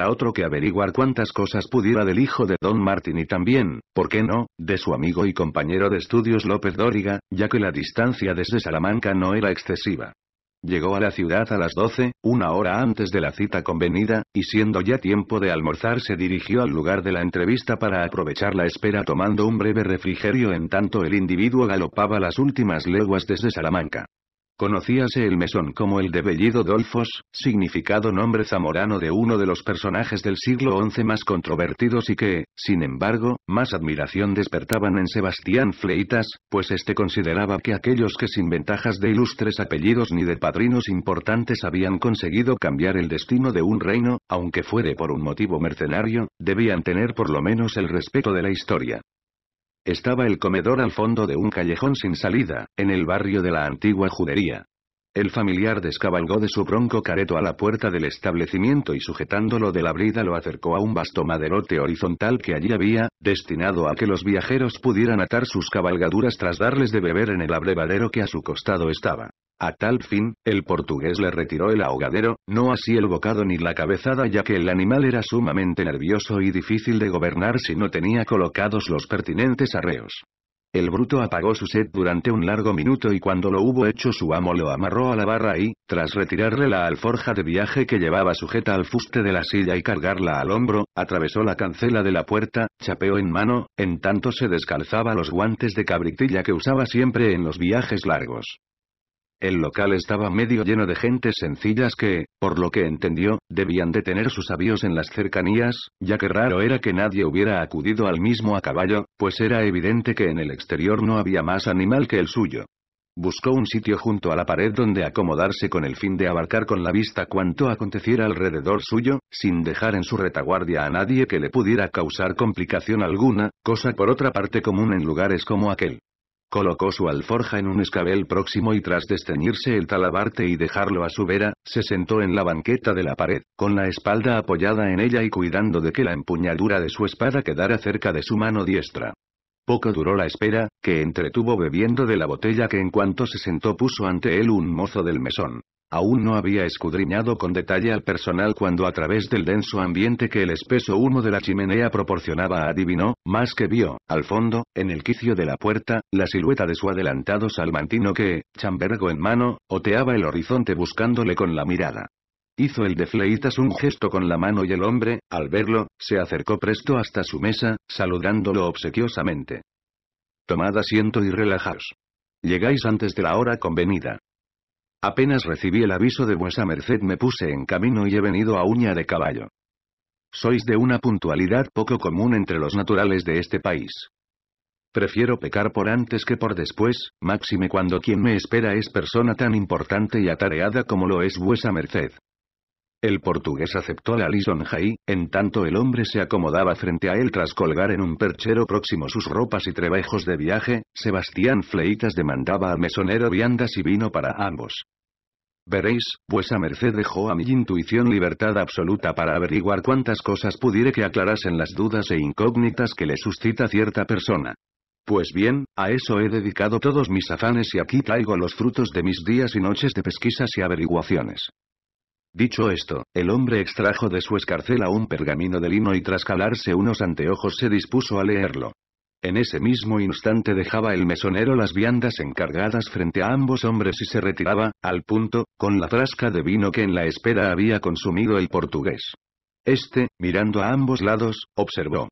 a otro que averiguar cuántas cosas pudiera del hijo de Don Martín y también, ¿por qué no?, de su amigo y compañero de estudios López Dóriga, ya que la distancia desde Salamanca no era excesiva. Llegó a la ciudad a las 12, una hora antes de la cita convenida, y siendo ya tiempo de almorzar se dirigió al lugar de la entrevista para aprovechar la espera tomando un breve refrigerio en tanto el individuo galopaba las últimas leguas desde Salamanca. Conocíase el mesón como el de Bellido Dolfos, significado nombre zamorano de uno de los personajes del siglo XI más controvertidos y que, sin embargo, más admiración despertaban en Sebastián Fleitas, pues este consideraba que aquellos que sin ventajas de ilustres apellidos ni de padrinos importantes habían conseguido cambiar el destino de un reino, aunque fuere por un motivo mercenario, debían tener por lo menos el respeto de la historia. Estaba el comedor al fondo de un callejón sin salida, en el barrio de la antigua judería. El familiar descabalgó de su bronco careto a la puerta del establecimiento y sujetándolo de la brida lo acercó a un vasto maderote horizontal que allí había, destinado a que los viajeros pudieran atar sus cabalgaduras tras darles de beber en el abrevadero que a su costado estaba. A tal fin, el portugués le retiró el ahogadero, no así el bocado ni la cabezada ya que el animal era sumamente nervioso y difícil de gobernar si no tenía colocados los pertinentes arreos. El bruto apagó su sed durante un largo minuto y cuando lo hubo hecho su amo lo amarró a la barra y, tras retirarle la alforja de viaje que llevaba sujeta al fuste de la silla y cargarla al hombro, atravesó la cancela de la puerta, chapeo en mano, en tanto se descalzaba los guantes de cabritilla que usaba siempre en los viajes largos. El local estaba medio lleno de gentes sencillas que, por lo que entendió, debían de tener sus avíos en las cercanías, ya que raro era que nadie hubiera acudido al mismo a caballo, pues era evidente que en el exterior no había más animal que el suyo. Buscó un sitio junto a la pared donde acomodarse con el fin de abarcar con la vista cuanto aconteciera alrededor suyo, sin dejar en su retaguardia a nadie que le pudiera causar complicación alguna, cosa por otra parte común en lugares como aquel. Colocó su alforja en un escabel próximo y tras desteñirse el talabarte y dejarlo a su vera, se sentó en la banqueta de la pared, con la espalda apoyada en ella y cuidando de que la empuñadura de su espada quedara cerca de su mano diestra. Poco duró la espera, que entretuvo bebiendo de la botella que en cuanto se sentó puso ante él un mozo del mesón. Aún no había escudriñado con detalle al personal cuando a través del denso ambiente que el espeso humo de la chimenea proporcionaba adivinó, más que vio, al fondo, en el quicio de la puerta, la silueta de su adelantado salmantino que, chambergo en mano, oteaba el horizonte buscándole con la mirada. Hizo el de Fleitas un gesto con la mano y el hombre, al verlo, se acercó presto hasta su mesa, saludándolo obsequiosamente. Tomad asiento y relajaos. Llegáis antes de la hora convenida. Apenas recibí el aviso de vuesa merced me puse en camino y he venido a uña de caballo. Sois de una puntualidad poco común entre los naturales de este país. Prefiero pecar por antes que por después, máxime cuando quien me espera es persona tan importante y atareada como lo es vuesa merced. El portugués aceptó la lisonja y, en tanto el hombre se acomodaba frente a él tras colgar en un perchero próximo sus ropas y trebejos de viaje, Sebastián Fleitas demandaba a mesonero viandas y vino para ambos. Veréis, vuesa merced dejó a mi intuición libertad absoluta para averiguar cuántas cosas pudiere que aclarasen las dudas e incógnitas que le suscita cierta persona. Pues bien, a eso he dedicado todos mis afanes y aquí traigo los frutos de mis días y noches de pesquisas y averiguaciones. Dicho esto, el hombre extrajo de su escarcela un pergamino de lino y tras calarse unos anteojos se dispuso a leerlo. En ese mismo instante dejaba el mesonero las viandas encargadas frente a ambos hombres y se retiraba, al punto, con la frasca de vino que en la espera había consumido el portugués. Este, mirando a ambos lados, observó.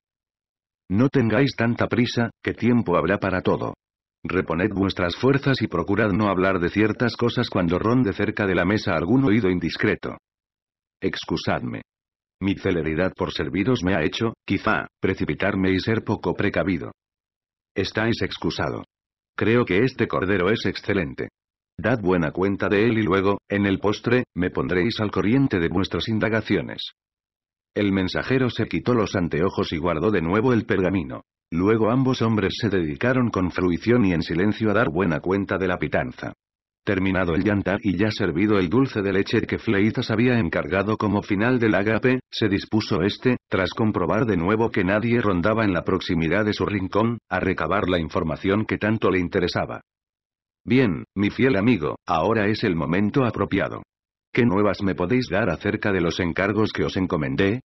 No tengáis tanta prisa, que tiempo habrá para todo. Reponed vuestras fuerzas y procurad no hablar de ciertas cosas cuando ronde cerca de la mesa algún oído indiscreto. Excusadme. Mi celeridad por serviros me ha hecho, quizá, precipitarme y ser poco precavido. Estáis excusado. Creo que este cordero es excelente. Dad buena cuenta de él y luego, en el postre, me pondréis al corriente de vuestras indagaciones. El mensajero se quitó los anteojos y guardó de nuevo el pergamino. Luego ambos hombres se dedicaron con fruición y en silencio a dar buena cuenta de la pitanza. Terminado el yantar y ya servido el dulce de leche que Fleitas había encargado como final del agape, se dispuso este, tras comprobar de nuevo que nadie rondaba en la proximidad de su rincón, a recabar la información que tanto le interesaba. Bien, mi fiel amigo, ahora es el momento apropiado. ¿Qué nuevas me podéis dar acerca de los encargos que os encomendé?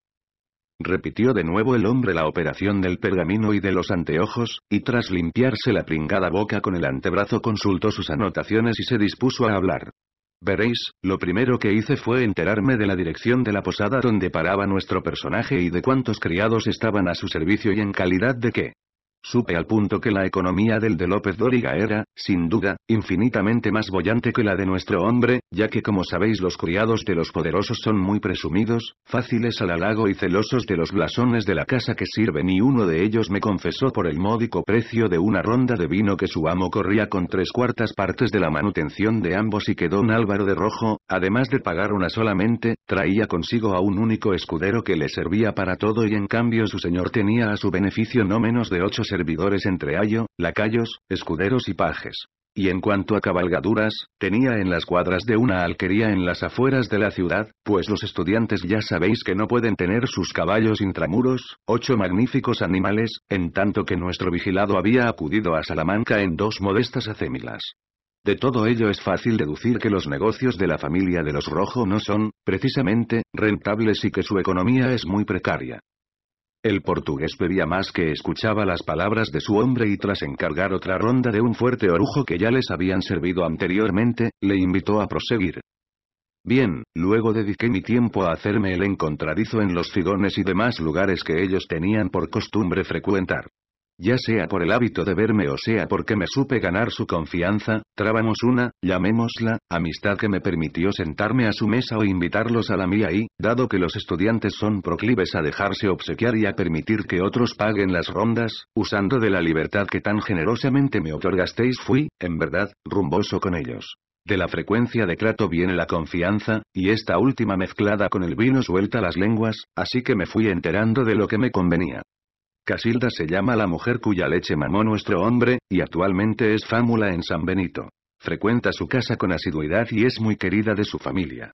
Repitió de nuevo el hombre la operación del pergamino y de los anteojos, y tras limpiarse la pringada boca con el antebrazo consultó sus anotaciones y se dispuso a hablar. Veréis, lo primero que hice fue enterarme de la dirección de la posada donde paraba nuestro personaje y de cuántos criados estaban a su servicio y en calidad de qué. Supe al punto que la economía del de López Dóriga era, sin duda, infinitamente más bollante que la de nuestro hombre, ya que como sabéis los criados de los poderosos son muy presumidos, fáciles al halago y celosos de los blasones de la casa que sirven y uno de ellos me confesó por el módico precio de una ronda de vino que su amo corría con tres cuartas partes de la manutención de ambos y que don Álvaro de Rojo, además de pagar una solamente, traía consigo a un único escudero que le servía para todo y en cambio su señor tenía a su beneficio no menos de ocho servidores entre ayo, lacayos, escuderos y pajes. Y en cuanto a cabalgaduras, tenía en las cuadras de una alquería en las afueras de la ciudad, pues los estudiantes ya sabéis que no pueden tener sus caballos intramuros, ocho magníficos animales, en tanto que nuestro vigilado había acudido a Salamanca en dos modestas acémilas. De todo ello es fácil deducir que los negocios de la familia de los Rojo no son, precisamente, rentables y que su economía es muy precaria. El portugués bebía más que escuchaba las palabras de su hombre y tras encargar otra ronda de un fuerte orujo que ya les habían servido anteriormente, le invitó a proseguir. Bien, luego dediqué mi tiempo a hacerme el encontradizo en los figones y demás lugares que ellos tenían por costumbre frecuentar. Ya sea por el hábito de verme o sea porque me supe ganar su confianza, trábamos una, llamémosla, amistad que me permitió sentarme a su mesa o invitarlos a la mía y, dado que los estudiantes son proclives a dejarse obsequiar y a permitir que otros paguen las rondas, usando de la libertad que tan generosamente me otorgasteis fui, en verdad, rumboso con ellos. De la frecuencia de trato viene la confianza, y esta última mezclada con el vino suelta las lenguas, así que me fui enterando de lo que me convenía. Casilda se llama la mujer cuya leche mamó nuestro hombre, y actualmente es fámula en San Benito. Frecuenta su casa con asiduidad y es muy querida de su familia.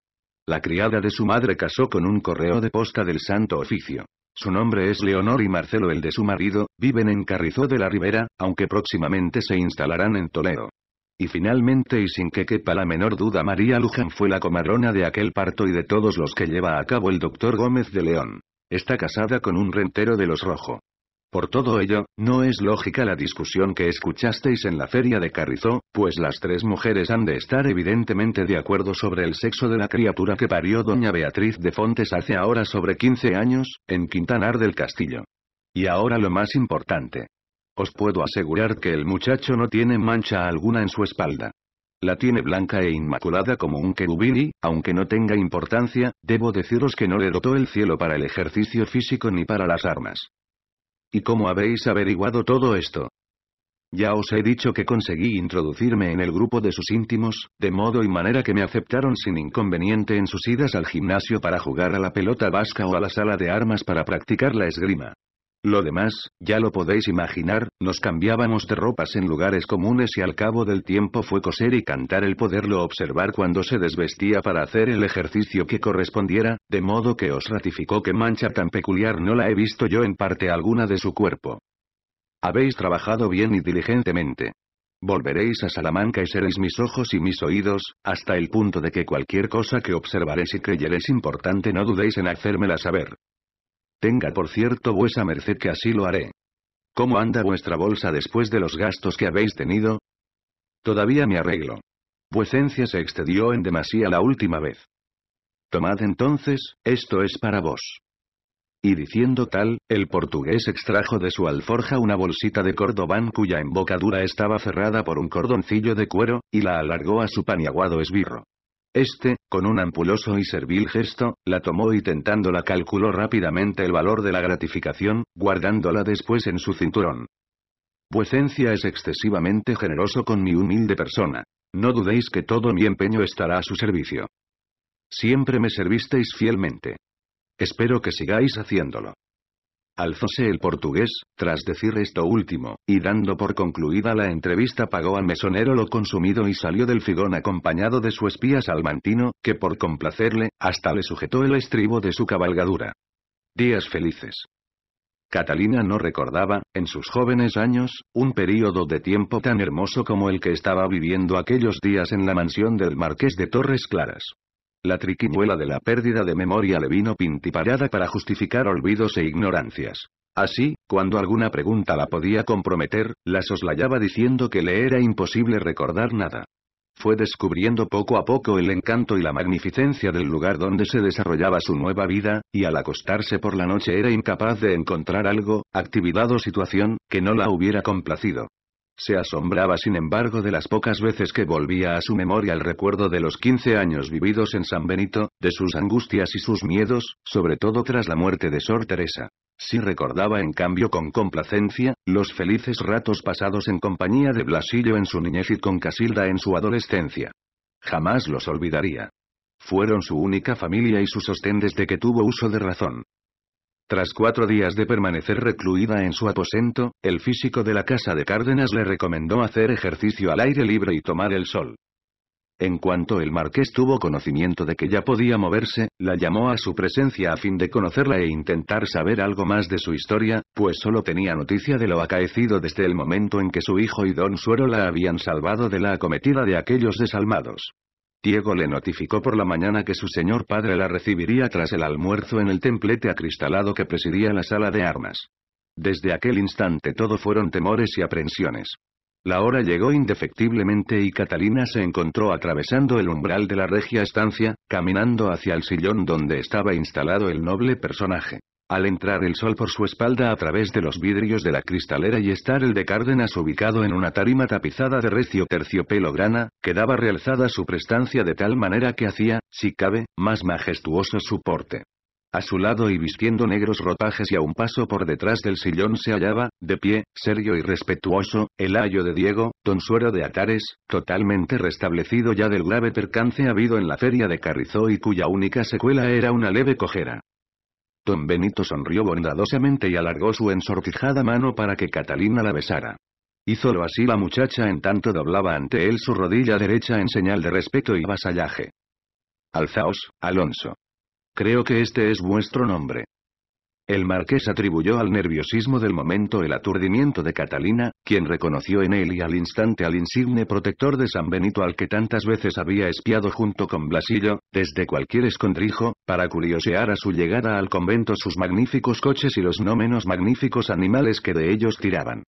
La criada de su madre casó con un correo de posta del Santo Oficio. Su nombre es Leonor y Marcelo el de su marido, viven en Carrizó de la Ribera, aunque próximamente se instalarán en Toledo. Y finalmente y sin que quepa la menor duda María Luján fue la comadrona de aquel parto y de todos los que lleva a cabo el doctor Gómez de León. Está casada con un rentero de los Rojo. Por todo ello, no es lógica la discusión que escuchasteis en la feria de Carrizó, pues las tres mujeres han de estar evidentemente de acuerdo sobre el sexo de la criatura que parió doña Beatriz de Fontes hace ahora sobre 15 años, en Quintanar del Castillo. Y ahora lo más importante. Os puedo asegurar que el muchacho no tiene mancha alguna en su espalda. La tiene blanca e inmaculada como un querubín y, aunque no tenga importancia, debo deciros que no le dotó el cielo para el ejercicio físico ni para las armas. ¿Y cómo habéis averiguado todo esto? Ya os he dicho que conseguí introducirme en el grupo de sus íntimos, de modo y manera que me aceptaron sin inconveniente en sus idas al gimnasio para jugar a la pelota vasca o a la sala de armas para practicar la esgrima. Lo demás, ya lo podéis imaginar, nos cambiábamos de ropas en lugares comunes y al cabo del tiempo fue coser y cantar el poderlo observar cuando se desvestía para hacer el ejercicio que correspondiera, de modo que os ratificó que mancha tan peculiar no la he visto yo en parte alguna de su cuerpo. Habéis trabajado bien y diligentemente. Volveréis a Salamanca y seréis mis ojos y mis oídos, hasta el punto de que cualquier cosa que observaréis y creyeréis importante no dudéis en hacérmela saber. Tenga por cierto vuesa merced que así lo haré. ¿Cómo anda vuestra bolsa después de los gastos que habéis tenido? Todavía me arreglo. Vuecencia se excedió en demasía la última vez. Tomad entonces, esto es para vos. Y diciendo tal, el portugués extrajo de su alforja una bolsita de cordobán cuya embocadura estaba cerrada por un cordoncillo de cuero, y la alargó a su paniaguado esbirro. Este, con un ampuloso y servil gesto, la tomó y tentándola calculó rápidamente el valor de la gratificación, guardándola después en su cinturón. Vuecencia es excesivamente generoso con mi humilde persona. No dudéis que todo mi empeño estará a su servicio. Siempre me servisteis fielmente. Espero que sigáis haciéndolo. Alzóse el portugués, tras decir esto último, y dando por concluida la entrevista pagó al mesonero lo consumido y salió del figón acompañado de su espía salmantino, que por complacerle, hasta le sujetó el estribo de su cabalgadura. Días felices. Catalina no recordaba, en sus jóvenes años, un período de tiempo tan hermoso como el que estaba viviendo aquellos días en la mansión del marqués de Torres Claras. La triquiñuela de la pérdida de memoria le vino pintiparada para justificar olvidos e ignorancias. Así, cuando alguna pregunta la podía comprometer, la soslayaba diciendo que le era imposible recordar nada. Fue descubriendo poco a poco el encanto y la magnificencia del lugar donde se desarrollaba su nueva vida, y al acostarse por la noche era incapaz de encontrar algo, actividad o situación, que no la hubiera complacido. Se asombraba sin embargo de las pocas veces que volvía a su memoria el recuerdo de los 15 años vividos en San Benito, de sus angustias y sus miedos, sobre todo tras la muerte de Sor Teresa. Si recordaba en cambio con complacencia, los felices ratos pasados en compañía de Blasillo en su niñez y con Casilda en su adolescencia. Jamás los olvidaría. Fueron su única familia y su sostén desde que tuvo uso de razón. Tras cuatro días de permanecer recluida en su aposento, el físico de la casa de Cárdenas le recomendó hacer ejercicio al aire libre y tomar el sol. En cuanto el marqués tuvo conocimiento de que ya podía moverse, la llamó a su presencia a fin de conocerla e intentar saber algo más de su historia, pues solo tenía noticia de lo acaecido desde el momento en que su hijo y don Suero la habían salvado de la acometida de aquellos desalmados. Diego le notificó por la mañana que su señor padre la recibiría tras el almuerzo en el templete acristalado que presidía la sala de armas. Desde aquel instante todo fueron temores y aprensiones. La hora llegó indefectiblemente y Catalina se encontró atravesando el umbral de la regia estancia, caminando hacia el sillón donde estaba instalado el noble personaje. Al entrar el sol por su espalda a través de los vidrios de la cristalera y estar el de Cárdenas ubicado en una tarima tapizada de recio terciopelo grana, quedaba realzada su prestancia de tal manera que hacía, si cabe, más majestuoso su porte. A su lado y vistiendo negros rotajes y a un paso por detrás del sillón se hallaba, de pie, serio y respetuoso, el ayo de Diego, don Suero de Atares, totalmente restablecido ya del grave percance habido en la feria de Carrizó y cuya única secuela era una leve cojera. Don Benito sonrió bondadosamente y alargó su ensortijada mano para que Catalina la besara. Hízolo así la muchacha en tanto doblaba ante él su rodilla derecha en señal de respeto y vasallaje. Alzaos, Alonso. Creo que este es vuestro nombre. El marqués atribuyó al nerviosismo del momento el aturdimiento de Catalina, quien reconoció en él y al instante al insigne protector de San Benito al que tantas veces había espiado junto con Blasillo, desde cualquier escondrijo, para curiosear a su llegada al convento sus magníficos coches y los no menos magníficos animales que de ellos tiraban.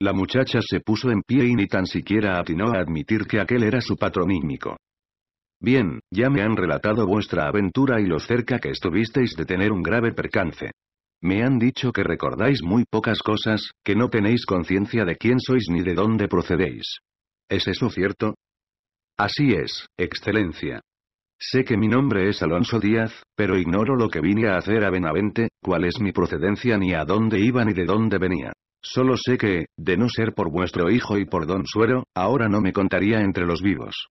La muchacha se puso en pie y ni tan siquiera atinó a admitir que aquel era su patronímico. Bien, ya me han relatado vuestra aventura y lo cerca que estuvisteis de tener un grave percance. Me han dicho que recordáis muy pocas cosas, que no tenéis conciencia de quién sois ni de dónde procedéis. ¿Es eso cierto? Así es, Excelencia. Sé que mi nombre es Alonso Díaz, pero ignoro lo que vine a hacer a Benavente, cuál es mi procedencia ni a dónde iba ni de dónde venía. Solo sé que, de no ser por vuestro hijo y por don Suero, ahora no me contaría entre los vivos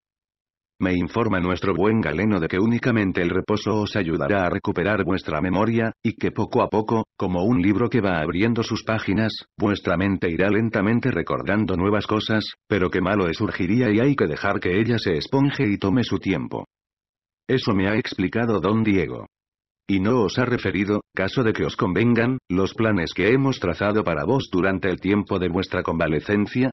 me informa nuestro buen galeno de que únicamente el reposo os ayudará a recuperar vuestra memoria, y que poco a poco, como un libro que va abriendo sus páginas, vuestra mente irá lentamente recordando nuevas cosas, pero que malo es surgiría y hay que dejar que ella se esponje y tome su tiempo. Eso me ha explicado don Diego. Y no os ha referido, caso de que os convengan, los planes que hemos trazado para vos durante el tiempo de vuestra convalecencia,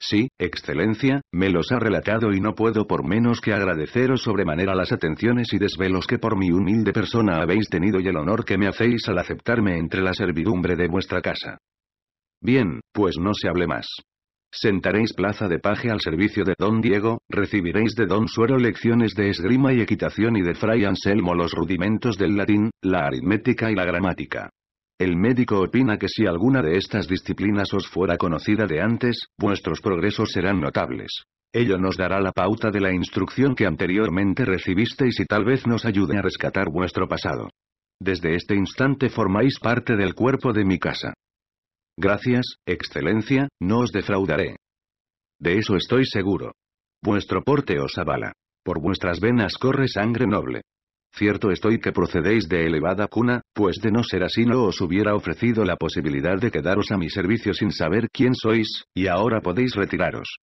Sí, excelencia, me los ha relatado y no puedo por menos que agradeceros sobremanera las atenciones y desvelos que por mi humilde persona habéis tenido y el honor que me hacéis al aceptarme entre la servidumbre de vuestra casa. Bien, pues no se hable más. Sentaréis plaza de paje al servicio de don Diego, recibiréis de don Suero lecciones de esgrima y equitación y de fray Anselmo los rudimentos del latín, la aritmética y la gramática. El médico opina que si alguna de estas disciplinas os fuera conocida de antes, vuestros progresos serán notables. Ello nos dará la pauta de la instrucción que anteriormente recibisteis y tal vez nos ayude a rescatar vuestro pasado. Desde este instante formáis parte del cuerpo de mi casa. Gracias, Excelencia, no os defraudaré. De eso estoy seguro. Vuestro porte os avala. Por vuestras venas corre sangre noble. Cierto estoy que procedéis de elevada cuna, pues de no ser así no os hubiera ofrecido la posibilidad de quedaros a mi servicio sin saber quién sois, y ahora podéis retiraros.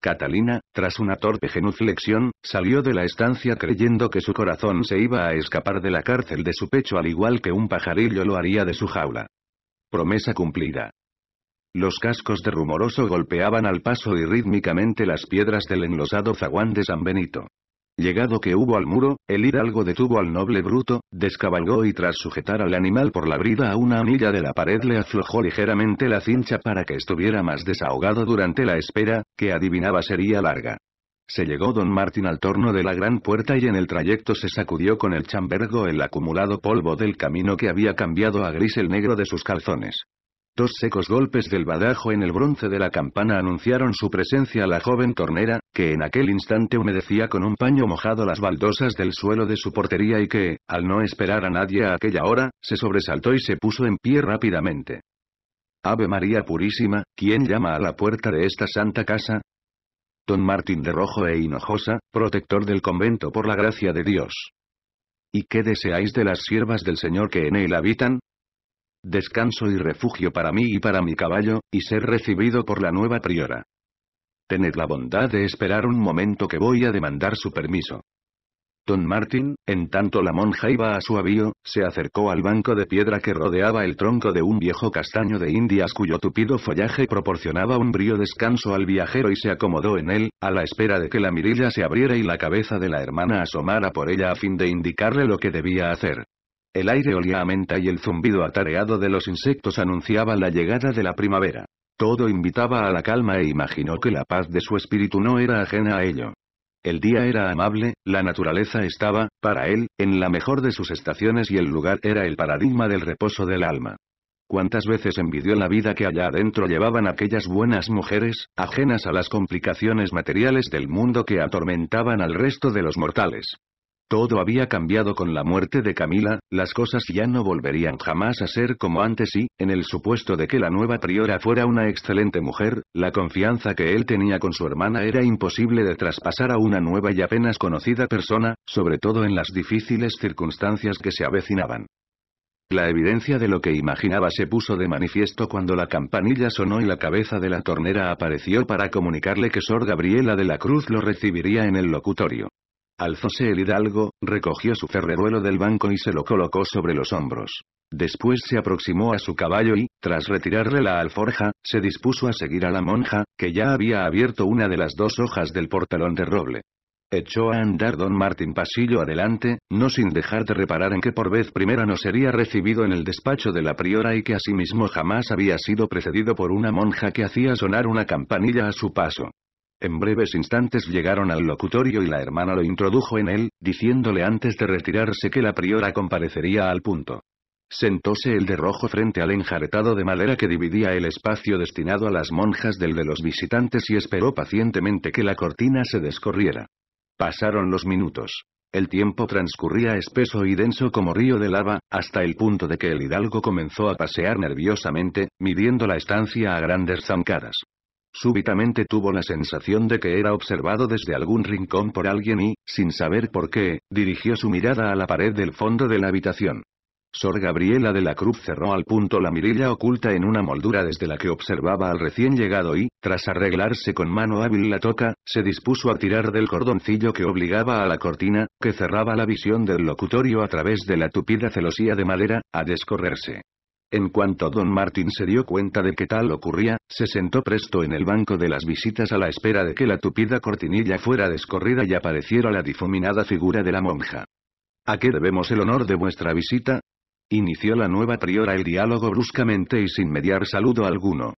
Catalina, tras una torpe genuflexión, salió de la estancia creyendo que su corazón se iba a escapar de la cárcel de su pecho al igual que un pajarillo lo haría de su jaula. Promesa cumplida. Los cascos de rumoroso golpeaban al paso y rítmicamente las piedras del enlosado zaguán de San Benito. Llegado que hubo al muro, el hidalgo detuvo al noble bruto, descabalgó y tras sujetar al animal por la brida a una anilla de la pared le aflojó ligeramente la cincha para que estuviera más desahogado durante la espera, que adivinaba sería larga. Se llegó don Martín al torno de la gran puerta y en el trayecto se sacudió con el chambergo el acumulado polvo del camino que había cambiado a gris el negro de sus calzones. Dos secos golpes del badajo en el bronce de la campana anunciaron su presencia a la joven tornera, que en aquel instante humedecía con un paño mojado las baldosas del suelo de su portería y que, al no esperar a nadie a aquella hora, se sobresaltó y se puso en pie rápidamente. Ave María Purísima, ¿quién llama a la puerta de esta santa casa? Don Martín de Rojo e Hinojosa, protector del convento por la gracia de Dios. ¿Y qué deseáis de las siervas del Señor que en él habitan? descanso y refugio para mí y para mi caballo, y ser recibido por la nueva priora. Tened la bondad de esperar un momento que voy a demandar su permiso. Don Martin, en tanto la monja iba a su avío, se acercó al banco de piedra que rodeaba el tronco de un viejo castaño de indias cuyo tupido follaje proporcionaba un brío descanso al viajero y se acomodó en él, a la espera de que la mirilla se abriera y la cabeza de la hermana asomara por ella a fin de indicarle lo que debía hacer. El aire olía a menta y el zumbido atareado de los insectos anunciaba la llegada de la primavera. Todo invitaba a la calma e imaginó que la paz de su espíritu no era ajena a ello. El día era amable, la naturaleza estaba, para él, en la mejor de sus estaciones y el lugar era el paradigma del reposo del alma. Cuántas veces envidió la vida que allá adentro llevaban aquellas buenas mujeres, ajenas a las complicaciones materiales del mundo que atormentaban al resto de los mortales. Todo había cambiado con la muerte de Camila, las cosas ya no volverían jamás a ser como antes y, en el supuesto de que la nueva priora fuera una excelente mujer, la confianza que él tenía con su hermana era imposible de traspasar a una nueva y apenas conocida persona, sobre todo en las difíciles circunstancias que se avecinaban. La evidencia de lo que imaginaba se puso de manifiesto cuando la campanilla sonó y la cabeza de la tornera apareció para comunicarle que Sor Gabriela de la Cruz lo recibiría en el locutorio. Alzóse el Hidalgo, recogió su ferreruelo del banco y se lo colocó sobre los hombros. Después se aproximó a su caballo y, tras retirarle la alforja, se dispuso a seguir a la monja, que ya había abierto una de las dos hojas del portalón de roble. Echó a andar don Martín pasillo adelante, no sin dejar de reparar en que por vez primera no sería recibido en el despacho de la priora y que asimismo jamás había sido precedido por una monja que hacía sonar una campanilla a su paso. En breves instantes llegaron al locutorio y la hermana lo introdujo en él, diciéndole antes de retirarse que la priora comparecería al punto. Sentóse el de rojo frente al enjaretado de madera que dividía el espacio destinado a las monjas del de los visitantes y esperó pacientemente que la cortina se descorriera. Pasaron los minutos. El tiempo transcurría espeso y denso como río de lava, hasta el punto de que el hidalgo comenzó a pasear nerviosamente, midiendo la estancia a grandes zancadas. Súbitamente tuvo la sensación de que era observado desde algún rincón por alguien y, sin saber por qué, dirigió su mirada a la pared del fondo de la habitación. Sor Gabriela de la Cruz cerró al punto la mirilla oculta en una moldura desde la que observaba al recién llegado y, tras arreglarse con mano hábil la toca, se dispuso a tirar del cordoncillo que obligaba a la cortina, que cerraba la visión del locutorio a través de la tupida celosía de madera, a descorrerse. En cuanto don Martín se dio cuenta de que tal ocurría, se sentó presto en el banco de las visitas a la espera de que la tupida cortinilla fuera descorrida y apareciera la difuminada figura de la monja. ¿A qué debemos el honor de vuestra visita? Inició la nueva priora el diálogo bruscamente y sin mediar saludo alguno.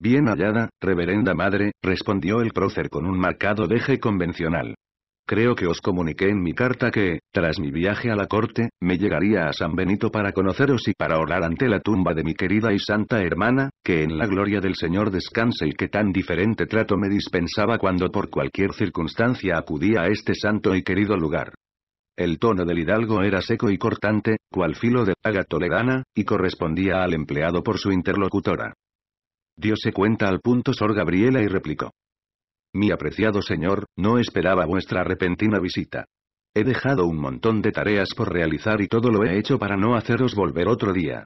Bien hallada, reverenda madre, respondió el prócer con un marcado deje convencional. Creo que os comuniqué en mi carta que, tras mi viaje a la corte, me llegaría a San Benito para conoceros y para orar ante la tumba de mi querida y santa hermana, que en la gloria del Señor descanse el que tan diferente trato me dispensaba cuando por cualquier circunstancia acudía a este santo y querido lugar. El tono del hidalgo era seco y cortante, cual filo de paga toledana, y correspondía al empleado por su interlocutora. Dios se cuenta al punto Sor Gabriela y replicó. Mi apreciado señor, no esperaba vuestra repentina visita. He dejado un montón de tareas por realizar y todo lo he hecho para no haceros volver otro día.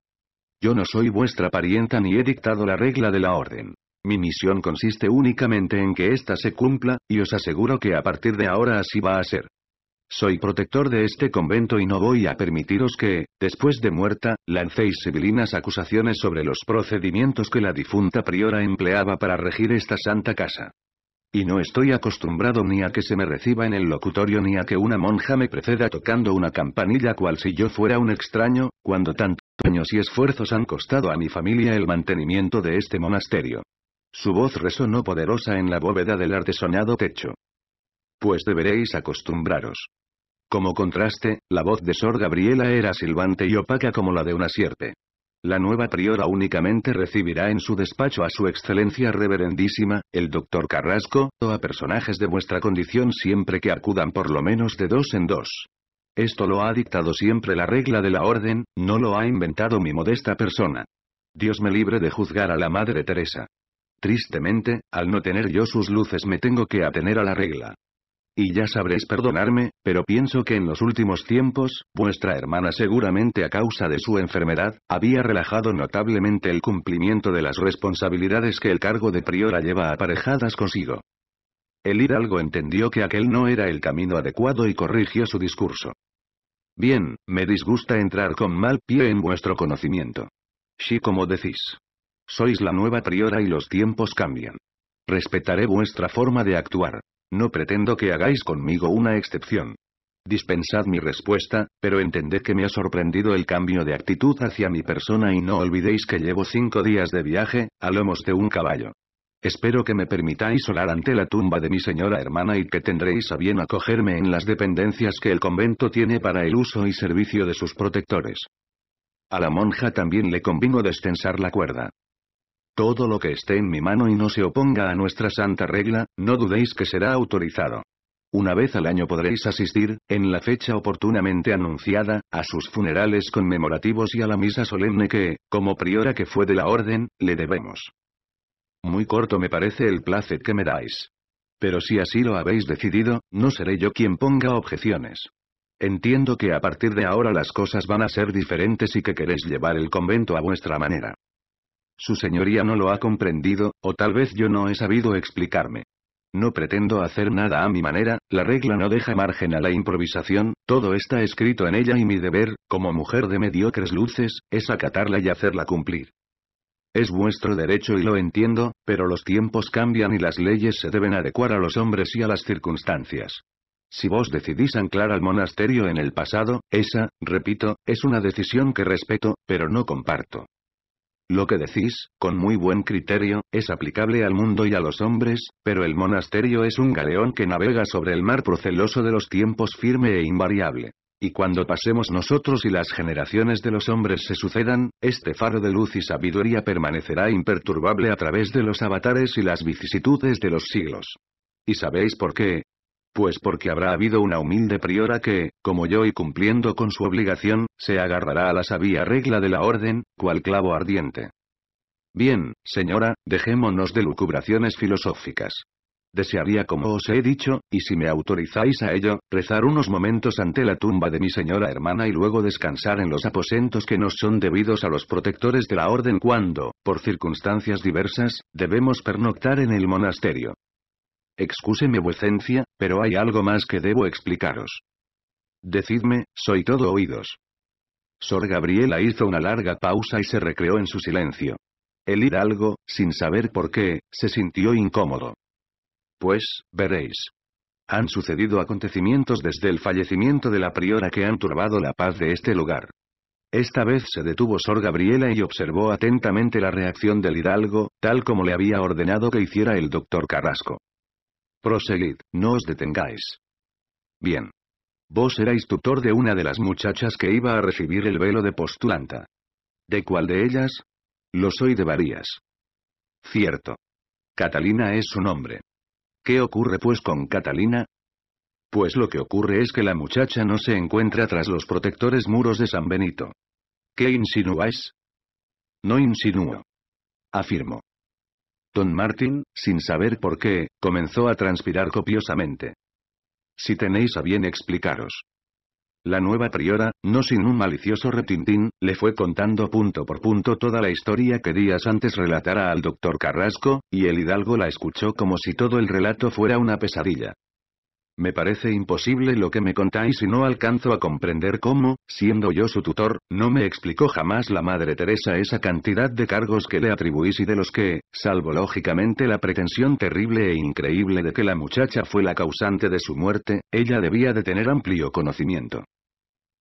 Yo no soy vuestra parienta ni he dictado la regla de la orden. Mi misión consiste únicamente en que ésta se cumpla, y os aseguro que a partir de ahora así va a ser. Soy protector de este convento y no voy a permitiros que, después de muerta, lancéis sibilinas acusaciones sobre los procedimientos que la difunta priora empleaba para regir esta santa casa. Y no estoy acostumbrado ni a que se me reciba en el locutorio ni a que una monja me preceda tocando una campanilla cual si yo fuera un extraño, cuando tantos años y esfuerzos han costado a mi familia el mantenimiento de este monasterio. Su voz resonó poderosa en la bóveda del artesonado techo. Pues deberéis acostumbraros. Como contraste, la voz de Sor Gabriela era silbante y opaca como la de una sierte. La nueva priora únicamente recibirá en su despacho a su excelencia reverendísima, el doctor Carrasco, o a personajes de vuestra condición siempre que acudan por lo menos de dos en dos. Esto lo ha dictado siempre la regla de la orden, no lo ha inventado mi modesta persona. Dios me libre de juzgar a la Madre Teresa. Tristemente, al no tener yo sus luces me tengo que atener a la regla. Y ya sabréis perdonarme, pero pienso que en los últimos tiempos, vuestra hermana seguramente a causa de su enfermedad, había relajado notablemente el cumplimiento de las responsabilidades que el cargo de priora lleva aparejadas consigo. El hidalgo entendió que aquel no era el camino adecuado y corrigió su discurso. Bien, me disgusta entrar con mal pie en vuestro conocimiento. Sí como decís. Sois la nueva priora y los tiempos cambian. Respetaré vuestra forma de actuar, no pretendo que hagáis conmigo una excepción. Dispensad mi respuesta, pero entended que me ha sorprendido el cambio de actitud hacia mi persona y no olvidéis que llevo cinco días de viaje, a lomos de un caballo. Espero que me permitáis orar ante la tumba de mi señora hermana y que tendréis a bien acogerme en las dependencias que el convento tiene para el uso y servicio de sus protectores. A la monja también le convino descensar la cuerda. Todo lo que esté en mi mano y no se oponga a nuestra santa regla, no dudéis que será autorizado. Una vez al año podréis asistir, en la fecha oportunamente anunciada, a sus funerales conmemorativos y a la misa solemne que, como priora que fue de la orden, le debemos. Muy corto me parece el placer que me dais. Pero si así lo habéis decidido, no seré yo quien ponga objeciones. Entiendo que a partir de ahora las cosas van a ser diferentes y que queréis llevar el convento a vuestra manera. Su señoría no lo ha comprendido, o tal vez yo no he sabido explicarme. No pretendo hacer nada a mi manera, la regla no deja margen a la improvisación, todo está escrito en ella y mi deber, como mujer de mediocres luces, es acatarla y hacerla cumplir. Es vuestro derecho y lo entiendo, pero los tiempos cambian y las leyes se deben adecuar a los hombres y a las circunstancias. Si vos decidís anclar al monasterio en el pasado, esa, repito, es una decisión que respeto, pero no comparto. Lo que decís, con muy buen criterio, es aplicable al mundo y a los hombres, pero el monasterio es un galeón que navega sobre el mar proceloso de los tiempos firme e invariable. Y cuando pasemos nosotros y las generaciones de los hombres se sucedan, este faro de luz y sabiduría permanecerá imperturbable a través de los avatares y las vicisitudes de los siglos. ¿Y sabéis por qué? Pues porque habrá habido una humilde priora que, como yo y cumpliendo con su obligación, se agarrará a la sabia regla de la orden, cual clavo ardiente. Bien, señora, dejémonos de lucubraciones filosóficas. Desearía, como os he dicho, y si me autorizáis a ello, rezar unos momentos ante la tumba de mi señora hermana y luego descansar en los aposentos que nos son debidos a los protectores de la orden cuando, por circunstancias diversas, debemos pernoctar en el monasterio. Excúseme vuecencia, pero hay algo más que debo explicaros. Decidme, soy todo oídos. Sor Gabriela hizo una larga pausa y se recreó en su silencio. El hidalgo, sin saber por qué, se sintió incómodo. Pues, veréis. Han sucedido acontecimientos desde el fallecimiento de la priora que han turbado la paz de este lugar. Esta vez se detuvo Sor Gabriela y observó atentamente la reacción del hidalgo, tal como le había ordenado que hiciera el doctor Carrasco. Proseguid, no os detengáis. Bien. Vos erais tutor de una de las muchachas que iba a recibir el velo de postulanta. ¿De cuál de ellas? Lo soy de varias. Cierto. Catalina es su nombre. ¿Qué ocurre pues con Catalina? Pues lo que ocurre es que la muchacha no se encuentra tras los protectores muros de San Benito. ¿Qué insinuáis?» No insinúo. Afirmo. Don Martin, sin saber por qué, comenzó a transpirar copiosamente. Si tenéis a bien explicaros. La nueva priora, no sin un malicioso retintín, le fue contando punto por punto toda la historia que días antes relatara al doctor Carrasco, y el hidalgo la escuchó como si todo el relato fuera una pesadilla. Me parece imposible lo que me contáis y no alcanzo a comprender cómo, siendo yo su tutor, no me explicó jamás la Madre Teresa esa cantidad de cargos que le atribuís y de los que, salvo lógicamente la pretensión terrible e increíble de que la muchacha fue la causante de su muerte, ella debía de tener amplio conocimiento.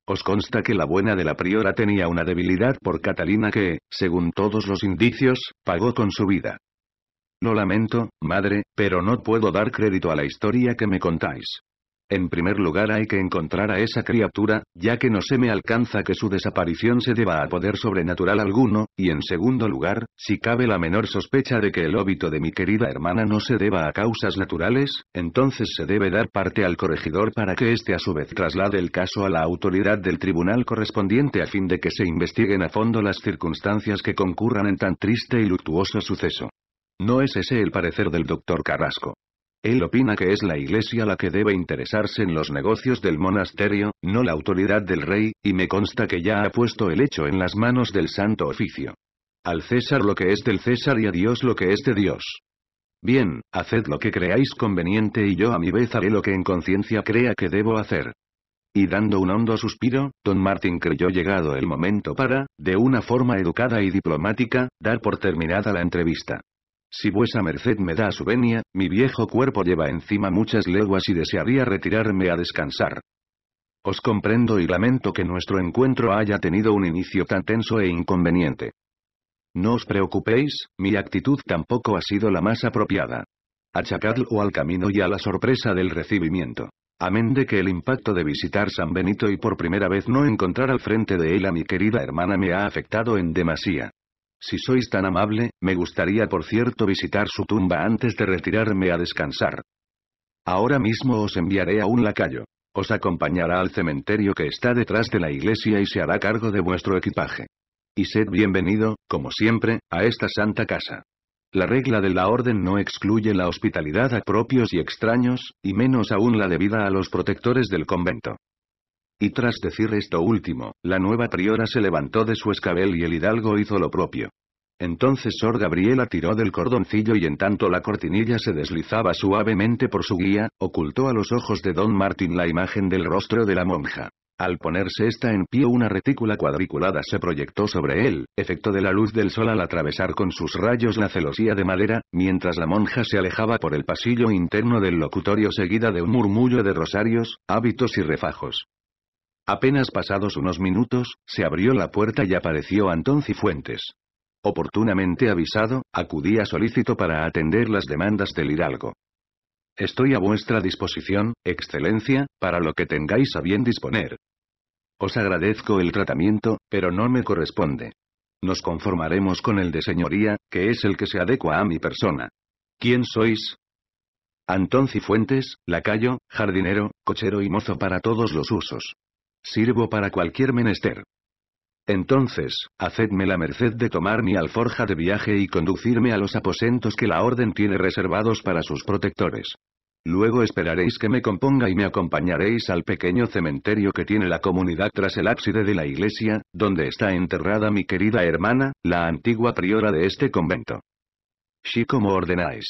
Os consta que la buena de la priora tenía una debilidad por Catalina que, según todos los indicios, pagó con su vida. Lo lamento, madre, pero no puedo dar crédito a la historia que me contáis. En primer lugar hay que encontrar a esa criatura, ya que no se me alcanza que su desaparición se deba a poder sobrenatural alguno, y en segundo lugar, si cabe la menor sospecha de que el óbito de mi querida hermana no se deba a causas naturales, entonces se debe dar parte al corregidor para que éste a su vez traslade el caso a la autoridad del tribunal correspondiente a fin de que se investiguen a fondo las circunstancias que concurran en tan triste y luctuoso suceso. No es ese el parecer del doctor Carrasco. Él opina que es la iglesia la que debe interesarse en los negocios del monasterio, no la autoridad del rey, y me consta que ya ha puesto el hecho en las manos del santo oficio. Al César lo que es del César y a Dios lo que es de Dios. Bien, haced lo que creáis conveniente y yo a mi vez haré lo que en conciencia crea que debo hacer. Y dando un hondo suspiro, don Martín creyó llegado el momento para, de una forma educada y diplomática, dar por terminada la entrevista. Si vuesa merced me da su venia, mi viejo cuerpo lleva encima muchas leguas y desearía retirarme a descansar. Os comprendo y lamento que nuestro encuentro haya tenido un inicio tan tenso e inconveniente. No os preocupéis, mi actitud tampoco ha sido la más apropiada. Achacadlo al camino y a la sorpresa del recibimiento. Amén de que el impacto de visitar San Benito y por primera vez no encontrar al frente de él a mi querida hermana me ha afectado en demasía. Si sois tan amable, me gustaría por cierto visitar su tumba antes de retirarme a descansar. Ahora mismo os enviaré a un lacayo. Os acompañará al cementerio que está detrás de la iglesia y se hará cargo de vuestro equipaje. Y sed bienvenido, como siempre, a esta santa casa. La regla de la orden no excluye la hospitalidad a propios y extraños, y menos aún la debida a los protectores del convento. Y tras decir esto último, la nueva priora se levantó de su escabel y el hidalgo hizo lo propio. Entonces Sor Gabriela tiró del cordoncillo y en tanto la cortinilla se deslizaba suavemente por su guía, ocultó a los ojos de don Martín la imagen del rostro de la monja. Al ponerse esta en pie una retícula cuadriculada se proyectó sobre él, efecto de la luz del sol al atravesar con sus rayos la celosía de madera, mientras la monja se alejaba por el pasillo interno del locutorio seguida de un murmullo de rosarios, hábitos y refajos. Apenas pasados unos minutos, se abrió la puerta y apareció Antón Cifuentes. Oportunamente avisado, acudía solícito para atender las demandas del Hidalgo. Estoy a vuestra disposición, Excelencia, para lo que tengáis a bien disponer. Os agradezco el tratamiento, pero no me corresponde. Nos conformaremos con el de señoría, que es el que se adecua a mi persona. ¿Quién sois? Antón Cifuentes, lacayo, jardinero, cochero y mozo para todos los usos. Sirvo para cualquier menester. Entonces, hacedme la merced de tomar mi alforja de viaje y conducirme a los aposentos que la orden tiene reservados para sus protectores. Luego esperaréis que me componga y me acompañaréis al pequeño cementerio que tiene la comunidad tras el ábside de la iglesia, donde está enterrada mi querida hermana, la antigua priora de este convento. Sí como ordenáis.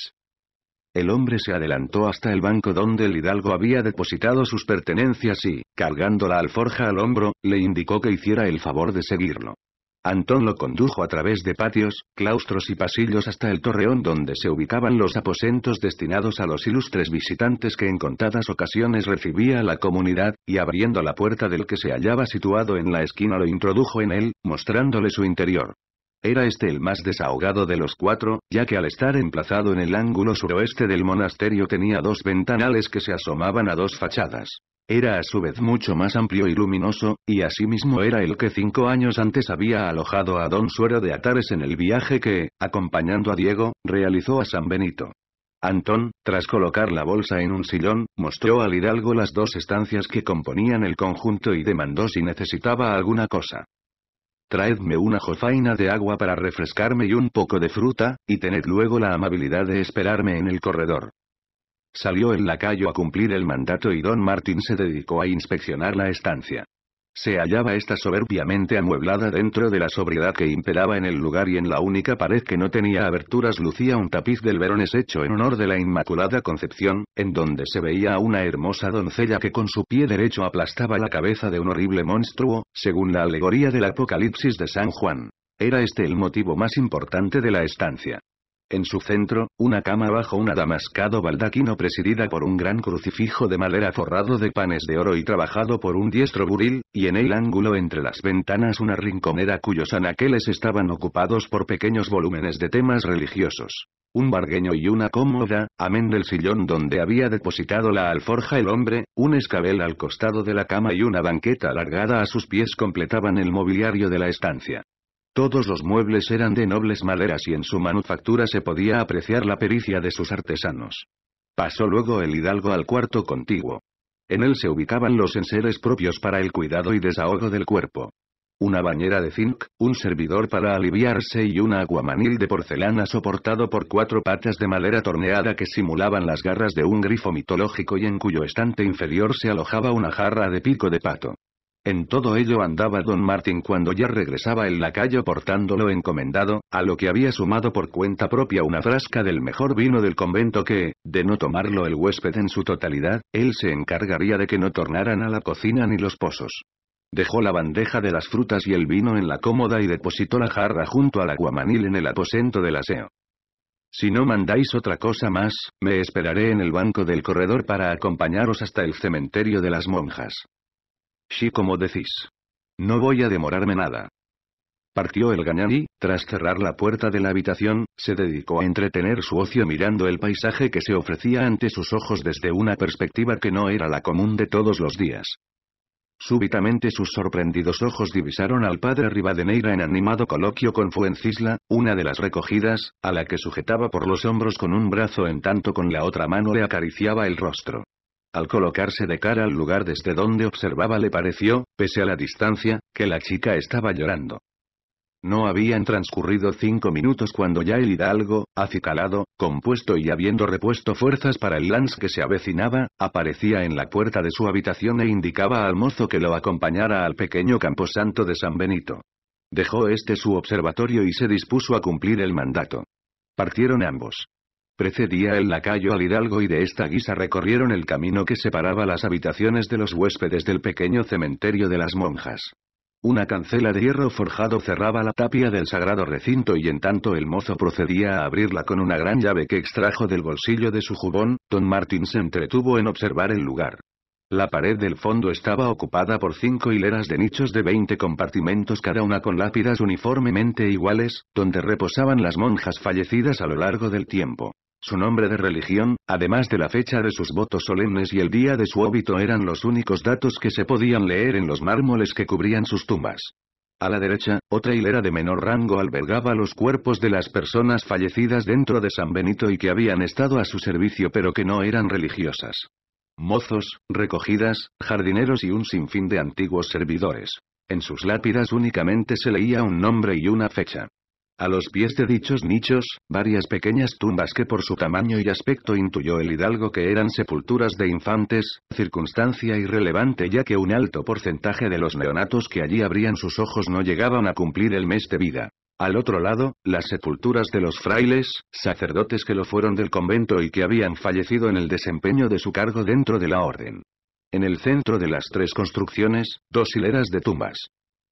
El hombre se adelantó hasta el banco donde el hidalgo había depositado sus pertenencias y, cargando la alforja al hombro, le indicó que hiciera el favor de seguirlo. Antón lo condujo a través de patios, claustros y pasillos hasta el torreón donde se ubicaban los aposentos destinados a los ilustres visitantes que en contadas ocasiones recibía la comunidad, y abriendo la puerta del que se hallaba situado en la esquina lo introdujo en él, mostrándole su interior. Era este el más desahogado de los cuatro, ya que al estar emplazado en el ángulo suroeste del monasterio tenía dos ventanales que se asomaban a dos fachadas. Era a su vez mucho más amplio y luminoso, y asimismo era el que cinco años antes había alojado a don Suero de Atares en el viaje que, acompañando a Diego, realizó a San Benito. Antón, tras colocar la bolsa en un sillón, mostró al hidalgo las dos estancias que componían el conjunto y demandó si necesitaba alguna cosa. Traedme una jofaina de agua para refrescarme y un poco de fruta, y tened luego la amabilidad de esperarme en el corredor. Salió el lacayo a cumplir el mandato y don Martín se dedicó a inspeccionar la estancia. Se hallaba esta soberbiamente amueblada dentro de la sobriedad que imperaba en el lugar y en la única pared que no tenía aberturas lucía un tapiz del Verones hecho en honor de la Inmaculada Concepción, en donde se veía a una hermosa doncella que con su pie derecho aplastaba la cabeza de un horrible monstruo, según la alegoría del Apocalipsis de San Juan. Era este el motivo más importante de la estancia. En su centro, una cama bajo un adamascado baldaquino presidida por un gran crucifijo de madera forrado de panes de oro y trabajado por un diestro buril, y en el ángulo entre las ventanas una rinconera cuyos anaqueles estaban ocupados por pequeños volúmenes de temas religiosos. Un bargueño y una cómoda, amén del sillón donde había depositado la alforja el hombre, un escabel al costado de la cama y una banqueta alargada a sus pies completaban el mobiliario de la estancia. Todos los muebles eran de nobles maderas y en su manufactura se podía apreciar la pericia de sus artesanos. Pasó luego el hidalgo al cuarto contiguo. En él se ubicaban los enseres propios para el cuidado y desahogo del cuerpo. Una bañera de zinc, un servidor para aliviarse y un aguamanil de porcelana soportado por cuatro patas de madera torneada que simulaban las garras de un grifo mitológico y en cuyo estante inferior se alojaba una jarra de pico de pato. En todo ello andaba don Martín cuando ya regresaba el lacayo portándolo encomendado, a lo que había sumado por cuenta propia una frasca del mejor vino del convento que, de no tomarlo el huésped en su totalidad, él se encargaría de que no tornaran a la cocina ni los pozos. Dejó la bandeja de las frutas y el vino en la cómoda y depositó la jarra junto al aguamanil en el aposento del aseo. Si no mandáis otra cosa más, me esperaré en el banco del corredor para acompañaros hasta el cementerio de las monjas. Sí como decís. No voy a demorarme nada. Partió el gañán y, tras cerrar la puerta de la habitación, se dedicó a entretener su ocio mirando el paisaje que se ofrecía ante sus ojos desde una perspectiva que no era la común de todos los días. Súbitamente sus sorprendidos ojos divisaron al padre Rivadeneira en animado coloquio con Fuencisla, una de las recogidas, a la que sujetaba por los hombros con un brazo en tanto con la otra mano le acariciaba el rostro. Al colocarse de cara al lugar desde donde observaba le pareció, pese a la distancia, que la chica estaba llorando. No habían transcurrido cinco minutos cuando ya el hidalgo, acicalado, compuesto y habiendo repuesto fuerzas para el lance que se avecinaba, aparecía en la puerta de su habitación e indicaba al mozo que lo acompañara al pequeño camposanto de San Benito. Dejó este su observatorio y se dispuso a cumplir el mandato. Partieron ambos. Precedía el lacayo al hidalgo y de esta guisa recorrieron el camino que separaba las habitaciones de los huéspedes del pequeño cementerio de las monjas. Una cancela de hierro forjado cerraba la tapia del sagrado recinto y en tanto el mozo procedía a abrirla con una gran llave que extrajo del bolsillo de su jubón, don Martín se entretuvo en observar el lugar. La pared del fondo estaba ocupada por cinco hileras de nichos de 20 compartimentos cada una con lápidas uniformemente iguales, donde reposaban las monjas fallecidas a lo largo del tiempo. Su nombre de religión, además de la fecha de sus votos solemnes y el día de su óbito eran los únicos datos que se podían leer en los mármoles que cubrían sus tumbas. A la derecha, otra hilera de menor rango albergaba los cuerpos de las personas fallecidas dentro de San Benito y que habían estado a su servicio pero que no eran religiosas mozos, recogidas, jardineros y un sinfín de antiguos servidores. En sus lápidas únicamente se leía un nombre y una fecha. A los pies de dichos nichos, varias pequeñas tumbas que por su tamaño y aspecto intuyó el hidalgo que eran sepulturas de infantes, circunstancia irrelevante ya que un alto porcentaje de los neonatos que allí abrían sus ojos no llegaban a cumplir el mes de vida. Al otro lado, las sepulturas de los frailes, sacerdotes que lo fueron del convento y que habían fallecido en el desempeño de su cargo dentro de la orden. En el centro de las tres construcciones, dos hileras de tumbas.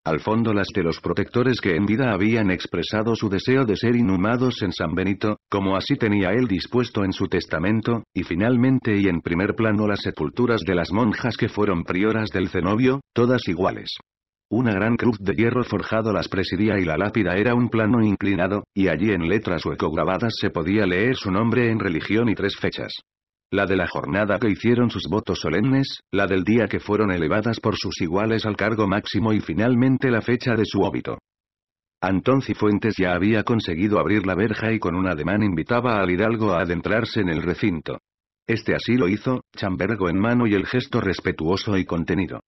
Al fondo las de los protectores que en vida habían expresado su deseo de ser inhumados en San Benito, como así tenía él dispuesto en su testamento, y finalmente y en primer plano las sepulturas de las monjas que fueron prioras del cenobio, todas iguales. Una gran cruz de hierro forjado las presidía y la lápida era un plano inclinado, y allí en letras grabadas se podía leer su nombre en religión y tres fechas. La de la jornada que hicieron sus votos solemnes, la del día que fueron elevadas por sus iguales al cargo máximo y finalmente la fecha de su óbito. Antón Cifuentes ya había conseguido abrir la verja y con un ademán invitaba al hidalgo a adentrarse en el recinto. Este así lo hizo, chambergo en mano y el gesto respetuoso y contenido.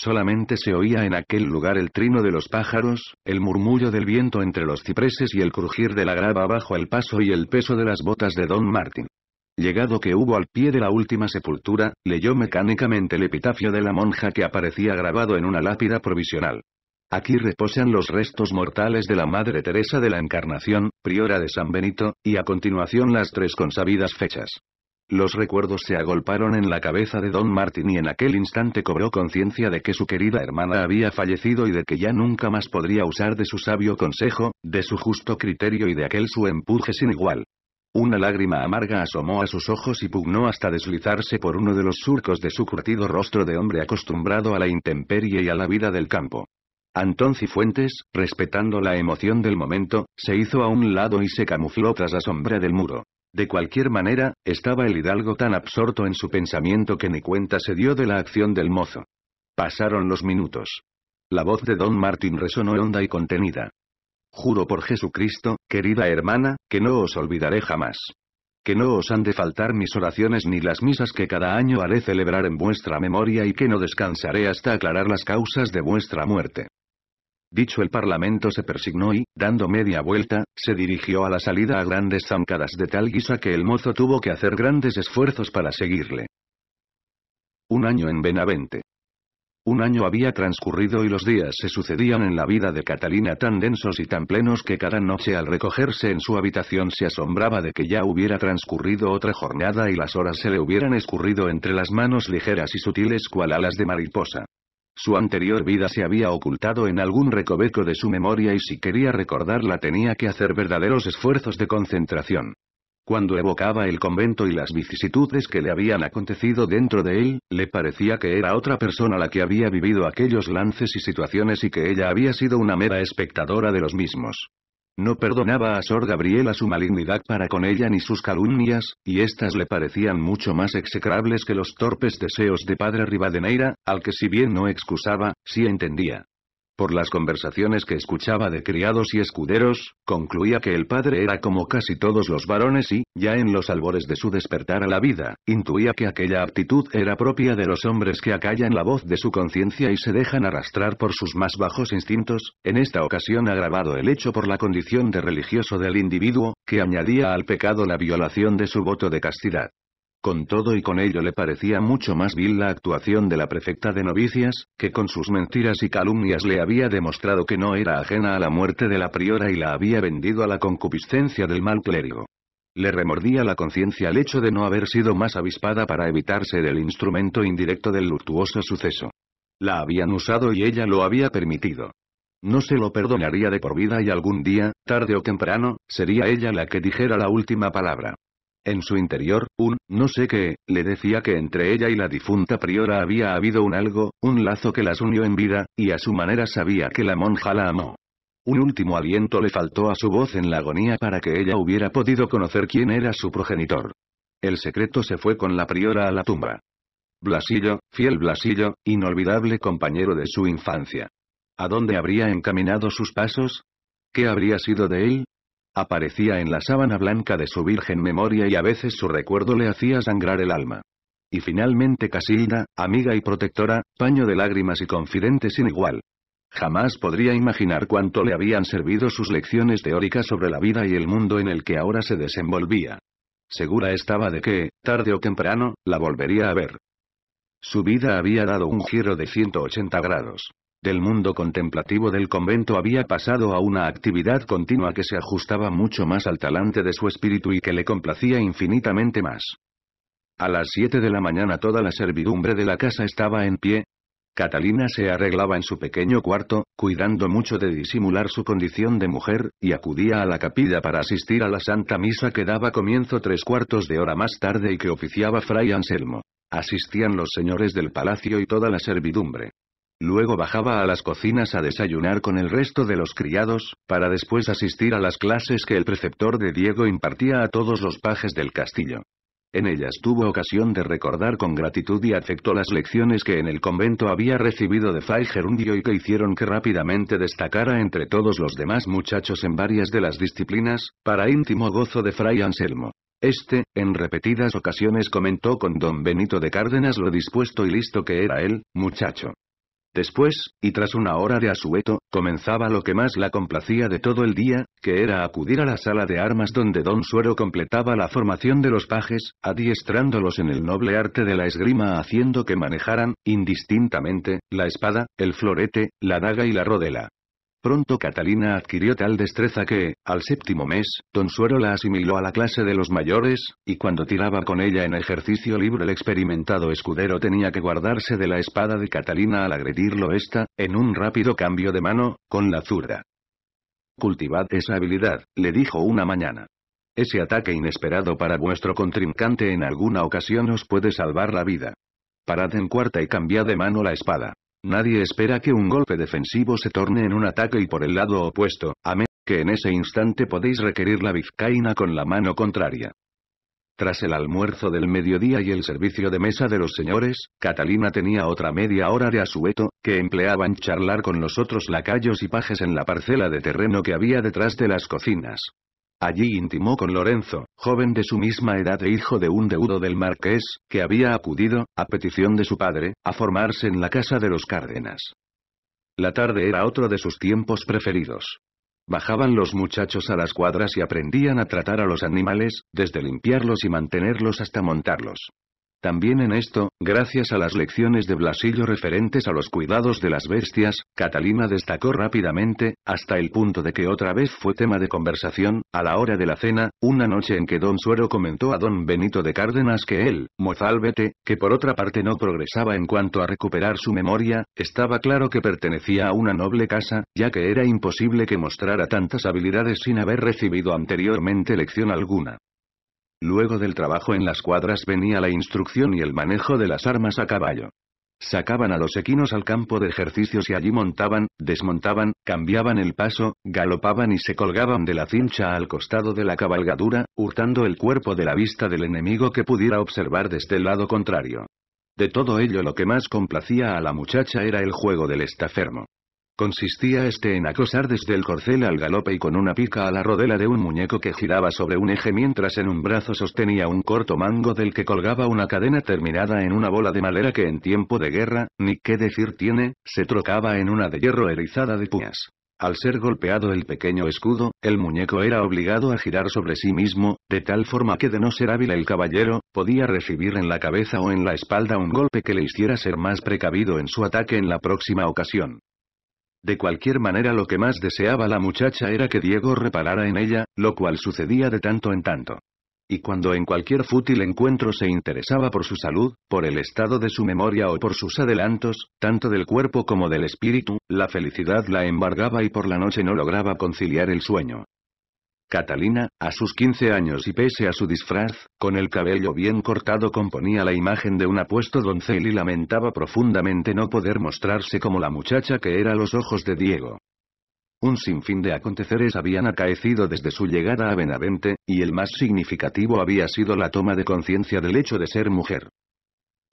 Solamente se oía en aquel lugar el trino de los pájaros, el murmullo del viento entre los cipreses y el crujir de la grava bajo el paso y el peso de las botas de Don Martín. Llegado que hubo al pie de la última sepultura, leyó mecánicamente el epitafio de la monja que aparecía grabado en una lápida provisional. Aquí reposan los restos mortales de la Madre Teresa de la Encarnación, priora de San Benito, y a continuación las tres consabidas fechas. Los recuerdos se agolparon en la cabeza de Don Martín y en aquel instante cobró conciencia de que su querida hermana había fallecido y de que ya nunca más podría usar de su sabio consejo, de su justo criterio y de aquel su empuje sin igual. Una lágrima amarga asomó a sus ojos y pugnó hasta deslizarse por uno de los surcos de su curtido rostro de hombre acostumbrado a la intemperie y a la vida del campo. Antón Cifuentes, respetando la emoción del momento, se hizo a un lado y se camufló tras la sombra del muro. De cualquier manera, estaba el hidalgo tan absorto en su pensamiento que ni cuenta se dio de la acción del mozo. Pasaron los minutos. La voz de don Martín resonó honda y contenida. Juro por Jesucristo, querida hermana, que no os olvidaré jamás. Que no os han de faltar mis oraciones ni las misas que cada año haré celebrar en vuestra memoria y que no descansaré hasta aclarar las causas de vuestra muerte. Dicho el parlamento se persignó y, dando media vuelta, se dirigió a la salida a grandes zancadas de tal guisa que el mozo tuvo que hacer grandes esfuerzos para seguirle. Un año en Benavente. Un año había transcurrido y los días se sucedían en la vida de Catalina tan densos y tan plenos que cada noche al recogerse en su habitación se asombraba de que ya hubiera transcurrido otra jornada y las horas se le hubieran escurrido entre las manos ligeras y sutiles cual alas de mariposa. Su anterior vida se había ocultado en algún recoveco de su memoria y si quería recordarla tenía que hacer verdaderos esfuerzos de concentración. Cuando evocaba el convento y las vicisitudes que le habían acontecido dentro de él, le parecía que era otra persona la que había vivido aquellos lances y situaciones y que ella había sido una mera espectadora de los mismos. No perdonaba a Sor Gabriela su malignidad para con ella ni sus calumnias, y éstas le parecían mucho más execrables que los torpes deseos de padre Rivadeneira, al que si bien no excusaba, sí entendía. Por las conversaciones que escuchaba de criados y escuderos, concluía que el padre era como casi todos los varones y, ya en los albores de su despertar a la vida, intuía que aquella aptitud era propia de los hombres que acallan la voz de su conciencia y se dejan arrastrar por sus más bajos instintos, en esta ocasión agravado el hecho por la condición de religioso del individuo, que añadía al pecado la violación de su voto de castidad. Con todo y con ello le parecía mucho más vil la actuación de la prefecta de novicias, que con sus mentiras y calumnias le había demostrado que no era ajena a la muerte de la priora y la había vendido a la concupiscencia del mal clérigo. Le remordía la conciencia el hecho de no haber sido más avispada para evitarse del instrumento indirecto del luctuoso suceso. La habían usado y ella lo había permitido. No se lo perdonaría de por vida y algún día, tarde o temprano, sería ella la que dijera la última palabra. En su interior, un, no sé qué, le decía que entre ella y la difunta priora había habido un algo, un lazo que las unió en vida, y a su manera sabía que la monja la amó. Un último aliento le faltó a su voz en la agonía para que ella hubiera podido conocer quién era su progenitor. El secreto se fue con la priora a la tumba. Blasillo, fiel Blasillo, inolvidable compañero de su infancia. ¿A dónde habría encaminado sus pasos? ¿Qué habría sido de él? Aparecía en la sábana blanca de su virgen memoria y a veces su recuerdo le hacía sangrar el alma. Y finalmente Casilda, amiga y protectora, paño de lágrimas y confidente sin igual. Jamás podría imaginar cuánto le habían servido sus lecciones teóricas sobre la vida y el mundo en el que ahora se desenvolvía. Segura estaba de que, tarde o temprano, la volvería a ver. Su vida había dado un giro de 180 grados. Del mundo contemplativo del convento había pasado a una actividad continua que se ajustaba mucho más al talante de su espíritu y que le complacía infinitamente más. A las siete de la mañana toda la servidumbre de la casa estaba en pie. Catalina se arreglaba en su pequeño cuarto, cuidando mucho de disimular su condición de mujer, y acudía a la capilla para asistir a la Santa Misa que daba comienzo tres cuartos de hora más tarde y que oficiaba Fray Anselmo. Asistían los señores del palacio y toda la servidumbre. Luego bajaba a las cocinas a desayunar con el resto de los criados, para después asistir a las clases que el preceptor de Diego impartía a todos los pajes del castillo. En ellas tuvo ocasión de recordar con gratitud y afecto las lecciones que en el convento había recibido de Fray Gerundio y que hicieron que rápidamente destacara entre todos los demás muchachos en varias de las disciplinas, para íntimo gozo de Fray Anselmo. Este, en repetidas ocasiones comentó con don Benito de Cárdenas lo dispuesto y listo que era él, muchacho. Después, y tras una hora de asueto, comenzaba lo que más la complacía de todo el día, que era acudir a la sala de armas donde Don Suero completaba la formación de los pajes, adiestrándolos en el noble arte de la esgrima haciendo que manejaran, indistintamente, la espada, el florete, la daga y la rodela. Pronto Catalina adquirió tal destreza que, al séptimo mes, Suero la asimiló a la clase de los mayores, y cuando tiraba con ella en ejercicio libre el experimentado escudero tenía que guardarse de la espada de Catalina al agredirlo esta, en un rápido cambio de mano, con la zurda. Cultivad esa habilidad, le dijo una mañana. Ese ataque inesperado para vuestro contrincante en alguna ocasión os puede salvar la vida. Parad en cuarta y cambiad de mano la espada. Nadie espera que un golpe defensivo se torne en un ataque y por el lado opuesto, amén, que en ese instante podéis requerir la vizcaína con la mano contraria. Tras el almuerzo del mediodía y el servicio de mesa de los señores, Catalina tenía otra media hora de asueto, que empleaban charlar con los otros lacayos y pajes en la parcela de terreno que había detrás de las cocinas. Allí intimó con Lorenzo, joven de su misma edad e hijo de un deudo del marqués, que había acudido, a petición de su padre, a formarse en la casa de los Cárdenas. La tarde era otro de sus tiempos preferidos. Bajaban los muchachos a las cuadras y aprendían a tratar a los animales, desde limpiarlos y mantenerlos hasta montarlos. También en esto, gracias a las lecciones de Blasillo referentes a los cuidados de las bestias, Catalina destacó rápidamente, hasta el punto de que otra vez fue tema de conversación, a la hora de la cena, una noche en que don Suero comentó a don Benito de Cárdenas que él, mozalbete, que por otra parte no progresaba en cuanto a recuperar su memoria, estaba claro que pertenecía a una noble casa, ya que era imposible que mostrara tantas habilidades sin haber recibido anteriormente lección alguna. Luego del trabajo en las cuadras venía la instrucción y el manejo de las armas a caballo. Sacaban a los equinos al campo de ejercicios y allí montaban, desmontaban, cambiaban el paso, galopaban y se colgaban de la cincha al costado de la cabalgadura, hurtando el cuerpo de la vista del enemigo que pudiera observar desde el este lado contrario. De todo ello lo que más complacía a la muchacha era el juego del estafermo. Consistía este en acosar desde el corcel al galope y con una pica a la rodela de un muñeco que giraba sobre un eje mientras en un brazo sostenía un corto mango del que colgaba una cadena terminada en una bola de madera que en tiempo de guerra, ni qué decir tiene, se trocaba en una de hierro erizada de puñas. Al ser golpeado el pequeño escudo, el muñeco era obligado a girar sobre sí mismo, de tal forma que de no ser hábil el caballero, podía recibir en la cabeza o en la espalda un golpe que le hiciera ser más precavido en su ataque en la próxima ocasión. De cualquier manera lo que más deseaba la muchacha era que Diego reparara en ella, lo cual sucedía de tanto en tanto. Y cuando en cualquier fútil encuentro se interesaba por su salud, por el estado de su memoria o por sus adelantos, tanto del cuerpo como del espíritu, la felicidad la embargaba y por la noche no lograba conciliar el sueño. Catalina, a sus 15 años y pese a su disfraz, con el cabello bien cortado componía la imagen de un apuesto doncel y lamentaba profundamente no poder mostrarse como la muchacha que era a los ojos de Diego. Un sinfín de aconteceres habían acaecido desde su llegada a Benavente, y el más significativo había sido la toma de conciencia del hecho de ser mujer.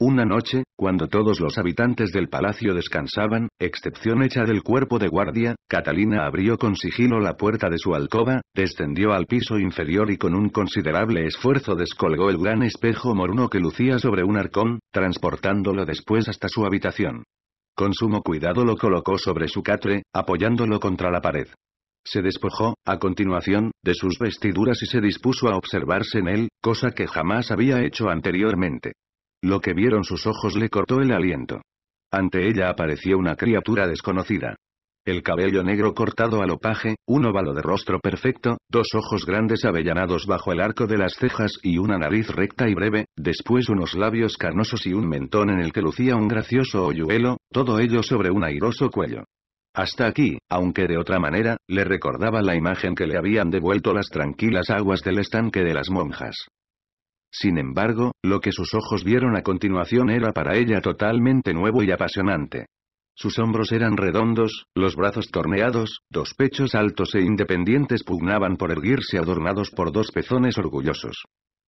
Una noche, cuando todos los habitantes del palacio descansaban, excepción hecha del cuerpo de guardia, Catalina abrió con sigilo la puerta de su alcoba, descendió al piso inferior y con un considerable esfuerzo descolgó el gran espejo moruno que lucía sobre un arcón, transportándolo después hasta su habitación. Con sumo cuidado lo colocó sobre su catre, apoyándolo contra la pared. Se despojó, a continuación, de sus vestiduras y se dispuso a observarse en él, cosa que jamás había hecho anteriormente. Lo que vieron sus ojos le cortó el aliento. Ante ella apareció una criatura desconocida. El cabello negro cortado al opaje, un óvalo de rostro perfecto, dos ojos grandes avellanados bajo el arco de las cejas y una nariz recta y breve, después unos labios carnosos y un mentón en el que lucía un gracioso hoyuelo, todo ello sobre un airoso cuello. Hasta aquí, aunque de otra manera, le recordaba la imagen que le habían devuelto las tranquilas aguas del estanque de las monjas. Sin embargo, lo que sus ojos vieron a continuación era para ella totalmente nuevo y apasionante. Sus hombros eran redondos, los brazos torneados, dos pechos altos e independientes pugnaban por erguirse adornados por dos pezones orgullosos.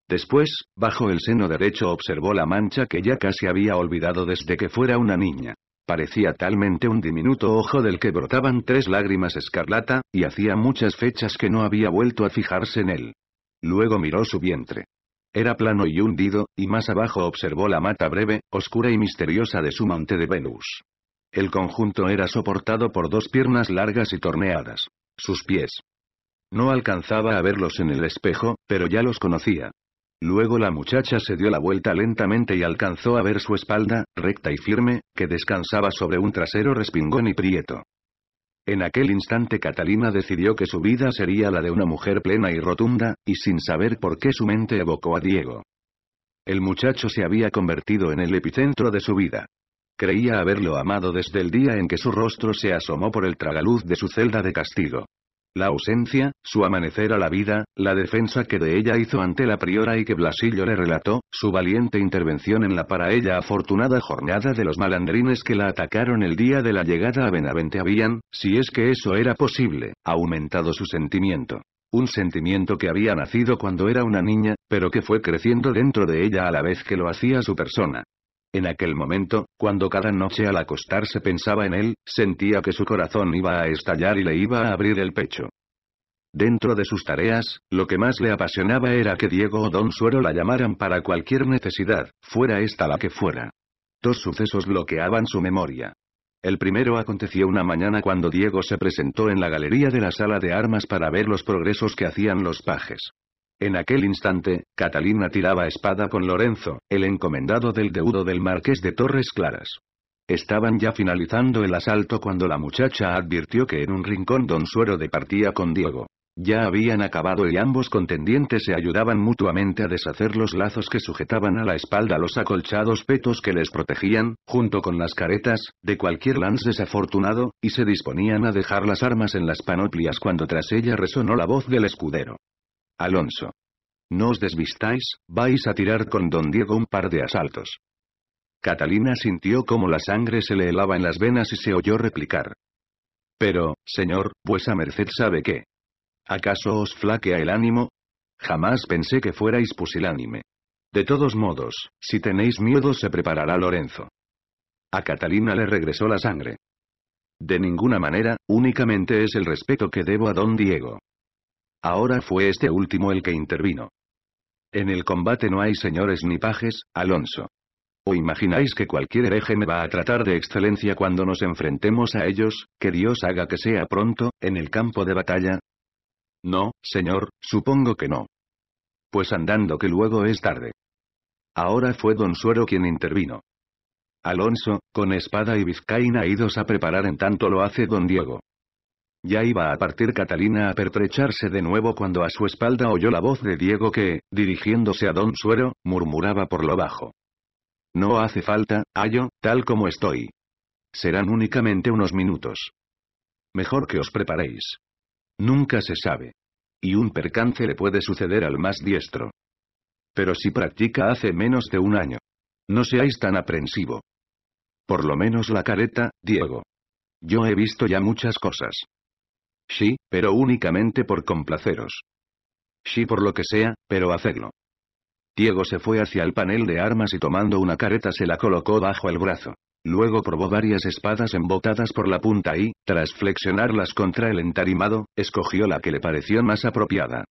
Después, bajo el seno derecho observó la mancha que ya casi había olvidado desde que fuera una niña. Parecía talmente un diminuto ojo del que brotaban tres lágrimas escarlata, y hacía muchas fechas que no había vuelto a fijarse en él. Luego miró su vientre. Era plano y hundido, y más abajo observó la mata breve, oscura y misteriosa de su monte de Venus. El conjunto era soportado por dos piernas largas y torneadas. Sus pies. No alcanzaba a verlos en el espejo, pero ya los conocía. Luego la muchacha se dio la vuelta lentamente y alcanzó a ver su espalda, recta y firme, que descansaba sobre un trasero respingón y prieto. En aquel instante Catalina decidió que su vida sería la de una mujer plena y rotunda, y sin saber por qué su mente evocó a Diego. El muchacho se había convertido en el epicentro de su vida. Creía haberlo amado desde el día en que su rostro se asomó por el tragaluz de su celda de castigo. La ausencia, su amanecer a la vida, la defensa que de ella hizo ante la priora y que Blasillo le relató, su valiente intervención en la para ella afortunada jornada de los malandrines que la atacaron el día de la llegada a Benavente habían, si es que eso era posible, aumentado su sentimiento. Un sentimiento que había nacido cuando era una niña, pero que fue creciendo dentro de ella a la vez que lo hacía su persona. En aquel momento, cuando cada noche al acostarse pensaba en él, sentía que su corazón iba a estallar y le iba a abrir el pecho. Dentro de sus tareas, lo que más le apasionaba era que Diego o Don Suero la llamaran para cualquier necesidad, fuera esta la que fuera. Dos sucesos bloqueaban su memoria. El primero aconteció una mañana cuando Diego se presentó en la galería de la sala de armas para ver los progresos que hacían los pajes. En aquel instante, Catalina tiraba espada con Lorenzo, el encomendado del deudo del marqués de Torres Claras. Estaban ya finalizando el asalto cuando la muchacha advirtió que en un rincón don Suero departía con Diego. Ya habían acabado y ambos contendientes se ayudaban mutuamente a deshacer los lazos que sujetaban a la espalda los acolchados petos que les protegían, junto con las caretas, de cualquier lance desafortunado, y se disponían a dejar las armas en las panoplias cuando tras ella resonó la voz del escudero. Alonso. No os desvistáis, vais a tirar con don Diego un par de asaltos. Catalina sintió como la sangre se le helaba en las venas y se oyó replicar. Pero, señor, vuesa merced sabe qué. ¿Acaso os flaquea el ánimo? Jamás pensé que fuerais pusilánime. De todos modos, si tenéis miedo se preparará Lorenzo. A Catalina le regresó la sangre. De ninguna manera, únicamente es el respeto que debo a don Diego. Ahora fue este último el que intervino. En el combate no hay señores ni pajes, Alonso. ¿O imagináis que cualquier hereje me va a tratar de excelencia cuando nos enfrentemos a ellos, que Dios haga que sea pronto, en el campo de batalla? No, señor, supongo que no. Pues andando que luego es tarde. Ahora fue don Suero quien intervino. Alonso, con espada y vizcaína idos a preparar en tanto lo hace don Diego. Ya iba a partir Catalina a pertrecharse de nuevo cuando a su espalda oyó la voz de Diego que, dirigiéndose a Don Suero, murmuraba por lo bajo. No hace falta, Ayo, tal como estoy. Serán únicamente unos minutos. Mejor que os preparéis. Nunca se sabe. Y un percance le puede suceder al más diestro. Pero si practica hace menos de un año. No seáis tan aprensivo. Por lo menos la careta, Diego. Yo he visto ya muchas cosas. Sí, pero únicamente por complaceros. Sí por lo que sea, pero hacedlo. Diego se fue hacia el panel de armas y tomando una careta se la colocó bajo el brazo. Luego probó varias espadas embotadas por la punta y, tras flexionarlas contra el entarimado, escogió la que le pareció más apropiada.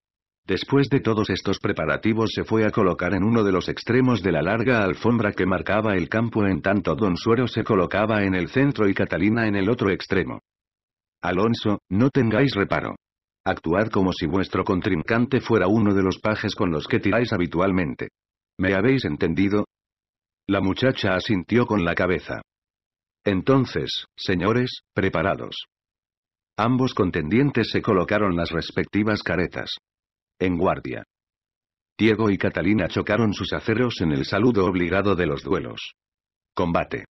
Después de todos estos preparativos se fue a colocar en uno de los extremos de la larga alfombra que marcaba el campo en tanto Don Suero se colocaba en el centro y Catalina en el otro extremo. Alonso, no tengáis reparo. Actuad como si vuestro contrincante fuera uno de los pajes con los que tiráis habitualmente. ¿Me habéis entendido? La muchacha asintió con la cabeza. Entonces, señores, preparados. Ambos contendientes se colocaron las respectivas caretas. En guardia. Diego y Catalina chocaron sus aceros en el saludo obligado de los duelos. Combate.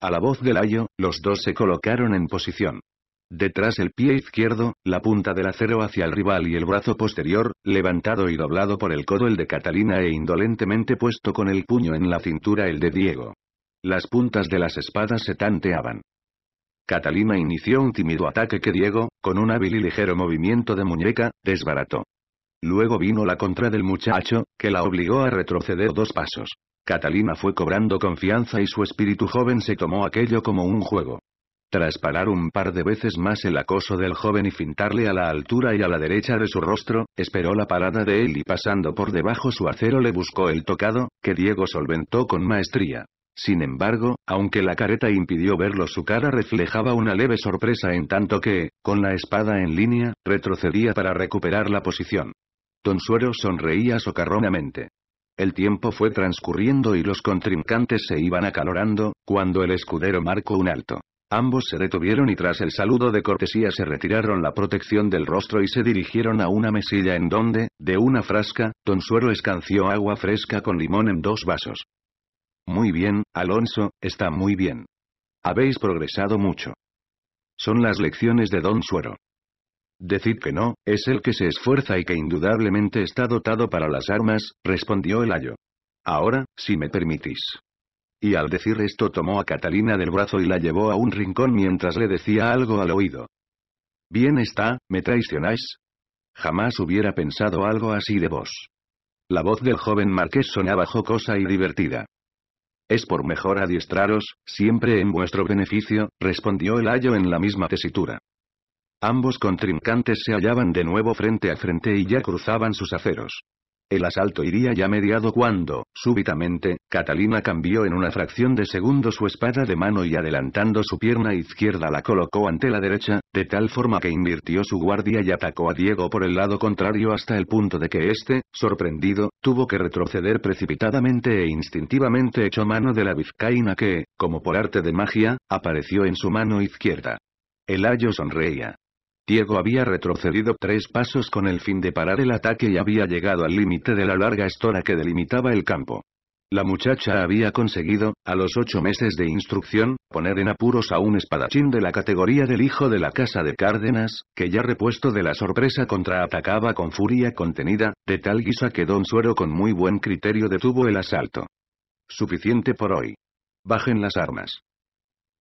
A la voz del ayo, los dos se colocaron en posición. Detrás el pie izquierdo, la punta del acero hacia el rival y el brazo posterior, levantado y doblado por el codo el de Catalina e indolentemente puesto con el puño en la cintura el de Diego. Las puntas de las espadas se tanteaban. Catalina inició un tímido ataque que Diego, con un hábil y ligero movimiento de muñeca, desbarató. Luego vino la contra del muchacho, que la obligó a retroceder dos pasos. Catalina fue cobrando confianza y su espíritu joven se tomó aquello como un juego. Tras parar un par de veces más el acoso del joven y fintarle a la altura y a la derecha de su rostro, esperó la parada de él y pasando por debajo su acero le buscó el tocado, que Diego solventó con maestría. Sin embargo, aunque la careta impidió verlo su cara reflejaba una leve sorpresa en tanto que, con la espada en línea, retrocedía para recuperar la posición. Tonsuero sonreía socarronamente. El tiempo fue transcurriendo y los contrincantes se iban acalorando, cuando el escudero marcó un alto. Ambos se detuvieron y tras el saludo de cortesía se retiraron la protección del rostro y se dirigieron a una mesilla en donde, de una frasca, don Suero escanció agua fresca con limón en dos vasos. Muy bien, Alonso, está muy bien. Habéis progresado mucho. Son las lecciones de Don Suero. Decid que no, es el que se esfuerza y que indudablemente está dotado para las armas, respondió el ayo. Ahora, si me permitís. Y al decir esto tomó a Catalina del brazo y la llevó a un rincón mientras le decía algo al oído. Bien está, ¿me traicionáis? Jamás hubiera pensado algo así de vos. La voz del joven marqués sonaba jocosa y divertida. Es por mejor adiestraros, siempre en vuestro beneficio, respondió el ayo en la misma tesitura. Ambos contrincantes se hallaban de nuevo frente a frente y ya cruzaban sus aceros. El asalto iría ya mediado cuando, súbitamente, Catalina cambió en una fracción de segundo su espada de mano y adelantando su pierna izquierda la colocó ante la derecha, de tal forma que invirtió su guardia y atacó a Diego por el lado contrario hasta el punto de que éste, sorprendido, tuvo que retroceder precipitadamente e instintivamente echó mano de la vizcaína que, como por arte de magia, apareció en su mano izquierda. El ayo sonreía. Diego había retrocedido tres pasos con el fin de parar el ataque y había llegado al límite de la larga estora que delimitaba el campo. La muchacha había conseguido, a los ocho meses de instrucción, poner en apuros a un espadachín de la categoría del hijo de la casa de Cárdenas, que ya repuesto de la sorpresa contraatacaba con furia contenida, de tal guisa que Don Suero con muy buen criterio detuvo el asalto. Suficiente por hoy. Bajen las armas.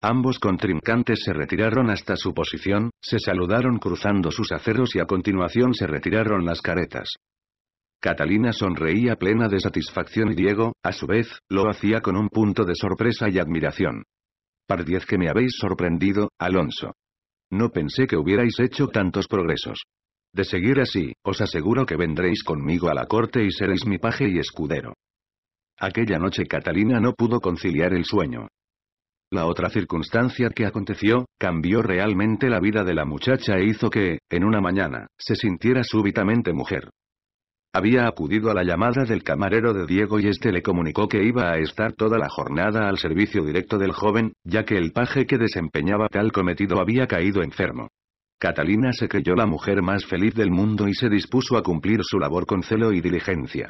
Ambos contrincantes se retiraron hasta su posición, se saludaron cruzando sus aceros y a continuación se retiraron las caretas. Catalina sonreía plena de satisfacción y Diego, a su vez, lo hacía con un punto de sorpresa y admiración. Pardiez que me habéis sorprendido, Alonso. No pensé que hubierais hecho tantos progresos. De seguir así, os aseguro que vendréis conmigo a la corte y seréis mi paje y escudero. Aquella noche Catalina no pudo conciliar el sueño. La otra circunstancia que aconteció, cambió realmente la vida de la muchacha e hizo que, en una mañana, se sintiera súbitamente mujer. Había acudido a la llamada del camarero de Diego y este le comunicó que iba a estar toda la jornada al servicio directo del joven, ya que el paje que desempeñaba tal cometido había caído enfermo. Catalina se creyó la mujer más feliz del mundo y se dispuso a cumplir su labor con celo y diligencia.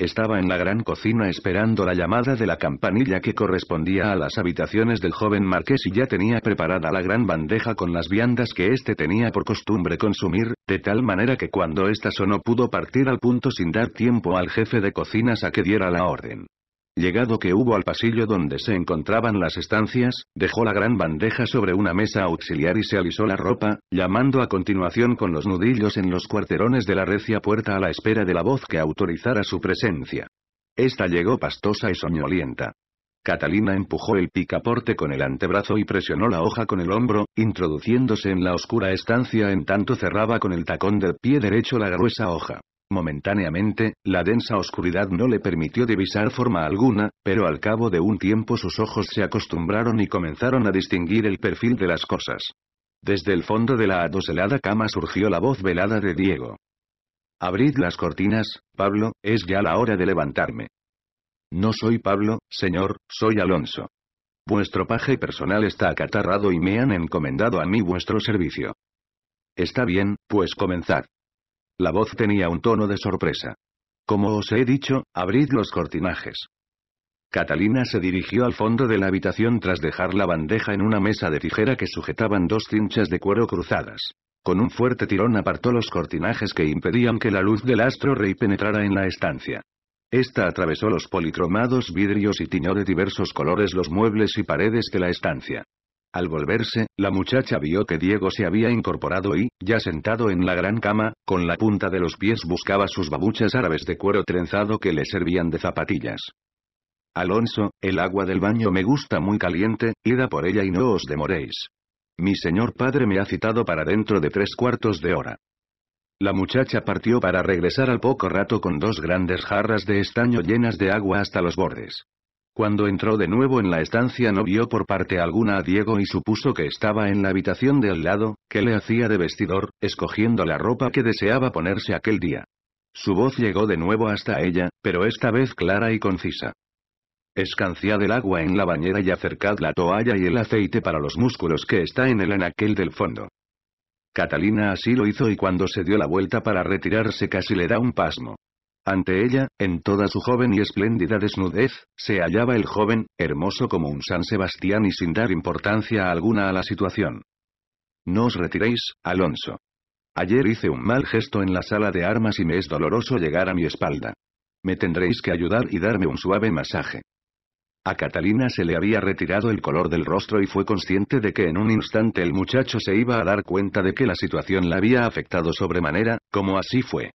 Estaba en la gran cocina esperando la llamada de la campanilla que correspondía a las habitaciones del joven marqués y ya tenía preparada la gran bandeja con las viandas que éste tenía por costumbre consumir, de tal manera que cuando ésta sonó pudo partir al punto sin dar tiempo al jefe de cocinas a que diera la orden. Llegado que hubo al pasillo donde se encontraban las estancias, dejó la gran bandeja sobre una mesa auxiliar y se alisó la ropa, llamando a continuación con los nudillos en los cuarterones de la recia puerta a la espera de la voz que autorizara su presencia. Esta llegó pastosa y soñolienta. Catalina empujó el picaporte con el antebrazo y presionó la hoja con el hombro, introduciéndose en la oscura estancia en tanto cerraba con el tacón del pie derecho la gruesa hoja. Momentáneamente, la densa oscuridad no le permitió divisar forma alguna, pero al cabo de un tiempo sus ojos se acostumbraron y comenzaron a distinguir el perfil de las cosas. Desde el fondo de la adoselada cama surgió la voz velada de Diego. Abrid las cortinas, Pablo, es ya la hora de levantarme. No soy Pablo, señor, soy Alonso. Vuestro paje personal está acatarrado y me han encomendado a mí vuestro servicio. Está bien, pues comenzad. La voz tenía un tono de sorpresa. Como os he dicho, abrid los cortinajes. Catalina se dirigió al fondo de la habitación tras dejar la bandeja en una mesa de tijera que sujetaban dos cinchas de cuero cruzadas. Con un fuerte tirón apartó los cortinajes que impedían que la luz del astro rey penetrara en la estancia. Esta atravesó los policromados vidrios y tiñó de diversos colores los muebles y paredes de la estancia. Al volverse, la muchacha vio que Diego se había incorporado y, ya sentado en la gran cama, con la punta de los pies buscaba sus babuchas árabes de cuero trenzado que le servían de zapatillas. Alonso, el agua del baño me gusta muy caliente, ida por ella y no os demoréis. Mi señor padre me ha citado para dentro de tres cuartos de hora. La muchacha partió para regresar al poco rato con dos grandes jarras de estaño llenas de agua hasta los bordes. Cuando entró de nuevo en la estancia no vio por parte alguna a Diego y supuso que estaba en la habitación de al lado, que le hacía de vestidor, escogiendo la ropa que deseaba ponerse aquel día. Su voz llegó de nuevo hasta ella, pero esta vez clara y concisa. Escanciad el agua en la bañera y acercad la toalla y el aceite para los músculos que está en el anaquel del fondo. Catalina así lo hizo y cuando se dio la vuelta para retirarse casi le da un pasmo. Ante ella, en toda su joven y espléndida desnudez, se hallaba el joven, hermoso como un San Sebastián y sin dar importancia alguna a la situación. No os retiréis, Alonso. Ayer hice un mal gesto en la sala de armas y me es doloroso llegar a mi espalda. Me tendréis que ayudar y darme un suave masaje. A Catalina se le había retirado el color del rostro y fue consciente de que en un instante el muchacho se iba a dar cuenta de que la situación la había afectado sobremanera, como así fue.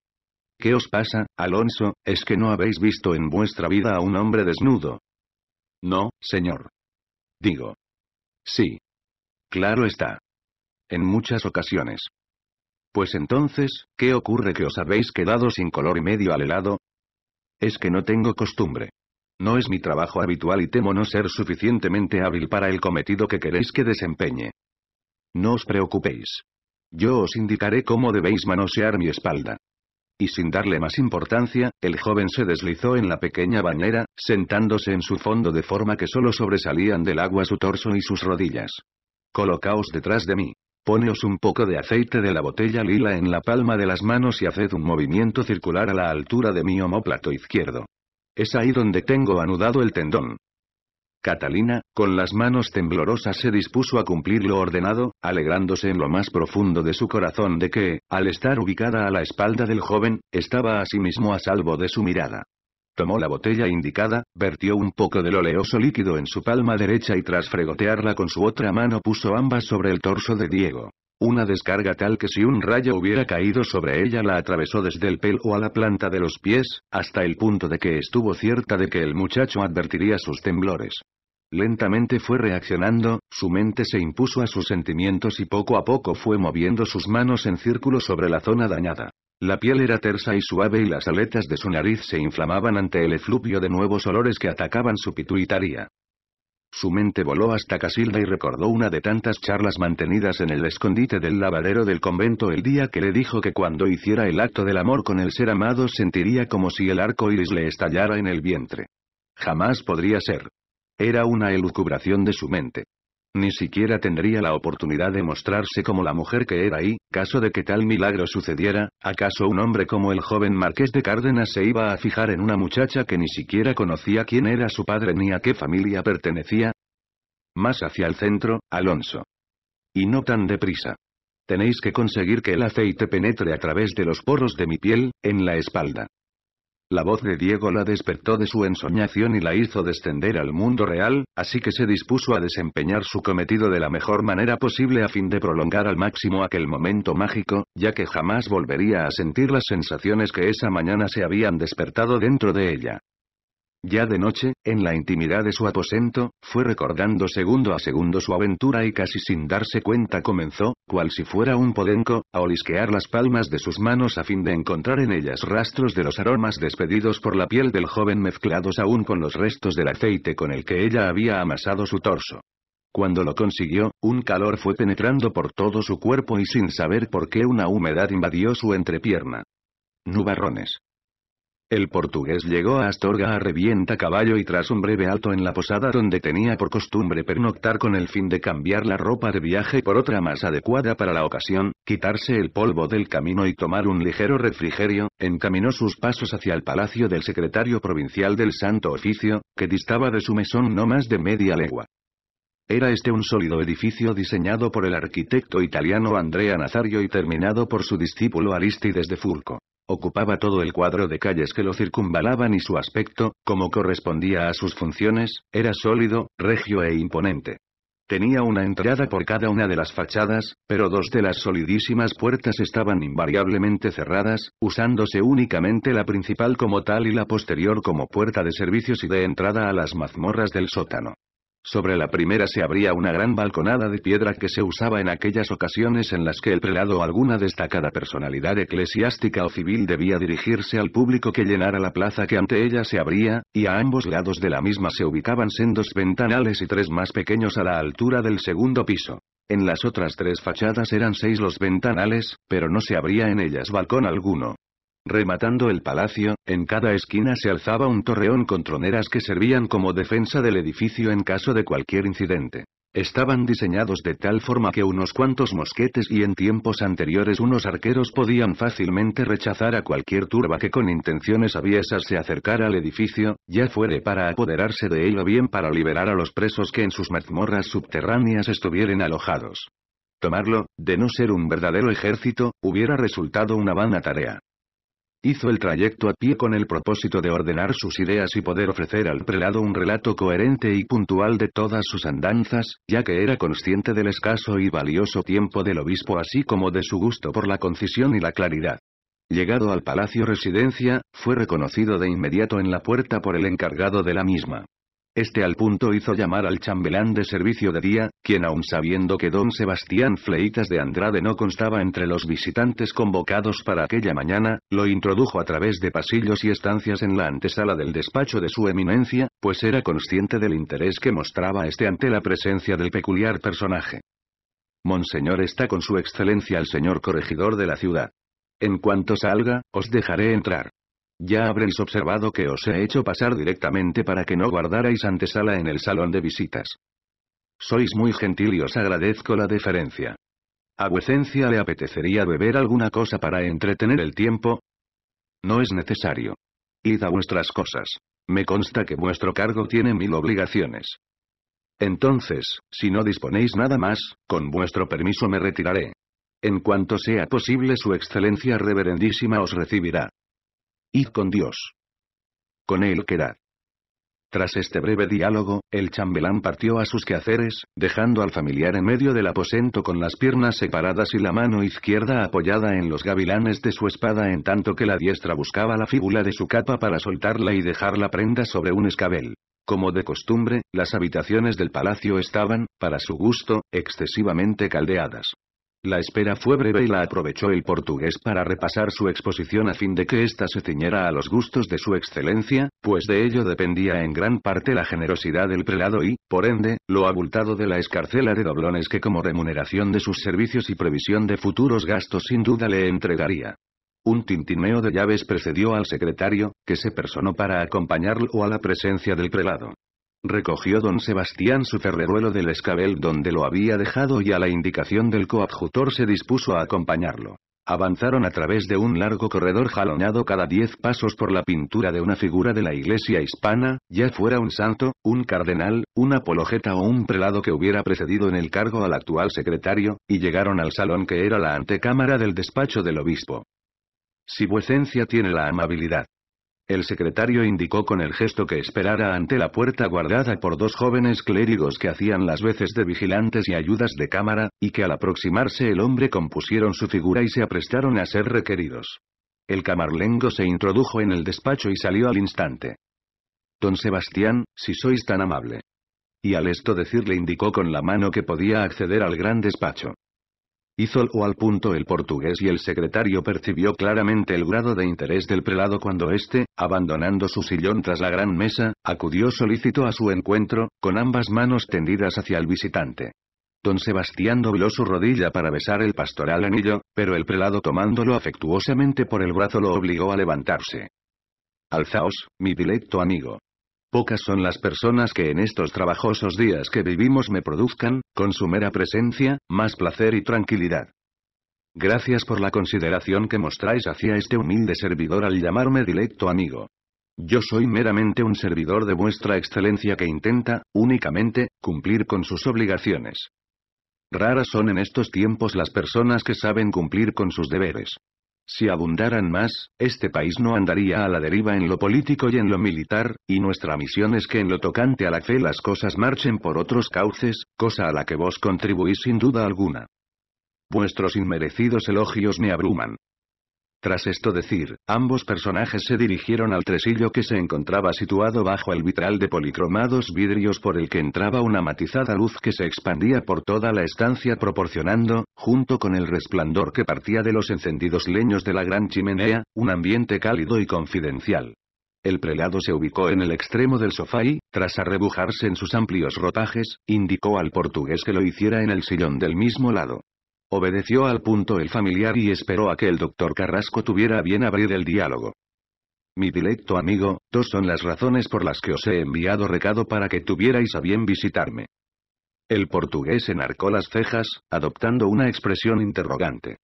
¿Qué os pasa, Alonso, es que no habéis visto en vuestra vida a un hombre desnudo? No, señor. Digo. Sí. Claro está. En muchas ocasiones. Pues entonces, ¿qué ocurre que os habéis quedado sin color y medio al helado? Es que no tengo costumbre. No es mi trabajo habitual y temo no ser suficientemente hábil para el cometido que queréis que desempeñe. No os preocupéis. Yo os indicaré cómo debéis manosear mi espalda. Y sin darle más importancia, el joven se deslizó en la pequeña bañera, sentándose en su fondo de forma que solo sobresalían del agua su torso y sus rodillas. Colocaos detrás de mí. Poneos un poco de aceite de la botella lila en la palma de las manos y haced un movimiento circular a la altura de mi omóplato izquierdo. Es ahí donde tengo anudado el tendón. Catalina, con las manos temblorosas se dispuso a cumplir lo ordenado, alegrándose en lo más profundo de su corazón de que, al estar ubicada a la espalda del joven, estaba a sí a salvo de su mirada. Tomó la botella indicada, vertió un poco del oleoso líquido en su palma derecha y tras fregotearla con su otra mano puso ambas sobre el torso de Diego. Una descarga tal que si un rayo hubiera caído sobre ella la atravesó desde el pelo a la planta de los pies, hasta el punto de que estuvo cierta de que el muchacho advertiría sus temblores. Lentamente fue reaccionando, su mente se impuso a sus sentimientos y poco a poco fue moviendo sus manos en círculo sobre la zona dañada. La piel era tersa y suave y las aletas de su nariz se inflamaban ante el efluvio de nuevos olores que atacaban su pituitaria. Su mente voló hasta Casilda y recordó una de tantas charlas mantenidas en el escondite del lavadero del convento el día que le dijo que cuando hiciera el acto del amor con el ser amado sentiría como si el arco iris le estallara en el vientre. Jamás podría ser. Era una elucubración de su mente. Ni siquiera tendría la oportunidad de mostrarse como la mujer que era y, caso de que tal milagro sucediera, ¿acaso un hombre como el joven marqués de Cárdenas se iba a fijar en una muchacha que ni siquiera conocía quién era su padre ni a qué familia pertenecía? Más hacia el centro, Alonso. Y no tan deprisa. Tenéis que conseguir que el aceite penetre a través de los poros de mi piel, en la espalda. La voz de Diego la despertó de su ensoñación y la hizo descender al mundo real, así que se dispuso a desempeñar su cometido de la mejor manera posible a fin de prolongar al máximo aquel momento mágico, ya que jamás volvería a sentir las sensaciones que esa mañana se habían despertado dentro de ella. Ya de noche, en la intimidad de su aposento, fue recordando segundo a segundo su aventura y casi sin darse cuenta comenzó, cual si fuera un podenco, a olisquear las palmas de sus manos a fin de encontrar en ellas rastros de los aromas despedidos por la piel del joven mezclados aún con los restos del aceite con el que ella había amasado su torso. Cuando lo consiguió, un calor fue penetrando por todo su cuerpo y sin saber por qué una humedad invadió su entrepierna. Nubarrones. El portugués llegó a Astorga a revienta caballo y tras un breve alto en la posada donde tenía por costumbre pernoctar con el fin de cambiar la ropa de viaje por otra más adecuada para la ocasión, quitarse el polvo del camino y tomar un ligero refrigerio, encaminó sus pasos hacia el palacio del secretario provincial del Santo Oficio, que distaba de su mesón no más de media legua. Era este un sólido edificio diseñado por el arquitecto italiano Andrea Nazario y terminado por su discípulo Aristides de Furco. Ocupaba todo el cuadro de calles que lo circunvalaban y su aspecto, como correspondía a sus funciones, era sólido, regio e imponente. Tenía una entrada por cada una de las fachadas, pero dos de las solidísimas puertas estaban invariablemente cerradas, usándose únicamente la principal como tal y la posterior como puerta de servicios y de entrada a las mazmorras del sótano. Sobre la primera se abría una gran balconada de piedra que se usaba en aquellas ocasiones en las que el prelado o alguna destacada personalidad eclesiástica o civil debía dirigirse al público que llenara la plaza que ante ella se abría, y a ambos lados de la misma se ubicaban sendos ventanales y tres más pequeños a la altura del segundo piso. En las otras tres fachadas eran seis los ventanales, pero no se abría en ellas balcón alguno. Rematando el palacio, en cada esquina se alzaba un torreón con troneras que servían como defensa del edificio en caso de cualquier incidente. Estaban diseñados de tal forma que unos cuantos mosquetes y en tiempos anteriores unos arqueros podían fácilmente rechazar a cualquier turba que con intenciones aviesas se acercara al edificio, ya fuere para apoderarse de ello o bien para liberar a los presos que en sus mazmorras subterráneas estuvieran alojados. Tomarlo, de no ser un verdadero ejército, hubiera resultado una vana tarea. Hizo el trayecto a pie con el propósito de ordenar sus ideas y poder ofrecer al prelado un relato coherente y puntual de todas sus andanzas, ya que era consciente del escaso y valioso tiempo del obispo así como de su gusto por la concisión y la claridad. Llegado al palacio residencia, fue reconocido de inmediato en la puerta por el encargado de la misma. Este al punto hizo llamar al chambelán de servicio de día, quien aun sabiendo que don Sebastián Fleitas de Andrade no constaba entre los visitantes convocados para aquella mañana, lo introdujo a través de pasillos y estancias en la antesala del despacho de su eminencia, pues era consciente del interés que mostraba este ante la presencia del peculiar personaje. Monseñor está con su excelencia el señor corregidor de la ciudad. En cuanto salga, os dejaré entrar. Ya habréis observado que os he hecho pasar directamente para que no guardarais antesala en el salón de visitas. Sois muy gentil y os agradezco la deferencia. ¿A vuecencia le apetecería beber alguna cosa para entretener el tiempo? No es necesario. Id a vuestras cosas. Me consta que vuestro cargo tiene mil obligaciones. Entonces, si no disponéis nada más, con vuestro permiso me retiraré. En cuanto sea posible su excelencia reverendísima os recibirá. Id con Dios. Con él quedad. Tras este breve diálogo, el chambelán partió a sus quehaceres, dejando al familiar en medio del aposento con las piernas separadas y la mano izquierda apoyada en los gavilanes de su espada en tanto que la diestra buscaba la fíbula de su capa para soltarla y dejar la prenda sobre un escabel. Como de costumbre, las habitaciones del palacio estaban, para su gusto, excesivamente caldeadas. La espera fue breve y la aprovechó el portugués para repasar su exposición a fin de que ésta se ciñera a los gustos de su excelencia, pues de ello dependía en gran parte la generosidad del prelado y, por ende, lo abultado de la escarcela de doblones que como remuneración de sus servicios y previsión de futuros gastos sin duda le entregaría. Un tintineo de llaves precedió al secretario, que se personó para acompañarlo a la presencia del prelado. Recogió don Sebastián su ferreruelo del escabel donde lo había dejado y a la indicación del coadjutor se dispuso a acompañarlo. Avanzaron a través de un largo corredor jalonado cada diez pasos por la pintura de una figura de la iglesia hispana, ya fuera un santo, un cardenal, un apologeta o un prelado que hubiera precedido en el cargo al actual secretario, y llegaron al salón que era la antecámara del despacho del obispo. Si vuecencia tiene la amabilidad el secretario indicó con el gesto que esperara ante la puerta guardada por dos jóvenes clérigos que hacían las veces de vigilantes y ayudas de cámara, y que al aproximarse el hombre compusieron su figura y se aprestaron a ser requeridos. El camarlengo se introdujo en el despacho y salió al instante. Don Sebastián, si sois tan amable. Y al esto decirle indicó con la mano que podía acceder al gran despacho. Hizo o al punto el portugués y el secretario percibió claramente el grado de interés del prelado cuando éste, abandonando su sillón tras la gran mesa, acudió solícito a su encuentro, con ambas manos tendidas hacia el visitante. Don Sebastián dobló su rodilla para besar el pastoral anillo, pero el prelado tomándolo afectuosamente por el brazo lo obligó a levantarse. Alzaos, mi dilecto amigo. Pocas son las personas que en estos trabajosos días que vivimos me produzcan, con su mera presencia, más placer y tranquilidad. Gracias por la consideración que mostráis hacia este humilde servidor al llamarme directo amigo. Yo soy meramente un servidor de vuestra excelencia que intenta, únicamente, cumplir con sus obligaciones. Raras son en estos tiempos las personas que saben cumplir con sus deberes. Si abundaran más, este país no andaría a la deriva en lo político y en lo militar, y nuestra misión es que en lo tocante a la fe las cosas marchen por otros cauces, cosa a la que vos contribuís sin duda alguna. Vuestros inmerecidos elogios me abruman. Tras esto decir, ambos personajes se dirigieron al tresillo que se encontraba situado bajo el vitral de policromados vidrios por el que entraba una matizada luz que se expandía por toda la estancia proporcionando, junto con el resplandor que partía de los encendidos leños de la gran chimenea, un ambiente cálido y confidencial. El prelado se ubicó en el extremo del sofá y, tras arrebujarse en sus amplios rotajes, indicó al portugués que lo hiciera en el sillón del mismo lado. Obedeció al punto el familiar y esperó a que el doctor Carrasco tuviera bien abrir el diálogo. Mi dilecto amigo, dos son las razones por las que os he enviado recado para que tuvierais a bien visitarme. El portugués enarcó las cejas, adoptando una expresión interrogante.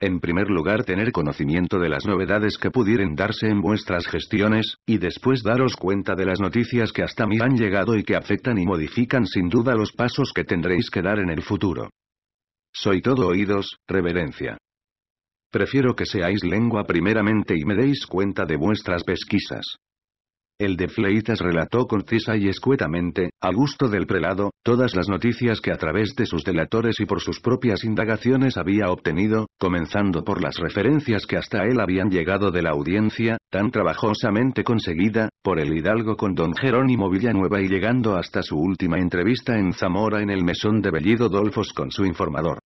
En primer lugar tener conocimiento de las novedades que pudieran darse en vuestras gestiones, y después daros cuenta de las noticias que hasta mí han llegado y que afectan y modifican sin duda los pasos que tendréis que dar en el futuro. Soy todo oídos, reverencia. Prefiero que seáis lengua primeramente y me deis cuenta de vuestras pesquisas. El de Fleitas relató concisa y escuetamente, a gusto del prelado, todas las noticias que a través de sus delatores y por sus propias indagaciones había obtenido, comenzando por las referencias que hasta él habían llegado de la audiencia, tan trabajosamente conseguida, por el hidalgo con don Jerónimo Villanueva y llegando hasta su última entrevista en Zamora en el mesón de Bellido Dolfos con su informador.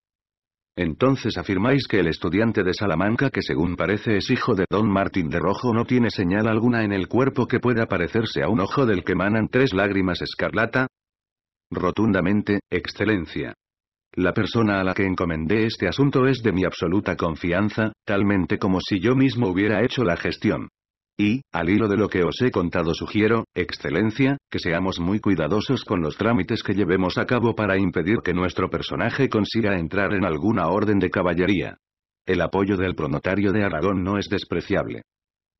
Entonces afirmáis que el estudiante de Salamanca que según parece es hijo de Don Martín de Rojo no tiene señal alguna en el cuerpo que pueda parecerse a un ojo del que manan tres lágrimas escarlata? Rotundamente, Excelencia. La persona a la que encomendé este asunto es de mi absoluta confianza, talmente como si yo mismo hubiera hecho la gestión. Y, al hilo de lo que os he contado sugiero, excelencia, que seamos muy cuidadosos con los trámites que llevemos a cabo para impedir que nuestro personaje consiga entrar en alguna orden de caballería. El apoyo del pronotario de Aragón no es despreciable.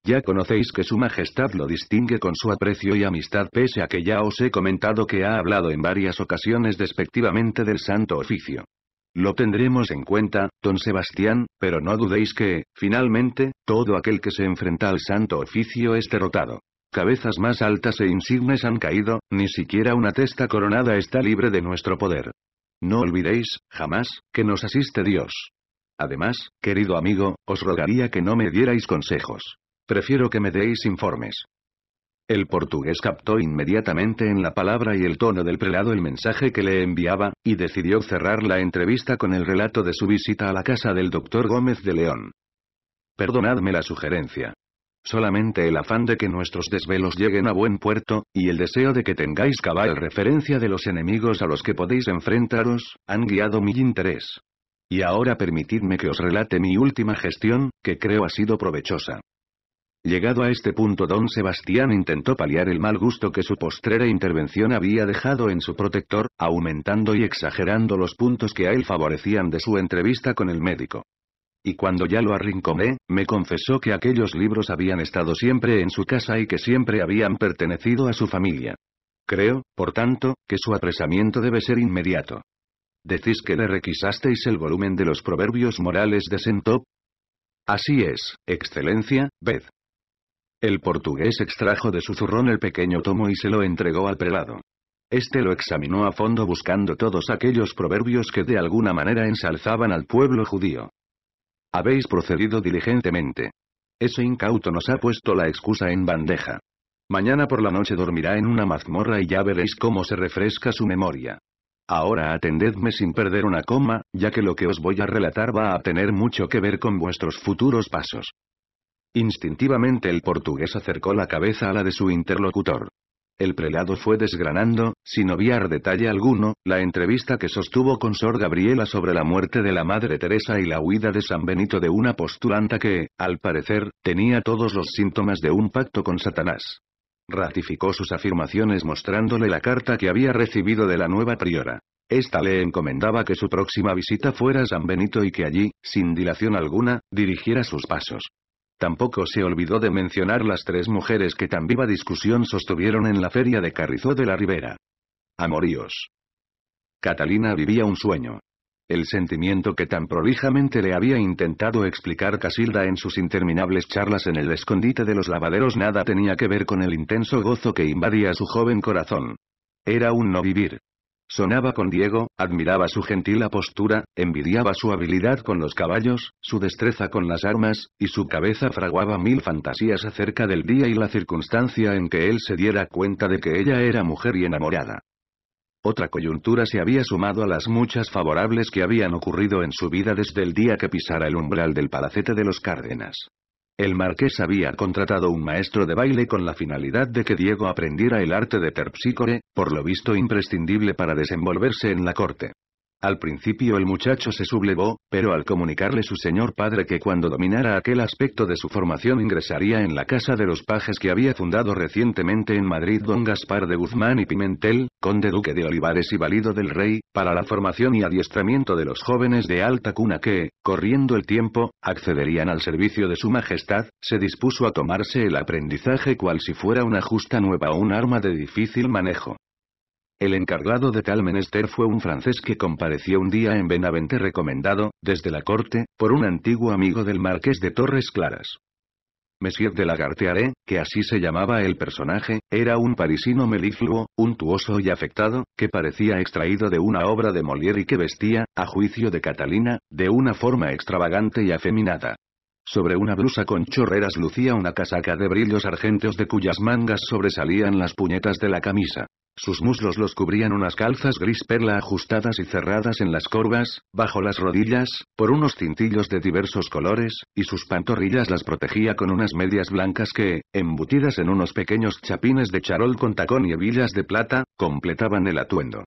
Ya conocéis que su majestad lo distingue con su aprecio y amistad pese a que ya os he comentado que ha hablado en varias ocasiones despectivamente del santo oficio. Lo tendremos en cuenta, don Sebastián, pero no dudéis que, finalmente, todo aquel que se enfrenta al santo oficio es derrotado. Cabezas más altas e insignes han caído, ni siquiera una testa coronada está libre de nuestro poder. No olvidéis, jamás, que nos asiste Dios. Además, querido amigo, os rogaría que no me dierais consejos. Prefiero que me deis informes. El portugués captó inmediatamente en la palabra y el tono del prelado el mensaje que le enviaba, y decidió cerrar la entrevista con el relato de su visita a la casa del doctor Gómez de León. Perdonadme la sugerencia. Solamente el afán de que nuestros desvelos lleguen a buen puerto, y el deseo de que tengáis cabal referencia de los enemigos a los que podéis enfrentaros, han guiado mi interés. Y ahora permitidme que os relate mi última gestión, que creo ha sido provechosa. Llegado a este punto don Sebastián intentó paliar el mal gusto que su postrera intervención había dejado en su protector, aumentando y exagerando los puntos que a él favorecían de su entrevista con el médico. Y cuando ya lo arrinconé, me confesó que aquellos libros habían estado siempre en su casa y que siempre habían pertenecido a su familia. Creo, por tanto, que su apresamiento debe ser inmediato. ¿Decís que le requisasteis el volumen de los proverbios morales de Sentop? Así es, Excelencia, ved. El portugués extrajo de su zurrón el pequeño tomo y se lo entregó al prelado. Este lo examinó a fondo buscando todos aquellos proverbios que de alguna manera ensalzaban al pueblo judío. Habéis procedido diligentemente. Ese incauto nos ha puesto la excusa en bandeja. Mañana por la noche dormirá en una mazmorra y ya veréis cómo se refresca su memoria. Ahora atendedme sin perder una coma, ya que lo que os voy a relatar va a tener mucho que ver con vuestros futuros pasos. Instintivamente el portugués acercó la cabeza a la de su interlocutor. El prelado fue desgranando, sin obviar detalle alguno, la entrevista que sostuvo con Sor Gabriela sobre la muerte de la Madre Teresa y la huida de San Benito de una postulanta que, al parecer, tenía todos los síntomas de un pacto con Satanás. Ratificó sus afirmaciones mostrándole la carta que había recibido de la nueva priora. Esta le encomendaba que su próxima visita fuera San Benito y que allí, sin dilación alguna, dirigiera sus pasos. Tampoco se olvidó de mencionar las tres mujeres que tan viva discusión sostuvieron en la feria de Carrizó de la Ribera. Amoríos. Catalina vivía un sueño. El sentimiento que tan prolijamente le había intentado explicar Casilda en sus interminables charlas en el escondite de los lavaderos nada tenía que ver con el intenso gozo que invadía su joven corazón. Era un no vivir. Sonaba con Diego, admiraba su gentil apostura, envidiaba su habilidad con los caballos, su destreza con las armas, y su cabeza fraguaba mil fantasías acerca del día y la circunstancia en que él se diera cuenta de que ella era mujer y enamorada. Otra coyuntura se había sumado a las muchas favorables que habían ocurrido en su vida desde el día que pisara el umbral del palacete de los Cárdenas. El marqués había contratado un maestro de baile con la finalidad de que Diego aprendiera el arte de terpsícore, por lo visto imprescindible para desenvolverse en la corte. Al principio el muchacho se sublevó, pero al comunicarle su señor padre que cuando dominara aquel aspecto de su formación ingresaría en la casa de los pajes que había fundado recientemente en Madrid don Gaspar de Guzmán y Pimentel, conde duque de Olivares y valido del rey, para la formación y adiestramiento de los jóvenes de alta cuna que, corriendo el tiempo, accederían al servicio de su majestad, se dispuso a tomarse el aprendizaje cual si fuera una justa nueva o un arma de difícil manejo. El encargado de tal menester fue un francés que compareció un día en Benavente recomendado, desde la corte, por un antiguo amigo del marqués de Torres Claras. Monsieur de Lagartearé, que así se llamaba el personaje, era un parisino melifluo, untuoso y afectado, que parecía extraído de una obra de Molière y que vestía, a juicio de Catalina, de una forma extravagante y afeminada. Sobre una blusa con chorreras lucía una casaca de brillos argentos de cuyas mangas sobresalían las puñetas de la camisa. Sus muslos los cubrían unas calzas gris perla ajustadas y cerradas en las corvas, bajo las rodillas, por unos cintillos de diversos colores, y sus pantorrillas las protegía con unas medias blancas que, embutidas en unos pequeños chapines de charol con tacón y hebillas de plata, completaban el atuendo.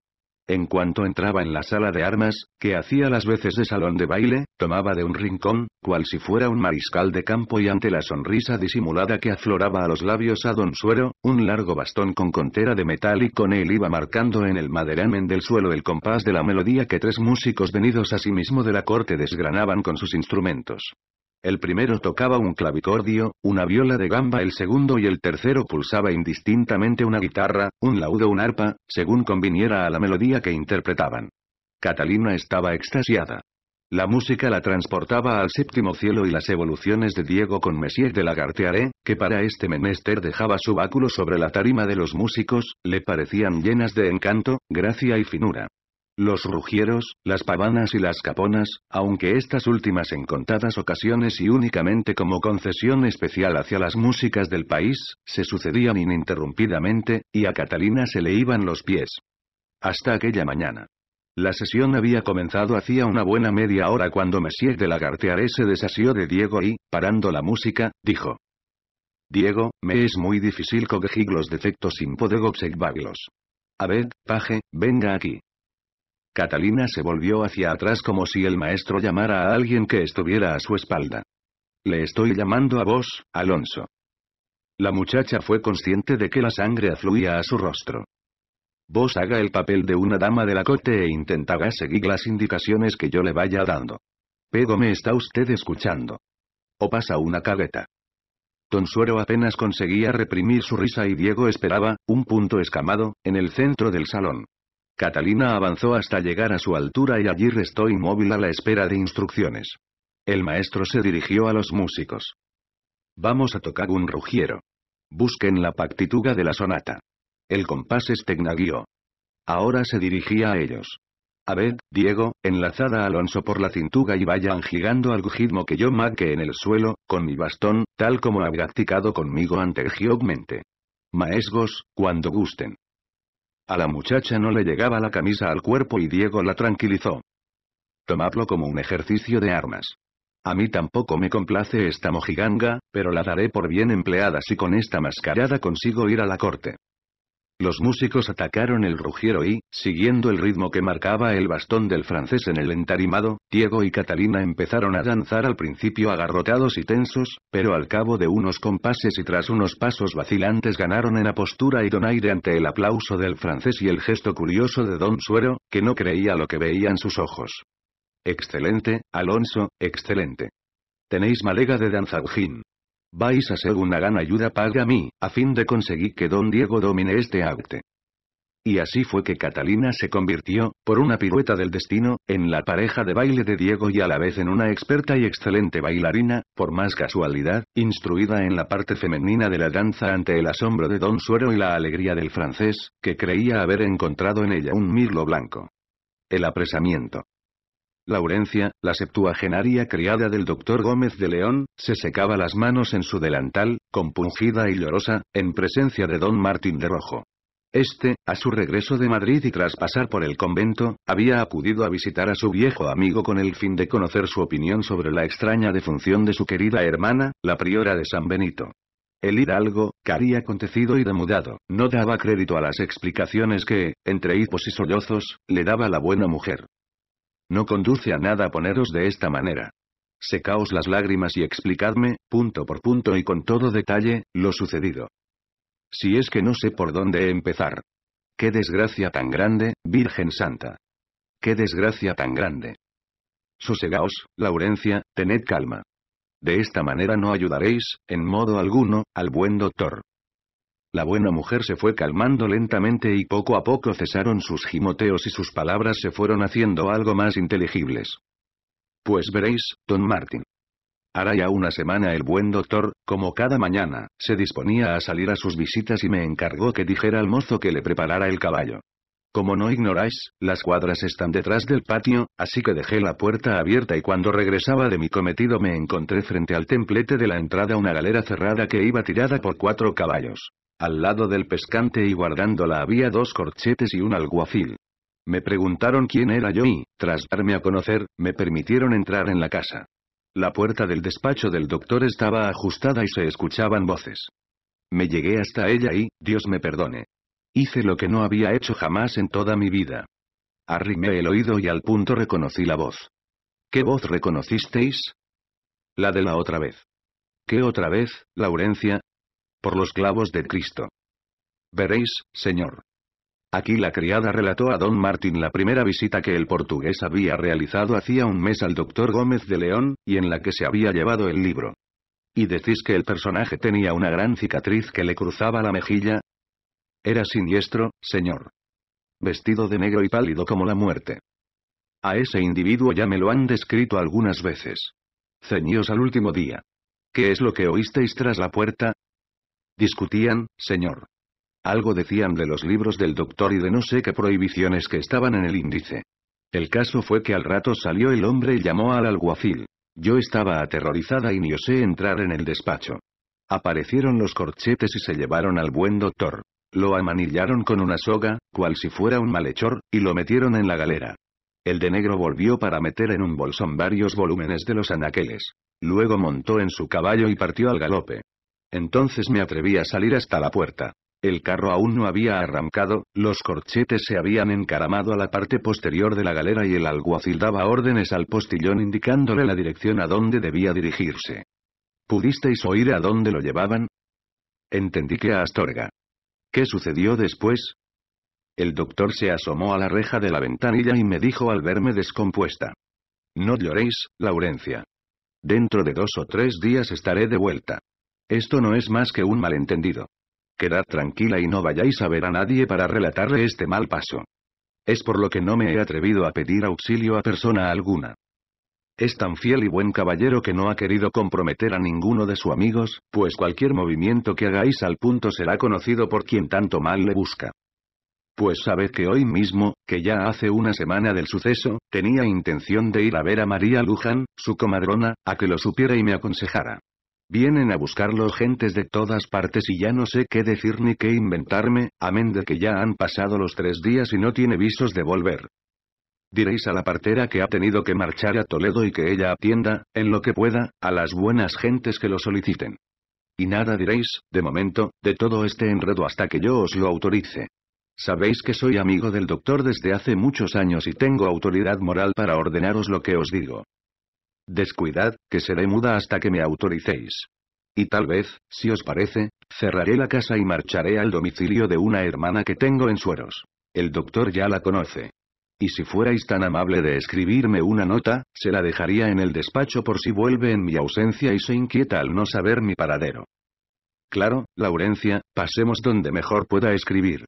En cuanto entraba en la sala de armas, que hacía las veces de salón de baile, tomaba de un rincón, cual si fuera un mariscal de campo y ante la sonrisa disimulada que afloraba a los labios a don Suero, un largo bastón con contera de metal y con él iba marcando en el maderamen del suelo el compás de la melodía que tres músicos venidos asimismo sí de la corte desgranaban con sus instrumentos. El primero tocaba un clavicordio, una viola de gamba el segundo y el tercero pulsaba indistintamente una guitarra, un laudo un arpa, según conviniera a la melodía que interpretaban. Catalina estaba extasiada. La música la transportaba al séptimo cielo y las evoluciones de Diego con Messier de la Lagartearé, que para este menester dejaba su báculo sobre la tarima de los músicos, le parecían llenas de encanto, gracia y finura. Los rugieros, las pavanas y las caponas, aunque estas últimas en contadas ocasiones y únicamente como concesión especial hacia las músicas del país, se sucedían ininterrumpidamente, y a Catalina se le iban los pies. Hasta aquella mañana. La sesión había comenzado hacía una buena media hora cuando Messier de Lagarteare se desasió de Diego y, parando la música, dijo. Diego, me es muy difícil corregir los defectos sin poder observarlos. A paje, venga aquí. Catalina se volvió hacia atrás como si el maestro llamara a alguien que estuviera a su espalda. Le estoy llamando a vos, Alonso. La muchacha fue consciente de que la sangre afluía a su rostro. Vos haga el papel de una dama de la corte e intentará seguir las indicaciones que yo le vaya dando. Pego me está usted escuchando. O pasa una cagueta. Tonsuero apenas conseguía reprimir su risa y Diego esperaba, un punto escamado, en el centro del salón. Catalina avanzó hasta llegar a su altura y allí restó inmóvil a la espera de instrucciones. El maestro se dirigió a los músicos. Vamos a tocar un rugiero. Busquen la pactituga de la sonata. El compás es Ahora se dirigía a ellos. A ver, Diego, enlazada a Alonso por la cintuga y vayan gigando al ritmo que yo marque en el suelo, con mi bastón, tal como ha practicado conmigo anteriormente. Maesgos, cuando gusten. A la muchacha no le llegaba la camisa al cuerpo y Diego la tranquilizó. Tomadlo como un ejercicio de armas. A mí tampoco me complace esta mojiganga, pero la daré por bien empleada si con esta mascarada consigo ir a la corte. Los músicos atacaron el rugiero y, siguiendo el ritmo que marcaba el bastón del francés en el entarimado, Diego y Catalina empezaron a danzar al principio agarrotados y tensos, pero al cabo de unos compases y tras unos pasos vacilantes ganaron en apostura y donaire ante el aplauso del francés y el gesto curioso de don Suero, que no creía lo que veían sus ojos. Excelente, Alonso, excelente. Tenéis malega de Jim. Vais a ser una gran ayuda para mí, a fin de conseguir que don Diego domine este acte. Y así fue que Catalina se convirtió, por una pirueta del destino, en la pareja de baile de Diego y a la vez en una experta y excelente bailarina, por más casualidad, instruida en la parte femenina de la danza ante el asombro de Don Suero y la alegría del francés, que creía haber encontrado en ella un mirlo blanco. El apresamiento. Laurencia, la septuagenaria criada del doctor Gómez de León, se secaba las manos en su delantal, compungida y llorosa, en presencia de don Martín de Rojo. Este, a su regreso de Madrid y tras pasar por el convento, había acudido a visitar a su viejo amigo con el fin de conocer su opinión sobre la extraña defunción de su querida hermana, la priora de San Benito. El hidalgo, que había acontecido y demudado, no daba crédito a las explicaciones que, entre hipos y sollozos, le daba la buena mujer. No conduce a nada poneros de esta manera. Secaos las lágrimas y explicadme, punto por punto y con todo detalle, lo sucedido. Si es que no sé por dónde empezar. Qué desgracia tan grande, Virgen Santa. Qué desgracia tan grande. Sosegaos, Laurencia, tened calma. De esta manera no ayudaréis, en modo alguno, al buen doctor. La buena mujer se fue calmando lentamente y poco a poco cesaron sus gimoteos y sus palabras se fueron haciendo algo más inteligibles. Pues veréis, don Martin. Hará ya una semana el buen doctor, como cada mañana, se disponía a salir a sus visitas y me encargó que dijera al mozo que le preparara el caballo. Como no ignoráis, las cuadras están detrás del patio, así que dejé la puerta abierta y cuando regresaba de mi cometido me encontré frente al templete de la entrada una galera cerrada que iba tirada por cuatro caballos. Al lado del pescante y guardándola había dos corchetes y un alguacil. Me preguntaron quién era yo y, tras darme a conocer, me permitieron entrar en la casa. La puerta del despacho del doctor estaba ajustada y se escuchaban voces. Me llegué hasta ella y, Dios me perdone. Hice lo que no había hecho jamás en toda mi vida. Arrimé el oído y al punto reconocí la voz. ¿Qué voz reconocisteis? La de la otra vez. ¿Qué otra vez, Laurencia? por los clavos de Cristo. Veréis, señor. Aquí la criada relató a don Martín la primera visita que el portugués había realizado hacía un mes al doctor Gómez de León, y en la que se había llevado el libro. ¿Y decís que el personaje tenía una gran cicatriz que le cruzaba la mejilla? Era siniestro, señor. Vestido de negro y pálido como la muerte. A ese individuo ya me lo han descrito algunas veces. Ceñíos al último día. ¿Qué es lo que oísteis tras la puerta? Discutían, señor. Algo decían de los libros del doctor y de no sé qué prohibiciones que estaban en el índice. El caso fue que al rato salió el hombre y llamó al alguacil. Yo estaba aterrorizada y ni osé entrar en el despacho. Aparecieron los corchetes y se llevaron al buen doctor. Lo amanillaron con una soga, cual si fuera un malhechor, y lo metieron en la galera. El de negro volvió para meter en un bolsón varios volúmenes de los anaqueles. Luego montó en su caballo y partió al galope. Entonces me atreví a salir hasta la puerta. El carro aún no había arrancado, los corchetes se habían encaramado a la parte posterior de la galera y el alguacil daba órdenes al postillón indicándole la dirección a donde debía dirigirse. ¿Pudisteis oír a dónde lo llevaban? Entendí que a Astorga. ¿Qué sucedió después? El doctor se asomó a la reja de la ventanilla y me dijo al verme descompuesta. No lloréis, Laurencia. Dentro de dos o tres días estaré de vuelta. Esto no es más que un malentendido. Quedad tranquila y no vayáis a ver a nadie para relatarle este mal paso. Es por lo que no me he atrevido a pedir auxilio a persona alguna. Es tan fiel y buen caballero que no ha querido comprometer a ninguno de sus amigos, pues cualquier movimiento que hagáis al punto será conocido por quien tanto mal le busca. Pues sabed que hoy mismo, que ya hace una semana del suceso, tenía intención de ir a ver a María Luján, su comadrona, a que lo supiera y me aconsejara. Vienen a buscarlo gentes de todas partes y ya no sé qué decir ni qué inventarme, amén de que ya han pasado los tres días y no tiene visos de volver. Diréis a la partera que ha tenido que marchar a Toledo y que ella atienda, en lo que pueda, a las buenas gentes que lo soliciten. Y nada diréis, de momento, de todo este enredo hasta que yo os lo autorice. Sabéis que soy amigo del doctor desde hace muchos años y tengo autoridad moral para ordenaros lo que os digo. Descuidad, que seré muda hasta que me autoricéis. Y tal vez, si os parece, cerraré la casa y marcharé al domicilio de una hermana que tengo en sueros. El doctor ya la conoce. Y si fuerais tan amable de escribirme una nota, se la dejaría en el despacho por si vuelve en mi ausencia y se inquieta al no saber mi paradero. Claro, Laurencia, pasemos donde mejor pueda escribir.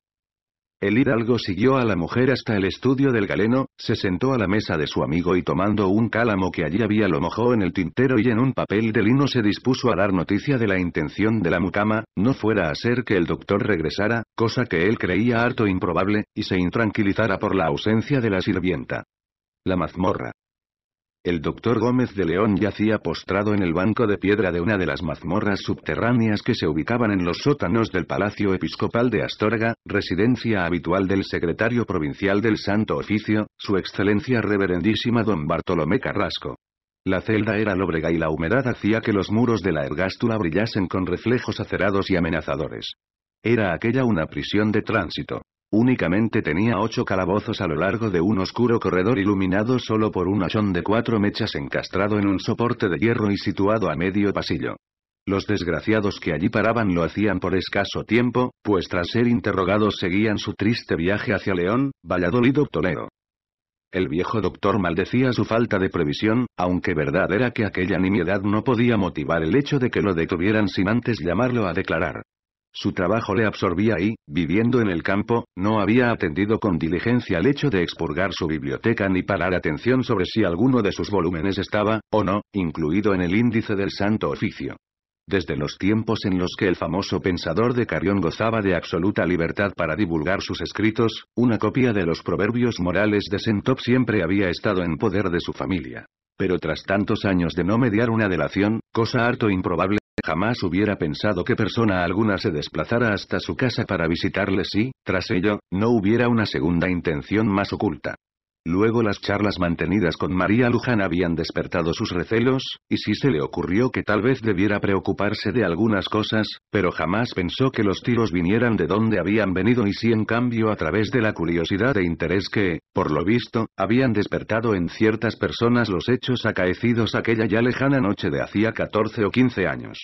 El hidalgo siguió a la mujer hasta el estudio del galeno, se sentó a la mesa de su amigo y tomando un cálamo que allí había lo mojó en el tintero y en un papel de lino se dispuso a dar noticia de la intención de la mucama, no fuera a ser que el doctor regresara, cosa que él creía harto improbable, y se intranquilizara por la ausencia de la sirvienta. La mazmorra. El doctor Gómez de León yacía postrado en el banco de piedra de una de las mazmorras subterráneas que se ubicaban en los sótanos del Palacio Episcopal de Astorga, residencia habitual del secretario provincial del Santo Oficio, su excelencia reverendísima don Bartolomé Carrasco. La celda era lóbrega y la humedad hacía que los muros de la ergástula brillasen con reflejos acerados y amenazadores. Era aquella una prisión de tránsito. Únicamente tenía ocho calabozos a lo largo de un oscuro corredor iluminado solo por un hachón de cuatro mechas encastrado en un soporte de hierro y situado a medio pasillo. Los desgraciados que allí paraban lo hacían por escaso tiempo, pues tras ser interrogados seguían su triste viaje hacia León, Valladolid o Toledo. El viejo doctor maldecía su falta de previsión, aunque verdad era que aquella nimiedad no podía motivar el hecho de que lo detuvieran sin antes llamarlo a declarar. Su trabajo le absorbía y, viviendo en el campo, no había atendido con diligencia el hecho de expurgar su biblioteca ni parar atención sobre si alguno de sus volúmenes estaba, o no, incluido en el índice del santo oficio. Desde los tiempos en los que el famoso pensador de Carrión gozaba de absoluta libertad para divulgar sus escritos, una copia de los proverbios morales de Sentop siempre había estado en poder de su familia. Pero tras tantos años de no mediar una delación, cosa harto improbable, jamás hubiera pensado que persona alguna se desplazara hasta su casa para visitarle si, tras ello, no hubiera una segunda intención más oculta. Luego las charlas mantenidas con María Luján habían despertado sus recelos, y sí se le ocurrió que tal vez debiera preocuparse de algunas cosas, pero jamás pensó que los tiros vinieran de donde habían venido y sí en cambio a través de la curiosidad e interés que, por lo visto, habían despertado en ciertas personas los hechos acaecidos aquella ya lejana noche de hacía 14 o 15 años.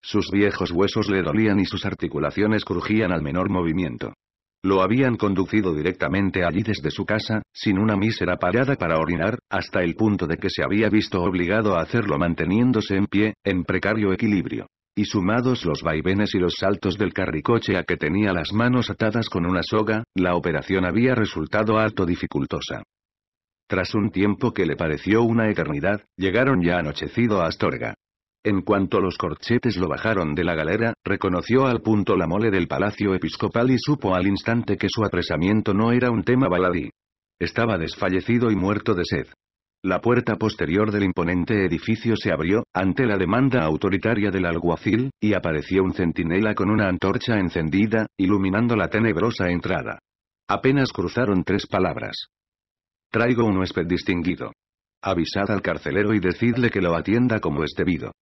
Sus viejos huesos le dolían y sus articulaciones crujían al menor movimiento. Lo habían conducido directamente allí desde su casa, sin una mísera parada para orinar, hasta el punto de que se había visto obligado a hacerlo manteniéndose en pie, en precario equilibrio. Y sumados los vaivenes y los saltos del carricoche a que tenía las manos atadas con una soga, la operación había resultado alto dificultosa. Tras un tiempo que le pareció una eternidad, llegaron ya anochecido a Astorga. En cuanto los corchetes lo bajaron de la galera, reconoció al punto la mole del palacio episcopal y supo al instante que su apresamiento no era un tema baladí. Estaba desfallecido y muerto de sed. La puerta posterior del imponente edificio se abrió, ante la demanda autoritaria del alguacil, y apareció un centinela con una antorcha encendida, iluminando la tenebrosa entrada. Apenas cruzaron tres palabras. Traigo un huésped distinguido. Avisad al carcelero y decidle que lo atienda como es debido.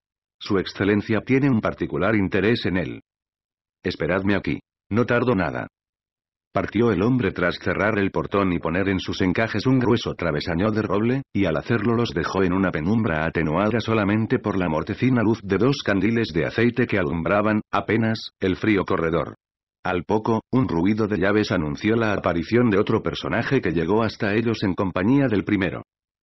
Su excelencia tiene un particular interés en él. Esperadme aquí. No tardo nada. Partió el hombre tras cerrar el portón y poner en sus encajes un grueso travesaño de roble, y al hacerlo los dejó en una penumbra atenuada solamente por la mortecina luz de dos candiles de aceite que alumbraban, apenas, el frío corredor. Al poco, un ruido de llaves anunció la aparición de otro personaje que llegó hasta ellos en compañía del primero.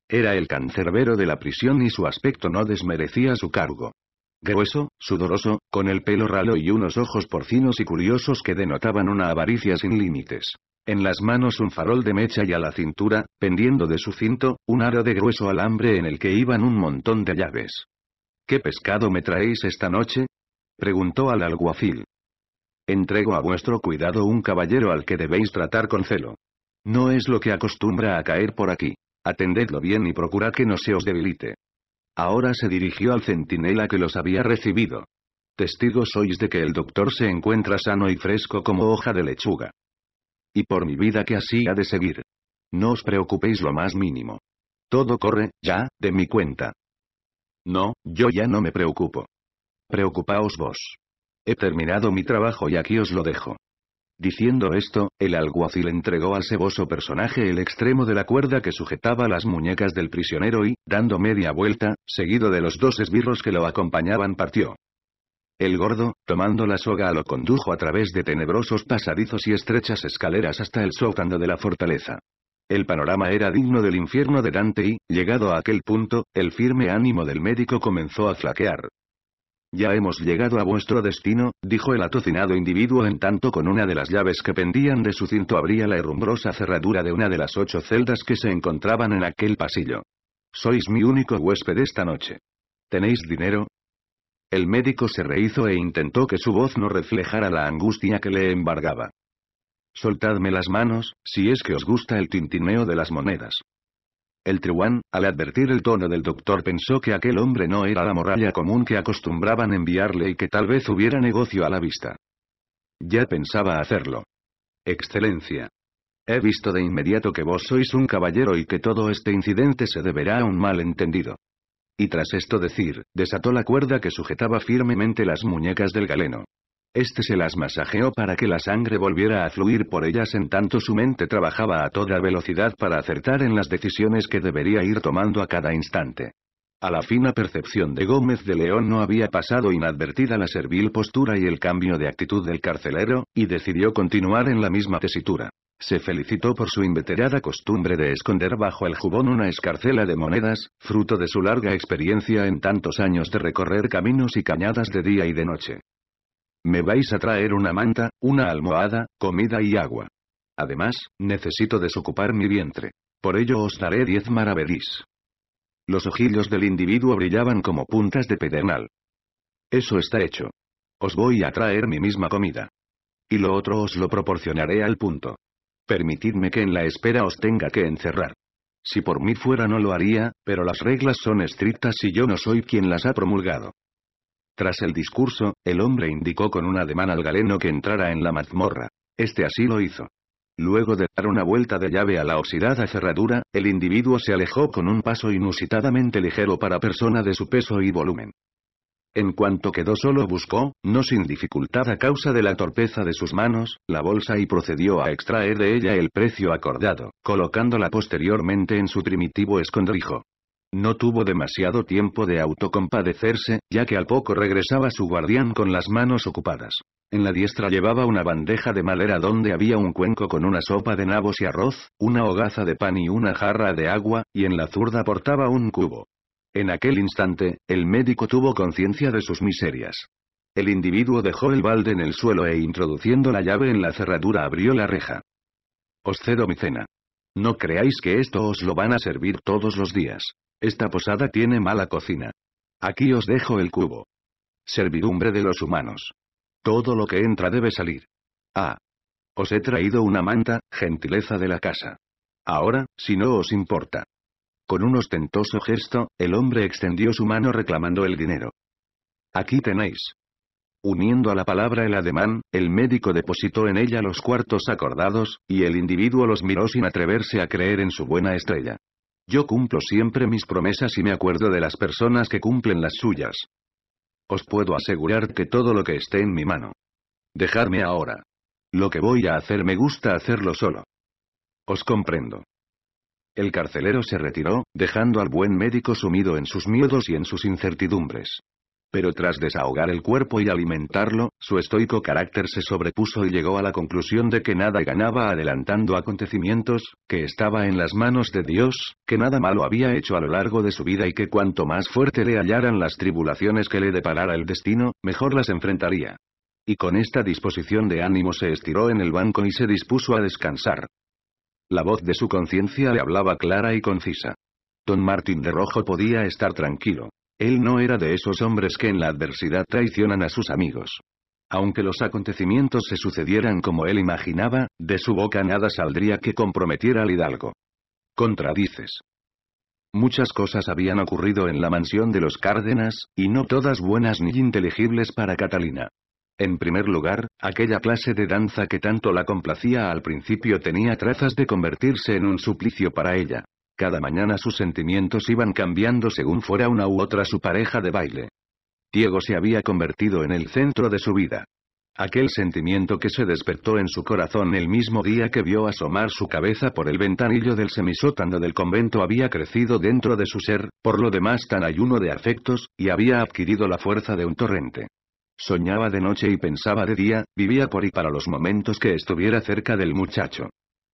Era el cancerbero de la prisión y su aspecto no desmerecía su cargo grueso, sudoroso, con el pelo ralo y unos ojos porcinos y curiosos que denotaban una avaricia sin límites. En las manos un farol de mecha y a la cintura, pendiendo de su cinto, un aro de grueso alambre en el que iban un montón de llaves. ¿Qué pescado me traéis esta noche? preguntó al alguacil. Entrego a vuestro cuidado un caballero al que debéis tratar con celo. No es lo que acostumbra a caer por aquí. Atendedlo bien y procurad que no se os debilite. Ahora se dirigió al centinela que los había recibido. Testigos sois de que el doctor se encuentra sano y fresco como hoja de lechuga. Y por mi vida que así ha de seguir. No os preocupéis lo más mínimo. Todo corre, ya, de mi cuenta. No, yo ya no me preocupo. Preocupaos vos. He terminado mi trabajo y aquí os lo dejo. Diciendo esto, el alguacil entregó al ceboso personaje el extremo de la cuerda que sujetaba las muñecas del prisionero y, dando media vuelta, seguido de los dos esbirros que lo acompañaban partió. El gordo, tomando la soga lo condujo a través de tenebrosos pasadizos y estrechas escaleras hasta el sótano de la fortaleza. El panorama era digno del infierno de Dante y, llegado a aquel punto, el firme ánimo del médico comenzó a flaquear. Ya hemos llegado a vuestro destino, dijo el atocinado individuo en tanto con una de las llaves que pendían de su cinto abría la herrumbrosa cerradura de una de las ocho celdas que se encontraban en aquel pasillo. Sois mi único huésped esta noche. ¿Tenéis dinero? El médico se rehizo e intentó que su voz no reflejara la angustia que le embargaba. Soltadme las manos, si es que os gusta el tintineo de las monedas. El truán, al advertir el tono del doctor pensó que aquel hombre no era la moralla común que acostumbraban enviarle y que tal vez hubiera negocio a la vista. Ya pensaba hacerlo. Excelencia. He visto de inmediato que vos sois un caballero y que todo este incidente se deberá a un malentendido. Y tras esto decir, desató la cuerda que sujetaba firmemente las muñecas del galeno. Este se las masajeó para que la sangre volviera a fluir por ellas en tanto su mente trabajaba a toda velocidad para acertar en las decisiones que debería ir tomando a cada instante. A la fina percepción de Gómez de León no había pasado inadvertida la servil postura y el cambio de actitud del carcelero, y decidió continuar en la misma tesitura. Se felicitó por su inveterada costumbre de esconder bajo el jubón una escarcela de monedas, fruto de su larga experiencia en tantos años de recorrer caminos y cañadas de día y de noche. Me vais a traer una manta, una almohada, comida y agua. Además, necesito desocupar mi vientre. Por ello os daré diez maravedís. Los ojillos del individuo brillaban como puntas de pedernal. Eso está hecho. Os voy a traer mi misma comida. Y lo otro os lo proporcionaré al punto. Permitidme que en la espera os tenga que encerrar. Si por mí fuera no lo haría, pero las reglas son estrictas y yo no soy quien las ha promulgado. Tras el discurso, el hombre indicó con un ademán al galeno que entrara en la mazmorra. Este así lo hizo. Luego de dar una vuelta de llave a la oxidada cerradura, el individuo se alejó con un paso inusitadamente ligero para persona de su peso y volumen. En cuanto quedó solo buscó, no sin dificultad a causa de la torpeza de sus manos, la bolsa y procedió a extraer de ella el precio acordado, colocándola posteriormente en su primitivo escondrijo. No tuvo demasiado tiempo de autocompadecerse, ya que al poco regresaba su guardián con las manos ocupadas. En la diestra llevaba una bandeja de madera donde había un cuenco con una sopa de nabos y arroz, una hogaza de pan y una jarra de agua, y en la zurda portaba un cubo. En aquel instante, el médico tuvo conciencia de sus miserias. El individuo dejó el balde en el suelo e introduciendo la llave en la cerradura abrió la reja. Os cedo mi cena. No creáis que esto os lo van a servir todos los días. Esta posada tiene mala cocina. Aquí os dejo el cubo. Servidumbre de los humanos. Todo lo que entra debe salir. Ah. Os he traído una manta, gentileza de la casa. Ahora, si no os importa. Con un ostentoso gesto, el hombre extendió su mano reclamando el dinero. Aquí tenéis. Uniendo a la palabra el ademán, el médico depositó en ella los cuartos acordados, y el individuo los miró sin atreverse a creer en su buena estrella. Yo cumplo siempre mis promesas y me acuerdo de las personas que cumplen las suyas. Os puedo asegurar que todo lo que esté en mi mano. Dejadme ahora. Lo que voy a hacer me gusta hacerlo solo. Os comprendo. El carcelero se retiró, dejando al buen médico sumido en sus miedos y en sus incertidumbres. Pero tras desahogar el cuerpo y alimentarlo, su estoico carácter se sobrepuso y llegó a la conclusión de que nada ganaba adelantando acontecimientos, que estaba en las manos de Dios, que nada malo había hecho a lo largo de su vida y que cuanto más fuerte le hallaran las tribulaciones que le deparara el destino, mejor las enfrentaría. Y con esta disposición de ánimo se estiró en el banco y se dispuso a descansar. La voz de su conciencia le hablaba clara y concisa. Don Martín de Rojo podía estar tranquilo. Él no era de esos hombres que en la adversidad traicionan a sus amigos. Aunque los acontecimientos se sucedieran como él imaginaba, de su boca nada saldría que comprometiera al hidalgo. Contradices. Muchas cosas habían ocurrido en la mansión de los Cárdenas, y no todas buenas ni inteligibles para Catalina. En primer lugar, aquella clase de danza que tanto la complacía al principio tenía trazas de convertirse en un suplicio para ella. Cada mañana sus sentimientos iban cambiando según fuera una u otra su pareja de baile. Diego se había convertido en el centro de su vida. Aquel sentimiento que se despertó en su corazón el mismo día que vio asomar su cabeza por el ventanillo del semisótano del convento había crecido dentro de su ser, por lo demás tan ayuno de afectos, y había adquirido la fuerza de un torrente. Soñaba de noche y pensaba de día, vivía por y para los momentos que estuviera cerca del muchacho.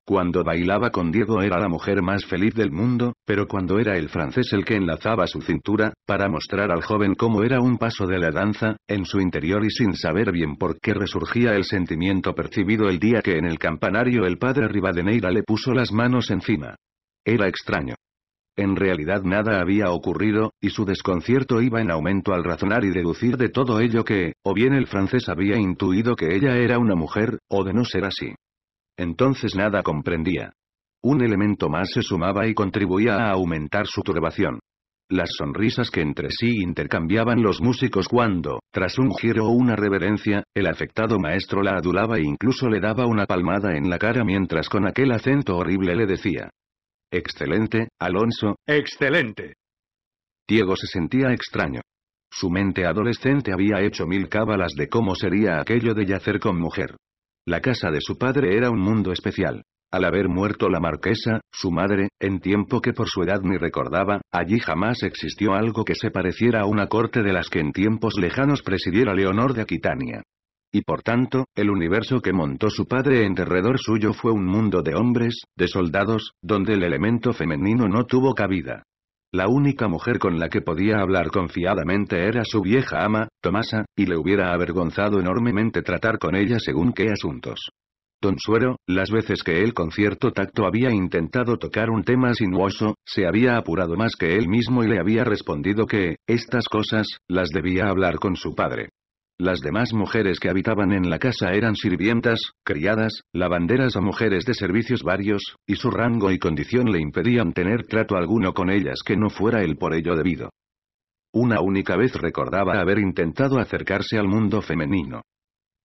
Cuando bailaba con Diego era la mujer más feliz del mundo, pero cuando era el francés el que enlazaba su cintura, para mostrar al joven cómo era un paso de la danza, en su interior y sin saber bien por qué resurgía el sentimiento percibido el día que en el campanario el padre Rivadeneira le puso las manos encima. Era extraño. En realidad nada había ocurrido, y su desconcierto iba en aumento al razonar y deducir de todo ello que, o bien el francés había intuido que ella era una mujer, o de no ser así, entonces nada comprendía. Un elemento más se sumaba y contribuía a aumentar su turbación. Las sonrisas que entre sí intercambiaban los músicos cuando, tras un giro o una reverencia, el afectado maestro la adulaba e incluso le daba una palmada en la cara mientras con aquel acento horrible le decía. Excelente, Alonso. Excelente. Diego se sentía extraño. Su mente adolescente había hecho mil cábalas de cómo sería aquello de yacer con mujer. La casa de su padre era un mundo especial. Al haber muerto la marquesa, su madre, en tiempo que por su edad ni recordaba, allí jamás existió algo que se pareciera a una corte de las que en tiempos lejanos presidiera Leonor de Aquitania. Y por tanto, el universo que montó su padre en derredor suyo fue un mundo de hombres, de soldados, donde el elemento femenino no tuvo cabida. La única mujer con la que podía hablar confiadamente era su vieja ama, Tomasa, y le hubiera avergonzado enormemente tratar con ella según qué asuntos. Don Suero, las veces que él con cierto tacto había intentado tocar un tema sinuoso, se había apurado más que él mismo y le había respondido que, estas cosas, las debía hablar con su padre. Las demás mujeres que habitaban en la casa eran sirvientas, criadas, lavanderas o mujeres de servicios varios, y su rango y condición le impedían tener trato alguno con ellas que no fuera el por ello debido. Una única vez recordaba haber intentado acercarse al mundo femenino.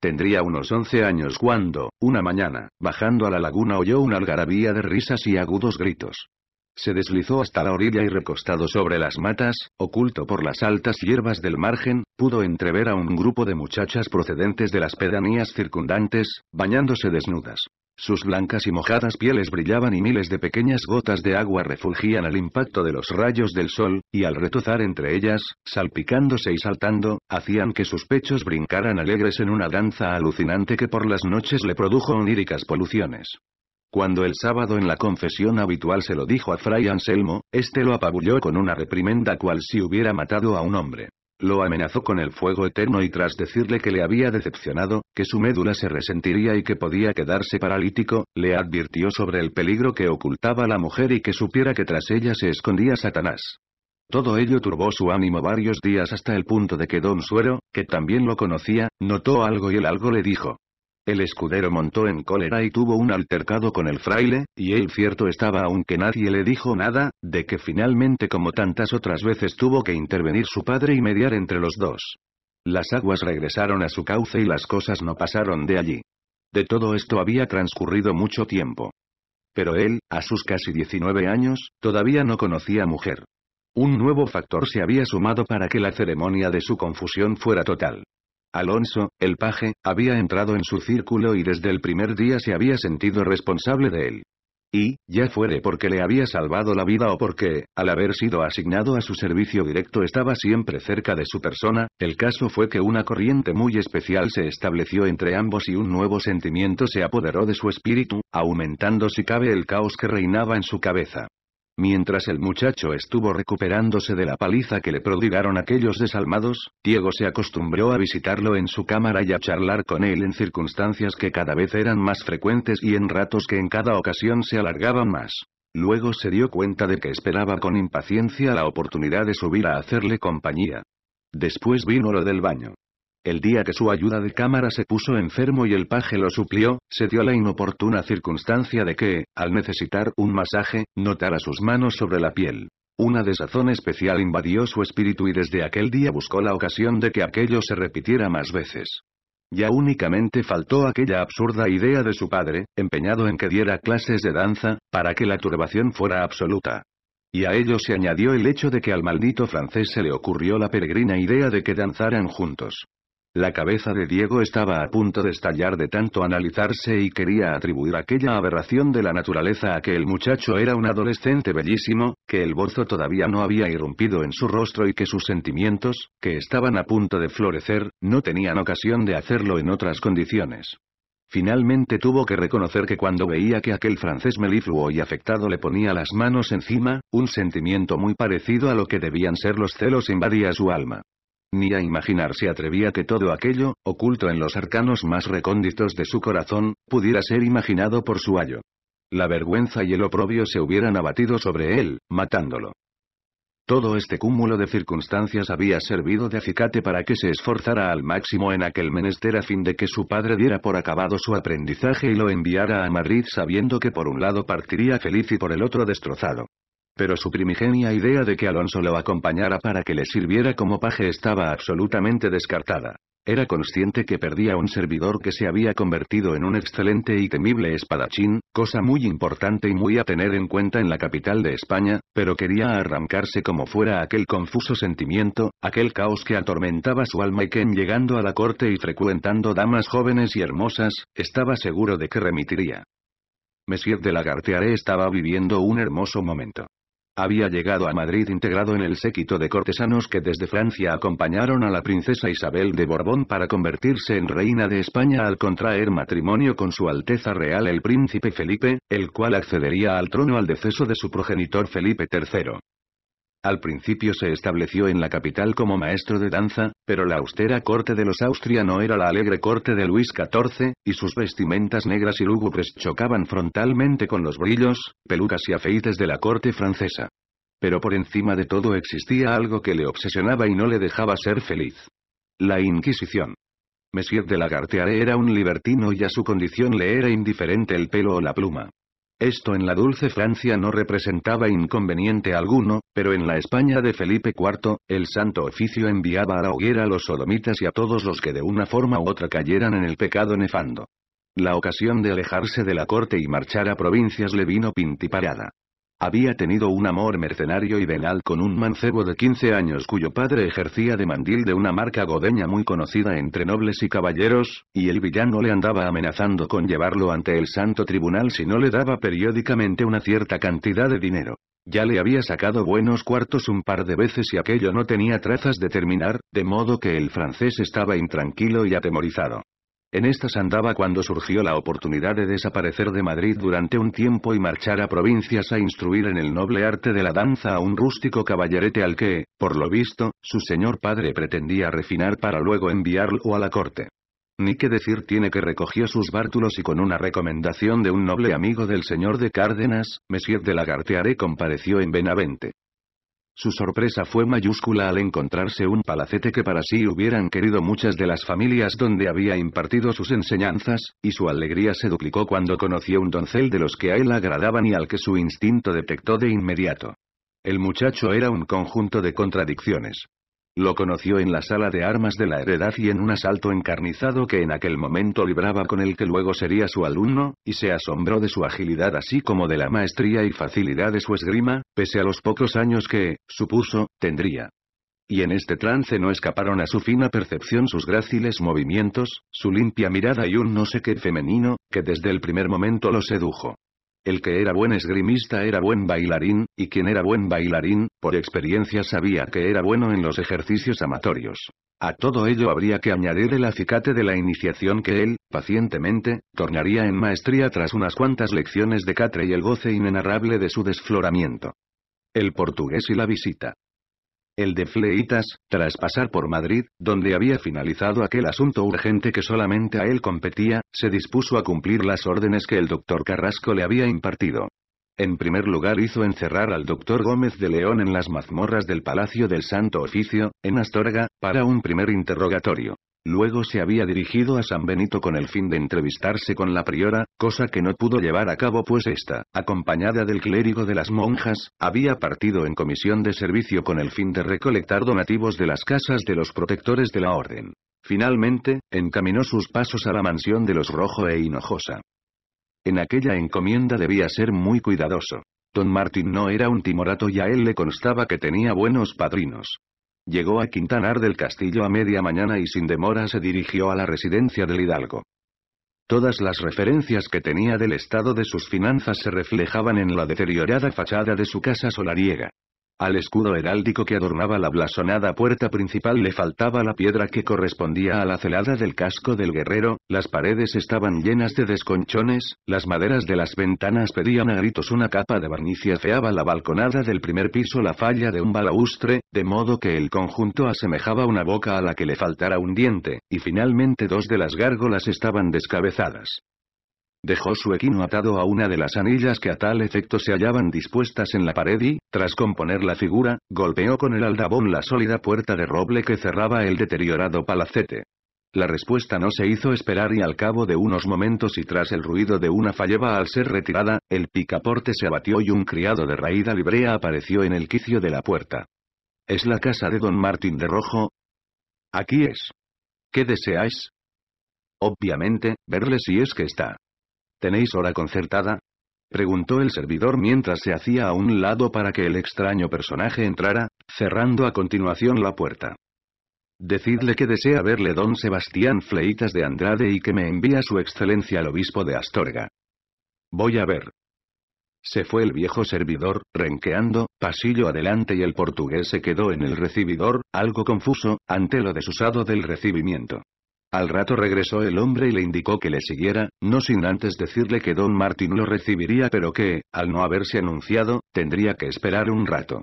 Tendría unos once años cuando, una mañana, bajando a la laguna oyó una algarabía de risas y agudos gritos. Se deslizó hasta la orilla y recostado sobre las matas, oculto por las altas hierbas del margen, pudo entrever a un grupo de muchachas procedentes de las pedanías circundantes, bañándose desnudas. Sus blancas y mojadas pieles brillaban y miles de pequeñas gotas de agua refulgían al impacto de los rayos del sol, y al retozar entre ellas, salpicándose y saltando, hacían que sus pechos brincaran alegres en una danza alucinante que por las noches le produjo oníricas poluciones. Cuando el sábado en la confesión habitual se lo dijo a Fray Anselmo, este lo apabulló con una reprimenda cual si hubiera matado a un hombre. Lo amenazó con el fuego eterno y tras decirle que le había decepcionado, que su médula se resentiría y que podía quedarse paralítico, le advirtió sobre el peligro que ocultaba la mujer y que supiera que tras ella se escondía Satanás. Todo ello turbó su ánimo varios días hasta el punto de que Don Suero, que también lo conocía, notó algo y el algo le dijo. El escudero montó en cólera y tuvo un altercado con el fraile, y él cierto estaba aunque nadie le dijo nada, de que finalmente como tantas otras veces tuvo que intervenir su padre y mediar entre los dos. Las aguas regresaron a su cauce y las cosas no pasaron de allí. De todo esto había transcurrido mucho tiempo. Pero él, a sus casi 19 años, todavía no conocía mujer. Un nuevo factor se había sumado para que la ceremonia de su confusión fuera total. Alonso, el paje, había entrado en su círculo y desde el primer día se había sentido responsable de él. Y, ya fuere porque le había salvado la vida o porque, al haber sido asignado a su servicio directo estaba siempre cerca de su persona, el caso fue que una corriente muy especial se estableció entre ambos y un nuevo sentimiento se apoderó de su espíritu, aumentando si cabe el caos que reinaba en su cabeza. Mientras el muchacho estuvo recuperándose de la paliza que le prodigaron aquellos desalmados, Diego se acostumbró a visitarlo en su cámara y a charlar con él en circunstancias que cada vez eran más frecuentes y en ratos que en cada ocasión se alargaban más. Luego se dio cuenta de que esperaba con impaciencia la oportunidad de subir a hacerle compañía. Después vino lo del baño. El día que su ayuda de cámara se puso enfermo y el paje lo suplió, se dio la inoportuna circunstancia de que, al necesitar un masaje, notara sus manos sobre la piel. Una desazón especial invadió su espíritu y desde aquel día buscó la ocasión de que aquello se repitiera más veces. Ya únicamente faltó aquella absurda idea de su padre, empeñado en que diera clases de danza, para que la turbación fuera absoluta. Y a ello se añadió el hecho de que al maldito francés se le ocurrió la peregrina idea de que danzaran juntos. La cabeza de Diego estaba a punto de estallar de tanto analizarse y quería atribuir aquella aberración de la naturaleza a que el muchacho era un adolescente bellísimo, que el bozo todavía no había irrumpido en su rostro y que sus sentimientos, que estaban a punto de florecer, no tenían ocasión de hacerlo en otras condiciones. Finalmente tuvo que reconocer que cuando veía que aquel francés melifluo y afectado le ponía las manos encima, un sentimiento muy parecido a lo que debían ser los celos invadía su alma ni a imaginar se atrevía que todo aquello, oculto en los arcanos más recónditos de su corazón, pudiera ser imaginado por su ayo. La vergüenza y el oprobio se hubieran abatido sobre él, matándolo. Todo este cúmulo de circunstancias había servido de acicate para que se esforzara al máximo en aquel menester a fin de que su padre diera por acabado su aprendizaje y lo enviara a Madrid sabiendo que por un lado partiría feliz y por el otro destrozado. Pero su primigenia idea de que Alonso lo acompañara para que le sirviera como paje estaba absolutamente descartada. Era consciente que perdía un servidor que se había convertido en un excelente y temible espadachín, cosa muy importante y muy a tener en cuenta en la capital de España, pero quería arrancarse como fuera aquel confuso sentimiento, aquel caos que atormentaba su alma y que en llegando a la corte y frecuentando damas jóvenes y hermosas, estaba seguro de que remitiría. Monsieur de Lagartearé estaba viviendo un hermoso momento. Había llegado a Madrid integrado en el séquito de cortesanos que desde Francia acompañaron a la princesa Isabel de Borbón para convertirse en reina de España al contraer matrimonio con su Alteza Real el príncipe Felipe, el cual accedería al trono al deceso de su progenitor Felipe III. Al principio se estableció en la capital como maestro de danza, pero la austera corte de los Austria no era la alegre corte de Luis XIV, y sus vestimentas negras y lúgubres chocaban frontalmente con los brillos, pelucas y afeites de la corte francesa. Pero por encima de todo existía algo que le obsesionaba y no le dejaba ser feliz. La Inquisición. Monsieur de Lagarteare era un libertino y a su condición le era indiferente el pelo o la pluma. Esto en la dulce Francia no representaba inconveniente alguno, pero en la España de Felipe IV, el Santo Oficio enviaba a la hoguera a los sodomitas y a todos los que de una forma u otra cayeran en el pecado nefando. La ocasión de alejarse de la corte y marchar a provincias le vino pintiparada. Había tenido un amor mercenario y venal con un mancebo de 15 años cuyo padre ejercía de mandil de una marca godeña muy conocida entre nobles y caballeros, y el villano le andaba amenazando con llevarlo ante el santo tribunal si no le daba periódicamente una cierta cantidad de dinero. Ya le había sacado buenos cuartos un par de veces y aquello no tenía trazas de terminar, de modo que el francés estaba intranquilo y atemorizado. En estas andaba cuando surgió la oportunidad de desaparecer de Madrid durante un tiempo y marchar a provincias a instruir en el noble arte de la danza a un rústico caballerete al que, por lo visto, su señor padre pretendía refinar para luego enviarlo a la corte. Ni que decir tiene que recogió sus bártulos y con una recomendación de un noble amigo del señor de Cárdenas, Monsieur de Lagarteare compareció en Benavente. Su sorpresa fue mayúscula al encontrarse un palacete que para sí hubieran querido muchas de las familias donde había impartido sus enseñanzas, y su alegría se duplicó cuando conoció un doncel de los que a él agradaban y al que su instinto detectó de inmediato. El muchacho era un conjunto de contradicciones. Lo conoció en la sala de armas de la heredad y en un asalto encarnizado que en aquel momento libraba con el que luego sería su alumno, y se asombró de su agilidad así como de la maestría y facilidad de su esgrima, pese a los pocos años que, supuso, tendría y en este trance no escaparon a su fina percepción sus gráciles movimientos, su limpia mirada y un no sé qué femenino, que desde el primer momento lo sedujo. El que era buen esgrimista era buen bailarín, y quien era buen bailarín, por experiencia sabía que era bueno en los ejercicios amatorios. A todo ello habría que añadir el acicate de la iniciación que él, pacientemente, tornaría en maestría tras unas cuantas lecciones de catre y el goce inenarrable de su desfloramiento. El portugués y la visita el de Fleitas, tras pasar por Madrid, donde había finalizado aquel asunto urgente que solamente a él competía, se dispuso a cumplir las órdenes que el doctor Carrasco le había impartido. En primer lugar hizo encerrar al doctor Gómez de León en las mazmorras del Palacio del Santo Oficio, en Astorga, para un primer interrogatorio. Luego se había dirigido a San Benito con el fin de entrevistarse con la priora, cosa que no pudo llevar a cabo pues ésta, acompañada del clérigo de las monjas, había partido en comisión de servicio con el fin de recolectar donativos de las casas de los protectores de la orden. Finalmente, encaminó sus pasos a la mansión de los Rojo e Hinojosa. En aquella encomienda debía ser muy cuidadoso. Don Martín no era un timorato y a él le constaba que tenía buenos padrinos. Llegó a Quintanar del Castillo a media mañana y sin demora se dirigió a la residencia del hidalgo. Todas las referencias que tenía del estado de sus finanzas se reflejaban en la deteriorada fachada de su casa solariega. Al escudo heráldico que adornaba la blasonada puerta principal le faltaba la piedra que correspondía a la celada del casco del guerrero, las paredes estaban llenas de desconchones, las maderas de las ventanas pedían a gritos una capa de barniz y la balconada del primer piso la falla de un balaustre, de modo que el conjunto asemejaba una boca a la que le faltara un diente, y finalmente dos de las gárgolas estaban descabezadas. Dejó su equino atado a una de las anillas que a tal efecto se hallaban dispuestas en la pared y, tras componer la figura, golpeó con el aldabón la sólida puerta de roble que cerraba el deteriorado palacete. La respuesta no se hizo esperar y al cabo de unos momentos y tras el ruido de una falleba al ser retirada, el picaporte se abatió y un criado de raída librea apareció en el quicio de la puerta. ¿Es la casa de don Martín de Rojo? Aquí es. ¿Qué deseáis? Obviamente, verle si es que está. ¿Tenéis hora concertada? Preguntó el servidor mientras se hacía a un lado para que el extraño personaje entrara, cerrando a continuación la puerta. Decidle que desea verle don Sebastián Fleitas de Andrade y que me envía su excelencia al obispo de Astorga. Voy a ver. Se fue el viejo servidor, renqueando, pasillo adelante y el portugués se quedó en el recibidor, algo confuso, ante lo desusado del recibimiento. Al rato regresó el hombre y le indicó que le siguiera, no sin antes decirle que don Martín lo recibiría pero que, al no haberse anunciado, tendría que esperar un rato.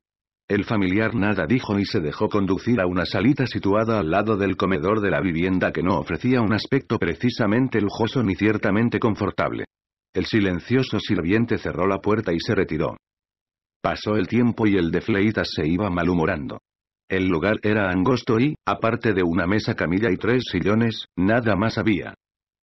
El familiar nada dijo y se dejó conducir a una salita situada al lado del comedor de la vivienda que no ofrecía un aspecto precisamente lujoso ni ciertamente confortable. El silencioso sirviente cerró la puerta y se retiró. Pasó el tiempo y el de Fleitas se iba malhumorando. El lugar era angosto y, aparte de una mesa camilla y tres sillones, nada más había.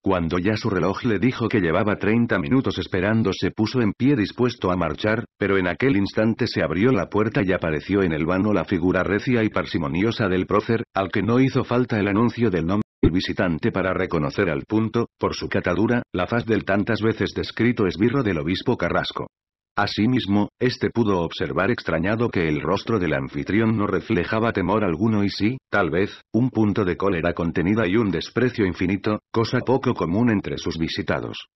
Cuando ya su reloj le dijo que llevaba 30 minutos esperando se puso en pie dispuesto a marchar, pero en aquel instante se abrió la puerta y apareció en el vano la figura recia y parsimoniosa del prócer, al que no hizo falta el anuncio del nombre del visitante para reconocer al punto, por su catadura, la faz del tantas veces descrito esbirro del obispo Carrasco. Asimismo, este pudo observar extrañado que el rostro del anfitrión no reflejaba temor alguno y sí, tal vez, un punto de cólera contenida y un desprecio infinito, cosa poco común entre sus visitados.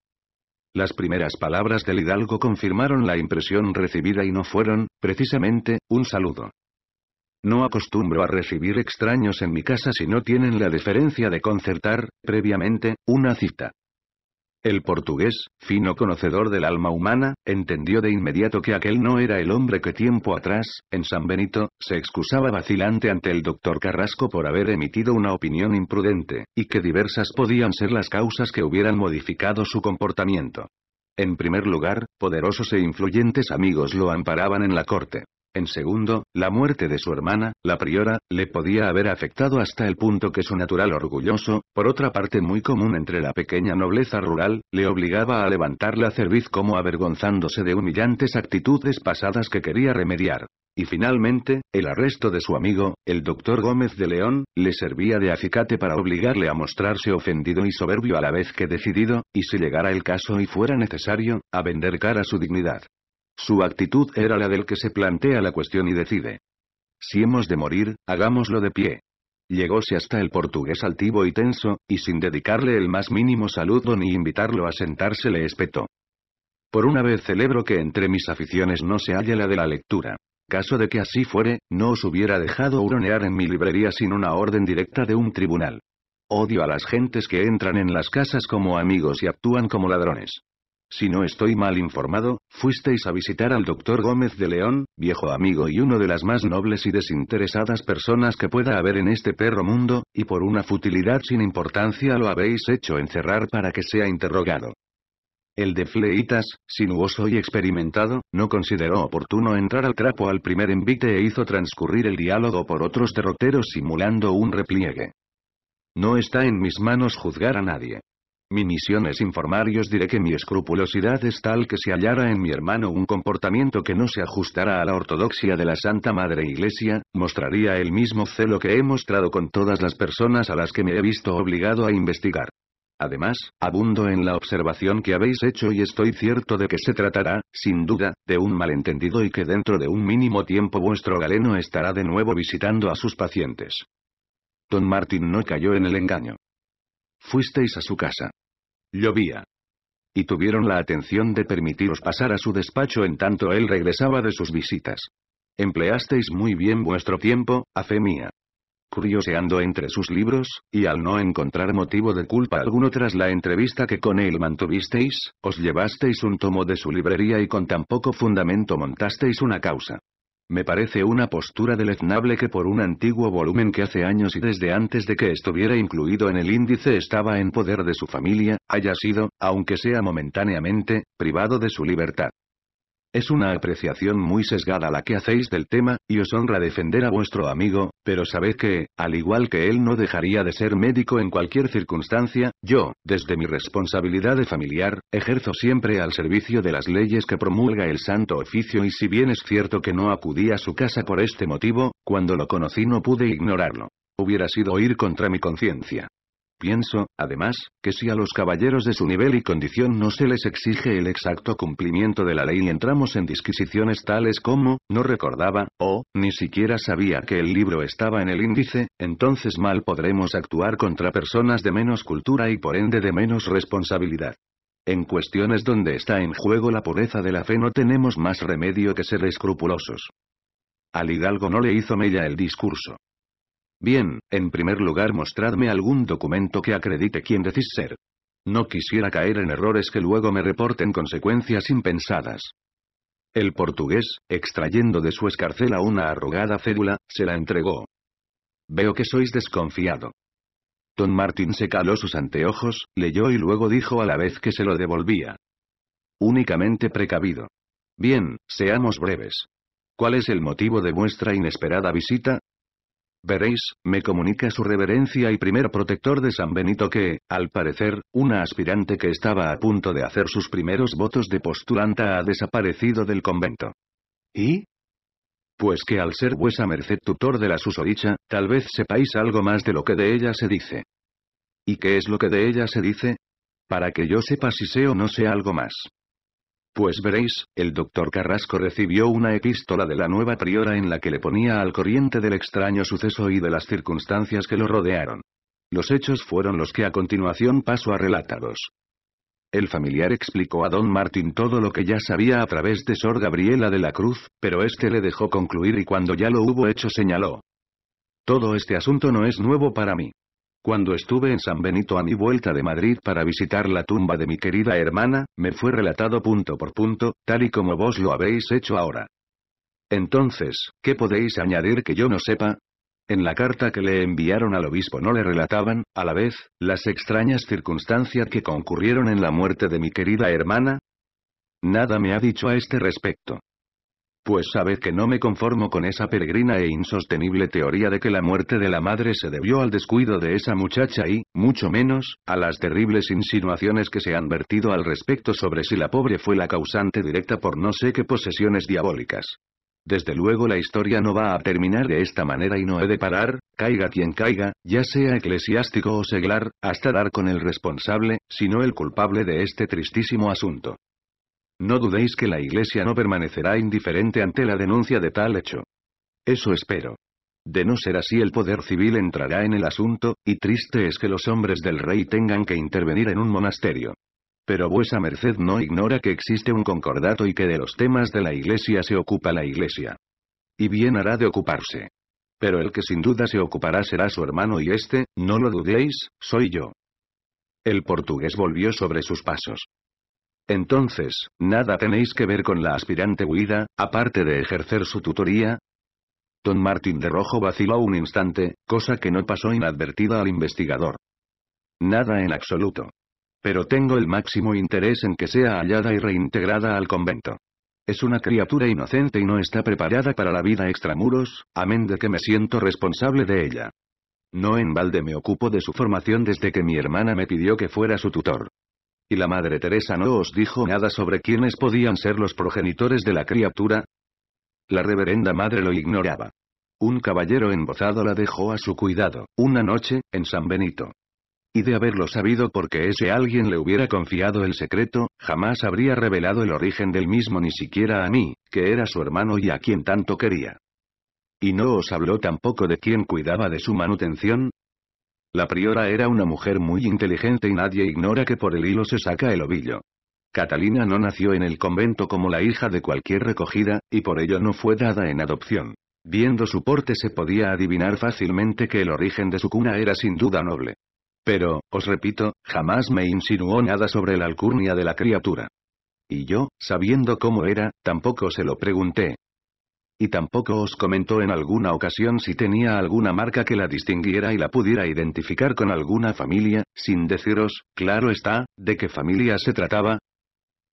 Las primeras palabras del hidalgo confirmaron la impresión recibida y no fueron, precisamente, un saludo. No acostumbro a recibir extraños en mi casa si no tienen la deferencia de concertar, previamente, una cita. El portugués, fino conocedor del alma humana, entendió de inmediato que aquel no era el hombre que tiempo atrás, en San Benito, se excusaba vacilante ante el doctor Carrasco por haber emitido una opinión imprudente, y que diversas podían ser las causas que hubieran modificado su comportamiento. En primer lugar, poderosos e influyentes amigos lo amparaban en la corte. En segundo, la muerte de su hermana, la priora, le podía haber afectado hasta el punto que su natural orgulloso, por otra parte muy común entre la pequeña nobleza rural, le obligaba a levantar la cerviz como avergonzándose de humillantes actitudes pasadas que quería remediar. Y finalmente, el arresto de su amigo, el doctor Gómez de León, le servía de acicate para obligarle a mostrarse ofendido y soberbio a la vez que decidido, y si llegara el caso y fuera necesario, a vender cara su dignidad. Su actitud era la del que se plantea la cuestión y decide. Si hemos de morir, hagámoslo de pie. Llegóse hasta el portugués altivo y tenso, y sin dedicarle el más mínimo saludo ni invitarlo a sentarse le espetó. Por una vez celebro que entre mis aficiones no se halla la de la lectura. Caso de que así fuere, no os hubiera dejado huronear en mi librería sin una orden directa de un tribunal. Odio a las gentes que entran en las casas como amigos y actúan como ladrones. Si no estoy mal informado, fuisteis a visitar al doctor Gómez de León, viejo amigo y uno de las más nobles y desinteresadas personas que pueda haber en este perro mundo, y por una futilidad sin importancia lo habéis hecho encerrar para que sea interrogado. El de Fleitas, sinuoso y experimentado, no consideró oportuno entrar al trapo al primer envite e hizo transcurrir el diálogo por otros derroteros simulando un repliegue. No está en mis manos juzgar a nadie. Mi misión es informar y os diré que mi escrupulosidad es tal que si hallara en mi hermano un comportamiento que no se ajustara a la ortodoxia de la Santa Madre Iglesia, mostraría el mismo celo que he mostrado con todas las personas a las que me he visto obligado a investigar. Además, abundo en la observación que habéis hecho y estoy cierto de que se tratará, sin duda, de un malentendido y que dentro de un mínimo tiempo vuestro galeno estará de nuevo visitando a sus pacientes. Don Martín no cayó en el engaño. Fuisteis a su casa. Llovía. Y tuvieron la atención de permitiros pasar a su despacho en tanto él regresaba de sus visitas. Empleasteis muy bien vuestro tiempo, a fe mía. Curioseando entre sus libros, y al no encontrar motivo de culpa alguno tras la entrevista que con él mantuvisteis, os llevasteis un tomo de su librería y con tan poco fundamento montasteis una causa. Me parece una postura deleznable que por un antiguo volumen que hace años y desde antes de que estuviera incluido en el índice estaba en poder de su familia, haya sido, aunque sea momentáneamente, privado de su libertad. Es una apreciación muy sesgada la que hacéis del tema, y os honra defender a vuestro amigo, pero sabed que, al igual que él no dejaría de ser médico en cualquier circunstancia, yo, desde mi responsabilidad de familiar, ejerzo siempre al servicio de las leyes que promulga el santo oficio y si bien es cierto que no acudí a su casa por este motivo, cuando lo conocí no pude ignorarlo. Hubiera sido ir contra mi conciencia. Pienso, además, que si a los caballeros de su nivel y condición no se les exige el exacto cumplimiento de la ley y entramos en disquisiciones tales como, no recordaba, o, ni siquiera sabía que el libro estaba en el índice, entonces mal podremos actuar contra personas de menos cultura y por ende de menos responsabilidad. En cuestiones donde está en juego la pureza de la fe no tenemos más remedio que ser escrupulosos. Al hidalgo no le hizo mella el discurso. Bien, en primer lugar mostradme algún documento que acredite quién decís ser. No quisiera caer en errores que luego me reporten consecuencias impensadas. El portugués, extrayendo de su escarcela una arrugada cédula, se la entregó. Veo que sois desconfiado. Don Martín se caló sus anteojos, leyó y luego dijo a la vez que se lo devolvía. Únicamente precavido. Bien, seamos breves. ¿Cuál es el motivo de vuestra inesperada visita? Veréis, me comunica su reverencia y primer protector de San Benito que, al parecer, una aspirante que estaba a punto de hacer sus primeros votos de postulanta ha desaparecido del convento. ¿Y? Pues que al ser vuesa merced tutor de la susodicha, tal vez sepáis algo más de lo que de ella se dice. ¿Y qué es lo que de ella se dice? Para que yo sepa si sé o no sé algo más. Pues veréis, el doctor Carrasco recibió una epístola de la nueva priora en la que le ponía al corriente del extraño suceso y de las circunstancias que lo rodearon. Los hechos fueron los que a continuación paso a relatados. El familiar explicó a don Martín todo lo que ya sabía a través de Sor Gabriela de la Cruz, pero éste le dejó concluir y cuando ya lo hubo hecho señaló. Todo este asunto no es nuevo para mí. Cuando estuve en San Benito a mi vuelta de Madrid para visitar la tumba de mi querida hermana, me fue relatado punto por punto, tal y como vos lo habéis hecho ahora. Entonces, ¿qué podéis añadir que yo no sepa? En la carta que le enviaron al obispo no le relataban, a la vez, las extrañas circunstancias que concurrieron en la muerte de mi querida hermana. Nada me ha dicho a este respecto. Pues sabed que no me conformo con esa peregrina e insostenible teoría de que la muerte de la madre se debió al descuido de esa muchacha y, mucho menos, a las terribles insinuaciones que se han vertido al respecto sobre si la pobre fue la causante directa por no sé qué posesiones diabólicas. Desde luego la historia no va a terminar de esta manera y no he de parar, caiga quien caiga, ya sea eclesiástico o seglar, hasta dar con el responsable, sino el culpable de este tristísimo asunto. No dudéis que la Iglesia no permanecerá indiferente ante la denuncia de tal hecho. Eso espero. De no ser así el poder civil entrará en el asunto, y triste es que los hombres del rey tengan que intervenir en un monasterio. Pero vuesa merced no ignora que existe un concordato y que de los temas de la Iglesia se ocupa la Iglesia. Y bien hará de ocuparse. Pero el que sin duda se ocupará será su hermano y este, no lo dudéis, soy yo. El portugués volvió sobre sus pasos. Entonces, ¿nada tenéis que ver con la aspirante huida, aparte de ejercer su tutoría? Don Martín de Rojo vaciló un instante, cosa que no pasó inadvertida al investigador. Nada en absoluto. Pero tengo el máximo interés en que sea hallada y reintegrada al convento. Es una criatura inocente y no está preparada para la vida extramuros, amén de que me siento responsable de ella. No en balde me ocupo de su formación desde que mi hermana me pidió que fuera su tutor. Y la Madre Teresa no os dijo nada sobre quiénes podían ser los progenitores de la criatura. La reverenda madre lo ignoraba. Un caballero embozado la dejó a su cuidado, una noche, en San Benito. Y de haberlo sabido porque ese alguien le hubiera confiado el secreto, jamás habría revelado el origen del mismo ni siquiera a mí, que era su hermano y a quien tanto quería. Y no os habló tampoco de quién cuidaba de su manutención, la priora era una mujer muy inteligente y nadie ignora que por el hilo se saca el ovillo. Catalina no nació en el convento como la hija de cualquier recogida, y por ello no fue dada en adopción. Viendo su porte se podía adivinar fácilmente que el origen de su cuna era sin duda noble. Pero, os repito, jamás me insinuó nada sobre la alcurnia de la criatura. Y yo, sabiendo cómo era, tampoco se lo pregunté, y tampoco os comentó en alguna ocasión si tenía alguna marca que la distinguiera y la pudiera identificar con alguna familia, sin deciros, claro está, de qué familia se trataba.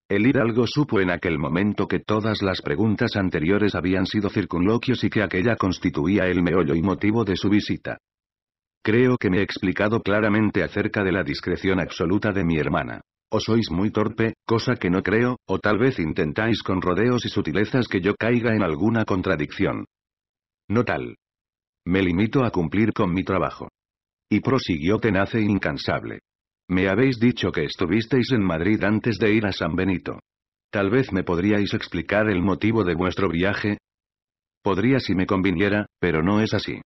El hidalgo supo en aquel momento que todas las preguntas anteriores habían sido circunloquios y que aquella constituía el meollo y motivo de su visita. Creo que me he explicado claramente acerca de la discreción absoluta de mi hermana o sois muy torpe, cosa que no creo, o tal vez intentáis con rodeos y sutilezas que yo caiga en alguna contradicción. No tal. Me limito a cumplir con mi trabajo. Y prosiguió tenace e incansable. Me habéis dicho que estuvisteis en Madrid antes de ir a San Benito. Tal vez me podríais explicar el motivo de vuestro viaje. Podría si me conviniera, pero no es así.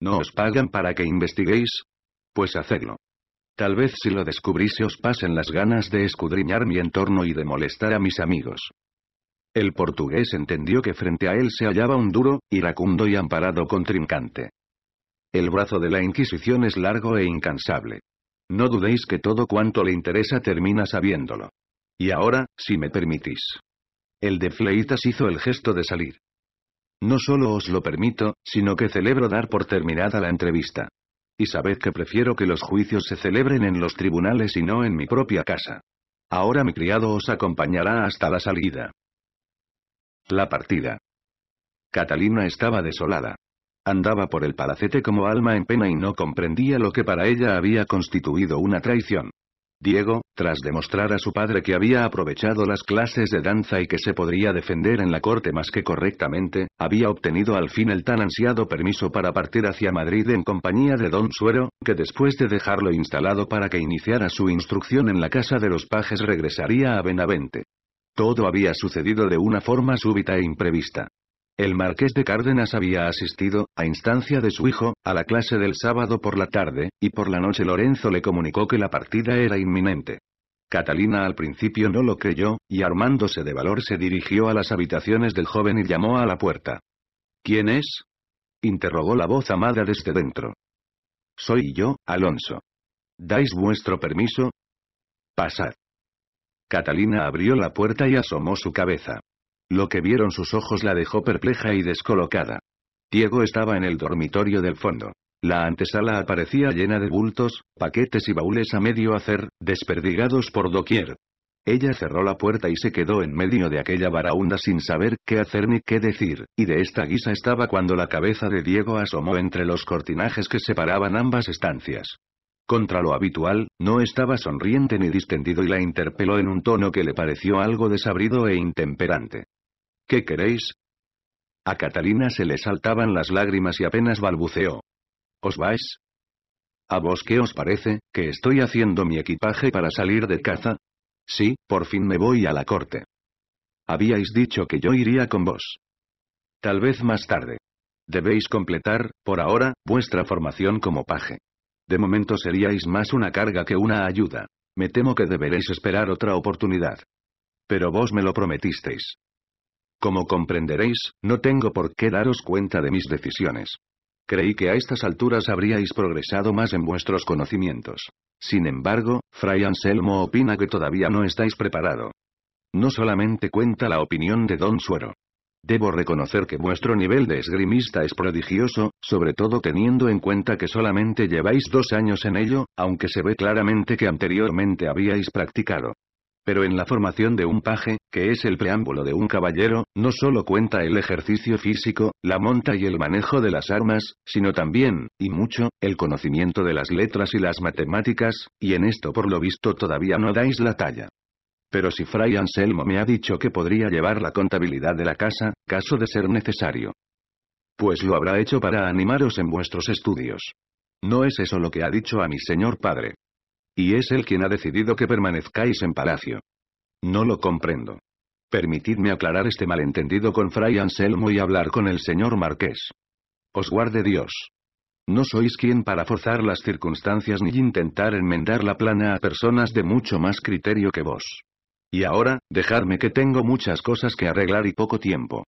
¿No os pagan para que investiguéis? Pues hacedlo. Tal vez si lo descubrís os pasen las ganas de escudriñar mi entorno y de molestar a mis amigos. El portugués entendió que frente a él se hallaba un duro, iracundo y amparado contrincante. El brazo de la Inquisición es largo e incansable. No dudéis que todo cuanto le interesa termina sabiéndolo. Y ahora, si me permitís. El de Fleitas hizo el gesto de salir. No solo os lo permito, sino que celebro dar por terminada la entrevista. Y sabed que prefiero que los juicios se celebren en los tribunales y no en mi propia casa. Ahora mi criado os acompañará hasta la salida. La partida. Catalina estaba desolada. Andaba por el palacete como alma en pena y no comprendía lo que para ella había constituido una traición. Diego, tras demostrar a su padre que había aprovechado las clases de danza y que se podría defender en la corte más que correctamente, había obtenido al fin el tan ansiado permiso para partir hacia Madrid en compañía de Don Suero, que después de dejarlo instalado para que iniciara su instrucción en la casa de los pajes regresaría a Benavente. Todo había sucedido de una forma súbita e imprevista. El marqués de Cárdenas había asistido, a instancia de su hijo, a la clase del sábado por la tarde, y por la noche Lorenzo le comunicó que la partida era inminente. Catalina al principio no lo creyó, y armándose de valor se dirigió a las habitaciones del joven y llamó a la puerta. ¿Quién es? interrogó la voz amada desde dentro. Soy yo, Alonso. ¿Dais vuestro permiso? Pasad. Catalina abrió la puerta y asomó su cabeza. Lo que vieron sus ojos la dejó perpleja y descolocada. Diego estaba en el dormitorio del fondo. La antesala aparecía llena de bultos, paquetes y baúles a medio hacer, desperdigados por doquier. Ella cerró la puerta y se quedó en medio de aquella baraunda sin saber qué hacer ni qué decir, y de esta guisa estaba cuando la cabeza de Diego asomó entre los cortinajes que separaban ambas estancias. Contra lo habitual, no estaba sonriente ni distendido y la interpeló en un tono que le pareció algo desabrido e intemperante. ¿Qué queréis? A Catalina se le saltaban las lágrimas y apenas balbuceó. ¿Os vais? ¿A vos qué os parece, que estoy haciendo mi equipaje para salir de caza? Sí, por fin me voy a la corte. Habíais dicho que yo iría con vos. Tal vez más tarde. Debéis completar, por ahora, vuestra formación como paje. De momento seríais más una carga que una ayuda. Me temo que deberéis esperar otra oportunidad. Pero vos me lo prometisteis. Como comprenderéis, no tengo por qué daros cuenta de mis decisiones. Creí que a estas alturas habríais progresado más en vuestros conocimientos. Sin embargo, Fray Anselmo opina que todavía no estáis preparado. No solamente cuenta la opinión de Don Suero. Debo reconocer que vuestro nivel de esgrimista es prodigioso, sobre todo teniendo en cuenta que solamente lleváis dos años en ello, aunque se ve claramente que anteriormente habíais practicado. Pero en la formación de un paje, que es el preámbulo de un caballero, no solo cuenta el ejercicio físico, la monta y el manejo de las armas, sino también, y mucho, el conocimiento de las letras y las matemáticas, y en esto por lo visto todavía no dais la talla. Pero si Fray Anselmo me ha dicho que podría llevar la contabilidad de la casa, caso de ser necesario. Pues lo habrá hecho para animaros en vuestros estudios. ¿No es eso lo que ha dicho a mi señor padre? Y es él quien ha decidido que permanezcáis en palacio. No lo comprendo. Permitidme aclarar este malentendido con Fray Anselmo y hablar con el señor Marqués. Os guarde Dios. No sois quien para forzar las circunstancias ni intentar enmendar la plana a personas de mucho más criterio que vos. Y ahora, dejadme que tengo muchas cosas que arreglar y poco tiempo.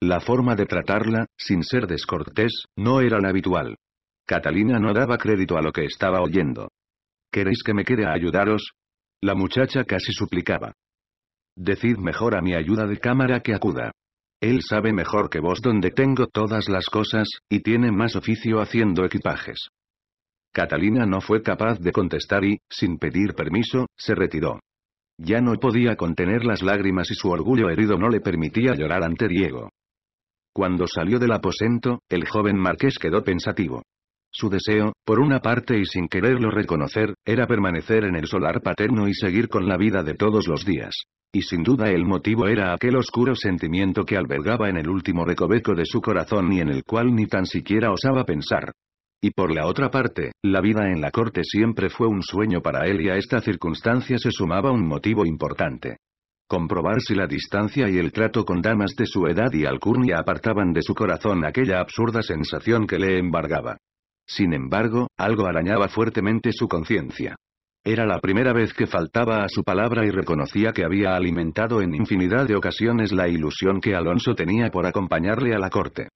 La forma de tratarla, sin ser descortés, no era la habitual. Catalina no daba crédito a lo que estaba oyendo. ¿Queréis que me quede a ayudaros? La muchacha casi suplicaba. Decid mejor a mi ayuda de cámara que acuda. Él sabe mejor que vos dónde tengo todas las cosas, y tiene más oficio haciendo equipajes. Catalina no fue capaz de contestar y, sin pedir permiso, se retiró. Ya no podía contener las lágrimas y su orgullo herido no le permitía llorar ante Diego. Cuando salió del aposento, el joven marqués quedó pensativo. Su deseo, por una parte y sin quererlo reconocer, era permanecer en el solar paterno y seguir con la vida de todos los días. Y sin duda el motivo era aquel oscuro sentimiento que albergaba en el último recoveco de su corazón y en el cual ni tan siquiera osaba pensar. Y por la otra parte, la vida en la corte siempre fue un sueño para él y a esta circunstancia se sumaba un motivo importante. Comprobar si la distancia y el trato con damas de su edad y alcurnia apartaban de su corazón aquella absurda sensación que le embargaba. Sin embargo, algo arañaba fuertemente su conciencia. Era la primera vez que faltaba a su palabra y reconocía que había alimentado en infinidad de ocasiones la ilusión que Alonso tenía por acompañarle a la corte.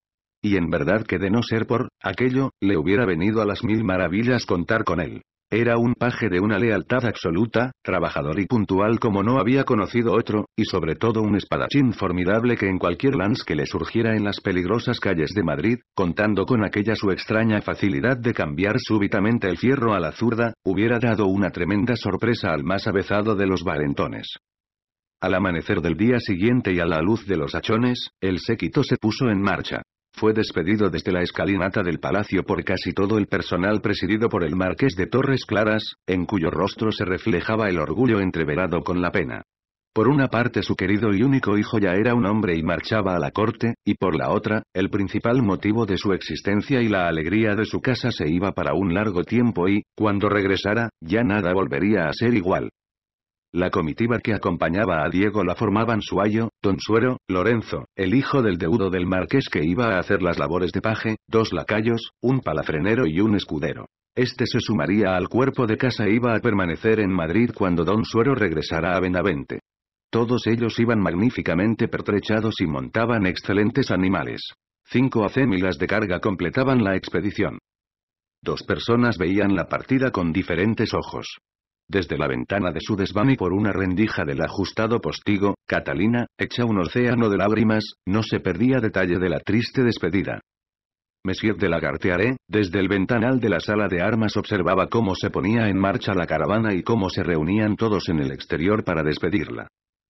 Y en verdad que de no ser por aquello, le hubiera venido a las mil maravillas contar con él. Era un paje de una lealtad absoluta, trabajador y puntual como no había conocido otro, y sobre todo un espadachín formidable que en cualquier lance que le surgiera en las peligrosas calles de Madrid, contando con aquella su extraña facilidad de cambiar súbitamente el fierro a la zurda, hubiera dado una tremenda sorpresa al más avezado de los valentones. Al amanecer del día siguiente y a la luz de los hachones, el séquito se puso en marcha. Fue despedido desde la escalinata del palacio por casi todo el personal presidido por el marqués de Torres Claras, en cuyo rostro se reflejaba el orgullo entreverado con la pena. Por una parte su querido y único hijo ya era un hombre y marchaba a la corte, y por la otra, el principal motivo de su existencia y la alegría de su casa se iba para un largo tiempo y, cuando regresara, ya nada volvería a ser igual. La comitiva que acompañaba a Diego la formaban ayo, Don Suero, Lorenzo, el hijo del deudo del marqués que iba a hacer las labores de paje, dos lacayos, un palafrenero y un escudero. Este se sumaría al cuerpo de casa e iba a permanecer en Madrid cuando Don Suero regresara a Benavente. Todos ellos iban magníficamente pertrechados y montaban excelentes animales. Cinco acémilas de carga completaban la expedición. Dos personas veían la partida con diferentes ojos. Desde la ventana de su desván y por una rendija del ajustado postigo, Catalina, hecha un océano de lágrimas, no se perdía detalle de la triste despedida. Monsieur de Lagartearé, desde el ventanal de la sala de armas observaba cómo se ponía en marcha la caravana y cómo se reunían todos en el exterior para despedirla.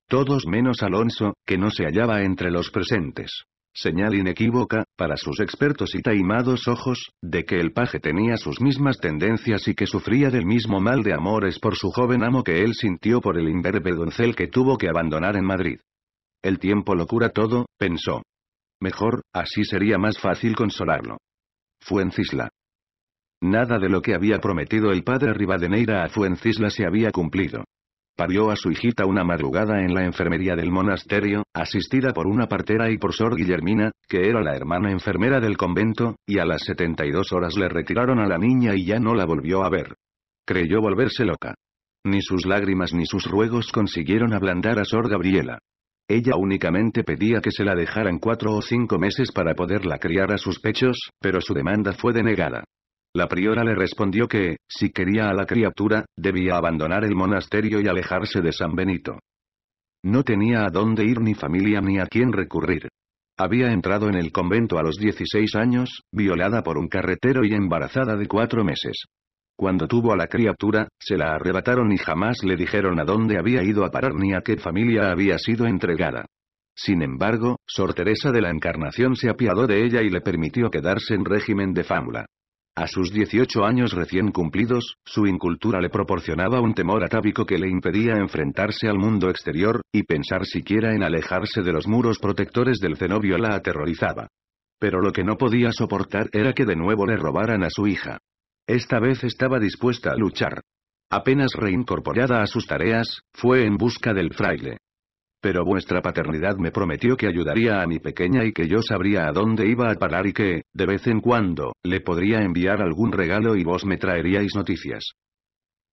Todos menos Alonso, que no se hallaba entre los presentes. Señal inequívoca, para sus expertos y taimados ojos, de que el paje tenía sus mismas tendencias y que sufría del mismo mal de amores por su joven amo que él sintió por el imberbe doncel que tuvo que abandonar en Madrid. El tiempo lo cura todo, pensó. Mejor, así sería más fácil consolarlo. Fuencisla. Nada de lo que había prometido el padre Rivadeneira a Fuencisla se había cumplido parió a su hijita una madrugada en la enfermería del monasterio, asistida por una partera y por Sor Guillermina, que era la hermana enfermera del convento, y a las 72 horas le retiraron a la niña y ya no la volvió a ver. Creyó volverse loca. Ni sus lágrimas ni sus ruegos consiguieron ablandar a Sor Gabriela. Ella únicamente pedía que se la dejaran cuatro o cinco meses para poderla criar a sus pechos, pero su demanda fue denegada. La priora le respondió que, si quería a la criatura, debía abandonar el monasterio y alejarse de San Benito. No tenía a dónde ir ni familia ni a quién recurrir. Había entrado en el convento a los 16 años, violada por un carretero y embarazada de cuatro meses. Cuando tuvo a la criatura, se la arrebataron y jamás le dijeron a dónde había ido a parar ni a qué familia había sido entregada. Sin embargo, Sor Teresa de la Encarnación se apiadó de ella y le permitió quedarse en régimen de fámula. A sus 18 años recién cumplidos, su incultura le proporcionaba un temor atávico que le impedía enfrentarse al mundo exterior, y pensar siquiera en alejarse de los muros protectores del cenobio la aterrorizaba. Pero lo que no podía soportar era que de nuevo le robaran a su hija. Esta vez estaba dispuesta a luchar. Apenas reincorporada a sus tareas, fue en busca del fraile. Pero vuestra paternidad me prometió que ayudaría a mi pequeña y que yo sabría a dónde iba a parar y que, de vez en cuando, le podría enviar algún regalo y vos me traeríais noticias.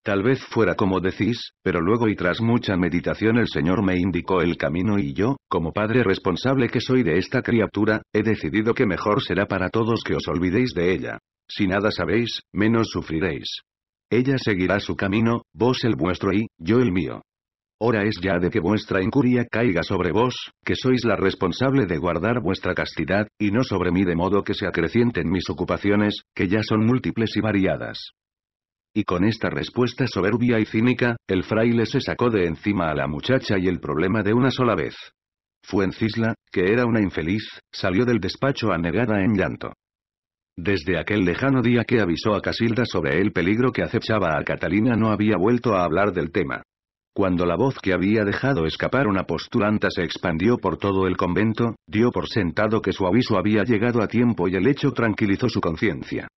Tal vez fuera como decís, pero luego y tras mucha meditación el Señor me indicó el camino y yo, como padre responsable que soy de esta criatura, he decidido que mejor será para todos que os olvidéis de ella. Si nada sabéis, menos sufriréis. Ella seguirá su camino, vos el vuestro y, yo el mío. Hora es ya de que vuestra incuria caiga sobre vos, que sois la responsable de guardar vuestra castidad, y no sobre mí de modo que se acrecienten mis ocupaciones, que ya son múltiples y variadas. Y con esta respuesta soberbia y cínica, el fraile se sacó de encima a la muchacha y el problema de una sola vez. Fuencisla, que era una infeliz, salió del despacho anegada en llanto. Desde aquel lejano día que avisó a Casilda sobre el peligro que acechaba a Catalina no había vuelto a hablar del tema. Cuando la voz que había dejado escapar una postulanta se expandió por todo el convento, dio por sentado que su aviso había llegado a tiempo y el hecho tranquilizó su conciencia.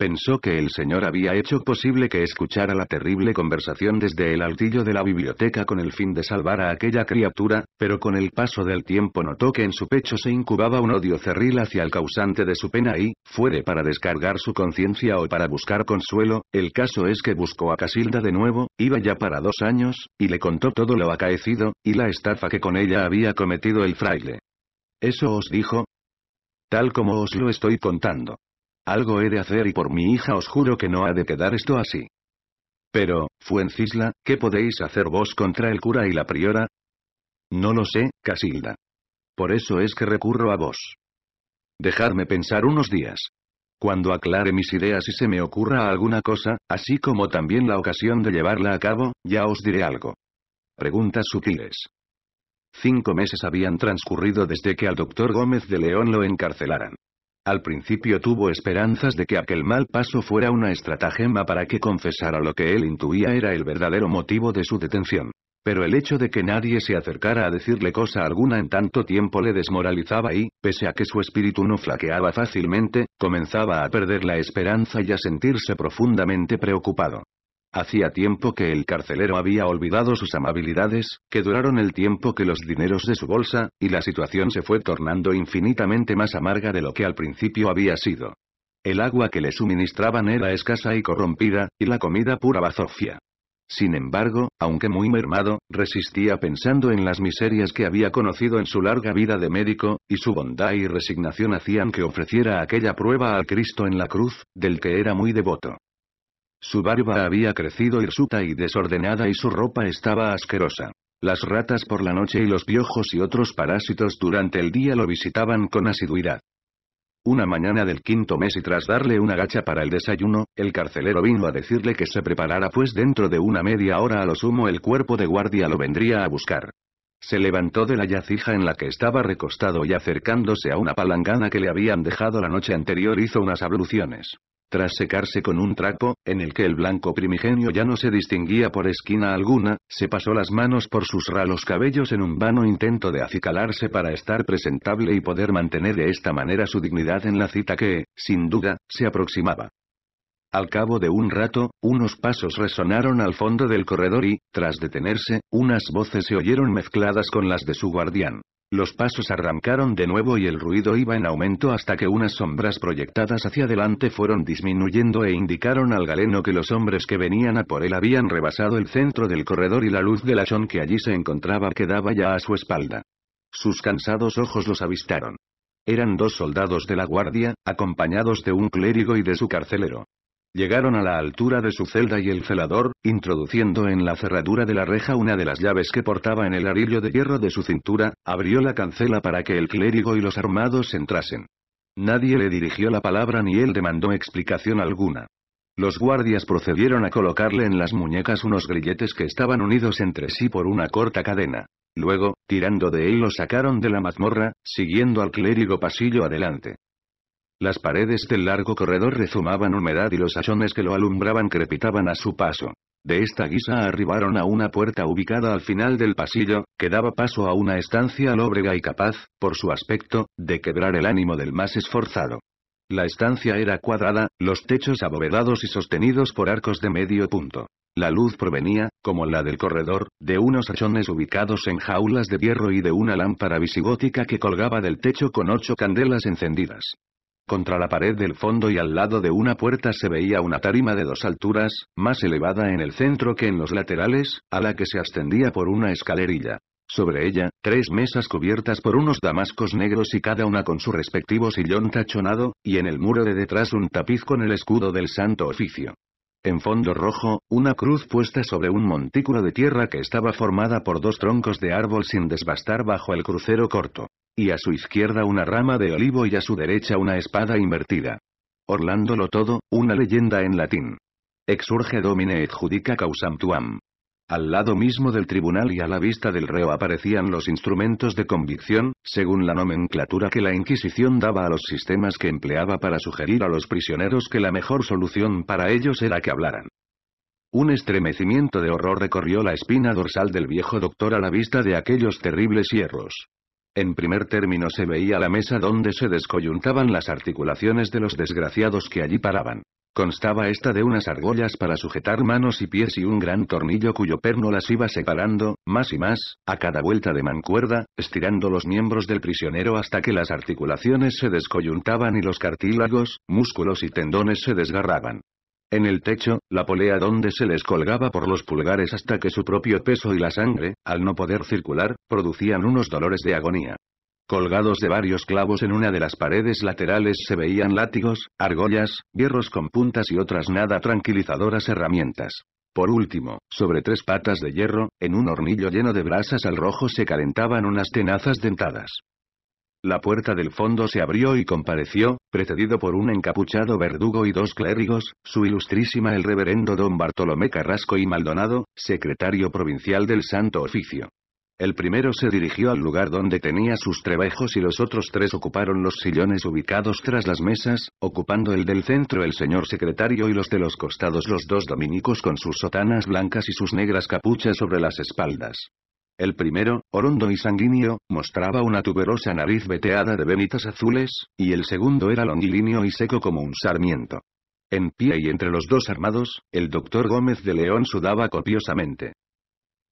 Pensó que el señor había hecho posible que escuchara la terrible conversación desde el altillo de la biblioteca con el fin de salvar a aquella criatura, pero con el paso del tiempo notó que en su pecho se incubaba un odio cerril hacia el causante de su pena y, fuere para descargar su conciencia o para buscar consuelo, el caso es que buscó a Casilda de nuevo, iba ya para dos años, y le contó todo lo acaecido, y la estafa que con ella había cometido el fraile. ¿Eso os dijo? Tal como os lo estoy contando. Algo he de hacer y por mi hija os juro que no ha de quedar esto así. Pero, Fuencisla, ¿qué podéis hacer vos contra el cura y la priora? No lo sé, Casilda. Por eso es que recurro a vos. Dejadme pensar unos días. Cuando aclare mis ideas y se me ocurra alguna cosa, así como también la ocasión de llevarla a cabo, ya os diré algo. Preguntas sutiles. Cinco meses habían transcurrido desde que al doctor Gómez de León lo encarcelaran. Al principio tuvo esperanzas de que aquel mal paso fuera una estratagema para que confesara lo que él intuía era el verdadero motivo de su detención. Pero el hecho de que nadie se acercara a decirle cosa alguna en tanto tiempo le desmoralizaba y, pese a que su espíritu no flaqueaba fácilmente, comenzaba a perder la esperanza y a sentirse profundamente preocupado. Hacía tiempo que el carcelero había olvidado sus amabilidades, que duraron el tiempo que los dineros de su bolsa, y la situación se fue tornando infinitamente más amarga de lo que al principio había sido. El agua que le suministraban era escasa y corrompida, y la comida pura bazofia. Sin embargo, aunque muy mermado, resistía pensando en las miserias que había conocido en su larga vida de médico, y su bondad y resignación hacían que ofreciera aquella prueba al Cristo en la cruz, del que era muy devoto. Su barba había crecido hirsuta y desordenada y su ropa estaba asquerosa. Las ratas por la noche y los piojos y otros parásitos durante el día lo visitaban con asiduidad. Una mañana del quinto mes y tras darle una gacha para el desayuno, el carcelero vino a decirle que se preparara pues dentro de una media hora a lo sumo el cuerpo de guardia lo vendría a buscar. Se levantó de la yacija en la que estaba recostado y acercándose a una palangana que le habían dejado la noche anterior hizo unas abluciones. Tras secarse con un trapo, en el que el blanco primigenio ya no se distinguía por esquina alguna, se pasó las manos por sus ralos cabellos en un vano intento de acicalarse para estar presentable y poder mantener de esta manera su dignidad en la cita que, sin duda, se aproximaba. Al cabo de un rato, unos pasos resonaron al fondo del corredor y, tras detenerse, unas voces se oyeron mezcladas con las de su guardián. Los pasos arrancaron de nuevo y el ruido iba en aumento hasta que unas sombras proyectadas hacia adelante fueron disminuyendo e indicaron al galeno que los hombres que venían a por él habían rebasado el centro del corredor y la luz del hachón que allí se encontraba quedaba ya a su espalda. Sus cansados ojos los avistaron. Eran dos soldados de la guardia, acompañados de un clérigo y de su carcelero. Llegaron a la altura de su celda y el celador, introduciendo en la cerradura de la reja una de las llaves que portaba en el arillo de hierro de su cintura, abrió la cancela para que el clérigo y los armados entrasen. Nadie le dirigió la palabra ni él demandó explicación alguna. Los guardias procedieron a colocarle en las muñecas unos grilletes que estaban unidos entre sí por una corta cadena. Luego, tirando de él lo sacaron de la mazmorra, siguiendo al clérigo pasillo adelante. Las paredes del largo corredor rezumaban humedad y los hachones que lo alumbraban crepitaban a su paso. De esta guisa arribaron a una puerta ubicada al final del pasillo, que daba paso a una estancia lóbrega y capaz, por su aspecto, de quebrar el ánimo del más esforzado. La estancia era cuadrada, los techos abovedados y sostenidos por arcos de medio punto. La luz provenía, como la del corredor, de unos hachones ubicados en jaulas de hierro y de una lámpara visigótica que colgaba del techo con ocho candelas encendidas. Contra la pared del fondo y al lado de una puerta se veía una tarima de dos alturas, más elevada en el centro que en los laterales, a la que se ascendía por una escalerilla. Sobre ella, tres mesas cubiertas por unos damascos negros y cada una con su respectivo sillón tachonado, y en el muro de detrás un tapiz con el escudo del santo oficio. En fondo rojo, una cruz puesta sobre un montículo de tierra que estaba formada por dos troncos de árbol sin desbastar bajo el crucero corto. Y a su izquierda una rama de olivo y a su derecha una espada invertida. Orlándolo todo, una leyenda en latín. Exurge domine et judica causam tuam. Al lado mismo del tribunal y a la vista del reo aparecían los instrumentos de convicción, según la nomenclatura que la Inquisición daba a los sistemas que empleaba para sugerir a los prisioneros que la mejor solución para ellos era que hablaran. Un estremecimiento de horror recorrió la espina dorsal del viejo doctor a la vista de aquellos terribles hierros. En primer término se veía la mesa donde se descoyuntaban las articulaciones de los desgraciados que allí paraban. Constaba esta de unas argollas para sujetar manos y pies y un gran tornillo cuyo perno las iba separando, más y más, a cada vuelta de mancuerda, estirando los miembros del prisionero hasta que las articulaciones se descoyuntaban y los cartílagos, músculos y tendones se desgarraban. En el techo, la polea donde se les colgaba por los pulgares hasta que su propio peso y la sangre, al no poder circular, producían unos dolores de agonía. Colgados de varios clavos en una de las paredes laterales se veían látigos, argollas, hierros con puntas y otras nada tranquilizadoras herramientas. Por último, sobre tres patas de hierro, en un hornillo lleno de brasas al rojo se calentaban unas tenazas dentadas. La puerta del fondo se abrió y compareció, precedido por un encapuchado verdugo y dos clérigos, su ilustrísima el reverendo don Bartolomé Carrasco y Maldonado, secretario provincial del Santo Oficio. El primero se dirigió al lugar donde tenía sus trabajos y los otros tres ocuparon los sillones ubicados tras las mesas, ocupando el del centro el señor secretario y los de los costados los dos dominicos con sus sotanas blancas y sus negras capuchas sobre las espaldas. El primero, orondo y sanguíneo, mostraba una tuberosa nariz veteada de venitas azules, y el segundo era longilíneo y seco como un sarmiento. En pie y entre los dos armados, el doctor Gómez de León sudaba copiosamente.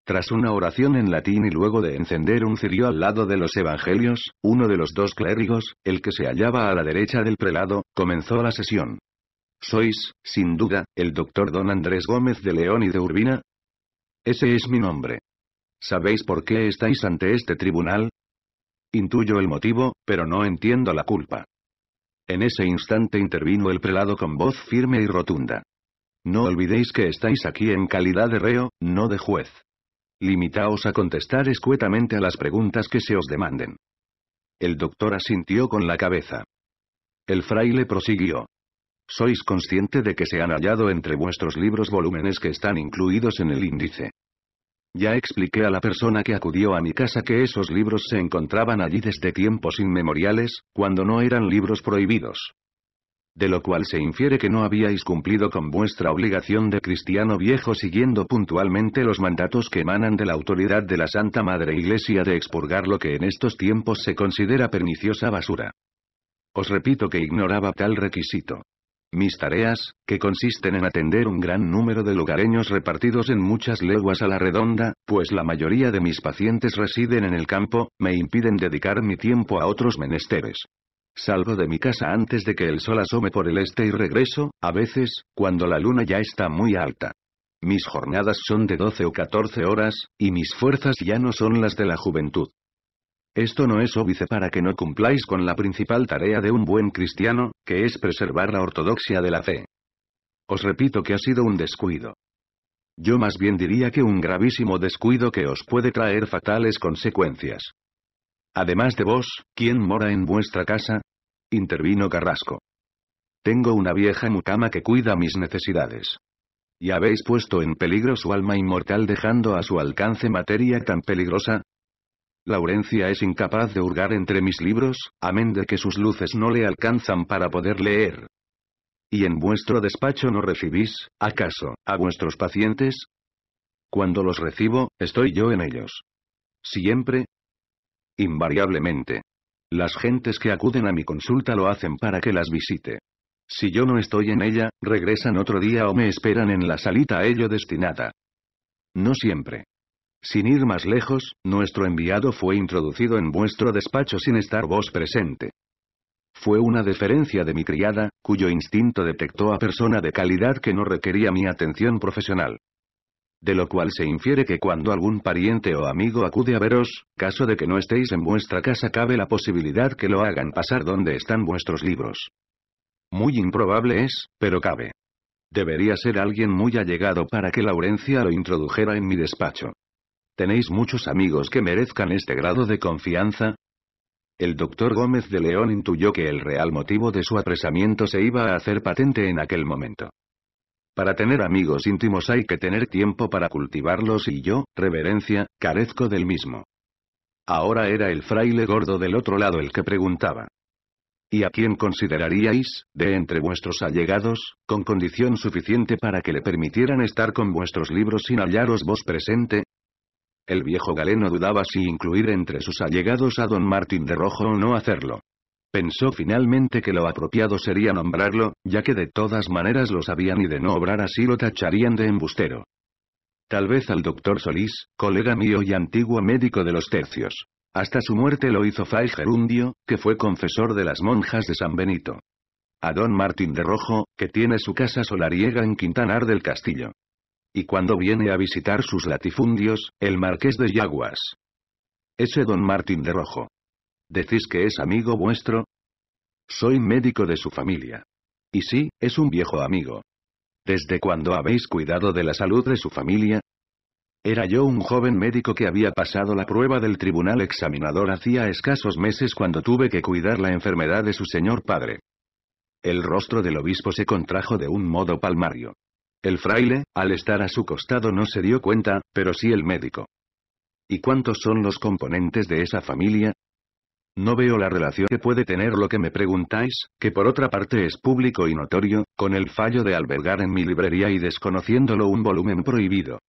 Tras una oración en latín y luego de encender un cirio al lado de los evangelios, uno de los dos clérigos, el que se hallaba a la derecha del prelado, comenzó la sesión. ¿Sois, sin duda, el doctor don Andrés Gómez de León y de Urbina? Ese es mi nombre. ¿Sabéis por qué estáis ante este tribunal? Intuyo el motivo, pero no entiendo la culpa. En ese instante intervino el prelado con voz firme y rotunda. No olvidéis que estáis aquí en calidad de reo, no de juez. Limitaos a contestar escuetamente a las preguntas que se os demanden. El doctor asintió con la cabeza. El fraile prosiguió. ¿Sois consciente de que se han hallado entre vuestros libros volúmenes que están incluidos en el índice ya expliqué a la persona que acudió a mi casa que esos libros se encontraban allí desde tiempos inmemoriales, cuando no eran libros prohibidos. De lo cual se infiere que no habíais cumplido con vuestra obligación de cristiano viejo siguiendo puntualmente los mandatos que emanan de la autoridad de la Santa Madre Iglesia de expurgar lo que en estos tiempos se considera perniciosa basura. Os repito que ignoraba tal requisito. Mis tareas, que consisten en atender un gran número de lugareños repartidos en muchas leguas a la redonda, pues la mayoría de mis pacientes residen en el campo, me impiden dedicar mi tiempo a otros menesteres. Salgo de mi casa antes de que el sol asome por el este y regreso, a veces, cuando la luna ya está muy alta. Mis jornadas son de 12 o 14 horas, y mis fuerzas ya no son las de la juventud. Esto no es óbice para que no cumpláis con la principal tarea de un buen cristiano, que es preservar la ortodoxia de la fe. Os repito que ha sido un descuido. Yo más bien diría que un gravísimo descuido que os puede traer fatales consecuencias. Además de vos, ¿quién mora en vuestra casa? Intervino Carrasco. Tengo una vieja mucama que cuida mis necesidades. Y habéis puesto en peligro su alma inmortal dejando a su alcance materia tan peligrosa, Laurencia es incapaz de hurgar entre mis libros, amén de que sus luces no le alcanzan para poder leer. ¿Y en vuestro despacho no recibís, acaso, a vuestros pacientes? Cuando los recibo, estoy yo en ellos. Siempre. Invariablemente. Las gentes que acuden a mi consulta lo hacen para que las visite. Si yo no estoy en ella, regresan otro día o me esperan en la salita a ello destinada. No siempre. Sin ir más lejos, nuestro enviado fue introducido en vuestro despacho sin estar vos presente. Fue una deferencia de mi criada, cuyo instinto detectó a persona de calidad que no requería mi atención profesional. De lo cual se infiere que cuando algún pariente o amigo acude a veros, caso de que no estéis en vuestra casa cabe la posibilidad que lo hagan pasar donde están vuestros libros. Muy improbable es, pero cabe. Debería ser alguien muy allegado para que Laurencia lo introdujera en mi despacho. ¿Tenéis muchos amigos que merezcan este grado de confianza? El doctor Gómez de León intuyó que el real motivo de su apresamiento se iba a hacer patente en aquel momento. Para tener amigos íntimos hay que tener tiempo para cultivarlos y yo, reverencia, carezco del mismo. Ahora era el fraile gordo del otro lado el que preguntaba. ¿Y a quién consideraríais, de entre vuestros allegados, con condición suficiente para que le permitieran estar con vuestros libros sin hallaros vos presente? El viejo galeno dudaba si incluir entre sus allegados a don Martín de Rojo o no hacerlo. Pensó finalmente que lo apropiado sería nombrarlo, ya que de todas maneras lo sabían y de no obrar así lo tacharían de embustero. Tal vez al doctor Solís, colega mío y antiguo médico de los tercios. Hasta su muerte lo hizo Fray Gerundio, que fue confesor de las monjas de San Benito. A don Martín de Rojo, que tiene su casa solariega en Quintanar del Castillo. Y cuando viene a visitar sus latifundios, el marqués de Yaguas. Ese don Martín de Rojo. ¿Decís que es amigo vuestro? Soy médico de su familia. Y sí, es un viejo amigo. ¿Desde cuándo habéis cuidado de la salud de su familia? Era yo un joven médico que había pasado la prueba del tribunal examinador hacía escasos meses cuando tuve que cuidar la enfermedad de su señor padre. El rostro del obispo se contrajo de un modo palmario. El fraile, al estar a su costado no se dio cuenta, pero sí el médico. ¿Y cuántos son los componentes de esa familia? No veo la relación que puede tener lo que me preguntáis, que por otra parte es público y notorio, con el fallo de albergar en mi librería y desconociéndolo un volumen prohibido.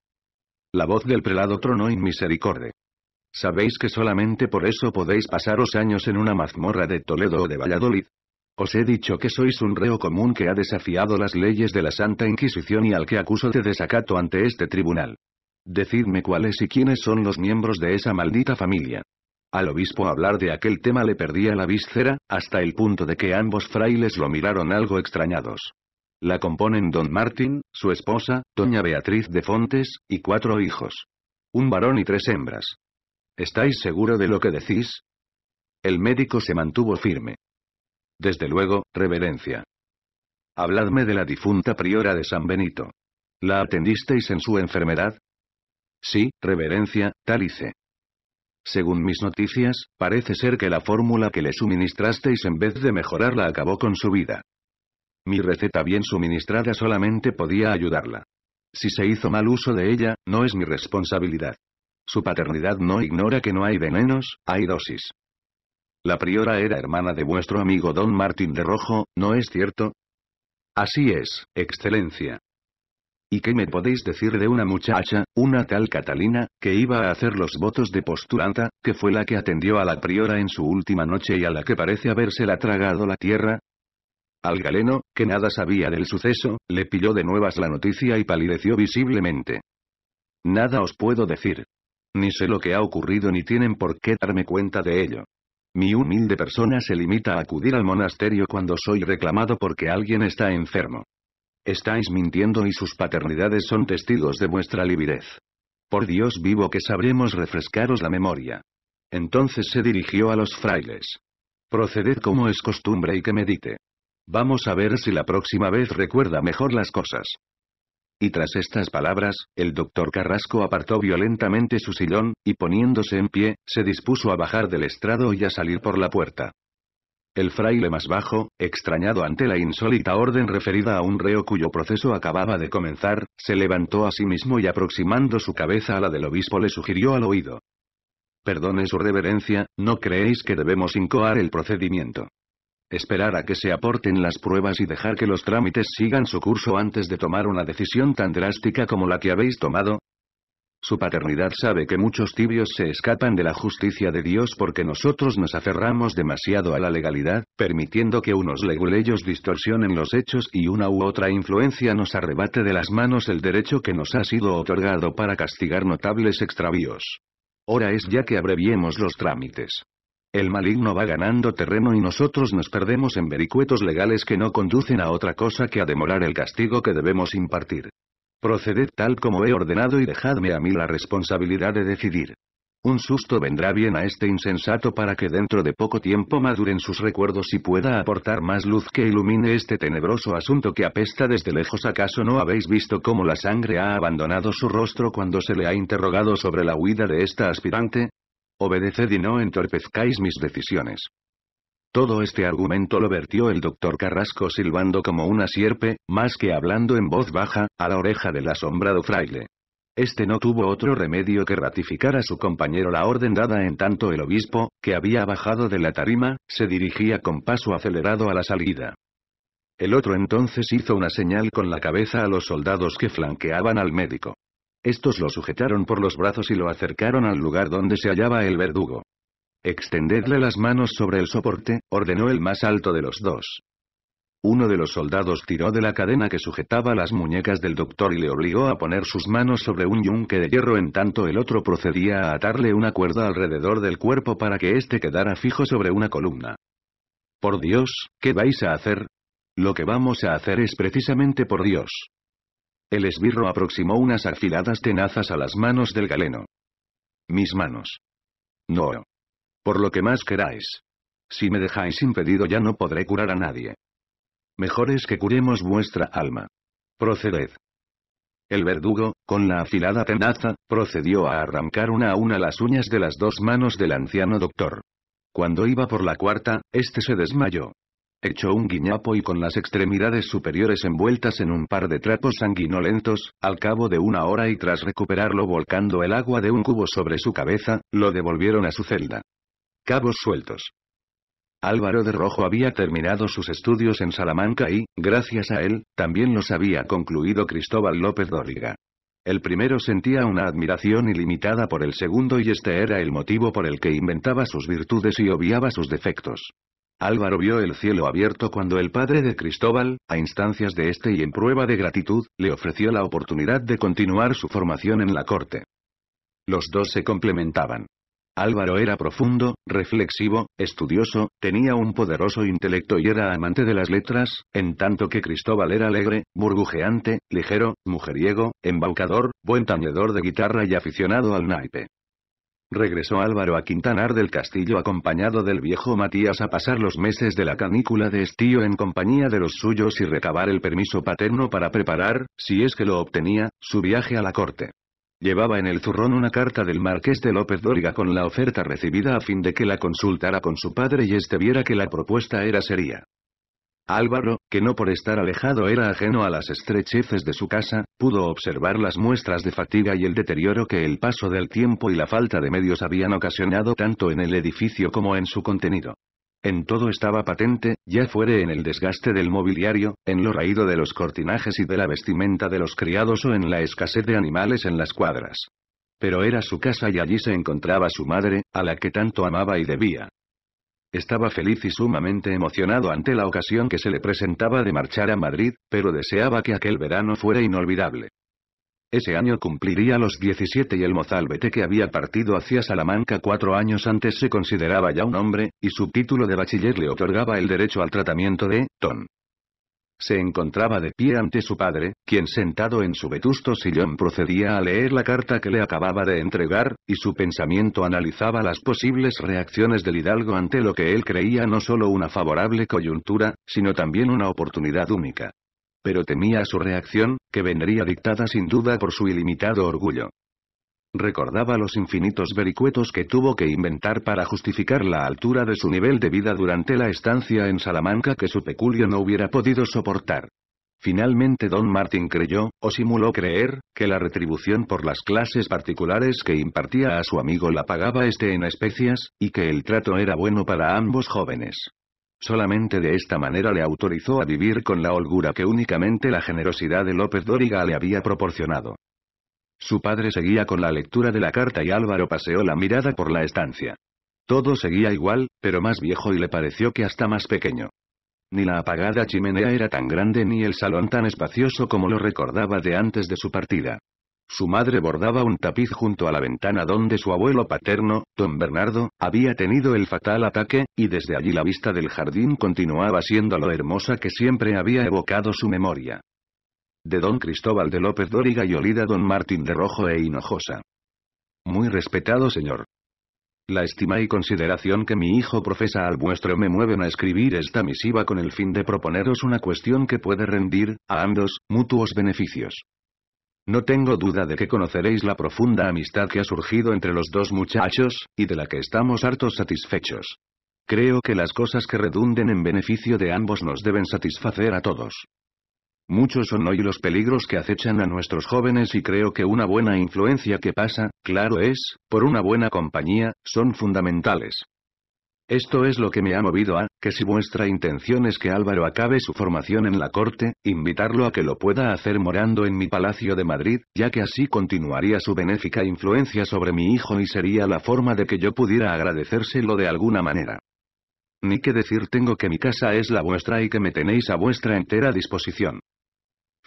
La voz del prelado tronó misericordia. Sabéis que solamente por eso podéis pasaros años en una mazmorra de Toledo o de Valladolid. Os he dicho que sois un reo común que ha desafiado las leyes de la Santa Inquisición y al que acuso de desacato ante este tribunal. Decidme cuáles y quiénes son los miembros de esa maldita familia. Al obispo hablar de aquel tema le perdía la víscera, hasta el punto de que ambos frailes lo miraron algo extrañados. La componen don Martín, su esposa, doña Beatriz de Fontes, y cuatro hijos. Un varón y tres hembras. ¿Estáis seguro de lo que decís? El médico se mantuvo firme. Desde luego, reverencia. Habladme de la difunta priora de San Benito. ¿La atendisteis en su enfermedad? Sí, reverencia, tal hice. Según mis noticias, parece ser que la fórmula que le suministrasteis en vez de mejorarla acabó con su vida. Mi receta bien suministrada solamente podía ayudarla. Si se hizo mal uso de ella, no es mi responsabilidad. Su paternidad no ignora que no hay venenos, hay dosis. La priora era hermana de vuestro amigo don Martín de Rojo, ¿no es cierto? Así es, excelencia. ¿Y qué me podéis decir de una muchacha, una tal Catalina, que iba a hacer los votos de postulanta, que fue la que atendió a la priora en su última noche y a la que parece habérsela tragado la tierra? Al galeno, que nada sabía del suceso, le pilló de nuevas la noticia y palideció visiblemente. Nada os puedo decir. Ni sé lo que ha ocurrido ni tienen por qué darme cuenta de ello. Mi humilde persona se limita a acudir al monasterio cuando soy reclamado porque alguien está enfermo. Estáis mintiendo y sus paternidades son testigos de vuestra libidez. Por Dios vivo que sabremos refrescaros la memoria. Entonces se dirigió a los frailes. Proceded como es costumbre y que medite. Vamos a ver si la próxima vez recuerda mejor las cosas. Y tras estas palabras, el doctor Carrasco apartó violentamente su sillón, y poniéndose en pie, se dispuso a bajar del estrado y a salir por la puerta. El fraile más bajo, extrañado ante la insólita orden referida a un reo cuyo proceso acababa de comenzar, se levantó a sí mismo y aproximando su cabeza a la del obispo le sugirió al oído. Perdone su reverencia, ¿no creéis que debemos incoar el procedimiento? Esperar a que se aporten las pruebas y dejar que los trámites sigan su curso antes de tomar una decisión tan drástica como la que habéis tomado. Su paternidad sabe que muchos tibios se escapan de la justicia de Dios porque nosotros nos aferramos demasiado a la legalidad, permitiendo que unos leguleyos distorsionen los hechos y una u otra influencia nos arrebate de las manos el derecho que nos ha sido otorgado para castigar notables extravíos. Hora es ya que abreviemos los trámites. El maligno va ganando terreno y nosotros nos perdemos en vericuetos legales que no conducen a otra cosa que a demorar el castigo que debemos impartir. Proceded tal como he ordenado y dejadme a mí la responsabilidad de decidir. Un susto vendrá bien a este insensato para que dentro de poco tiempo maduren sus recuerdos y pueda aportar más luz que ilumine este tenebroso asunto que apesta desde lejos. ¿Acaso no habéis visto cómo la sangre ha abandonado su rostro cuando se le ha interrogado sobre la huida de esta aspirante? Obedeced y no entorpezcáis mis decisiones. Todo este argumento lo vertió el doctor Carrasco silbando como una sierpe, más que hablando en voz baja, a la oreja del asombrado fraile. Este no tuvo otro remedio que ratificar a su compañero la orden dada en tanto el obispo, que había bajado de la tarima, se dirigía con paso acelerado a la salida. El otro entonces hizo una señal con la cabeza a los soldados que flanqueaban al médico. Estos lo sujetaron por los brazos y lo acercaron al lugar donde se hallaba el verdugo. Extendedle las manos sobre el soporte, ordenó el más alto de los dos. Uno de los soldados tiró de la cadena que sujetaba las muñecas del doctor y le obligó a poner sus manos sobre un yunque de hierro en tanto el otro procedía a atarle una cuerda alrededor del cuerpo para que éste quedara fijo sobre una columna. Por Dios, ¿qué vais a hacer? Lo que vamos a hacer es precisamente por Dios. El esbirro aproximó unas afiladas tenazas a las manos del galeno. Mis manos. No. Por lo que más queráis. Si me dejáis impedido ya no podré curar a nadie. Mejor es que curemos vuestra alma. Proceded. El verdugo, con la afilada tenaza, procedió a arrancar una a una las uñas de las dos manos del anciano doctor. Cuando iba por la cuarta, éste se desmayó. Echó un guiñapo y con las extremidades superiores envueltas en un par de trapos sanguinolentos, al cabo de una hora y tras recuperarlo volcando el agua de un cubo sobre su cabeza, lo devolvieron a su celda. Cabos sueltos. Álvaro de Rojo había terminado sus estudios en Salamanca y, gracias a él, también los había concluido Cristóbal López Dóriga. El primero sentía una admiración ilimitada por el segundo y este era el motivo por el que inventaba sus virtudes y obviaba sus defectos. Álvaro vio el cielo abierto cuando el padre de Cristóbal, a instancias de este y en prueba de gratitud, le ofreció la oportunidad de continuar su formación en la corte. Los dos se complementaban. Álvaro era profundo, reflexivo, estudioso, tenía un poderoso intelecto y era amante de las letras, en tanto que Cristóbal era alegre, burbujeante, ligero, mujeriego, embaucador, buen tañedor de guitarra y aficionado al naipe. Regresó Álvaro a Quintanar del Castillo acompañado del viejo Matías a pasar los meses de la canícula de estío en compañía de los suyos y recabar el permiso paterno para preparar, si es que lo obtenía, su viaje a la corte. Llevaba en el zurrón una carta del marqués de López Dóriga con la oferta recibida a fin de que la consultara con su padre y este viera que la propuesta era seria. Álvaro, que no por estar alejado era ajeno a las estrecheces de su casa, pudo observar las muestras de fatiga y el deterioro que el paso del tiempo y la falta de medios habían ocasionado tanto en el edificio como en su contenido. En todo estaba patente, ya fuere en el desgaste del mobiliario, en lo raído de los cortinajes y de la vestimenta de los criados o en la escasez de animales en las cuadras. Pero era su casa y allí se encontraba su madre, a la que tanto amaba y debía. Estaba feliz y sumamente emocionado ante la ocasión que se le presentaba de marchar a Madrid, pero deseaba que aquel verano fuera inolvidable. Ese año cumpliría los 17 y el mozalbete que había partido hacia Salamanca cuatro años antes se consideraba ya un hombre, y su título de bachiller le otorgaba el derecho al tratamiento de, ton. Se encontraba de pie ante su padre, quien sentado en su vetusto sillón procedía a leer la carta que le acababa de entregar, y su pensamiento analizaba las posibles reacciones del hidalgo ante lo que él creía no solo una favorable coyuntura, sino también una oportunidad única. Pero temía su reacción, que vendría dictada sin duda por su ilimitado orgullo. Recordaba los infinitos vericuetos que tuvo que inventar para justificar la altura de su nivel de vida durante la estancia en Salamanca que su peculio no hubiera podido soportar. Finalmente Don martín creyó, o simuló creer, que la retribución por las clases particulares que impartía a su amigo la pagaba este en especias, y que el trato era bueno para ambos jóvenes. Solamente de esta manera le autorizó a vivir con la holgura que únicamente la generosidad de López Dóriga le había proporcionado. Su padre seguía con la lectura de la carta y Álvaro paseó la mirada por la estancia. Todo seguía igual, pero más viejo y le pareció que hasta más pequeño. Ni la apagada chimenea era tan grande ni el salón tan espacioso como lo recordaba de antes de su partida. Su madre bordaba un tapiz junto a la ventana donde su abuelo paterno, don Bernardo, había tenido el fatal ataque, y desde allí la vista del jardín continuaba siendo lo hermosa que siempre había evocado su memoria de don Cristóbal de López Dóriga y olida don Martín de Rojo e Hinojosa. Muy respetado señor. La estima y consideración que mi hijo profesa al vuestro me mueven a escribir esta misiva con el fin de proponeros una cuestión que puede rendir, a ambos, mutuos beneficios. No tengo duda de que conoceréis la profunda amistad que ha surgido entre los dos muchachos, y de la que estamos hartos satisfechos. Creo que las cosas que redunden en beneficio de ambos nos deben satisfacer a todos. Muchos son hoy los peligros que acechan a nuestros jóvenes y creo que una buena influencia que pasa, claro es, por una buena compañía, son fundamentales. Esto es lo que me ha movido a, que si vuestra intención es que Álvaro acabe su formación en la corte, invitarlo a que lo pueda hacer morando en mi palacio de Madrid, ya que así continuaría su benéfica influencia sobre mi hijo y sería la forma de que yo pudiera agradecérselo de alguna manera. Ni que decir tengo que mi casa es la vuestra y que me tenéis a vuestra entera disposición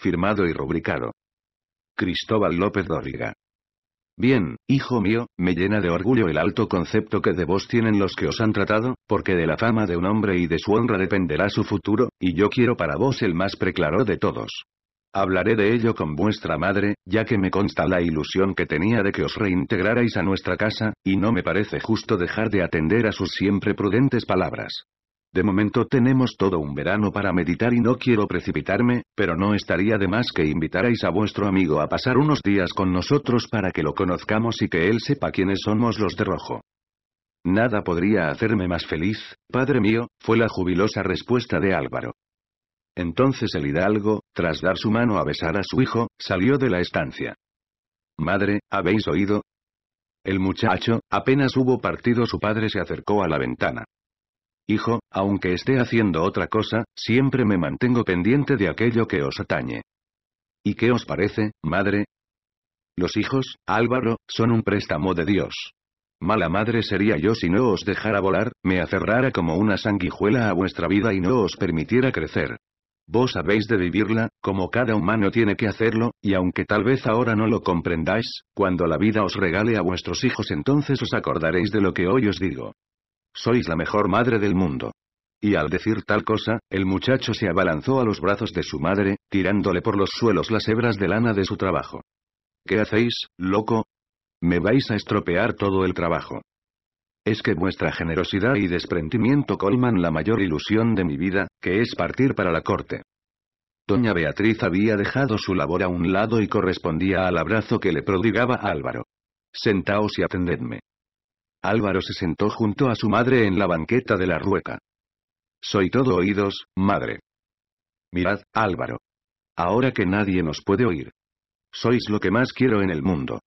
firmado y rubricado. Cristóbal López Dóriga. Bien, hijo mío, me llena de orgullo el alto concepto que de vos tienen los que os han tratado, porque de la fama de un hombre y de su honra dependerá su futuro, y yo quiero para vos el más preclaro de todos. Hablaré de ello con vuestra madre, ya que me consta la ilusión que tenía de que os reintegrarais a nuestra casa, y no me parece justo dejar de atender a sus siempre prudentes palabras. De momento tenemos todo un verano para meditar y no quiero precipitarme, pero no estaría de más que invitarais a vuestro amigo a pasar unos días con nosotros para que lo conozcamos y que él sepa quiénes somos los de rojo. Nada podría hacerme más feliz, padre mío, fue la jubilosa respuesta de Álvaro. Entonces el hidalgo, tras dar su mano a besar a su hijo, salió de la estancia. Madre, ¿habéis oído? El muchacho, apenas hubo partido su padre se acercó a la ventana. Hijo, aunque esté haciendo otra cosa, siempre me mantengo pendiente de aquello que os atañe. ¿Y qué os parece, madre? Los hijos, Álvaro, son un préstamo de Dios. Mala madre sería yo si no os dejara volar, me aferrara como una sanguijuela a vuestra vida y no os permitiera crecer. Vos habéis de vivirla, como cada humano tiene que hacerlo, y aunque tal vez ahora no lo comprendáis, cuando la vida os regale a vuestros hijos entonces os acordaréis de lo que hoy os digo. Sois la mejor madre del mundo. Y al decir tal cosa, el muchacho se abalanzó a los brazos de su madre, tirándole por los suelos las hebras de lana de su trabajo. ¿Qué hacéis, loco? Me vais a estropear todo el trabajo. Es que vuestra generosidad y desprendimiento colman la mayor ilusión de mi vida, que es partir para la corte. Doña Beatriz había dejado su labor a un lado y correspondía al abrazo que le prodigaba Álvaro. Sentaos y atendedme. Álvaro se sentó junto a su madre en la banqueta de la rueca. Soy todo oídos, madre. Mirad, Álvaro. Ahora que nadie nos puede oír. Sois lo que más quiero en el mundo.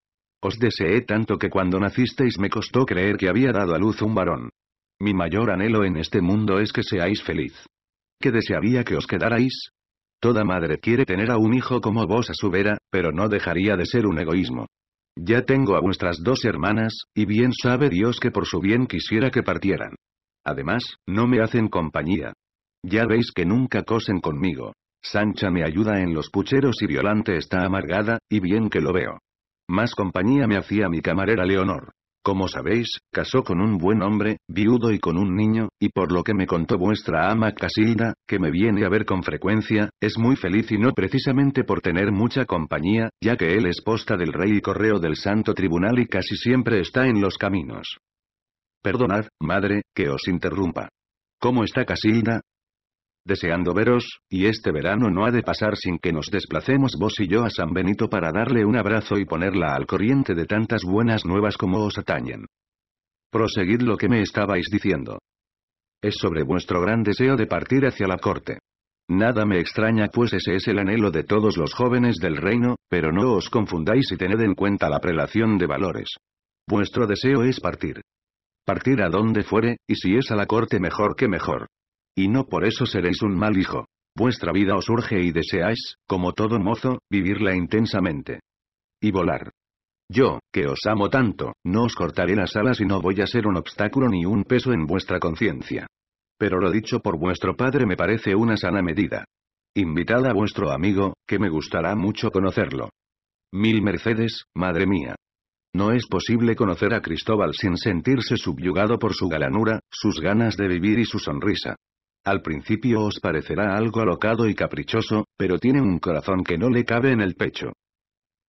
Os deseé tanto que cuando nacisteis me costó creer que había dado a luz un varón. Mi mayor anhelo en este mundo es que seáis feliz. ¿Qué desearía que os quedarais? Toda madre quiere tener a un hijo como vos a su vera, pero no dejaría de ser un egoísmo. Ya tengo a vuestras dos hermanas, y bien sabe Dios que por su bien quisiera que partieran. Además, no me hacen compañía. Ya veis que nunca cosen conmigo. Sancha me ayuda en los pucheros y Violante está amargada, y bien que lo veo. Más compañía me hacía mi camarera Leonor. Como sabéis, casó con un buen hombre, viudo y con un niño, y por lo que me contó vuestra ama Casilda, que me viene a ver con frecuencia, es muy feliz y no precisamente por tener mucha compañía, ya que él es posta del rey y correo del santo tribunal y casi siempre está en los caminos. Perdonad, madre, que os interrumpa. ¿Cómo está Casilda? deseando veros, y este verano no ha de pasar sin que nos desplacemos vos y yo a San Benito para darle un abrazo y ponerla al corriente de tantas buenas nuevas como os atañen. Proseguid lo que me estabais diciendo. Es sobre vuestro gran deseo de partir hacia la corte. Nada me extraña pues ese es el anhelo de todos los jóvenes del reino, pero no os confundáis y tened en cuenta la prelación de valores. Vuestro deseo es partir. Partir a donde fuere, y si es a la corte mejor que mejor. Y no por eso seréis un mal hijo. Vuestra vida os urge y deseáis, como todo mozo, vivirla intensamente. Y volar. Yo, que os amo tanto, no os cortaré las alas y no voy a ser un obstáculo ni un peso en vuestra conciencia. Pero lo dicho por vuestro padre me parece una sana medida. Invitad a vuestro amigo, que me gustará mucho conocerlo. Mil mercedes, madre mía. No es posible conocer a Cristóbal sin sentirse subyugado por su galanura, sus ganas de vivir y su sonrisa. Al principio os parecerá algo alocado y caprichoso, pero tiene un corazón que no le cabe en el pecho.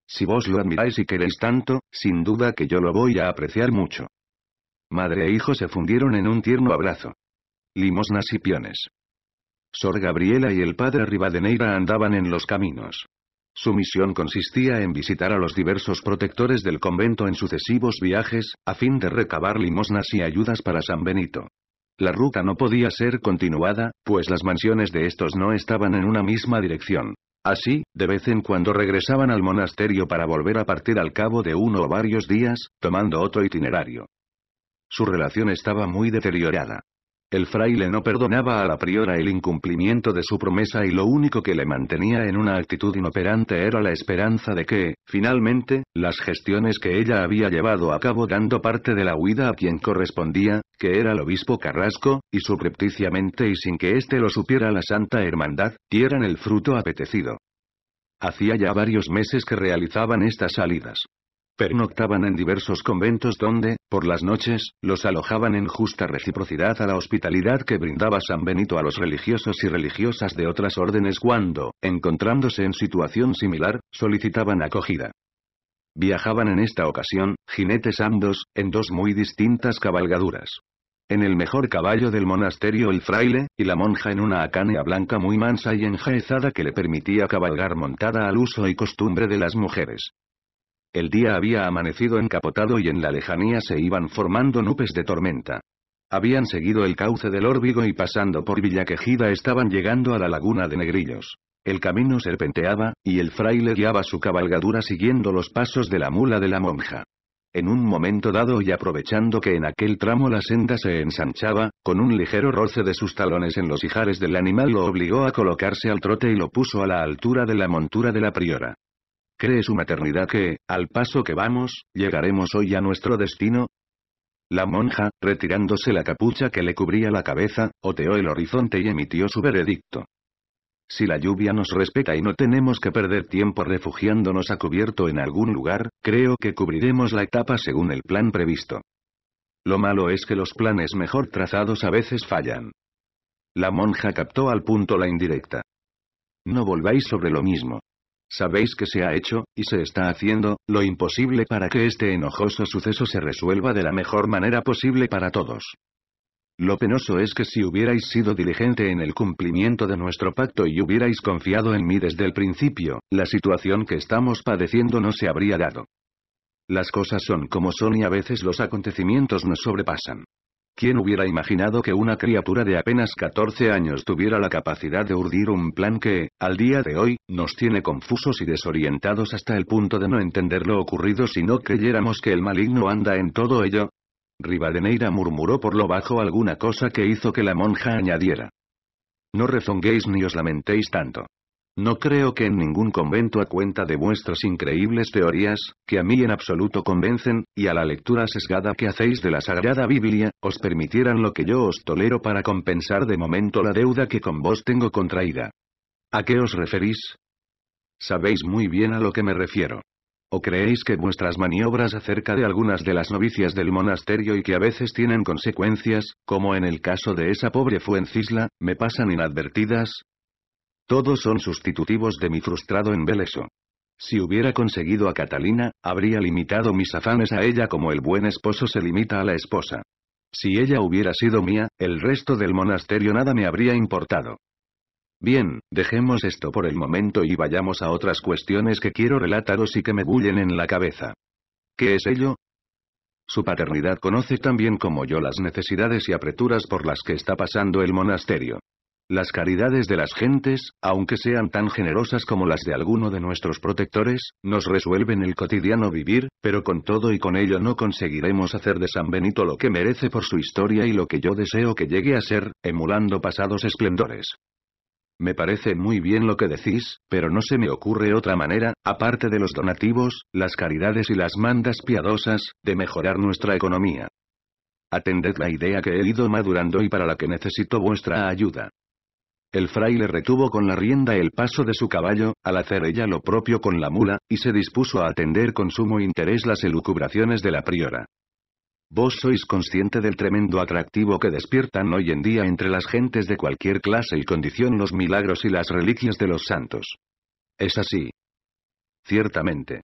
Si vos lo admiráis y queréis tanto, sin duda que yo lo voy a apreciar mucho. Madre e hijo se fundieron en un tierno abrazo. Limosnas y piones. Sor Gabriela y el padre Rivadeneira andaban en los caminos. Su misión consistía en visitar a los diversos protectores del convento en sucesivos viajes, a fin de recabar limosnas y ayudas para San Benito. La ruta no podía ser continuada, pues las mansiones de estos no estaban en una misma dirección. Así, de vez en cuando regresaban al monasterio para volver a partir al cabo de uno o varios días, tomando otro itinerario. Su relación estaba muy deteriorada. El fraile no perdonaba a la priora el incumplimiento de su promesa y lo único que le mantenía en una actitud inoperante era la esperanza de que, finalmente, las gestiones que ella había llevado a cabo dando parte de la huida a quien correspondía, que era el obispo Carrasco, y subrepticiamente y sin que éste lo supiera la Santa Hermandad, dieran el fruto apetecido. Hacía ya varios meses que realizaban estas salidas. Pernoctaban en diversos conventos donde, por las noches, los alojaban en justa reciprocidad a la hospitalidad que brindaba San Benito a los religiosos y religiosas de otras órdenes cuando, encontrándose en situación similar, solicitaban acogida. Viajaban en esta ocasión, jinetes andos, en dos muy distintas cabalgaduras. En el mejor caballo del monasterio el fraile, y la monja en una acánea blanca muy mansa y enjaezada que le permitía cabalgar montada al uso y costumbre de las mujeres. El día había amanecido encapotado y en la lejanía se iban formando nubes de tormenta. Habían seguido el cauce del órbigo y pasando por Villaquejida estaban llegando a la laguna de Negrillos. El camino serpenteaba, y el fraile guiaba su cabalgadura siguiendo los pasos de la mula de la monja. En un momento dado y aprovechando que en aquel tramo la senda se ensanchaba, con un ligero roce de sus talones en los ijares del animal lo obligó a colocarse al trote y lo puso a la altura de la montura de la priora. ¿Cree su maternidad que, al paso que vamos, llegaremos hoy a nuestro destino? La monja, retirándose la capucha que le cubría la cabeza, oteó el horizonte y emitió su veredicto. Si la lluvia nos respeta y no tenemos que perder tiempo refugiándonos a cubierto en algún lugar, creo que cubriremos la etapa según el plan previsto. Lo malo es que los planes mejor trazados a veces fallan. La monja captó al punto la indirecta. No volváis sobre lo mismo. Sabéis que se ha hecho, y se está haciendo, lo imposible para que este enojoso suceso se resuelva de la mejor manera posible para todos. Lo penoso es que si hubierais sido diligente en el cumplimiento de nuestro pacto y hubierais confiado en mí desde el principio, la situación que estamos padeciendo no se habría dado. Las cosas son como son y a veces los acontecimientos nos sobrepasan. ¿Quién hubiera imaginado que una criatura de apenas 14 años tuviera la capacidad de urdir un plan que, al día de hoy, nos tiene confusos y desorientados hasta el punto de no entender lo ocurrido si no creyéramos que el maligno anda en todo ello? Rivadeneira murmuró por lo bajo alguna cosa que hizo que la monja añadiera. No rezonguéis ni os lamentéis tanto. No creo que en ningún convento a cuenta de vuestras increíbles teorías, que a mí en absoluto convencen, y a la lectura sesgada que hacéis de la Sagrada Biblia, os permitieran lo que yo os tolero para compensar de momento la deuda que con vos tengo contraída. ¿A qué os referís? Sabéis muy bien a lo que me refiero. ¿O creéis que vuestras maniobras acerca de algunas de las novicias del monasterio y que a veces tienen consecuencias, como en el caso de esa pobre Fuencisla, me pasan inadvertidas, todos son sustitutivos de mi frustrado embeleso. Si hubiera conseguido a Catalina, habría limitado mis afanes a ella como el buen esposo se limita a la esposa. Si ella hubiera sido mía, el resto del monasterio nada me habría importado. Bien, dejemos esto por el momento y vayamos a otras cuestiones que quiero relataros y que me bullen en la cabeza. ¿Qué es ello? Su paternidad conoce tan bien como yo las necesidades y apreturas por las que está pasando el monasterio. Las caridades de las gentes, aunque sean tan generosas como las de alguno de nuestros protectores, nos resuelven el cotidiano vivir, pero con todo y con ello no conseguiremos hacer de San Benito lo que merece por su historia y lo que yo deseo que llegue a ser, emulando pasados esplendores. Me parece muy bien lo que decís, pero no se me ocurre otra manera, aparte de los donativos, las caridades y las mandas piadosas, de mejorar nuestra economía. Atended la idea que he ido madurando y para la que necesito vuestra ayuda. El fraile retuvo con la rienda el paso de su caballo, al hacer ella lo propio con la mula, y se dispuso a atender con sumo interés las elucubraciones de la priora. Vos sois consciente del tremendo atractivo que despiertan hoy en día entre las gentes de cualquier clase y condición los milagros y las reliquias de los santos. Es así. Ciertamente.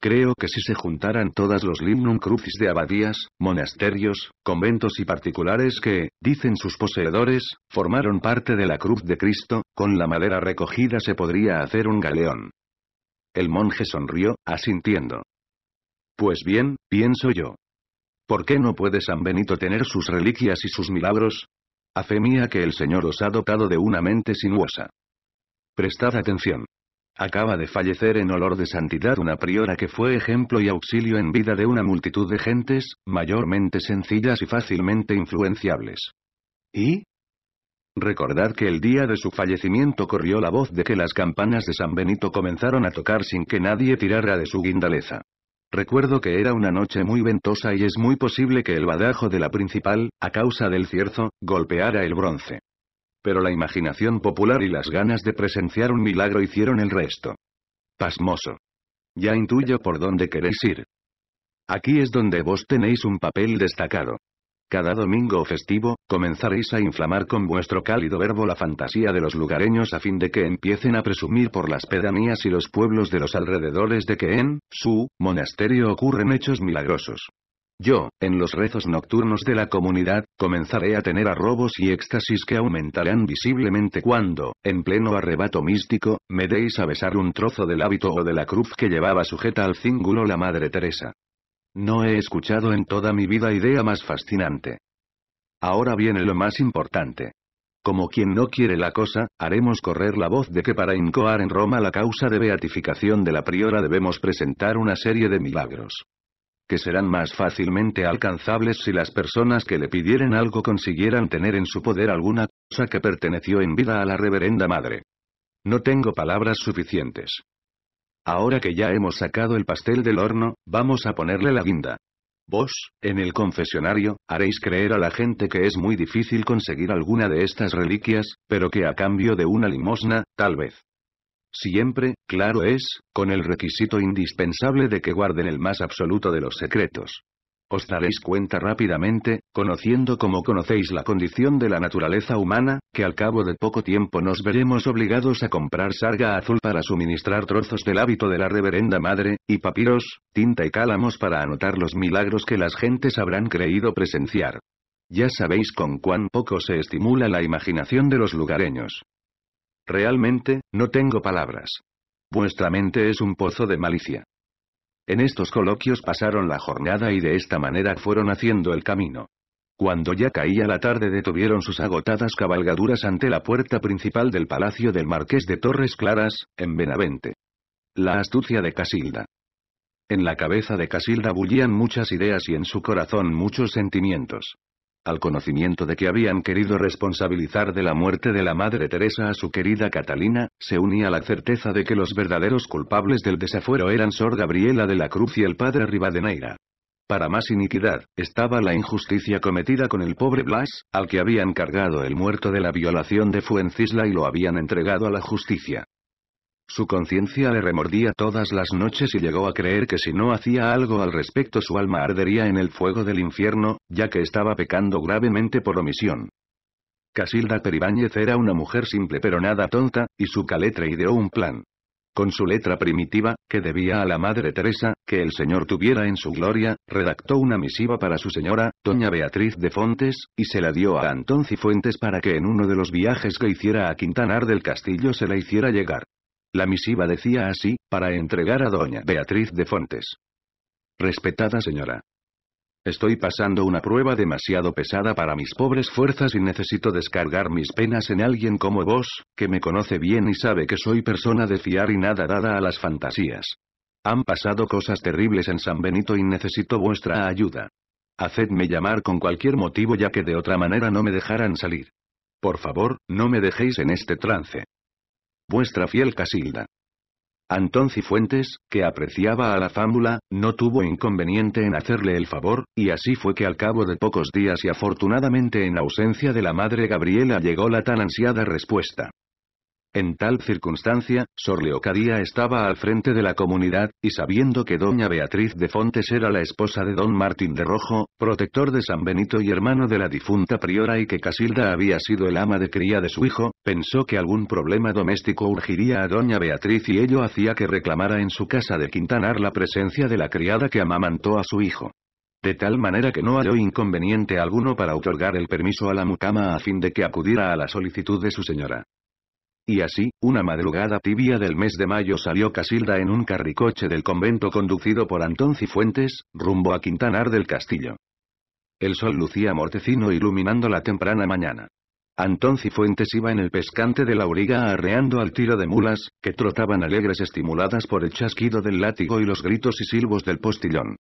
Creo que si se juntaran todas los limnum crucis de abadías, monasterios, conventos y particulares que, dicen sus poseedores, formaron parte de la cruz de Cristo, con la madera recogida se podría hacer un galeón. El monje sonrió, asintiendo. Pues bien, pienso yo. ¿Por qué no puede San Benito tener sus reliquias y sus milagros? A fe mía que el Señor os ha dotado de una mente sinuosa. Prestad atención. Acaba de fallecer en olor de santidad una priora que fue ejemplo y auxilio en vida de una multitud de gentes, mayormente sencillas y fácilmente influenciables. ¿Y? Recordad que el día de su fallecimiento corrió la voz de que las campanas de San Benito comenzaron a tocar sin que nadie tirara de su guindaleza. Recuerdo que era una noche muy ventosa y es muy posible que el badajo de la principal, a causa del cierzo, golpeara el bronce. Pero la imaginación popular y las ganas de presenciar un milagro hicieron el resto. Pasmoso. Ya intuyo por dónde queréis ir. Aquí es donde vos tenéis un papel destacado. Cada domingo festivo, comenzaréis a inflamar con vuestro cálido verbo la fantasía de los lugareños a fin de que empiecen a presumir por las pedanías y los pueblos de los alrededores de que en su monasterio ocurren hechos milagrosos. Yo, en los rezos nocturnos de la comunidad, comenzaré a tener arrobos y éxtasis que aumentarán visiblemente cuando, en pleno arrebato místico, me deis a besar un trozo del hábito o de la cruz que llevaba sujeta al cíngulo la Madre Teresa. No he escuchado en toda mi vida idea más fascinante. Ahora viene lo más importante. Como quien no quiere la cosa, haremos correr la voz de que para incoar en Roma la causa de beatificación de la priora debemos presentar una serie de milagros que serán más fácilmente alcanzables si las personas que le pidieran algo consiguieran tener en su poder alguna cosa que perteneció en vida a la reverenda madre. No tengo palabras suficientes. Ahora que ya hemos sacado el pastel del horno, vamos a ponerle la guinda. Vos, en el confesionario, haréis creer a la gente que es muy difícil conseguir alguna de estas reliquias, pero que a cambio de una limosna, tal vez. Siempre, claro es, con el requisito indispensable de que guarden el más absoluto de los secretos. Os daréis cuenta rápidamente, conociendo como conocéis la condición de la naturaleza humana, que al cabo de poco tiempo nos veremos obligados a comprar sarga azul para suministrar trozos del hábito de la reverenda madre, y papiros, tinta y cálamos para anotar los milagros que las gentes habrán creído presenciar. Ya sabéis con cuán poco se estimula la imaginación de los lugareños. Realmente, no tengo palabras. Vuestra mente es un pozo de malicia. En estos coloquios pasaron la jornada y de esta manera fueron haciendo el camino. Cuando ya caía la tarde detuvieron sus agotadas cabalgaduras ante la puerta principal del palacio del marqués de Torres Claras, en Benavente. La astucia de Casilda. En la cabeza de Casilda bullían muchas ideas y en su corazón muchos sentimientos. Al conocimiento de que habían querido responsabilizar de la muerte de la Madre Teresa a su querida Catalina, se unía la certeza de que los verdaderos culpables del desafuero eran Sor Gabriela de la Cruz y el padre Rivadeneira. Para más iniquidad, estaba la injusticia cometida con el pobre Blas, al que habían cargado el muerto de la violación de Fuencisla y lo habían entregado a la justicia. Su conciencia le remordía todas las noches y llegó a creer que si no hacía algo al respecto su alma ardería en el fuego del infierno, ya que estaba pecando gravemente por omisión. Casilda Peribáñez era una mujer simple pero nada tonta, y su caletre ideó un plan. Con su letra primitiva, que debía a la Madre Teresa, que el Señor tuviera en su gloria, redactó una misiva para su señora, doña Beatriz de Fontes, y se la dio a Antón Cifuentes para que en uno de los viajes que hiciera a Quintanar del Castillo se la hiciera llegar. La misiva decía así, para entregar a doña Beatriz de Fontes. Respetada señora. Estoy pasando una prueba demasiado pesada para mis pobres fuerzas y necesito descargar mis penas en alguien como vos, que me conoce bien y sabe que soy persona de fiar y nada dada a las fantasías. Han pasado cosas terribles en San Benito y necesito vuestra ayuda. Hacedme llamar con cualquier motivo ya que de otra manera no me dejarán salir. Por favor, no me dejéis en este trance. Vuestra fiel Casilda. Antón Cifuentes, que apreciaba a la fábula, no tuvo inconveniente en hacerle el favor, y así fue que al cabo de pocos días y afortunadamente en ausencia de la madre Gabriela llegó la tan ansiada respuesta. En tal circunstancia, Sor Leocadia estaba al frente de la comunidad, y sabiendo que doña Beatriz de Fontes era la esposa de don Martín de Rojo, protector de San Benito y hermano de la difunta priora y que Casilda había sido el ama de cría de su hijo, pensó que algún problema doméstico urgiría a doña Beatriz y ello hacía que reclamara en su casa de Quintanar la presencia de la criada que amamantó a su hijo. De tal manera que no halló inconveniente alguno para otorgar el permiso a la mucama a fin de que acudiera a la solicitud de su señora. Y así, una madrugada tibia del mes de mayo salió Casilda en un carricoche del convento conducido por Antón Cifuentes, rumbo a Quintanar del Castillo. El sol lucía mortecino iluminando la temprana mañana. Antón Cifuentes iba en el pescante de la origa arreando al tiro de mulas, que trotaban alegres estimuladas por el chasquido del látigo y los gritos y silbos del postillón.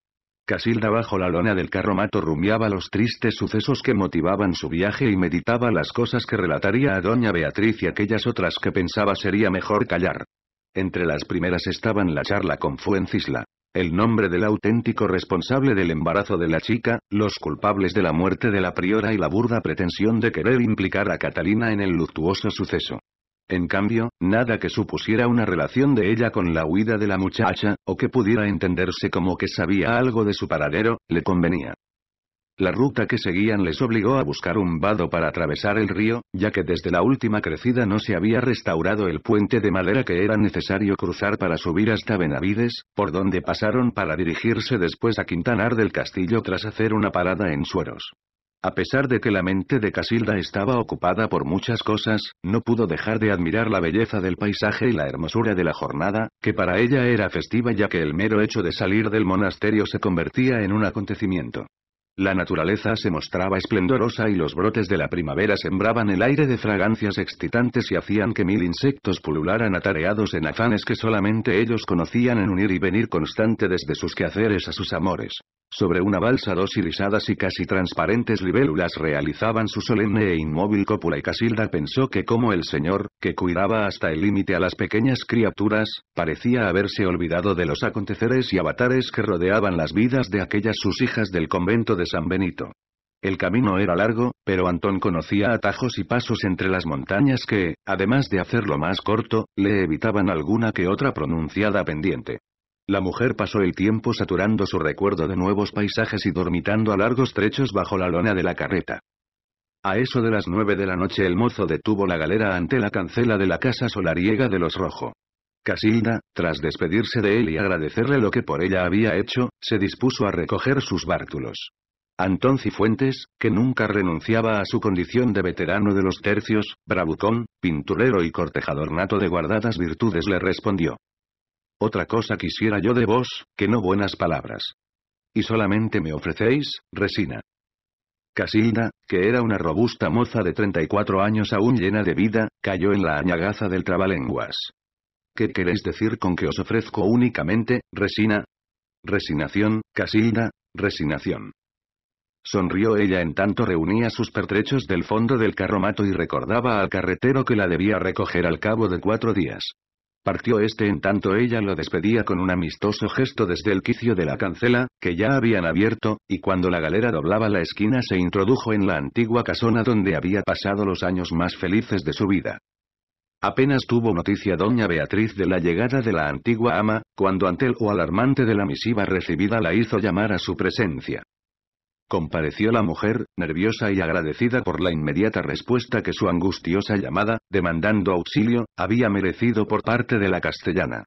Casilda bajo la lona del carromato rumiaba los tristes sucesos que motivaban su viaje y meditaba las cosas que relataría a doña Beatriz y aquellas otras que pensaba sería mejor callar. Entre las primeras estaban la charla con Fuencisla, el nombre del auténtico responsable del embarazo de la chica, los culpables de la muerte de la priora y la burda pretensión de querer implicar a Catalina en el luctuoso suceso. En cambio, nada que supusiera una relación de ella con la huida de la muchacha, o que pudiera entenderse como que sabía algo de su paradero, le convenía. La ruta que seguían les obligó a buscar un vado para atravesar el río, ya que desde la última crecida no se había restaurado el puente de madera que era necesario cruzar para subir hasta Benavides, por donde pasaron para dirigirse después a Quintanar del Castillo tras hacer una parada en Sueros. A pesar de que la mente de Casilda estaba ocupada por muchas cosas, no pudo dejar de admirar la belleza del paisaje y la hermosura de la jornada, que para ella era festiva ya que el mero hecho de salir del monasterio se convertía en un acontecimiento. La naturaleza se mostraba esplendorosa y los brotes de la primavera sembraban el aire de fragancias excitantes y hacían que mil insectos pulularan atareados en afanes que solamente ellos conocían en unir y venir constante desde sus quehaceres a sus amores. Sobre una balsa dos irisadas y casi transparentes libélulas realizaban su solemne e inmóvil cópula y Casilda pensó que como el señor, que cuidaba hasta el límite a las pequeñas criaturas, parecía haberse olvidado de los aconteceres y avatares que rodeaban las vidas de aquellas sus hijas del convento de San Benito. El camino era largo, pero Antón conocía atajos y pasos entre las montañas que, además de hacerlo más corto, le evitaban alguna que otra pronunciada pendiente. La mujer pasó el tiempo saturando su recuerdo de nuevos paisajes y dormitando a largos trechos bajo la lona de la carreta. A eso de las nueve de la noche el mozo detuvo la galera ante la cancela de la casa solariega de los Rojo. Casilda, tras despedirse de él y agradecerle lo que por ella había hecho, se dispuso a recoger sus bártulos. Antón Cifuentes, que nunca renunciaba a su condición de veterano de los tercios, bravucón, pinturero y cortejador nato de guardadas virtudes le respondió. Otra cosa quisiera yo de vos, que no buenas palabras. Y solamente me ofrecéis, resina. Casilda, que era una robusta moza de 34 años aún llena de vida, cayó en la añagaza del trabalenguas. ¿Qué queréis decir con que os ofrezco únicamente, resina? Resignación, Casilda, resignación. Sonrió ella en tanto reunía sus pertrechos del fondo del carromato y recordaba al carretero que la debía recoger al cabo de cuatro días. Partió este en tanto ella lo despedía con un amistoso gesto desde el quicio de la cancela, que ya habían abierto, y cuando la galera doblaba la esquina se introdujo en la antigua casona donde había pasado los años más felices de su vida. Apenas tuvo noticia doña Beatriz de la llegada de la antigua ama, cuando ante o alarmante de la misiva recibida la hizo llamar a su presencia. Compareció la mujer, nerviosa y agradecida por la inmediata respuesta que su angustiosa llamada, demandando auxilio, había merecido por parte de la castellana.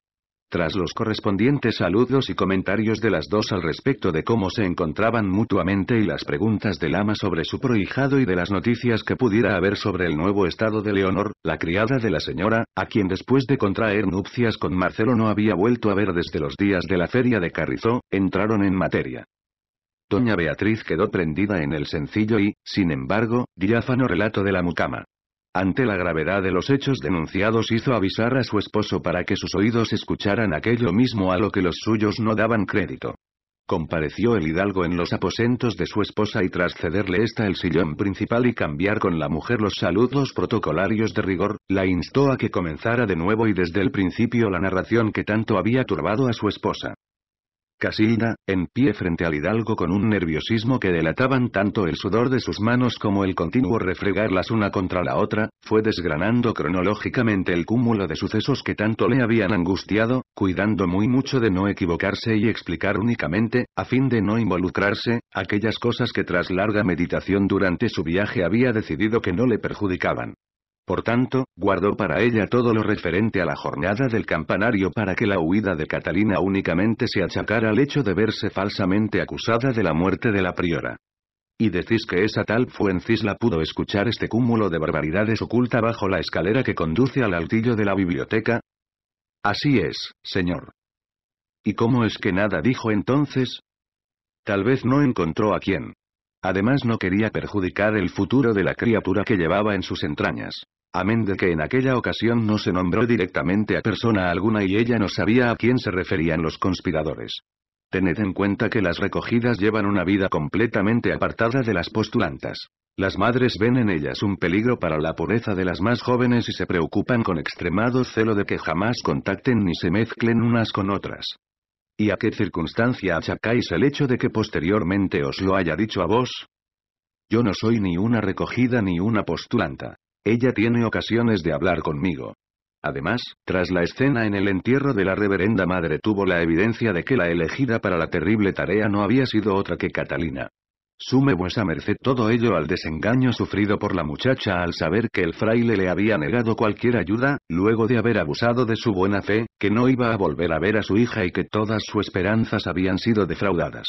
Tras los correspondientes saludos y comentarios de las dos al respecto de cómo se encontraban mutuamente y las preguntas del ama sobre su prohijado y de las noticias que pudiera haber sobre el nuevo estado de Leonor, la criada de la señora, a quien después de contraer nupcias con Marcelo no había vuelto a ver desde los días de la feria de Carrizó, entraron en materia. Doña Beatriz quedó prendida en el sencillo y, sin embargo, diáfano relato de la mucama. Ante la gravedad de los hechos denunciados hizo avisar a su esposo para que sus oídos escucharan aquello mismo a lo que los suyos no daban crédito. Compareció el hidalgo en los aposentos de su esposa y tras cederle ésta el sillón principal y cambiar con la mujer los saludos protocolarios de rigor, la instó a que comenzara de nuevo y desde el principio la narración que tanto había turbado a su esposa. Casilda, en pie frente al hidalgo con un nerviosismo que delataban tanto el sudor de sus manos como el continuo refregarlas una contra la otra, fue desgranando cronológicamente el cúmulo de sucesos que tanto le habían angustiado, cuidando muy mucho de no equivocarse y explicar únicamente, a fin de no involucrarse, aquellas cosas que tras larga meditación durante su viaje había decidido que no le perjudicaban. Por tanto, guardó para ella todo lo referente a la jornada del campanario para que la huida de Catalina únicamente se achacara al hecho de verse falsamente acusada de la muerte de la priora. Y decís que esa tal Fuencisla pudo escuchar este cúmulo de barbaridades oculta bajo la escalera que conduce al altillo de la biblioteca. Así es, señor. ¿Y cómo es que nada dijo entonces? Tal vez no encontró a quién. Además no quería perjudicar el futuro de la criatura que llevaba en sus entrañas. Amén de que en aquella ocasión no se nombró directamente a persona alguna y ella no sabía a quién se referían los conspiradores. Tened en cuenta que las recogidas llevan una vida completamente apartada de las postulantas. Las madres ven en ellas un peligro para la pureza de las más jóvenes y se preocupan con extremado celo de que jamás contacten ni se mezclen unas con otras. ¿Y a qué circunstancia achacáis el hecho de que posteriormente os lo haya dicho a vos? Yo no soy ni una recogida ni una postulanta. Ella tiene ocasiones de hablar conmigo. Además, tras la escena en el entierro de la reverenda madre tuvo la evidencia de que la elegida para la terrible tarea no había sido otra que Catalina. Sume vuesa merced todo ello al desengaño sufrido por la muchacha al saber que el fraile le había negado cualquier ayuda, luego de haber abusado de su buena fe, que no iba a volver a ver a su hija y que todas sus esperanzas habían sido defraudadas.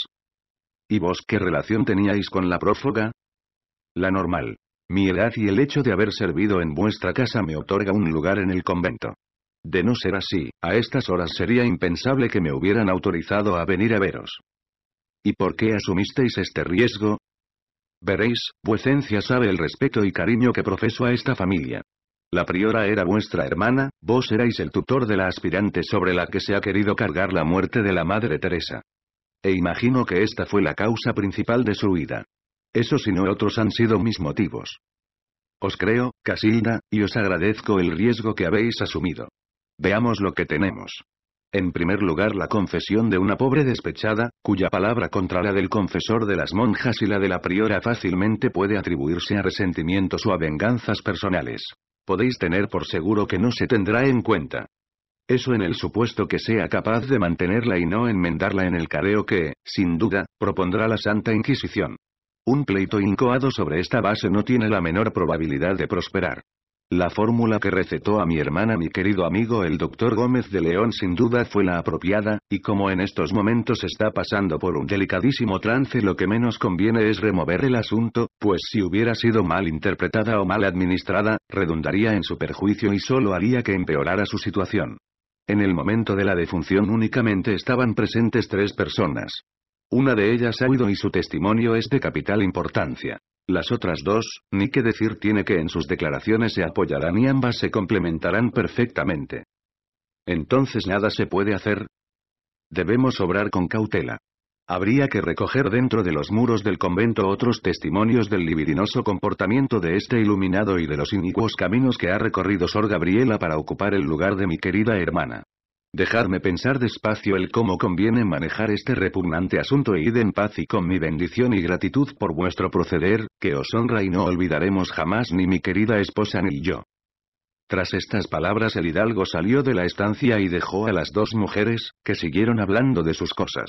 ¿Y vos qué relación teníais con la prófuga? La normal. Mi edad y el hecho de haber servido en vuestra casa me otorga un lugar en el convento. De no ser así, a estas horas sería impensable que me hubieran autorizado a venir a veros. ¿Y por qué asumisteis este riesgo? Veréis, vuecencia sabe el respeto y cariño que profeso a esta familia. La priora era vuestra hermana, vos erais el tutor de la aspirante sobre la que se ha querido cargar la muerte de la madre Teresa. E imagino que esta fue la causa principal de su huida. Eso si no otros han sido mis motivos. Os creo, Casilda, y os agradezco el riesgo que habéis asumido. Veamos lo que tenemos. En primer lugar la confesión de una pobre despechada, cuya palabra contra la del confesor de las monjas y la de la priora fácilmente puede atribuirse a resentimientos o a venganzas personales. Podéis tener por seguro que no se tendrá en cuenta. Eso en el supuesto que sea capaz de mantenerla y no enmendarla en el careo que, sin duda, propondrá la Santa Inquisición. Un pleito incoado sobre esta base no tiene la menor probabilidad de prosperar. La fórmula que recetó a mi hermana mi querido amigo el doctor Gómez de León sin duda fue la apropiada, y como en estos momentos está pasando por un delicadísimo trance lo que menos conviene es remover el asunto, pues si hubiera sido mal interpretada o mal administrada, redundaría en su perjuicio y solo haría que empeorara su situación. En el momento de la defunción únicamente estaban presentes tres personas. Una de ellas ha huido y su testimonio es de capital importancia. Las otras dos, ni qué decir tiene que en sus declaraciones se apoyarán y ambas se complementarán perfectamente. Entonces nada se puede hacer. Debemos obrar con cautela. Habría que recoger dentro de los muros del convento otros testimonios del libidinoso comportamiento de este iluminado y de los inicuos caminos que ha recorrido Sor Gabriela para ocupar el lugar de mi querida hermana. Dejarme pensar despacio el cómo conviene manejar este repugnante asunto e id en paz y con mi bendición y gratitud por vuestro proceder, que os honra y no olvidaremos jamás ni mi querida esposa ni yo. Tras estas palabras el hidalgo salió de la estancia y dejó a las dos mujeres, que siguieron hablando de sus cosas.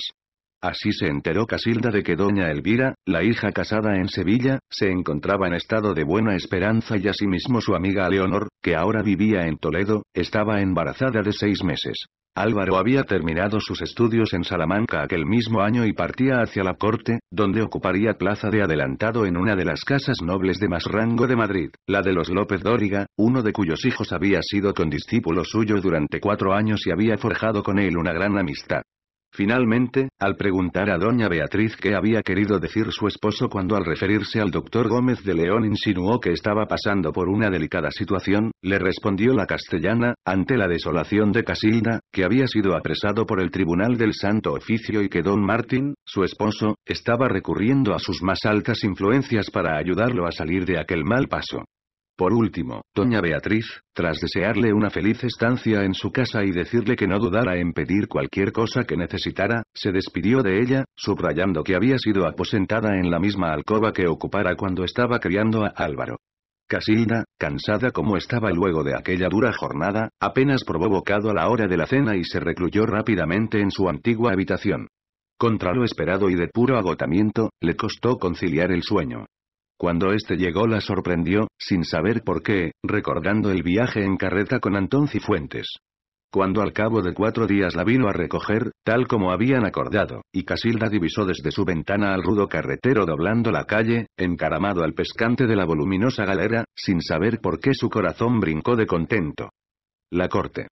Así se enteró Casilda de que doña Elvira, la hija casada en Sevilla, se encontraba en estado de buena esperanza y asimismo su amiga Leonor, que ahora vivía en Toledo, estaba embarazada de seis meses. Álvaro había terminado sus estudios en Salamanca aquel mismo año y partía hacia la corte, donde ocuparía plaza de adelantado en una de las casas nobles de más rango de Madrid, la de los López Dóriga, uno de cuyos hijos había sido condiscípulo suyo durante cuatro años y había forjado con él una gran amistad. Finalmente, al preguntar a doña Beatriz qué había querido decir su esposo cuando al referirse al doctor Gómez de León insinuó que estaba pasando por una delicada situación, le respondió la castellana, ante la desolación de Casilda, que había sido apresado por el Tribunal del Santo Oficio y que don Martín, su esposo, estaba recurriendo a sus más altas influencias para ayudarlo a salir de aquel mal paso. Por último, doña Beatriz, tras desearle una feliz estancia en su casa y decirle que no dudara en pedir cualquier cosa que necesitara, se despidió de ella, subrayando que había sido aposentada en la misma alcoba que ocupara cuando estaba criando a Álvaro. Casilda, cansada como estaba luego de aquella dura jornada, apenas probó bocado a la hora de la cena y se recluyó rápidamente en su antigua habitación. Contra lo esperado y de puro agotamiento, le costó conciliar el sueño. Cuando este llegó la sorprendió, sin saber por qué, recordando el viaje en carreta con Antón Cifuentes. Cuando al cabo de cuatro días la vino a recoger, tal como habían acordado, y Casilda divisó desde su ventana al rudo carretero doblando la calle, encaramado al pescante de la voluminosa galera, sin saber por qué su corazón brincó de contento. La corte.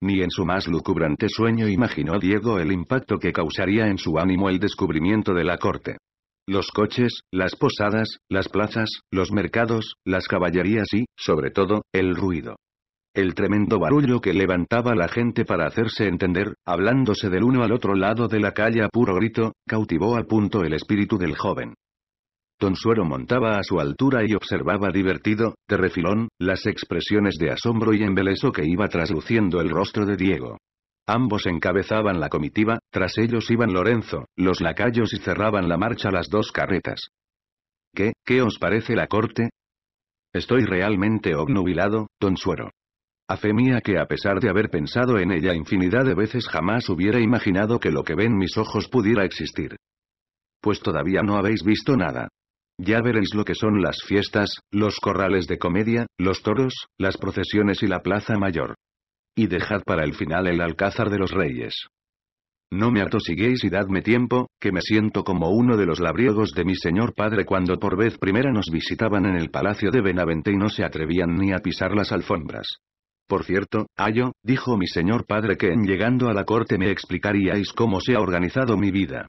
Ni en su más lucubrante sueño imaginó Diego el impacto que causaría en su ánimo el descubrimiento de la corte. Los coches, las posadas, las plazas, los mercados, las caballerías y, sobre todo, el ruido. El tremendo barullo que levantaba la gente para hacerse entender, hablándose del uno al otro lado de la calle a puro grito, cautivó a punto el espíritu del joven. Tonsuero montaba a su altura y observaba divertido, de refilón, las expresiones de asombro y embeleso que iba trasluciendo el rostro de Diego. Ambos encabezaban la comitiva, tras ellos iban Lorenzo, los lacayos y cerraban la marcha las dos carretas. ¿Qué, qué os parece la corte? Estoy realmente obnubilado, don Suero. A fe mía que a pesar de haber pensado en ella infinidad de veces jamás hubiera imaginado que lo que ven mis ojos pudiera existir. Pues todavía no habéis visto nada. Ya veréis lo que son las fiestas, los corrales de comedia, los toros, las procesiones y la plaza mayor. Y dejad para el final el alcázar de los reyes. No me atosiguéis y dadme tiempo, que me siento como uno de los labriegos de mi señor padre cuando por vez primera nos visitaban en el palacio de Benavente y no se atrevían ni a pisar las alfombras. Por cierto, Ayo, dijo mi señor padre que en llegando a la corte me explicaríais cómo se ha organizado mi vida.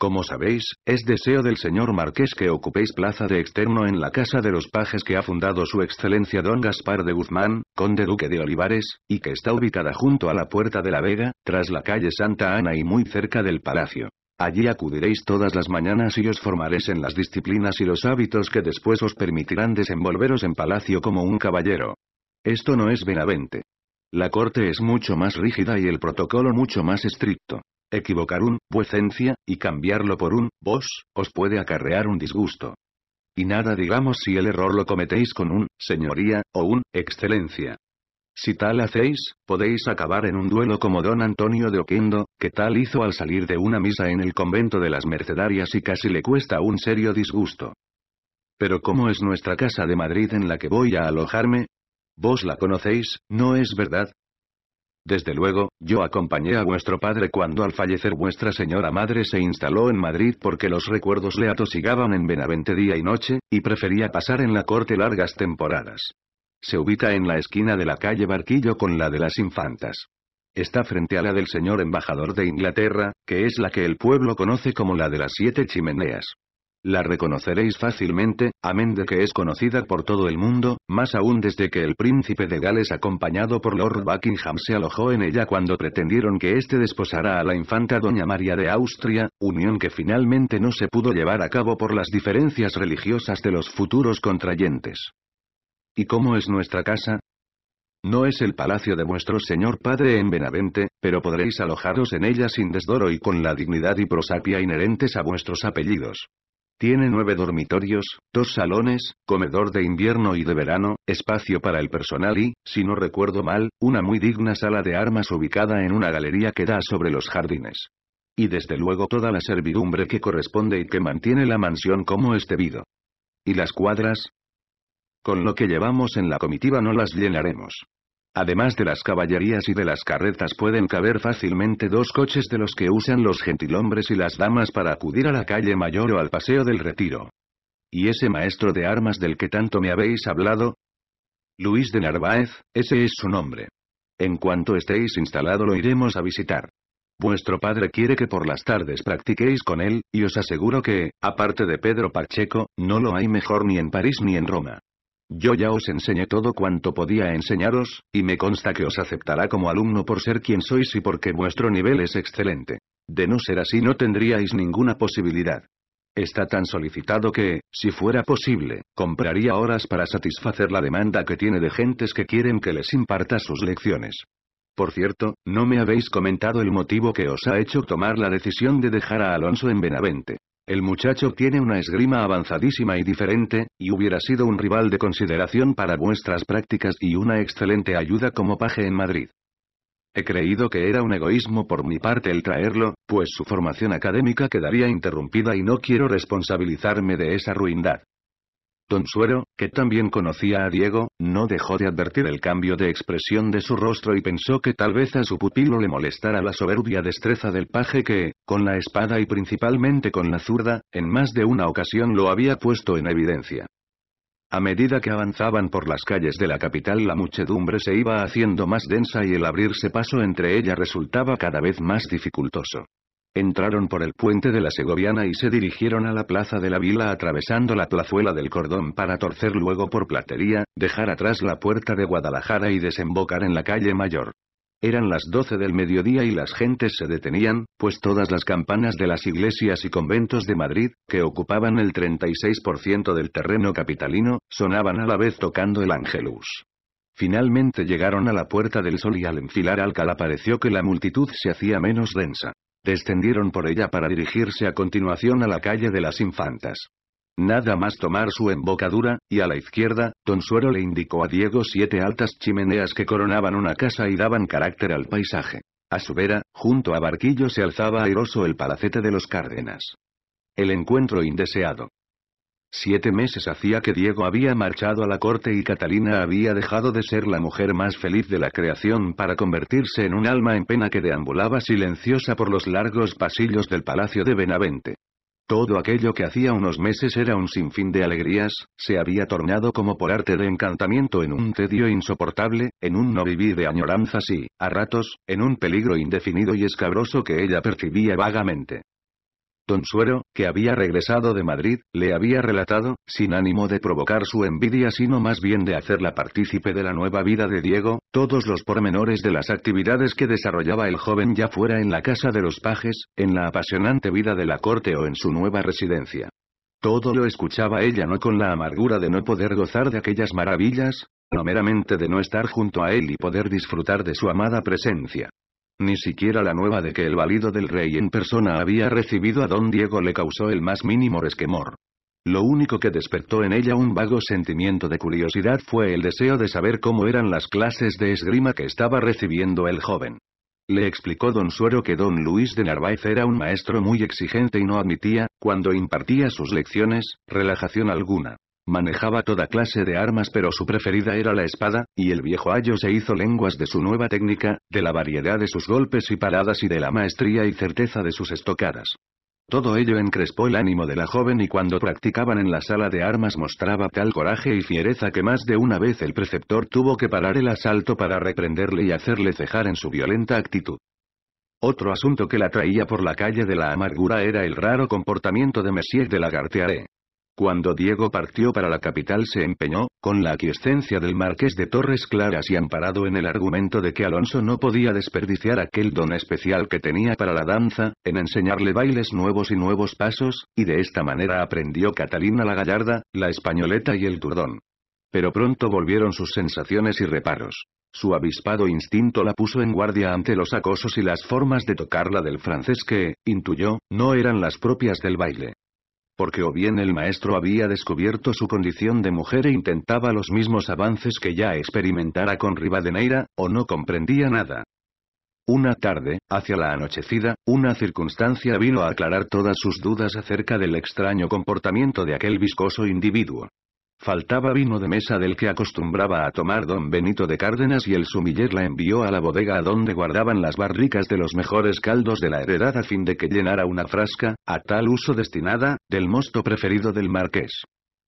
Como sabéis, es deseo del señor Marqués que ocupéis plaza de externo en la casa de los pajes que ha fundado su excelencia don Gaspar de Guzmán, conde duque de Olivares, y que está ubicada junto a la Puerta de la Vega, tras la calle Santa Ana y muy cerca del palacio. Allí acudiréis todas las mañanas y os formaréis en las disciplinas y los hábitos que después os permitirán desenvolveros en palacio como un caballero. Esto no es Benavente. La corte es mucho más rígida y el protocolo mucho más estricto. Equivocar un vuecencia, pues, y cambiarlo por un vos, os puede acarrear un disgusto. Y nada digamos si el error lo cometéis con un señoría, o un excelencia. Si tal hacéis, podéis acabar en un duelo como don Antonio de Oquendo, que tal hizo al salir de una misa en el convento de las Mercedarias y casi le cuesta un serio disgusto. Pero ¿cómo es nuestra casa de Madrid en la que voy a alojarme? Vos la conocéis, ¿no es verdad? Desde luego, yo acompañé a vuestro padre cuando al fallecer vuestra señora madre se instaló en Madrid porque los recuerdos le atosigaban en Benavente día y noche, y prefería pasar en la corte largas temporadas. Se ubica en la esquina de la calle Barquillo con la de las Infantas. Está frente a la del señor embajador de Inglaterra, que es la que el pueblo conoce como la de las siete chimeneas. La reconoceréis fácilmente, amén de que es conocida por todo el mundo, más aún desde que el príncipe de Gales acompañado por Lord Buckingham se alojó en ella cuando pretendieron que éste desposara a la infanta Doña María de Austria, unión que finalmente no se pudo llevar a cabo por las diferencias religiosas de los futuros contrayentes. ¿Y cómo es nuestra casa? No es el palacio de vuestro señor padre en Benavente, pero podréis alojaros en ella sin desdoro y con la dignidad y prosapia inherentes a vuestros apellidos. Tiene nueve dormitorios, dos salones, comedor de invierno y de verano, espacio para el personal y, si no recuerdo mal, una muy digna sala de armas ubicada en una galería que da sobre los jardines. Y desde luego toda la servidumbre que corresponde y que mantiene la mansión como es debido. ¿Y las cuadras? Con lo que llevamos en la comitiva no las llenaremos. Además de las caballerías y de las carretas pueden caber fácilmente dos coches de los que usan los gentilhombres y las damas para acudir a la calle mayor o al paseo del retiro. ¿Y ese maestro de armas del que tanto me habéis hablado? Luis de Narváez, ese es su nombre. En cuanto estéis instalado lo iremos a visitar. Vuestro padre quiere que por las tardes practiquéis con él, y os aseguro que, aparte de Pedro Pacheco, no lo hay mejor ni en París ni en Roma. Yo ya os enseñé todo cuanto podía enseñaros, y me consta que os aceptará como alumno por ser quien sois y porque vuestro nivel es excelente. De no ser así no tendríais ninguna posibilidad. Está tan solicitado que, si fuera posible, compraría horas para satisfacer la demanda que tiene de gentes que quieren que les imparta sus lecciones. Por cierto, no me habéis comentado el motivo que os ha hecho tomar la decisión de dejar a Alonso en Benavente. El muchacho tiene una esgrima avanzadísima y diferente, y hubiera sido un rival de consideración para vuestras prácticas y una excelente ayuda como paje en Madrid. He creído que era un egoísmo por mi parte el traerlo, pues su formación académica quedaría interrumpida y no quiero responsabilizarme de esa ruindad. Tonsuero, Suero, que también conocía a Diego, no dejó de advertir el cambio de expresión de su rostro y pensó que tal vez a su pupilo le molestara la soberbia destreza del paje que, con la espada y principalmente con la zurda, en más de una ocasión lo había puesto en evidencia. A medida que avanzaban por las calles de la capital la muchedumbre se iba haciendo más densa y el abrirse paso entre ella resultaba cada vez más dificultoso. Entraron por el puente de la Segoviana y se dirigieron a la plaza de la vila atravesando la plazuela del cordón para torcer luego por platería, dejar atrás la puerta de Guadalajara y desembocar en la calle mayor. Eran las doce del mediodía y las gentes se detenían, pues todas las campanas de las iglesias y conventos de Madrid, que ocupaban el 36% del terreno capitalino, sonaban a la vez tocando el Angelus. Finalmente llegaron a la Puerta del Sol y al enfilar Alcalá pareció que la multitud se hacía menos densa. Descendieron por ella para dirigirse a continuación a la calle de las Infantas. Nada más tomar su embocadura, y a la izquierda, Don Suero le indicó a Diego siete altas chimeneas que coronaban una casa y daban carácter al paisaje. A su vera, junto a Barquillo se alzaba airoso el palacete de los Cárdenas. El encuentro indeseado. Siete meses hacía que Diego había marchado a la corte y Catalina había dejado de ser la mujer más feliz de la creación para convertirse en un alma en pena que deambulaba silenciosa por los largos pasillos del palacio de Benavente. Todo aquello que hacía unos meses era un sinfín de alegrías, se había tornado como por arte de encantamiento en un tedio insoportable, en un no vivir de añoranzas y, a ratos, en un peligro indefinido y escabroso que ella percibía vagamente. Don Suero, que había regresado de Madrid, le había relatado, sin ánimo de provocar su envidia sino más bien de hacerla partícipe de la nueva vida de Diego, todos los pormenores de las actividades que desarrollaba el joven ya fuera en la casa de los pajes, en la apasionante vida de la corte o en su nueva residencia. Todo lo escuchaba ella no con la amargura de no poder gozar de aquellas maravillas, no meramente de no estar junto a él y poder disfrutar de su amada presencia. Ni siquiera la nueva de que el valido del rey en persona había recibido a don Diego le causó el más mínimo resquemor. Lo único que despertó en ella un vago sentimiento de curiosidad fue el deseo de saber cómo eran las clases de esgrima que estaba recibiendo el joven. Le explicó don Suero que don Luis de Narváez era un maestro muy exigente y no admitía, cuando impartía sus lecciones, relajación alguna. Manejaba toda clase de armas pero su preferida era la espada, y el viejo Ayo se hizo lenguas de su nueva técnica, de la variedad de sus golpes y paradas y de la maestría y certeza de sus estocadas. Todo ello encrespó el ánimo de la joven y cuando practicaban en la sala de armas mostraba tal coraje y fiereza que más de una vez el preceptor tuvo que parar el asalto para reprenderle y hacerle cejar en su violenta actitud. Otro asunto que la traía por la calle de la amargura era el raro comportamiento de Messier de la Lagartearé. Cuando Diego partió para la capital se empeñó, con la aquiescencia del marqués de Torres Claras y amparado en el argumento de que Alonso no podía desperdiciar aquel don especial que tenía para la danza, en enseñarle bailes nuevos y nuevos pasos, y de esta manera aprendió Catalina la gallarda, la españoleta y el turdón. Pero pronto volvieron sus sensaciones y reparos. Su avispado instinto la puso en guardia ante los acosos y las formas de tocarla del francés que, intuyó, no eran las propias del baile porque o bien el maestro había descubierto su condición de mujer e intentaba los mismos avances que ya experimentara con Rivadeneira, o no comprendía nada. Una tarde, hacia la anochecida, una circunstancia vino a aclarar todas sus dudas acerca del extraño comportamiento de aquel viscoso individuo. Faltaba vino de mesa del que acostumbraba a tomar don Benito de Cárdenas y el sumiller la envió a la bodega a donde guardaban las barricas de los mejores caldos de la heredad a fin de que llenara una frasca, a tal uso destinada, del mosto preferido del marqués.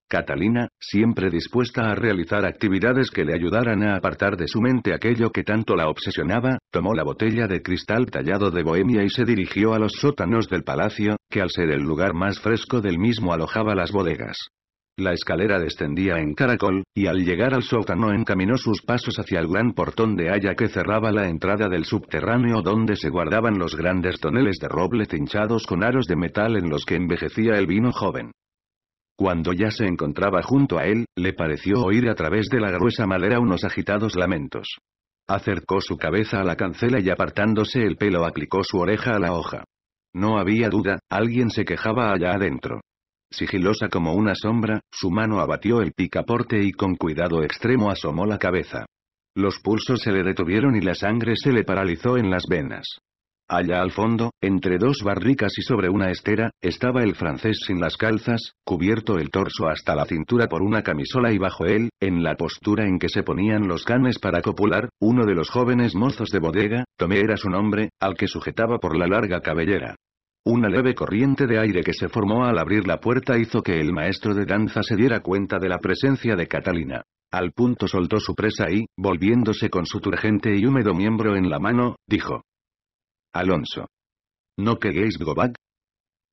Catalina, siempre dispuesta a realizar actividades que le ayudaran a apartar de su mente aquello que tanto la obsesionaba, tomó la botella de cristal tallado de Bohemia y se dirigió a los sótanos del palacio, que al ser el lugar más fresco del mismo alojaba las bodegas. La escalera descendía en caracol, y al llegar al sótano encaminó sus pasos hacia el gran portón de haya que cerraba la entrada del subterráneo donde se guardaban los grandes toneles de roble cinchados con aros de metal en los que envejecía el vino joven. Cuando ya se encontraba junto a él, le pareció oír a través de la gruesa madera unos agitados lamentos. Acercó su cabeza a la cancela y apartándose el pelo aplicó su oreja a la hoja. No había duda, alguien se quejaba allá adentro. Sigilosa como una sombra, su mano abatió el picaporte y con cuidado extremo asomó la cabeza. Los pulsos se le detuvieron y la sangre se le paralizó en las venas. Allá al fondo, entre dos barricas y sobre una estera, estaba el francés sin las calzas, cubierto el torso hasta la cintura por una camisola y bajo él, en la postura en que se ponían los canes para copular, uno de los jóvenes mozos de bodega, Tomé era su nombre, al que sujetaba por la larga cabellera. Una leve corriente de aire que se formó al abrir la puerta hizo que el maestro de danza se diera cuenta de la presencia de Catalina. Al punto soltó su presa y, volviéndose con su turgente y húmedo miembro en la mano, dijo. Alonso. ¿No queréis go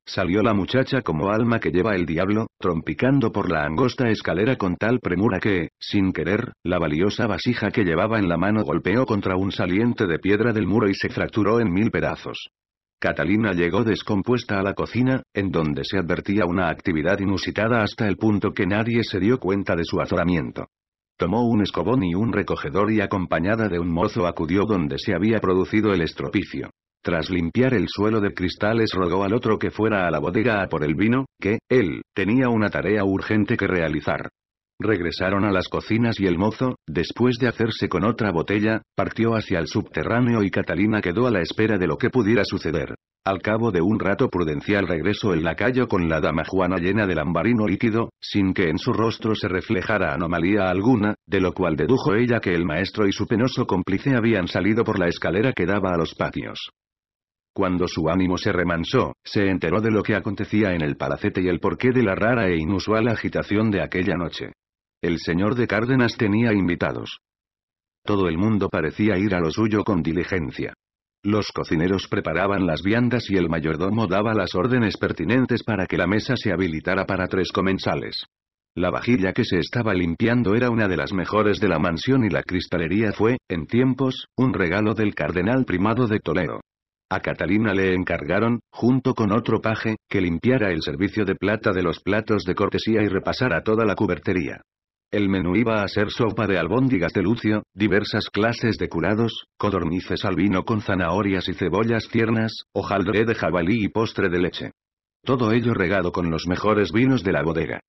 Salió la muchacha como alma que lleva el diablo, trompicando por la angosta escalera con tal premura que, sin querer, la valiosa vasija que llevaba en la mano golpeó contra un saliente de piedra del muro y se fracturó en mil pedazos. Catalina llegó descompuesta a la cocina, en donde se advertía una actividad inusitada hasta el punto que nadie se dio cuenta de su azoramiento. Tomó un escobón y un recogedor y acompañada de un mozo acudió donde se había producido el estropicio. Tras limpiar el suelo de cristales rogó al otro que fuera a la bodega a por el vino, que, él, tenía una tarea urgente que realizar. Regresaron a las cocinas y el mozo, después de hacerse con otra botella, partió hacia el subterráneo y Catalina quedó a la espera de lo que pudiera suceder. Al cabo de un rato prudencial regresó el lacayo con la dama Juana llena de lambarino líquido, sin que en su rostro se reflejara anomalía alguna, de lo cual dedujo ella que el maestro y su penoso cómplice habían salido por la escalera que daba a los patios. Cuando su ánimo se remansó, se enteró de lo que acontecía en el palacete y el porqué de la rara e inusual agitación de aquella noche. El señor de Cárdenas tenía invitados. Todo el mundo parecía ir a lo suyo con diligencia. Los cocineros preparaban las viandas y el mayordomo daba las órdenes pertinentes para que la mesa se habilitara para tres comensales. La vajilla que se estaba limpiando era una de las mejores de la mansión y la cristalería fue, en tiempos, un regalo del cardenal primado de Toledo. A Catalina le encargaron, junto con otro paje, que limpiara el servicio de plata de los platos de cortesía y repasara toda la cubertería. El menú iba a ser sopa de albóndigas de Lucio, diversas clases de curados, codornices al vino con zanahorias y cebollas tiernas, hojaldre de jabalí y postre de leche. Todo ello regado con los mejores vinos de la bodega.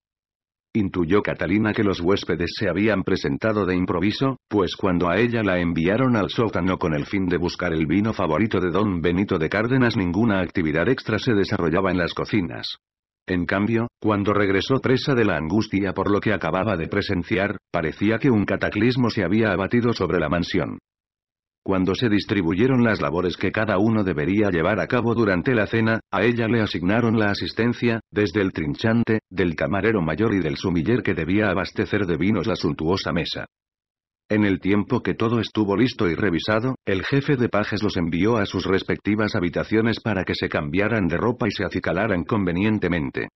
Intuyó Catalina que los huéspedes se habían presentado de improviso, pues cuando a ella la enviaron al sótano con el fin de buscar el vino favorito de don Benito de Cárdenas ninguna actividad extra se desarrollaba en las cocinas. En cambio, cuando regresó presa de la angustia por lo que acababa de presenciar, parecía que un cataclismo se había abatido sobre la mansión. Cuando se distribuyeron las labores que cada uno debería llevar a cabo durante la cena, a ella le asignaron la asistencia, desde el trinchante, del camarero mayor y del sumiller que debía abastecer de vinos la suntuosa mesa. En el tiempo que todo estuvo listo y revisado, el jefe de pajes los envió a sus respectivas habitaciones para que se cambiaran de ropa y se acicalaran convenientemente.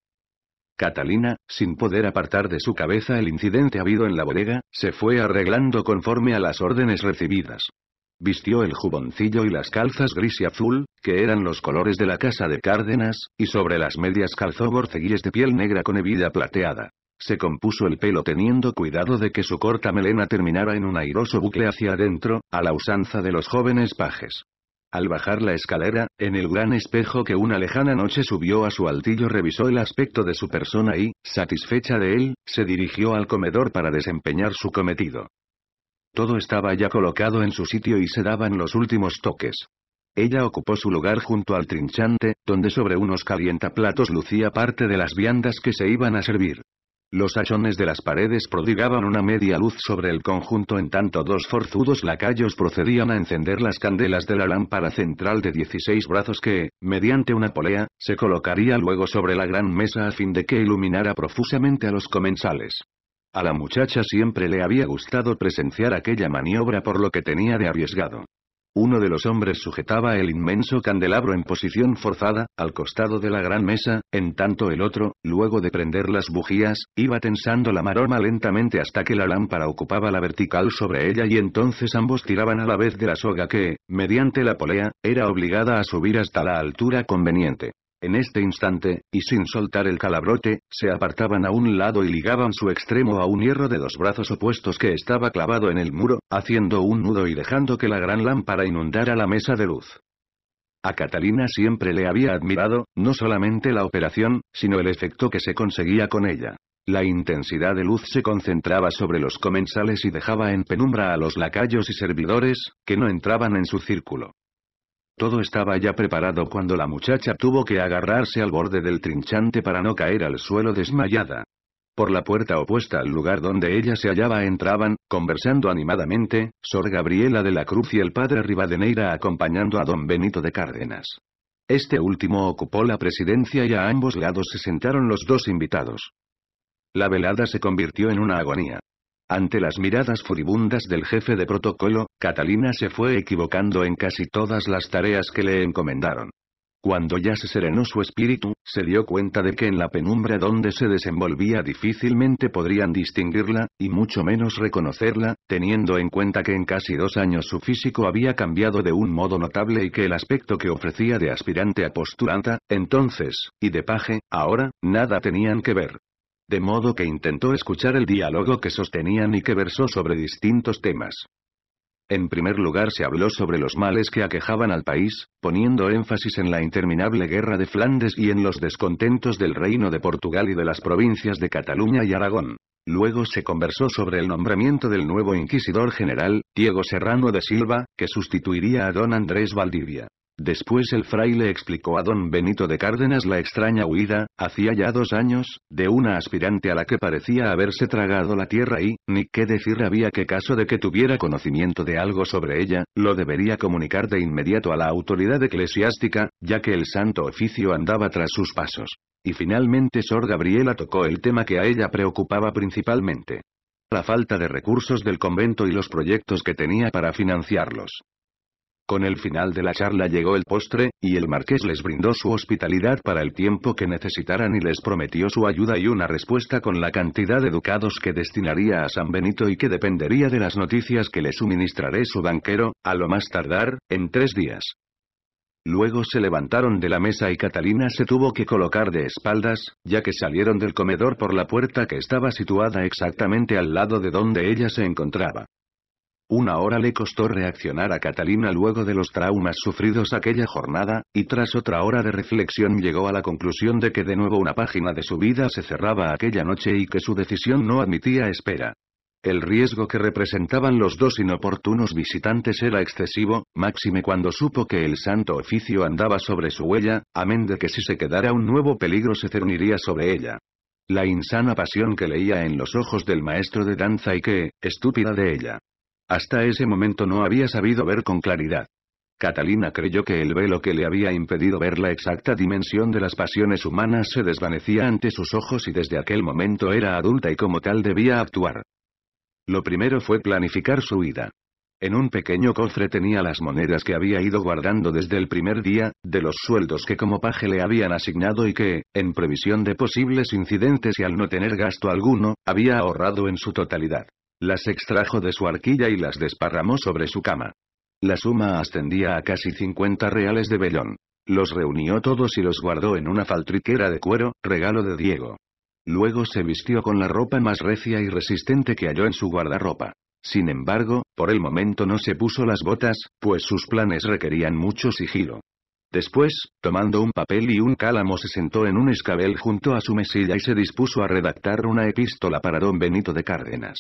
Catalina, sin poder apartar de su cabeza el incidente habido en la bodega, se fue arreglando conforme a las órdenes recibidas. Vistió el juboncillo y las calzas gris y azul, que eran los colores de la casa de Cárdenas, y sobre las medias calzó borceguíes de piel negra con hebilla plateada. Se compuso el pelo teniendo cuidado de que su corta melena terminara en un airoso bucle hacia adentro, a la usanza de los jóvenes pajes. Al bajar la escalera, en el gran espejo que una lejana noche subió a su altillo revisó el aspecto de su persona y, satisfecha de él, se dirigió al comedor para desempeñar su cometido. Todo estaba ya colocado en su sitio y se daban los últimos toques. Ella ocupó su lugar junto al trinchante, donde sobre unos calientaplatos lucía parte de las viandas que se iban a servir. Los hachones de las paredes prodigaban una media luz sobre el conjunto en tanto dos forzudos lacayos procedían a encender las candelas de la lámpara central de 16 brazos que, mediante una polea, se colocaría luego sobre la gran mesa a fin de que iluminara profusamente a los comensales. A la muchacha siempre le había gustado presenciar aquella maniobra por lo que tenía de arriesgado. Uno de los hombres sujetaba el inmenso candelabro en posición forzada, al costado de la gran mesa, en tanto el otro, luego de prender las bujías, iba tensando la maroma lentamente hasta que la lámpara ocupaba la vertical sobre ella y entonces ambos tiraban a la vez de la soga que, mediante la polea, era obligada a subir hasta la altura conveniente. En este instante, y sin soltar el calabrote, se apartaban a un lado y ligaban su extremo a un hierro de dos brazos opuestos que estaba clavado en el muro, haciendo un nudo y dejando que la gran lámpara inundara la mesa de luz. A Catalina siempre le había admirado, no solamente la operación, sino el efecto que se conseguía con ella. La intensidad de luz se concentraba sobre los comensales y dejaba en penumbra a los lacayos y servidores, que no entraban en su círculo. Todo estaba ya preparado cuando la muchacha tuvo que agarrarse al borde del trinchante para no caer al suelo desmayada. Por la puerta opuesta al lugar donde ella se hallaba entraban, conversando animadamente, Sor Gabriela de la Cruz y el padre Rivadeneira acompañando a don Benito de Cárdenas. Este último ocupó la presidencia y a ambos lados se sentaron los dos invitados. La velada se convirtió en una agonía. Ante las miradas furibundas del jefe de protocolo, Catalina se fue equivocando en casi todas las tareas que le encomendaron. Cuando ya se serenó su espíritu, se dio cuenta de que en la penumbra donde se desenvolvía difícilmente podrían distinguirla, y mucho menos reconocerla, teniendo en cuenta que en casi dos años su físico había cambiado de un modo notable y que el aspecto que ofrecía de aspirante a postulanta, entonces, y de paje, ahora, nada tenían que ver de modo que intentó escuchar el diálogo que sostenían y que versó sobre distintos temas. En primer lugar se habló sobre los males que aquejaban al país, poniendo énfasis en la interminable guerra de Flandes y en los descontentos del reino de Portugal y de las provincias de Cataluña y Aragón. Luego se conversó sobre el nombramiento del nuevo inquisidor general, Diego Serrano de Silva, que sustituiría a don Andrés Valdivia. Después el fraile explicó a don Benito de Cárdenas la extraña huida, hacía ya dos años, de una aspirante a la que parecía haberse tragado la tierra y, ni qué decir había que caso de que tuviera conocimiento de algo sobre ella, lo debería comunicar de inmediato a la autoridad eclesiástica, ya que el santo oficio andaba tras sus pasos. Y finalmente Sor Gabriela tocó el tema que a ella preocupaba principalmente. La falta de recursos del convento y los proyectos que tenía para financiarlos. Con el final de la charla llegó el postre, y el marqués les brindó su hospitalidad para el tiempo que necesitaran y les prometió su ayuda y una respuesta con la cantidad de ducados que destinaría a San Benito y que dependería de las noticias que le suministraré su banquero, a lo más tardar, en tres días. Luego se levantaron de la mesa y Catalina se tuvo que colocar de espaldas, ya que salieron del comedor por la puerta que estaba situada exactamente al lado de donde ella se encontraba. Una hora le costó reaccionar a Catalina luego de los traumas sufridos aquella jornada, y tras otra hora de reflexión llegó a la conclusión de que de nuevo una página de su vida se cerraba aquella noche y que su decisión no admitía espera. El riesgo que representaban los dos inoportunos visitantes era excesivo, máxime cuando supo que el santo oficio andaba sobre su huella, amén de que si se quedara un nuevo peligro se cerniría sobre ella. La insana pasión que leía en los ojos del maestro de danza y que, estúpida de ella, hasta ese momento no había sabido ver con claridad. Catalina creyó que el velo que le había impedido ver la exacta dimensión de las pasiones humanas se desvanecía ante sus ojos y desde aquel momento era adulta y como tal debía actuar. Lo primero fue planificar su huida. En un pequeño cofre tenía las monedas que había ido guardando desde el primer día, de los sueldos que como paje le habían asignado y que, en previsión de posibles incidentes y al no tener gasto alguno, había ahorrado en su totalidad. Las extrajo de su arquilla y las desparramó sobre su cama. La suma ascendía a casi 50 reales de vellón. Los reunió todos y los guardó en una faltriquera de cuero, regalo de Diego. Luego se vistió con la ropa más recia y resistente que halló en su guardarropa. Sin embargo, por el momento no se puso las botas, pues sus planes requerían mucho sigilo. Después, tomando un papel y un cálamo se sentó en un escabel junto a su mesilla y se dispuso a redactar una epístola para don Benito de Cárdenas.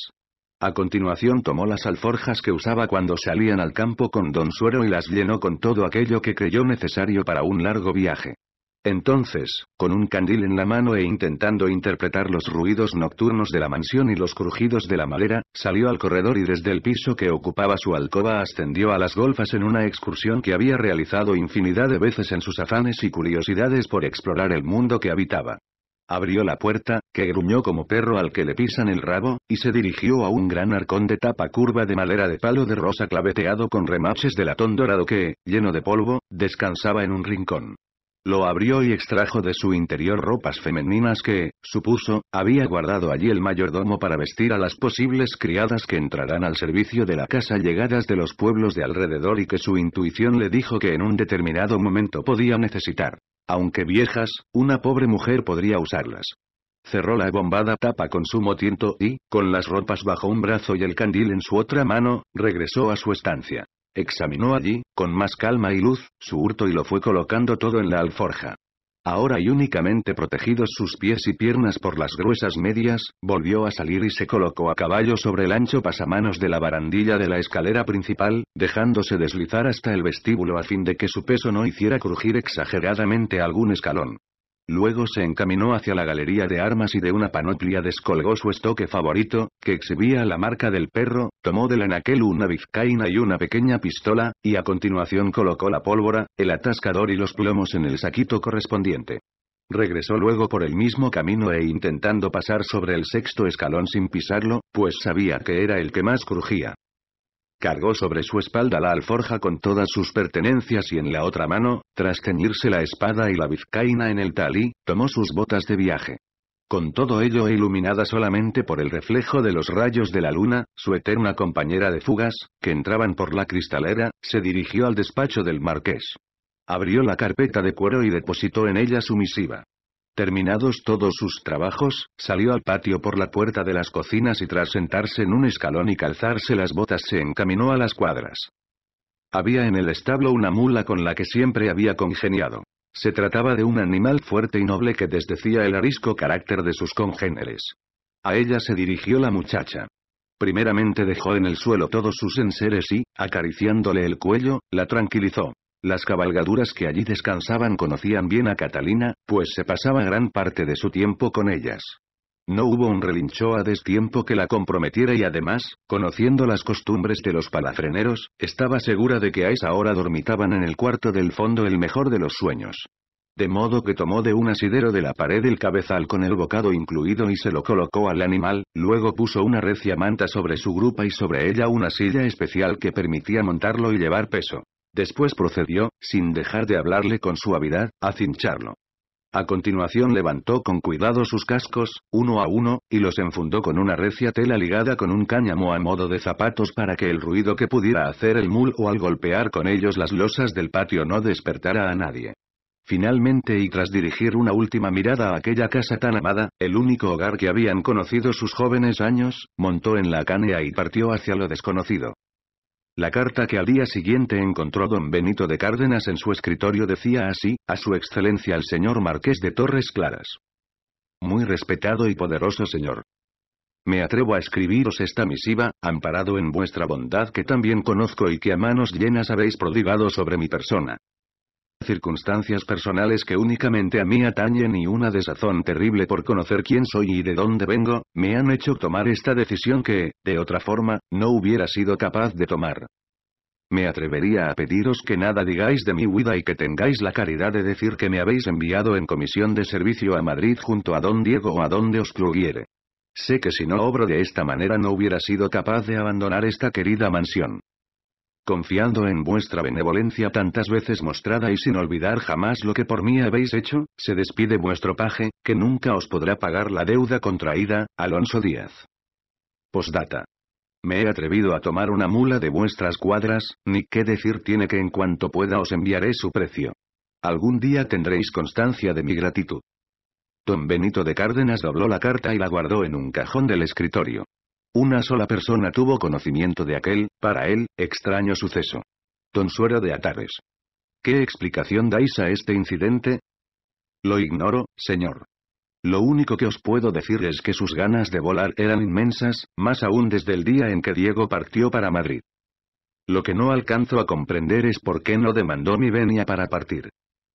A continuación tomó las alforjas que usaba cuando salían al campo con don Suero y las llenó con todo aquello que creyó necesario para un largo viaje. Entonces, con un candil en la mano e intentando interpretar los ruidos nocturnos de la mansión y los crujidos de la madera, salió al corredor y desde el piso que ocupaba su alcoba ascendió a las golfas en una excursión que había realizado infinidad de veces en sus afanes y curiosidades por explorar el mundo que habitaba. Abrió la puerta, que gruñó como perro al que le pisan el rabo, y se dirigió a un gran arcón de tapa curva de madera de palo de rosa claveteado con remaches de latón dorado que, lleno de polvo, descansaba en un rincón. Lo abrió y extrajo de su interior ropas femeninas que, supuso, había guardado allí el mayordomo para vestir a las posibles criadas que entrarán al servicio de la casa llegadas de los pueblos de alrededor y que su intuición le dijo que en un determinado momento podía necesitar. Aunque viejas, una pobre mujer podría usarlas. Cerró la bombada tapa con sumo tiento y, con las ropas bajo un brazo y el candil en su otra mano, regresó a su estancia. Examinó allí, con más calma y luz, su hurto y lo fue colocando todo en la alforja ahora y únicamente protegidos sus pies y piernas por las gruesas medias, volvió a salir y se colocó a caballo sobre el ancho pasamanos de la barandilla de la escalera principal, dejándose deslizar hasta el vestíbulo a fin de que su peso no hiciera crujir exageradamente algún escalón. Luego se encaminó hacia la galería de armas y de una panoplia descolgó su estoque favorito, que exhibía la marca del perro, tomó del anaquel una vizcaína y una pequeña pistola, y a continuación colocó la pólvora, el atascador y los plomos en el saquito correspondiente. Regresó luego por el mismo camino e intentando pasar sobre el sexto escalón sin pisarlo, pues sabía que era el que más crujía. Cargó sobre su espalda la alforja con todas sus pertenencias y en la otra mano, tras ceñirse la espada y la vizcaína en el talí, tomó sus botas de viaje. Con todo ello iluminada solamente por el reflejo de los rayos de la luna, su eterna compañera de fugas, que entraban por la cristalera, se dirigió al despacho del marqués. Abrió la carpeta de cuero y depositó en ella su misiva. Terminados todos sus trabajos, salió al patio por la puerta de las cocinas y tras sentarse en un escalón y calzarse las botas se encaminó a las cuadras. Había en el establo una mula con la que siempre había congeniado. Se trataba de un animal fuerte y noble que desdecía el arisco carácter de sus congéneres. A ella se dirigió la muchacha. Primeramente dejó en el suelo todos sus enseres y, acariciándole el cuello, la tranquilizó. Las cabalgaduras que allí descansaban conocían bien a Catalina, pues se pasaba gran parte de su tiempo con ellas. No hubo un relincho a destiempo que la comprometiera y además, conociendo las costumbres de los palafreneros, estaba segura de que a esa hora dormitaban en el cuarto del fondo el mejor de los sueños. De modo que tomó de un asidero de la pared el cabezal con el bocado incluido y se lo colocó al animal, luego puso una recia manta sobre su grupa y sobre ella una silla especial que permitía montarlo y llevar peso. Después procedió, sin dejar de hablarle con suavidad, a cincharlo. A continuación levantó con cuidado sus cascos, uno a uno, y los enfundó con una recia tela ligada con un cáñamo a modo de zapatos para que el ruido que pudiera hacer el mul o al golpear con ellos las losas del patio no despertara a nadie. Finalmente y tras dirigir una última mirada a aquella casa tan amada, el único hogar que habían conocido sus jóvenes años, montó en la canea y partió hacia lo desconocido. La carta que al día siguiente encontró don Benito de Cárdenas en su escritorio decía así, a su excelencia el señor marqués de Torres Claras. Muy respetado y poderoso señor. Me atrevo a escribiros esta misiva, amparado en vuestra bondad que también conozco y que a manos llenas habéis prodigado sobre mi persona circunstancias personales que únicamente a mí atañen y una desazón terrible por conocer quién soy y de dónde vengo, me han hecho tomar esta decisión que, de otra forma, no hubiera sido capaz de tomar. Me atrevería a pediros que nada digáis de mi huida y que tengáis la caridad de decir que me habéis enviado en comisión de servicio a Madrid junto a don Diego o a donde os pluguiere. Sé que si no obro de esta manera no hubiera sido capaz de abandonar esta querida mansión confiando en vuestra benevolencia tantas veces mostrada y sin olvidar jamás lo que por mí habéis hecho, se despide vuestro paje, que nunca os podrá pagar la deuda contraída, Alonso Díaz. Postdata. Me he atrevido a tomar una mula de vuestras cuadras, ni qué decir tiene que en cuanto pueda os enviaré su precio. Algún día tendréis constancia de mi gratitud. Don Benito de Cárdenas dobló la carta y la guardó en un cajón del escritorio. Una sola persona tuvo conocimiento de aquel, para él, extraño suceso. Tonsuero de Atares. ¿Qué explicación dais a este incidente? Lo ignoro, señor. Lo único que os puedo decir es que sus ganas de volar eran inmensas, más aún desde el día en que Diego partió para Madrid. Lo que no alcanzo a comprender es por qué no demandó mi venia para partir.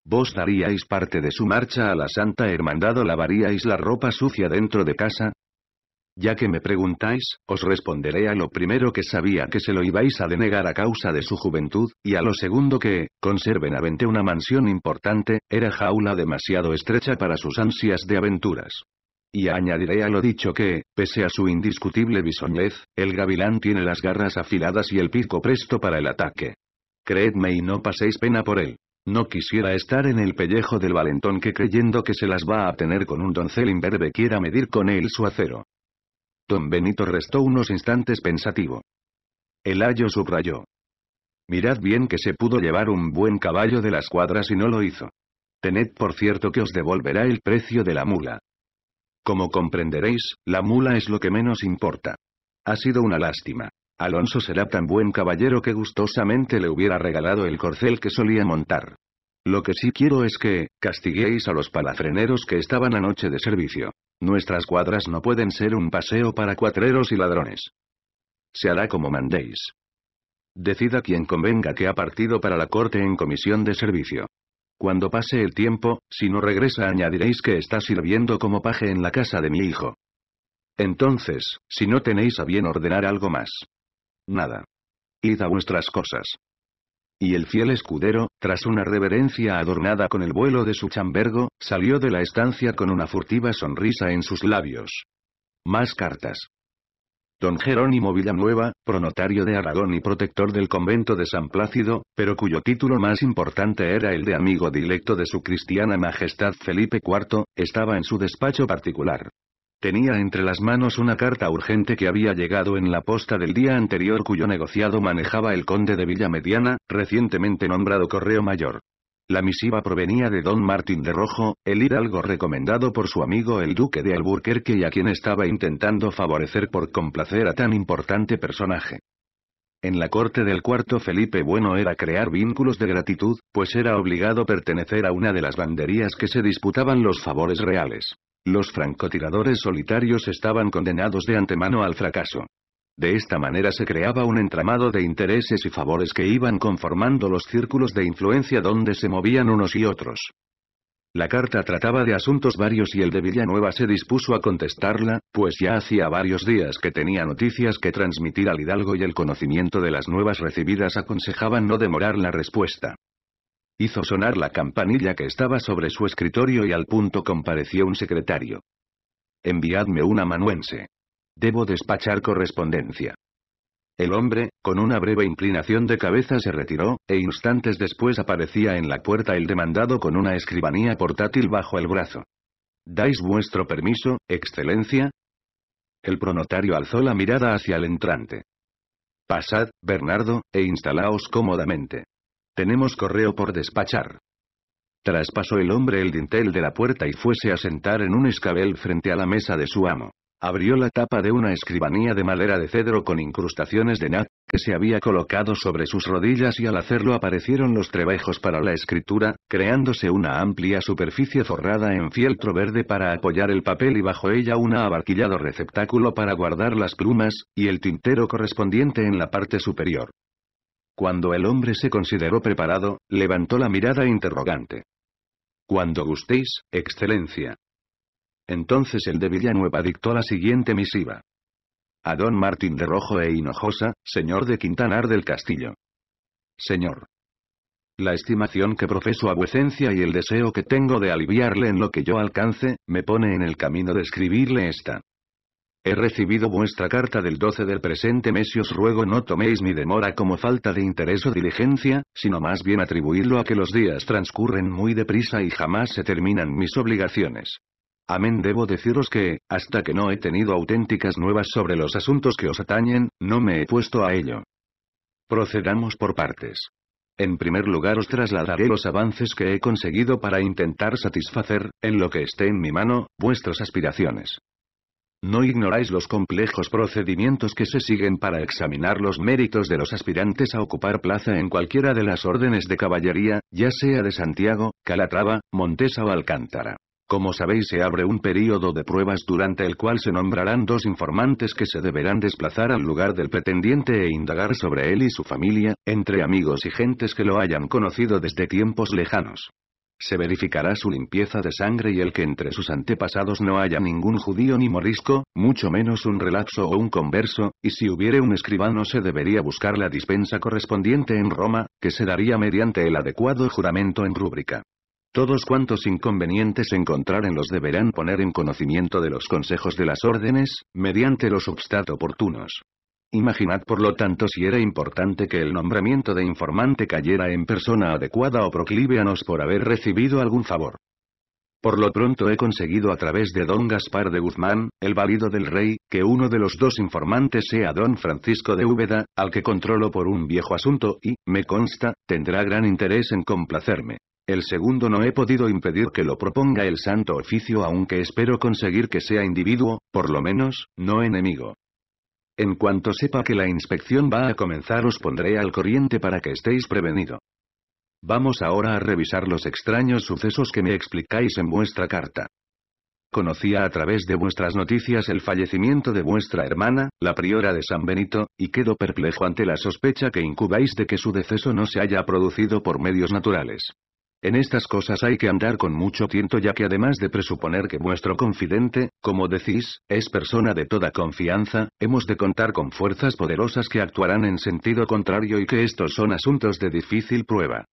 Vos daríais parte de su marcha a la Santa Hermandad o lavaríais la ropa sucia dentro de casa, ya que me preguntáis, os responderé a lo primero que sabía que se lo ibais a denegar a causa de su juventud, y a lo segundo que, conserven aventé una mansión importante, era jaula demasiado estrecha para sus ansias de aventuras. Y añadiré a lo dicho que, pese a su indiscutible bisoñez, el gavilán tiene las garras afiladas y el pico presto para el ataque. Creedme y no paséis pena por él. No quisiera estar en el pellejo del valentón que creyendo que se las va a tener con un doncel imberbe quiera medir con él su acero. Don Benito restó unos instantes pensativo. El ayo subrayó. Mirad bien que se pudo llevar un buen caballo de las cuadras y no lo hizo. Tened por cierto que os devolverá el precio de la mula. Como comprenderéis, la mula es lo que menos importa. Ha sido una lástima. Alonso será tan buen caballero que gustosamente le hubiera regalado el corcel que solía montar. Lo que sí quiero es que, castiguéis a los palafreneros que estaban anoche de servicio. Nuestras cuadras no pueden ser un paseo para cuatreros y ladrones. Se hará como mandéis. Decida quien convenga que ha partido para la corte en comisión de servicio. Cuando pase el tiempo, si no regresa añadiréis que está sirviendo como paje en la casa de mi hijo. Entonces, si no tenéis a bien ordenar algo más. Nada. Id a vuestras cosas. Y el fiel escudero, tras una reverencia adornada con el vuelo de su chambergo, salió de la estancia con una furtiva sonrisa en sus labios. Más cartas. Don Jerónimo Villanueva, pronotario de Aragón y protector del convento de San Plácido, pero cuyo título más importante era el de amigo directo de su cristiana majestad Felipe IV, estaba en su despacho particular. Tenía entre las manos una carta urgente que había llegado en la posta del día anterior cuyo negociado manejaba el conde de Villamediana, recientemente nombrado Correo Mayor. La misiva provenía de don Martín de Rojo, el hidalgo recomendado por su amigo el duque de Alburquerque y a quien estaba intentando favorecer por complacer a tan importante personaje. En la corte del cuarto Felipe Bueno era crear vínculos de gratitud, pues era obligado pertenecer a una de las banderías que se disputaban los favores reales. Los francotiradores solitarios estaban condenados de antemano al fracaso. De esta manera se creaba un entramado de intereses y favores que iban conformando los círculos de influencia donde se movían unos y otros. La carta trataba de asuntos varios y el de Villanueva se dispuso a contestarla, pues ya hacía varios días que tenía noticias que transmitir al hidalgo y el conocimiento de las nuevas recibidas aconsejaban no demorar la respuesta. Hizo sonar la campanilla que estaba sobre su escritorio y al punto compareció un secretario. Enviadme un amanuense. Debo despachar correspondencia. El hombre, con una breve inclinación de cabeza se retiró, e instantes después aparecía en la puerta el demandado con una escribanía portátil bajo el brazo. ¿Dais vuestro permiso, excelencia? El pronotario alzó la mirada hacia el entrante. Pasad, Bernardo, e instalaos cómodamente. Tenemos correo por despachar. Traspasó el hombre el dintel de la puerta y fuese a sentar en un escabel frente a la mesa de su amo. Abrió la tapa de una escribanía de madera de cedro con incrustaciones de nat, que se había colocado sobre sus rodillas y al hacerlo aparecieron los trebejos para la escritura, creándose una amplia superficie forrada en fieltro verde para apoyar el papel y bajo ella un abarquillado receptáculo para guardar las plumas, y el tintero correspondiente en la parte superior. Cuando el hombre se consideró preparado, levantó la mirada interrogante. Cuando gustéis, excelencia. Entonces el de Villanueva dictó la siguiente misiva. A don Martín de Rojo e Hinojosa, señor de Quintanar del Castillo. Señor. La estimación que profeso a vuecencia y el deseo que tengo de aliviarle en lo que yo alcance, me pone en el camino de escribirle esta. He recibido vuestra carta del 12 del presente mes y os ruego no toméis mi demora como falta de interés o diligencia, sino más bien atribuirlo a que los días transcurren muy deprisa y jamás se terminan mis obligaciones. Amén debo deciros que, hasta que no he tenido auténticas nuevas sobre los asuntos que os atañen, no me he puesto a ello. Procedamos por partes. En primer lugar os trasladaré los avances que he conseguido para intentar satisfacer, en lo que esté en mi mano, vuestras aspiraciones. No ignoráis los complejos procedimientos que se siguen para examinar los méritos de los aspirantes a ocupar plaza en cualquiera de las órdenes de caballería, ya sea de Santiago, Calatrava, Montesa o Alcántara. Como sabéis se abre un período de pruebas durante el cual se nombrarán dos informantes que se deberán desplazar al lugar del pretendiente e indagar sobre él y su familia, entre amigos y gentes que lo hayan conocido desde tiempos lejanos. Se verificará su limpieza de sangre y el que entre sus antepasados no haya ningún judío ni morisco, mucho menos un relapso o un converso, y si hubiere un escribano se debería buscar la dispensa correspondiente en Roma, que se daría mediante el adecuado juramento en rúbrica. Todos cuantos inconvenientes encontrar en los deberán poner en conocimiento de los consejos de las órdenes, mediante los obstat oportunos. Imaginad por lo tanto si era importante que el nombramiento de informante cayera en persona adecuada o nos por haber recibido algún favor. Por lo pronto he conseguido a través de don Gaspar de Guzmán, el válido del rey, que uno de los dos informantes sea don Francisco de Úbeda, al que controlo por un viejo asunto y, me consta, tendrá gran interés en complacerme. El segundo no he podido impedir que lo proponga el santo oficio aunque espero conseguir que sea individuo, por lo menos, no enemigo. En cuanto sepa que la inspección va a comenzar os pondré al corriente para que estéis prevenido. Vamos ahora a revisar los extraños sucesos que me explicáis en vuestra carta. Conocía a través de vuestras noticias el fallecimiento de vuestra hermana, la priora de San Benito, y quedo perplejo ante la sospecha que incubáis de que su deceso no se haya producido por medios naturales. En estas cosas hay que andar con mucho tiento ya que además de presuponer que vuestro confidente, como decís, es persona de toda confianza, hemos de contar con fuerzas poderosas que actuarán en sentido contrario y que estos son asuntos de difícil prueba.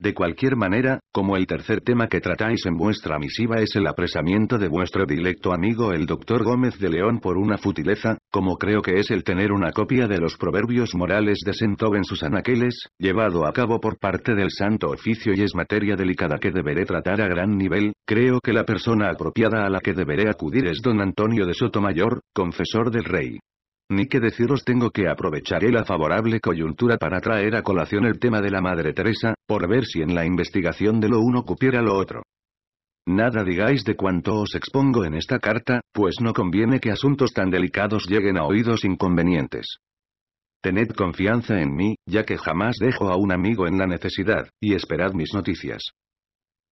De cualquier manera, como el tercer tema que tratáis en vuestra misiva es el apresamiento de vuestro dilecto amigo el doctor Gómez de León por una futileza, como creo que es el tener una copia de los proverbios morales de Sentoven en sus anaqueles, llevado a cabo por parte del santo oficio y es materia delicada que deberé tratar a gran nivel, creo que la persona apropiada a la que deberé acudir es don Antonio de Sotomayor, confesor del rey. Ni que deciros tengo que aprovecharé la favorable coyuntura para traer a colación el tema de la Madre Teresa, por ver si en la investigación de lo uno cupiera lo otro. Nada digáis de cuanto os expongo en esta carta, pues no conviene que asuntos tan delicados lleguen a oídos inconvenientes. Tened confianza en mí, ya que jamás dejo a un amigo en la necesidad, y esperad mis noticias.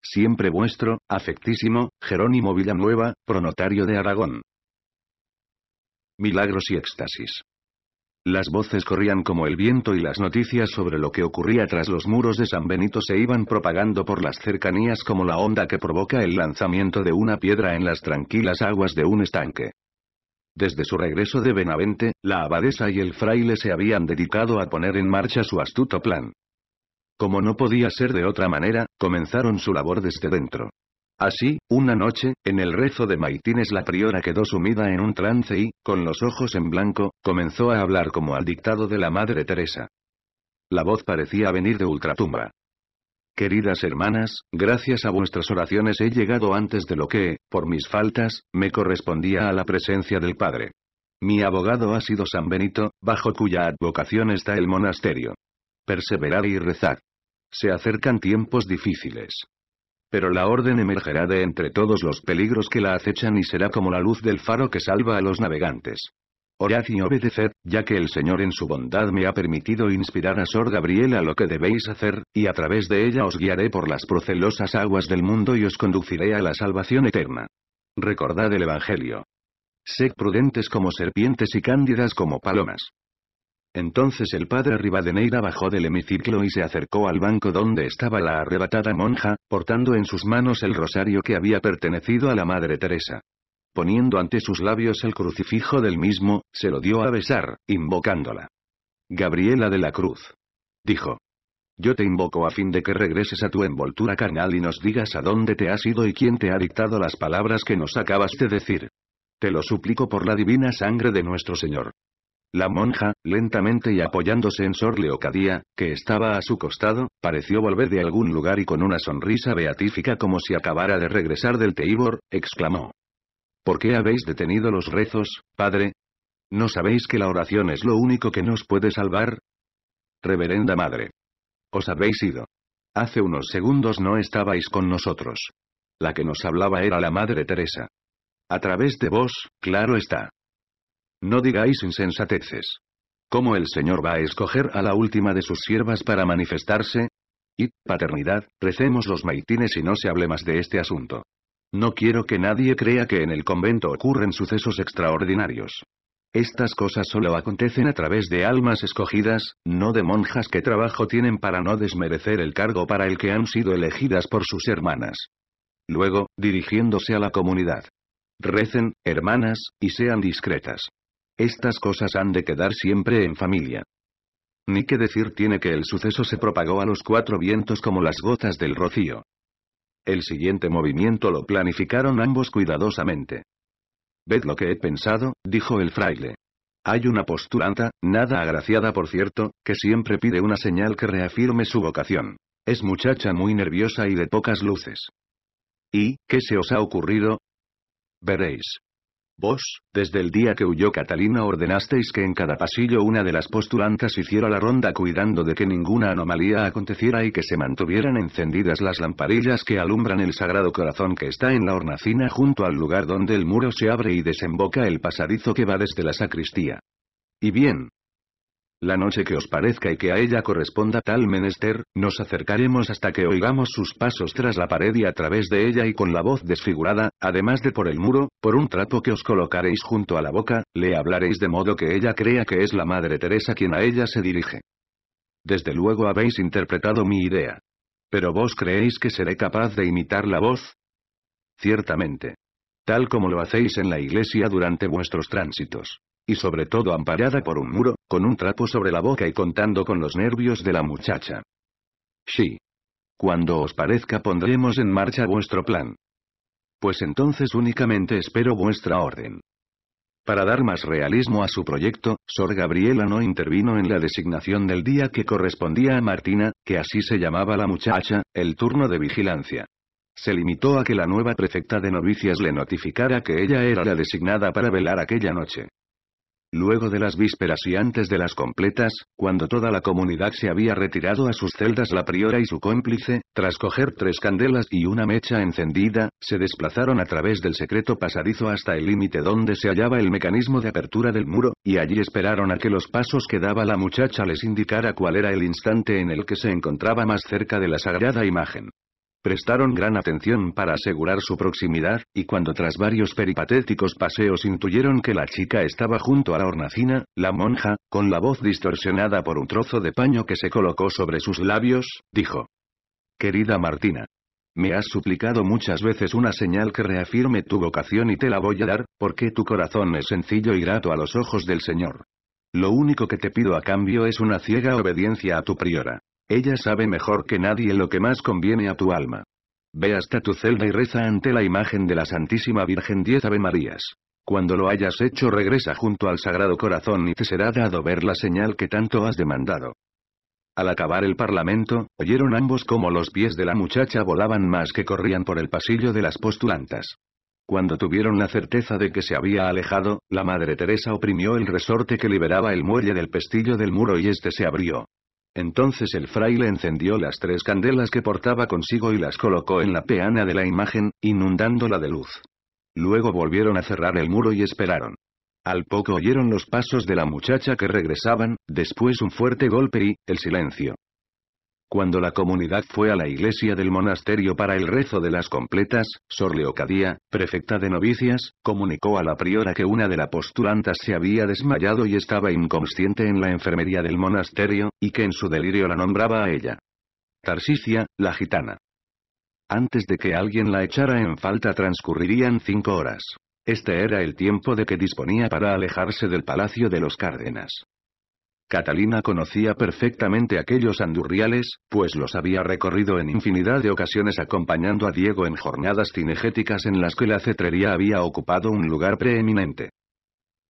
Siempre vuestro, afectísimo, Jerónimo Villanueva, pronotario de Aragón milagros y éxtasis. Las voces corrían como el viento y las noticias sobre lo que ocurría tras los muros de San Benito se iban propagando por las cercanías como la onda que provoca el lanzamiento de una piedra en las tranquilas aguas de un estanque. Desde su regreso de Benavente, la abadesa y el fraile se habían dedicado a poner en marcha su astuto plan. Como no podía ser de otra manera, comenzaron su labor desde dentro. Así, una noche, en el rezo de maitines la priora quedó sumida en un trance y, con los ojos en blanco, comenzó a hablar como al dictado de la Madre Teresa. La voz parecía venir de ultratumba. Queridas hermanas, gracias a vuestras oraciones he llegado antes de lo que, por mis faltas, me correspondía a la presencia del Padre. Mi abogado ha sido San Benito, bajo cuya advocación está el monasterio. Perseverad y rezad. Se acercan tiempos difíciles. Pero la orden emergerá de entre todos los peligros que la acechan y será como la luz del faro que salva a los navegantes. Orad y obedeced, ya que el Señor en su bondad me ha permitido inspirar a Sor Gabriela lo que debéis hacer, y a través de ella os guiaré por las procelosas aguas del mundo y os conduciré a la salvación eterna. Recordad el Evangelio. Sed prudentes como serpientes y cándidas como palomas. Entonces el padre Rivadeneira bajó del hemiciclo y se acercó al banco donde estaba la arrebatada monja, portando en sus manos el rosario que había pertenecido a la Madre Teresa. Poniendo ante sus labios el crucifijo del mismo, se lo dio a besar, invocándola. Gabriela de la Cruz. Dijo. Yo te invoco a fin de que regreses a tu envoltura carnal y nos digas a dónde te has ido y quién te ha dictado las palabras que nos acabas de decir. Te lo suplico por la divina sangre de nuestro Señor. La monja, lentamente y apoyándose en Sor Leocadía, que estaba a su costado, pareció volver de algún lugar y con una sonrisa beatífica como si acabara de regresar del Teibor, exclamó. ¿Por qué habéis detenido los rezos, padre? ¿No sabéis que la oración es lo único que nos puede salvar? Reverenda Madre. Os habéis ido. Hace unos segundos no estabais con nosotros. La que nos hablaba era la Madre Teresa. A través de vos, claro está. No digáis insensateces. ¿Cómo el Señor va a escoger a la última de sus siervas para manifestarse? Y, paternidad, recemos los maitines y no se hable más de este asunto. No quiero que nadie crea que en el convento ocurren sucesos extraordinarios. Estas cosas solo acontecen a través de almas escogidas, no de monjas que trabajo tienen para no desmerecer el cargo para el que han sido elegidas por sus hermanas. Luego, dirigiéndose a la comunidad. Recen, hermanas, y sean discretas. Estas cosas han de quedar siempre en familia. Ni que decir tiene que el suceso se propagó a los cuatro vientos como las gotas del rocío. El siguiente movimiento lo planificaron ambos cuidadosamente. Ved lo que he pensado, dijo el fraile. Hay una postulanta, nada agraciada por cierto, que siempre pide una señal que reafirme su vocación. Es muchacha muy nerviosa y de pocas luces. ¿Y qué se os ha ocurrido? Veréis. Vos, desde el día que huyó Catalina ordenasteis que en cada pasillo una de las postulantas hiciera la ronda cuidando de que ninguna anomalía aconteciera y que se mantuvieran encendidas las lamparillas que alumbran el sagrado corazón que está en la hornacina junto al lugar donde el muro se abre y desemboca el pasadizo que va desde la sacristía. Y bien, la noche que os parezca y que a ella corresponda tal menester, nos acercaremos hasta que oigamos sus pasos tras la pared y a través de ella y con la voz desfigurada, además de por el muro, por un trapo que os colocaréis junto a la boca, le hablaréis de modo que ella crea que es la Madre Teresa quien a ella se dirige. Desde luego habéis interpretado mi idea. Pero vos creéis que seré capaz de imitar la voz? Ciertamente. Tal como lo hacéis en la iglesia durante vuestros tránsitos. Y sobre todo amparada por un muro, con un trapo sobre la boca y contando con los nervios de la muchacha. Sí. Cuando os parezca pondremos en marcha vuestro plan. Pues entonces únicamente espero vuestra orden. Para dar más realismo a su proyecto, Sor Gabriela no intervino en la designación del día que correspondía a Martina, que así se llamaba la muchacha, el turno de vigilancia. Se limitó a que la nueva prefecta de novicias le notificara que ella era la designada para velar aquella noche. Luego de las vísperas y antes de las completas, cuando toda la comunidad se había retirado a sus celdas la priora y su cómplice, tras coger tres candelas y una mecha encendida, se desplazaron a través del secreto pasadizo hasta el límite donde se hallaba el mecanismo de apertura del muro, y allí esperaron a que los pasos que daba la muchacha les indicara cuál era el instante en el que se encontraba más cerca de la sagrada imagen prestaron gran atención para asegurar su proximidad, y cuando tras varios peripatéticos paseos intuyeron que la chica estaba junto a la hornacina, la monja, con la voz distorsionada por un trozo de paño que se colocó sobre sus labios, dijo. Querida Martina. Me has suplicado muchas veces una señal que reafirme tu vocación y te la voy a dar, porque tu corazón es sencillo y grato a los ojos del Señor. Lo único que te pido a cambio es una ciega obediencia a tu priora. Ella sabe mejor que nadie lo que más conviene a tu alma. Ve hasta tu celda y reza ante la imagen de la Santísima Virgen diez Ave Marías. Cuando lo hayas hecho regresa junto al Sagrado Corazón y te será dado ver la señal que tanto has demandado. Al acabar el parlamento, oyeron ambos como los pies de la muchacha volaban más que corrían por el pasillo de las postulantas. Cuando tuvieron la certeza de que se había alejado, la Madre Teresa oprimió el resorte que liberaba el muelle del pestillo del muro y este se abrió. Entonces el fraile encendió las tres candelas que portaba consigo y las colocó en la peana de la imagen, inundándola de luz. Luego volvieron a cerrar el muro y esperaron. Al poco oyeron los pasos de la muchacha que regresaban, después un fuerte golpe y, el silencio. Cuando la comunidad fue a la iglesia del monasterio para el rezo de las completas, Sor Leocadía, prefecta de novicias, comunicó a la priora que una de las postulantas se había desmayado y estaba inconsciente en la enfermería del monasterio, y que en su delirio la nombraba a ella. Tarsicia, la gitana. Antes de que alguien la echara en falta transcurrirían cinco horas. Este era el tiempo de que disponía para alejarse del palacio de los cárdenas. Catalina conocía perfectamente aquellos andurriales, pues los había recorrido en infinidad de ocasiones acompañando a Diego en jornadas cinegéticas en las que la cetrería había ocupado un lugar preeminente.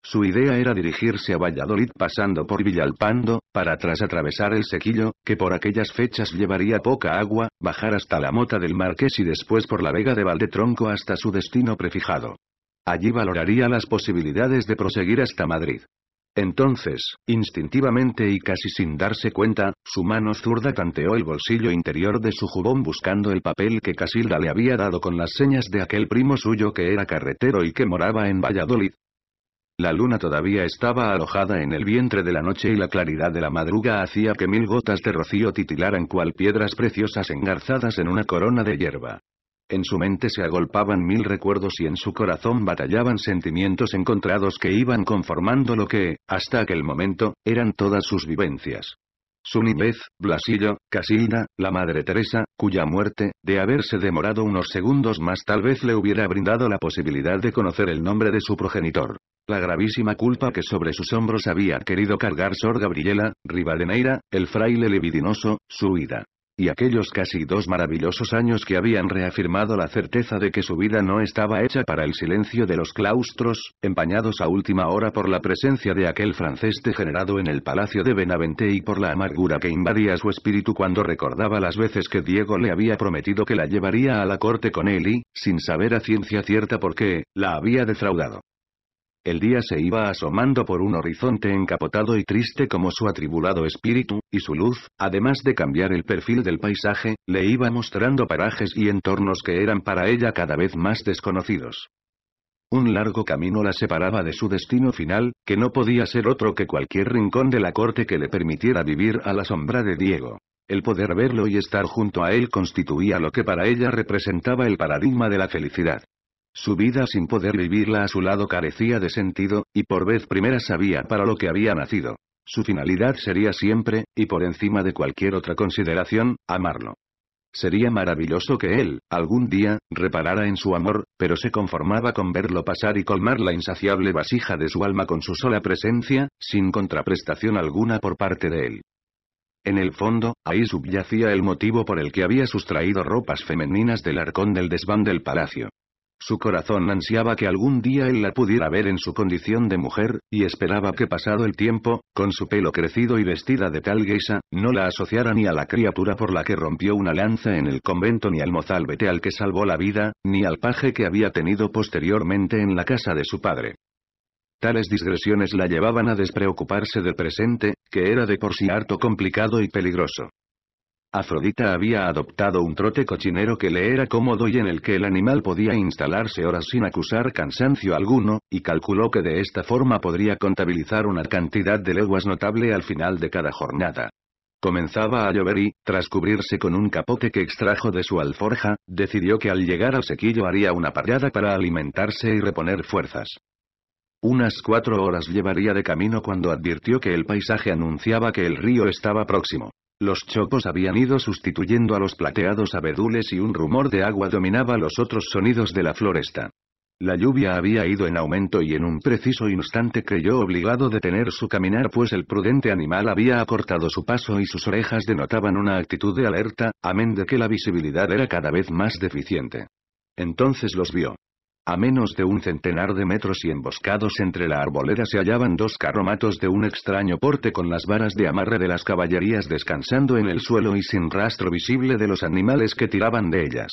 Su idea era dirigirse a Valladolid pasando por Villalpando, para tras atravesar el sequillo, que por aquellas fechas llevaría poca agua, bajar hasta la mota del Marqués y después por la vega de Valdetronco hasta su destino prefijado. Allí valoraría las posibilidades de proseguir hasta Madrid. Entonces, instintivamente y casi sin darse cuenta, su mano zurda tanteó el bolsillo interior de su jubón buscando el papel que Casilda le había dado con las señas de aquel primo suyo que era carretero y que moraba en Valladolid. La luna todavía estaba alojada en el vientre de la noche y la claridad de la madruga hacía que mil gotas de rocío titilaran cual piedras preciosas engarzadas en una corona de hierba. En su mente se agolpaban mil recuerdos y en su corazón batallaban sentimientos encontrados que iban conformando lo que, hasta aquel momento, eran todas sus vivencias. Su Blasillo, Casilda, la Madre Teresa, cuya muerte, de haberse demorado unos segundos más tal vez le hubiera brindado la posibilidad de conocer el nombre de su progenitor. La gravísima culpa que sobre sus hombros había querido cargar Sor Gabriela, Rivadeneira, el fraile levidinoso, su vida y aquellos casi dos maravillosos años que habían reafirmado la certeza de que su vida no estaba hecha para el silencio de los claustros, empañados a última hora por la presencia de aquel francés degenerado en el palacio de Benavente y por la amargura que invadía su espíritu cuando recordaba las veces que Diego le había prometido que la llevaría a la corte con él y, sin saber a ciencia cierta por qué, la había defraudado. El día se iba asomando por un horizonte encapotado y triste como su atribulado espíritu, y su luz, además de cambiar el perfil del paisaje, le iba mostrando parajes y entornos que eran para ella cada vez más desconocidos. Un largo camino la separaba de su destino final, que no podía ser otro que cualquier rincón de la corte que le permitiera vivir a la sombra de Diego. El poder verlo y estar junto a él constituía lo que para ella representaba el paradigma de la felicidad. Su vida sin poder vivirla a su lado carecía de sentido, y por vez primera sabía para lo que había nacido. Su finalidad sería siempre, y por encima de cualquier otra consideración, amarlo. Sería maravilloso que él, algún día, reparara en su amor, pero se conformaba con verlo pasar y colmar la insaciable vasija de su alma con su sola presencia, sin contraprestación alguna por parte de él. En el fondo, ahí subyacía el motivo por el que había sustraído ropas femeninas del arcón del desván del palacio. Su corazón ansiaba que algún día él la pudiera ver en su condición de mujer, y esperaba que pasado el tiempo, con su pelo crecido y vestida de tal guisa, no la asociara ni a la criatura por la que rompió una lanza en el convento ni al mozalbete al que salvó la vida, ni al paje que había tenido posteriormente en la casa de su padre. Tales disgresiones la llevaban a despreocuparse del presente, que era de por sí harto complicado y peligroso. Afrodita había adoptado un trote cochinero que le era cómodo y en el que el animal podía instalarse horas sin acusar cansancio alguno, y calculó que de esta forma podría contabilizar una cantidad de leguas notable al final de cada jornada. Comenzaba a llover y, tras cubrirse con un capote que extrajo de su alforja, decidió que al llegar al sequillo haría una parada para alimentarse y reponer fuerzas. Unas cuatro horas llevaría de camino cuando advirtió que el paisaje anunciaba que el río estaba próximo. Los chocos habían ido sustituyendo a los plateados abedules y un rumor de agua dominaba los otros sonidos de la floresta. La lluvia había ido en aumento y en un preciso instante creyó obligado de tener su caminar pues el prudente animal había acortado su paso y sus orejas denotaban una actitud de alerta, amén de que la visibilidad era cada vez más deficiente. Entonces los vio. A menos de un centenar de metros y emboscados entre la arboleda se hallaban dos carromatos de un extraño porte con las varas de amarre de las caballerías descansando en el suelo y sin rastro visible de los animales que tiraban de ellas.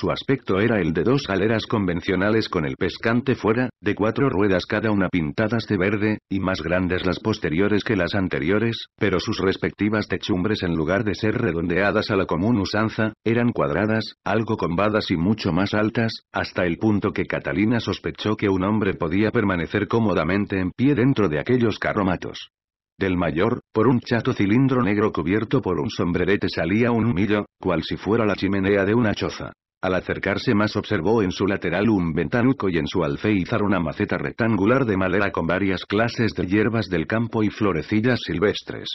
Su aspecto era el de dos galeras convencionales con el pescante fuera, de cuatro ruedas cada una pintadas de verde, y más grandes las posteriores que las anteriores, pero sus respectivas techumbres en lugar de ser redondeadas a la común usanza, eran cuadradas, algo combadas y mucho más altas, hasta el punto que Catalina sospechó que un hombre podía permanecer cómodamente en pie dentro de aquellos carromatos. Del mayor, por un chato cilindro negro cubierto por un sombrerete salía un humillo, cual si fuera la chimenea de una choza. Al acercarse más observó en su lateral un ventanuco y en su alféizar una maceta rectangular de madera con varias clases de hierbas del campo y florecillas silvestres.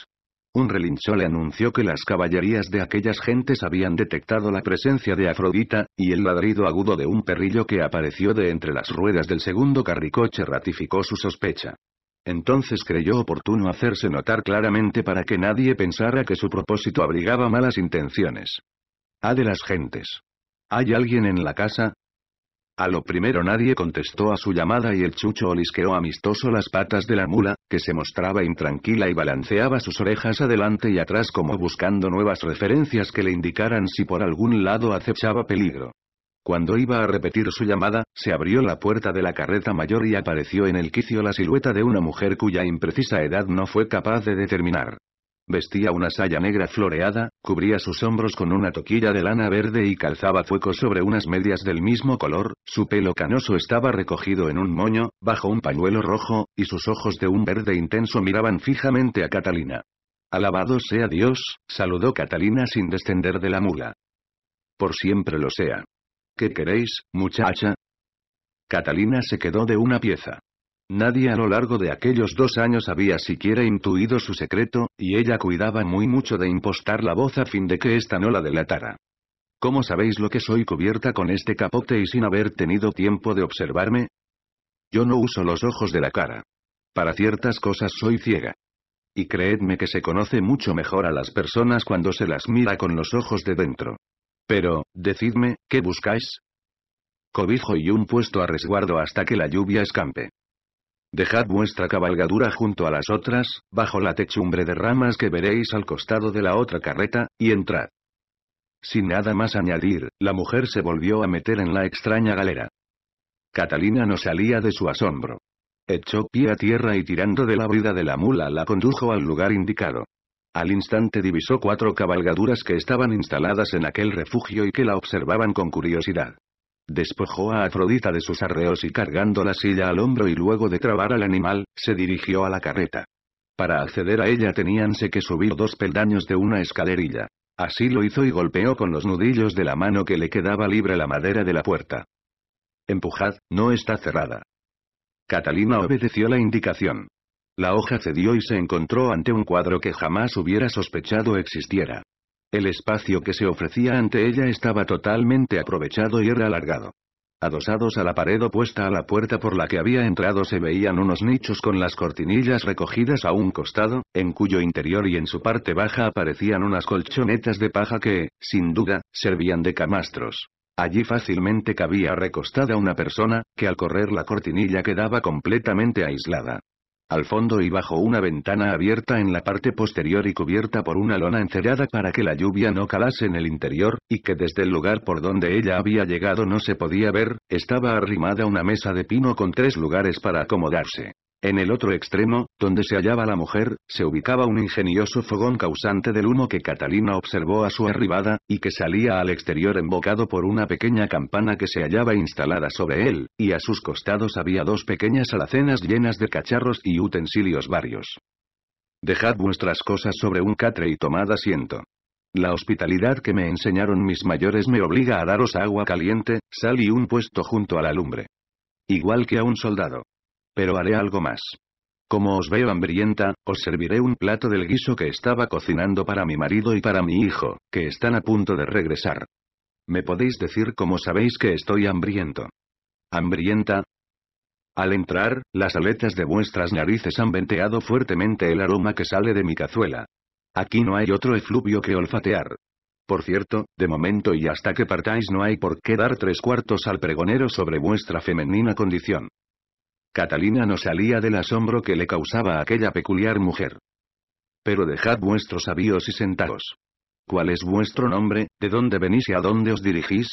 Un relincho le anunció que las caballerías de aquellas gentes habían detectado la presencia de Afrodita, y el ladrido agudo de un perrillo que apareció de entre las ruedas del segundo carricoche ratificó su sospecha. Entonces creyó oportuno hacerse notar claramente para que nadie pensara que su propósito abrigaba malas intenciones. A de las gentes. ¿Hay alguien en la casa? A lo primero nadie contestó a su llamada y el chucho olisqueó amistoso las patas de la mula, que se mostraba intranquila y balanceaba sus orejas adelante y atrás como buscando nuevas referencias que le indicaran si por algún lado acechaba peligro. Cuando iba a repetir su llamada, se abrió la puerta de la carreta mayor y apareció en el quicio la silueta de una mujer cuya imprecisa edad no fue capaz de determinar. Vestía una saya negra floreada, cubría sus hombros con una toquilla de lana verde y calzaba fuego sobre unas medias del mismo color, su pelo canoso estaba recogido en un moño, bajo un pañuelo rojo, y sus ojos de un verde intenso miraban fijamente a Catalina. Alabado sea Dios, saludó Catalina sin descender de la mula. Por siempre lo sea. ¿Qué queréis, muchacha? Catalina se quedó de una pieza. Nadie a lo largo de aquellos dos años había siquiera intuido su secreto, y ella cuidaba muy mucho de impostar la voz a fin de que ésta no la delatara. ¿Cómo sabéis lo que soy cubierta con este capote y sin haber tenido tiempo de observarme? Yo no uso los ojos de la cara. Para ciertas cosas soy ciega. Y creedme que se conoce mucho mejor a las personas cuando se las mira con los ojos de dentro. Pero, decidme, ¿qué buscáis? Cobijo y un puesto a resguardo hasta que la lluvia escampe. Dejad vuestra cabalgadura junto a las otras, bajo la techumbre de ramas que veréis al costado de la otra carreta, y entrad. Sin nada más añadir, la mujer se volvió a meter en la extraña galera. Catalina no salía de su asombro. Echó pie a tierra y tirando de la brida de la mula la condujo al lugar indicado. Al instante divisó cuatro cabalgaduras que estaban instaladas en aquel refugio y que la observaban con curiosidad. Despojó a Afrodita de sus arreos y cargando la silla al hombro y luego de trabar al animal, se dirigió a la carreta. Para acceder a ella teníanse que subir dos peldaños de una escalerilla. Así lo hizo y golpeó con los nudillos de la mano que le quedaba libre la madera de la puerta. Empujad, no está cerrada. Catalina obedeció la indicación. La hoja cedió y se encontró ante un cuadro que jamás hubiera sospechado existiera. El espacio que se ofrecía ante ella estaba totalmente aprovechado y era alargado. Adosados a la pared opuesta a la puerta por la que había entrado se veían unos nichos con las cortinillas recogidas a un costado, en cuyo interior y en su parte baja aparecían unas colchonetas de paja que, sin duda, servían de camastros. Allí fácilmente cabía recostada una persona, que al correr la cortinilla quedaba completamente aislada. Al fondo y bajo una ventana abierta en la parte posterior y cubierta por una lona encerrada para que la lluvia no calase en el interior, y que desde el lugar por donde ella había llegado no se podía ver, estaba arrimada una mesa de pino con tres lugares para acomodarse. En el otro extremo, donde se hallaba la mujer, se ubicaba un ingenioso fogón causante del humo que Catalina observó a su arribada, y que salía al exterior embocado por una pequeña campana que se hallaba instalada sobre él, y a sus costados había dos pequeñas alacenas llenas de cacharros y utensilios varios. Dejad vuestras cosas sobre un catre y tomad asiento. La hospitalidad que me enseñaron mis mayores me obliga a daros agua caliente, sal y un puesto junto a la lumbre. Igual que a un soldado pero haré algo más. Como os veo hambrienta, os serviré un plato del guiso que estaba cocinando para mi marido y para mi hijo, que están a punto de regresar. Me podéis decir cómo sabéis que estoy hambriento. ¿Hambrienta? Al entrar, las aletas de vuestras narices han venteado fuertemente el aroma que sale de mi cazuela. Aquí no hay otro efluvio que olfatear. Por cierto, de momento y hasta que partáis no hay por qué dar tres cuartos al pregonero sobre vuestra femenina condición. Catalina no salía del asombro que le causaba aquella peculiar mujer. Pero dejad vuestros avíos y sentaos. ¿Cuál es vuestro nombre, de dónde venís y a dónde os dirigís?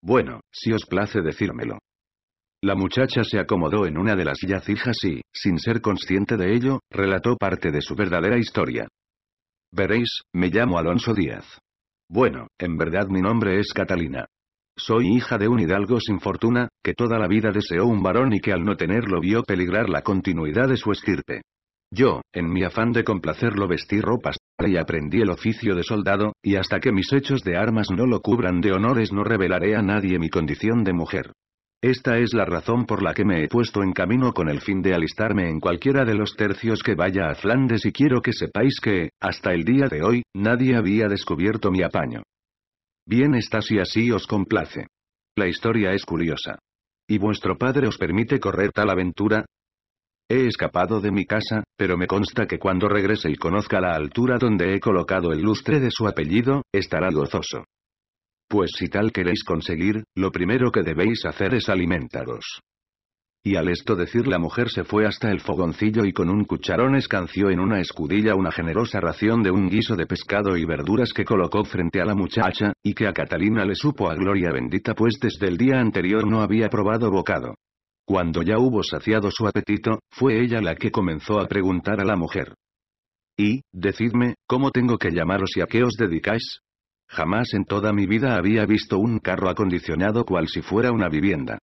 Bueno, si os place decírmelo. La muchacha se acomodó en una de las yacijas y, sin ser consciente de ello, relató parte de su verdadera historia. Veréis, me llamo Alonso Díaz. Bueno, en verdad mi nombre es Catalina. Soy hija de un hidalgo sin fortuna, que toda la vida deseó un varón y que al no tenerlo vio peligrar la continuidad de su estirpe. Yo, en mi afán de complacerlo vestí ropas, y aprendí el oficio de soldado, y hasta que mis hechos de armas no lo cubran de honores no revelaré a nadie mi condición de mujer. Esta es la razón por la que me he puesto en camino con el fin de alistarme en cualquiera de los tercios que vaya a Flandes y quiero que sepáis que, hasta el día de hoy, nadie había descubierto mi apaño. Bien está si así os complace. La historia es curiosa. ¿Y vuestro padre os permite correr tal aventura? He escapado de mi casa, pero me consta que cuando regrese y conozca la altura donde he colocado el lustre de su apellido, estará gozoso. Pues si tal queréis conseguir, lo primero que debéis hacer es alimentaros. Y al esto decir la mujer se fue hasta el fogoncillo y con un cucharón escanció en una escudilla una generosa ración de un guiso de pescado y verduras que colocó frente a la muchacha, y que a Catalina le supo a gloria bendita pues desde el día anterior no había probado bocado. Cuando ya hubo saciado su apetito, fue ella la que comenzó a preguntar a la mujer. Y, decidme, ¿cómo tengo que llamaros y a qué os dedicáis? Jamás en toda mi vida había visto un carro acondicionado cual si fuera una vivienda.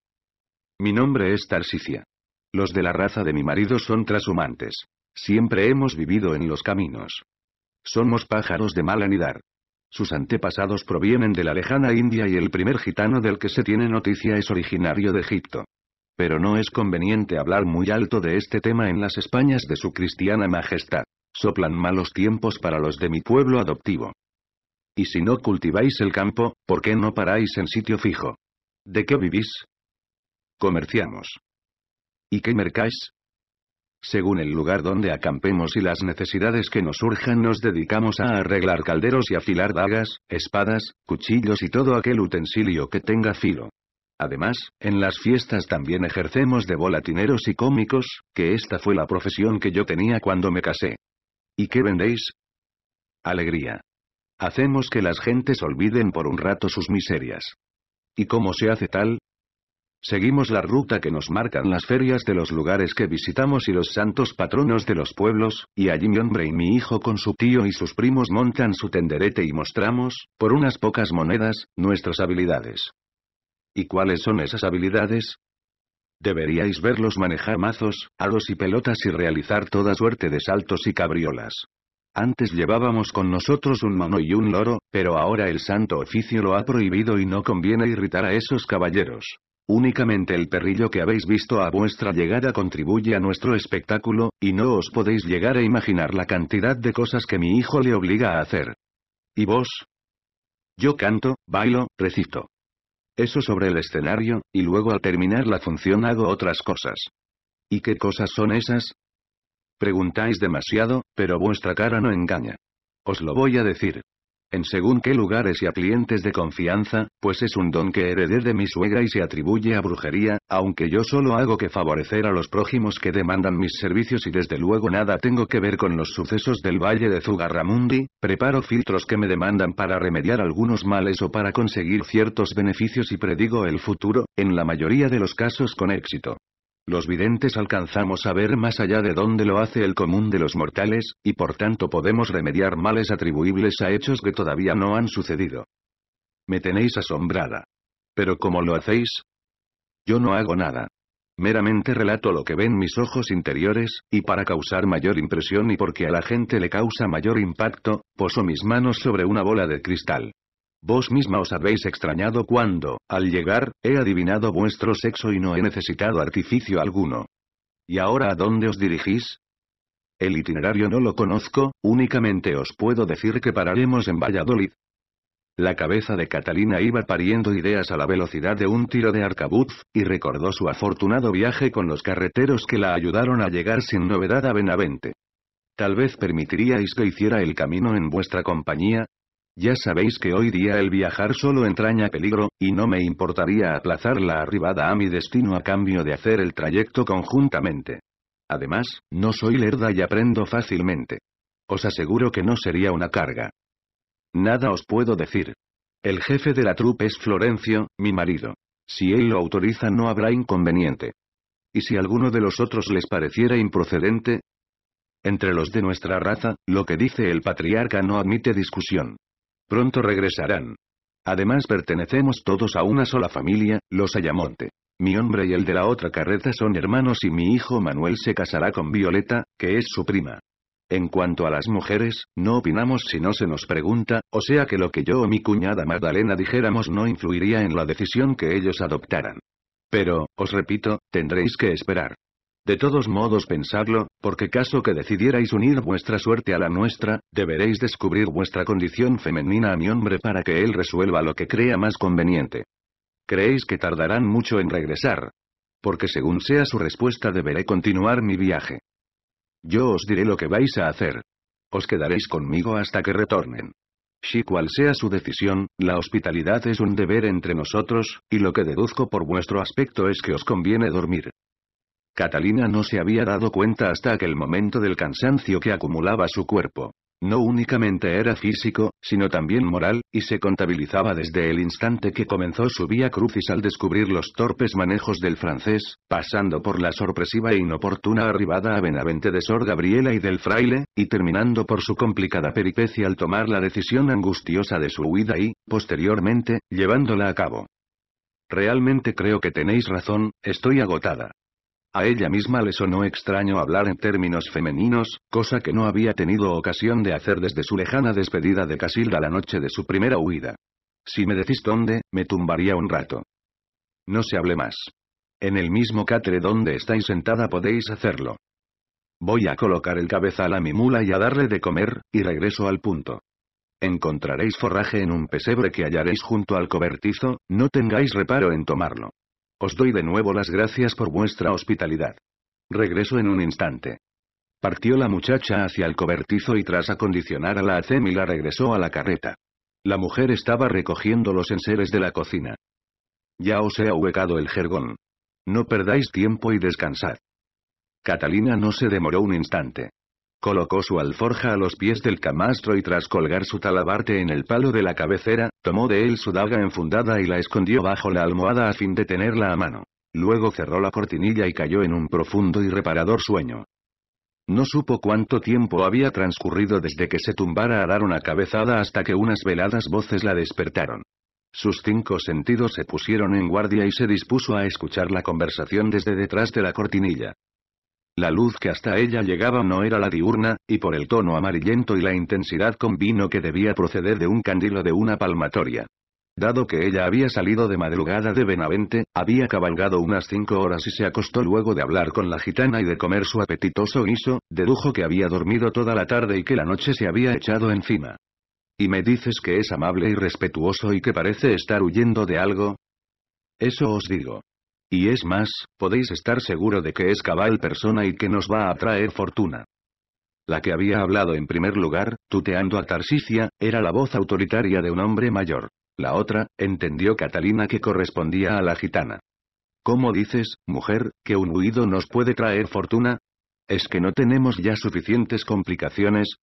Mi nombre es Tarsicia. Los de la raza de mi marido son trashumantes. Siempre hemos vivido en los caminos. Somos pájaros de mal anidar. Sus antepasados provienen de la lejana India y el primer gitano del que se tiene noticia es originario de Egipto. Pero no es conveniente hablar muy alto de este tema en las Españas de su cristiana majestad. Soplan malos tiempos para los de mi pueblo adoptivo. Y si no cultiváis el campo, ¿por qué no paráis en sitio fijo? ¿De qué vivís? comerciamos. ¿Y qué mercáis? Según el lugar donde acampemos y las necesidades que nos surjan nos dedicamos a arreglar calderos y afilar dagas, espadas, cuchillos y todo aquel utensilio que tenga filo. Además, en las fiestas también ejercemos de volatineros y cómicos, que esta fue la profesión que yo tenía cuando me casé. ¿Y qué vendéis? Alegría. Hacemos que las gentes olviden por un rato sus miserias. ¿Y cómo se hace tal? Seguimos la ruta que nos marcan las ferias de los lugares que visitamos y los santos patronos de los pueblos, y allí mi hombre y mi hijo con su tío y sus primos montan su tenderete y mostramos, por unas pocas monedas, nuestras habilidades. ¿Y cuáles son esas habilidades? Deberíais verlos manejar mazos, aros y pelotas y realizar toda suerte de saltos y cabriolas. Antes llevábamos con nosotros un mono y un loro, pero ahora el santo oficio lo ha prohibido y no conviene irritar a esos caballeros. Únicamente el perrillo que habéis visto a vuestra llegada contribuye a nuestro espectáculo, y no os podéis llegar a imaginar la cantidad de cosas que mi hijo le obliga a hacer. ¿Y vos? Yo canto, bailo, recito. Eso sobre el escenario, y luego al terminar la función hago otras cosas. ¿Y qué cosas son esas? Preguntáis demasiado, pero vuestra cara no engaña. Os lo voy a decir en según qué lugares y a clientes de confianza, pues es un don que heredé de mi suegra y se atribuye a brujería, aunque yo solo hago que favorecer a los prójimos que demandan mis servicios y desde luego nada tengo que ver con los sucesos del valle de Zugarramundi, preparo filtros que me demandan para remediar algunos males o para conseguir ciertos beneficios y predigo el futuro, en la mayoría de los casos con éxito. Los videntes alcanzamos a ver más allá de donde lo hace el común de los mortales, y por tanto podemos remediar males atribuibles a hechos que todavía no han sucedido. Me tenéis asombrada. Pero ¿cómo lo hacéis? Yo no hago nada. Meramente relato lo que ven mis ojos interiores, y para causar mayor impresión y porque a la gente le causa mayor impacto, poso mis manos sobre una bola de cristal. Vos misma os habéis extrañado cuando, al llegar, he adivinado vuestro sexo y no he necesitado artificio alguno. ¿Y ahora a dónde os dirigís? El itinerario no lo conozco, únicamente os puedo decir que pararemos en Valladolid. La cabeza de Catalina iba pariendo ideas a la velocidad de un tiro de arcabuz, y recordó su afortunado viaje con los carreteros que la ayudaron a llegar sin novedad a Benavente. Tal vez permitiríais que hiciera el camino en vuestra compañía, ya sabéis que hoy día el viajar solo entraña peligro, y no me importaría aplazar la arribada a mi destino a cambio de hacer el trayecto conjuntamente. Además, no soy lerda y aprendo fácilmente. Os aseguro que no sería una carga. Nada os puedo decir. El jefe de la trupe es Florencio, mi marido. Si él lo autoriza no habrá inconveniente. ¿Y si alguno de los otros les pareciera improcedente? Entre los de nuestra raza, lo que dice el patriarca no admite discusión. Pronto regresarán. Además pertenecemos todos a una sola familia, los Ayamonte. Mi hombre y el de la otra carreta son hermanos y mi hijo Manuel se casará con Violeta, que es su prima. En cuanto a las mujeres, no opinamos si no se nos pregunta, o sea que lo que yo o mi cuñada Magdalena dijéramos no influiría en la decisión que ellos adoptaran. Pero, os repito, tendréis que esperar. De todos modos pensadlo, porque caso que decidierais unir vuestra suerte a la nuestra, deberéis descubrir vuestra condición femenina a mi hombre para que él resuelva lo que crea más conveniente. ¿Creéis que tardarán mucho en regresar? Porque según sea su respuesta deberé continuar mi viaje. Yo os diré lo que vais a hacer. Os quedaréis conmigo hasta que retornen. Si cual sea su decisión, la hospitalidad es un deber entre nosotros, y lo que deduzco por vuestro aspecto es que os conviene dormir. Catalina no se había dado cuenta hasta aquel momento del cansancio que acumulaba su cuerpo. No únicamente era físico, sino también moral, y se contabilizaba desde el instante que comenzó su vía crucis al descubrir los torpes manejos del francés, pasando por la sorpresiva e inoportuna arribada a Benavente de Sor Gabriela y del fraile, y terminando por su complicada peripecia al tomar la decisión angustiosa de su huida y, posteriormente, llevándola a cabo. Realmente creo que tenéis razón, estoy agotada. A ella misma le sonó extraño hablar en términos femeninos, cosa que no había tenido ocasión de hacer desde su lejana despedida de Casilda la noche de su primera huida. Si me decís dónde, me tumbaría un rato. No se hable más. En el mismo catre donde estáis sentada podéis hacerlo. Voy a colocar el cabezal a mi mula y a darle de comer, y regreso al punto. Encontraréis forraje en un pesebre que hallaréis junto al cobertizo, no tengáis reparo en tomarlo. Os doy de nuevo las gracias por vuestra hospitalidad. Regreso en un instante. Partió la muchacha hacia el cobertizo y tras acondicionar a la acémila regresó a la carreta. La mujer estaba recogiendo los enseres de la cocina. Ya os he ahuecado el jergón. No perdáis tiempo y descansad. Catalina no se demoró un instante. Colocó su alforja a los pies del camastro y tras colgar su talabarte en el palo de la cabecera, tomó de él su daga enfundada y la escondió bajo la almohada a fin de tenerla a mano. Luego cerró la cortinilla y cayó en un profundo y reparador sueño. No supo cuánto tiempo había transcurrido desde que se tumbara a dar una cabezada hasta que unas veladas voces la despertaron. Sus cinco sentidos se pusieron en guardia y se dispuso a escuchar la conversación desde detrás de la cortinilla. La luz que hasta ella llegaba no era la diurna, y por el tono amarillento y la intensidad convino que debía proceder de un candilo de una palmatoria. Dado que ella había salido de madrugada de Benavente, había cabalgado unas cinco horas y se acostó luego de hablar con la gitana y de comer su apetitoso guiso, dedujo que había dormido toda la tarde y que la noche se había echado encima. ¿Y me dices que es amable y respetuoso y que parece estar huyendo de algo? Eso os digo. Y es más, podéis estar seguro de que es cabal persona y que nos va a traer fortuna. La que había hablado en primer lugar, tuteando a Tarsicia, era la voz autoritaria de un hombre mayor. La otra, entendió Catalina que correspondía a la gitana. ¿Cómo dices, mujer, que un huido nos puede traer fortuna? ¿Es que no tenemos ya suficientes complicaciones?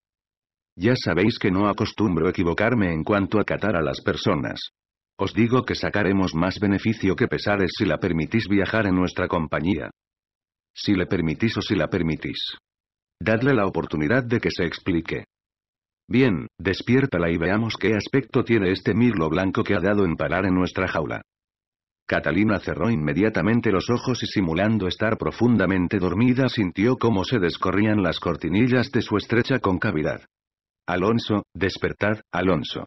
Ya sabéis que no acostumbro equivocarme en cuanto a catar a las personas. Os digo que sacaremos más beneficio que pesares si la permitís viajar en nuestra compañía. Si le permitís o si la permitís. Dadle la oportunidad de que se explique. Bien, despiértala y veamos qué aspecto tiene este mirlo blanco que ha dado en parar en nuestra jaula. Catalina cerró inmediatamente los ojos y simulando estar profundamente dormida sintió cómo se descorrían las cortinillas de su estrecha concavidad. Alonso, despertad, Alonso.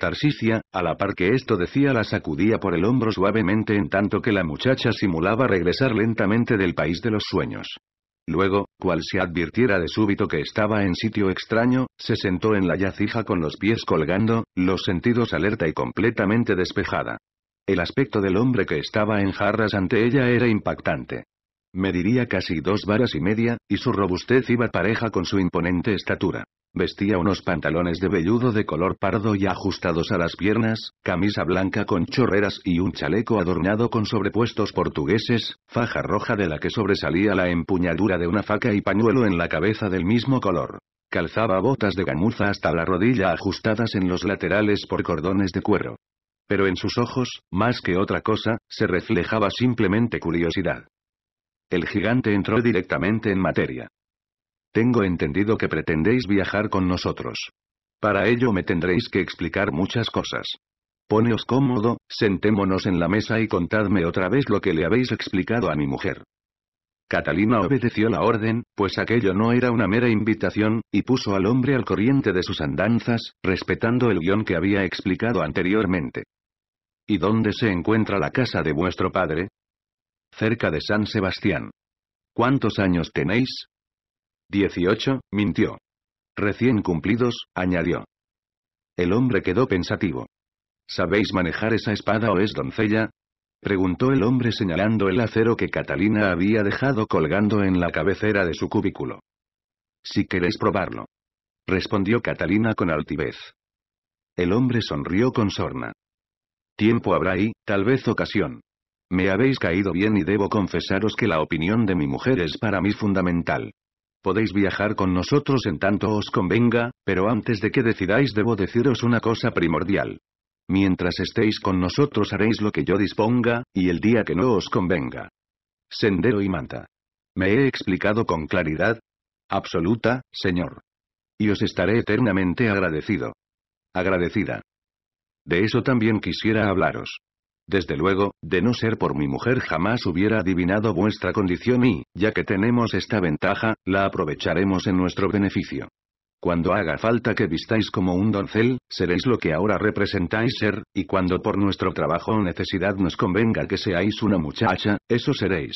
Tarsicia, a la par que esto decía la sacudía por el hombro suavemente en tanto que la muchacha simulaba regresar lentamente del país de los sueños. Luego, cual se advirtiera de súbito que estaba en sitio extraño, se sentó en la yacija con los pies colgando, los sentidos alerta y completamente despejada. El aspecto del hombre que estaba en jarras ante ella era impactante. Mediría casi dos varas y media, y su robustez iba pareja con su imponente estatura. Vestía unos pantalones de velludo de color pardo y ajustados a las piernas, camisa blanca con chorreras y un chaleco adornado con sobrepuestos portugueses, faja roja de la que sobresalía la empuñadura de una faca y pañuelo en la cabeza del mismo color. Calzaba botas de gamuza hasta la rodilla ajustadas en los laterales por cordones de cuero. Pero en sus ojos, más que otra cosa, se reflejaba simplemente curiosidad. El gigante entró directamente en materia. Tengo entendido que pretendéis viajar con nosotros. Para ello me tendréis que explicar muchas cosas. Poneos cómodo, sentémonos en la mesa y contadme otra vez lo que le habéis explicado a mi mujer. Catalina obedeció la orden, pues aquello no era una mera invitación, y puso al hombre al corriente de sus andanzas, respetando el guión que había explicado anteriormente. ¿Y dónde se encuentra la casa de vuestro padre? Cerca de San Sebastián. ¿Cuántos años tenéis? 18, mintió. Recién cumplidos, añadió. El hombre quedó pensativo. ¿Sabéis manejar esa espada o es doncella? Preguntó el hombre señalando el acero que Catalina había dejado colgando en la cabecera de su cubículo. Si queréis probarlo. Respondió Catalina con altivez. El hombre sonrió con sorna. Tiempo habrá y, tal vez ocasión. Me habéis caído bien y debo confesaros que la opinión de mi mujer es para mí fundamental. Podéis viajar con nosotros en tanto os convenga, pero antes de que decidáis debo deciros una cosa primordial. Mientras estéis con nosotros haréis lo que yo disponga, y el día que no os convenga. Sendero y manta. ¿Me he explicado con claridad? Absoluta, señor. Y os estaré eternamente agradecido. Agradecida. De eso también quisiera hablaros. Desde luego, de no ser por mi mujer jamás hubiera adivinado vuestra condición y, ya que tenemos esta ventaja, la aprovecharemos en nuestro beneficio. Cuando haga falta que vistáis como un doncel, seréis lo que ahora representáis ser, y cuando por nuestro trabajo o necesidad nos convenga que seáis una muchacha, eso seréis.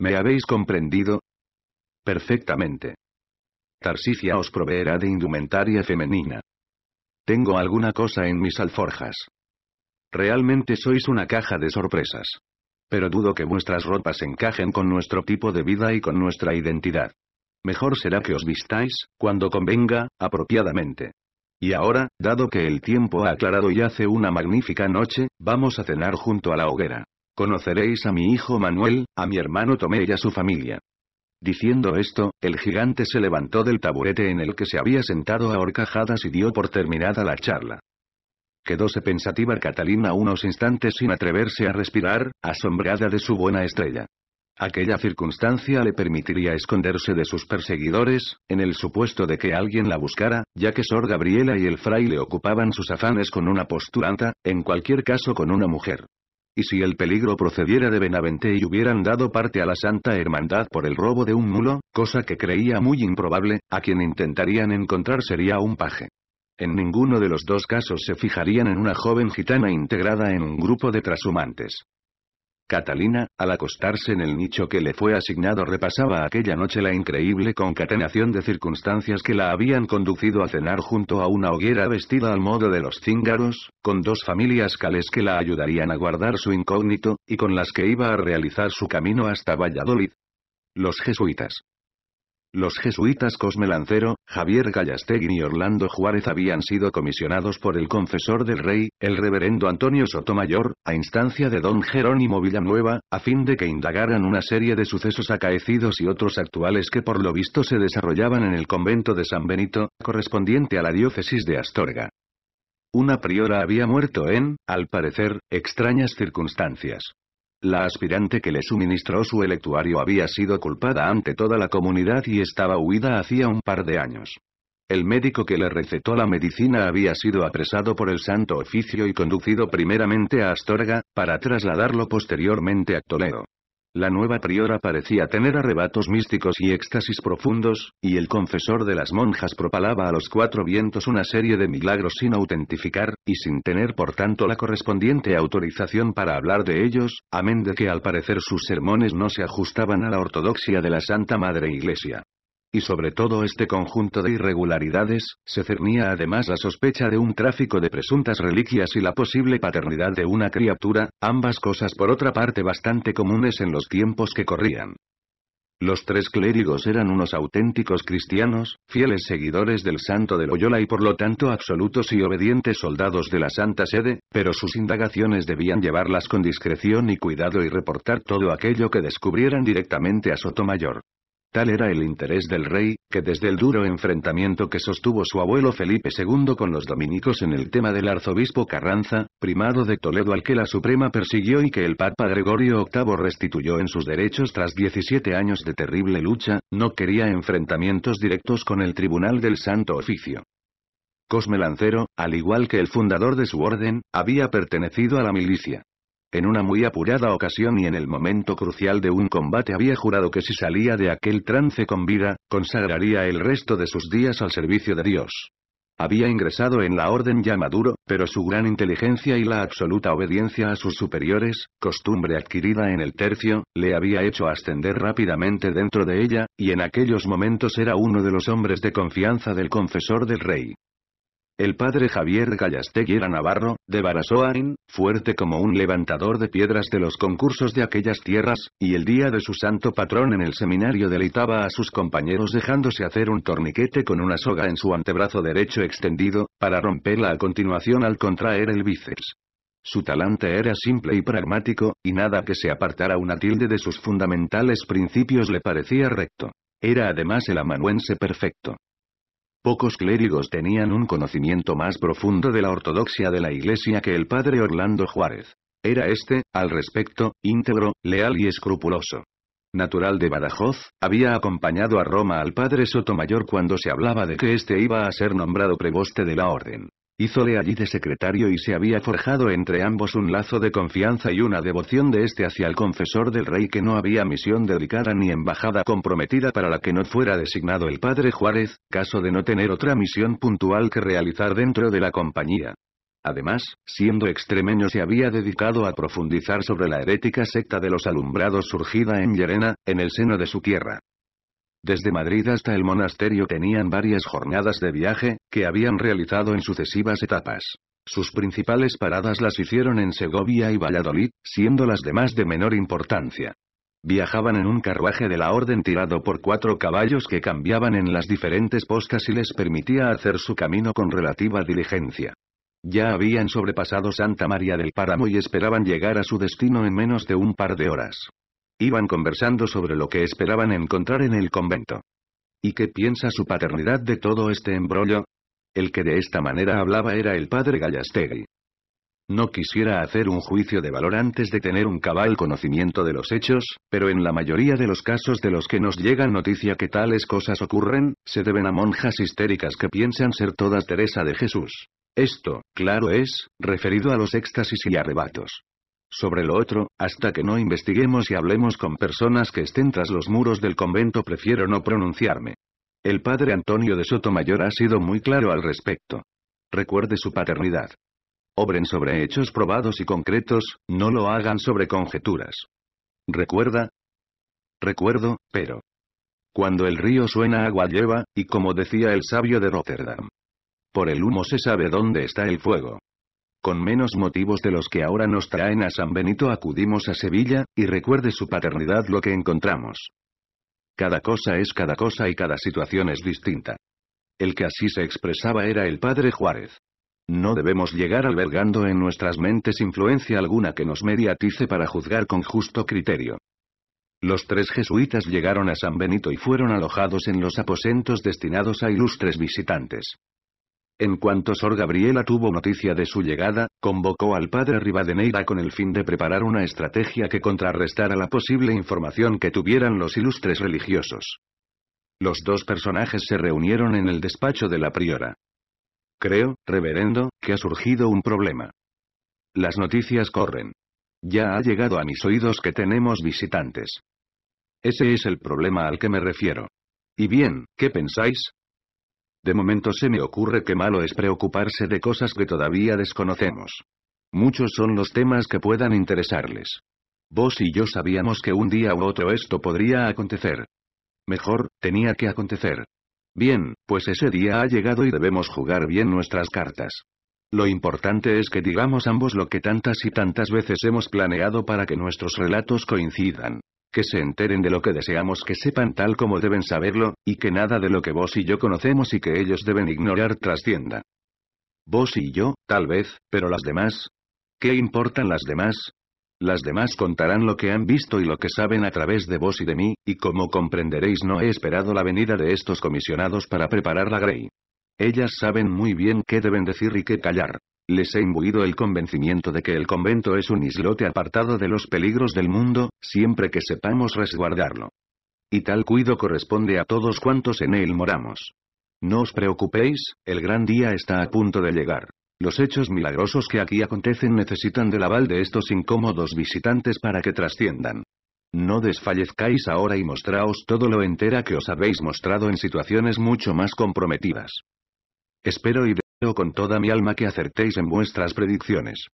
¿Me habéis comprendido? Perfectamente. Tarsicia os proveerá de indumentaria femenina. Tengo alguna cosa en mis alforjas. Realmente sois una caja de sorpresas. Pero dudo que vuestras ropas encajen con nuestro tipo de vida y con nuestra identidad. Mejor será que os vistáis, cuando convenga, apropiadamente. Y ahora, dado que el tiempo ha aclarado y hace una magnífica noche, vamos a cenar junto a la hoguera. Conoceréis a mi hijo Manuel, a mi hermano Tomé y a su familia. Diciendo esto, el gigante se levantó del taburete en el que se había sentado a horcajadas y dio por terminada la charla. Quedóse pensativa Catalina unos instantes sin atreverse a respirar, asombrada de su buena estrella. Aquella circunstancia le permitiría esconderse de sus perseguidores, en el supuesto de que alguien la buscara, ya que Sor Gabriela y el fraile ocupaban sus afanes con una postulanta, en cualquier caso con una mujer. Y si el peligro procediera de Benavente y hubieran dado parte a la Santa Hermandad por el robo de un mulo, cosa que creía muy improbable, a quien intentarían encontrar sería un paje en ninguno de los dos casos se fijarían en una joven gitana integrada en un grupo de trashumantes. Catalina, al acostarse en el nicho que le fue asignado repasaba aquella noche la increíble concatenación de circunstancias que la habían conducido a cenar junto a una hoguera vestida al modo de los cíngaros, con dos familias cales que la ayudarían a guardar su incógnito, y con las que iba a realizar su camino hasta Valladolid. Los jesuitas. Los jesuitas Cosmelancero, Javier Gallastegui y Orlando Juárez habían sido comisionados por el confesor del rey, el reverendo Antonio Sotomayor, a instancia de don Jerónimo Villanueva, a fin de que indagaran una serie de sucesos acaecidos y otros actuales que por lo visto se desarrollaban en el convento de San Benito, correspondiente a la diócesis de Astorga. Una priora había muerto en, al parecer, extrañas circunstancias. La aspirante que le suministró su electuario había sido culpada ante toda la comunidad y estaba huida hacía un par de años. El médico que le recetó la medicina había sido apresado por el Santo Oficio y conducido primeramente a Astorga, para trasladarlo posteriormente a Toledo. La nueva priora parecía tener arrebatos místicos y éxtasis profundos, y el confesor de las monjas propalaba a los cuatro vientos una serie de milagros sin autentificar, y sin tener por tanto la correspondiente autorización para hablar de ellos, amén de que al parecer sus sermones no se ajustaban a la ortodoxia de la Santa Madre Iglesia. Y sobre todo este conjunto de irregularidades, se cernía además la sospecha de un tráfico de presuntas reliquias y la posible paternidad de una criatura, ambas cosas por otra parte bastante comunes en los tiempos que corrían. Los tres clérigos eran unos auténticos cristianos, fieles seguidores del santo de Loyola y por lo tanto absolutos y obedientes soldados de la Santa Sede, pero sus indagaciones debían llevarlas con discreción y cuidado y reportar todo aquello que descubrieran directamente a Sotomayor. Tal era el interés del rey, que desde el duro enfrentamiento que sostuvo su abuelo Felipe II con los dominicos en el tema del arzobispo Carranza, primado de Toledo al que la Suprema persiguió y que el Papa Gregorio VIII restituyó en sus derechos tras 17 años de terrible lucha, no quería enfrentamientos directos con el Tribunal del Santo Oficio. Cosme Lancero, al igual que el fundador de su orden, había pertenecido a la milicia. En una muy apurada ocasión y en el momento crucial de un combate había jurado que si salía de aquel trance con vida, consagraría el resto de sus días al servicio de Dios. Había ingresado en la orden ya maduro, pero su gran inteligencia y la absoluta obediencia a sus superiores, costumbre adquirida en el tercio, le había hecho ascender rápidamente dentro de ella, y en aquellos momentos era uno de los hombres de confianza del confesor del rey. El padre Javier Gallastegui era navarro, de Barasoain, fuerte como un levantador de piedras de los concursos de aquellas tierras, y el día de su santo patrón en el seminario deleitaba a sus compañeros dejándose hacer un torniquete con una soga en su antebrazo derecho extendido, para romperla a continuación al contraer el bíceps. Su talante era simple y pragmático, y nada que se apartara una tilde de sus fundamentales principios le parecía recto. Era además el amanuense perfecto. Pocos clérigos tenían un conocimiento más profundo de la ortodoxia de la Iglesia que el padre Orlando Juárez. Era este, al respecto, íntegro, leal y escrupuloso. Natural de Badajoz, había acompañado a Roma al padre Sotomayor cuando se hablaba de que éste iba a ser nombrado preboste de la orden. Hízole allí de secretario y se había forjado entre ambos un lazo de confianza y una devoción de este hacia el confesor del rey que no había misión dedicada ni embajada comprometida para la que no fuera designado el padre Juárez, caso de no tener otra misión puntual que realizar dentro de la compañía. Además, siendo extremeño se había dedicado a profundizar sobre la herética secta de los alumbrados surgida en Llerena, en el seno de su tierra. Desde Madrid hasta el monasterio tenían varias jornadas de viaje, que habían realizado en sucesivas etapas. Sus principales paradas las hicieron en Segovia y Valladolid, siendo las demás de menor importancia. Viajaban en un carruaje de la orden tirado por cuatro caballos que cambiaban en las diferentes postas y les permitía hacer su camino con relativa diligencia. Ya habían sobrepasado Santa María del Páramo y esperaban llegar a su destino en menos de un par de horas. Iban conversando sobre lo que esperaban encontrar en el convento. ¿Y qué piensa su paternidad de todo este embrollo? El que de esta manera hablaba era el padre Gallastegui. No quisiera hacer un juicio de valor antes de tener un cabal conocimiento de los hechos, pero en la mayoría de los casos de los que nos llega noticia que tales cosas ocurren, se deben a monjas histéricas que piensan ser todas Teresa de Jesús. Esto, claro es, referido a los éxtasis y arrebatos sobre lo otro, hasta que no investiguemos y hablemos con personas que estén tras los muros del convento prefiero no pronunciarme. El padre Antonio de Sotomayor ha sido muy claro al respecto. Recuerde su paternidad. Obren sobre hechos probados y concretos, no lo hagan sobre conjeturas. ¿Recuerda? Recuerdo, pero... Cuando el río suena agua lleva, y como decía el sabio de Rotterdam. Por el humo se sabe dónde está el fuego. Con menos motivos de los que ahora nos traen a San Benito acudimos a Sevilla, y recuerde su paternidad lo que encontramos. Cada cosa es cada cosa y cada situación es distinta. El que así se expresaba era el padre Juárez. No debemos llegar albergando en nuestras mentes influencia alguna que nos mediatice para juzgar con justo criterio. Los tres jesuitas llegaron a San Benito y fueron alojados en los aposentos destinados a ilustres visitantes. En cuanto Sor Gabriela tuvo noticia de su llegada, convocó al padre Rivadeneira con el fin de preparar una estrategia que contrarrestara la posible información que tuvieran los ilustres religiosos. Los dos personajes se reunieron en el despacho de la priora. Creo, reverendo, que ha surgido un problema. Las noticias corren. Ya ha llegado a mis oídos que tenemos visitantes. Ese es el problema al que me refiero. Y bien, ¿qué pensáis? De momento se me ocurre que malo es preocuparse de cosas que todavía desconocemos. Muchos son los temas que puedan interesarles. Vos y yo sabíamos que un día u otro esto podría acontecer. Mejor, tenía que acontecer. Bien, pues ese día ha llegado y debemos jugar bien nuestras cartas. Lo importante es que digamos ambos lo que tantas y tantas veces hemos planeado para que nuestros relatos coincidan que se enteren de lo que deseamos que sepan tal como deben saberlo, y que nada de lo que vos y yo conocemos y que ellos deben ignorar trascienda. Vos y yo, tal vez, pero las demás. ¿Qué importan las demás? Las demás contarán lo que han visto y lo que saben a través de vos y de mí, y como comprenderéis no he esperado la venida de estos comisionados para preparar la Grey. Ellas saben muy bien qué deben decir y qué callar. Les he imbuido el convencimiento de que el convento es un islote apartado de los peligros del mundo, siempre que sepamos resguardarlo. Y tal cuido corresponde a todos cuantos en él moramos. No os preocupéis, el gran día está a punto de llegar. Los hechos milagrosos que aquí acontecen necesitan del aval de estos incómodos visitantes para que trasciendan. No desfallezcáis ahora y mostraos todo lo entera que os habéis mostrado en situaciones mucho más comprometidas. Espero y con toda mi alma que acertéis en vuestras predicciones.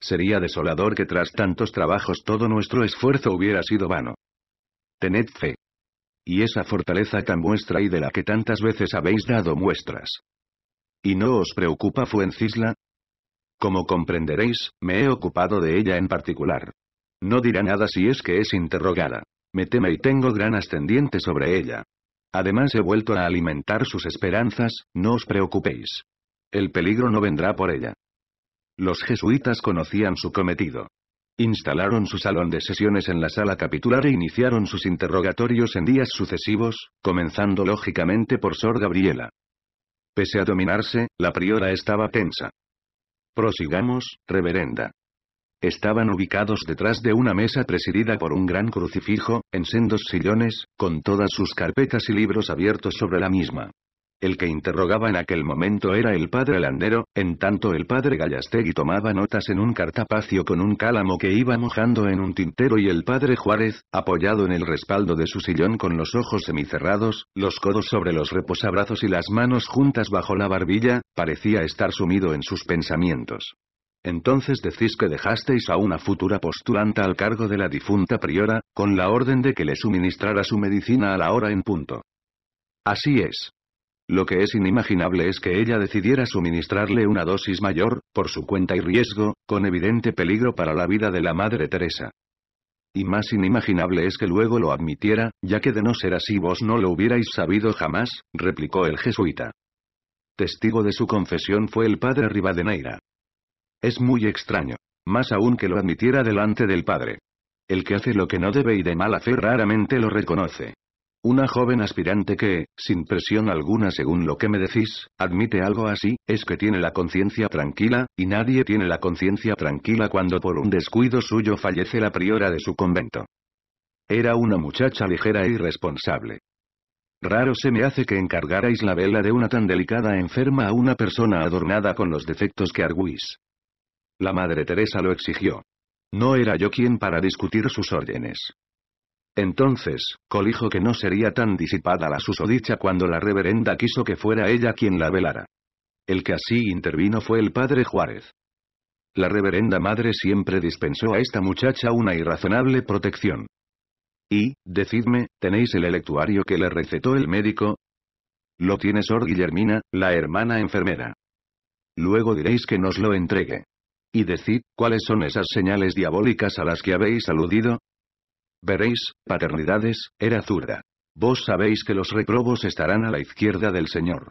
Sería desolador que tras tantos trabajos todo nuestro esfuerzo hubiera sido vano. Tened fe. Y esa fortaleza tan vuestra y de la que tantas veces habéis dado muestras. ¿Y no os preocupa Fuencisla? Como comprenderéis, me he ocupado de ella en particular. No dirá nada si es que es interrogada. Me teme y tengo gran ascendiente sobre ella. Además he vuelto a alimentar sus esperanzas, no os preocupéis. El peligro no vendrá por ella. Los jesuitas conocían su cometido. Instalaron su salón de sesiones en la sala capitular e iniciaron sus interrogatorios en días sucesivos, comenzando lógicamente por Sor Gabriela. Pese a dominarse, la priora estaba tensa. Prosigamos, reverenda. Estaban ubicados detrás de una mesa presidida por un gran crucifijo, en sendos sillones, con todas sus carpetas y libros abiertos sobre la misma. El que interrogaba en aquel momento era el padre Landero, en tanto el padre Gallastegui tomaba notas en un cartapacio con un cálamo que iba mojando en un tintero y el padre Juárez, apoyado en el respaldo de su sillón con los ojos semicerrados, los codos sobre los reposabrazos y las manos juntas bajo la barbilla, parecía estar sumido en sus pensamientos. Entonces decís que dejasteis a una futura postulanta al cargo de la difunta priora, con la orden de que le suministrara su medicina a la hora en punto. Así es. Lo que es inimaginable es que ella decidiera suministrarle una dosis mayor, por su cuenta y riesgo, con evidente peligro para la vida de la Madre Teresa. Y más inimaginable es que luego lo admitiera, ya que de no ser así vos no lo hubierais sabido jamás, replicó el jesuita. Testigo de su confesión fue el padre Rivadeneira. Es muy extraño. Más aún que lo admitiera delante del padre. El que hace lo que no debe y de mala fe raramente lo reconoce. Una joven aspirante que, sin presión alguna según lo que me decís, admite algo así, es que tiene la conciencia tranquila, y nadie tiene la conciencia tranquila cuando por un descuido suyo fallece la priora de su convento. Era una muchacha ligera e irresponsable. Raro se me hace que encargarais la vela de una tan delicada enferma a una persona adornada con los defectos que arguís. La madre Teresa lo exigió. No era yo quien para discutir sus órdenes. Entonces, colijo que no sería tan disipada la susodicha cuando la reverenda quiso que fuera ella quien la velara. El que así intervino fue el padre Juárez. La reverenda madre siempre dispensó a esta muchacha una irrazonable protección. Y, decidme, ¿tenéis el electuario que le recetó el médico? Lo tiene Sor Guillermina, la hermana enfermera. Luego diréis que nos lo entregue. Y decid, ¿cuáles son esas señales diabólicas a las que habéis aludido? Veréis, paternidades, era zurda. Vos sabéis que los reprobos estarán a la izquierda del señor.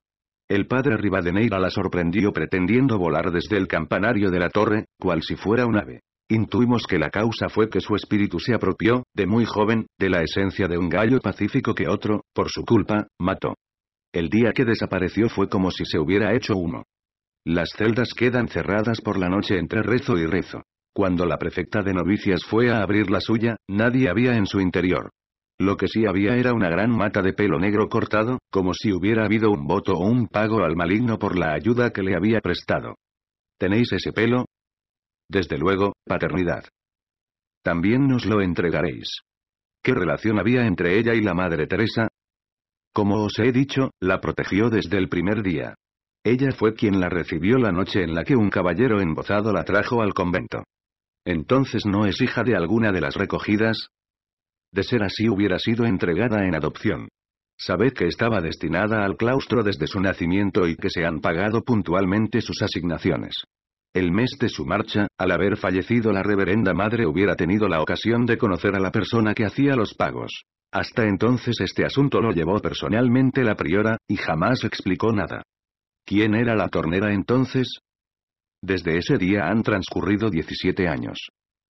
El padre Rivadeneira la sorprendió pretendiendo volar desde el campanario de la torre, cual si fuera un ave. Intuimos que la causa fue que su espíritu se apropió, de muy joven, de la esencia de un gallo pacífico que otro, por su culpa, mató. El día que desapareció fue como si se hubiera hecho uno. Las celdas quedan cerradas por la noche entre rezo y rezo. Cuando la prefecta de novicias fue a abrir la suya, nadie había en su interior. Lo que sí había era una gran mata de pelo negro cortado, como si hubiera habido un voto o un pago al maligno por la ayuda que le había prestado. ¿Tenéis ese pelo? Desde luego, paternidad. También nos lo entregaréis. ¿Qué relación había entre ella y la Madre Teresa? Como os he dicho, la protegió desde el primer día. Ella fue quien la recibió la noche en la que un caballero embozado la trajo al convento. ¿Entonces no es hija de alguna de las recogidas? De ser así hubiera sido entregada en adopción. Sabed que estaba destinada al claustro desde su nacimiento y que se han pagado puntualmente sus asignaciones. El mes de su marcha, al haber fallecido la reverenda madre hubiera tenido la ocasión de conocer a la persona que hacía los pagos. Hasta entonces este asunto lo llevó personalmente la priora, y jamás explicó nada. ¿Quién era la tornera entonces? Desde ese día han transcurrido 17 años.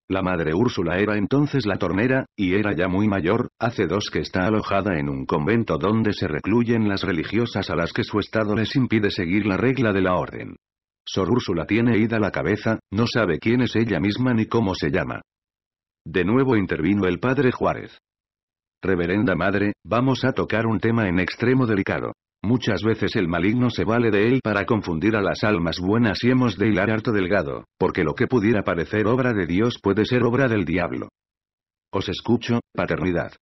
La madre Úrsula era entonces la tornera, y era ya muy mayor, hace dos que está alojada en un convento donde se recluyen las religiosas a las que su estado les impide seguir la regla de la orden. Sor Úrsula tiene ida la cabeza, no sabe quién es ella misma ni cómo se llama. De nuevo intervino el padre Juárez. Reverenda Madre, vamos a tocar un tema en extremo delicado. Muchas veces el maligno se vale de él para confundir a las almas buenas y hemos de hilar harto delgado, porque lo que pudiera parecer obra de Dios puede ser obra del diablo. Os escucho, paternidad.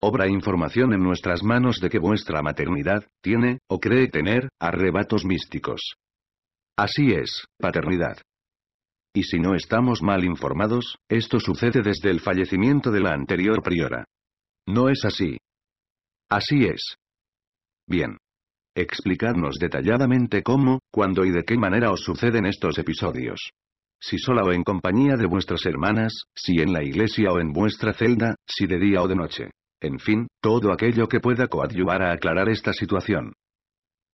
Obra información en nuestras manos de que vuestra maternidad, tiene, o cree tener, arrebatos místicos. Así es, paternidad. Y si no estamos mal informados, esto sucede desde el fallecimiento de la anterior priora. No es así. Así es, Bien. Explicadnos detalladamente cómo, cuándo y de qué manera os suceden estos episodios. Si sola o en compañía de vuestras hermanas, si en la iglesia o en vuestra celda, si de día o de noche. En fin, todo aquello que pueda coadyuvar a aclarar esta situación.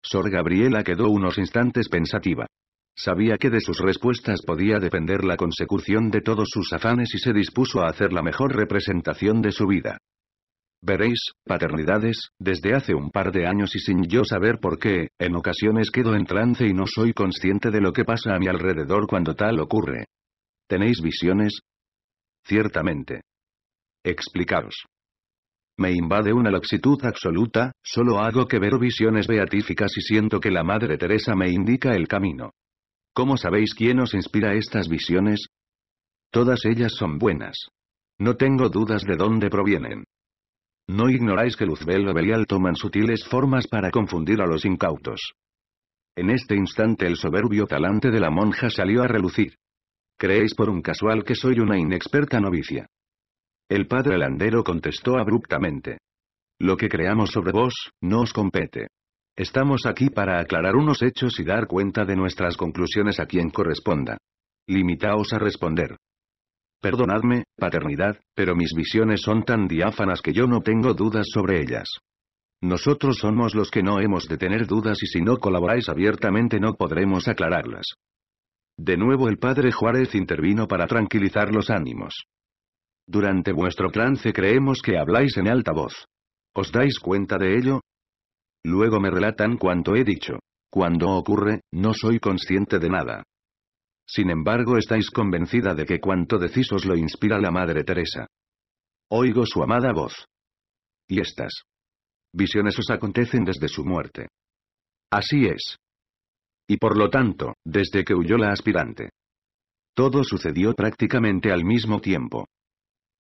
Sor Gabriela quedó unos instantes pensativa. Sabía que de sus respuestas podía depender la consecución de todos sus afanes y se dispuso a hacer la mejor representación de su vida. Veréis, paternidades, desde hace un par de años y sin yo saber por qué, en ocasiones quedo en trance y no soy consciente de lo que pasa a mi alrededor cuando tal ocurre. ¿Tenéis visiones? Ciertamente. Explicaros. Me invade una laxitud absoluta, solo hago que ver visiones beatíficas y siento que la Madre Teresa me indica el camino. ¿Cómo sabéis quién os inspira estas visiones? Todas ellas son buenas. No tengo dudas de dónde provienen. No ignoráis que Luzbel o Belial toman sutiles formas para confundir a los incautos. En este instante el soberbio talante de la monja salió a relucir. Creéis por un casual que soy una inexperta novicia. El padre Landero contestó abruptamente. Lo que creamos sobre vos, no os compete. Estamos aquí para aclarar unos hechos y dar cuenta de nuestras conclusiones a quien corresponda. Limitaos a responder. Perdonadme, paternidad, pero mis visiones son tan diáfanas que yo no tengo dudas sobre ellas. Nosotros somos los que no hemos de tener dudas y si no colaboráis abiertamente no podremos aclararlas. De nuevo el padre Juárez intervino para tranquilizar los ánimos. Durante vuestro trance creemos que habláis en alta voz. ¿Os dais cuenta de ello? Luego me relatan cuanto he dicho. Cuando ocurre, no soy consciente de nada. Sin embargo estáis convencida de que cuanto decís lo inspira la Madre Teresa. Oigo su amada voz. Y estas visiones os acontecen desde su muerte. Así es. Y por lo tanto, desde que huyó la aspirante. Todo sucedió prácticamente al mismo tiempo.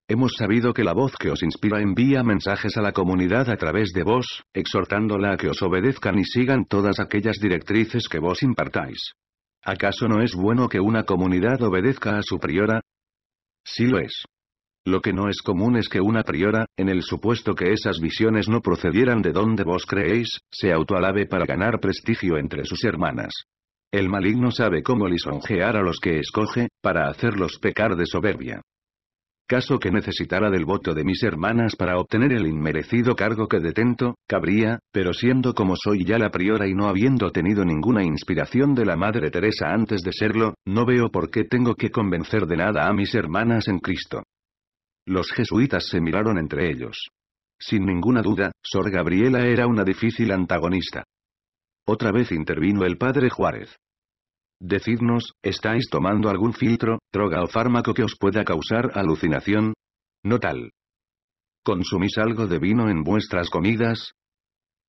Hemos sabido que la voz que os inspira envía mensajes a la comunidad a través de vos, exhortándola a que os obedezcan y sigan todas aquellas directrices que vos impartáis. ¿Acaso no es bueno que una comunidad obedezca a su priora? Sí lo es. Lo que no es común es que una priora, en el supuesto que esas visiones no procedieran de donde vos creéis, se autoalabe para ganar prestigio entre sus hermanas. El maligno sabe cómo lisonjear a los que escoge, para hacerlos pecar de soberbia caso que necesitara del voto de mis hermanas para obtener el inmerecido cargo que detento, cabría, pero siendo como soy ya la priora y no habiendo tenido ninguna inspiración de la Madre Teresa antes de serlo, no veo por qué tengo que convencer de nada a mis hermanas en Cristo. Los jesuitas se miraron entre ellos. Sin ninguna duda, Sor Gabriela era una difícil antagonista. Otra vez intervino el padre Juárez. Decidnos, ¿estáis tomando algún filtro, droga o fármaco que os pueda causar alucinación? No tal. ¿Consumís algo de vino en vuestras comidas?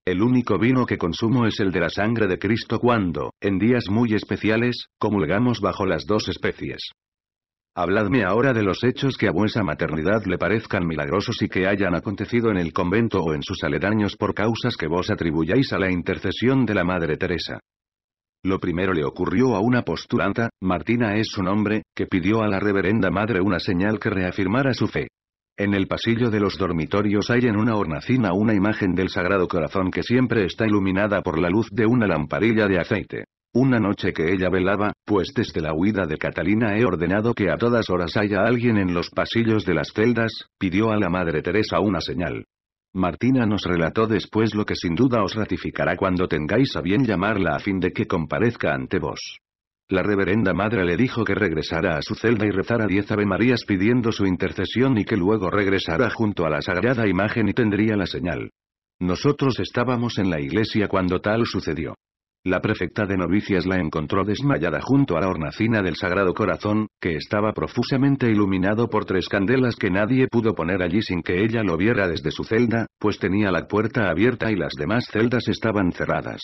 El único vino que consumo es el de la sangre de Cristo cuando, en días muy especiales, comulgamos bajo las dos especies. Habladme ahora de los hechos que a vuestra maternidad le parezcan milagrosos y que hayan acontecido en el convento o en sus aledaños por causas que vos atribuyáis a la intercesión de la Madre Teresa. Lo primero le ocurrió a una postulanta, Martina es su nombre, que pidió a la reverenda madre una señal que reafirmara su fe. En el pasillo de los dormitorios hay en una hornacina una imagen del Sagrado Corazón que siempre está iluminada por la luz de una lamparilla de aceite. Una noche que ella velaba, pues desde la huida de Catalina he ordenado que a todas horas haya alguien en los pasillos de las celdas, pidió a la Madre Teresa una señal. Martina nos relató después lo que sin duda os ratificará cuando tengáis a bien llamarla a fin de que comparezca ante vos. La reverenda madre le dijo que regresara a su celda y rezara diez Ave Marías pidiendo su intercesión y que luego regresara junto a la sagrada imagen y tendría la señal. Nosotros estábamos en la iglesia cuando tal sucedió. La prefecta de novicias la encontró desmayada junto a la hornacina del Sagrado Corazón, que estaba profusamente iluminado por tres candelas que nadie pudo poner allí sin que ella lo viera desde su celda, pues tenía la puerta abierta y las demás celdas estaban cerradas.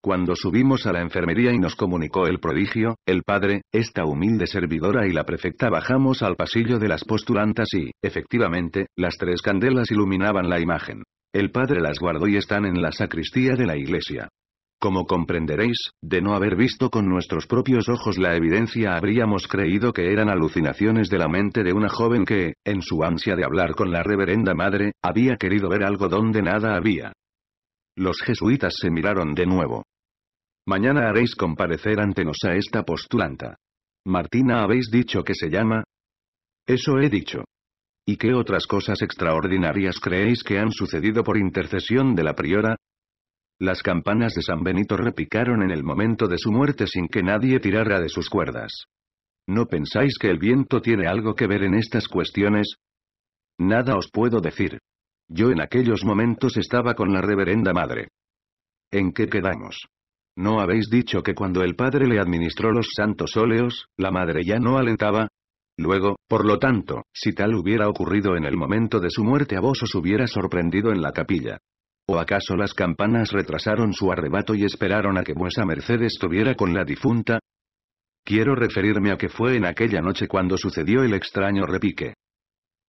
Cuando subimos a la enfermería y nos comunicó el prodigio, el padre, esta humilde servidora y la prefecta bajamos al pasillo de las postulantas y, efectivamente, las tres candelas iluminaban la imagen. El padre las guardó y están en la sacristía de la iglesia. Como comprenderéis, de no haber visto con nuestros propios ojos la evidencia habríamos creído que eran alucinaciones de la mente de una joven que, en su ansia de hablar con la reverenda madre, había querido ver algo donde nada había. Los jesuitas se miraron de nuevo. Mañana haréis comparecer ante nos a esta postulanta. Martina habéis dicho que se llama. Eso he dicho. ¿Y qué otras cosas extraordinarias creéis que han sucedido por intercesión de la priora? Las campanas de San Benito repicaron en el momento de su muerte sin que nadie tirara de sus cuerdas. ¿No pensáis que el viento tiene algo que ver en estas cuestiones? Nada os puedo decir. Yo en aquellos momentos estaba con la reverenda madre. ¿En qué quedamos? ¿No habéis dicho que cuando el padre le administró los santos óleos, la madre ya no alentaba? Luego, por lo tanto, si tal hubiera ocurrido en el momento de su muerte a vos os hubiera sorprendido en la capilla. ¿O acaso las campanas retrasaron su arrebato y esperaron a que vuesa merced estuviera con la difunta? Quiero referirme a que fue en aquella noche cuando sucedió el extraño repique.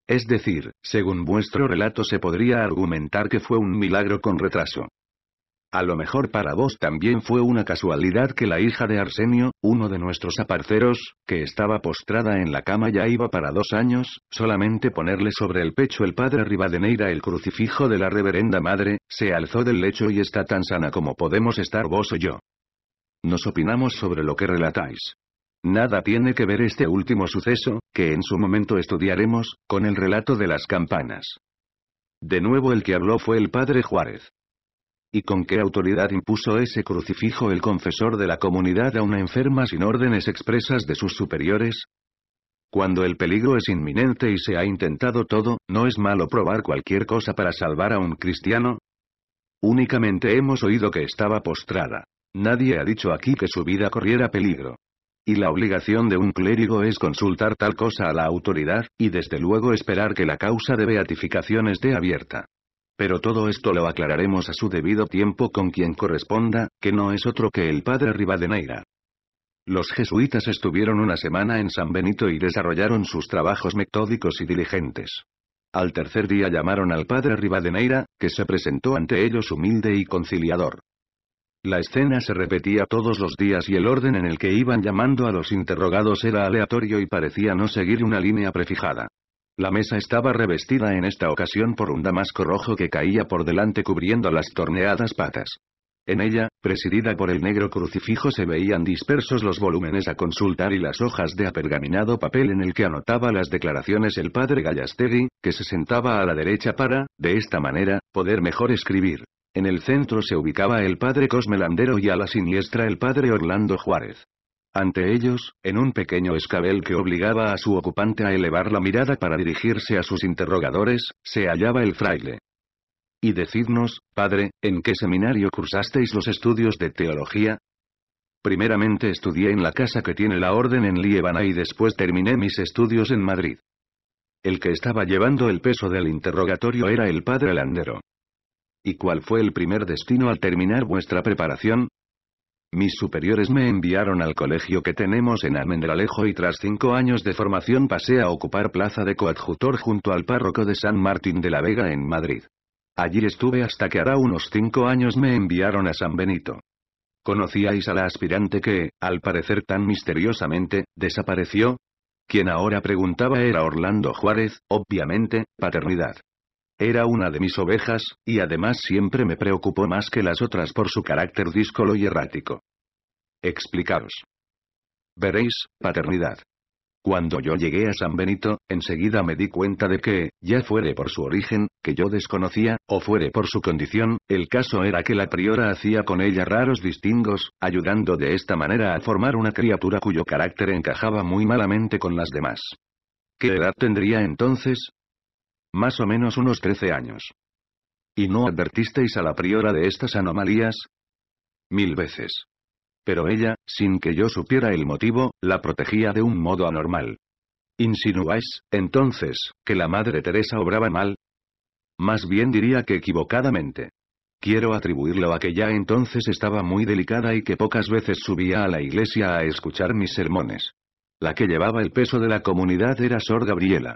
Es decir, según vuestro relato se podría argumentar que fue un milagro con retraso. A lo mejor para vos también fue una casualidad que la hija de Arsenio, uno de nuestros aparceros, que estaba postrada en la cama ya iba para dos años, solamente ponerle sobre el pecho el padre Rivadeneira el crucifijo de la reverenda madre, se alzó del lecho y está tan sana como podemos estar vos o yo. Nos opinamos sobre lo que relatáis. Nada tiene que ver este último suceso, que en su momento estudiaremos, con el relato de las campanas. De nuevo el que habló fue el padre Juárez. ¿Y con qué autoridad impuso ese crucifijo el confesor de la comunidad a una enferma sin órdenes expresas de sus superiores? Cuando el peligro es inminente y se ha intentado todo, ¿no es malo probar cualquier cosa para salvar a un cristiano? Únicamente hemos oído que estaba postrada. Nadie ha dicho aquí que su vida corriera peligro. Y la obligación de un clérigo es consultar tal cosa a la autoridad, y desde luego esperar que la causa de beatificación esté abierta. Pero todo esto lo aclararemos a su debido tiempo con quien corresponda, que no es otro que el padre Rivadeneira. Los jesuitas estuvieron una semana en San Benito y desarrollaron sus trabajos metódicos y diligentes. Al tercer día llamaron al padre Rivadeneira, que se presentó ante ellos humilde y conciliador. La escena se repetía todos los días y el orden en el que iban llamando a los interrogados era aleatorio y parecía no seguir una línea prefijada. La mesa estaba revestida en esta ocasión por un damasco rojo que caía por delante cubriendo las torneadas patas. En ella, presidida por el negro crucifijo, se veían dispersos los volúmenes a consultar y las hojas de apergaminado papel en el que anotaba las declaraciones el padre Gallastegui, que se sentaba a la derecha para, de esta manera, poder mejor escribir. En el centro se ubicaba el padre Cosmelandero y a la siniestra el padre Orlando Juárez. Ante ellos, en un pequeño escabel que obligaba a su ocupante a elevar la mirada para dirigirse a sus interrogadores, se hallaba el fraile. Y decidnos, padre, ¿en qué seminario cursasteis los estudios de teología? Primeramente estudié en la casa que tiene la orden en Lievana y después terminé mis estudios en Madrid. El que estaba llevando el peso del interrogatorio era el padre Landero. ¿Y cuál fue el primer destino al terminar vuestra preparación? Mis superiores me enviaron al colegio que tenemos en Almendralejo y tras cinco años de formación pasé a ocupar plaza de coadjutor junto al párroco de San Martín de la Vega en Madrid. Allí estuve hasta que hará unos cinco años me enviaron a San Benito. ¿Conocíais a la aspirante que, al parecer tan misteriosamente, desapareció? Quien ahora preguntaba era Orlando Juárez, obviamente, paternidad. Era una de mis ovejas, y además siempre me preocupó más que las otras por su carácter díscolo y errático. Explicaros. Veréis, paternidad. Cuando yo llegué a San Benito, enseguida me di cuenta de que, ya fuere por su origen, que yo desconocía, o fuere por su condición, el caso era que la priora hacía con ella raros distingos, ayudando de esta manera a formar una criatura cuyo carácter encajaba muy malamente con las demás. ¿Qué edad tendría entonces? Más o menos unos 13 años. ¿Y no advertisteis a la priora de estas anomalías? Mil veces. Pero ella, sin que yo supiera el motivo, la protegía de un modo anormal. ¿Insinuáis, entonces, que la Madre Teresa obraba mal? Más bien diría que equivocadamente. Quiero atribuirlo a que ya entonces estaba muy delicada y que pocas veces subía a la iglesia a escuchar mis sermones. La que llevaba el peso de la comunidad era Sor Gabriela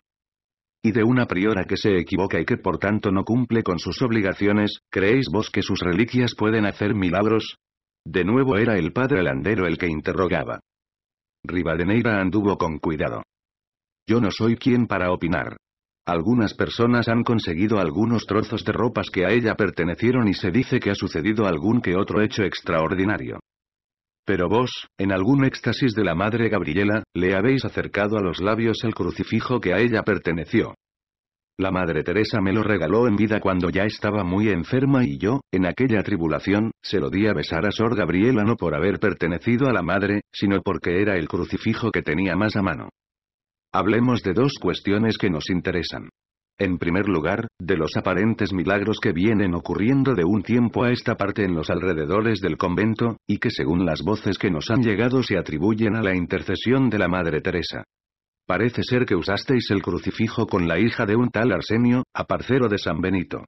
y de una priora que se equivoca y que por tanto no cumple con sus obligaciones, ¿creéis vos que sus reliquias pueden hacer milagros? De nuevo era el padre Landero el que interrogaba. Rivadeneira anduvo con cuidado. Yo no soy quien para opinar. Algunas personas han conseguido algunos trozos de ropas que a ella pertenecieron y se dice que ha sucedido algún que otro hecho extraordinario. Pero vos, en algún éxtasis de la madre Gabriela, le habéis acercado a los labios el crucifijo que a ella perteneció. La madre Teresa me lo regaló en vida cuando ya estaba muy enferma y yo, en aquella tribulación, se lo di a besar a Sor Gabriela no por haber pertenecido a la madre, sino porque era el crucifijo que tenía más a mano. Hablemos de dos cuestiones que nos interesan. En primer lugar, de los aparentes milagros que vienen ocurriendo de un tiempo a esta parte en los alrededores del convento, y que según las voces que nos han llegado se atribuyen a la intercesión de la Madre Teresa. Parece ser que usasteis el crucifijo con la hija de un tal Arsenio, aparcero de San Benito.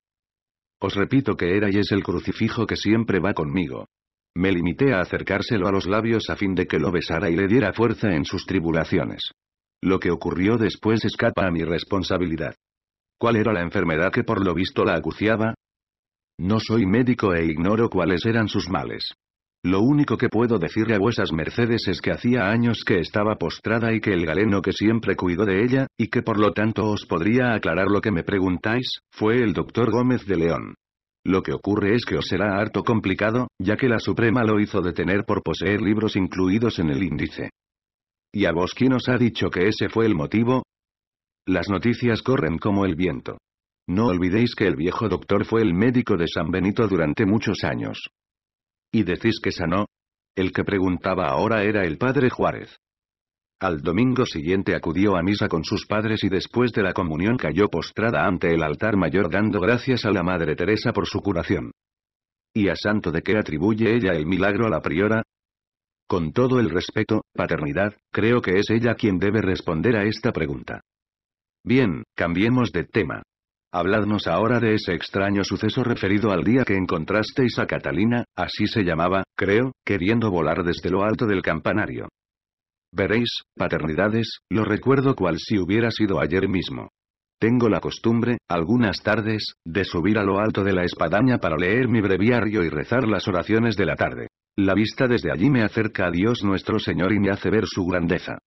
Os repito que era y es el crucifijo que siempre va conmigo. Me limité a acercárselo a los labios a fin de que lo besara y le diera fuerza en sus tribulaciones. Lo que ocurrió después escapa a mi responsabilidad. ¿Cuál era la enfermedad que por lo visto la acuciaba? No soy médico e ignoro cuáles eran sus males. Lo único que puedo decirle a vuesas mercedes es que hacía años que estaba postrada y que el galeno que siempre cuidó de ella, y que por lo tanto os podría aclarar lo que me preguntáis, fue el doctor Gómez de León. Lo que ocurre es que os será harto complicado, ya que la Suprema lo hizo detener por poseer libros incluidos en el índice. ¿Y a vos quién os ha dicho que ese fue el motivo? Las noticias corren como el viento. No olvidéis que el viejo doctor fue el médico de San Benito durante muchos años. ¿Y decís que sanó? El que preguntaba ahora era el padre Juárez. Al domingo siguiente acudió a misa con sus padres y después de la comunión cayó postrada ante el altar mayor dando gracias a la Madre Teresa por su curación. ¿Y a santo de qué atribuye ella el milagro a la priora? Con todo el respeto, paternidad, creo que es ella quien debe responder a esta pregunta. Bien, cambiemos de tema. Habladnos ahora de ese extraño suceso referido al día que encontrasteis a Catalina, así se llamaba, creo, queriendo volar desde lo alto del campanario. Veréis, paternidades, lo recuerdo cual si hubiera sido ayer mismo. Tengo la costumbre, algunas tardes, de subir a lo alto de la espadaña para leer mi breviario y rezar las oraciones de la tarde. La vista desde allí me acerca a Dios nuestro Señor y me hace ver su grandeza.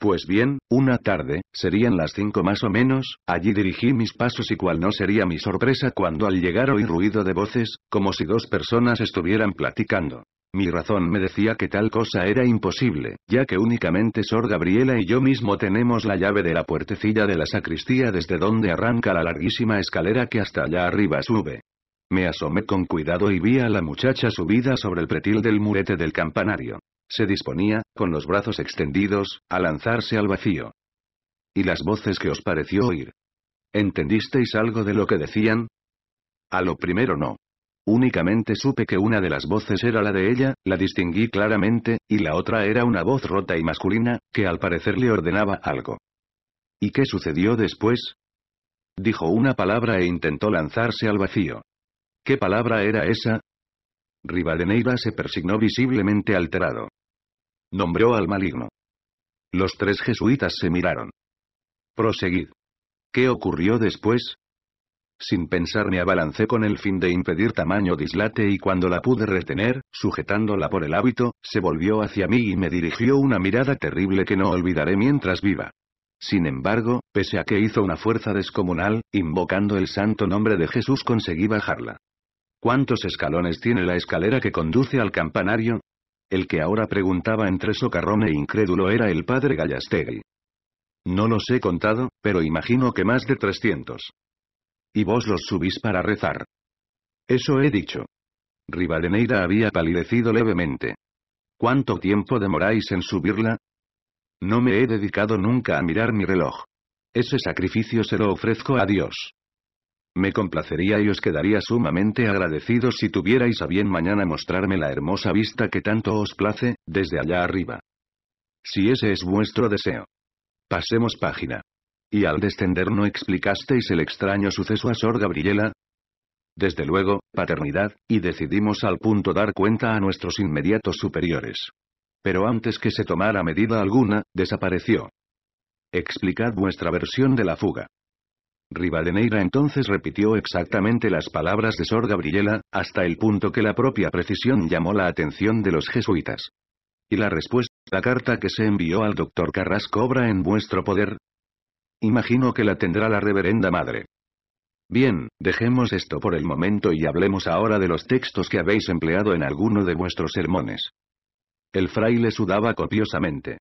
Pues bien, una tarde, serían las cinco más o menos, allí dirigí mis pasos y cuál no sería mi sorpresa cuando al llegar oí ruido de voces, como si dos personas estuvieran platicando. Mi razón me decía que tal cosa era imposible, ya que únicamente Sor Gabriela y yo mismo tenemos la llave de la puertecilla de la sacristía desde donde arranca la larguísima escalera que hasta allá arriba sube. Me asomé con cuidado y vi a la muchacha subida sobre el pretil del murete del campanario. Se disponía, con los brazos extendidos, a lanzarse al vacío. ¿Y las voces que os pareció oír? ¿Entendisteis algo de lo que decían? A lo primero no. Únicamente supe que una de las voces era la de ella, la distinguí claramente, y la otra era una voz rota y masculina, que al parecer le ordenaba algo. ¿Y qué sucedió después? Dijo una palabra e intentó lanzarse al vacío. ¿Qué palabra era esa? Rivadeneira se persignó visiblemente alterado. Nombró al maligno. Los tres jesuitas se miraron. Proseguid. ¿Qué ocurrió después? Sin pensar me abalancé con el fin de impedir tamaño dislate y cuando la pude retener, sujetándola por el hábito, se volvió hacia mí y me dirigió una mirada terrible que no olvidaré mientras viva. Sin embargo, pese a que hizo una fuerza descomunal, invocando el santo nombre de Jesús conseguí bajarla. ¿Cuántos escalones tiene la escalera que conduce al campanario? El que ahora preguntaba entre socarrón e incrédulo era el padre Gallastegui. No los he contado, pero imagino que más de 300. Y vos los subís para rezar. Eso he dicho. Rivadeneira había palidecido levemente. ¿Cuánto tiempo demoráis en subirla? No me he dedicado nunca a mirar mi reloj. Ese sacrificio se lo ofrezco a Dios. Me complacería y os quedaría sumamente agradecido si tuvierais a bien mañana mostrarme la hermosa vista que tanto os place, desde allá arriba. Si ese es vuestro deseo. Pasemos página. ¿Y al descender no explicasteis el extraño suceso a Sor Gabriela? Desde luego, paternidad, y decidimos al punto dar cuenta a nuestros inmediatos superiores. Pero antes que se tomara medida alguna, desapareció. Explicad vuestra versión de la fuga. Rivadeneira entonces repitió exactamente las palabras de Sor Gabriela, hasta el punto que la propia precisión llamó la atención de los jesuitas. ¿Y la respuesta? ¿La carta que se envió al doctor Carrasco obra en vuestro poder? Imagino que la tendrá la reverenda madre. Bien, dejemos esto por el momento y hablemos ahora de los textos que habéis empleado en alguno de vuestros sermones. El fraile sudaba copiosamente.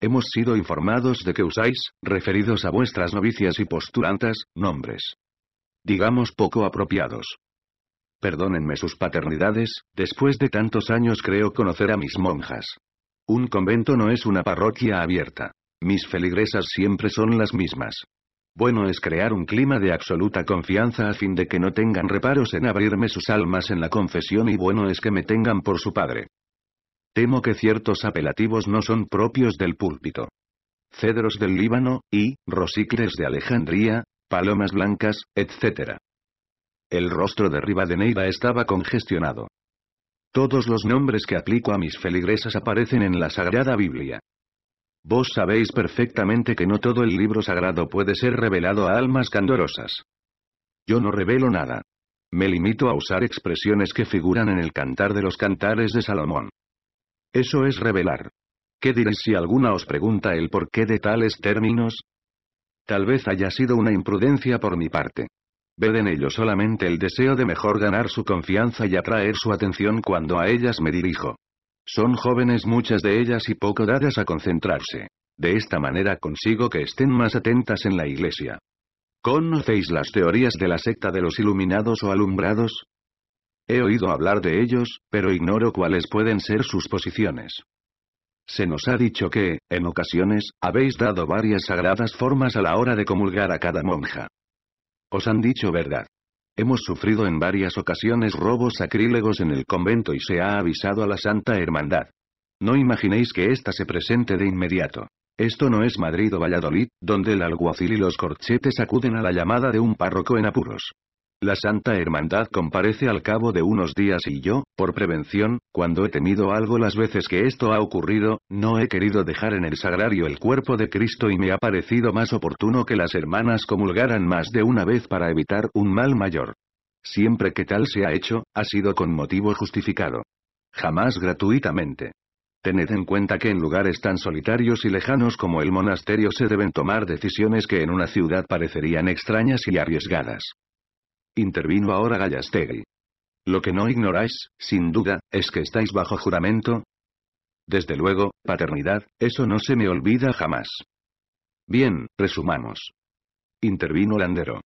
Hemos sido informados de que usáis, referidos a vuestras novicias y postulantas, nombres. Digamos poco apropiados. Perdónenme sus paternidades, después de tantos años creo conocer a mis monjas. Un convento no es una parroquia abierta. Mis feligresas siempre son las mismas. Bueno es crear un clima de absoluta confianza a fin de que no tengan reparos en abrirme sus almas en la confesión y bueno es que me tengan por su padre. Temo que ciertos apelativos no son propios del púlpito. Cedros del Líbano, y, rosicles de Alejandría, palomas blancas, etc. El rostro de Rivadeneira estaba congestionado. Todos los nombres que aplico a mis feligresas aparecen en la Sagrada Biblia. Vos sabéis perfectamente que no todo el libro sagrado puede ser revelado a almas candorosas. Yo no revelo nada. Me limito a usar expresiones que figuran en el Cantar de los Cantares de Salomón. Eso es revelar. ¿Qué diréis si alguna os pregunta el porqué de tales términos? Tal vez haya sido una imprudencia por mi parte. Ved en ello solamente el deseo de mejor ganar su confianza y atraer su atención cuando a ellas me dirijo. Son jóvenes muchas de ellas y poco dadas a concentrarse. De esta manera consigo que estén más atentas en la iglesia. ¿Conocéis las teorías de la secta de los iluminados o alumbrados? He oído hablar de ellos, pero ignoro cuáles pueden ser sus posiciones. Se nos ha dicho que, en ocasiones, habéis dado varias sagradas formas a la hora de comulgar a cada monja. Os han dicho verdad. Hemos sufrido en varias ocasiones robos sacrílegos en el convento y se ha avisado a la Santa Hermandad. No imaginéis que ésta se presente de inmediato. Esto no es Madrid o Valladolid, donde el alguacil y los corchetes acuden a la llamada de un párroco en apuros. La Santa Hermandad comparece al cabo de unos días y yo, por prevención, cuando he temido algo las veces que esto ha ocurrido, no he querido dejar en el sagrario el cuerpo de Cristo y me ha parecido más oportuno que las hermanas comulgaran más de una vez para evitar un mal mayor. Siempre que tal se ha hecho, ha sido con motivo justificado. Jamás gratuitamente. Tened en cuenta que en lugares tan solitarios y lejanos como el monasterio se deben tomar decisiones que en una ciudad parecerían extrañas y arriesgadas intervino ahora Gallastegui. Lo que no ignoráis, sin duda, es que estáis bajo juramento. Desde luego, paternidad, eso no se me olvida jamás. Bien, resumamos. Intervino Landero.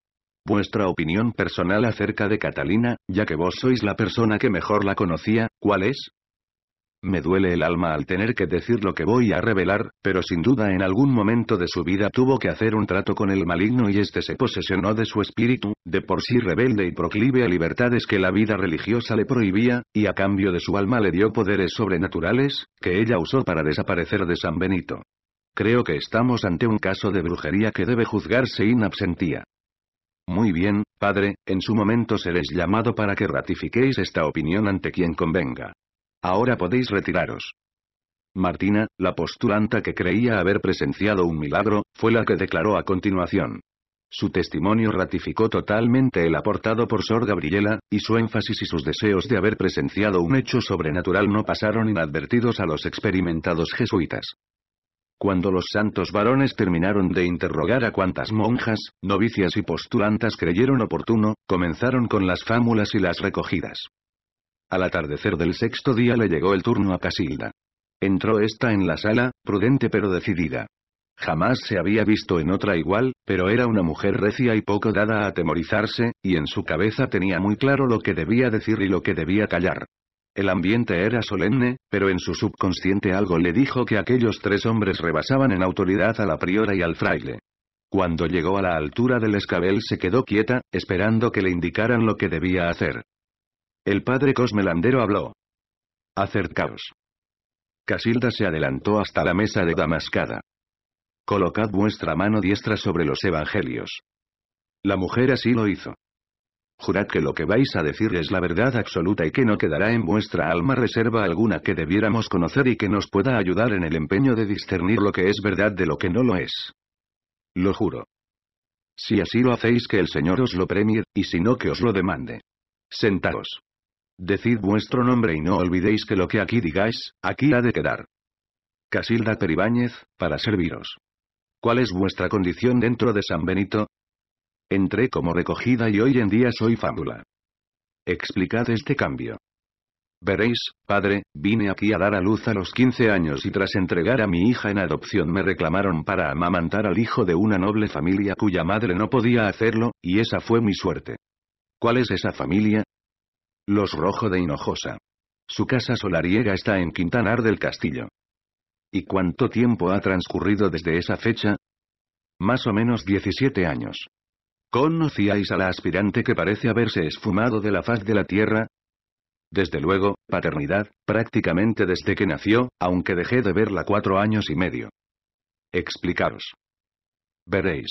Vuestra opinión personal acerca de Catalina, ya que vos sois la persona que mejor la conocía, ¿cuál es? Me duele el alma al tener que decir lo que voy a revelar, pero sin duda en algún momento de su vida tuvo que hacer un trato con el maligno y este se posesionó de su espíritu, de por sí rebelde y proclive a libertades que la vida religiosa le prohibía, y a cambio de su alma le dio poderes sobrenaturales, que ella usó para desaparecer de San Benito. Creo que estamos ante un caso de brujería que debe juzgarse in absentia. Muy bien, padre, en su momento seréis llamado para que ratifiquéis esta opinión ante quien convenga. Ahora podéis retiraros. Martina, la postulanta que creía haber presenciado un milagro, fue la que declaró a continuación. Su testimonio ratificó totalmente el aportado por Sor Gabriela, y su énfasis y sus deseos de haber presenciado un hecho sobrenatural no pasaron inadvertidos a los experimentados jesuitas. Cuando los santos varones terminaron de interrogar a cuantas monjas, novicias y postulantas creyeron oportuno, comenzaron con las fámulas y las recogidas. Al atardecer del sexto día le llegó el turno a Casilda. Entró esta en la sala, prudente pero decidida. Jamás se había visto en otra igual, pero era una mujer recia y poco dada a atemorizarse, y en su cabeza tenía muy claro lo que debía decir y lo que debía callar. El ambiente era solemne, pero en su subconsciente algo le dijo que aquellos tres hombres rebasaban en autoridad a la priora y al fraile. Cuando llegó a la altura del escabel se quedó quieta, esperando que le indicaran lo que debía hacer. El padre Cosmelandero habló. Acercaos. Casilda se adelantó hasta la mesa de Damascada. Colocad vuestra mano diestra sobre los evangelios. La mujer así lo hizo. Jurad que lo que vais a decir es la verdad absoluta y que no quedará en vuestra alma reserva alguna que debiéramos conocer y que nos pueda ayudar en el empeño de discernir lo que es verdad de lo que no lo es. Lo juro. Si así lo hacéis que el Señor os lo premie, y si no que os lo demande. Sentaos. Decid vuestro nombre y no olvidéis que lo que aquí digáis, aquí ha de quedar. Casilda Peribáñez, para serviros. ¿Cuál es vuestra condición dentro de San Benito? Entré como recogida y hoy en día soy fábula. Explicad este cambio. Veréis, padre, vine aquí a dar a luz a los 15 años y tras entregar a mi hija en adopción me reclamaron para amamantar al hijo de una noble familia cuya madre no podía hacerlo, y esa fue mi suerte. ¿Cuál es esa familia? Los Rojo de Hinojosa. Su casa solariega está en Quintanar del Castillo. ¿Y cuánto tiempo ha transcurrido desde esa fecha? Más o menos 17 años. ¿Conocíais a la aspirante que parece haberse esfumado de la faz de la tierra? Desde luego, paternidad, prácticamente desde que nació, aunque dejé de verla cuatro años y medio. Explicaros. Veréis.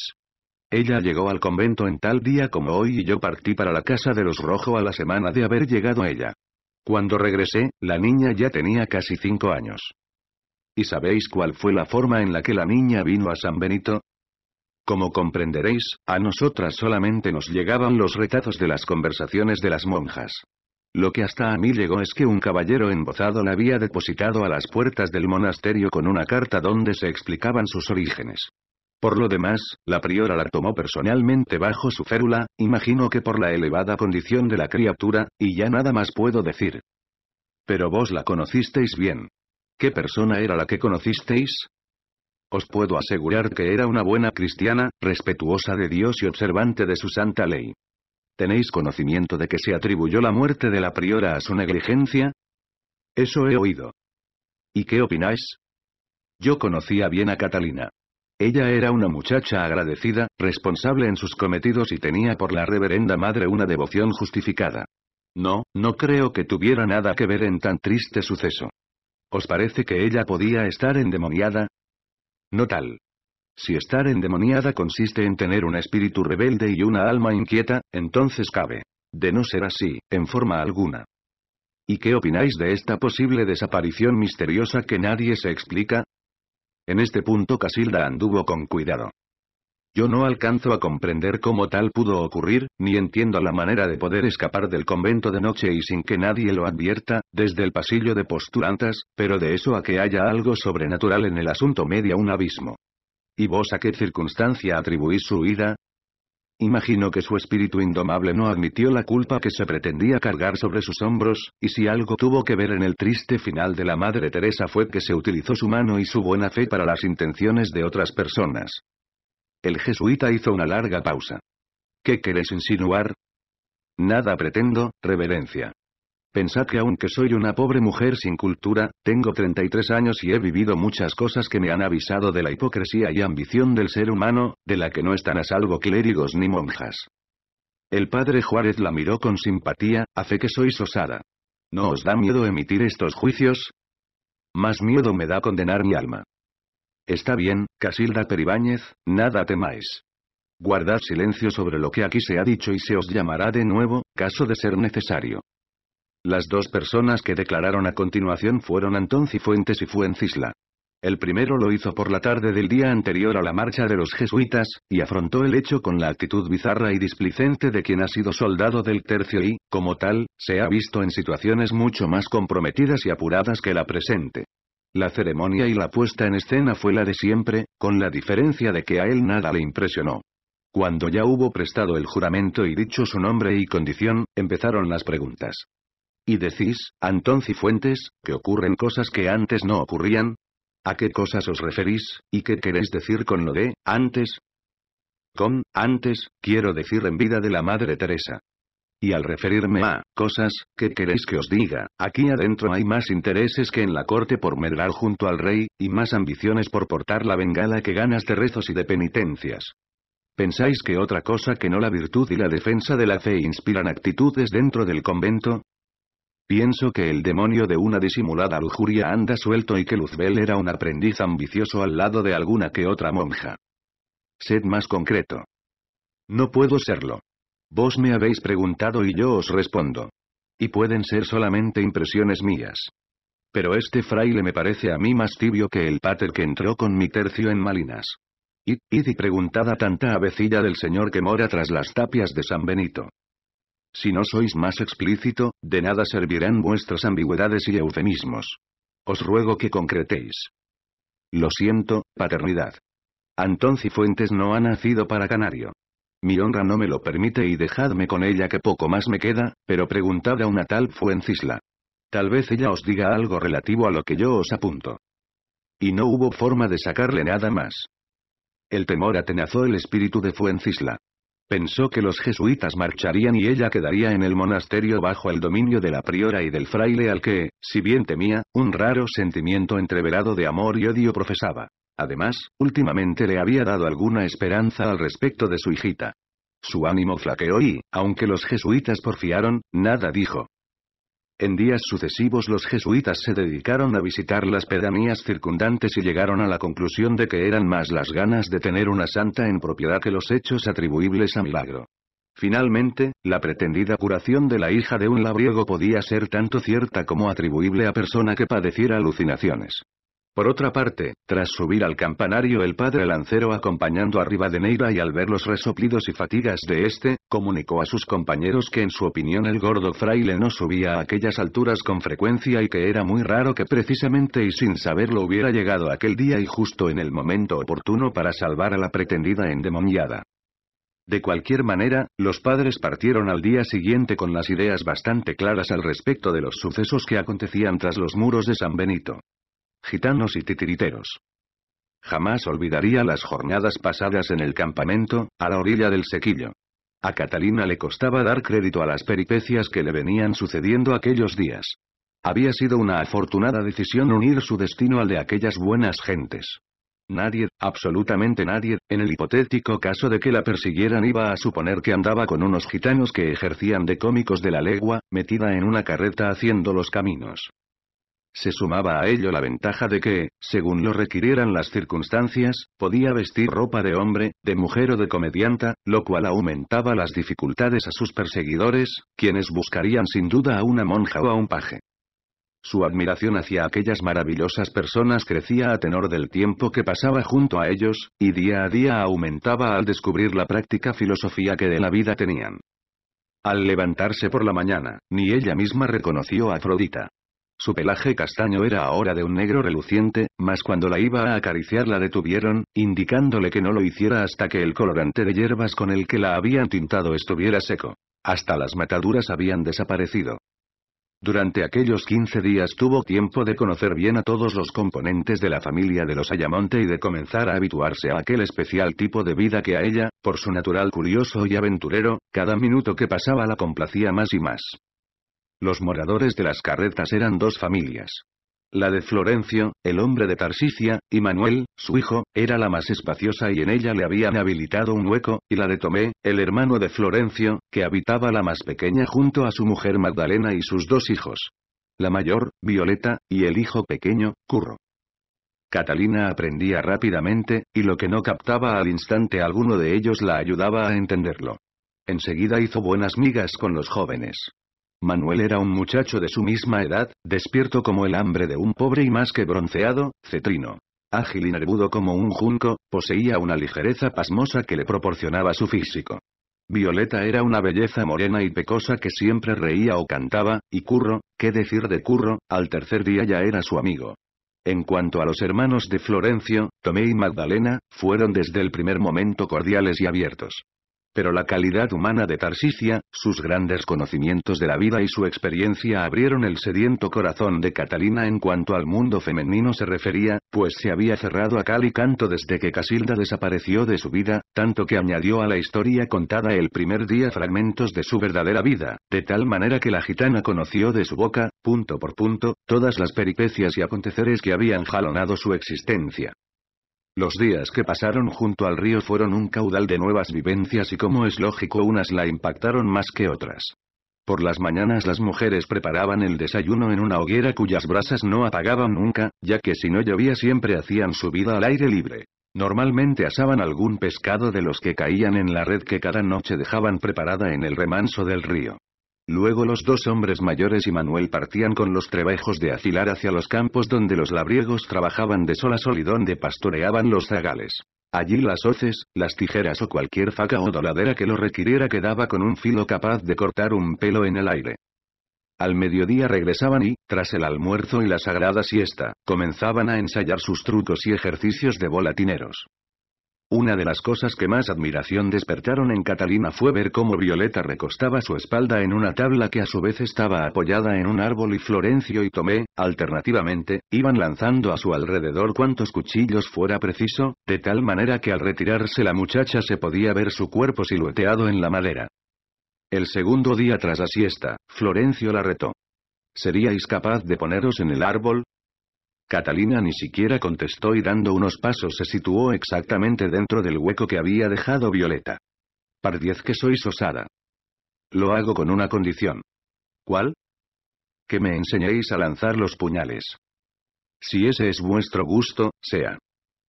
Ella llegó al convento en tal día como hoy y yo partí para la casa de los Rojo a la semana de haber llegado ella. Cuando regresé, la niña ya tenía casi cinco años. ¿Y sabéis cuál fue la forma en la que la niña vino a San Benito? Como comprenderéis, a nosotras solamente nos llegaban los retazos de las conversaciones de las monjas. Lo que hasta a mí llegó es que un caballero embozado la había depositado a las puertas del monasterio con una carta donde se explicaban sus orígenes. Por lo demás, la priora la tomó personalmente bajo su férula, imagino que por la elevada condición de la criatura, y ya nada más puedo decir. Pero vos la conocisteis bien. ¿Qué persona era la que conocisteis? Os puedo asegurar que era una buena cristiana, respetuosa de Dios y observante de su santa ley. ¿Tenéis conocimiento de que se atribuyó la muerte de la priora a su negligencia? Eso he oído. ¿Y qué opináis? Yo conocía bien a Catalina. Ella era una muchacha agradecida, responsable en sus cometidos y tenía por la reverenda madre una devoción justificada. No, no creo que tuviera nada que ver en tan triste suceso. ¿Os parece que ella podía estar endemoniada? No tal. Si estar endemoniada consiste en tener un espíritu rebelde y una alma inquieta, entonces cabe. De no ser así, en forma alguna. ¿Y qué opináis de esta posible desaparición misteriosa que nadie se explica? En este punto Casilda anduvo con cuidado. Yo no alcanzo a comprender cómo tal pudo ocurrir, ni entiendo la manera de poder escapar del convento de noche y sin que nadie lo advierta, desde el pasillo de postulantas, pero de eso a que haya algo sobrenatural en el asunto media un abismo. ¿Y vos a qué circunstancia atribuís su huida? Imagino que su espíritu indomable no admitió la culpa que se pretendía cargar sobre sus hombros, y si algo tuvo que ver en el triste final de la Madre Teresa fue que se utilizó su mano y su buena fe para las intenciones de otras personas. El jesuita hizo una larga pausa. ¿Qué querés insinuar? Nada pretendo, reverencia. Pensad que aunque soy una pobre mujer sin cultura, tengo 33 años y he vivido muchas cosas que me han avisado de la hipocresía y ambición del ser humano, de la que no están a salvo clérigos ni monjas. El padre Juárez la miró con simpatía, hace que sois osada. ¿No os da miedo emitir estos juicios? Más miedo me da condenar mi alma. Está bien, Casilda Peribáñez, nada temáis. Guardad silencio sobre lo que aquí se ha dicho y se os llamará de nuevo, caso de ser necesario. Las dos personas que declararon a continuación fueron Antón Cifuentes y Fuencisla. El primero lo hizo por la tarde del día anterior a la marcha de los jesuitas, y afrontó el hecho con la actitud bizarra y displicente de quien ha sido soldado del tercio y, como tal, se ha visto en situaciones mucho más comprometidas y apuradas que la presente. La ceremonia y la puesta en escena fue la de siempre, con la diferencia de que a él nada le impresionó. Cuando ya hubo prestado el juramento y dicho su nombre y condición, empezaron las preguntas. Y decís, Antón Cifuentes, que ocurren cosas que antes no ocurrían. ¿A qué cosas os referís, y qué queréis decir con lo de, antes? Con, antes, quiero decir en vida de la Madre Teresa. Y al referirme a cosas ¿qué queréis que os diga, aquí adentro hay más intereses que en la corte por medrar junto al rey, y más ambiciones por portar la bengala que ganas de rezos y de penitencias. ¿Pensáis que otra cosa que no la virtud y la defensa de la fe inspiran actitudes dentro del convento? Pienso que el demonio de una disimulada lujuria anda suelto y que Luzbel era un aprendiz ambicioso al lado de alguna que otra monja. Sed más concreto. No puedo serlo. Vos me habéis preguntado y yo os respondo. Y pueden ser solamente impresiones mías. Pero este fraile me parece a mí más tibio que el pater que entró con mi tercio en Malinas. Id, id y preguntad a tanta avecilla del señor que mora tras las tapias de San Benito. Si no sois más explícito, de nada servirán vuestras ambigüedades y eufemismos. Os ruego que concretéis. Lo siento, paternidad. Antón Cifuentes no ha nacido para canario. Mi honra no me lo permite y dejadme con ella que poco más me queda, pero preguntad a una tal Fuencisla. Tal vez ella os diga algo relativo a lo que yo os apunto. Y no hubo forma de sacarle nada más. El temor atenazó el espíritu de Fuencisla. Pensó que los jesuitas marcharían y ella quedaría en el monasterio bajo el dominio de la priora y del fraile al que, si bien temía, un raro sentimiento entreverado de amor y odio profesaba. Además, últimamente le había dado alguna esperanza al respecto de su hijita. Su ánimo flaqueó y, aunque los jesuitas porfiaron, nada dijo. En días sucesivos los jesuitas se dedicaron a visitar las pedanías circundantes y llegaron a la conclusión de que eran más las ganas de tener una santa en propiedad que los hechos atribuibles a milagro. Finalmente, la pretendida curación de la hija de un labriego podía ser tanto cierta como atribuible a persona que padeciera alucinaciones. Por otra parte, tras subir al campanario el padre Lancero acompañando a Neira, y al ver los resoplidos y fatigas de este, comunicó a sus compañeros que en su opinión el gordo fraile no subía a aquellas alturas con frecuencia y que era muy raro que precisamente y sin saberlo hubiera llegado aquel día y justo en el momento oportuno para salvar a la pretendida endemoniada. De cualquier manera, los padres partieron al día siguiente con las ideas bastante claras al respecto de los sucesos que acontecían tras los muros de San Benito gitanos y titiriteros. Jamás olvidaría las jornadas pasadas en el campamento, a la orilla del sequillo. A Catalina le costaba dar crédito a las peripecias que le venían sucediendo aquellos días. Había sido una afortunada decisión unir su destino al de aquellas buenas gentes. Nadie, absolutamente nadie, en el hipotético caso de que la persiguieran iba a suponer que andaba con unos gitanos que ejercían de cómicos de la legua, metida en una carreta haciendo los caminos. Se sumaba a ello la ventaja de que, según lo requirieran las circunstancias, podía vestir ropa de hombre, de mujer o de comedianta, lo cual aumentaba las dificultades a sus perseguidores, quienes buscarían sin duda a una monja o a un paje. Su admiración hacia aquellas maravillosas personas crecía a tenor del tiempo que pasaba junto a ellos, y día a día aumentaba al descubrir la práctica filosofía que de la vida tenían. Al levantarse por la mañana, ni ella misma reconoció a Afrodita. Su pelaje castaño era ahora de un negro reluciente, mas cuando la iba a acariciar la detuvieron, indicándole que no lo hiciera hasta que el colorante de hierbas con el que la habían tintado estuviera seco. Hasta las mataduras habían desaparecido. Durante aquellos 15 días tuvo tiempo de conocer bien a todos los componentes de la familia de los Ayamonte y de comenzar a habituarse a aquel especial tipo de vida que a ella, por su natural curioso y aventurero, cada minuto que pasaba la complacía más y más. Los moradores de las carretas eran dos familias. La de Florencio, el hombre de Tarsicia, y Manuel, su hijo, era la más espaciosa y en ella le habían habilitado un hueco, y la de Tomé, el hermano de Florencio, que habitaba la más pequeña junto a su mujer Magdalena y sus dos hijos. La mayor, Violeta, y el hijo pequeño, Curro. Catalina aprendía rápidamente, y lo que no captaba al instante alguno de ellos la ayudaba a entenderlo. Enseguida hizo buenas migas con los jóvenes. Manuel era un muchacho de su misma edad, despierto como el hambre de un pobre y más que bronceado, cetrino. Ágil y nervudo como un junco, poseía una ligereza pasmosa que le proporcionaba su físico. Violeta era una belleza morena y pecosa que siempre reía o cantaba, y Curro, qué decir de Curro, al tercer día ya era su amigo. En cuanto a los hermanos de Florencio, Tomé y Magdalena, fueron desde el primer momento cordiales y abiertos. Pero la calidad humana de Tarsicia, sus grandes conocimientos de la vida y su experiencia abrieron el sediento corazón de Catalina en cuanto al mundo femenino se refería, pues se había cerrado a cal y canto desde que Casilda desapareció de su vida, tanto que añadió a la historia contada el primer día fragmentos de su verdadera vida, de tal manera que la gitana conoció de su boca, punto por punto, todas las peripecias y aconteceres que habían jalonado su existencia. Los días que pasaron junto al río fueron un caudal de nuevas vivencias y como es lógico unas la impactaron más que otras. Por las mañanas las mujeres preparaban el desayuno en una hoguera cuyas brasas no apagaban nunca, ya que si no llovía siempre hacían su vida al aire libre. Normalmente asaban algún pescado de los que caían en la red que cada noche dejaban preparada en el remanso del río. Luego los dos hombres mayores y Manuel partían con los trebejos de afilar hacia los campos donde los labriegos trabajaban de sol a sol y donde pastoreaban los zagales. Allí las hoces, las tijeras o cualquier faca o doladera que lo requiriera quedaba con un filo capaz de cortar un pelo en el aire. Al mediodía regresaban y, tras el almuerzo y la sagrada siesta, comenzaban a ensayar sus trucos y ejercicios de volatineros. Una de las cosas que más admiración despertaron en Catalina fue ver cómo Violeta recostaba su espalda en una tabla que a su vez estaba apoyada en un árbol y Florencio y Tomé, alternativamente, iban lanzando a su alrededor cuantos cuchillos fuera preciso, de tal manera que al retirarse la muchacha se podía ver su cuerpo silueteado en la madera. El segundo día tras la siesta, Florencio la retó. ¿Seríais capaz de poneros en el árbol? Catalina ni siquiera contestó y dando unos pasos se situó exactamente dentro del hueco que había dejado Violeta. Pardiez que sois osada. Lo hago con una condición. ¿Cuál? Que me enseñéis a lanzar los puñales. Si ese es vuestro gusto, sea.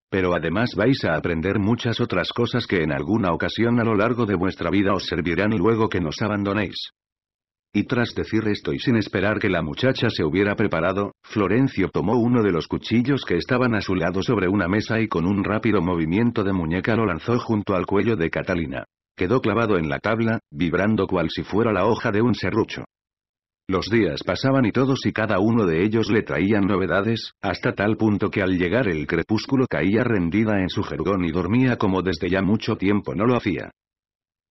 Pero además vais a aprender muchas otras cosas que en alguna ocasión a lo largo de vuestra vida os servirán luego que nos abandonéis. Y tras decir esto y sin esperar que la muchacha se hubiera preparado, Florencio tomó uno de los cuchillos que estaban a su lado sobre una mesa y con un rápido movimiento de muñeca lo lanzó junto al cuello de Catalina. Quedó clavado en la tabla, vibrando cual si fuera la hoja de un serrucho. Los días pasaban y todos y cada uno de ellos le traían novedades, hasta tal punto que al llegar el crepúsculo caía rendida en su jergón y dormía como desde ya mucho tiempo no lo hacía.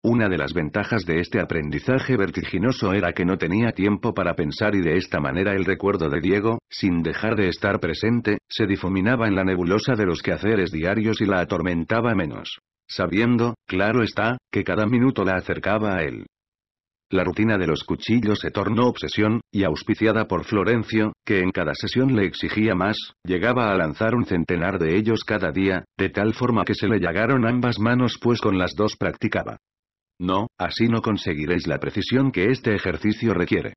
Una de las ventajas de este aprendizaje vertiginoso era que no tenía tiempo para pensar y de esta manera el recuerdo de Diego, sin dejar de estar presente, se difuminaba en la nebulosa de los quehaceres diarios y la atormentaba menos. Sabiendo, claro está, que cada minuto la acercaba a él. La rutina de los cuchillos se tornó obsesión, y auspiciada por Florencio, que en cada sesión le exigía más, llegaba a lanzar un centenar de ellos cada día, de tal forma que se le llegaron ambas manos pues con las dos practicaba. No, así no conseguiréis la precisión que este ejercicio requiere.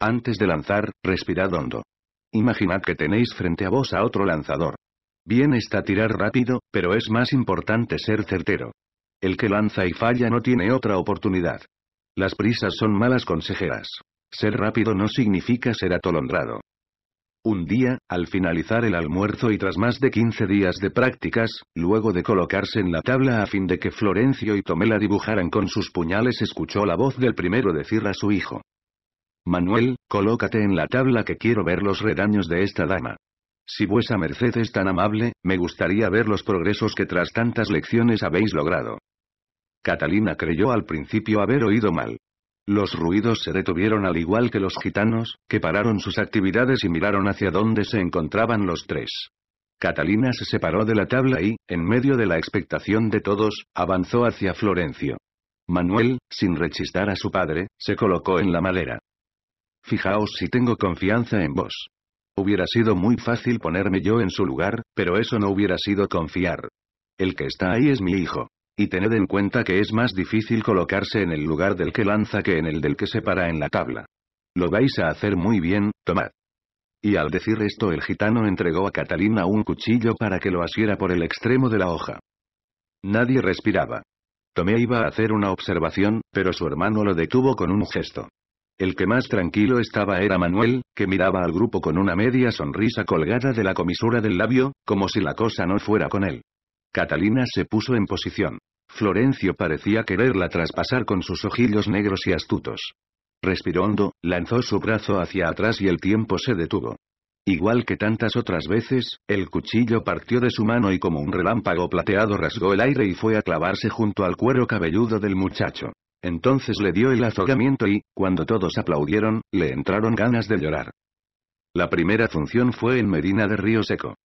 Antes de lanzar, respirad hondo. Imaginad que tenéis frente a vos a otro lanzador. Bien está tirar rápido, pero es más importante ser certero. El que lanza y falla no tiene otra oportunidad. Las prisas son malas consejeras. Ser rápido no significa ser atolondrado. Un día, al finalizar el almuerzo y tras más de 15 días de prácticas, luego de colocarse en la tabla a fin de que Florencio y Tomela dibujaran con sus puñales escuchó la voz del primero decir a su hijo. Manuel, colócate en la tabla que quiero ver los redaños de esta dama. Si vuesa merced es tan amable, me gustaría ver los progresos que tras tantas lecciones habéis logrado. Catalina creyó al principio haber oído mal. Los ruidos se detuvieron al igual que los gitanos, que pararon sus actividades y miraron hacia donde se encontraban los tres. Catalina se separó de la tabla y, en medio de la expectación de todos, avanzó hacia Florencio. Manuel, sin rechistar a su padre, se colocó en la madera. Fijaos si tengo confianza en vos. Hubiera sido muy fácil ponerme yo en su lugar, pero eso no hubiera sido confiar. El que está ahí es mi hijo. Y tened en cuenta que es más difícil colocarse en el lugar del que lanza que en el del que se para en la tabla. Lo vais a hacer muy bien, tomad. Y al decir esto el gitano entregó a Catalina un cuchillo para que lo asiera por el extremo de la hoja. Nadie respiraba. Tomé iba a hacer una observación, pero su hermano lo detuvo con un gesto. El que más tranquilo estaba era Manuel, que miraba al grupo con una media sonrisa colgada de la comisura del labio, como si la cosa no fuera con él. Catalina se puso en posición. Florencio parecía quererla traspasar con sus ojillos negros y astutos. Respiró hondo, lanzó su brazo hacia atrás y el tiempo se detuvo. Igual que tantas otras veces, el cuchillo partió de su mano y como un relámpago plateado rasgó el aire y fue a clavarse junto al cuero cabelludo del muchacho. Entonces le dio el azogamiento y, cuando todos aplaudieron, le entraron ganas de llorar. La primera función fue en Medina de Río Seco.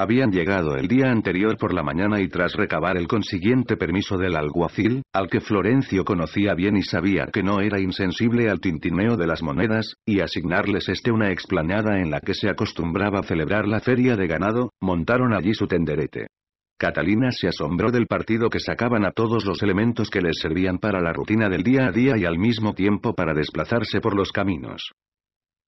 Habían llegado el día anterior por la mañana y tras recabar el consiguiente permiso del alguacil, al que Florencio conocía bien y sabía que no era insensible al tintineo de las monedas, y asignarles este una explanada en la que se acostumbraba celebrar la feria de ganado, montaron allí su tenderete. Catalina se asombró del partido que sacaban a todos los elementos que les servían para la rutina del día a día y al mismo tiempo para desplazarse por los caminos.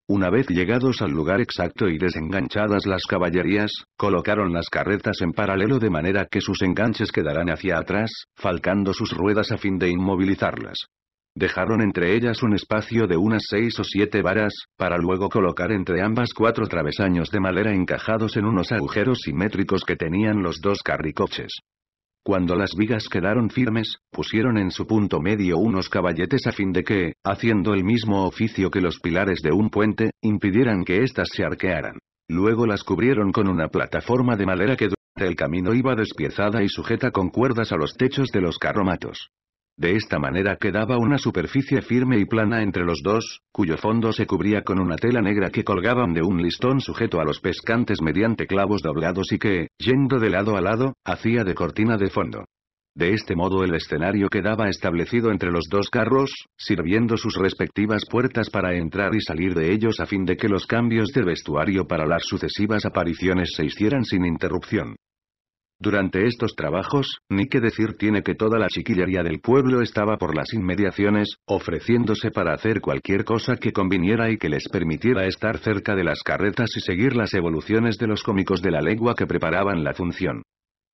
Una vez llegados al lugar exacto y desenganchadas las caballerías, colocaron las carretas en paralelo de manera que sus enganches quedarán hacia atrás, falcando sus ruedas a fin de inmovilizarlas. Dejaron entre ellas un espacio de unas seis o siete varas, para luego colocar entre ambas cuatro travesaños de madera encajados en unos agujeros simétricos que tenían los dos carricoches. Cuando las vigas quedaron firmes, pusieron en su punto medio unos caballetes a fin de que, haciendo el mismo oficio que los pilares de un puente, impidieran que éstas se arquearan. Luego las cubrieron con una plataforma de madera que durante el camino iba despiezada y sujeta con cuerdas a los techos de los carromatos. De esta manera quedaba una superficie firme y plana entre los dos, cuyo fondo se cubría con una tela negra que colgaban de un listón sujeto a los pescantes mediante clavos doblados y que, yendo de lado a lado, hacía de cortina de fondo. De este modo el escenario quedaba establecido entre los dos carros, sirviendo sus respectivas puertas para entrar y salir de ellos a fin de que los cambios de vestuario para las sucesivas apariciones se hicieran sin interrupción. Durante estos trabajos, ni que decir tiene que toda la chiquillería del pueblo estaba por las inmediaciones, ofreciéndose para hacer cualquier cosa que conviniera y que les permitiera estar cerca de las carretas y seguir las evoluciones de los cómicos de la lengua que preparaban la función.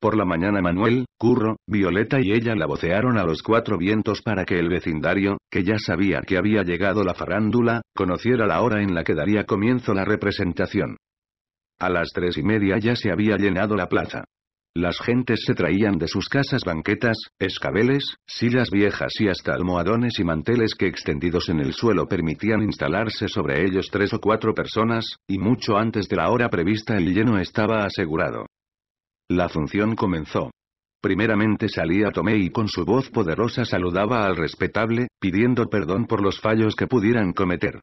Por la mañana Manuel, Curro, Violeta y ella la vocearon a los cuatro vientos para que el vecindario, que ya sabía que había llegado la farándula, conociera la hora en la que daría comienzo la representación. A las tres y media ya se había llenado la plaza. Las gentes se traían de sus casas banquetas, escabeles, sillas viejas y hasta almohadones y manteles que extendidos en el suelo permitían instalarse sobre ellos tres o cuatro personas, y mucho antes de la hora prevista el lleno estaba asegurado. La función comenzó. Primeramente salía Tomé y con su voz poderosa saludaba al respetable, pidiendo perdón por los fallos que pudieran cometer.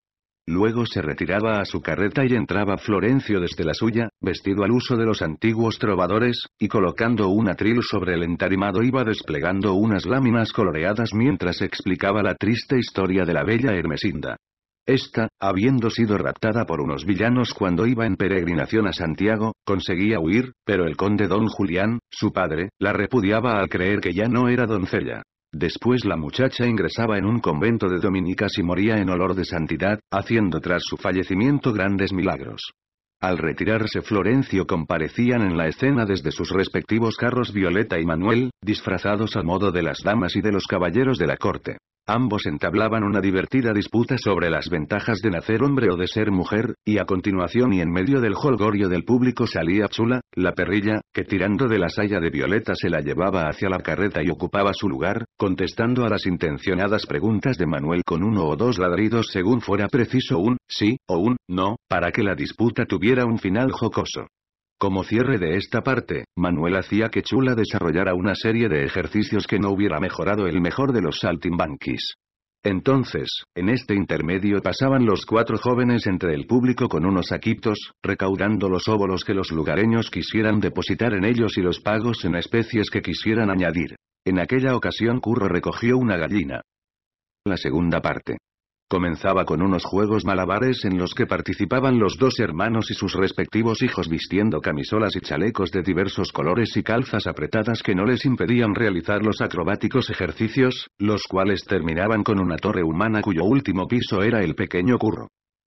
Luego se retiraba a su carreta y entraba Florencio desde la suya, vestido al uso de los antiguos trovadores, y colocando un atril sobre el entarimado iba desplegando unas láminas coloreadas mientras explicaba la triste historia de la bella Hermesinda. Esta, habiendo sido raptada por unos villanos cuando iba en peregrinación a Santiago, conseguía huir, pero el conde don Julián, su padre, la repudiaba al creer que ya no era doncella. Después la muchacha ingresaba en un convento de dominicas y moría en olor de santidad, haciendo tras su fallecimiento grandes milagros. Al retirarse Florencio comparecían en la escena desde sus respectivos carros Violeta y Manuel, disfrazados a modo de las damas y de los caballeros de la corte. Ambos entablaban una divertida disputa sobre las ventajas de nacer hombre o de ser mujer, y a continuación y en medio del jolgorio del público salía Chula, la perrilla, que tirando de la saya de Violeta se la llevaba hacia la carreta y ocupaba su lugar, contestando a las intencionadas preguntas de Manuel con uno o dos ladridos según fuera preciso un sí o un no, para que la disputa tuviera un final jocoso. Como cierre de esta parte, Manuel hacía que Chula desarrollara una serie de ejercicios que no hubiera mejorado el mejor de los saltimbanquis. Entonces, en este intermedio pasaban los cuatro jóvenes entre el público con unos aquiptos, recaudando los óbolos que los lugareños quisieran depositar en ellos y los pagos en especies que quisieran añadir. En aquella ocasión Curro recogió una gallina. La segunda parte. Comenzaba con unos juegos malabares en los que participaban los dos hermanos y sus respectivos hijos vistiendo camisolas y chalecos de diversos colores y calzas apretadas que no les impedían realizar los acrobáticos ejercicios, los cuales terminaban con una torre humana cuyo último piso era el pequeño curro.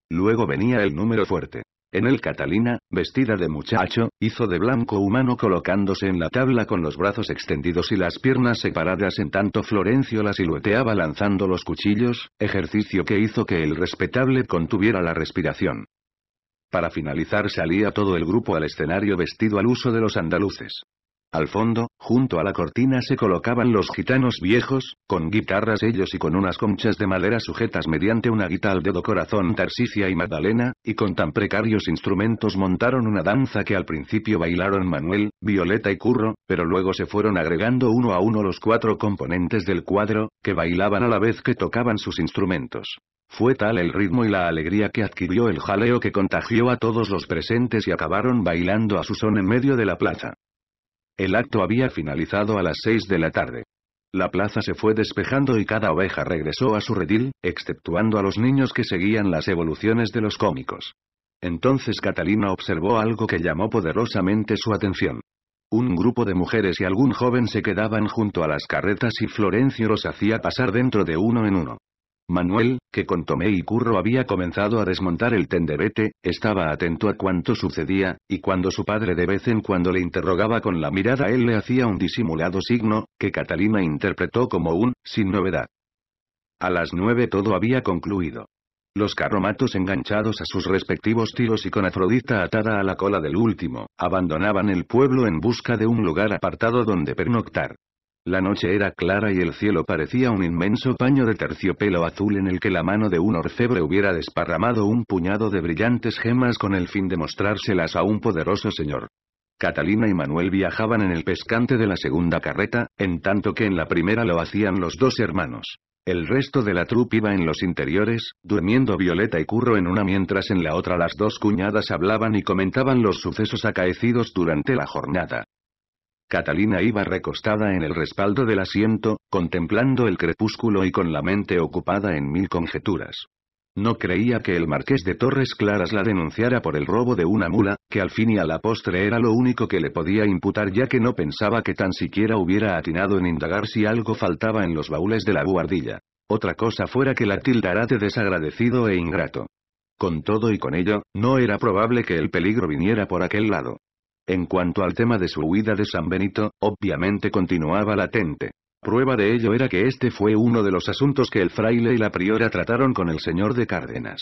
Luego venía el número fuerte. En el Catalina, vestida de muchacho, hizo de blanco humano colocándose en la tabla con los brazos extendidos y las piernas separadas en tanto Florencio la silueteaba lanzando los cuchillos, ejercicio que hizo que el respetable contuviera la respiración. Para finalizar salía todo el grupo al escenario vestido al uso de los andaluces. Al fondo, junto a la cortina se colocaban los gitanos viejos, con guitarras ellos y con unas conchas de madera sujetas mediante una guitarra al dedo corazón Tarsicia y Magdalena, y con tan precarios instrumentos montaron una danza que al principio bailaron Manuel, Violeta y Curro, pero luego se fueron agregando uno a uno los cuatro componentes del cuadro, que bailaban a la vez que tocaban sus instrumentos. Fue tal el ritmo y la alegría que adquirió el jaleo que contagió a todos los presentes y acabaron bailando a su son en medio de la plaza. El acto había finalizado a las seis de la tarde. La plaza se fue despejando y cada oveja regresó a su redil, exceptuando a los niños que seguían las evoluciones de los cómicos. Entonces Catalina observó algo que llamó poderosamente su atención. Un grupo de mujeres y algún joven se quedaban junto a las carretas y Florencio los hacía pasar dentro de uno en uno. Manuel, que con Tomé y Curro había comenzado a desmontar el tendebete, estaba atento a cuanto sucedía, y cuando su padre de vez en cuando le interrogaba con la mirada él le hacía un disimulado signo, que Catalina interpretó como un, sin novedad. A las nueve todo había concluido. Los carromatos enganchados a sus respectivos tiros y con Afrodita atada a la cola del último, abandonaban el pueblo en busca de un lugar apartado donde pernoctar. La noche era clara y el cielo parecía un inmenso paño de terciopelo azul en el que la mano de un orfebre hubiera desparramado un puñado de brillantes gemas con el fin de mostrárselas a un poderoso señor. Catalina y Manuel viajaban en el pescante de la segunda carreta, en tanto que en la primera lo hacían los dos hermanos. El resto de la trupe iba en los interiores, durmiendo Violeta y Curro en una mientras en la otra las dos cuñadas hablaban y comentaban los sucesos acaecidos durante la jornada. Catalina iba recostada en el respaldo del asiento, contemplando el crepúsculo y con la mente ocupada en mil conjeturas. No creía que el marqués de Torres Claras la denunciara por el robo de una mula, que al fin y a la postre era lo único que le podía imputar ya que no pensaba que tan siquiera hubiera atinado en indagar si algo faltaba en los baúles de la guardilla. Otra cosa fuera que la tildara de desagradecido e ingrato. Con todo y con ello, no era probable que el peligro viniera por aquel lado. En cuanto al tema de su huida de San Benito, obviamente continuaba latente. Prueba de ello era que este fue uno de los asuntos que el fraile y la priora trataron con el señor de Cárdenas.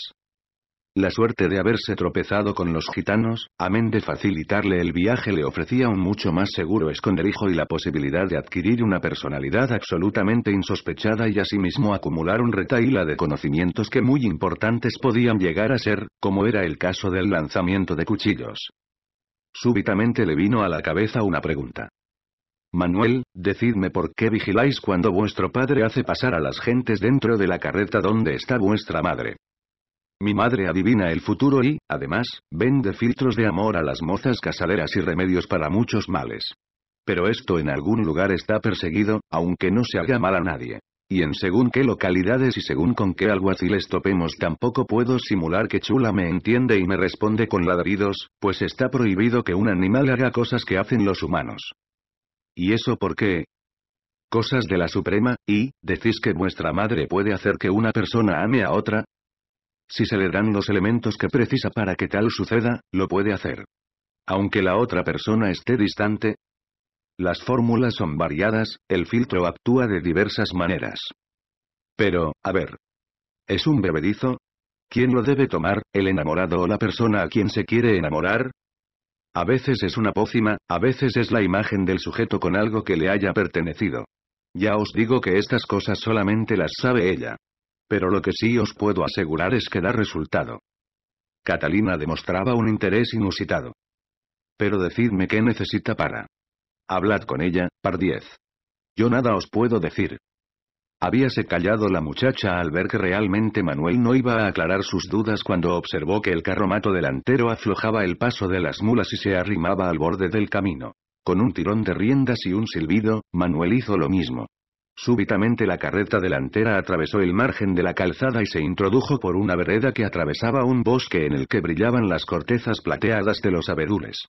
La suerte de haberse tropezado con los gitanos, amén de facilitarle el viaje le ofrecía un mucho más seguro esconderijo y la posibilidad de adquirir una personalidad absolutamente insospechada y asimismo acumular un retaila de conocimientos que muy importantes podían llegar a ser, como era el caso del lanzamiento de cuchillos. Súbitamente le vino a la cabeza una pregunta. Manuel, decidme por qué vigiláis cuando vuestro padre hace pasar a las gentes dentro de la carreta donde está vuestra madre. Mi madre adivina el futuro y, además, vende filtros de amor a las mozas casaleras y remedios para muchos males. Pero esto en algún lugar está perseguido, aunque no se haga mal a nadie. Y en según qué localidades y según con qué alguaciles topemos tampoco puedo simular que Chula me entiende y me responde con ladridos, pues está prohibido que un animal haga cosas que hacen los humanos. ¿Y eso por qué? Cosas de la Suprema, y, decís que vuestra madre puede hacer que una persona ame a otra. Si se le dan los elementos que precisa para que tal suceda, lo puede hacer. Aunque la otra persona esté distante, las fórmulas son variadas, el filtro actúa de diversas maneras. Pero, a ver. ¿Es un bebedizo? ¿Quién lo debe tomar, el enamorado o la persona a quien se quiere enamorar? A veces es una pócima, a veces es la imagen del sujeto con algo que le haya pertenecido. Ya os digo que estas cosas solamente las sabe ella. Pero lo que sí os puedo asegurar es que da resultado. Catalina demostraba un interés inusitado. Pero decidme qué necesita para... Hablad con ella, par Yo nada os puedo decir. Habíase callado la muchacha al ver que realmente Manuel no iba a aclarar sus dudas cuando observó que el carromato delantero aflojaba el paso de las mulas y se arrimaba al borde del camino. Con un tirón de riendas y un silbido, Manuel hizo lo mismo. Súbitamente la carreta delantera atravesó el margen de la calzada y se introdujo por una vereda que atravesaba un bosque en el que brillaban las cortezas plateadas de los abedules.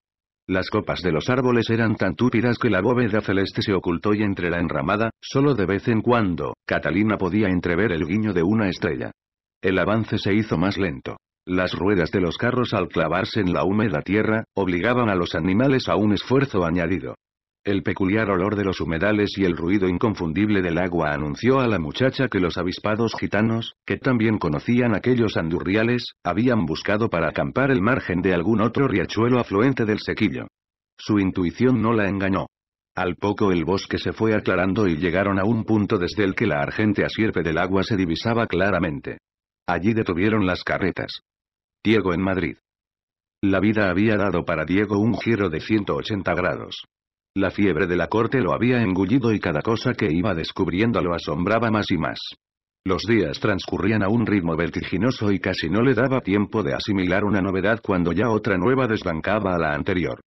Las copas de los árboles eran tan túpidas que la bóveda celeste se ocultó y entre la enramada, solo de vez en cuando, Catalina podía entrever el guiño de una estrella. El avance se hizo más lento. Las ruedas de los carros al clavarse en la húmeda tierra, obligaban a los animales a un esfuerzo añadido. El peculiar olor de los humedales y el ruido inconfundible del agua anunció a la muchacha que los avispados gitanos, que también conocían aquellos andurriales, habían buscado para acampar el margen de algún otro riachuelo afluente del sequillo. Su intuición no la engañó. Al poco el bosque se fue aclarando y llegaron a un punto desde el que la argente asierpe del agua se divisaba claramente. Allí detuvieron las carretas. Diego en Madrid. La vida había dado para Diego un giro de 180 grados. La fiebre de la corte lo había engullido y cada cosa que iba descubriendo lo asombraba más y más. Los días transcurrían a un ritmo vertiginoso y casi no le daba tiempo de asimilar una novedad cuando ya otra nueva desbancaba a la anterior.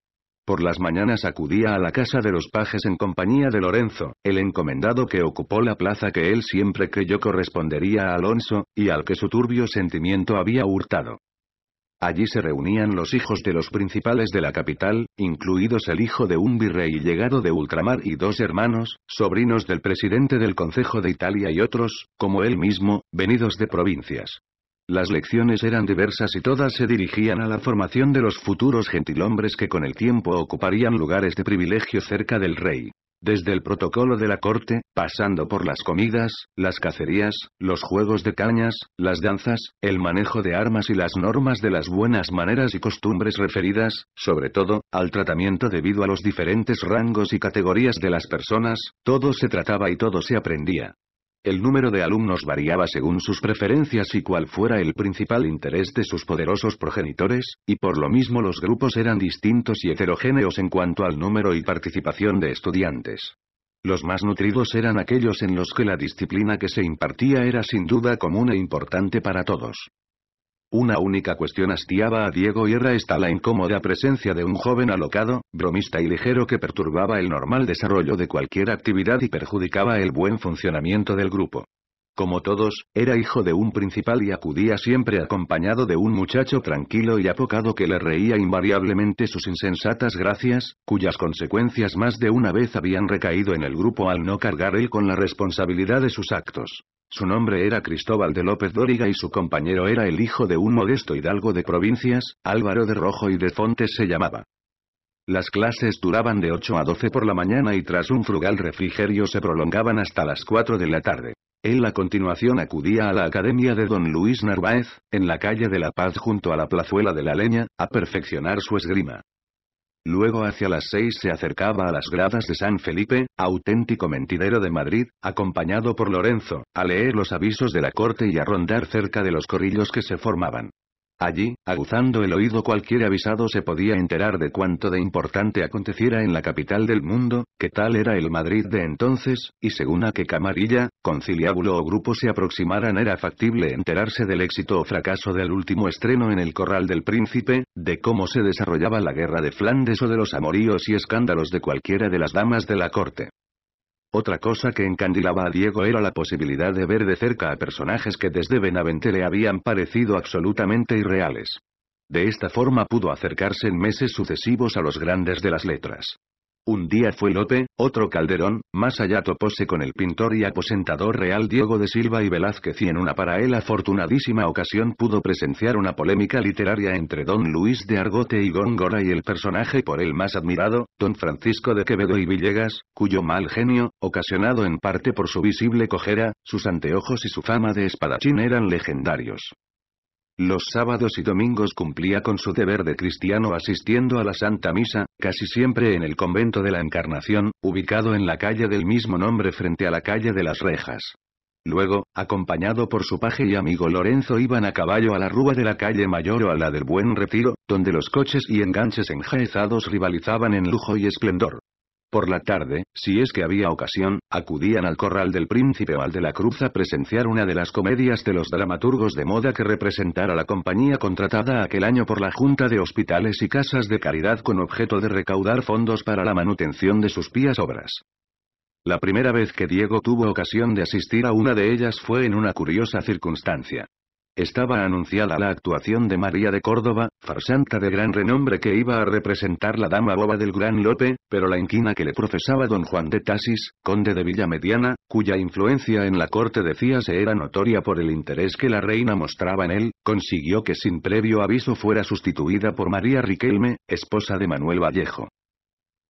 Por las mañanas acudía a la casa de los pajes en compañía de Lorenzo, el encomendado que ocupó la plaza que él siempre creyó correspondería a Alonso, y al que su turbio sentimiento había hurtado. Allí se reunían los hijos de los principales de la capital, incluidos el hijo de un virrey llegado de ultramar y dos hermanos, sobrinos del presidente del Consejo de Italia y otros, como él mismo, venidos de provincias. Las lecciones eran diversas y todas se dirigían a la formación de los futuros gentilhombres que con el tiempo ocuparían lugares de privilegio cerca del rey. Desde el protocolo de la corte, pasando por las comidas, las cacerías, los juegos de cañas, las danzas, el manejo de armas y las normas de las buenas maneras y costumbres referidas, sobre todo, al tratamiento debido a los diferentes rangos y categorías de las personas, todo se trataba y todo se aprendía. El número de alumnos variaba según sus preferencias y cuál fuera el principal interés de sus poderosos progenitores, y por lo mismo los grupos eran distintos y heterogéneos en cuanto al número y participación de estudiantes. Los más nutridos eran aquellos en los que la disciplina que se impartía era sin duda común e importante para todos. Una única cuestión hastiaba a Diego y era esta la incómoda presencia de un joven alocado, bromista y ligero que perturbaba el normal desarrollo de cualquier actividad y perjudicaba el buen funcionamiento del grupo. Como todos, era hijo de un principal y acudía siempre acompañado de un muchacho tranquilo y apocado que le reía invariablemente sus insensatas gracias, cuyas consecuencias más de una vez habían recaído en el grupo al no cargar él con la responsabilidad de sus actos. Su nombre era Cristóbal de López Dóriga y su compañero era el hijo de un modesto hidalgo de provincias, Álvaro de Rojo y de Fontes se llamaba. Las clases duraban de 8 a 12 por la mañana y tras un frugal refrigerio se prolongaban hasta las 4 de la tarde. Él a continuación acudía a la academia de don Luis Narváez, en la calle de La Paz junto a la plazuela de la Leña, a perfeccionar su esgrima. Luego hacia las seis se acercaba a las gradas de San Felipe, auténtico mentidero de Madrid, acompañado por Lorenzo, a leer los avisos de la corte y a rondar cerca de los corrillos que se formaban. Allí, aguzando el oído cualquier avisado se podía enterar de cuánto de importante aconteciera en la capital del mundo, que tal era el Madrid de entonces, y según a qué camarilla, conciliábulo o grupo se aproximaran era factible enterarse del éxito o fracaso del último estreno en el Corral del Príncipe, de cómo se desarrollaba la guerra de Flandes o de los amoríos y escándalos de cualquiera de las damas de la corte. Otra cosa que encandilaba a Diego era la posibilidad de ver de cerca a personajes que desde Benavente le habían parecido absolutamente irreales. De esta forma pudo acercarse en meses sucesivos a los grandes de las letras. Un día fue Lope, otro Calderón, más allá topóse con el pintor y aposentador real Diego de Silva y Velázquez y en una para él afortunadísima ocasión pudo presenciar una polémica literaria entre don Luis de Argote y Góngora y el personaje por él más admirado, don Francisco de Quevedo y Villegas, cuyo mal genio, ocasionado en parte por su visible cojera, sus anteojos y su fama de espadachín eran legendarios. Los sábados y domingos cumplía con su deber de cristiano asistiendo a la Santa Misa, casi siempre en el convento de la Encarnación, ubicado en la calle del mismo nombre frente a la calle de las Rejas. Luego, acompañado por su paje y amigo Lorenzo iban a caballo a la rúa de la calle Mayor o a la del Buen Retiro, donde los coches y enganches enjaezados rivalizaban en lujo y esplendor. Por la tarde, si es que había ocasión, acudían al corral del príncipe o al de la cruz a presenciar una de las comedias de los dramaturgos de moda que representara la compañía contratada aquel año por la Junta de Hospitales y Casas de Caridad con objeto de recaudar fondos para la manutención de sus pías obras. La primera vez que Diego tuvo ocasión de asistir a una de ellas fue en una curiosa circunstancia. Estaba anunciada la actuación de María de Córdoba, farsanta de gran renombre que iba a representar la dama boba del gran Lope, pero la inquina que le profesaba don Juan de Tasis, conde de Villamediana, cuya influencia en la corte decía se era notoria por el interés que la reina mostraba en él, consiguió que sin previo aviso fuera sustituida por María Riquelme, esposa de Manuel Vallejo.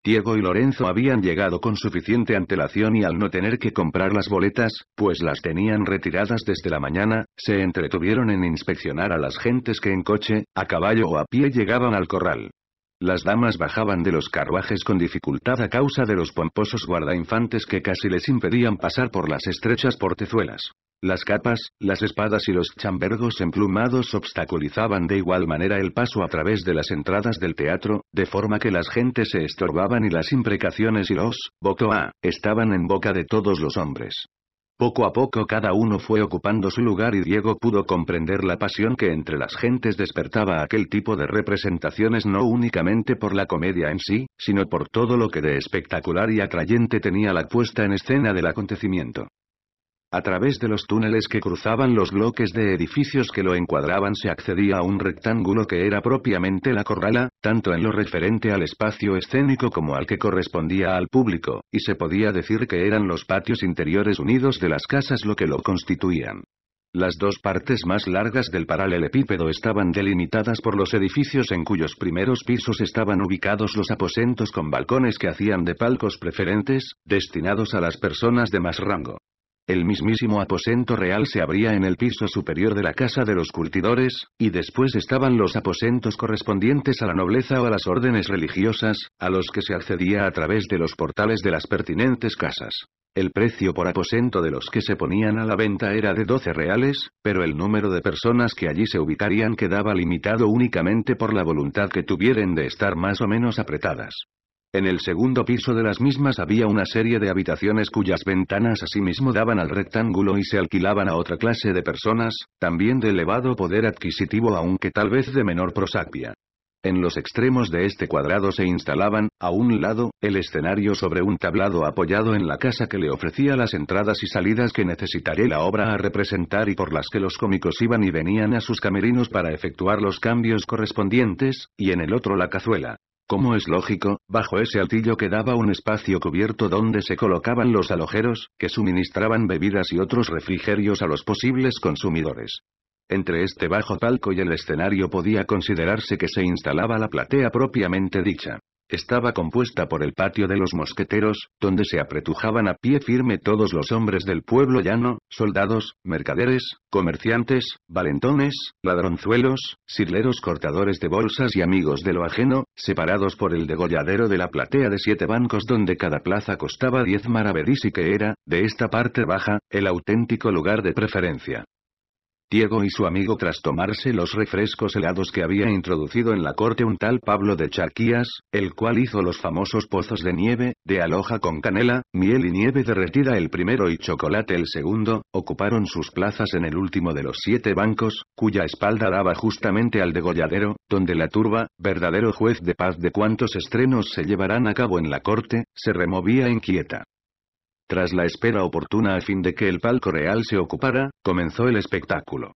Diego y Lorenzo habían llegado con suficiente antelación y al no tener que comprar las boletas, pues las tenían retiradas desde la mañana, se entretuvieron en inspeccionar a las gentes que en coche, a caballo o a pie llegaban al corral. Las damas bajaban de los carruajes con dificultad a causa de los pomposos guardainfantes que casi les impedían pasar por las estrechas portezuelas. Las capas, las espadas y los chambergos emplumados obstaculizaban de igual manera el paso a través de las entradas del teatro, de forma que las gentes se estorbaban y las imprecaciones y los a» estaban en boca de todos los hombres. Poco a poco cada uno fue ocupando su lugar y Diego pudo comprender la pasión que entre las gentes despertaba aquel tipo de representaciones no únicamente por la comedia en sí, sino por todo lo que de espectacular y atrayente tenía la puesta en escena del acontecimiento. A través de los túneles que cruzaban los bloques de edificios que lo encuadraban se accedía a un rectángulo que era propiamente la corrala, tanto en lo referente al espacio escénico como al que correspondía al público, y se podía decir que eran los patios interiores unidos de las casas lo que lo constituían. Las dos partes más largas del paralelepípedo estaban delimitadas por los edificios en cuyos primeros pisos estaban ubicados los aposentos con balcones que hacían de palcos preferentes, destinados a las personas de más rango el mismísimo aposento real se abría en el piso superior de la casa de los cultidores, y después estaban los aposentos correspondientes a la nobleza o a las órdenes religiosas, a los que se accedía a través de los portales de las pertinentes casas. El precio por aposento de los que se ponían a la venta era de 12 reales, pero el número de personas que allí se ubicarían quedaba limitado únicamente por la voluntad que tuvieran de estar más o menos apretadas. En el segundo piso de las mismas había una serie de habitaciones cuyas ventanas asimismo daban al rectángulo y se alquilaban a otra clase de personas, también de elevado poder adquisitivo aunque tal vez de menor prosapia. En los extremos de este cuadrado se instalaban, a un lado, el escenario sobre un tablado apoyado en la casa que le ofrecía las entradas y salidas que necesitaría la obra a representar y por las que los cómicos iban y venían a sus camerinos para efectuar los cambios correspondientes, y en el otro la cazuela. Como es lógico, bajo ese altillo quedaba un espacio cubierto donde se colocaban los alojeros, que suministraban bebidas y otros refrigerios a los posibles consumidores. Entre este bajo palco y el escenario podía considerarse que se instalaba la platea propiamente dicha. Estaba compuesta por el patio de los mosqueteros, donde se apretujaban a pie firme todos los hombres del pueblo llano, soldados, mercaderes, comerciantes, valentones, ladronzuelos, sirleros cortadores de bolsas y amigos de lo ajeno, separados por el degolladero de la platea de siete bancos donde cada plaza costaba diez maravedís y que era, de esta parte baja, el auténtico lugar de preferencia. Diego y su amigo tras tomarse los refrescos helados que había introducido en la corte un tal Pablo de Charquías, el cual hizo los famosos pozos de nieve, de aloja con canela, miel y nieve derretida el primero y chocolate el segundo, ocuparon sus plazas en el último de los siete bancos, cuya espalda daba justamente al degolladero, donde la turba, verdadero juez de paz de cuantos estrenos se llevarán a cabo en la corte, se removía inquieta. Tras la espera oportuna a fin de que el palco real se ocupara, comenzó el espectáculo.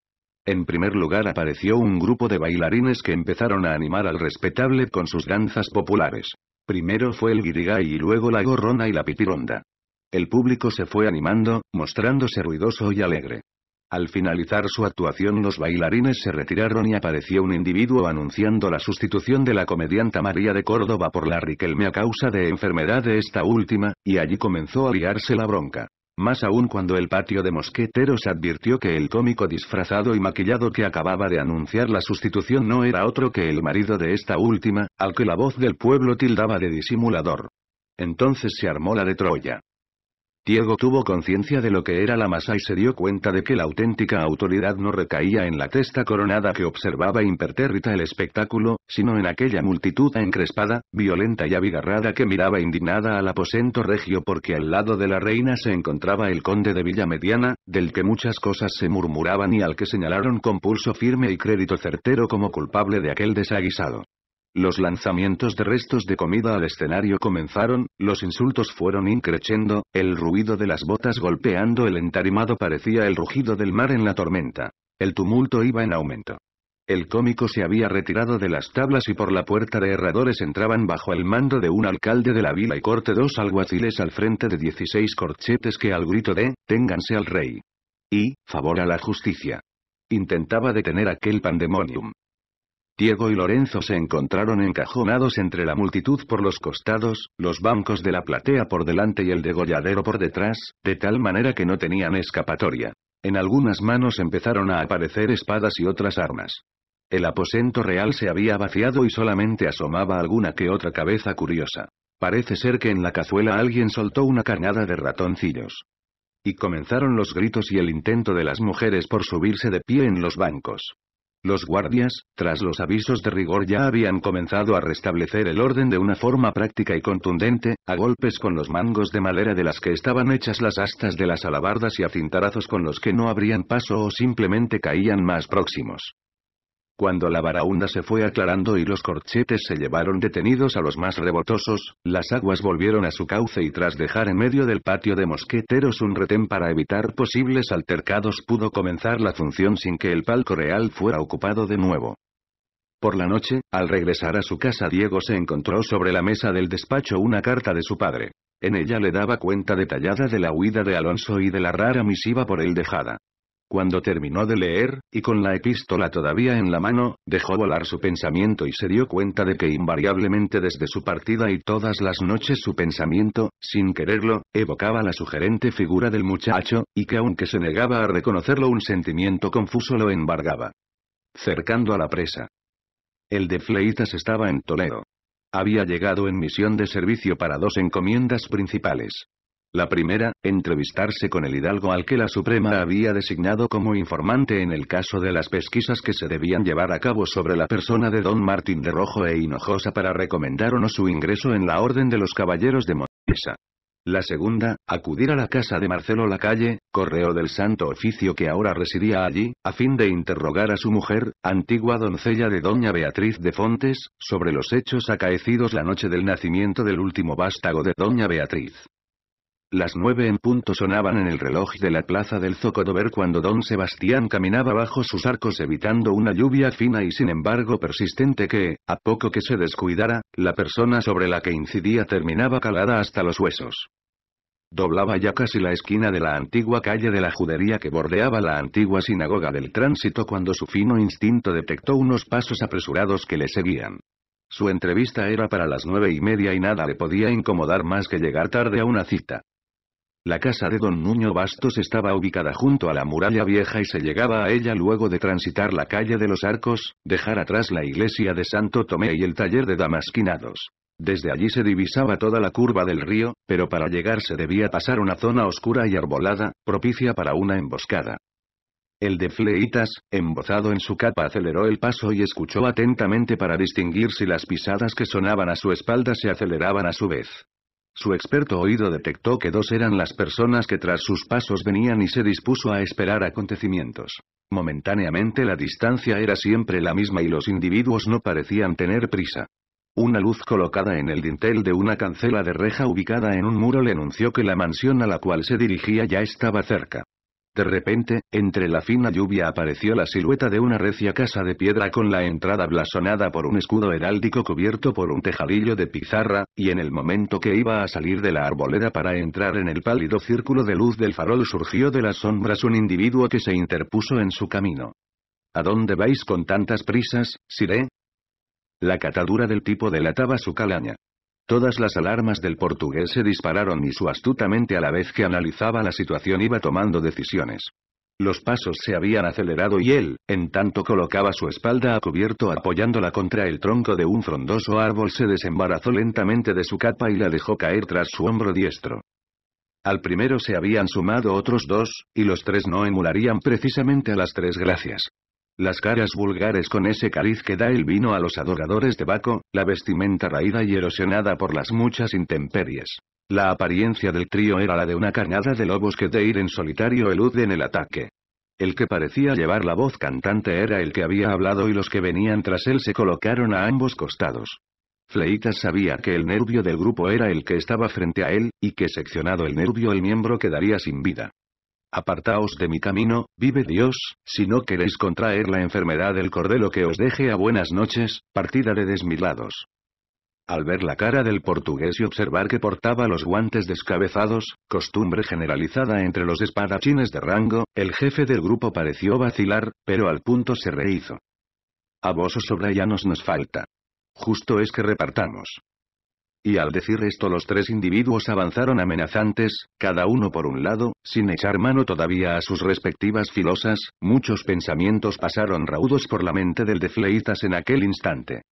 En primer lugar apareció un grupo de bailarines que empezaron a animar al respetable con sus danzas populares. Primero fue el guirigay y luego la gorrona y la pitironda. El público se fue animando, mostrándose ruidoso y alegre. Al finalizar su actuación los bailarines se retiraron y apareció un individuo anunciando la sustitución de la comedianta María de Córdoba por la Riquelme a causa de enfermedad de esta última, y allí comenzó a liarse la bronca. Más aún cuando el patio de mosqueteros advirtió que el cómico disfrazado y maquillado que acababa de anunciar la sustitución no era otro que el marido de esta última, al que la voz del pueblo tildaba de disimulador. Entonces se armó la de Troya. Diego tuvo conciencia de lo que era la masa y se dio cuenta de que la auténtica autoridad no recaía en la testa coronada que observaba impertérrita el espectáculo, sino en aquella multitud encrespada, violenta y abigarrada que miraba indignada al aposento regio porque al lado de la reina se encontraba el conde de Villamediana, del que muchas cosas se murmuraban y al que señalaron con pulso firme y crédito certero como culpable de aquel desaguisado. Los lanzamientos de restos de comida al escenario comenzaron, los insultos fueron increciendo, el ruido de las botas golpeando el entarimado parecía el rugido del mar en la tormenta. El tumulto iba en aumento. El cómico se había retirado de las tablas y por la puerta de herradores entraban bajo el mando de un alcalde de la vila y corte dos alguaciles al frente de 16 corchetes que al grito de, ténganse al rey. Y, favor a la justicia. Intentaba detener aquel pandemonium. Diego y Lorenzo se encontraron encajonados entre la multitud por los costados, los bancos de la platea por delante y el degolladero por detrás, de tal manera que no tenían escapatoria. En algunas manos empezaron a aparecer espadas y otras armas. El aposento real se había vaciado y solamente asomaba alguna que otra cabeza curiosa. Parece ser que en la cazuela alguien soltó una carnada de ratoncillos. Y comenzaron los gritos y el intento de las mujeres por subirse de pie en los bancos. Los guardias, tras los avisos de rigor ya habían comenzado a restablecer el orden de una forma práctica y contundente, a golpes con los mangos de madera de las que estaban hechas las astas de las alabardas y a cintarazos con los que no abrían paso o simplemente caían más próximos. Cuando la varaunda se fue aclarando y los corchetes se llevaron detenidos a los más rebotosos, las aguas volvieron a su cauce y tras dejar en medio del patio de mosqueteros un retén para evitar posibles altercados pudo comenzar la función sin que el palco real fuera ocupado de nuevo. Por la noche, al regresar a su casa Diego se encontró sobre la mesa del despacho una carta de su padre. En ella le daba cuenta detallada de la huida de Alonso y de la rara misiva por él dejada. Cuando terminó de leer, y con la epístola todavía en la mano, dejó volar su pensamiento y se dio cuenta de que invariablemente desde su partida y todas las noches su pensamiento, sin quererlo, evocaba la sugerente figura del muchacho, y que aunque se negaba a reconocerlo un sentimiento confuso lo embargaba. Cercando a la presa. El de Fleitas estaba en Toledo. Había llegado en misión de servicio para dos encomiendas principales. La primera, entrevistarse con el hidalgo al que la Suprema había designado como informante en el caso de las pesquisas que se debían llevar a cabo sobre la persona de don Martín de Rojo e Hinojosa para recomendar o no su ingreso en la Orden de los Caballeros de Montesa. La segunda, acudir a la casa de Marcelo Lacalle, correo del Santo Oficio que ahora residía allí, a fin de interrogar a su mujer, antigua doncella de doña Beatriz de Fontes, sobre los hechos acaecidos la noche del nacimiento del último vástago de doña Beatriz. Las nueve en punto sonaban en el reloj de la plaza del Zocodover cuando don Sebastián caminaba bajo sus arcos evitando una lluvia fina y sin embargo persistente que, a poco que se descuidara, la persona sobre la que incidía terminaba calada hasta los huesos. Doblaba ya casi la esquina de la antigua calle de la judería que bordeaba la antigua sinagoga del tránsito cuando su fino instinto detectó unos pasos apresurados que le seguían. Su entrevista era para las nueve y media y nada le podía incomodar más que llegar tarde a una cita. La casa de don Nuño Bastos estaba ubicada junto a la muralla vieja y se llegaba a ella luego de transitar la calle de los Arcos, dejar atrás la iglesia de Santo Tomé y el taller de damasquinados. Desde allí se divisaba toda la curva del río, pero para llegar se debía pasar una zona oscura y arbolada, propicia para una emboscada. El de Fleitas, embozado en su capa, aceleró el paso y escuchó atentamente para distinguir si las pisadas que sonaban a su espalda se aceleraban a su vez. Su experto oído detectó que dos eran las personas que tras sus pasos venían y se dispuso a esperar acontecimientos. Momentáneamente la distancia era siempre la misma y los individuos no parecían tener prisa. Una luz colocada en el dintel de una cancela de reja ubicada en un muro le anunció que la mansión a la cual se dirigía ya estaba cerca. De repente, entre la fina lluvia apareció la silueta de una recia casa de piedra con la entrada blasonada por un escudo heráldico cubierto por un tejadillo de pizarra, y en el momento que iba a salir de la arboleda para entrar en el pálido círculo de luz del farol surgió de las sombras un individuo que se interpuso en su camino. ¿A dónde vais con tantas prisas, Siré? La catadura del tipo delataba su calaña. Todas las alarmas del portugués se dispararon y su astutamente a la vez que analizaba la situación iba tomando decisiones. Los pasos se habían acelerado y él, en tanto colocaba su espalda a cubierto apoyándola contra el tronco de un frondoso árbol se desembarazó lentamente de su capa y la dejó caer tras su hombro diestro. Al primero se habían sumado otros dos, y los tres no emularían precisamente a las tres gracias. Las caras vulgares con ese cariz que da el vino a los adoradores de Baco, la vestimenta raída y erosionada por las muchas intemperies. La apariencia del trío era la de una carnada de lobos que de ir en solitario en el ataque. El que parecía llevar la voz cantante era el que había hablado y los que venían tras él se colocaron a ambos costados. Fleitas sabía que el nervio del grupo era el que estaba frente a él, y que seccionado el nervio el miembro quedaría sin vida. Apartaos de mi camino, vive Dios, si no queréis contraer la enfermedad del cordelo que os deje a buenas noches, partida de desmilados. Al ver la cara del portugués y observar que portaba los guantes descabezados, costumbre generalizada entre los espadachines de rango, el jefe del grupo pareció vacilar, pero al punto se rehizo. A vos os sobra ya nos nos falta. Justo es que repartamos y al decir esto los tres individuos avanzaron amenazantes, cada uno por un lado, sin echar mano todavía a sus respectivas filosas, muchos pensamientos pasaron raudos por la mente del de en aquel instante.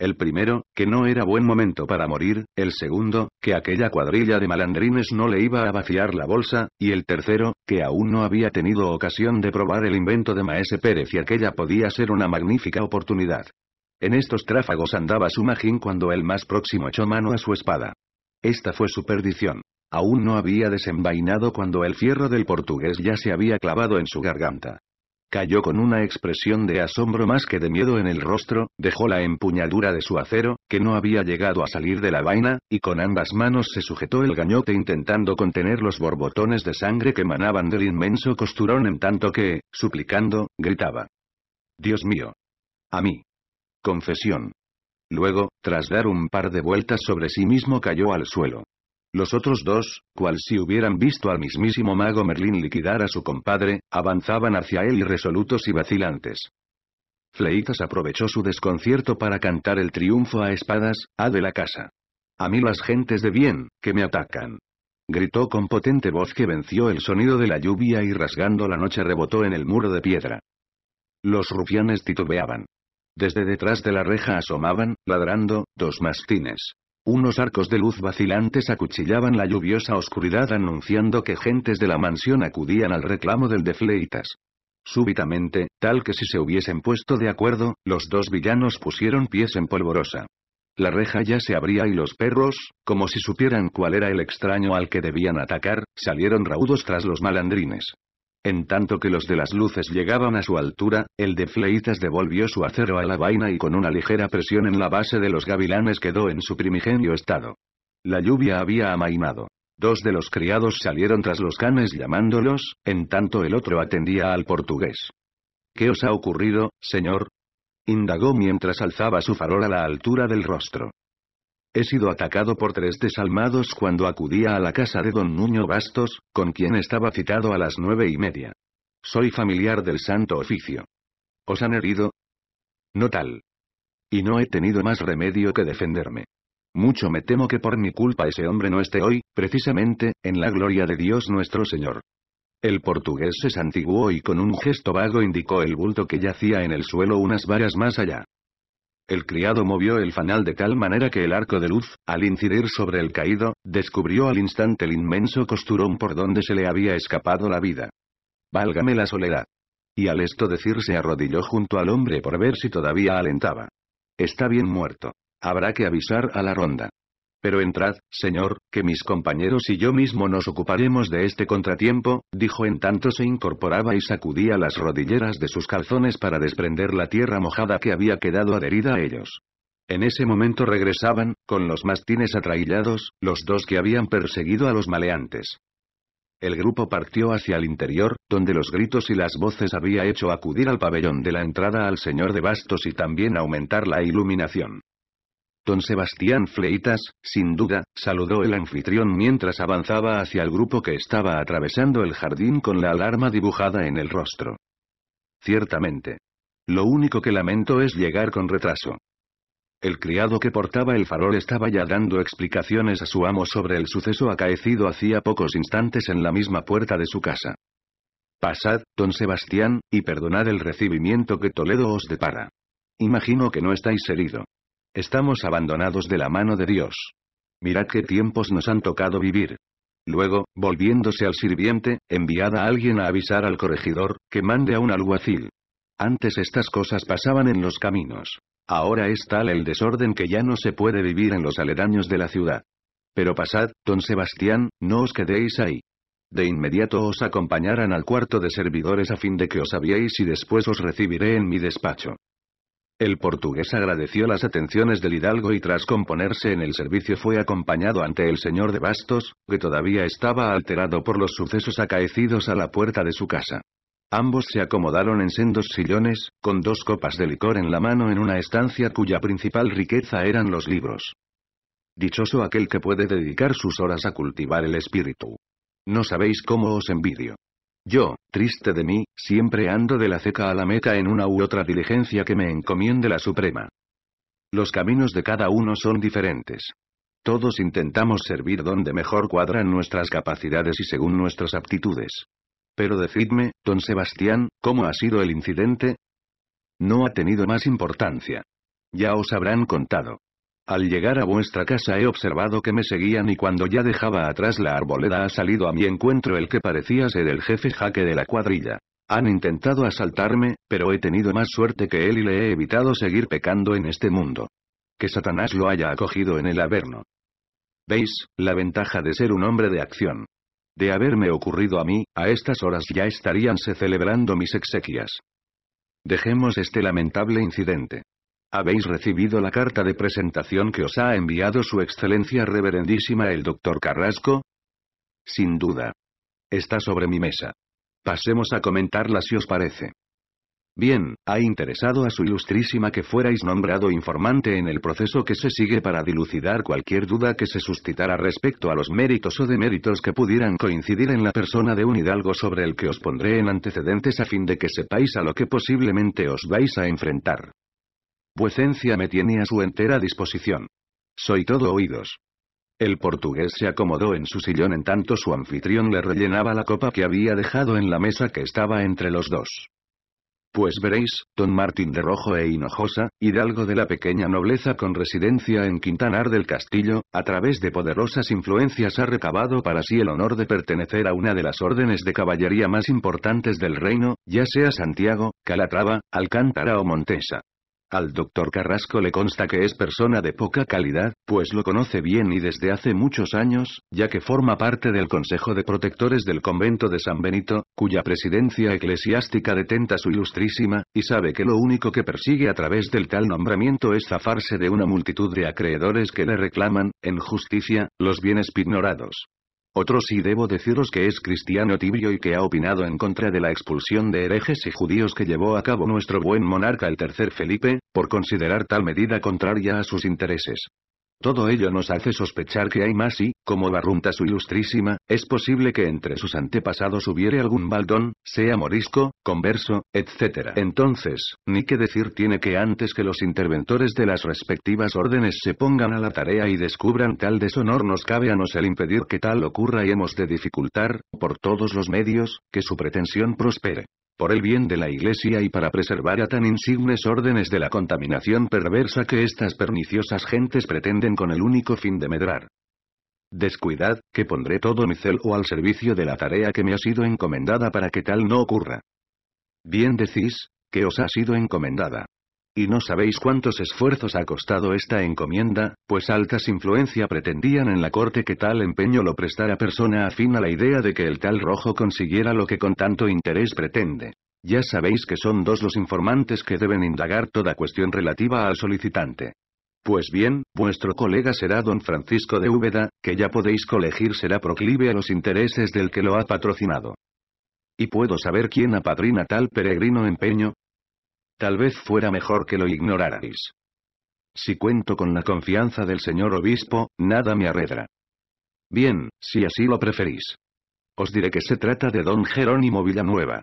El primero, que no era buen momento para morir, el segundo, que aquella cuadrilla de malandrines no le iba a vaciar la bolsa, y el tercero, que aún no había tenido ocasión de probar el invento de Maese Pérez y aquella podía ser una magnífica oportunidad. En estos tráfagos andaba su magín cuando el más próximo echó mano a su espada. Esta fue su perdición. Aún no había desenvainado cuando el fierro del portugués ya se había clavado en su garganta. Cayó con una expresión de asombro más que de miedo en el rostro, dejó la empuñadura de su acero, que no había llegado a salir de la vaina, y con ambas manos se sujetó el gañote intentando contener los borbotones de sangre que manaban del inmenso costurón en tanto que, suplicando, gritaba. Dios mío. A mí confesión. Luego, tras dar un par de vueltas sobre sí mismo cayó al suelo. Los otros dos, cual si hubieran visto al mismísimo mago Merlín liquidar a su compadre, avanzaban hacia él irresolutos y vacilantes. Fleitas aprovechó su desconcierto para cantar el triunfo a espadas, a de la casa. A mí las gentes de bien, que me atacan. Gritó con potente voz que venció el sonido de la lluvia y rasgando la noche rebotó en el muro de piedra. Los rufianes titubeaban. Desde detrás de la reja asomaban, ladrando, dos mastines. Unos arcos de luz vacilantes acuchillaban la lluviosa oscuridad anunciando que gentes de la mansión acudían al reclamo del de Fleitas. Súbitamente, tal que si se hubiesen puesto de acuerdo, los dos villanos pusieron pies en polvorosa. La reja ya se abría y los perros, como si supieran cuál era el extraño al que debían atacar, salieron raudos tras los malandrines. En tanto que los de las luces llegaban a su altura, el de Fleitas devolvió su acero a la vaina y con una ligera presión en la base de los gavilanes quedó en su primigenio estado. La lluvia había amainado. Dos de los criados salieron tras los canes llamándolos, en tanto el otro atendía al portugués. ¿Qué os ha ocurrido, señor? indagó mientras alzaba su farol a la altura del rostro. He sido atacado por tres desalmados cuando acudía a la casa de don Nuño Bastos, con quien estaba citado a las nueve y media. Soy familiar del santo oficio. ¿Os han herido? No tal. Y no he tenido más remedio que defenderme. Mucho me temo que por mi culpa ese hombre no esté hoy, precisamente, en la gloria de Dios nuestro Señor. El portugués se santiguó y con un gesto vago indicó el bulto que yacía en el suelo unas varas más allá. El criado movió el fanal de tal manera que el arco de luz, al incidir sobre el caído, descubrió al instante el inmenso costurón por donde se le había escapado la vida. Válgame la soledad. Y al esto decir se arrodilló junto al hombre por ver si todavía alentaba. Está bien muerto. Habrá que avisar a la ronda. Pero entrad, señor, que mis compañeros y yo mismo nos ocuparemos de este contratiempo, dijo en tanto se incorporaba y sacudía las rodilleras de sus calzones para desprender la tierra mojada que había quedado adherida a ellos. En ese momento regresaban, con los mastines atraillados, los dos que habían perseguido a los maleantes. El grupo partió hacia el interior, donde los gritos y las voces había hecho acudir al pabellón de la entrada al señor de bastos y también aumentar la iluminación. Don Sebastián Fleitas, sin duda, saludó el anfitrión mientras avanzaba hacia el grupo que estaba atravesando el jardín con la alarma dibujada en el rostro. Ciertamente. Lo único que lamento es llegar con retraso. El criado que portaba el farol estaba ya dando explicaciones a su amo sobre el suceso acaecido hacía pocos instantes en la misma puerta de su casa. Pasad, don Sebastián, y perdonad el recibimiento que Toledo os depara. Imagino que no estáis herido. Estamos abandonados de la mano de Dios. Mirad qué tiempos nos han tocado vivir. Luego, volviéndose al sirviente, enviad a alguien a avisar al corregidor, que mande a un alguacil. Antes estas cosas pasaban en los caminos. Ahora es tal el desorden que ya no se puede vivir en los aledaños de la ciudad. Pero pasad, don Sebastián, no os quedéis ahí. De inmediato os acompañarán al cuarto de servidores a fin de que os aviéis y después os recibiré en mi despacho. El portugués agradeció las atenciones del hidalgo y tras componerse en el servicio fue acompañado ante el señor de Bastos, que todavía estaba alterado por los sucesos acaecidos a la puerta de su casa. Ambos se acomodaron en sendos sillones, con dos copas de licor en la mano en una estancia cuya principal riqueza eran los libros. Dichoso aquel que puede dedicar sus horas a cultivar el espíritu. No sabéis cómo os envidio. Yo, triste de mí, siempre ando de la ceca a la meta en una u otra diligencia que me encomiende la Suprema. Los caminos de cada uno son diferentes. Todos intentamos servir donde mejor cuadran nuestras capacidades y según nuestras aptitudes. Pero decidme, don Sebastián, ¿cómo ha sido el incidente? No ha tenido más importancia. Ya os habrán contado. Al llegar a vuestra casa he observado que me seguían y cuando ya dejaba atrás la arboleda ha salido a mi encuentro el que parecía ser el jefe jaque de la cuadrilla. Han intentado asaltarme, pero he tenido más suerte que él y le he evitado seguir pecando en este mundo. Que Satanás lo haya acogido en el Averno. ¿Veis, la ventaja de ser un hombre de acción? De haberme ocurrido a mí, a estas horas ya estaríanse celebrando mis exequias. Dejemos este lamentable incidente. Habéis recibido la carta de presentación que os ha enviado su excelencia reverendísima el doctor Carrasco. Sin duda. Está sobre mi mesa. Pasemos a comentarla si os parece. Bien, ha interesado a su ilustrísima que fuerais nombrado informante en el proceso que se sigue para dilucidar cualquier duda que se suscitara respecto a los méritos o deméritos que pudieran coincidir en la persona de un hidalgo sobre el que os pondré en antecedentes a fin de que sepáis a lo que posiblemente os vais a enfrentar vuecencia me tiene a su entera disposición. Soy todo oídos. El portugués se acomodó en su sillón en tanto su anfitrión le rellenaba la copa que había dejado en la mesa que estaba entre los dos. Pues veréis, don Martín de Rojo e Hinojosa, hidalgo de la pequeña nobleza con residencia en Quintanar del Castillo, a través de poderosas influencias ha recabado para sí el honor de pertenecer a una de las órdenes de caballería más importantes del reino, ya sea Santiago, Calatrava, Alcántara o Montesa. Al doctor Carrasco le consta que es persona de poca calidad, pues lo conoce bien y desde hace muchos años, ya que forma parte del Consejo de Protectores del Convento de San Benito, cuya presidencia eclesiástica detenta su ilustrísima, y sabe que lo único que persigue a través del tal nombramiento es zafarse de una multitud de acreedores que le reclaman, en justicia, los bienes pignorados. Otro sí debo deciros que es cristiano tibio y que ha opinado en contra de la expulsión de herejes y judíos que llevó a cabo nuestro buen monarca el tercer Felipe, por considerar tal medida contraria a sus intereses. Todo ello nos hace sospechar que hay más y, como Barrunta su ilustrísima, es posible que entre sus antepasados hubiere algún baldón, sea morisco, converso, etc. Entonces, ni qué decir tiene que antes que los interventores de las respectivas órdenes se pongan a la tarea y descubran tal deshonor nos cabe a nos el impedir que tal ocurra y hemos de dificultar, por todos los medios, que su pretensión prospere por el bien de la Iglesia y para preservar a tan insignes órdenes de la contaminación perversa que estas perniciosas gentes pretenden con el único fin de medrar. Descuidad, que pondré todo mi celo al servicio de la tarea que me ha sido encomendada para que tal no ocurra. Bien decís, que os ha sido encomendada. Y no sabéis cuántos esfuerzos ha costado esta encomienda, pues altas influencia pretendían en la corte que tal empeño lo prestara persona afín a la idea de que el tal rojo consiguiera lo que con tanto interés pretende. Ya sabéis que son dos los informantes que deben indagar toda cuestión relativa al solicitante. Pues bien, vuestro colega será don Francisco de Úbeda, que ya podéis colegir será proclive a los intereses del que lo ha patrocinado. ¿Y puedo saber quién apadrina tal peregrino empeño? Tal vez fuera mejor que lo ignorarais. Si cuento con la confianza del señor obispo, nada me arredra. Bien, si así lo preferís. Os diré que se trata de don Jerónimo Villanueva.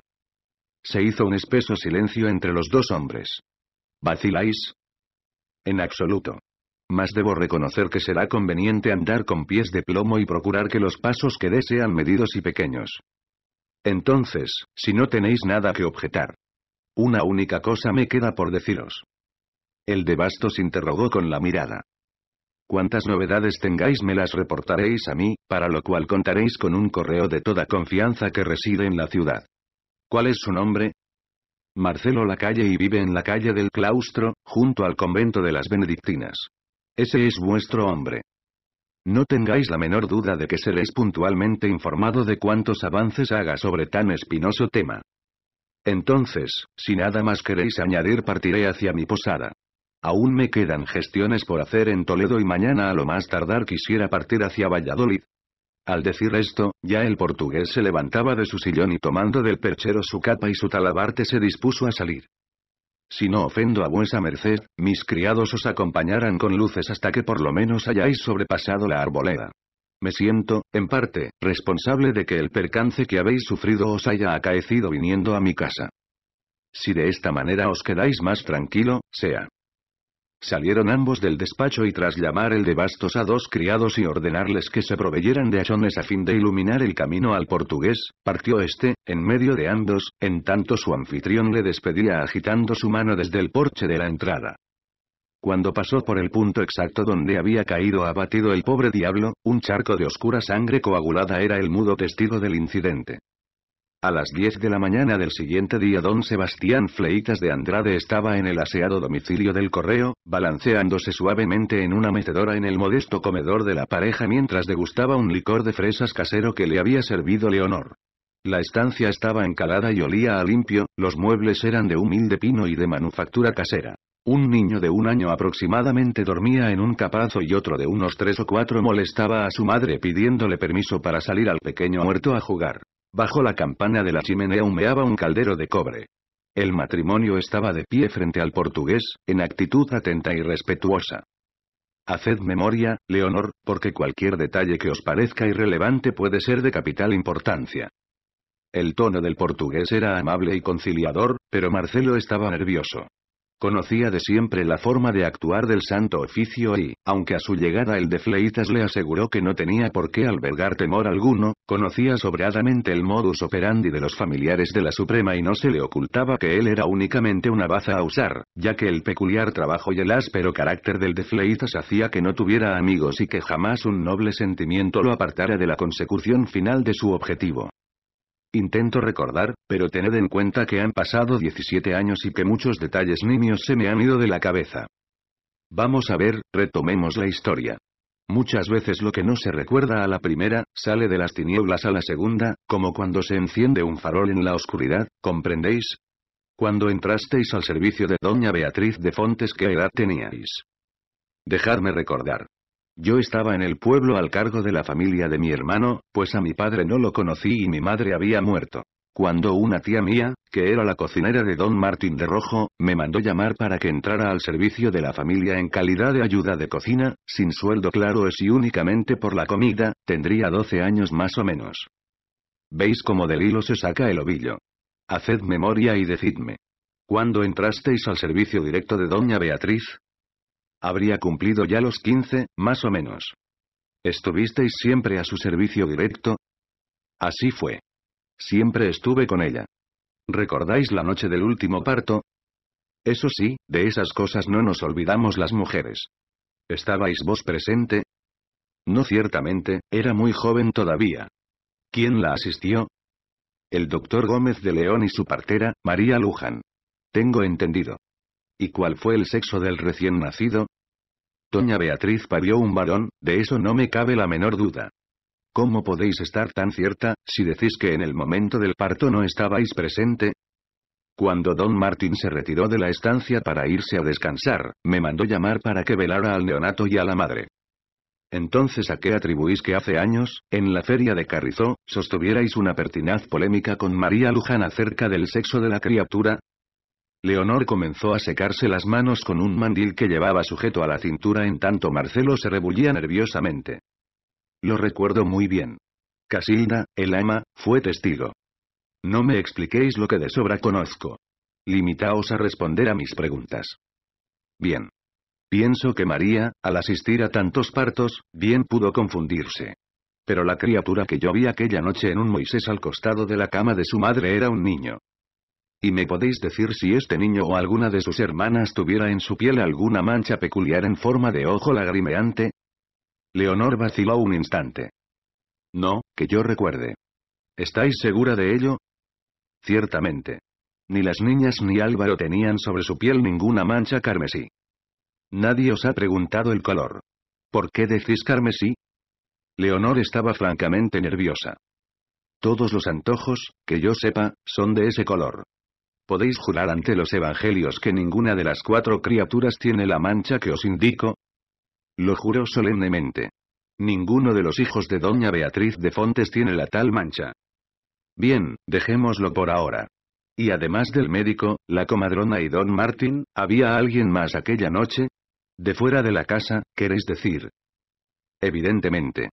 Se hizo un espeso silencio entre los dos hombres. ¿Vaciláis? En absoluto. Mas debo reconocer que será conveniente andar con pies de plomo y procurar que los pasos que dé sean medidos y pequeños. Entonces, si no tenéis nada que objetar, una única cosa me queda por deciros. El de Bastos interrogó con la mirada. Cuantas novedades tengáis me las reportaréis a mí, para lo cual contaréis con un correo de toda confianza que reside en la ciudad. ¿Cuál es su nombre? Marcelo Lacalle y vive en la calle del claustro, junto al convento de las benedictinas. Ese es vuestro hombre. No tengáis la menor duda de que seréis puntualmente informado de cuantos avances haga sobre tan espinoso tema. Entonces, si nada más queréis añadir partiré hacia mi posada. Aún me quedan gestiones por hacer en Toledo y mañana a lo más tardar quisiera partir hacia Valladolid. Al decir esto, ya el portugués se levantaba de su sillón y tomando del perchero su capa y su talabarte se dispuso a salir. Si no ofendo a vuesa merced, mis criados os acompañarán con luces hasta que por lo menos hayáis sobrepasado la arboleda. Me siento, en parte, responsable de que el percance que habéis sufrido os haya acaecido viniendo a mi casa. Si de esta manera os quedáis más tranquilo, sea. Salieron ambos del despacho y tras llamar el de bastos a dos criados y ordenarles que se proveyeran de achones a fin de iluminar el camino al portugués, partió este, en medio de andos, en tanto su anfitrión le despedía agitando su mano desde el porche de la entrada. Cuando pasó por el punto exacto donde había caído abatido el pobre diablo, un charco de oscura sangre coagulada era el mudo testigo del incidente. A las 10 de la mañana del siguiente día don Sebastián Fleitas de Andrade estaba en el aseado domicilio del correo, balanceándose suavemente en una mecedora en el modesto comedor de la pareja mientras degustaba un licor de fresas casero que le había servido Leonor. La estancia estaba encalada y olía a limpio, los muebles eran de humilde pino y de manufactura casera. Un niño de un año aproximadamente dormía en un capazo y otro de unos tres o cuatro molestaba a su madre pidiéndole permiso para salir al pequeño muerto a jugar. Bajo la campana de la chimenea humeaba un caldero de cobre. El matrimonio estaba de pie frente al portugués, en actitud atenta y respetuosa. Haced memoria, Leonor, porque cualquier detalle que os parezca irrelevante puede ser de capital importancia. El tono del portugués era amable y conciliador, pero Marcelo estaba nervioso. Conocía de siempre la forma de actuar del Santo Oficio y, aunque a su llegada el de Fleitas le aseguró que no tenía por qué albergar temor alguno, conocía sobradamente el modus operandi de los familiares de la Suprema y no se le ocultaba que él era únicamente una baza a usar, ya que el peculiar trabajo y el áspero carácter del de Fleitas hacía que no tuviera amigos y que jamás un noble sentimiento lo apartara de la consecución final de su objetivo. Intento recordar, pero tened en cuenta que han pasado 17 años y que muchos detalles nimios se me han ido de la cabeza. Vamos a ver, retomemos la historia. Muchas veces lo que no se recuerda a la primera, sale de las tinieblas a la segunda, como cuando se enciende un farol en la oscuridad, ¿comprendéis? Cuando entrasteis al servicio de doña Beatriz de Fontes, ¿qué edad teníais? Dejadme recordar. Yo estaba en el pueblo al cargo de la familia de mi hermano, pues a mi padre no lo conocí y mi madre había muerto. Cuando una tía mía, que era la cocinera de don Martín de Rojo, me mandó llamar para que entrara al servicio de la familia en calidad de ayuda de cocina, sin sueldo claro es y únicamente por la comida, tendría 12 años más o menos. ¿Veis cómo del hilo se saca el ovillo? Haced memoria y decidme. ¿Cuándo entrasteis al servicio directo de doña Beatriz? Habría cumplido ya los 15, más o menos. ¿Estuvisteis siempre a su servicio directo? Así fue. Siempre estuve con ella. ¿Recordáis la noche del último parto? Eso sí, de esas cosas no nos olvidamos las mujeres. ¿Estabais vos presente? No ciertamente, era muy joven todavía. ¿Quién la asistió? El doctor Gómez de León y su partera, María Luján. Tengo entendido. ¿Y cuál fue el sexo del recién nacido? Doña Beatriz parió un varón, de eso no me cabe la menor duda. ¿Cómo podéis estar tan cierta, si decís que en el momento del parto no estabais presente? Cuando don Martín se retiró de la estancia para irse a descansar, me mandó llamar para que velara al neonato y a la madre. Entonces a qué atribuís que hace años, en la feria de Carrizó, sostuvierais una pertinaz polémica con María Luján acerca del sexo de la criatura, Leonor comenzó a secarse las manos con un mandil que llevaba sujeto a la cintura en tanto Marcelo se rebullía nerviosamente. Lo recuerdo muy bien. Casilda, el ama, fue testigo. No me expliquéis lo que de sobra conozco. Limitaos a responder a mis preguntas. Bien. Pienso que María, al asistir a tantos partos, bien pudo confundirse. Pero la criatura que yo vi aquella noche en un Moisés al costado de la cama de su madre era un niño. Y me podéis decir si este niño o alguna de sus hermanas tuviera en su piel alguna mancha peculiar en forma de ojo lagrimeante. Leonor vaciló un instante. No, que yo recuerde. ¿Estáis segura de ello? Ciertamente. Ni las niñas ni Álvaro tenían sobre su piel ninguna mancha carmesí. Nadie os ha preguntado el color. ¿Por qué decís carmesí? Leonor estaba francamente nerviosa. Todos los antojos, que yo sepa, son de ese color podéis jurar ante los evangelios que ninguna de las cuatro criaturas tiene la mancha que os indico? Lo juro solemnemente. Ninguno de los hijos de doña Beatriz de Fontes tiene la tal mancha. Bien, dejémoslo por ahora. Y además del médico, la comadrona y don Martín, ¿había alguien más aquella noche? De fuera de la casa, queréis decir. Evidentemente.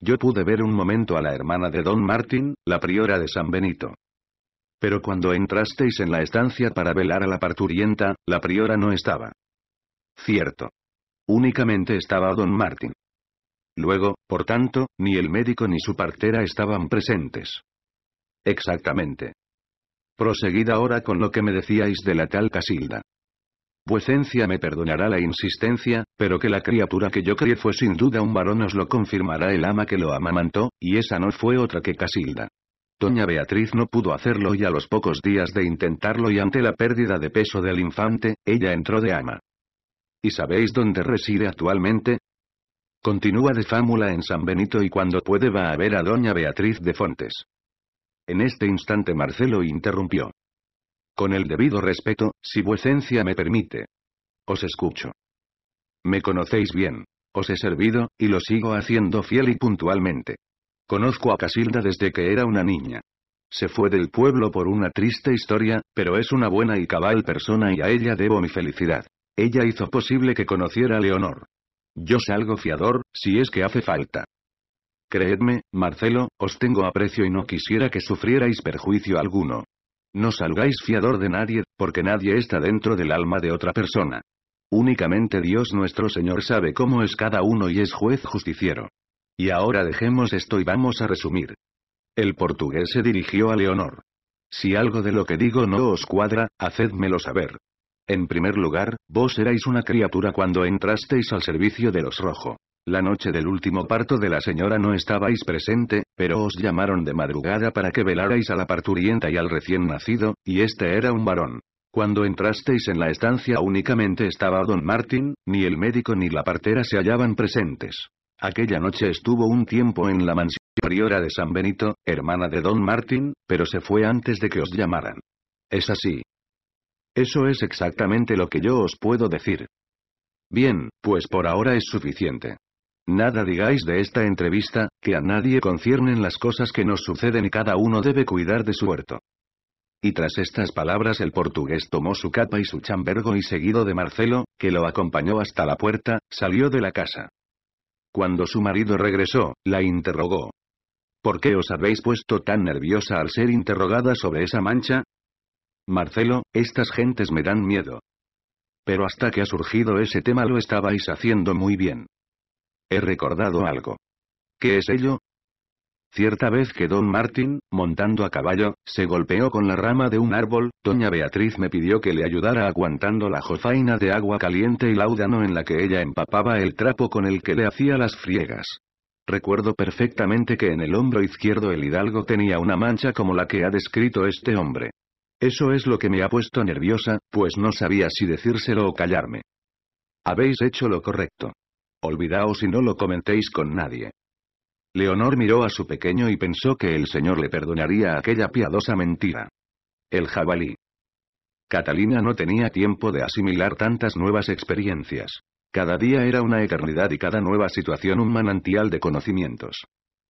Yo pude ver un momento a la hermana de don Martín, la priora de San Benito. Pero cuando entrasteis en la estancia para velar a la parturienta, la priora no estaba. Cierto. Únicamente estaba don Martín. Luego, por tanto, ni el médico ni su partera estaban presentes. Exactamente. Proseguid ahora con lo que me decíais de la tal Casilda. Vuecencia me perdonará la insistencia, pero que la criatura que yo crié fue sin duda un varón os lo confirmará el ama que lo amamantó, y esa no fue otra que Casilda. Doña Beatriz no pudo hacerlo y a los pocos días de intentarlo y ante la pérdida de peso del infante, ella entró de ama. ¿Y sabéis dónde reside actualmente? Continúa de fámula en San Benito y cuando puede va a ver a doña Beatriz de Fontes. En este instante Marcelo interrumpió. Con el debido respeto, si vuecencia me permite. Os escucho. Me conocéis bien. Os he servido, y lo sigo haciendo fiel y puntualmente. Conozco a Casilda desde que era una niña. Se fue del pueblo por una triste historia, pero es una buena y cabal persona y a ella debo mi felicidad. Ella hizo posible que conociera a Leonor. Yo salgo fiador, si es que hace falta. Creedme, Marcelo, os tengo aprecio y no quisiera que sufrierais perjuicio alguno. No salgáis fiador de nadie, porque nadie está dentro del alma de otra persona. Únicamente Dios nuestro Señor sabe cómo es cada uno y es juez justiciero. Y ahora dejemos esto y vamos a resumir. El portugués se dirigió a Leonor. Si algo de lo que digo no os cuadra, hacedmelo saber. En primer lugar, vos erais una criatura cuando entrasteis al servicio de los rojo. La noche del último parto de la señora no estabais presente, pero os llamaron de madrugada para que velarais a la parturienta y al recién nacido, y este era un varón. Cuando entrasteis en la estancia únicamente estaba don Martín, ni el médico ni la partera se hallaban presentes. Aquella noche estuvo un tiempo en la mansión superiora de San Benito, hermana de Don Martín, pero se fue antes de que os llamaran. Es así. Eso es exactamente lo que yo os puedo decir. Bien, pues por ahora es suficiente. Nada digáis de esta entrevista, que a nadie conciernen las cosas que nos suceden y cada uno debe cuidar de su huerto. Y tras estas palabras el portugués tomó su capa y su chambergo y seguido de Marcelo, que lo acompañó hasta la puerta, salió de la casa. Cuando su marido regresó, la interrogó. ¿Por qué os habéis puesto tan nerviosa al ser interrogada sobre esa mancha? Marcelo, estas gentes me dan miedo. Pero hasta que ha surgido ese tema lo estabais haciendo muy bien. He recordado algo. ¿Qué es ello? Cierta vez que don Martín, montando a caballo, se golpeó con la rama de un árbol, doña Beatriz me pidió que le ayudara aguantando la jofaina de agua caliente y laudano en la que ella empapaba el trapo con el que le hacía las friegas. Recuerdo perfectamente que en el hombro izquierdo el hidalgo tenía una mancha como la que ha descrito este hombre. Eso es lo que me ha puesto nerviosa, pues no sabía si decírselo o callarme. Habéis hecho lo correcto. Olvidaos y no lo comentéis con nadie. Leonor miró a su pequeño y pensó que el señor le perdonaría aquella piadosa mentira. El jabalí. Catalina no tenía tiempo de asimilar tantas nuevas experiencias. Cada día era una eternidad y cada nueva situación un manantial de conocimientos.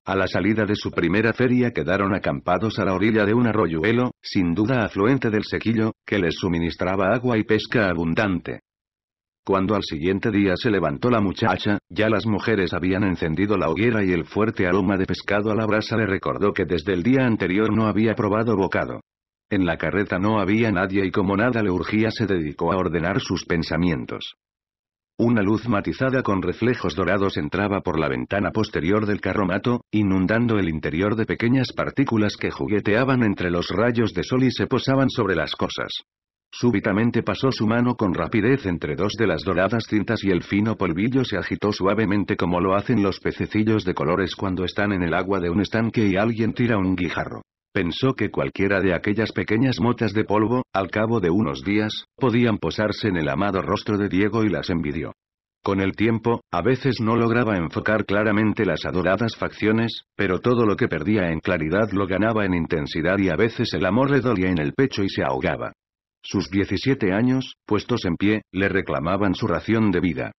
A la salida de su primera feria quedaron acampados a la orilla de un arroyuelo, sin duda afluente del sequillo, que les suministraba agua y pesca abundante. Cuando al siguiente día se levantó la muchacha, ya las mujeres habían encendido la hoguera y el fuerte aroma de pescado a la brasa le recordó que desde el día anterior no había probado bocado. En la carreta no había nadie y como nada le urgía se dedicó a ordenar sus pensamientos. Una luz matizada con reflejos dorados entraba por la ventana posterior del carromato, inundando el interior de pequeñas partículas que jugueteaban entre los rayos de sol y se posaban sobre las cosas. Súbitamente pasó su mano con rapidez entre dos de las doradas cintas y el fino polvillo se agitó suavemente como lo hacen los pececillos de colores cuando están en el agua de un estanque y alguien tira un guijarro. Pensó que cualquiera de aquellas pequeñas motas de polvo, al cabo de unos días, podían posarse en el amado rostro de Diego y las envidió. Con el tiempo, a veces no lograba enfocar claramente las adoradas facciones, pero todo lo que perdía en claridad lo ganaba en intensidad y a veces el amor le dolía en el pecho y se ahogaba. Sus 17 años, puestos en pie, le reclamaban su ración de vida.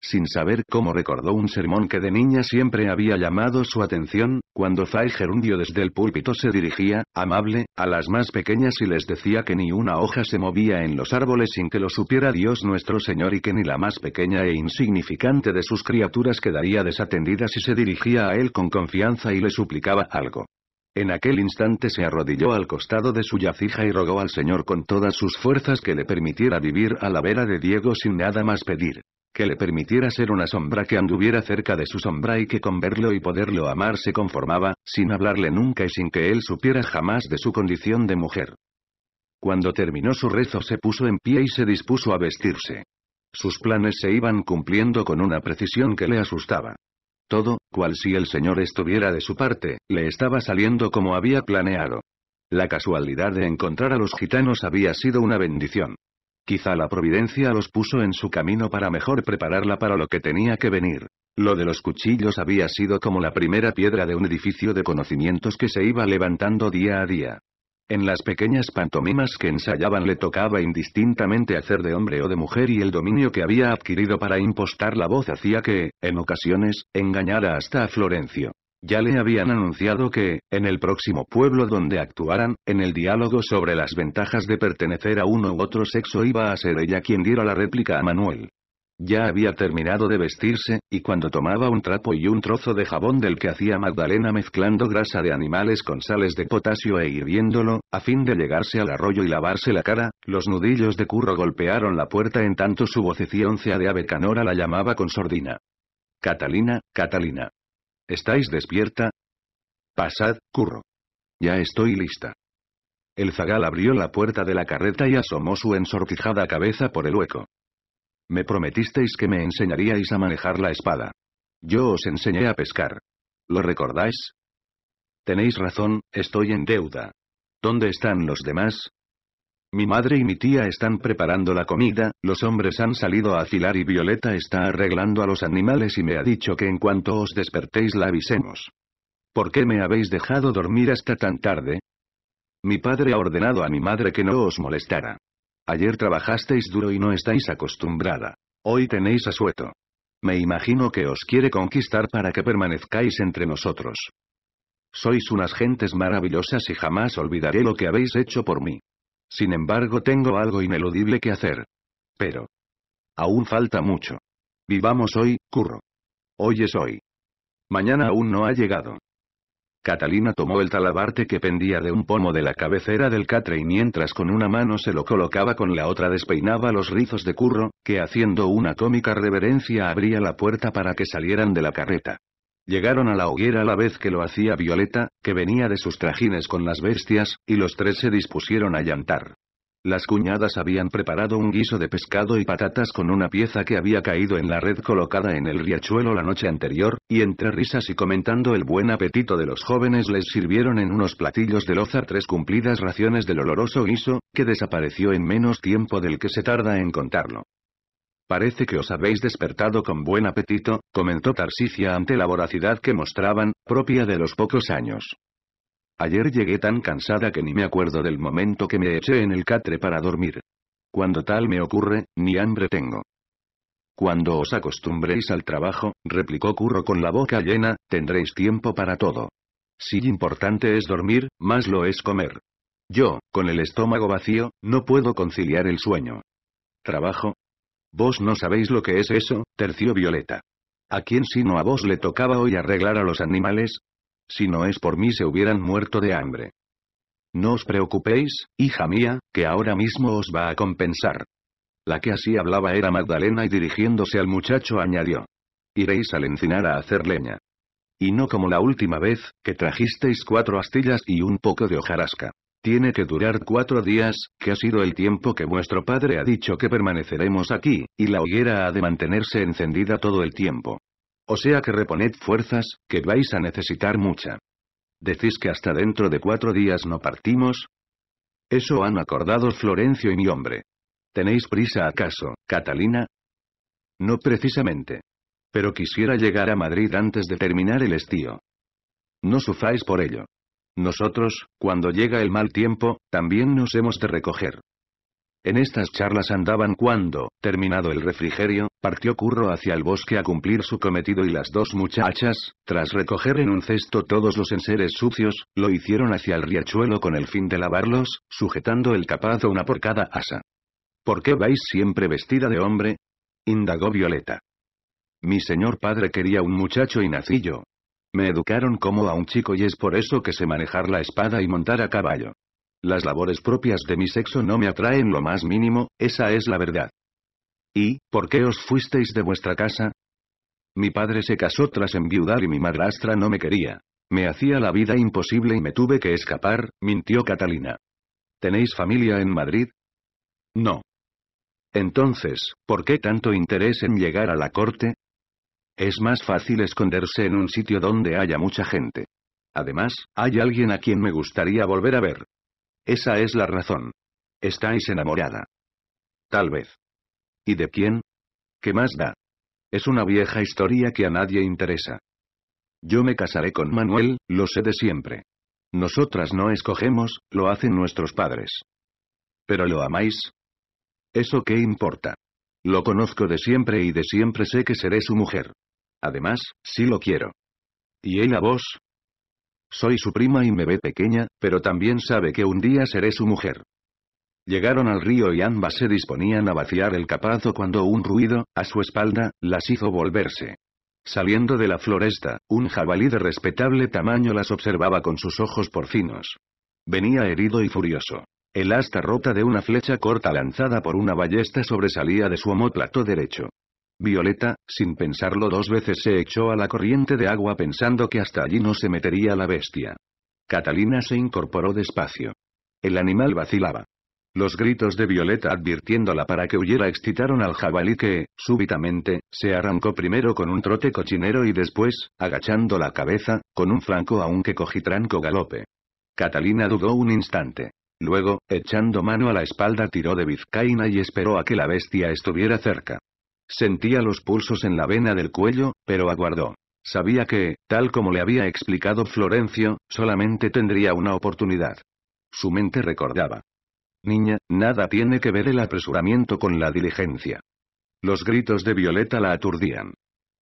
Sin saber cómo recordó un sermón que de niña siempre había llamado su atención, cuando Zai Gerundio desde el púlpito se dirigía, amable, a las más pequeñas y les decía que ni una hoja se movía en los árboles sin que lo supiera Dios nuestro Señor y que ni la más pequeña e insignificante de sus criaturas quedaría desatendida si se dirigía a él con confianza y le suplicaba algo. En aquel instante se arrodilló al costado de su yacija y rogó al Señor con todas sus fuerzas que le permitiera vivir a la vera de Diego sin nada más pedir. Que le permitiera ser una sombra que anduviera cerca de su sombra y que con verlo y poderlo amar se conformaba, sin hablarle nunca y sin que él supiera jamás de su condición de mujer. Cuando terminó su rezo se puso en pie y se dispuso a vestirse. Sus planes se iban cumpliendo con una precisión que le asustaba. Todo, cual si el señor estuviera de su parte, le estaba saliendo como había planeado. La casualidad de encontrar a los gitanos había sido una bendición. Quizá la providencia los puso en su camino para mejor prepararla para lo que tenía que venir. Lo de los cuchillos había sido como la primera piedra de un edificio de conocimientos que se iba levantando día a día. En las pequeñas pantomimas que ensayaban le tocaba indistintamente hacer de hombre o de mujer y el dominio que había adquirido para impostar la voz hacía que, en ocasiones, engañara hasta a Florencio. Ya le habían anunciado que, en el próximo pueblo donde actuaran, en el diálogo sobre las ventajas de pertenecer a uno u otro sexo iba a ser ella quien diera la réplica a Manuel. Ya había terminado de vestirse, y cuando tomaba un trapo y un trozo de jabón del que hacía Magdalena mezclando grasa de animales con sales de potasio e hirviéndolo, a fin de llegarse al arroyo y lavarse la cara, los nudillos de curro golpearon la puerta en tanto su vocecilla de ave canora la llamaba con sordina. Catalina, Catalina. ¿Estáis despierta? Pasad, curro. Ya estoy lista. El zagal abrió la puerta de la carreta y asomó su ensortijada cabeza por el hueco. Me prometisteis que me enseñaríais a manejar la espada. Yo os enseñé a pescar. ¿Lo recordáis? Tenéis razón, estoy en deuda. ¿Dónde están los demás? Mi madre y mi tía están preparando la comida, los hombres han salido a afilar y Violeta está arreglando a los animales y me ha dicho que en cuanto os despertéis la avisemos. ¿Por qué me habéis dejado dormir hasta tan tarde? Mi padre ha ordenado a mi madre que no os molestara. Ayer trabajasteis duro y no estáis acostumbrada. Hoy tenéis asueto. Me imagino que os quiere conquistar para que permanezcáis entre nosotros. Sois unas gentes maravillosas y jamás olvidaré lo que habéis hecho por mí. Sin embargo, tengo algo ineludible que hacer. Pero. Aún falta mucho. Vivamos hoy, curro. Hoy es hoy. Mañana aún no ha llegado. Catalina tomó el talabarte que pendía de un pomo de la cabecera del catre y mientras con una mano se lo colocaba con la otra despeinaba los rizos de curro, que haciendo una cómica reverencia abría la puerta para que salieran de la carreta. Llegaron a la hoguera a la vez que lo hacía Violeta, que venía de sus trajines con las bestias, y los tres se dispusieron a llantar. Las cuñadas habían preparado un guiso de pescado y patatas con una pieza que había caído en la red colocada en el riachuelo la noche anterior, y entre risas y comentando el buen apetito de los jóvenes les sirvieron en unos platillos de loza tres cumplidas raciones del oloroso guiso, que desapareció en menos tiempo del que se tarda en contarlo. Parece que os habéis despertado con buen apetito, comentó Tarsicia ante la voracidad que mostraban, propia de los pocos años. Ayer llegué tan cansada que ni me acuerdo del momento que me eché en el catre para dormir. Cuando tal me ocurre, ni hambre tengo. Cuando os acostumbréis al trabajo, replicó Curro con la boca llena, tendréis tiempo para todo. Si importante es dormir, más lo es comer. Yo, con el estómago vacío, no puedo conciliar el sueño. ¿Trabajo? Vos no sabéis lo que es eso, terció Violeta. ¿A quién sino a vos le tocaba hoy arreglar a los animales? Si no es por mí se hubieran muerto de hambre. No os preocupéis, hija mía, que ahora mismo os va a compensar. La que así hablaba era Magdalena y dirigiéndose al muchacho añadió. Iréis al encinar a hacer leña. Y no como la última vez, que trajisteis cuatro astillas y un poco de hojarasca. Tiene que durar cuatro días, que ha sido el tiempo que vuestro padre ha dicho que permaneceremos aquí, y la hoguera ha de mantenerse encendida todo el tiempo. O sea que reponed fuerzas, que vais a necesitar mucha. ¿Decís que hasta dentro de cuatro días no partimos? Eso han acordado Florencio y mi hombre. ¿Tenéis prisa acaso, Catalina? No precisamente. Pero quisiera llegar a Madrid antes de terminar el estío. No sufáis por ello. Nosotros, cuando llega el mal tiempo, también nos hemos de recoger. En estas charlas andaban cuando, terminado el refrigerio, partió Curro hacia el bosque a cumplir su cometido y las dos muchachas, tras recoger en un cesto todos los enseres sucios, lo hicieron hacia el riachuelo con el fin de lavarlos, sujetando el capaz una por cada asa. ¿Por qué vais siempre vestida de hombre? indagó Violeta. Mi señor padre quería un muchacho y nací yo. Me educaron como a un chico y es por eso que sé manejar la espada y montar a caballo. Las labores propias de mi sexo no me atraen lo más mínimo, esa es la verdad. ¿Y, por qué os fuisteis de vuestra casa? Mi padre se casó tras enviudar y mi madrastra no me quería. Me hacía la vida imposible y me tuve que escapar, mintió Catalina. ¿Tenéis familia en Madrid? No. Entonces, ¿por qué tanto interés en llegar a la corte? Es más fácil esconderse en un sitio donde haya mucha gente. Además, hay alguien a quien me gustaría volver a ver. Esa es la razón. Estáis enamorada. Tal vez. ¿Y de quién? ¿Qué más da? Es una vieja historia que a nadie interesa. Yo me casaré con Manuel, lo sé de siempre. Nosotras no escogemos, lo hacen nuestros padres. ¿Pero lo amáis? ¿Eso qué importa? Lo conozco de siempre y de siempre sé que seré su mujer. Además, sí lo quiero. ¿Y él a vos? Soy su prima y me ve pequeña, pero también sabe que un día seré su mujer. Llegaron al río y ambas se disponían a vaciar el capazo cuando un ruido, a su espalda, las hizo volverse. Saliendo de la floresta, un jabalí de respetable tamaño las observaba con sus ojos porcinos. Venía herido y furioso. El asta rota de una flecha corta lanzada por una ballesta sobresalía de su omóplato derecho. Violeta, sin pensarlo dos veces se echó a la corriente de agua pensando que hasta allí no se metería la bestia. Catalina se incorporó despacio. El animal vacilaba. Los gritos de Violeta advirtiéndola para que huyera excitaron al jabalí que, súbitamente, se arrancó primero con un trote cochinero y después, agachando la cabeza, con un franco aunque cogitranco galope. Catalina dudó un instante. Luego, echando mano a la espalda tiró de Vizcaína y esperó a que la bestia estuviera cerca. Sentía los pulsos en la vena del cuello, pero aguardó. Sabía que, tal como le había explicado Florencio, solamente tendría una oportunidad. Su mente recordaba. Niña, nada tiene que ver el apresuramiento con la diligencia. Los gritos de Violeta la aturdían.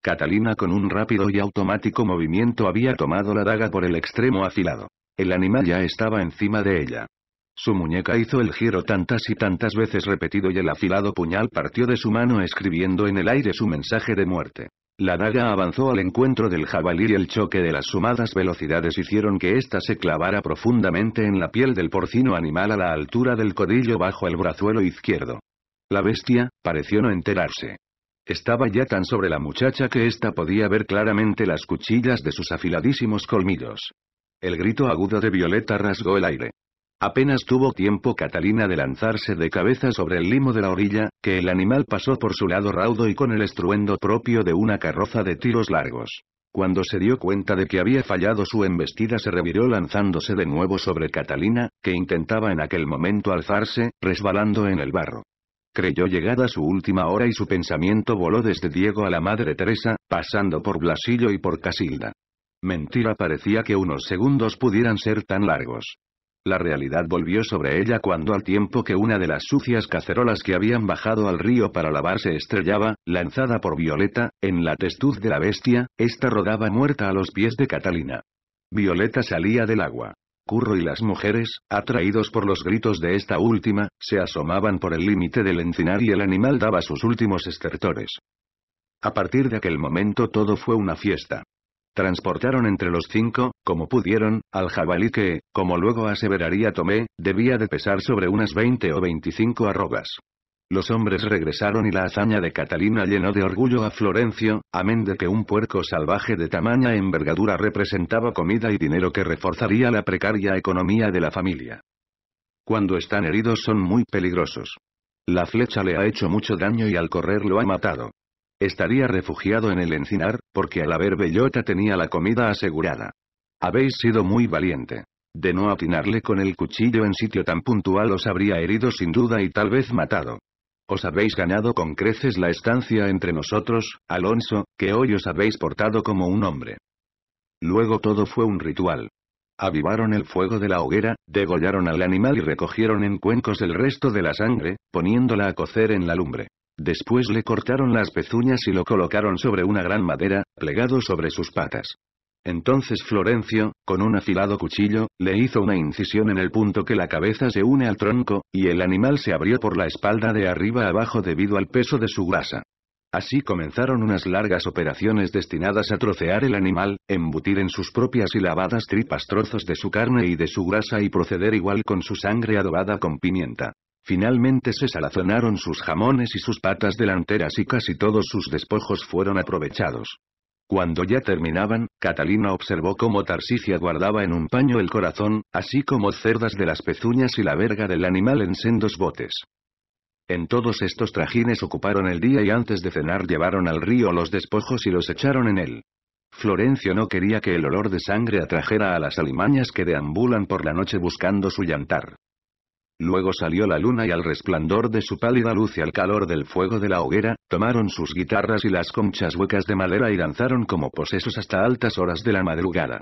Catalina con un rápido y automático movimiento había tomado la daga por el extremo afilado. El animal ya estaba encima de ella. Su muñeca hizo el giro tantas y tantas veces repetido y el afilado puñal partió de su mano escribiendo en el aire su mensaje de muerte. La daga avanzó al encuentro del jabalí y el choque de las sumadas velocidades hicieron que ésta se clavara profundamente en la piel del porcino animal a la altura del codillo bajo el brazuelo izquierdo. La bestia, pareció no enterarse. Estaba ya tan sobre la muchacha que ésta podía ver claramente las cuchillas de sus afiladísimos colmillos. El grito agudo de Violeta rasgó el aire. Apenas tuvo tiempo Catalina de lanzarse de cabeza sobre el limo de la orilla, que el animal pasó por su lado raudo y con el estruendo propio de una carroza de tiros largos. Cuando se dio cuenta de que había fallado su embestida se reviró lanzándose de nuevo sobre Catalina, que intentaba en aquel momento alzarse, resbalando en el barro. Creyó llegada su última hora y su pensamiento voló desde Diego a la Madre Teresa, pasando por Blasillo y por Casilda. Mentira parecía que unos segundos pudieran ser tan largos. La realidad volvió sobre ella cuando al tiempo que una de las sucias cacerolas que habían bajado al río para lavarse estrellaba, lanzada por Violeta, en la testuz de la bestia, esta rodaba muerta a los pies de Catalina. Violeta salía del agua. Curro y las mujeres, atraídos por los gritos de esta última, se asomaban por el límite del encinar y el animal daba sus últimos estertores. A partir de aquel momento todo fue una fiesta. Transportaron entre los cinco, como pudieron, al jabalí que, como luego aseveraría Tomé, debía de pesar sobre unas 20 o 25 arrobas. Los hombres regresaron y la hazaña de Catalina llenó de orgullo a Florencio, amén de que un puerco salvaje de tamaña envergadura representaba comida y dinero que reforzaría la precaria economía de la familia. Cuando están heridos son muy peligrosos. La flecha le ha hecho mucho daño y al correr lo ha matado. Estaría refugiado en el encinar, porque al haber bellota tenía la comida asegurada. Habéis sido muy valiente. De no atinarle con el cuchillo en sitio tan puntual os habría herido sin duda y tal vez matado. Os habéis ganado con creces la estancia entre nosotros, Alonso, que hoy os habéis portado como un hombre. Luego todo fue un ritual. Avivaron el fuego de la hoguera, degollaron al animal y recogieron en cuencos el resto de la sangre, poniéndola a cocer en la lumbre. Después le cortaron las pezuñas y lo colocaron sobre una gran madera, plegado sobre sus patas. Entonces Florencio, con un afilado cuchillo, le hizo una incisión en el punto que la cabeza se une al tronco, y el animal se abrió por la espalda de arriba abajo debido al peso de su grasa. Así comenzaron unas largas operaciones destinadas a trocear el animal, embutir en sus propias y lavadas tripas trozos de su carne y de su grasa y proceder igual con su sangre adobada con pimienta. Finalmente se salazonaron sus jamones y sus patas delanteras y casi todos sus despojos fueron aprovechados. Cuando ya terminaban, Catalina observó cómo Tarsicia guardaba en un paño el corazón, así como cerdas de las pezuñas y la verga del animal en sendos botes. En todos estos trajines ocuparon el día y antes de cenar llevaron al río los despojos y los echaron en él. Florencio no quería que el olor de sangre atrajera a las alimañas que deambulan por la noche buscando su llantar. Luego salió la luna y al resplandor de su pálida luz y al calor del fuego de la hoguera, tomaron sus guitarras y las conchas huecas de madera y danzaron como posesos hasta altas horas de la madrugada.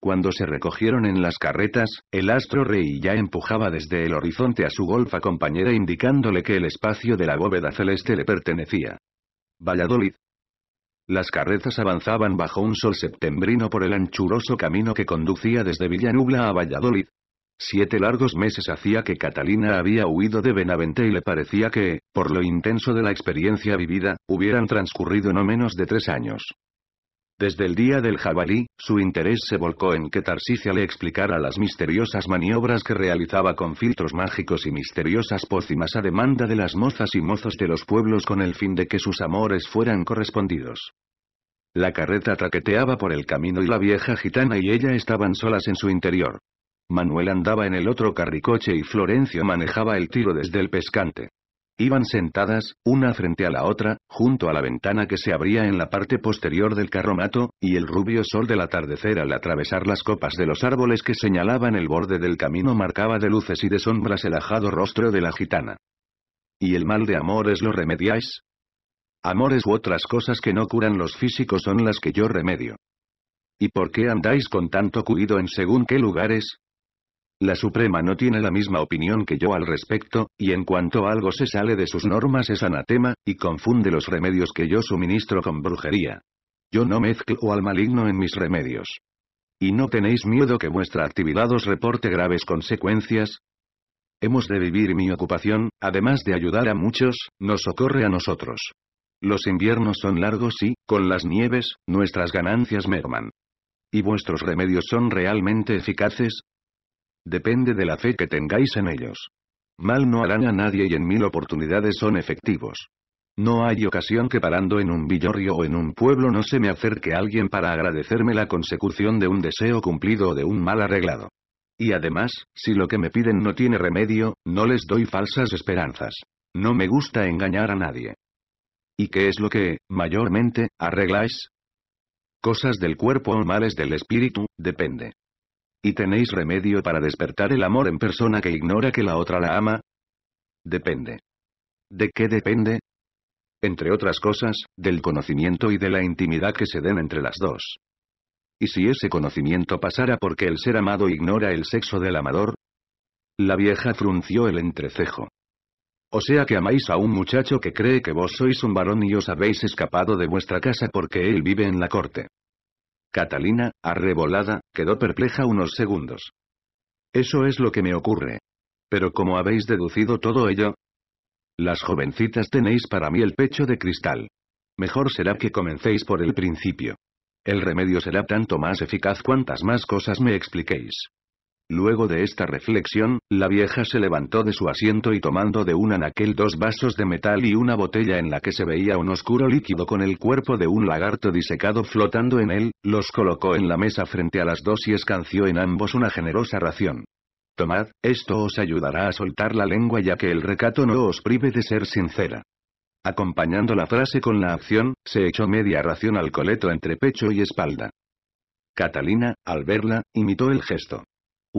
Cuando se recogieron en las carretas, el astro rey ya empujaba desde el horizonte a su golfa compañera indicándole que el espacio de la bóveda celeste le pertenecía. Valladolid. Las carretas avanzaban bajo un sol septembrino por el anchuroso camino que conducía desde Villanubla a Valladolid, Siete largos meses hacía que Catalina había huido de Benavente y le parecía que, por lo intenso de la experiencia vivida, hubieran transcurrido no menos de tres años. Desde el día del jabalí, su interés se volcó en que Tarsicia le explicara las misteriosas maniobras que realizaba con filtros mágicos y misteriosas pócimas a demanda de las mozas y mozos de los pueblos con el fin de que sus amores fueran correspondidos. La carreta traqueteaba por el camino y la vieja gitana y ella estaban solas en su interior. Manuel andaba en el otro carricoche y Florencio manejaba el tiro desde el pescante. Iban sentadas, una frente a la otra, junto a la ventana que se abría en la parte posterior del carromato, y el rubio sol del atardecer al atravesar las copas de los árboles que señalaban el borde del camino marcaba de luces y de sombras el ajado rostro de la gitana. ¿Y el mal de amores lo remediáis? Amores u otras cosas que no curan los físicos son las que yo remedio. ¿Y por qué andáis con tanto cuido en según qué lugares? La Suprema no tiene la misma opinión que yo al respecto, y en cuanto algo se sale de sus normas es anatema, y confunde los remedios que yo suministro con brujería. Yo no mezclo al maligno en mis remedios. ¿Y no tenéis miedo que vuestra actividad os reporte graves consecuencias? Hemos de vivir mi ocupación, además de ayudar a muchos, nos socorre a nosotros. Los inviernos son largos y, con las nieves, nuestras ganancias merman. ¿Y vuestros remedios son realmente eficaces? Depende de la fe que tengáis en ellos. Mal no harán a nadie y en mil oportunidades son efectivos. No hay ocasión que parando en un villorrio o en un pueblo no se me acerque alguien para agradecerme la consecución de un deseo cumplido o de un mal arreglado. Y además, si lo que me piden no tiene remedio, no les doy falsas esperanzas. No me gusta engañar a nadie. ¿Y qué es lo que, mayormente, arregláis? Cosas del cuerpo o males del espíritu, depende. ¿Y tenéis remedio para despertar el amor en persona que ignora que la otra la ama? Depende. ¿De qué depende? Entre otras cosas, del conocimiento y de la intimidad que se den entre las dos. ¿Y si ese conocimiento pasara porque el ser amado ignora el sexo del amador? La vieja frunció el entrecejo. O sea que amáis a un muchacho que cree que vos sois un varón y os habéis escapado de vuestra casa porque él vive en la corte. Catalina, arrebolada, quedó perpleja unos segundos. Eso es lo que me ocurre. Pero como habéis deducido todo ello? Las jovencitas tenéis para mí el pecho de cristal. Mejor será que comencéis por el principio. El remedio será tanto más eficaz cuantas más cosas me expliquéis. Luego de esta reflexión, la vieja se levantó de su asiento y tomando de un anaquel dos vasos de metal y una botella en la que se veía un oscuro líquido con el cuerpo de un lagarto disecado flotando en él, los colocó en la mesa frente a las dos y escanció en ambos una generosa ración. Tomad, esto os ayudará a soltar la lengua ya que el recato no os prive de ser sincera. Acompañando la frase con la acción, se echó media ración al coleto entre pecho y espalda. Catalina, al verla, imitó el gesto.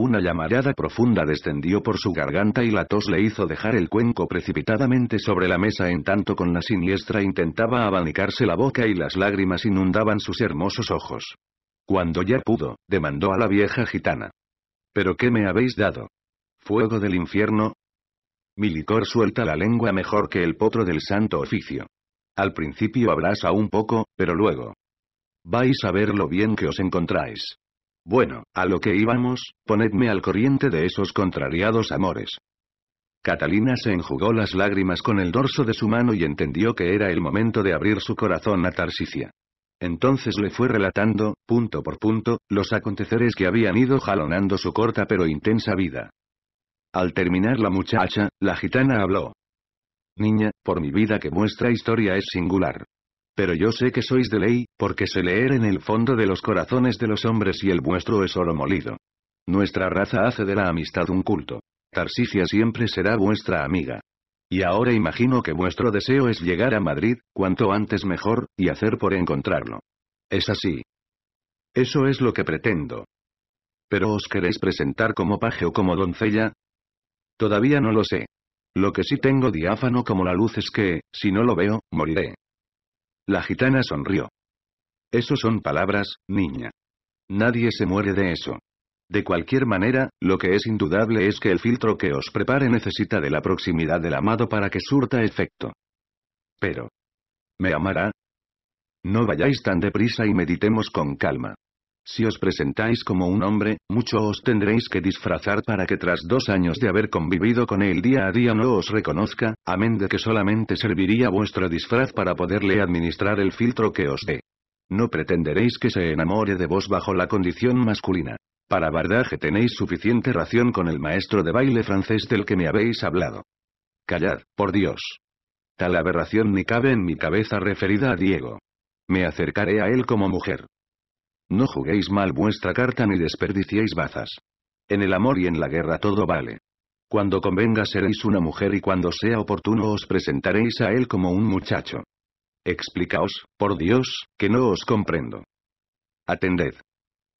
Una llamarada profunda descendió por su garganta y la tos le hizo dejar el cuenco precipitadamente sobre la mesa en tanto con la siniestra intentaba abanicarse la boca y las lágrimas inundaban sus hermosos ojos. Cuando ya pudo, demandó a la vieja gitana. ¿Pero qué me habéis dado? ¿Fuego del infierno? Mi licor suelta la lengua mejor que el potro del santo oficio. Al principio abrasa un poco, pero luego. Vais a ver lo bien que os encontráis. Bueno, a lo que íbamos, ponedme al corriente de esos contrariados amores. Catalina se enjugó las lágrimas con el dorso de su mano y entendió que era el momento de abrir su corazón a Tarsicia. Entonces le fue relatando, punto por punto, los aconteceres que habían ido jalonando su corta pero intensa vida. Al terminar la muchacha, la gitana habló. Niña, por mi vida que muestra historia es singular pero yo sé que sois de ley, porque se leer en el fondo de los corazones de los hombres y el vuestro es oro molido. Nuestra raza hace de la amistad un culto. Tarsicia siempre será vuestra amiga. Y ahora imagino que vuestro deseo es llegar a Madrid, cuanto antes mejor, y hacer por encontrarlo. Es así. Eso es lo que pretendo. ¿Pero os queréis presentar como paje o como doncella? Todavía no lo sé. Lo que sí tengo diáfano como la luz es que, si no lo veo, moriré. La gitana sonrió. Eso son palabras, niña. Nadie se muere de eso. De cualquier manera, lo que es indudable es que el filtro que os prepare necesita de la proximidad del amado para que surta efecto. Pero. ¿Me amará? No vayáis tan deprisa y meditemos con calma. Si os presentáis como un hombre, mucho os tendréis que disfrazar para que tras dos años de haber convivido con él día a día no os reconozca, amén de que solamente serviría vuestro disfraz para poderle administrar el filtro que os dé. No pretenderéis que se enamore de vos bajo la condición masculina. Para bardaje tenéis suficiente ración con el maestro de baile francés del que me habéis hablado. Callad, por Dios. Tal aberración ni cabe en mi cabeza referida a Diego. Me acercaré a él como mujer. No juguéis mal vuestra carta ni desperdiciéis bazas. En el amor y en la guerra todo vale. Cuando convenga seréis una mujer y cuando sea oportuno os presentaréis a él como un muchacho. Explicaos, por Dios, que no os comprendo. Atended.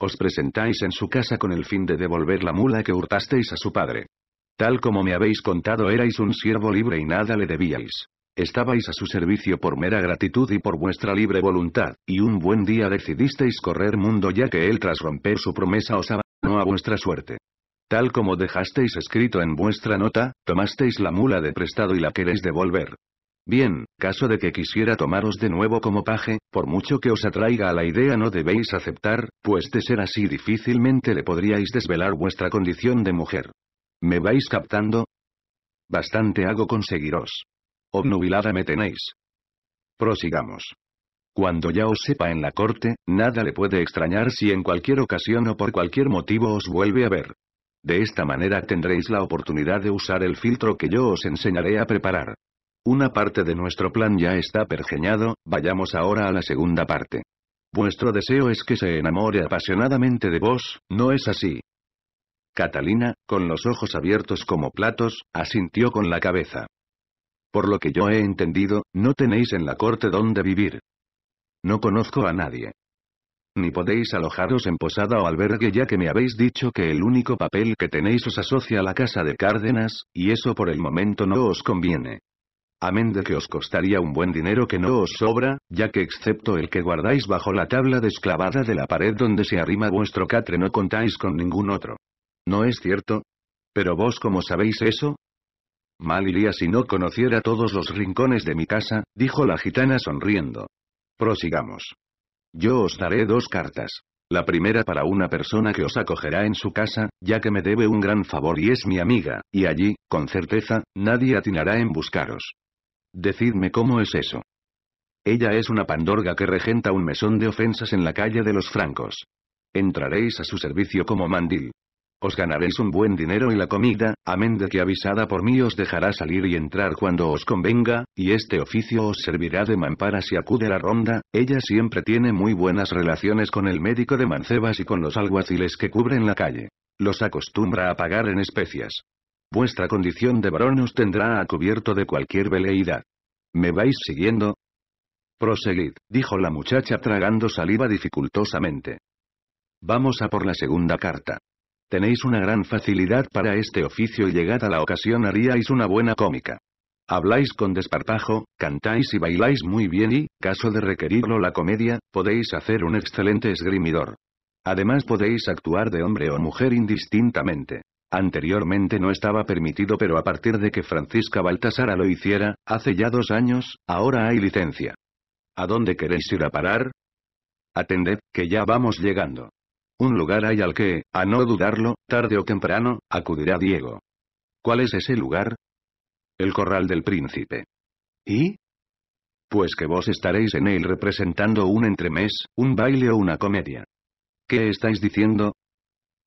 Os presentáis en su casa con el fin de devolver la mula que hurtasteis a su padre. Tal como me habéis contado erais un siervo libre y nada le debíais. Estabais a su servicio por mera gratitud y por vuestra libre voluntad, y un buen día decidisteis correr mundo ya que él tras romper su promesa os abandonó a vuestra suerte. Tal como dejasteis escrito en vuestra nota, tomasteis la mula de prestado y la queréis devolver. Bien, caso de que quisiera tomaros de nuevo como paje, por mucho que os atraiga a la idea no debéis aceptar, pues de ser así difícilmente le podríais desvelar vuestra condición de mujer. ¿Me vais captando? Bastante hago conseguiros. Obnubilada me tenéis. Prosigamos. Cuando ya os sepa en la corte, nada le puede extrañar si en cualquier ocasión o por cualquier motivo os vuelve a ver. De esta manera tendréis la oportunidad de usar el filtro que yo os enseñaré a preparar. Una parte de nuestro plan ya está pergeñado, vayamos ahora a la segunda parte. Vuestro deseo es que se enamore apasionadamente de vos, ¿no es así? Catalina, con los ojos abiertos como platos, asintió con la cabeza. Por lo que yo he entendido, no tenéis en la corte donde vivir. No conozco a nadie. Ni podéis alojaros en posada o albergue ya que me habéis dicho que el único papel que tenéis os asocia a la casa de Cárdenas, y eso por el momento no os conviene. Amén de que os costaría un buen dinero que no os sobra, ya que excepto el que guardáis bajo la tabla desclavada de la pared donde se arrima vuestro catre no contáis con ningún otro. ¿No es cierto? Pero vos cómo sabéis eso, Mal iría si no conociera todos los rincones de mi casa, dijo la gitana sonriendo. Prosigamos. Yo os daré dos cartas. La primera para una persona que os acogerá en su casa, ya que me debe un gran favor y es mi amiga, y allí, con certeza, nadie atinará en buscaros. Decidme cómo es eso. Ella es una pandorga que regenta un mesón de ofensas en la calle de los francos. Entraréis a su servicio como mandil. Os ganaréis un buen dinero y la comida, amén de que avisada por mí os dejará salir y entrar cuando os convenga, y este oficio os servirá de mampara si acude la ronda, ella siempre tiene muy buenas relaciones con el médico de Mancebas y con los alguaciles que cubren la calle. Los acostumbra a pagar en especias. Vuestra condición de varón os tendrá a cubierto de cualquier veleidad. ¿Me vais siguiendo? Proseguid, dijo la muchacha tragando saliva dificultosamente. Vamos a por la segunda carta. Tenéis una gran facilidad para este oficio y llegada la ocasión haríais una buena cómica. Habláis con desparpajo, cantáis y bailáis muy bien y, caso de requerirlo la comedia, podéis hacer un excelente esgrimidor. Además podéis actuar de hombre o mujer indistintamente. Anteriormente no estaba permitido pero a partir de que Francisca Baltasara lo hiciera, hace ya dos años, ahora hay licencia. ¿A dónde queréis ir a parar? Atended, que ya vamos llegando. Un lugar hay al que, a no dudarlo, tarde o temprano, acudirá Diego. ¿Cuál es ese lugar? El corral del príncipe. ¿Y? Pues que vos estaréis en él representando un entremés, un baile o una comedia. ¿Qué estáis diciendo?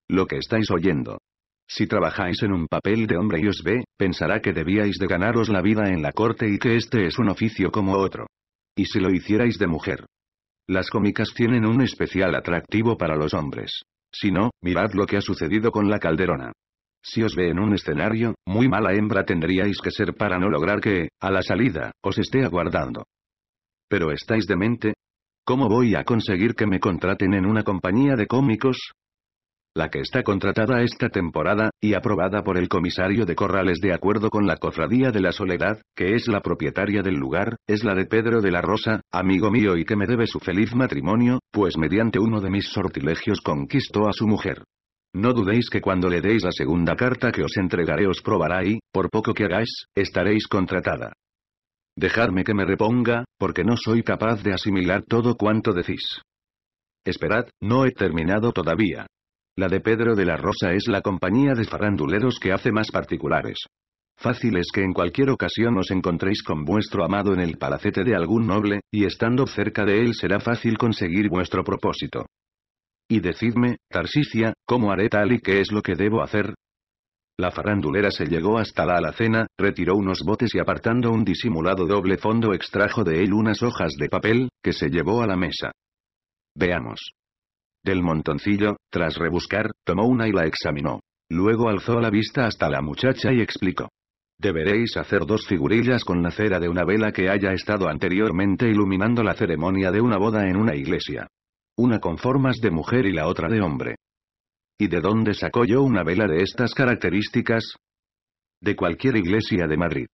Lo que estáis oyendo. Si trabajáis en un papel de hombre y os ve, pensará que debíais de ganaros la vida en la corte y que este es un oficio como otro. Y si lo hicierais de mujer, las cómicas tienen un especial atractivo para los hombres. Si no, mirad lo que ha sucedido con la calderona. Si os ve en un escenario, muy mala hembra tendríais que ser para no lograr que, a la salida, os esté aguardando. ¿Pero estáis demente? ¿Cómo voy a conseguir que me contraten en una compañía de cómicos? la que está contratada esta temporada, y aprobada por el comisario de Corrales de acuerdo con la Cofradía de la Soledad, que es la propietaria del lugar, es la de Pedro de la Rosa, amigo mío y que me debe su feliz matrimonio, pues mediante uno de mis sortilegios conquistó a su mujer. No dudéis que cuando le deis la segunda carta que os entregaré os probará y, por poco que hagáis, estaréis contratada. Dejadme que me reponga, porque no soy capaz de asimilar todo cuanto decís. Esperad, no he terminado todavía. La de Pedro de la Rosa es la compañía de faranduleros que hace más particulares. Fácil es que en cualquier ocasión os encontréis con vuestro amado en el palacete de algún noble, y estando cerca de él será fácil conseguir vuestro propósito. Y decidme, Tarsicia, ¿cómo haré tal y qué es lo que debo hacer? La farandulera se llegó hasta la alacena, retiró unos botes y apartando un disimulado doble fondo extrajo de él unas hojas de papel, que se llevó a la mesa. Veamos del montoncillo, tras rebuscar, tomó una y la examinó. Luego alzó la vista hasta la muchacha y explicó. Deberéis hacer dos figurillas con la cera de una vela que haya estado anteriormente iluminando la ceremonia de una boda en una iglesia. Una con formas de mujer y la otra de hombre. ¿Y de dónde sacó yo una vela de estas características? De cualquier iglesia de Madrid.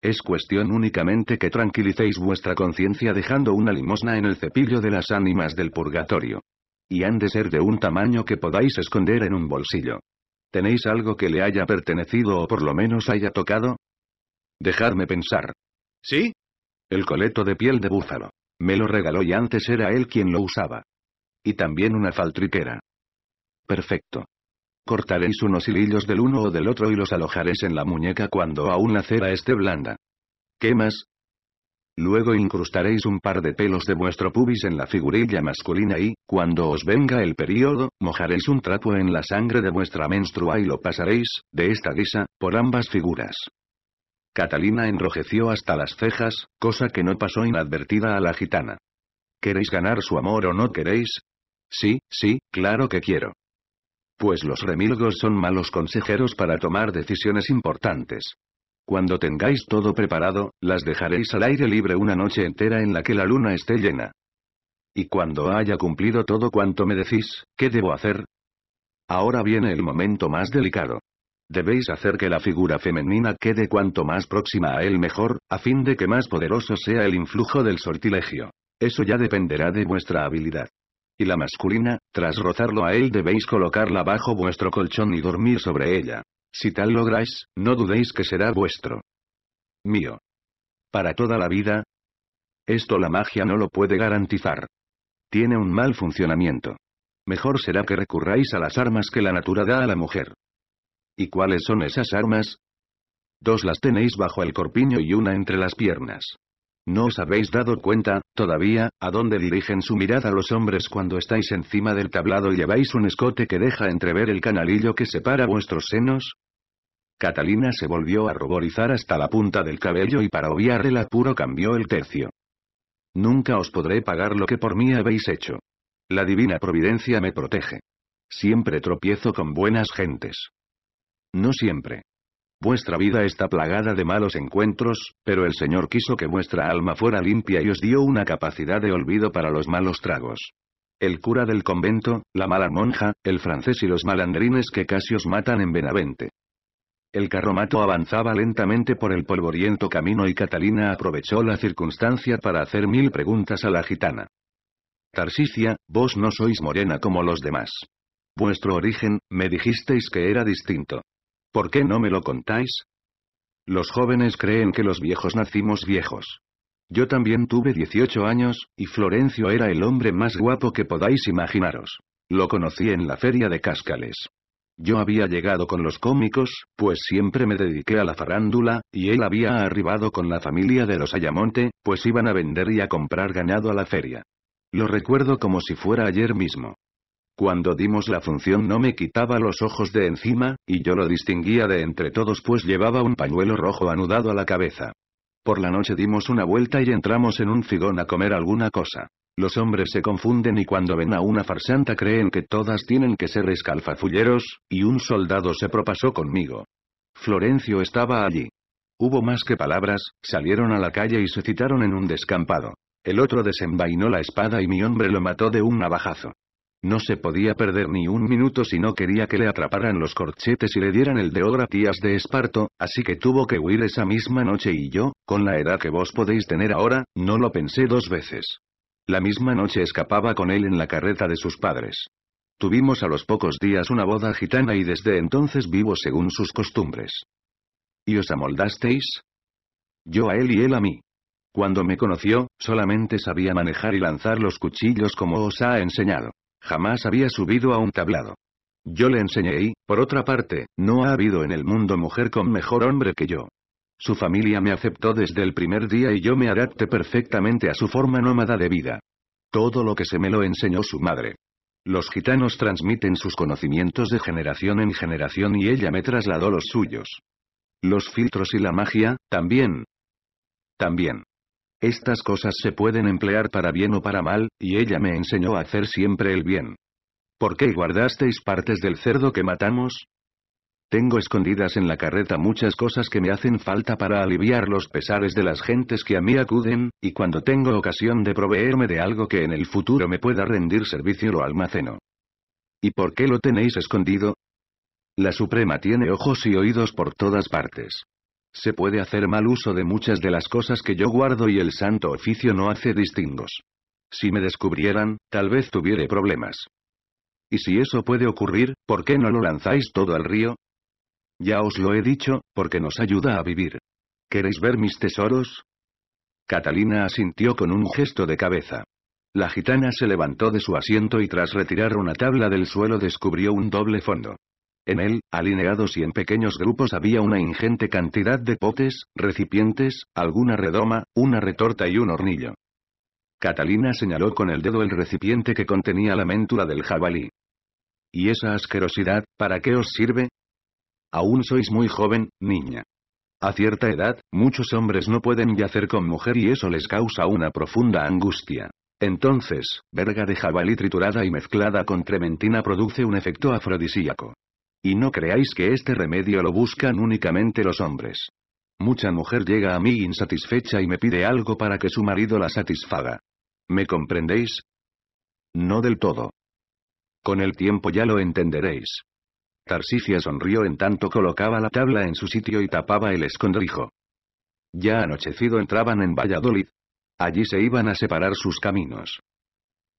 Es cuestión únicamente que tranquilicéis vuestra conciencia dejando una limosna en el cepillo de las ánimas del purgatorio. Y han de ser de un tamaño que podáis esconder en un bolsillo. ¿Tenéis algo que le haya pertenecido o por lo menos haya tocado? Dejadme pensar. ¿Sí? El coleto de piel de búfalo. Me lo regaló y antes era él quien lo usaba. Y también una faltriquera. Perfecto. Cortaréis unos hilillos del uno o del otro y los alojaréis en la muñeca cuando aún la cera esté blanda. ¿Qué más? Luego incrustaréis un par de pelos de vuestro pubis en la figurilla masculina y, cuando os venga el periodo, mojaréis un trapo en la sangre de vuestra menstrua y lo pasaréis, de esta guisa, por ambas figuras. Catalina enrojeció hasta las cejas, cosa que no pasó inadvertida a la gitana. ¿Queréis ganar su amor o no queréis? Sí, sí, claro que quiero. Pues los remilgos son malos consejeros para tomar decisiones importantes. Cuando tengáis todo preparado, las dejaréis al aire libre una noche entera en la que la luna esté llena. Y cuando haya cumplido todo cuanto me decís, ¿qué debo hacer? Ahora viene el momento más delicado. Debéis hacer que la figura femenina quede cuanto más próxima a él mejor, a fin de que más poderoso sea el influjo del sortilegio. Eso ya dependerá de vuestra habilidad. Y la masculina, tras rozarlo a él debéis colocarla bajo vuestro colchón y dormir sobre ella. Si tal lográis, no dudéis que será vuestro. Mío. Para toda la vida. Esto la magia no lo puede garantizar. Tiene un mal funcionamiento. Mejor será que recurráis a las armas que la natura da a la mujer. ¿Y cuáles son esas armas? Dos las tenéis bajo el corpiño y una entre las piernas. No os habéis dado cuenta, todavía, a dónde dirigen su mirada los hombres cuando estáis encima del tablado y lleváis un escote que deja entrever el canalillo que separa vuestros senos. Catalina se volvió a ruborizar hasta la punta del cabello y para obviar el apuro cambió el tercio. Nunca os podré pagar lo que por mí habéis hecho. La divina providencia me protege. Siempre tropiezo con buenas gentes. No siempre. Vuestra vida está plagada de malos encuentros, pero el Señor quiso que vuestra alma fuera limpia y os dio una capacidad de olvido para los malos tragos. El cura del convento, la mala monja, el francés y los malandrines que casi os matan en Benavente. El carromato avanzaba lentamente por el polvoriento camino y Catalina aprovechó la circunstancia para hacer mil preguntas a la gitana. Tarsicia, vos no sois morena como los demás. Vuestro origen, me dijisteis que era distinto. ¿Por qué no me lo contáis? Los jóvenes creen que los viejos nacimos viejos. Yo también tuve 18 años, y Florencio era el hombre más guapo que podáis imaginaros. Lo conocí en la feria de Cáscales. Yo había llegado con los cómicos, pues siempre me dediqué a la farándula, y él había arribado con la familia de los Ayamonte, pues iban a vender y a comprar ganado a la feria. Lo recuerdo como si fuera ayer mismo. Cuando dimos la función no me quitaba los ojos de encima, y yo lo distinguía de entre todos pues llevaba un pañuelo rojo anudado a la cabeza. Por la noche dimos una vuelta y entramos en un figón a comer alguna cosa. Los hombres se confunden y cuando ven a una farsanta creen que todas tienen que ser escalfafulleros, y un soldado se propasó conmigo. Florencio estaba allí. Hubo más que palabras, salieron a la calle y se citaron en un descampado. El otro desenvainó la espada y mi hombre lo mató de un navajazo. No se podía perder ni un minuto si no quería que le atraparan los corchetes y le dieran el deogratías de esparto, así que tuvo que huir esa misma noche y yo, con la edad que vos podéis tener ahora, no lo pensé dos veces. La misma noche escapaba con él en la carreta de sus padres. Tuvimos a los pocos días una boda gitana y desde entonces vivo según sus costumbres. ¿Y os amoldasteis? Yo a él y él a mí. Cuando me conoció, solamente sabía manejar y lanzar los cuchillos como os ha enseñado. Jamás había subido a un tablado. Yo le enseñé y, por otra parte, no ha habido en el mundo mujer con mejor hombre que yo. Su familia me aceptó desde el primer día y yo me adapté perfectamente a su forma nómada de vida. Todo lo que se me lo enseñó su madre. Los gitanos transmiten sus conocimientos de generación en generación y ella me trasladó los suyos. Los filtros y la magia, también. También. Estas cosas se pueden emplear para bien o para mal, y ella me enseñó a hacer siempre el bien. ¿Por qué guardasteis partes del cerdo que matamos? Tengo escondidas en la carreta muchas cosas que me hacen falta para aliviar los pesares de las gentes que a mí acuden, y cuando tengo ocasión de proveerme de algo que en el futuro me pueda rendir servicio lo almaceno. ¿Y por qué lo tenéis escondido? La Suprema tiene ojos y oídos por todas partes. Se puede hacer mal uso de muchas de las cosas que yo guardo y el santo oficio no hace distingos. Si me descubrieran, tal vez tuviera problemas. Y si eso puede ocurrir, ¿por qué no lo lanzáis todo al río? Ya os lo he dicho, porque nos ayuda a vivir. ¿Queréis ver mis tesoros? Catalina asintió con un gesto de cabeza. La gitana se levantó de su asiento y tras retirar una tabla del suelo descubrió un doble fondo. En él, alineados y en pequeños grupos había una ingente cantidad de potes, recipientes, alguna redoma, una retorta y un hornillo. Catalina señaló con el dedo el recipiente que contenía la mentura del jabalí. ¿Y esa asquerosidad, para qué os sirve? Aún sois muy joven, niña. A cierta edad, muchos hombres no pueden yacer con mujer y eso les causa una profunda angustia. Entonces, verga de jabalí triturada y mezclada con trementina produce un efecto afrodisíaco. Y no creáis que este remedio lo buscan únicamente los hombres. Mucha mujer llega a mí insatisfecha y me pide algo para que su marido la satisfaga. ¿Me comprendéis? No del todo. Con el tiempo ya lo entenderéis. Tarsicia sonrió en tanto colocaba la tabla en su sitio y tapaba el escondrijo. Ya anochecido entraban en Valladolid. Allí se iban a separar sus caminos.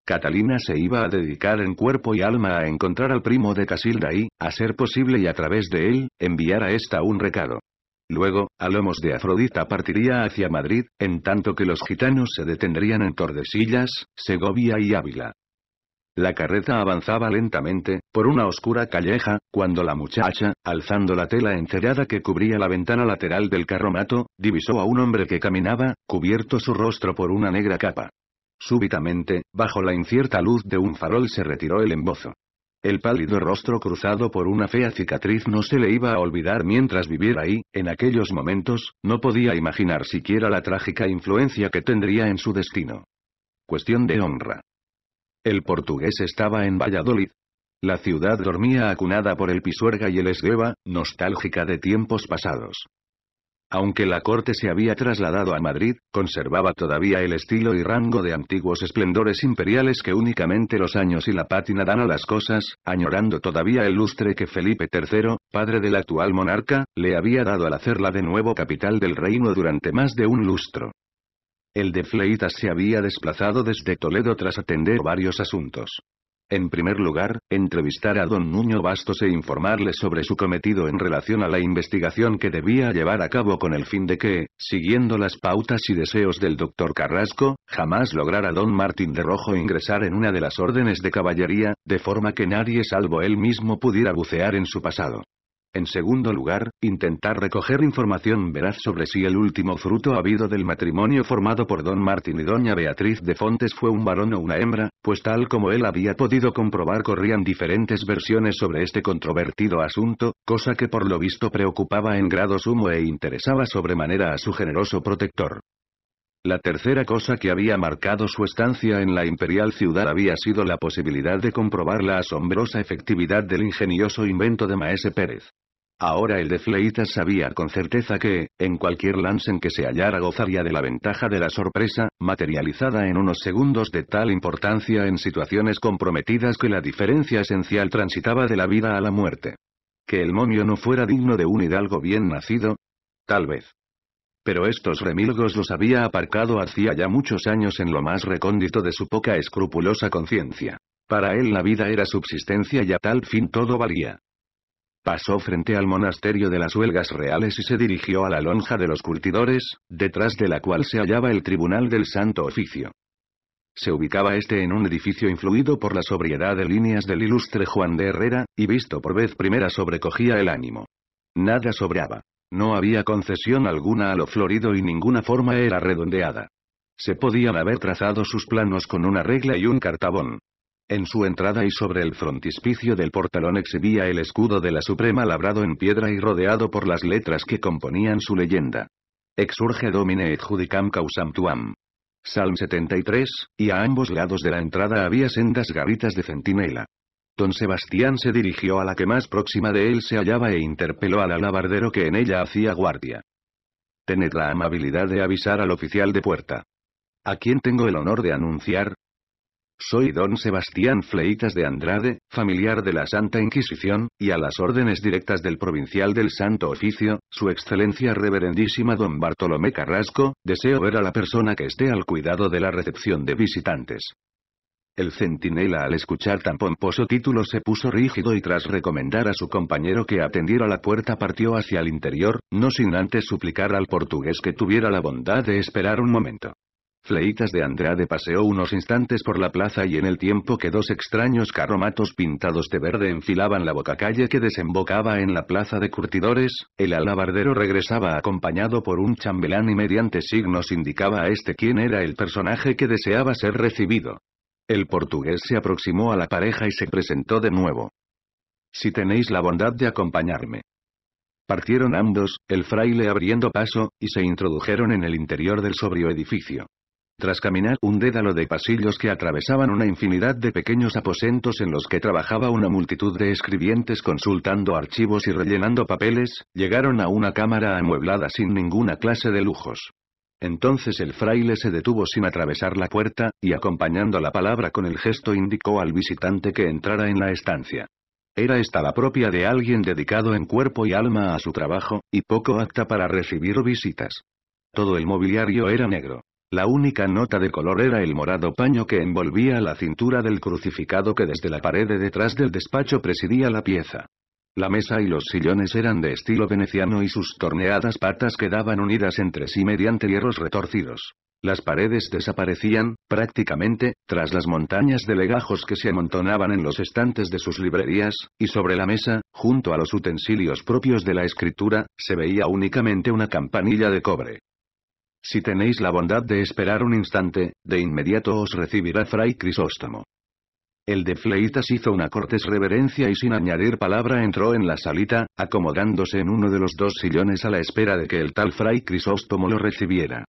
Catalina se iba a dedicar en cuerpo y alma a encontrar al primo de Casilda y, a ser posible y a través de él, enviar a esta un recado. Luego, a lomos de Afrodita partiría hacia Madrid, en tanto que los gitanos se detendrían en Tordesillas, Segovia y Ávila. La carreta avanzaba lentamente, por una oscura calleja, cuando la muchacha, alzando la tela encerrada que cubría la ventana lateral del carromato, divisó a un hombre que caminaba, cubierto su rostro por una negra capa. Súbitamente, bajo la incierta luz de un farol se retiró el embozo. El pálido rostro cruzado por una fea cicatriz no se le iba a olvidar mientras viviera ahí, en aquellos momentos, no podía imaginar siquiera la trágica influencia que tendría en su destino. Cuestión de honra. El portugués estaba en Valladolid. La ciudad dormía acunada por el Pisuerga y el Esgueva, nostálgica de tiempos pasados. Aunque la corte se había trasladado a Madrid, conservaba todavía el estilo y rango de antiguos esplendores imperiales que únicamente los años y la pátina dan a las cosas, añorando todavía el lustre que Felipe III, padre del actual monarca, le había dado al hacerla de nuevo capital del reino durante más de un lustro. El de Fleitas se había desplazado desde Toledo tras atender varios asuntos. En primer lugar, entrevistar a don Nuño Bastos e informarle sobre su cometido en relación a la investigación que debía llevar a cabo con el fin de que, siguiendo las pautas y deseos del doctor Carrasco, jamás lograra don Martín de Rojo ingresar en una de las órdenes de caballería, de forma que nadie salvo él mismo pudiera bucear en su pasado. En segundo lugar, intentar recoger información veraz sobre si el último fruto habido del matrimonio formado por don Martín y doña Beatriz de Fontes fue un varón o una hembra, pues tal como él había podido comprobar corrían diferentes versiones sobre este controvertido asunto, cosa que por lo visto preocupaba en grado sumo e interesaba sobremanera a su generoso protector. La tercera cosa que había marcado su estancia en la imperial ciudad había sido la posibilidad de comprobar la asombrosa efectividad del ingenioso invento de Maese Pérez. Ahora el de Fleitas sabía con certeza que, en cualquier lance en que se hallara gozaría de la ventaja de la sorpresa, materializada en unos segundos de tal importancia en situaciones comprometidas que la diferencia esencial transitaba de la vida a la muerte. Que el momio no fuera digno de un hidalgo bien nacido? Tal vez pero estos remilgos los había aparcado hacía ya muchos años en lo más recóndito de su poca escrupulosa conciencia. Para él la vida era subsistencia y a tal fin todo valía. Pasó frente al monasterio de las huelgas reales y se dirigió a la lonja de los curtidores, detrás de la cual se hallaba el tribunal del Santo Oficio. Se ubicaba este en un edificio influido por la sobriedad de líneas del ilustre Juan de Herrera, y visto por vez primera sobrecogía el ánimo. Nada sobraba. No había concesión alguna a lo florido y ninguna forma era redondeada. Se podían haber trazado sus planos con una regla y un cartabón. En su entrada y sobre el frontispicio del portalón exhibía el escudo de la Suprema labrado en piedra y rodeado por las letras que componían su leyenda. Exurge domine et judicam causam tuam. Salm 73, y a ambos lados de la entrada había sendas gavitas de centinela. Don Sebastián se dirigió a la que más próxima de él se hallaba e interpeló al alabardero que en ella hacía guardia. Tened la amabilidad de avisar al oficial de puerta. ¿A quién tengo el honor de anunciar? Soy don Sebastián Fleitas de Andrade, familiar de la Santa Inquisición, y a las órdenes directas del provincial del Santo Oficio, su excelencia reverendísima don Bartolomé Carrasco, deseo ver a la persona que esté al cuidado de la recepción de visitantes. El centinela al escuchar tan pomposo título se puso rígido y tras recomendar a su compañero que atendiera la puerta partió hacia el interior, no sin antes suplicar al portugués que tuviera la bondad de esperar un momento. Fleitas de Andrade paseó unos instantes por la plaza y en el tiempo que dos extraños carromatos pintados de verde enfilaban la bocacalle que desembocaba en la plaza de curtidores, el alabardero regresaba acompañado por un chambelán y mediante signos indicaba a este quién era el personaje que deseaba ser recibido. El portugués se aproximó a la pareja y se presentó de nuevo. Si tenéis la bondad de acompañarme. Partieron ambos, el fraile abriendo paso, y se introdujeron en el interior del sobrio edificio. Tras caminar un dédalo de pasillos que atravesaban una infinidad de pequeños aposentos en los que trabajaba una multitud de escribientes consultando archivos y rellenando papeles, llegaron a una cámara amueblada sin ninguna clase de lujos. Entonces el fraile se detuvo sin atravesar la puerta, y acompañando la palabra con el gesto indicó al visitante que entrara en la estancia. Era esta la propia de alguien dedicado en cuerpo y alma a su trabajo, y poco apta para recibir visitas. Todo el mobiliario era negro. La única nota de color era el morado paño que envolvía la cintura del crucificado que desde la pared de detrás del despacho presidía la pieza. La mesa y los sillones eran de estilo veneciano y sus torneadas patas quedaban unidas entre sí mediante hierros retorcidos. Las paredes desaparecían, prácticamente, tras las montañas de legajos que se amontonaban en los estantes de sus librerías, y sobre la mesa, junto a los utensilios propios de la escritura, se veía únicamente una campanilla de cobre. Si tenéis la bondad de esperar un instante, de inmediato os recibirá Fray Crisóstomo. El de Fleitas hizo una cortés reverencia y sin añadir palabra entró en la salita, acomodándose en uno de los dos sillones a la espera de que el tal fray Crisóstomo lo recibiera.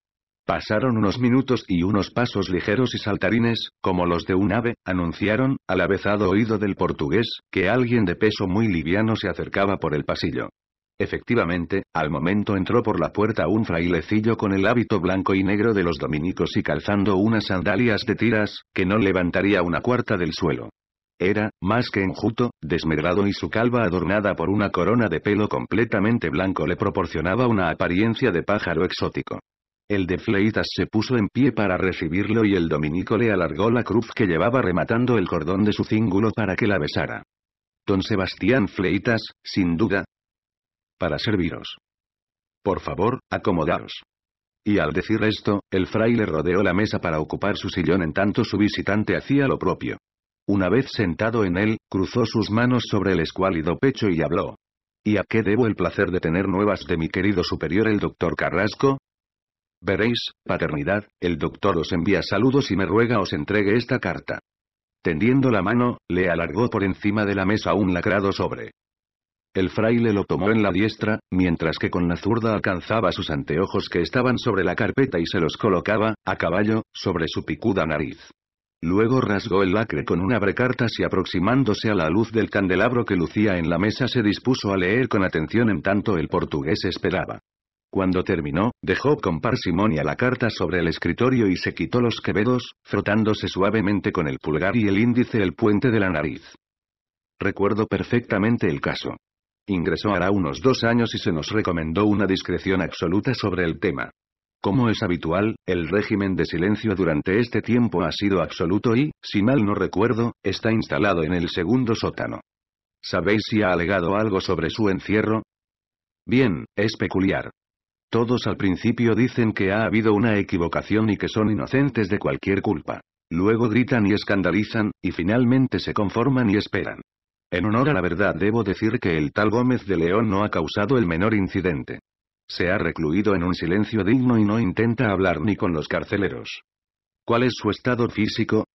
Pasaron unos minutos y unos pasos ligeros y saltarines, como los de un ave, anunciaron, al avezado oído del portugués, que alguien de peso muy liviano se acercaba por el pasillo. Efectivamente, al momento entró por la puerta un frailecillo con el hábito blanco y negro de los dominicos y calzando unas sandalias de tiras, que no levantaría una cuarta del suelo. Era, más que enjuto, desmedrado y su calva adornada por una corona de pelo completamente blanco le proporcionaba una apariencia de pájaro exótico. El de Fleitas se puso en pie para recibirlo y el dominico le alargó la cruz que llevaba rematando el cordón de su cíngulo para que la besara. Don Sebastián Fleitas, sin duda, para serviros. Por favor, acomodaos. Y al decir esto, el fraile rodeó la mesa para ocupar su sillón en tanto su visitante hacía lo propio. Una vez sentado en él, cruzó sus manos sobre el escuálido pecho y habló. ¿Y a qué debo el placer de tener nuevas de mi querido superior el doctor Carrasco? Veréis, paternidad, el doctor os envía saludos y me ruega os entregue esta carta. Tendiendo la mano, le alargó por encima de la mesa un lacrado sobre. El fraile lo tomó en la diestra, mientras que con la zurda alcanzaba sus anteojos que estaban sobre la carpeta y se los colocaba, a caballo, sobre su picuda nariz. Luego rasgó el lacre con una abrecartas y aproximándose a la luz del candelabro que lucía en la mesa se dispuso a leer con atención en tanto el portugués esperaba. Cuando terminó, dejó con parsimonia la carta sobre el escritorio y se quitó los quevedos, frotándose suavemente con el pulgar y el índice el puente de la nariz. Recuerdo perfectamente el caso. Ingresó hará unos dos años y se nos recomendó una discreción absoluta sobre el tema. Como es habitual, el régimen de silencio durante este tiempo ha sido absoluto y, si mal no recuerdo, está instalado en el segundo sótano. ¿Sabéis si ha alegado algo sobre su encierro? Bien, es peculiar. Todos al principio dicen que ha habido una equivocación y que son inocentes de cualquier culpa. Luego gritan y escandalizan, y finalmente se conforman y esperan. En honor a la verdad debo decir que el tal Gómez de León no ha causado el menor incidente. Se ha recluido en un silencio digno y no intenta hablar ni con los carceleros. ¿Cuál es su estado físico?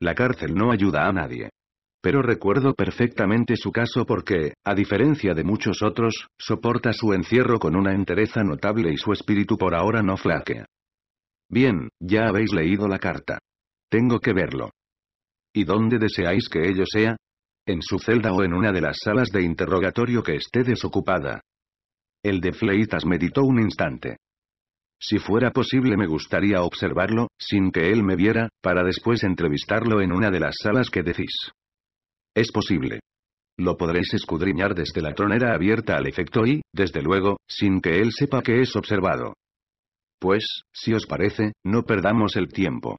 La cárcel no ayuda a nadie. Pero recuerdo perfectamente su caso porque, a diferencia de muchos otros, soporta su encierro con una entereza notable y su espíritu por ahora no flaquea. Bien, ya habéis leído la carta. Tengo que verlo. ¿Y dónde deseáis que ello sea? en su celda o en una de las salas de interrogatorio que esté desocupada. El de Fleitas meditó un instante. Si fuera posible me gustaría observarlo, sin que él me viera, para después entrevistarlo en una de las salas que decís. Es posible. Lo podréis escudriñar desde la tronera abierta al efecto y, desde luego, sin que él sepa que es observado. Pues, si os parece, no perdamos el tiempo.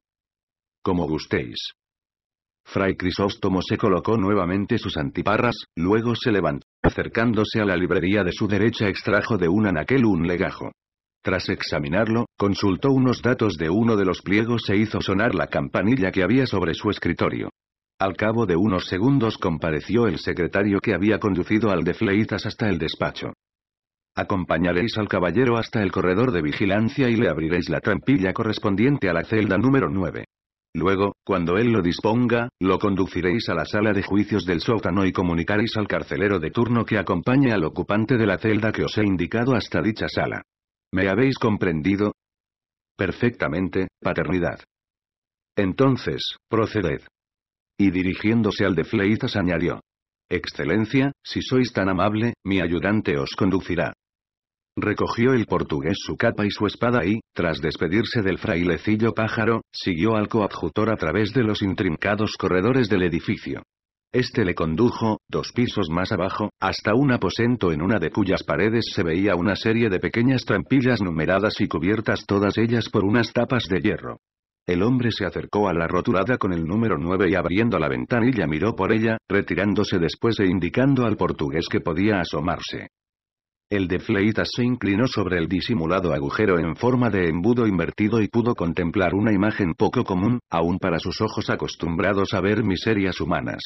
Como gustéis. Fray Crisóstomo se colocó nuevamente sus antiparras, luego se levantó. Acercándose a la librería de su derecha extrajo de un anaquel un legajo. Tras examinarlo, consultó unos datos de uno de los pliegos e hizo sonar la campanilla que había sobre su escritorio. Al cabo de unos segundos compareció el secretario que había conducido al de Fleitas hasta el despacho. Acompañaréis al caballero hasta el corredor de vigilancia y le abriréis la trampilla correspondiente a la celda número 9. Luego, cuando él lo disponga, lo conduciréis a la sala de juicios del sótano y comunicaréis al carcelero de turno que acompañe al ocupante de la celda que os he indicado hasta dicha sala. ¿Me habéis comprendido? Perfectamente, paternidad. Entonces, proceded. Y dirigiéndose al de Fleitas añadió. Excelencia, si sois tan amable, mi ayudante os conducirá. Recogió el portugués su capa y su espada y, tras despedirse del frailecillo pájaro, siguió al coadjutor a través de los intrincados corredores del edificio. Este le condujo, dos pisos más abajo, hasta un aposento en una de cuyas paredes se veía una serie de pequeñas trampillas numeradas y cubiertas todas ellas por unas tapas de hierro. El hombre se acercó a la roturada con el número 9 y abriendo la ventanilla miró por ella, retirándose después e indicando al portugués que podía asomarse. El de Fleitas se inclinó sobre el disimulado agujero en forma de embudo invertido y pudo contemplar una imagen poco común, aún para sus ojos acostumbrados a ver miserias humanas.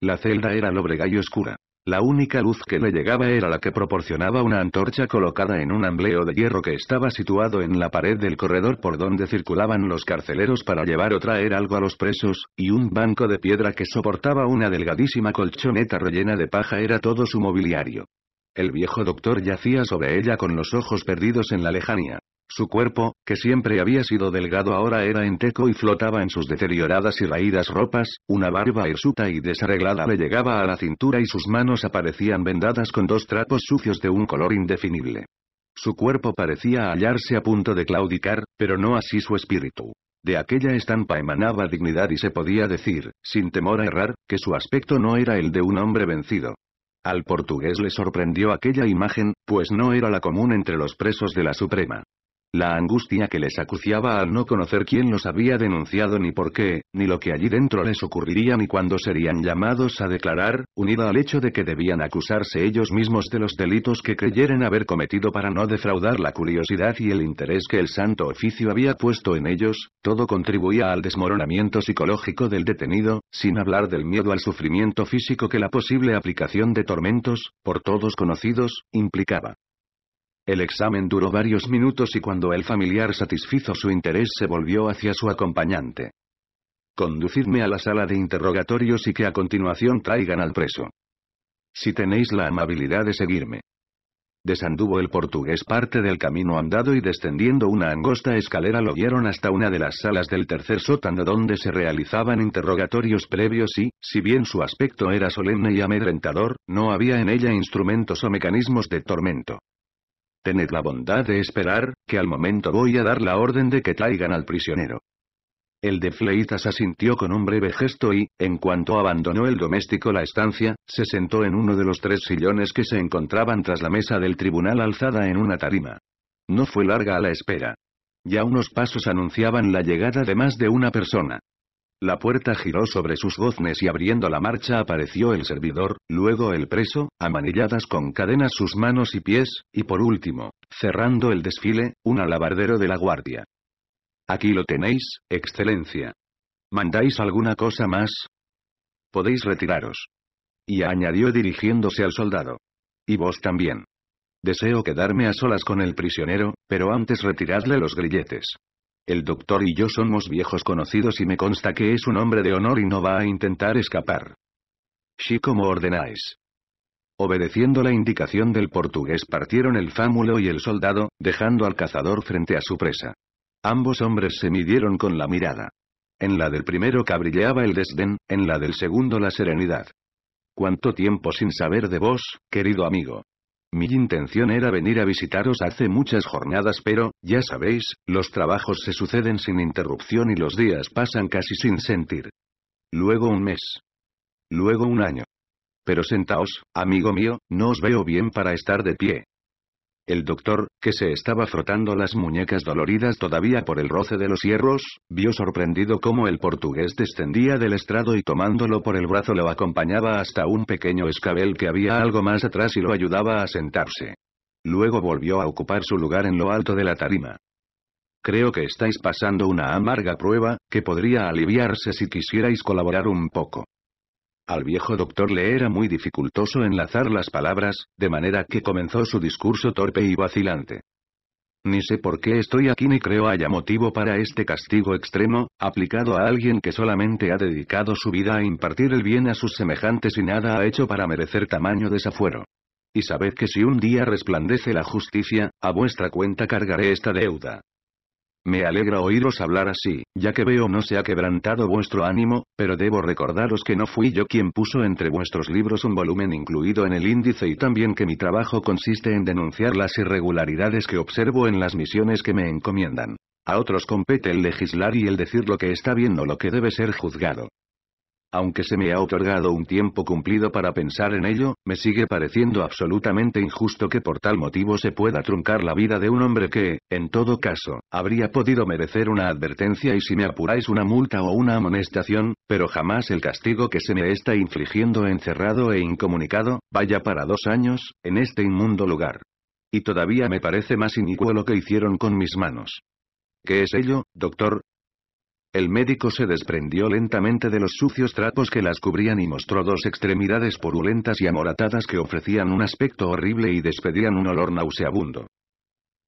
La celda era lóbrega y oscura. La única luz que le llegaba era la que proporcionaba una antorcha colocada en un ambleo de hierro que estaba situado en la pared del corredor por donde circulaban los carceleros para llevar o traer algo a los presos, y un banco de piedra que soportaba una delgadísima colchoneta rellena de paja era todo su mobiliario. El viejo doctor yacía sobre ella con los ojos perdidos en la lejanía. Su cuerpo, que siempre había sido delgado ahora era enteco y flotaba en sus deterioradas y raídas ropas, una barba hirsuta y desarreglada le llegaba a la cintura y sus manos aparecían vendadas con dos trapos sucios de un color indefinible. Su cuerpo parecía hallarse a punto de claudicar, pero no así su espíritu. De aquella estampa emanaba dignidad y se podía decir, sin temor a errar, que su aspecto no era el de un hombre vencido. Al portugués le sorprendió aquella imagen, pues no era la común entre los presos de la Suprema. La angustia que les acuciaba al no conocer quién los había denunciado ni por qué, ni lo que allí dentro les ocurriría ni cuándo serían llamados a declarar, unida al hecho de que debían acusarse ellos mismos de los delitos que creyeran haber cometido para no defraudar la curiosidad y el interés que el santo oficio había puesto en ellos, todo contribuía al desmoronamiento psicológico del detenido, sin hablar del miedo al sufrimiento físico que la posible aplicación de tormentos, por todos conocidos, implicaba. El examen duró varios minutos y cuando el familiar satisfizo su interés se volvió hacia su acompañante. Conducidme a la sala de interrogatorios y que a continuación traigan al preso. Si tenéis la amabilidad de seguirme. Desanduvo el portugués parte del camino andado y descendiendo una angosta escalera lo guiaron hasta una de las salas del tercer sótano donde se realizaban interrogatorios previos y, si bien su aspecto era solemne y amedrentador, no había en ella instrumentos o mecanismos de tormento. Tened la bondad de esperar, que al momento voy a dar la orden de que traigan al prisionero. El de Fleitas asintió con un breve gesto y, en cuanto abandonó el doméstico la estancia, se sentó en uno de los tres sillones que se encontraban tras la mesa del tribunal alzada en una tarima. No fue larga la espera. Ya unos pasos anunciaban la llegada de más de una persona. La puerta giró sobre sus goznes y abriendo la marcha apareció el servidor, luego el preso, amanilladas con cadenas sus manos y pies, y por último, cerrando el desfile, un alabardero de la guardia. Aquí lo tenéis, excelencia. ¿Mandáis alguna cosa más? Podéis retiraros. Y añadió dirigiéndose al soldado. Y vos también. Deseo quedarme a solas con el prisionero, pero antes retiradle los grilletes. El doctor y yo somos viejos conocidos y me consta que es un hombre de honor y no va a intentar escapar. Sí como ordenáis. Obedeciendo la indicación del portugués partieron el fámulo y el soldado, dejando al cazador frente a su presa. Ambos hombres se midieron con la mirada. En la del primero cabrilleaba el desdén, en la del segundo la serenidad. ¿Cuánto tiempo sin saber de vos, querido amigo? Mi intención era venir a visitaros hace muchas jornadas pero, ya sabéis, los trabajos se suceden sin interrupción y los días pasan casi sin sentir. Luego un mes. Luego un año. Pero sentaos, amigo mío, no os veo bien para estar de pie. El doctor, que se estaba frotando las muñecas doloridas todavía por el roce de los hierros, vio sorprendido cómo el portugués descendía del estrado y tomándolo por el brazo lo acompañaba hasta un pequeño escabel que había algo más atrás y lo ayudaba a sentarse. Luego volvió a ocupar su lugar en lo alto de la tarima. Creo que estáis pasando una amarga prueba, que podría aliviarse si quisierais colaborar un poco. Al viejo doctor le era muy dificultoso enlazar las palabras, de manera que comenzó su discurso torpe y vacilante. Ni sé por qué estoy aquí ni creo haya motivo para este castigo extremo, aplicado a alguien que solamente ha dedicado su vida a impartir el bien a sus semejantes y nada ha hecho para merecer tamaño desafuero. Y sabed que si un día resplandece la justicia, a vuestra cuenta cargaré esta deuda. Me alegra oíros hablar así, ya que veo no se ha quebrantado vuestro ánimo, pero debo recordaros que no fui yo quien puso entre vuestros libros un volumen incluido en el índice y también que mi trabajo consiste en denunciar las irregularidades que observo en las misiones que me encomiendan. A otros compete el legislar y el decir lo que está bien o lo que debe ser juzgado. Aunque se me ha otorgado un tiempo cumplido para pensar en ello, me sigue pareciendo absolutamente injusto que por tal motivo se pueda truncar la vida de un hombre que, en todo caso, habría podido merecer una advertencia y si me apuráis una multa o una amonestación, pero jamás el castigo que se me está infligiendo encerrado e incomunicado, vaya para dos años, en este inmundo lugar. Y todavía me parece más inicuo lo que hicieron con mis manos. ¿Qué es ello, doctor? El médico se desprendió lentamente de los sucios trapos que las cubrían y mostró dos extremidades purulentas y amoratadas que ofrecían un aspecto horrible y despedían un olor nauseabundo.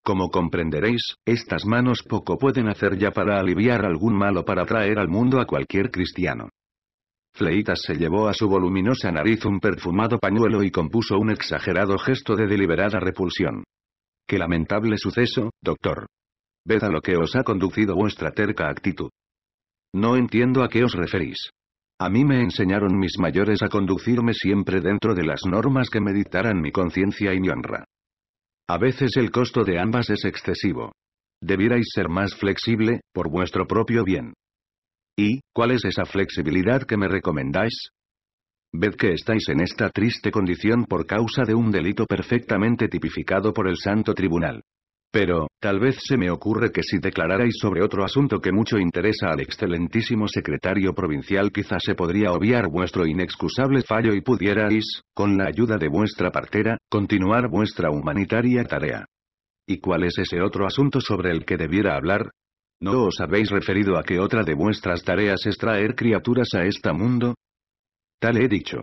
Como comprenderéis, estas manos poco pueden hacer ya para aliviar algún mal o para traer al mundo a cualquier cristiano. Fleitas se llevó a su voluminosa nariz un perfumado pañuelo y compuso un exagerado gesto de deliberada repulsión. ¡Qué lamentable suceso, doctor! Ved a lo que os ha conducido vuestra terca actitud. No entiendo a qué os referís. A mí me enseñaron mis mayores a conducirme siempre dentro de las normas que meditaran mi conciencia y mi honra. A veces el costo de ambas es excesivo. Debierais ser más flexible, por vuestro propio bien. ¿Y cuál es esa flexibilidad que me recomendáis? Ved que estáis en esta triste condición por causa de un delito perfectamente tipificado por el Santo Tribunal. Pero, tal vez se me ocurre que si declararais sobre otro asunto que mucho interesa al excelentísimo secretario provincial quizás se podría obviar vuestro inexcusable fallo y pudierais, con la ayuda de vuestra partera, continuar vuestra humanitaria tarea. ¿Y cuál es ese otro asunto sobre el que debiera hablar? ¿No os habéis referido a que otra de vuestras tareas es traer criaturas a este mundo? Tal he dicho.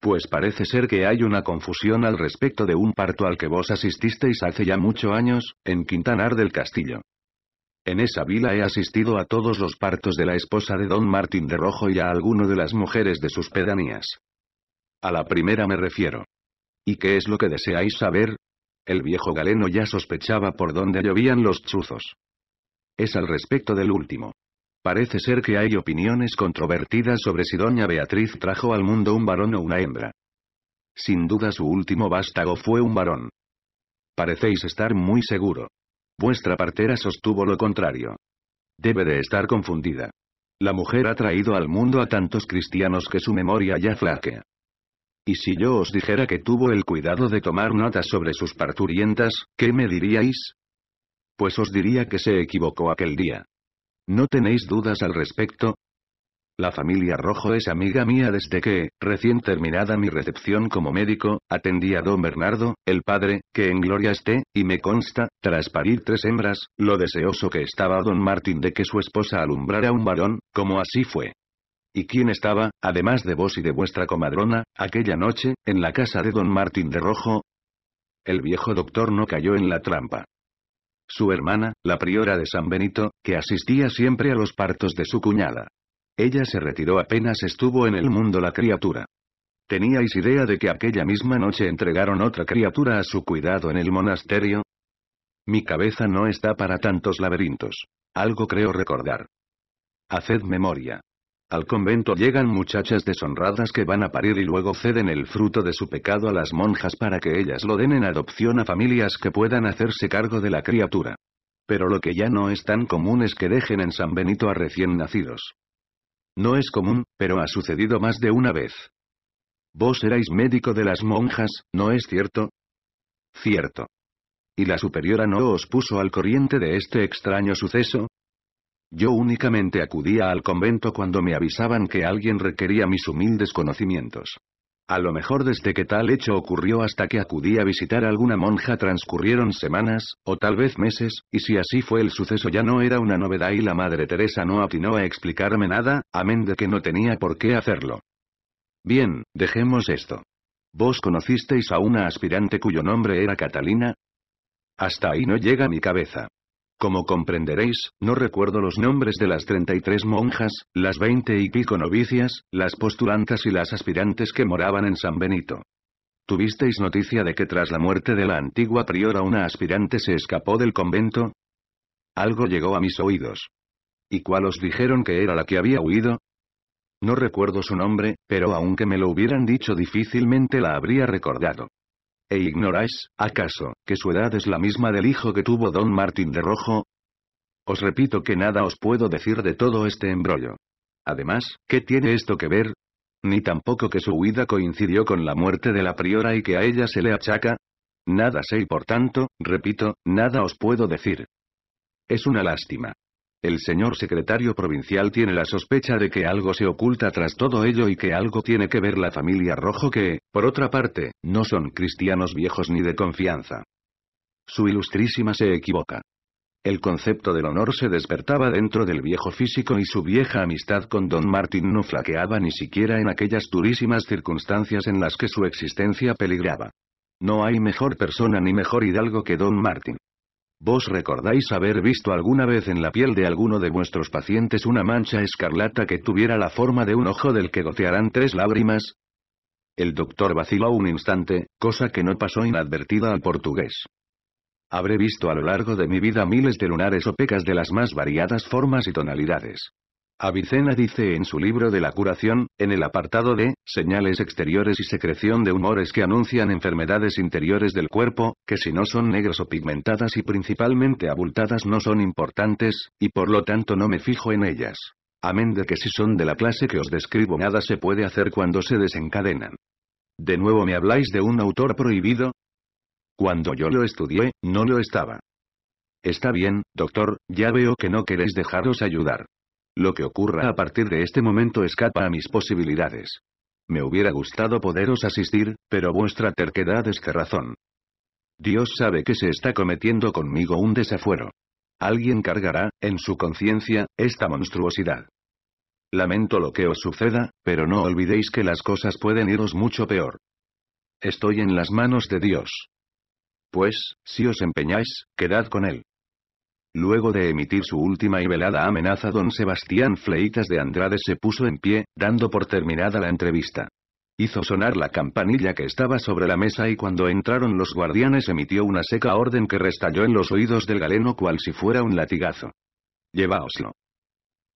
Pues parece ser que hay una confusión al respecto de un parto al que vos asististeis hace ya muchos años, en Quintanar del Castillo. En esa vila he asistido a todos los partos de la esposa de don Martín de Rojo y a alguno de las mujeres de sus pedanías. A la primera me refiero. ¿Y qué es lo que deseáis saber? El viejo galeno ya sospechaba por dónde llovían los chuzos. Es al respecto del último. Parece ser que hay opiniones controvertidas sobre si doña Beatriz trajo al mundo un varón o una hembra. Sin duda su último vástago fue un varón. Parecéis estar muy seguro. Vuestra partera sostuvo lo contrario. Debe de estar confundida. La mujer ha traído al mundo a tantos cristianos que su memoria ya flaquea. Y si yo os dijera que tuvo el cuidado de tomar notas sobre sus parturientas, ¿qué me diríais? Pues os diría que se equivocó aquel día. ¿No tenéis dudas al respecto? La familia Rojo es amiga mía desde que, recién terminada mi recepción como médico, atendí a don Bernardo, el padre, que en gloria esté, y me consta, tras parir tres hembras, lo deseoso que estaba don Martín de que su esposa alumbrara un varón, como así fue. ¿Y quién estaba, además de vos y de vuestra comadrona, aquella noche, en la casa de don Martín de Rojo? El viejo doctor no cayó en la trampa. Su hermana, la priora de San Benito, que asistía siempre a los partos de su cuñada. Ella se retiró apenas estuvo en el mundo la criatura. ¿Teníais idea de que aquella misma noche entregaron otra criatura a su cuidado en el monasterio? Mi cabeza no está para tantos laberintos. Algo creo recordar. Haced memoria. Al convento llegan muchachas deshonradas que van a parir y luego ceden el fruto de su pecado a las monjas para que ellas lo den en adopción a familias que puedan hacerse cargo de la criatura. Pero lo que ya no es tan común es que dejen en San Benito a recién nacidos. No es común, pero ha sucedido más de una vez. Vos erais médico de las monjas, ¿no es cierto? Cierto. ¿Y la superiora no os puso al corriente de este extraño suceso? Yo únicamente acudía al convento cuando me avisaban que alguien requería mis humildes conocimientos. A lo mejor desde que tal hecho ocurrió hasta que acudí a visitar alguna monja transcurrieron semanas, o tal vez meses, y si así fue el suceso ya no era una novedad y la Madre Teresa no atinó a explicarme nada, amén de que no tenía por qué hacerlo. Bien, dejemos esto. ¿Vos conocisteis a una aspirante cuyo nombre era Catalina? Hasta ahí no llega mi cabeza. Como comprenderéis, no recuerdo los nombres de las 33 monjas, las 20 y pico novicias, las postulantas y las aspirantes que moraban en San Benito. ¿Tuvisteis noticia de que tras la muerte de la antigua priora una aspirante se escapó del convento? Algo llegó a mis oídos. ¿Y cuál os dijeron que era la que había huido? No recuerdo su nombre, pero aunque me lo hubieran dicho difícilmente la habría recordado. ¿E ignoráis, acaso, que su edad es la misma del hijo que tuvo don Martín de Rojo? Os repito que nada os puedo decir de todo este embrollo. Además, ¿qué tiene esto que ver? Ni tampoco que su huida coincidió con la muerte de la priora y que a ella se le achaca. Nada sé y por tanto, repito, nada os puedo decir. Es una lástima. El señor secretario provincial tiene la sospecha de que algo se oculta tras todo ello y que algo tiene que ver la familia Rojo que, por otra parte, no son cristianos viejos ni de confianza. Su ilustrísima se equivoca. El concepto del honor se despertaba dentro del viejo físico y su vieja amistad con don Martín no flaqueaba ni siquiera en aquellas durísimas circunstancias en las que su existencia peligraba. No hay mejor persona ni mejor hidalgo que don Martín. Vos recordáis haber visto alguna vez en la piel de alguno de vuestros pacientes una mancha escarlata que tuviera la forma de un ojo del que gotearán tres lágrimas. El doctor vaciló un instante, cosa que no pasó inadvertida al portugués. Habré visto a lo largo de mi vida miles de lunares o pecas de las más variadas formas y tonalidades. Avicena dice en su libro de la curación, en el apartado de señales exteriores y secreción de humores que anuncian enfermedades interiores del cuerpo, que si no son negras o pigmentadas y principalmente abultadas no son importantes, y por lo tanto no me fijo en ellas. Amén de que si son de la clase que os describo nada se puede hacer cuando se desencadenan. ¿De nuevo me habláis de un autor prohibido? Cuando yo lo estudié, no lo estaba. Está bien, doctor, ya veo que no queréis dejaros ayudar. Lo que ocurra a partir de este momento escapa a mis posibilidades. Me hubiera gustado poderos asistir, pero vuestra terquedad es razón. Dios sabe que se está cometiendo conmigo un desafuero. Alguien cargará, en su conciencia, esta monstruosidad. Lamento lo que os suceda, pero no olvidéis que las cosas pueden iros mucho peor. Estoy en las manos de Dios. Pues, si os empeñáis, quedad con Él. Luego de emitir su última y velada amenaza don Sebastián Fleitas de Andrade se puso en pie, dando por terminada la entrevista. Hizo sonar la campanilla que estaba sobre la mesa y cuando entraron los guardianes emitió una seca orden que restalló en los oídos del galeno cual si fuera un latigazo. Llevaoslo.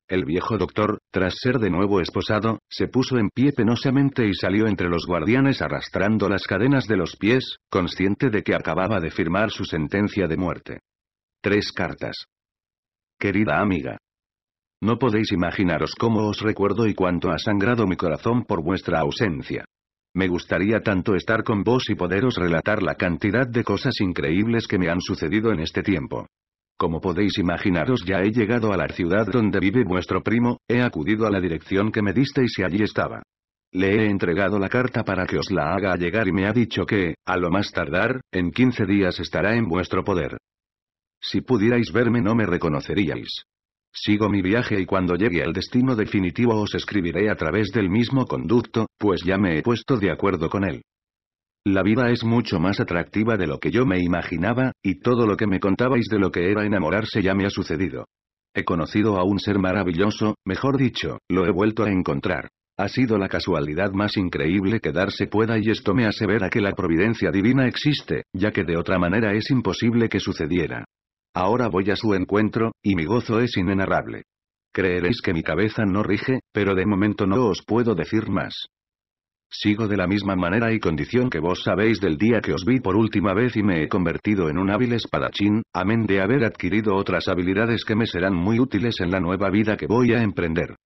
El viejo doctor, tras ser de nuevo esposado, se puso en pie penosamente y salió entre los guardianes arrastrando las cadenas de los pies, consciente de que acababa de firmar su sentencia de muerte. Tres cartas. Querida amiga. No podéis imaginaros cómo os recuerdo y cuánto ha sangrado mi corazón por vuestra ausencia. Me gustaría tanto estar con vos y poderos relatar la cantidad de cosas increíbles que me han sucedido en este tiempo. Como podéis imaginaros ya he llegado a la ciudad donde vive vuestro primo, he acudido a la dirección que me disteis y allí estaba. Le he entregado la carta para que os la haga llegar y me ha dicho que, a lo más tardar, en 15 días estará en vuestro poder. Si pudierais verme no me reconoceríais. Sigo mi viaje y cuando llegue al destino definitivo os escribiré a través del mismo conducto, pues ya me he puesto de acuerdo con él. La vida es mucho más atractiva de lo que yo me imaginaba, y todo lo que me contabais de lo que era enamorarse ya me ha sucedido. He conocido a un ser maravilloso, mejor dicho, lo he vuelto a encontrar. Ha sido la casualidad más increíble que darse pueda y esto me asevera que la providencia divina existe, ya que de otra manera es imposible que sucediera. Ahora voy a su encuentro, y mi gozo es inenarrable. Creeréis que mi cabeza no rige, pero de momento no os puedo decir más. Sigo de la misma manera y condición que vos sabéis del día que os vi por última vez y me he convertido en un hábil espadachín, amén de haber adquirido otras habilidades que me serán muy útiles en la nueva vida que voy a emprender.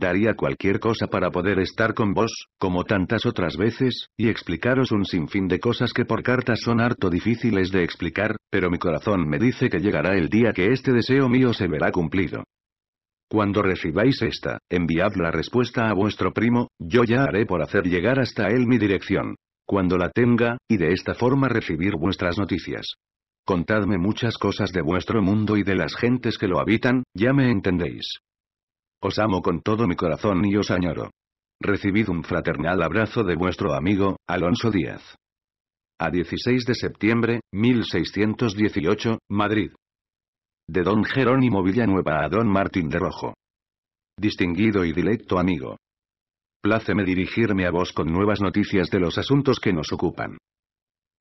Daría cualquier cosa para poder estar con vos, como tantas otras veces, y explicaros un sinfín de cosas que por cartas son harto difíciles de explicar, pero mi corazón me dice que llegará el día que este deseo mío se verá cumplido. Cuando recibáis esta, enviad la respuesta a vuestro primo, yo ya haré por hacer llegar hasta él mi dirección. Cuando la tenga, y de esta forma recibir vuestras noticias. Contadme muchas cosas de vuestro mundo y de las gentes que lo habitan, ya me entendéis. Os amo con todo mi corazón y os añoro. Recibid un fraternal abrazo de vuestro amigo, Alonso Díaz. A 16 de septiembre, 1618, Madrid. De don Jerónimo Villanueva a don Martín de Rojo. Distinguido y dilecto amigo. Pláceme dirigirme a vos con nuevas noticias de los asuntos que nos ocupan.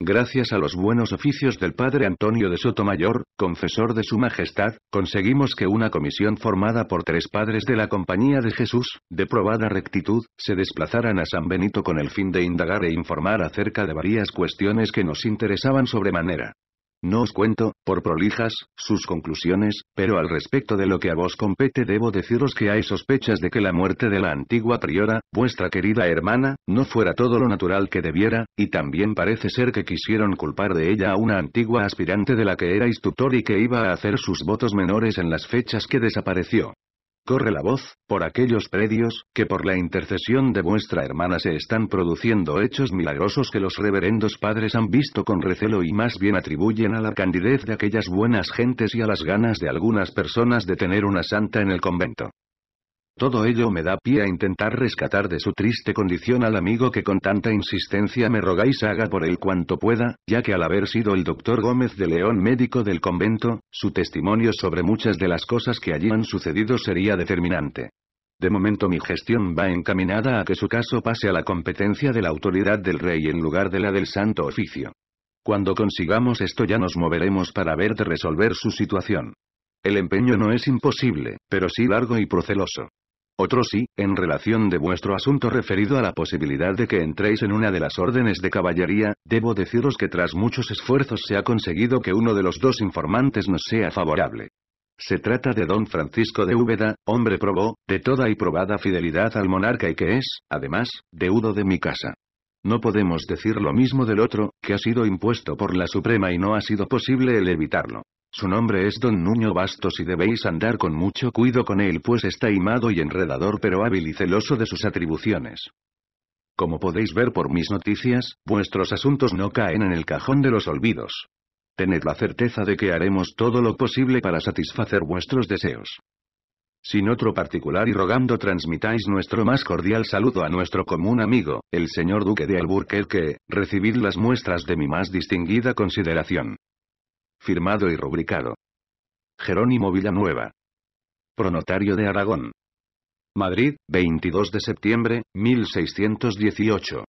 Gracias a los buenos oficios del padre Antonio de Sotomayor, confesor de su majestad, conseguimos que una comisión formada por tres padres de la Compañía de Jesús, de probada rectitud, se desplazaran a San Benito con el fin de indagar e informar acerca de varias cuestiones que nos interesaban sobremanera. No os cuento, por prolijas, sus conclusiones, pero al respecto de lo que a vos compete debo deciros que hay sospechas de que la muerte de la antigua priora, vuestra querida hermana, no fuera todo lo natural que debiera, y también parece ser que quisieron culpar de ella a una antigua aspirante de la que era tutor y que iba a hacer sus votos menores en las fechas que desapareció corre la voz, por aquellos predios, que por la intercesión de vuestra hermana se están produciendo hechos milagrosos que los reverendos padres han visto con recelo y más bien atribuyen a la candidez de aquellas buenas gentes y a las ganas de algunas personas de tener una santa en el convento. Todo ello me da pie a intentar rescatar de su triste condición al amigo que con tanta insistencia me rogáis haga por él cuanto pueda, ya que al haber sido el doctor Gómez de León médico del convento, su testimonio sobre muchas de las cosas que allí han sucedido sería determinante. De momento mi gestión va encaminada a que su caso pase a la competencia de la autoridad del rey en lugar de la del santo oficio. Cuando consigamos esto ya nos moveremos para ver de resolver su situación. El empeño no es imposible, pero sí largo y proceloso. Otro sí, en relación de vuestro asunto referido a la posibilidad de que entréis en una de las órdenes de caballería, debo deciros que tras muchos esfuerzos se ha conseguido que uno de los dos informantes nos sea favorable. Se trata de don Francisco de Úbeda, hombre probó, de toda y probada fidelidad al monarca y que es, además, deudo de mi casa. No podemos decir lo mismo del otro, que ha sido impuesto por la Suprema y no ha sido posible el evitarlo. Su nombre es Don Nuño Bastos y debéis andar con mucho cuido con él pues está imado y enredador pero hábil y celoso de sus atribuciones. Como podéis ver por mis noticias, vuestros asuntos no caen en el cajón de los olvidos. Tened la certeza de que haremos todo lo posible para satisfacer vuestros deseos. Sin otro particular y rogando transmitáis nuestro más cordial saludo a nuestro común amigo, el señor Duque de Alburquerque, recibid las muestras de mi más distinguida consideración firmado y rubricado. Jerónimo Villanueva. Pronotario de Aragón. Madrid, 22 de septiembre, 1618.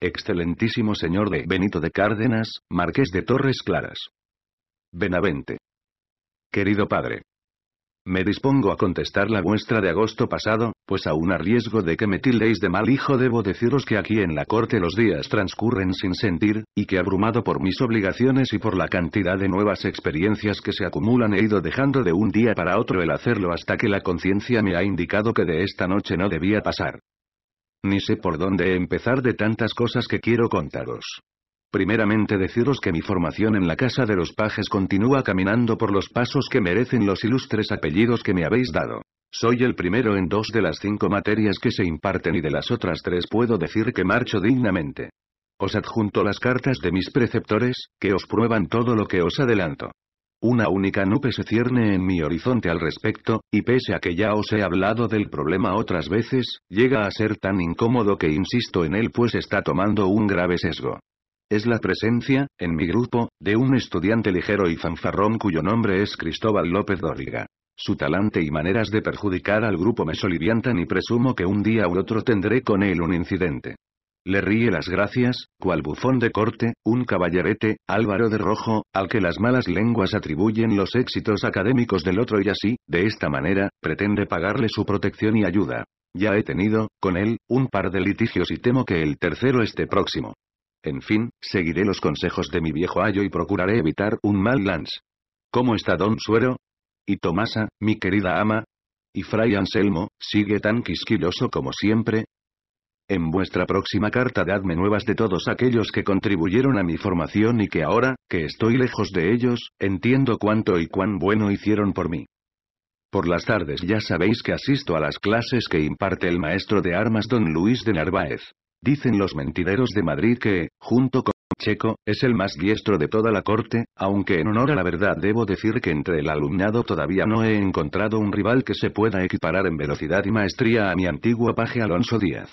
Excelentísimo señor de Benito de Cárdenas, marqués de Torres Claras. Benavente. Querido padre. Me dispongo a contestar la vuestra de agosto pasado, pues aún a riesgo de que me tildéis de mal hijo debo deciros que aquí en la corte los días transcurren sin sentir, y que abrumado por mis obligaciones y por la cantidad de nuevas experiencias que se acumulan he ido dejando de un día para otro el hacerlo hasta que la conciencia me ha indicado que de esta noche no debía pasar. Ni sé por dónde empezar de tantas cosas que quiero contaros. Primeramente deciros que mi formación en la Casa de los Pajes continúa caminando por los pasos que merecen los ilustres apellidos que me habéis dado. Soy el primero en dos de las cinco materias que se imparten y de las otras tres puedo decir que marcho dignamente. Os adjunto las cartas de mis preceptores, que os prueban todo lo que os adelanto. Una única nube se cierne en mi horizonte al respecto, y pese a que ya os he hablado del problema otras veces, llega a ser tan incómodo que insisto en él pues está tomando un grave sesgo es la presencia, en mi grupo, de un estudiante ligero y fanfarrón cuyo nombre es Cristóbal López Dóriga. Su talante y maneras de perjudicar al grupo me soliviantan y presumo que un día u otro tendré con él un incidente. Le ríe las gracias, cual bufón de corte, un caballerete, Álvaro de Rojo, al que las malas lenguas atribuyen los éxitos académicos del otro y así, de esta manera, pretende pagarle su protección y ayuda. Ya he tenido, con él, un par de litigios y temo que el tercero esté próximo. En fin, seguiré los consejos de mi viejo ayo y procuraré evitar un mal lance. ¿Cómo está don Suero? ¿Y Tomasa, mi querida ama? ¿Y Fray Anselmo, sigue tan quisquiloso como siempre? En vuestra próxima carta dadme nuevas de todos aquellos que contribuyeron a mi formación y que ahora, que estoy lejos de ellos, entiendo cuánto y cuán bueno hicieron por mí. Por las tardes ya sabéis que asisto a las clases que imparte el maestro de armas don Luis de Narváez. Dicen los mentideros de Madrid que, junto con Checo, es el más diestro de toda la corte, aunque en honor a la verdad debo decir que entre el alumnado todavía no he encontrado un rival que se pueda equiparar en velocidad y maestría a mi antiguo paje Alonso Díaz.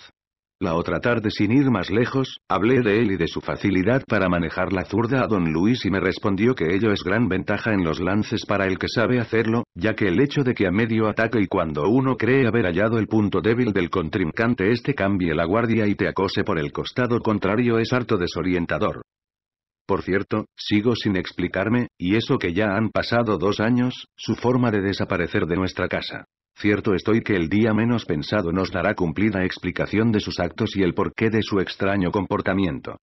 La otra tarde sin ir más lejos, hablé de él y de su facilidad para manejar la zurda a don Luis y me respondió que ello es gran ventaja en los lances para el que sabe hacerlo, ya que el hecho de que a medio ataque y cuando uno cree haber hallado el punto débil del contrincante este cambie la guardia y te acose por el costado contrario es harto desorientador. Por cierto, sigo sin explicarme, y eso que ya han pasado dos años, su forma de desaparecer de nuestra casa. Cierto estoy que el día menos pensado nos dará cumplida explicación de sus actos y el porqué de su extraño comportamiento.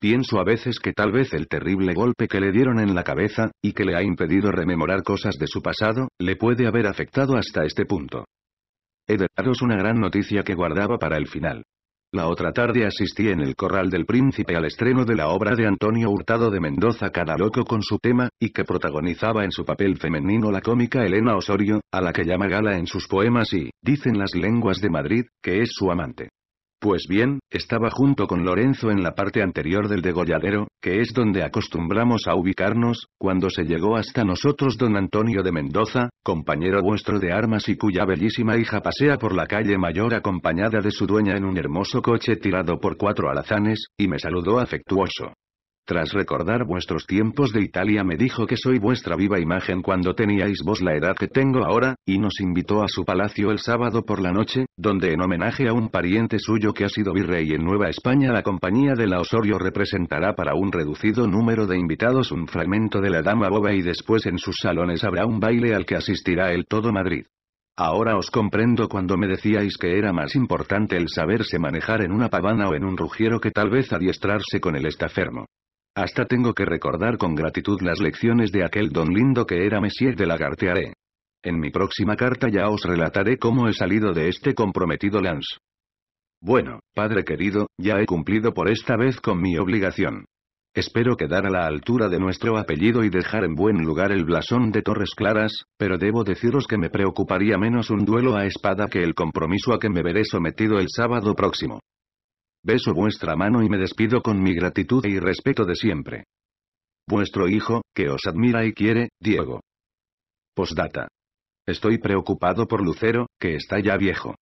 Pienso a veces que tal vez el terrible golpe que le dieron en la cabeza, y que le ha impedido rememorar cosas de su pasado, le puede haber afectado hasta este punto. He de daros una gran noticia que guardaba para el final. La otra tarde asistí en el Corral del Príncipe al estreno de la obra de Antonio Hurtado de Mendoza Cada Loco con su tema, y que protagonizaba en su papel femenino la cómica Elena Osorio, a la que llama Gala en sus poemas y, dicen las lenguas de Madrid, que es su amante. Pues bien, estaba junto con Lorenzo en la parte anterior del degolladero, que es donde acostumbramos a ubicarnos, cuando se llegó hasta nosotros don Antonio de Mendoza, compañero vuestro de armas y cuya bellísima hija pasea por la calle mayor acompañada de su dueña en un hermoso coche tirado por cuatro alazanes, y me saludó afectuoso. Tras recordar vuestros tiempos de Italia me dijo que soy vuestra viva imagen cuando teníais vos la edad que tengo ahora, y nos invitó a su palacio el sábado por la noche, donde en homenaje a un pariente suyo que ha sido virrey en Nueva España la compañía de la Osorio representará para un reducido número de invitados un fragmento de la Dama Boba y después en sus salones habrá un baile al que asistirá el todo Madrid. Ahora os comprendo cuando me decíais que era más importante el saberse manejar en una pavana o en un rugiero que tal vez adiestrarse con el estafermo. Hasta tengo que recordar con gratitud las lecciones de aquel don lindo que era Messier de Lagartearé. En mi próxima carta ya os relataré cómo he salido de este comprometido lance. Bueno, padre querido, ya he cumplido por esta vez con mi obligación. Espero quedar a la altura de nuestro apellido y dejar en buen lugar el blasón de Torres Claras, pero debo deciros que me preocuparía menos un duelo a espada que el compromiso a que me veré sometido el sábado próximo. Beso vuestra mano y me despido con mi gratitud y respeto de siempre. Vuestro hijo, que os admira y quiere, Diego. Postdata. Estoy preocupado por Lucero, que está ya viejo.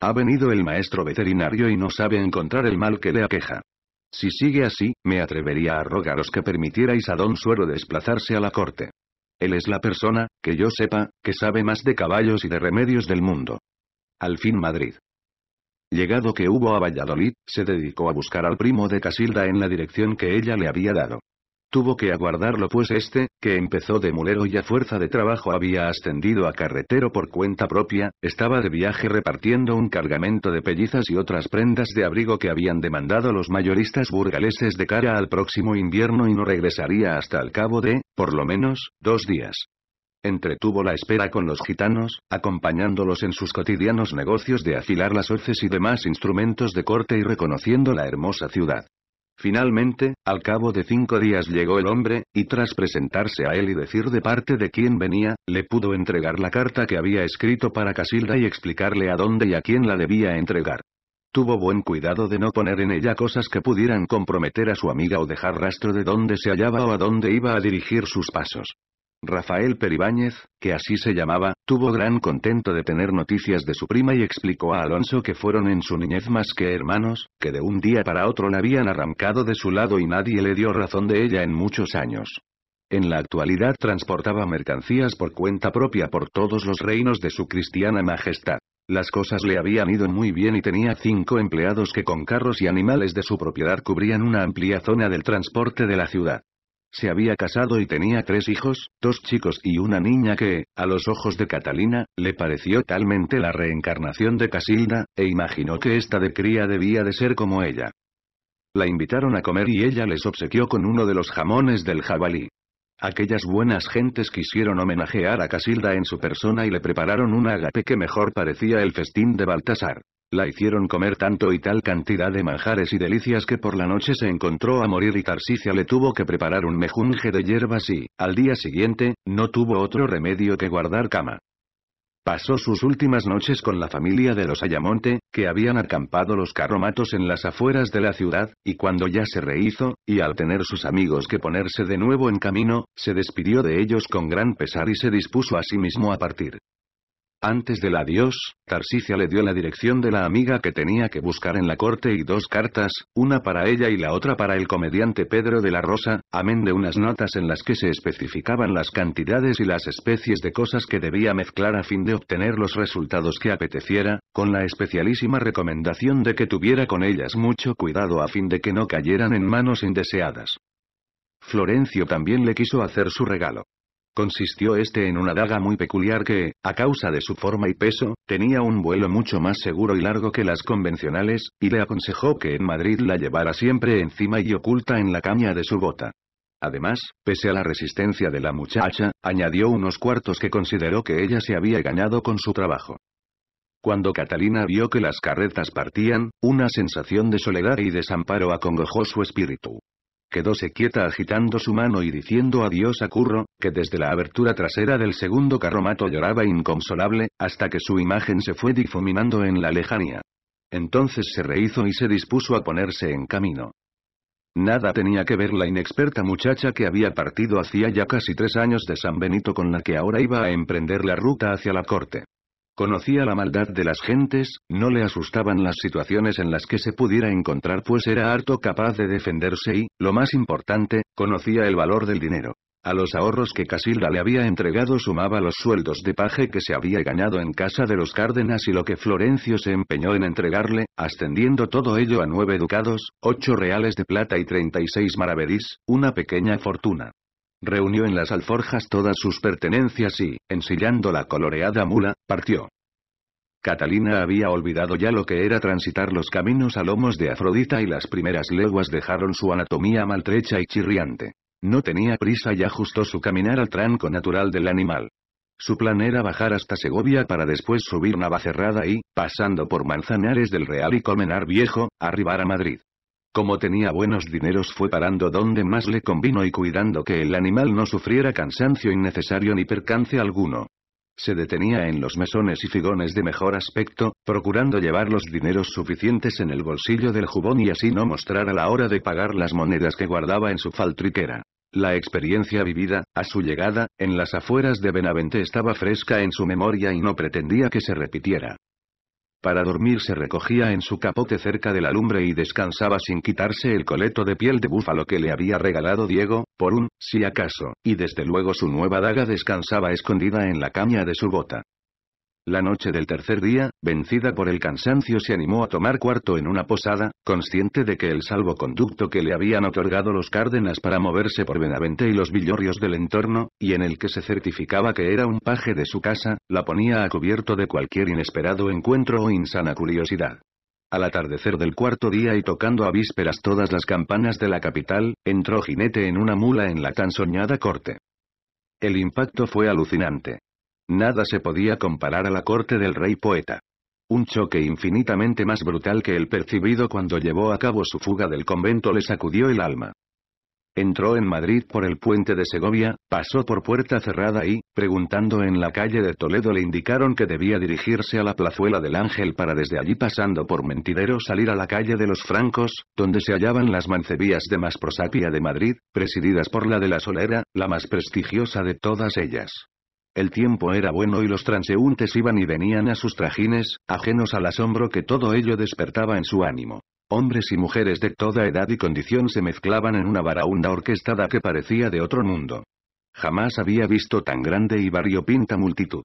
Ha venido el maestro veterinario y no sabe encontrar el mal que le aqueja. Si sigue así, me atrevería a rogaros que permitierais a don Suero desplazarse a la corte. Él es la persona, que yo sepa, que sabe más de caballos y de remedios del mundo. Al fin Madrid. Llegado que hubo a Valladolid, se dedicó a buscar al primo de Casilda en la dirección que ella le había dado. Tuvo que aguardarlo pues este, que empezó de mulero y a fuerza de trabajo había ascendido a carretero por cuenta propia, estaba de viaje repartiendo un cargamento de pellizas y otras prendas de abrigo que habían demandado los mayoristas burgaleses de cara al próximo invierno y no regresaría hasta el cabo de, por lo menos, dos días entretuvo la espera con los gitanos, acompañándolos en sus cotidianos negocios de afilar las hoces y demás instrumentos de corte y reconociendo la hermosa ciudad. Finalmente, al cabo de cinco días llegó el hombre, y tras presentarse a él y decir de parte de quién venía, le pudo entregar la carta que había escrito para Casilda y explicarle a dónde y a quién la debía entregar. Tuvo buen cuidado de no poner en ella cosas que pudieran comprometer a su amiga o dejar rastro de dónde se hallaba o a dónde iba a dirigir sus pasos. Rafael Peribáñez, que así se llamaba, tuvo gran contento de tener noticias de su prima y explicó a Alonso que fueron en su niñez más que hermanos, que de un día para otro la habían arrancado de su lado y nadie le dio razón de ella en muchos años. En la actualidad transportaba mercancías por cuenta propia por todos los reinos de su cristiana majestad. Las cosas le habían ido muy bien y tenía cinco empleados que con carros y animales de su propiedad cubrían una amplia zona del transporte de la ciudad. Se había casado y tenía tres hijos, dos chicos y una niña que, a los ojos de Catalina, le pareció talmente la reencarnación de Casilda, e imaginó que esta de cría debía de ser como ella. La invitaron a comer y ella les obsequió con uno de los jamones del jabalí. Aquellas buenas gentes quisieron homenajear a Casilda en su persona y le prepararon un agape que mejor parecía el festín de Baltasar. La hicieron comer tanto y tal cantidad de manjares y delicias que por la noche se encontró a morir y Tarsicia le tuvo que preparar un mejunje de hierbas y, al día siguiente, no tuvo otro remedio que guardar cama. Pasó sus últimas noches con la familia de los Ayamonte, que habían acampado los carromatos en las afueras de la ciudad, y cuando ya se rehizo, y al tener sus amigos que ponerse de nuevo en camino, se despidió de ellos con gran pesar y se dispuso a sí mismo a partir. Antes del adiós, Tarsicia le dio la dirección de la amiga que tenía que buscar en la corte y dos cartas, una para ella y la otra para el comediante Pedro de la Rosa, amén de unas notas en las que se especificaban las cantidades y las especies de cosas que debía mezclar a fin de obtener los resultados que apeteciera, con la especialísima recomendación de que tuviera con ellas mucho cuidado a fin de que no cayeran en manos indeseadas. Florencio también le quiso hacer su regalo. Consistió este en una daga muy peculiar que, a causa de su forma y peso, tenía un vuelo mucho más seguro y largo que las convencionales, y le aconsejó que en Madrid la llevara siempre encima y oculta en la caña de su bota. Además, pese a la resistencia de la muchacha, añadió unos cuartos que consideró que ella se había ganado con su trabajo. Cuando Catalina vio que las carretas partían, una sensación de soledad y desamparo acongojó su espíritu. Quedóse quieta agitando su mano y diciendo adiós a Curro, que desde la abertura trasera del segundo carromato lloraba inconsolable, hasta que su imagen se fue difuminando en la lejanía. Entonces se rehizo y se dispuso a ponerse en camino. Nada tenía que ver la inexperta muchacha que había partido hacía ya casi tres años de San Benito con la que ahora iba a emprender la ruta hacia la corte. Conocía la maldad de las gentes, no le asustaban las situaciones en las que se pudiera encontrar pues era harto capaz de defenderse y, lo más importante, conocía el valor del dinero. A los ahorros que Casilda le había entregado sumaba los sueldos de paje que se había ganado en casa de los Cárdenas y lo que Florencio se empeñó en entregarle, ascendiendo todo ello a nueve ducados, ocho reales de plata y treinta y seis maravedís, una pequeña fortuna. Reunió en las alforjas todas sus pertenencias y, ensillando la coloreada mula, partió. Catalina había olvidado ya lo que era transitar los caminos a lomos de Afrodita y las primeras leguas dejaron su anatomía maltrecha y chirriante. No tenía prisa y ajustó su caminar al tranco natural del animal. Su plan era bajar hasta Segovia para después subir Navacerrada y, pasando por Manzanares del Real y Colmenar Viejo, arribar a Madrid. Como tenía buenos dineros fue parando donde más le convino y cuidando que el animal no sufriera cansancio innecesario ni percance alguno. Se detenía en los mesones y figones de mejor aspecto, procurando llevar los dineros suficientes en el bolsillo del jubón y así no mostrar a la hora de pagar las monedas que guardaba en su faltriquera. La experiencia vivida, a su llegada, en las afueras de Benavente estaba fresca en su memoria y no pretendía que se repitiera. Para dormir se recogía en su capote cerca de la lumbre y descansaba sin quitarse el coleto de piel de búfalo que le había regalado Diego, por un, si acaso, y desde luego su nueva daga descansaba escondida en la caña de su bota. La noche del tercer día, vencida por el cansancio se animó a tomar cuarto en una posada, consciente de que el salvoconducto que le habían otorgado los Cárdenas para moverse por Benavente y los villorrios del entorno, y en el que se certificaba que era un paje de su casa, la ponía a cubierto de cualquier inesperado encuentro o insana curiosidad. Al atardecer del cuarto día y tocando a vísperas todas las campanas de la capital, entró jinete en una mula en la tan soñada corte. El impacto fue alucinante. Nada se podía comparar a la corte del rey poeta. Un choque infinitamente más brutal que el percibido cuando llevó a cabo su fuga del convento le sacudió el alma. Entró en Madrid por el puente de Segovia, pasó por puerta cerrada y, preguntando en la calle de Toledo le indicaron que debía dirigirse a la plazuela del Ángel para desde allí pasando por Mentidero salir a la calle de los Francos, donde se hallaban las mancebías de más prosapia de Madrid, presididas por la de la Solera, la más prestigiosa de todas ellas. El tiempo era bueno y los transeúntes iban y venían a sus trajines, ajenos al asombro que todo ello despertaba en su ánimo. Hombres y mujeres de toda edad y condición se mezclaban en una baraúnda orquestada que parecía de otro mundo. Jamás había visto tan grande y variopinta multitud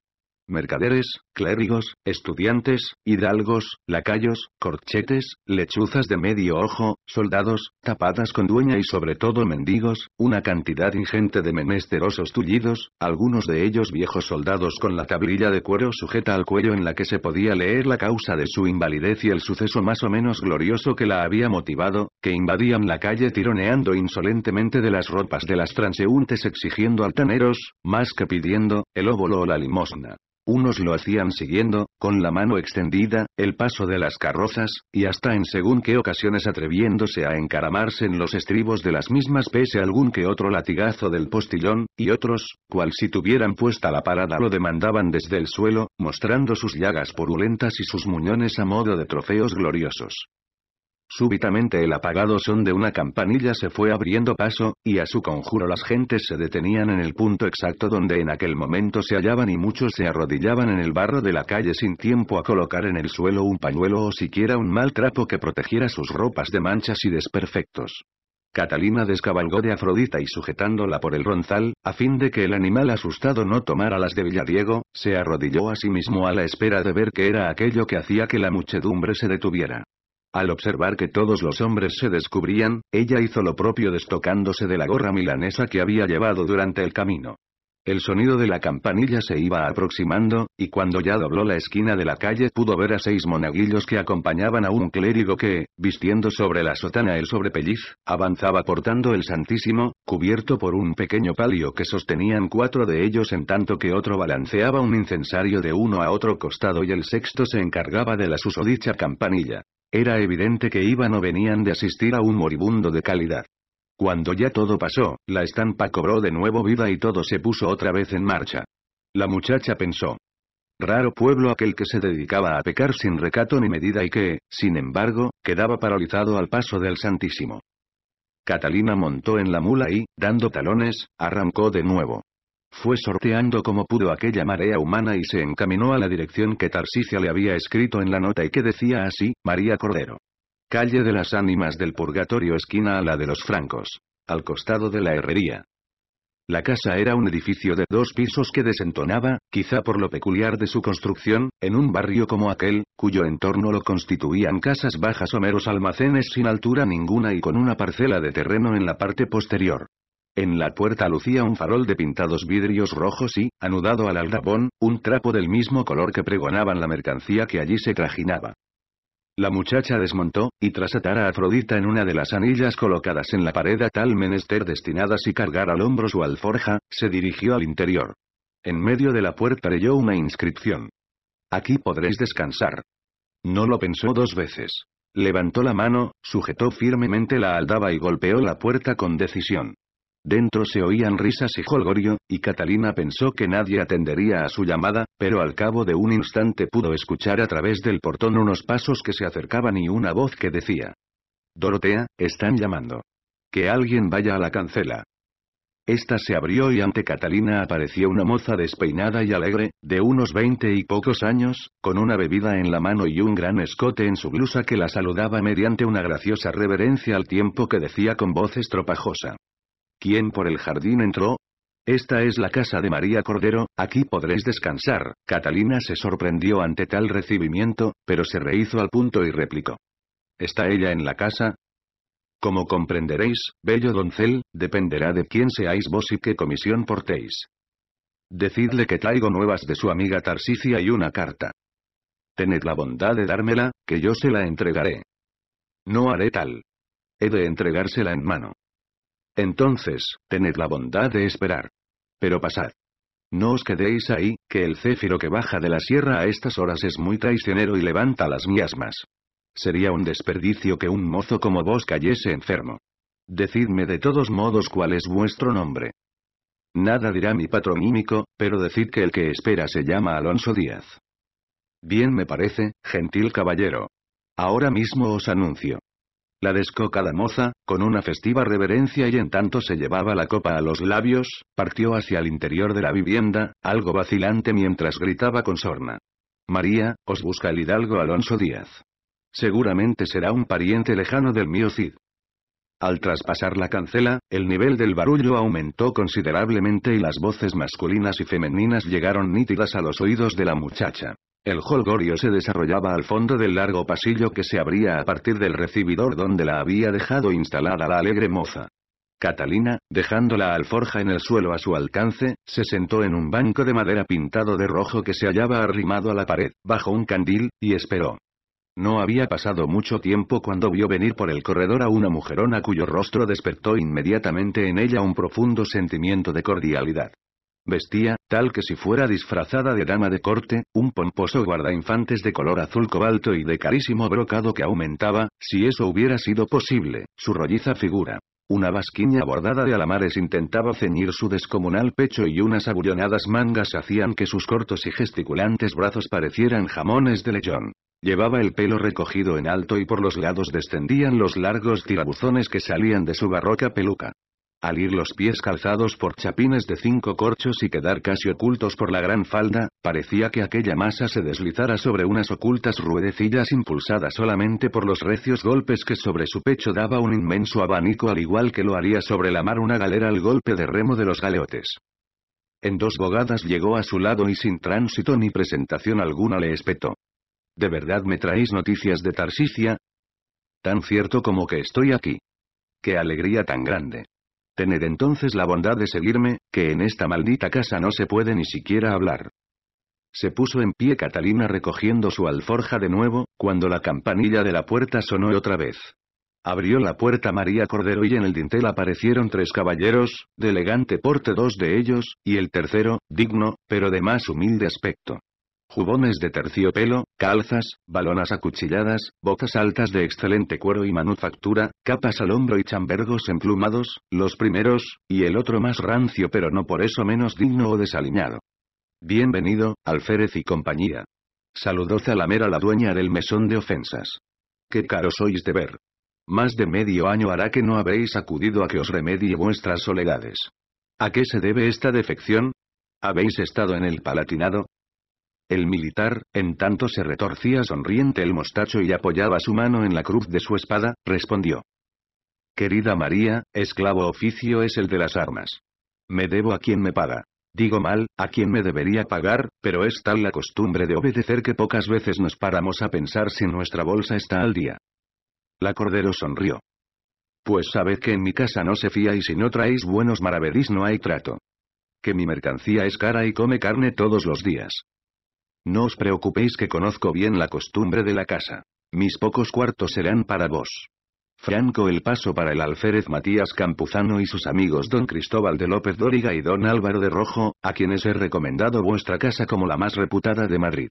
mercaderes, clérigos, estudiantes, hidalgos, lacayos, corchetes, lechuzas de medio ojo, soldados, tapadas con dueña y sobre todo mendigos, una cantidad ingente de menesterosos tullidos, algunos de ellos viejos soldados con la tablilla de cuero sujeta al cuello en la que se podía leer la causa de su invalidez y el suceso más o menos glorioso que la había motivado, que invadían la calle tironeando insolentemente de las ropas de las transeúntes exigiendo altaneros, más que pidiendo, el óvulo o la limosna. Unos lo hacían siguiendo, con la mano extendida, el paso de las carrozas, y hasta en según qué ocasiones atreviéndose a encaramarse en los estribos de las mismas pese algún que otro latigazo del postillón, y otros, cual si tuvieran puesta la parada lo demandaban desde el suelo, mostrando sus llagas purulentas y sus muñones a modo de trofeos gloriosos. Súbitamente el apagado son de una campanilla se fue abriendo paso, y a su conjuro las gentes se detenían en el punto exacto donde en aquel momento se hallaban y muchos se arrodillaban en el barro de la calle sin tiempo a colocar en el suelo un pañuelo o siquiera un mal trapo que protegiera sus ropas de manchas y desperfectos. Catalina descabalgó de Afrodita y sujetándola por el ronzal, a fin de que el animal asustado no tomara las de Villadiego, se arrodilló a sí mismo a la espera de ver qué era aquello que hacía que la muchedumbre se detuviera. Al observar que todos los hombres se descubrían, ella hizo lo propio destocándose de la gorra milanesa que había llevado durante el camino. El sonido de la campanilla se iba aproximando, y cuando ya dobló la esquina de la calle pudo ver a seis monaguillos que acompañaban a un clérigo que, vistiendo sobre la sotana el sobrepelliz, avanzaba portando el Santísimo, cubierto por un pequeño palio que sostenían cuatro de ellos en tanto que otro balanceaba un incensario de uno a otro costado y el sexto se encargaba de la susodicha campanilla. Era evidente que iban o venían de asistir a un moribundo de calidad. Cuando ya todo pasó, la estampa cobró de nuevo vida y todo se puso otra vez en marcha. La muchacha pensó. Raro pueblo aquel que se dedicaba a pecar sin recato ni medida y que, sin embargo, quedaba paralizado al paso del Santísimo. Catalina montó en la mula y, dando talones, arrancó de nuevo. Fue sorteando como pudo aquella marea humana y se encaminó a la dirección que Tarsicia le había escrito en la nota y que decía así, María Cordero. Calle de las Ánimas del Purgatorio esquina a la de los Francos. Al costado de la herrería. La casa era un edificio de dos pisos que desentonaba, quizá por lo peculiar de su construcción, en un barrio como aquel, cuyo entorno lo constituían casas bajas o meros almacenes sin altura ninguna y con una parcela de terreno en la parte posterior. En la puerta lucía un farol de pintados vidrios rojos y, anudado al aldabón, un trapo del mismo color que pregonaban la mercancía que allí se trajinaba. La muchacha desmontó, y tras atar a Afrodita en una de las anillas colocadas en la pared a tal menester destinadas y cargar al hombro su alforja, se dirigió al interior. En medio de la puerta leyó una inscripción. Aquí podréis descansar. No lo pensó dos veces. Levantó la mano, sujetó firmemente la aldaba y golpeó la puerta con decisión. Dentro se oían risas y jolgorio, y Catalina pensó que nadie atendería a su llamada, pero al cabo de un instante pudo escuchar a través del portón unos pasos que se acercaban y una voz que decía. Dorotea, están llamando. Que alguien vaya a la cancela. Esta se abrió y ante Catalina apareció una moza despeinada y alegre, de unos veinte y pocos años, con una bebida en la mano y un gran escote en su blusa que la saludaba mediante una graciosa reverencia al tiempo que decía con voz estropajosa. ¿Quién por el jardín entró. Esta es la casa de María Cordero, aquí podréis descansar. Catalina se sorprendió ante tal recibimiento, pero se rehizo al punto y replicó. ¿Está ella en la casa? Como comprenderéis, bello doncel, dependerá de quién seáis vos y qué comisión portéis. Decidle que traigo nuevas de su amiga Tarsicia y una carta. Tened la bondad de dármela, que yo se la entregaré. No haré tal. He de entregársela en mano. Entonces, tened la bondad de esperar. Pero pasad. No os quedéis ahí, que el céfiro que baja de la sierra a estas horas es muy traicionero y levanta las miasmas. Sería un desperdicio que un mozo como vos cayese enfermo. Decidme de todos modos cuál es vuestro nombre. Nada dirá mi patronímico, pero decid que el que espera se llama Alonso Díaz. Bien me parece, gentil caballero. Ahora mismo os anuncio. La descocada moza, con una festiva reverencia y en tanto se llevaba la copa a los labios, partió hacia el interior de la vivienda, algo vacilante mientras gritaba con sorna. María, os busca el hidalgo Alonso Díaz. Seguramente será un pariente lejano del mío Cid. Al traspasar la cancela, el nivel del barullo aumentó considerablemente y las voces masculinas y femeninas llegaron nítidas a los oídos de la muchacha. El holgorio se desarrollaba al fondo del largo pasillo que se abría a partir del recibidor donde la había dejado instalada la alegre moza. Catalina, dejando la alforja en el suelo a su alcance, se sentó en un banco de madera pintado de rojo que se hallaba arrimado a la pared, bajo un candil, y esperó. No había pasado mucho tiempo cuando vio venir por el corredor a una mujerona cuyo rostro despertó inmediatamente en ella un profundo sentimiento de cordialidad. Vestía, tal que si fuera disfrazada de dama de corte, un pomposo guardainfantes de color azul cobalto y de carísimo brocado que aumentaba, si eso hubiera sido posible, su rolliza figura. Una basquiña bordada de alamares intentaba ceñir su descomunal pecho y unas abullonadas mangas hacían que sus cortos y gesticulantes brazos parecieran jamones de leyón. Llevaba el pelo recogido en alto y por los lados descendían los largos tirabuzones que salían de su barroca peluca. Al ir los pies calzados por chapines de cinco corchos y quedar casi ocultos por la gran falda, parecía que aquella masa se deslizara sobre unas ocultas ruedecillas impulsadas solamente por los recios golpes que sobre su pecho daba un inmenso abanico al igual que lo haría sobre la mar una galera al golpe de remo de los galeotes. En dos bogadas llegó a su lado y sin tránsito ni presentación alguna le espetó. ¿De verdad me traéis noticias de Tarsicia? Tan cierto como que estoy aquí. ¡Qué alegría tan grande! Tened entonces la bondad de seguirme, que en esta maldita casa no se puede ni siquiera hablar. Se puso en pie Catalina recogiendo su alforja de nuevo, cuando la campanilla de la puerta sonó otra vez. Abrió la puerta María Cordero y en el dintel aparecieron tres caballeros, de elegante porte dos de ellos, y el tercero, digno, pero de más humilde aspecto jubones de terciopelo, calzas, balonas acuchilladas, bocas altas de excelente cuero y manufactura, capas al hombro y chambergos emplumados, los primeros, y el otro más rancio pero no por eso menos digno o desaliñado. Bienvenido, alférez y compañía. Saludó Zalamera la dueña del mesón de ofensas. Qué caro sois de ver. Más de medio año hará que no habéis acudido a que os remedie vuestras soledades. ¿A qué se debe esta defección? ¿Habéis estado en el Palatinado? El militar, en tanto se retorcía sonriente el mostacho y apoyaba su mano en la cruz de su espada, respondió. Querida María, esclavo oficio es el de las armas. Me debo a quien me paga. Digo mal, a quien me debería pagar, pero es tal la costumbre de obedecer que pocas veces nos paramos a pensar si nuestra bolsa está al día. La Cordero sonrió. Pues sabed que en mi casa no se fía y si no traéis buenos maravedís no hay trato. Que mi mercancía es cara y come carne todos los días. No os preocupéis que conozco bien la costumbre de la casa. Mis pocos cuartos serán para vos. Franco el paso para el alférez Matías Campuzano y sus amigos don Cristóbal de López Dóriga y don Álvaro de Rojo, a quienes he recomendado vuestra casa como la más reputada de Madrid.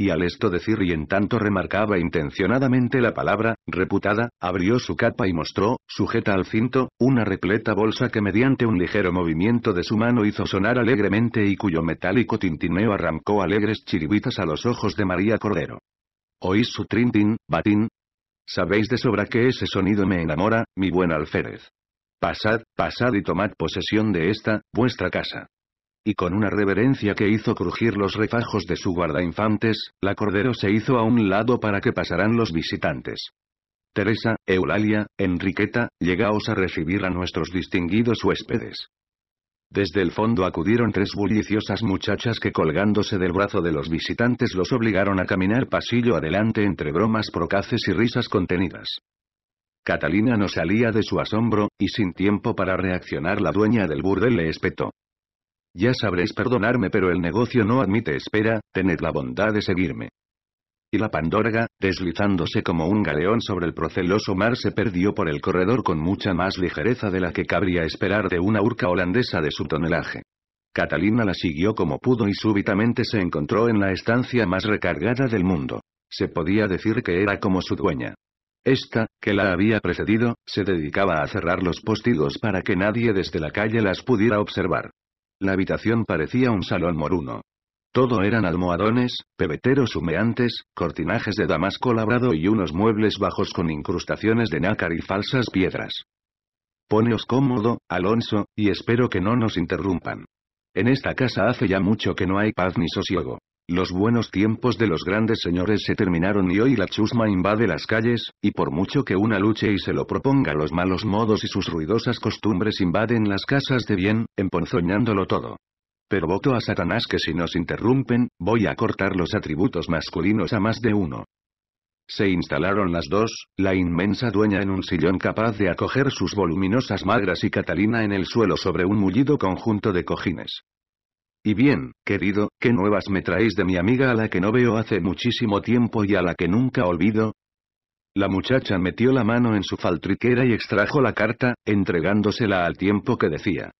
Y al esto decir y en tanto remarcaba intencionadamente la palabra, reputada, abrió su capa y mostró, sujeta al cinto, una repleta bolsa que mediante un ligero movimiento de su mano hizo sonar alegremente y cuyo metálico tintineo arrancó alegres chiribitas a los ojos de María Cordero. ¿Oís su trintín, batín? Sabéis de sobra que ese sonido me enamora, mi buen alférez. Pasad, pasad y tomad posesión de esta, vuestra casa y con una reverencia que hizo crujir los refajos de su guardainfantes, la Cordero se hizo a un lado para que pasaran los visitantes. Teresa, Eulalia, Enriqueta, llegaos a recibir a nuestros distinguidos huéspedes. Desde el fondo acudieron tres bulliciosas muchachas que colgándose del brazo de los visitantes los obligaron a caminar pasillo adelante entre bromas procaces y risas contenidas. Catalina no salía de su asombro, y sin tiempo para reaccionar la dueña del burdel le espetó. Ya sabréis perdonarme pero el negocio no admite espera, tened la bondad de seguirme. Y la Pandorga, deslizándose como un galeón sobre el proceloso mar, se perdió por el corredor con mucha más ligereza de la que cabría esperar de una urca holandesa de su tonelaje. Catalina la siguió como pudo y súbitamente se encontró en la estancia más recargada del mundo. Se podía decir que era como su dueña. Esta, que la había precedido, se dedicaba a cerrar los postigos para que nadie desde la calle las pudiera observar. La habitación parecía un salón moruno. Todo eran almohadones, pebeteros humeantes, cortinajes de damasco labrado y unos muebles bajos con incrustaciones de nácar y falsas piedras. Poneos cómodo, Alonso, y espero que no nos interrumpan. En esta casa hace ya mucho que no hay paz ni sosiego. Los buenos tiempos de los grandes señores se terminaron y hoy la chusma invade las calles, y por mucho que una luche y se lo proponga los malos modos y sus ruidosas costumbres invaden las casas de bien, emponzoñándolo todo. Pero voto a Satanás que si nos interrumpen, voy a cortar los atributos masculinos a más de uno. Se instalaron las dos, la inmensa dueña en un sillón capaz de acoger sus voluminosas magras y Catalina en el suelo sobre un mullido conjunto de cojines. Y bien, querido, ¿qué nuevas me traéis de mi amiga a la que no veo hace muchísimo tiempo y a la que nunca olvido? La muchacha metió la mano en su faltriquera y extrajo la carta, entregándosela al tiempo que decía.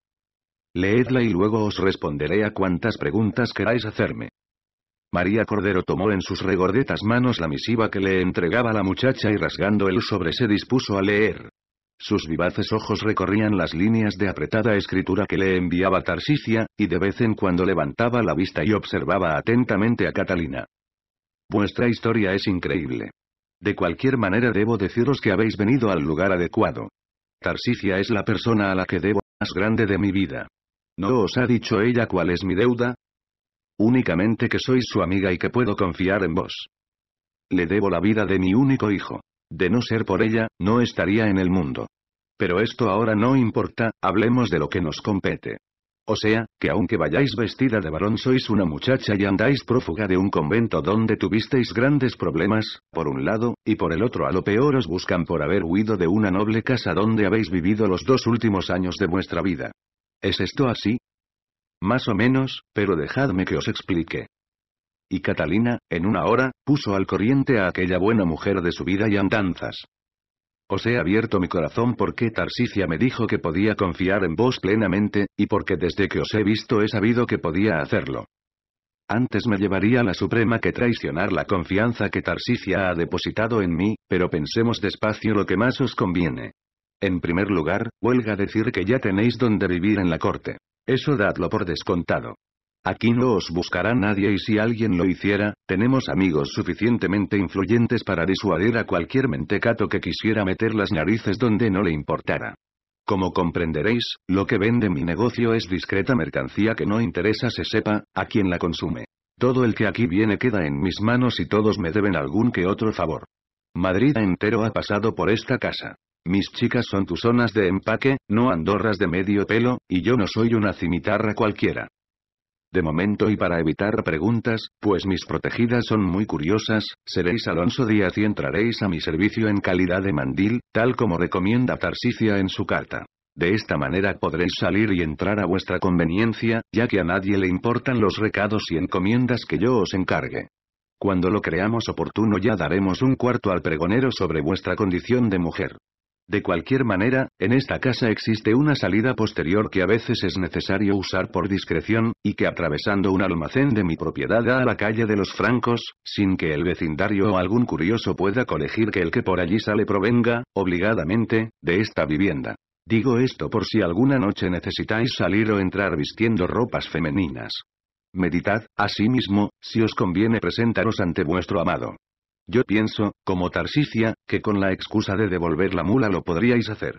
Leedla y luego os responderé a cuantas preguntas queráis hacerme. María Cordero tomó en sus regordetas manos la misiva que le entregaba la muchacha y rasgando el sobre se dispuso a leer. Sus vivaces ojos recorrían las líneas de apretada escritura que le enviaba Tarsicia, y de vez en cuando levantaba la vista y observaba atentamente a Catalina. Vuestra historia es increíble. De cualquier manera debo deciros que habéis venido al lugar adecuado. Tarsicia es la persona a la que debo más grande de mi vida. ¿No os ha dicho ella cuál es mi deuda? Únicamente que sois su amiga y que puedo confiar en vos. Le debo la vida de mi único hijo. De no ser por ella, no estaría en el mundo. Pero esto ahora no importa, hablemos de lo que nos compete. O sea, que aunque vayáis vestida de varón sois una muchacha y andáis prófuga de un convento donde tuvisteis grandes problemas, por un lado, y por el otro a lo peor os buscan por haber huido de una noble casa donde habéis vivido los dos últimos años de vuestra vida. ¿Es esto así? Más o menos, pero dejadme que os explique. Y Catalina, en una hora, puso al corriente a aquella buena mujer de su vida y andanzas. Os he abierto mi corazón porque Tarsicia me dijo que podía confiar en vos plenamente, y porque desde que os he visto he sabido que podía hacerlo. Antes me llevaría la Suprema que traicionar la confianza que Tarsicia ha depositado en mí, pero pensemos despacio lo que más os conviene. En primer lugar, huelga decir que ya tenéis donde vivir en la corte. Eso dadlo por descontado. Aquí no os buscará nadie y si alguien lo hiciera, tenemos amigos suficientemente influyentes para disuadir a cualquier mentecato que quisiera meter las narices donde no le importara. Como comprenderéis, lo que vende mi negocio es discreta mercancía que no interesa se sepa, a quien la consume. Todo el que aquí viene queda en mis manos y todos me deben algún que otro favor. Madrid entero ha pasado por esta casa. Mis chicas son tus zonas de empaque, no andorras de medio pelo, y yo no soy una cimitarra cualquiera. De momento y para evitar preguntas, pues mis protegidas son muy curiosas, seréis Alonso Díaz y entraréis a mi servicio en calidad de mandil, tal como recomienda Tarsicia en su carta. De esta manera podréis salir y entrar a vuestra conveniencia, ya que a nadie le importan los recados y encomiendas que yo os encargue. Cuando lo creamos oportuno ya daremos un cuarto al pregonero sobre vuestra condición de mujer. De cualquier manera, en esta casa existe una salida posterior que a veces es necesario usar por discreción, y que atravesando un almacén de mi propiedad da a la calle de los francos, sin que el vecindario o algún curioso pueda colegir que el que por allí sale provenga, obligadamente, de esta vivienda. Digo esto por si alguna noche necesitáis salir o entrar vistiendo ropas femeninas. Meditad, asimismo, si os conviene presentaros ante vuestro amado. Yo pienso, como Tarsicia, que con la excusa de devolver la mula lo podríais hacer.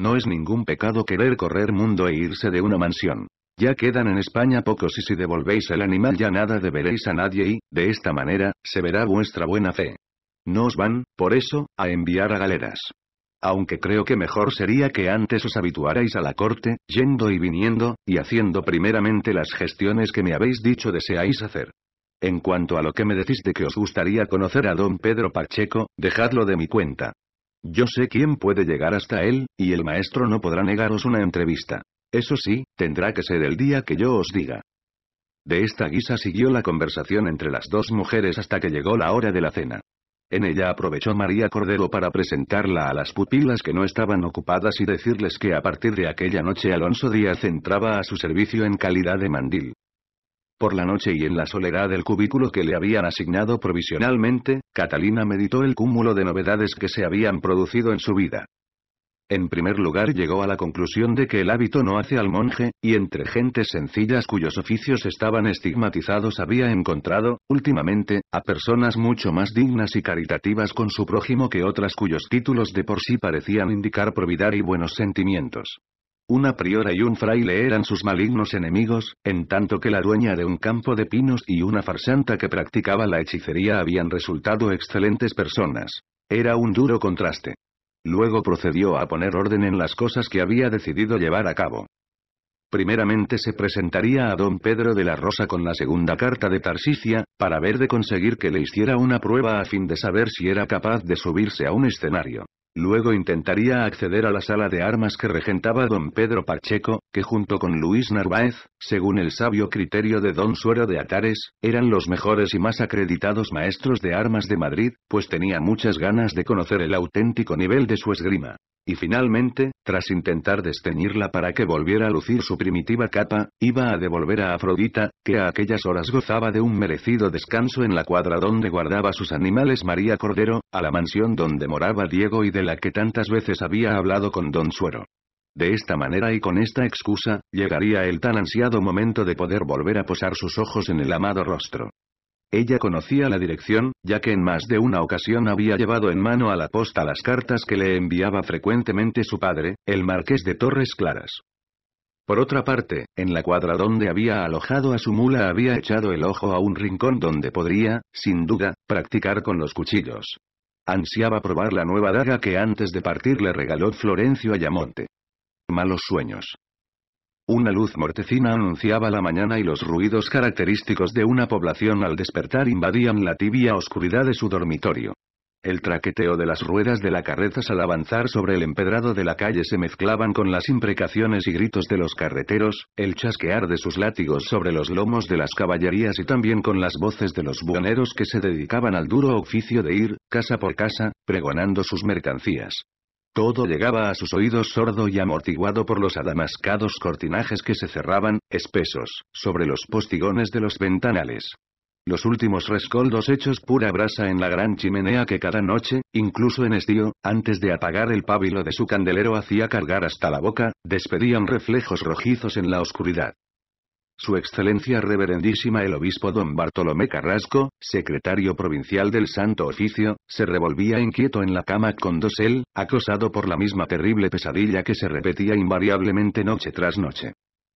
No es ningún pecado querer correr mundo e irse de una mansión. Ya quedan en España pocos y si devolvéis el animal ya nada deberéis a nadie y, de esta manera, se verá vuestra buena fe. No os van, por eso, a enviar a galeras. Aunque creo que mejor sería que antes os habituarais a la corte, yendo y viniendo, y haciendo primeramente las gestiones que me habéis dicho deseáis hacer. En cuanto a lo que me decís de que os gustaría conocer a don Pedro Pacheco, dejadlo de mi cuenta. Yo sé quién puede llegar hasta él, y el maestro no podrá negaros una entrevista. Eso sí, tendrá que ser el día que yo os diga. De esta guisa siguió la conversación entre las dos mujeres hasta que llegó la hora de la cena. En ella aprovechó María Cordero para presentarla a las pupilas que no estaban ocupadas y decirles que a partir de aquella noche Alonso Díaz entraba a su servicio en calidad de mandil. Por la noche y en la soledad del cubículo que le habían asignado provisionalmente, Catalina meditó el cúmulo de novedades que se habían producido en su vida. En primer lugar llegó a la conclusión de que el hábito no hace al monje, y entre gentes sencillas cuyos oficios estaban estigmatizados había encontrado, últimamente, a personas mucho más dignas y caritativas con su prójimo que otras cuyos títulos de por sí parecían indicar probidad y buenos sentimientos. Una priora y un fraile eran sus malignos enemigos, en tanto que la dueña de un campo de pinos y una farsanta que practicaba la hechicería habían resultado excelentes personas. Era un duro contraste. Luego procedió a poner orden en las cosas que había decidido llevar a cabo. Primeramente se presentaría a don Pedro de la Rosa con la segunda carta de Tarsicia, para ver de conseguir que le hiciera una prueba a fin de saber si era capaz de subirse a un escenario. Luego intentaría acceder a la sala de armas que regentaba don Pedro Pacheco, que junto con Luis Narváez, según el sabio criterio de don Suero de Atares, eran los mejores y más acreditados maestros de armas de Madrid, pues tenía muchas ganas de conocer el auténtico nivel de su esgrima. Y finalmente, tras intentar desteñirla para que volviera a lucir su primitiva capa, iba a devolver a Afrodita, que a aquellas horas gozaba de un merecido descanso en la cuadra donde guardaba sus animales María Cordero, a la mansión donde moraba Diego y de la que tantas veces había hablado con don Suero. De esta manera y con esta excusa, llegaría el tan ansiado momento de poder volver a posar sus ojos en el amado rostro. Ella conocía la dirección, ya que en más de una ocasión había llevado en mano a la posta las cartas que le enviaba frecuentemente su padre, el marqués de Torres Claras. Por otra parte, en la cuadra donde había alojado a su mula había echado el ojo a un rincón donde podría, sin duda, practicar con los cuchillos. Ansiaba probar la nueva daga que antes de partir le regaló Florencio Ayamonte. Malos sueños. Una luz mortecina anunciaba la mañana y los ruidos característicos de una población al despertar invadían la tibia oscuridad de su dormitorio. El traqueteo de las ruedas de la carretas al avanzar sobre el empedrado de la calle se mezclaban con las imprecaciones y gritos de los carreteros, el chasquear de sus látigos sobre los lomos de las caballerías y también con las voces de los buhoneros que se dedicaban al duro oficio de ir, casa por casa, pregonando sus mercancías. Todo llegaba a sus oídos sordo y amortiguado por los adamascados cortinajes que se cerraban, espesos, sobre los postigones de los ventanales. Los últimos rescoldos hechos pura brasa en la gran chimenea que cada noche, incluso en estío, antes de apagar el pábilo de su candelero hacía cargar hasta la boca, despedían reflejos rojizos en la oscuridad. Su Excelencia Reverendísima el Obispo Don Bartolomé Carrasco, secretario provincial del Santo Oficio, se revolvía inquieto en la cama con dosel, acosado por la misma terrible pesadilla que se repetía invariablemente noche tras noche.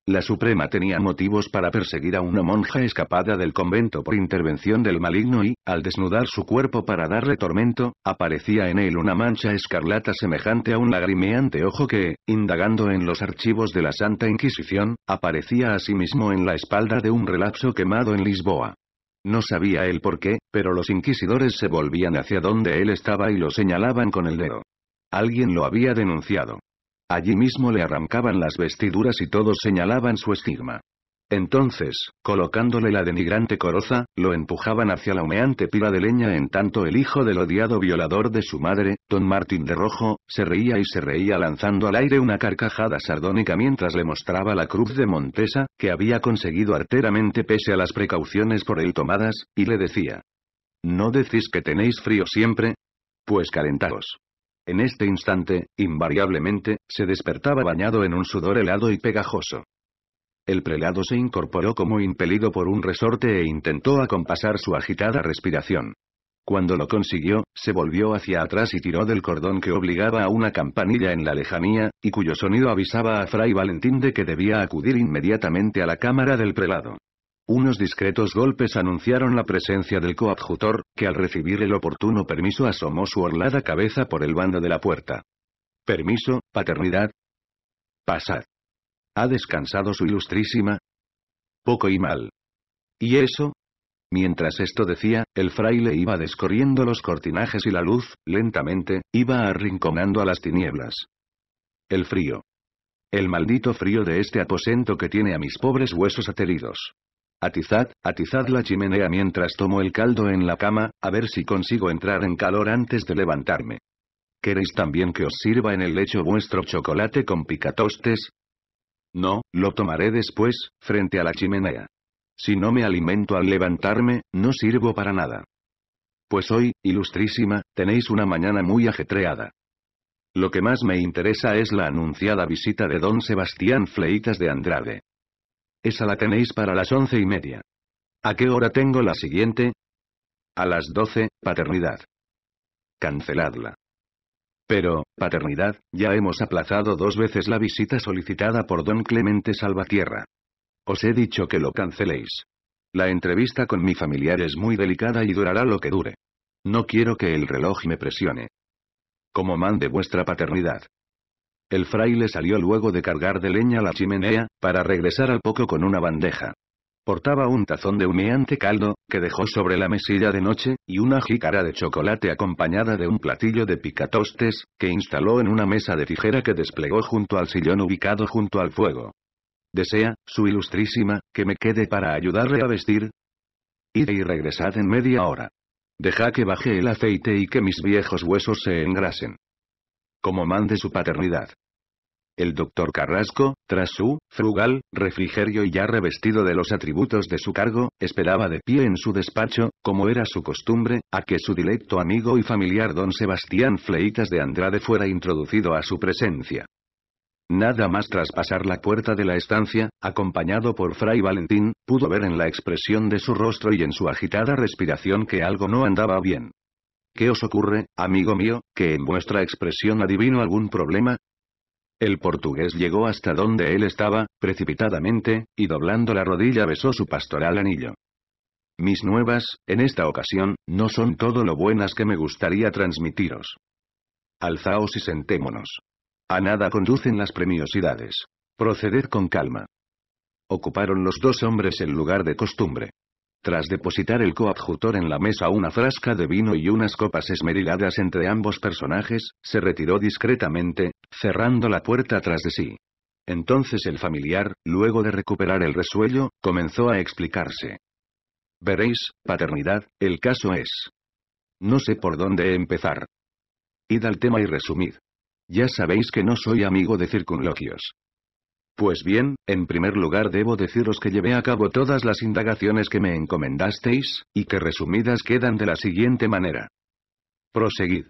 La Suprema tenía motivos para perseguir a una monja escapada del convento por intervención del maligno y, al desnudar su cuerpo para darle tormento, aparecía en él una mancha escarlata semejante a un lagrimeante ojo que, indagando en los archivos de la Santa Inquisición, aparecía asimismo en la espalda de un relapso quemado en Lisboa. No sabía él por qué, pero los inquisidores se volvían hacia donde él estaba y lo señalaban con el dedo. Alguien lo había denunciado. Allí mismo le arrancaban las vestiduras y todos señalaban su estigma. Entonces, colocándole la denigrante coroza, lo empujaban hacia la humeante pila de leña en tanto el hijo del odiado violador de su madre, don Martín de Rojo, se reía y se reía lanzando al aire una carcajada sardónica mientras le mostraba la cruz de Montesa, que había conseguido arteramente pese a las precauciones por él tomadas, y le decía. ¿No decís que tenéis frío siempre? Pues calentaos. En este instante, invariablemente, se despertaba bañado en un sudor helado y pegajoso. El prelado se incorporó como impelido por un resorte e intentó acompasar su agitada respiración. Cuando lo consiguió, se volvió hacia atrás y tiró del cordón que obligaba a una campanilla en la lejanía, y cuyo sonido avisaba a Fray Valentín de que debía acudir inmediatamente a la cámara del prelado. Unos discretos golpes anunciaron la presencia del coadjutor, que al recibir el oportuno permiso asomó su orlada cabeza por el bando de la puerta. Permiso, paternidad. Pasad. ¿Ha descansado su ilustrísima? Poco y mal. ¿Y eso? Mientras esto decía, el fraile iba descorriendo los cortinajes y la luz, lentamente, iba arrinconando a las tinieblas. El frío. El maldito frío de este aposento que tiene a mis pobres huesos ateridos. Atizad, atizad la chimenea mientras tomo el caldo en la cama, a ver si consigo entrar en calor antes de levantarme. ¿Queréis también que os sirva en el lecho vuestro chocolate con picatostes? No, lo tomaré después, frente a la chimenea. Si no me alimento al levantarme, no sirvo para nada. Pues hoy, ilustrísima, tenéis una mañana muy ajetreada. Lo que más me interesa es la anunciada visita de don Sebastián Fleitas de Andrade. Esa la tenéis para las once y media. ¿A qué hora tengo la siguiente? A las doce, paternidad. Canceladla. Pero, paternidad, ya hemos aplazado dos veces la visita solicitada por don Clemente Salvatierra. Os he dicho que lo canceléis. La entrevista con mi familiar es muy delicada y durará lo que dure. No quiero que el reloj me presione. Como mande vuestra paternidad. El fraile salió luego de cargar de leña la chimenea, para regresar al poco con una bandeja. Portaba un tazón de humeante caldo, que dejó sobre la mesilla de noche, y una jícara de chocolate acompañada de un platillo de picatostes, que instaló en una mesa de tijera que desplegó junto al sillón ubicado junto al fuego. ¿Desea, su ilustrísima, que me quede para ayudarle a vestir? Id y regresad en media hora. Deja que baje el aceite y que mis viejos huesos se engrasen. Como mande su paternidad el doctor Carrasco, tras su frugal refrigerio y ya revestido de los atributos de su cargo, esperaba de pie en su despacho, como era su costumbre, a que su dilecto amigo y familiar don Sebastián Fleitas de Andrade fuera introducido a su presencia. Nada más tras pasar la puerta de la estancia, acompañado por Fray Valentín, pudo ver en la expresión de su rostro y en su agitada respiración que algo no andaba bien. ¿Qué os ocurre, amigo mío, que en vuestra expresión adivino algún problema? El portugués llegó hasta donde él estaba, precipitadamente, y doblando la rodilla besó su pastoral anillo. Mis nuevas, en esta ocasión, no son todo lo buenas que me gustaría transmitiros. Alzaos y sentémonos. A nada conducen las premiosidades. Proceded con calma. Ocuparon los dos hombres el lugar de costumbre. Tras depositar el coadjutor en la mesa una frasca de vino y unas copas esmeriladas entre ambos personajes, se retiró discretamente, cerrando la puerta tras de sí. Entonces el familiar, luego de recuperar el resuello, comenzó a explicarse. Veréis, paternidad, el caso es. No sé por dónde empezar. Id al tema y resumid. Ya sabéis que no soy amigo de circunloquios. Pues bien, en primer lugar debo deciros que llevé a cabo todas las indagaciones que me encomendasteis, y que resumidas quedan de la siguiente manera. Proseguid.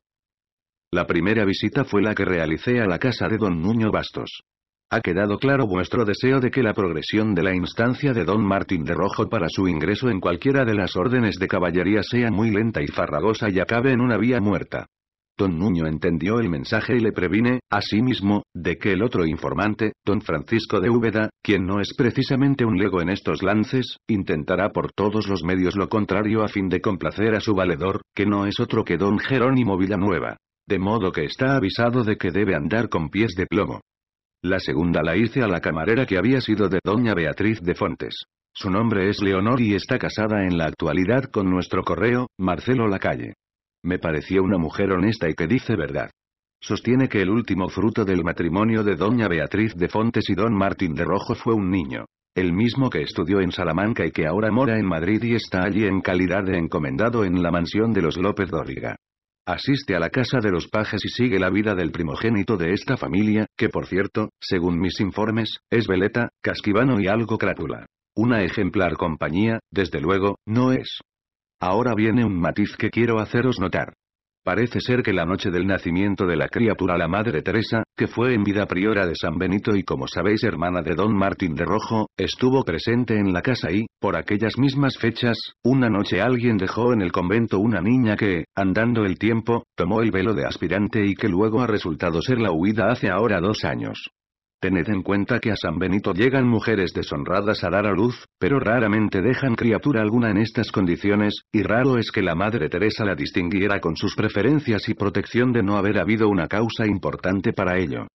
La primera visita fue la que realicé a la casa de don Nuño Bastos. Ha quedado claro vuestro deseo de que la progresión de la instancia de don Martín de Rojo para su ingreso en cualquiera de las órdenes de caballería sea muy lenta y farragosa y acabe en una vía muerta. Don Nuño entendió el mensaje y le previne, asimismo, de que el otro informante, don Francisco de Úbeda, quien no es precisamente un lego en estos lances, intentará por todos los medios lo contrario a fin de complacer a su valedor, que no es otro que don Jerónimo Villanueva. De modo que está avisado de que debe andar con pies de plomo. La segunda la hice a la camarera que había sido de doña Beatriz de Fontes. Su nombre es Leonor y está casada en la actualidad con nuestro correo, Marcelo Lacalle. Me pareció una mujer honesta y que dice verdad. Sostiene que el último fruto del matrimonio de doña Beatriz de Fontes y don Martín de Rojo fue un niño. El mismo que estudió en Salamanca y que ahora mora en Madrid y está allí en calidad de encomendado en la mansión de los López Dóriga. Asiste a la casa de los pajes y sigue la vida del primogénito de esta familia, que por cierto, según mis informes, es veleta, casquivano y algo crápula. Una ejemplar compañía, desde luego, no es. Ahora viene un matiz que quiero haceros notar. Parece ser que la noche del nacimiento de la criatura la Madre Teresa, que fue en vida priora de San Benito y como sabéis hermana de Don Martín de Rojo, estuvo presente en la casa y, por aquellas mismas fechas, una noche alguien dejó en el convento una niña que, andando el tiempo, tomó el velo de aspirante y que luego ha resultado ser la huida hace ahora dos años. Tened en cuenta que a San Benito llegan mujeres deshonradas a dar a luz, pero raramente dejan criatura alguna en estas condiciones, y raro es que la Madre Teresa la distinguiera con sus preferencias y protección de no haber habido una causa importante para ello.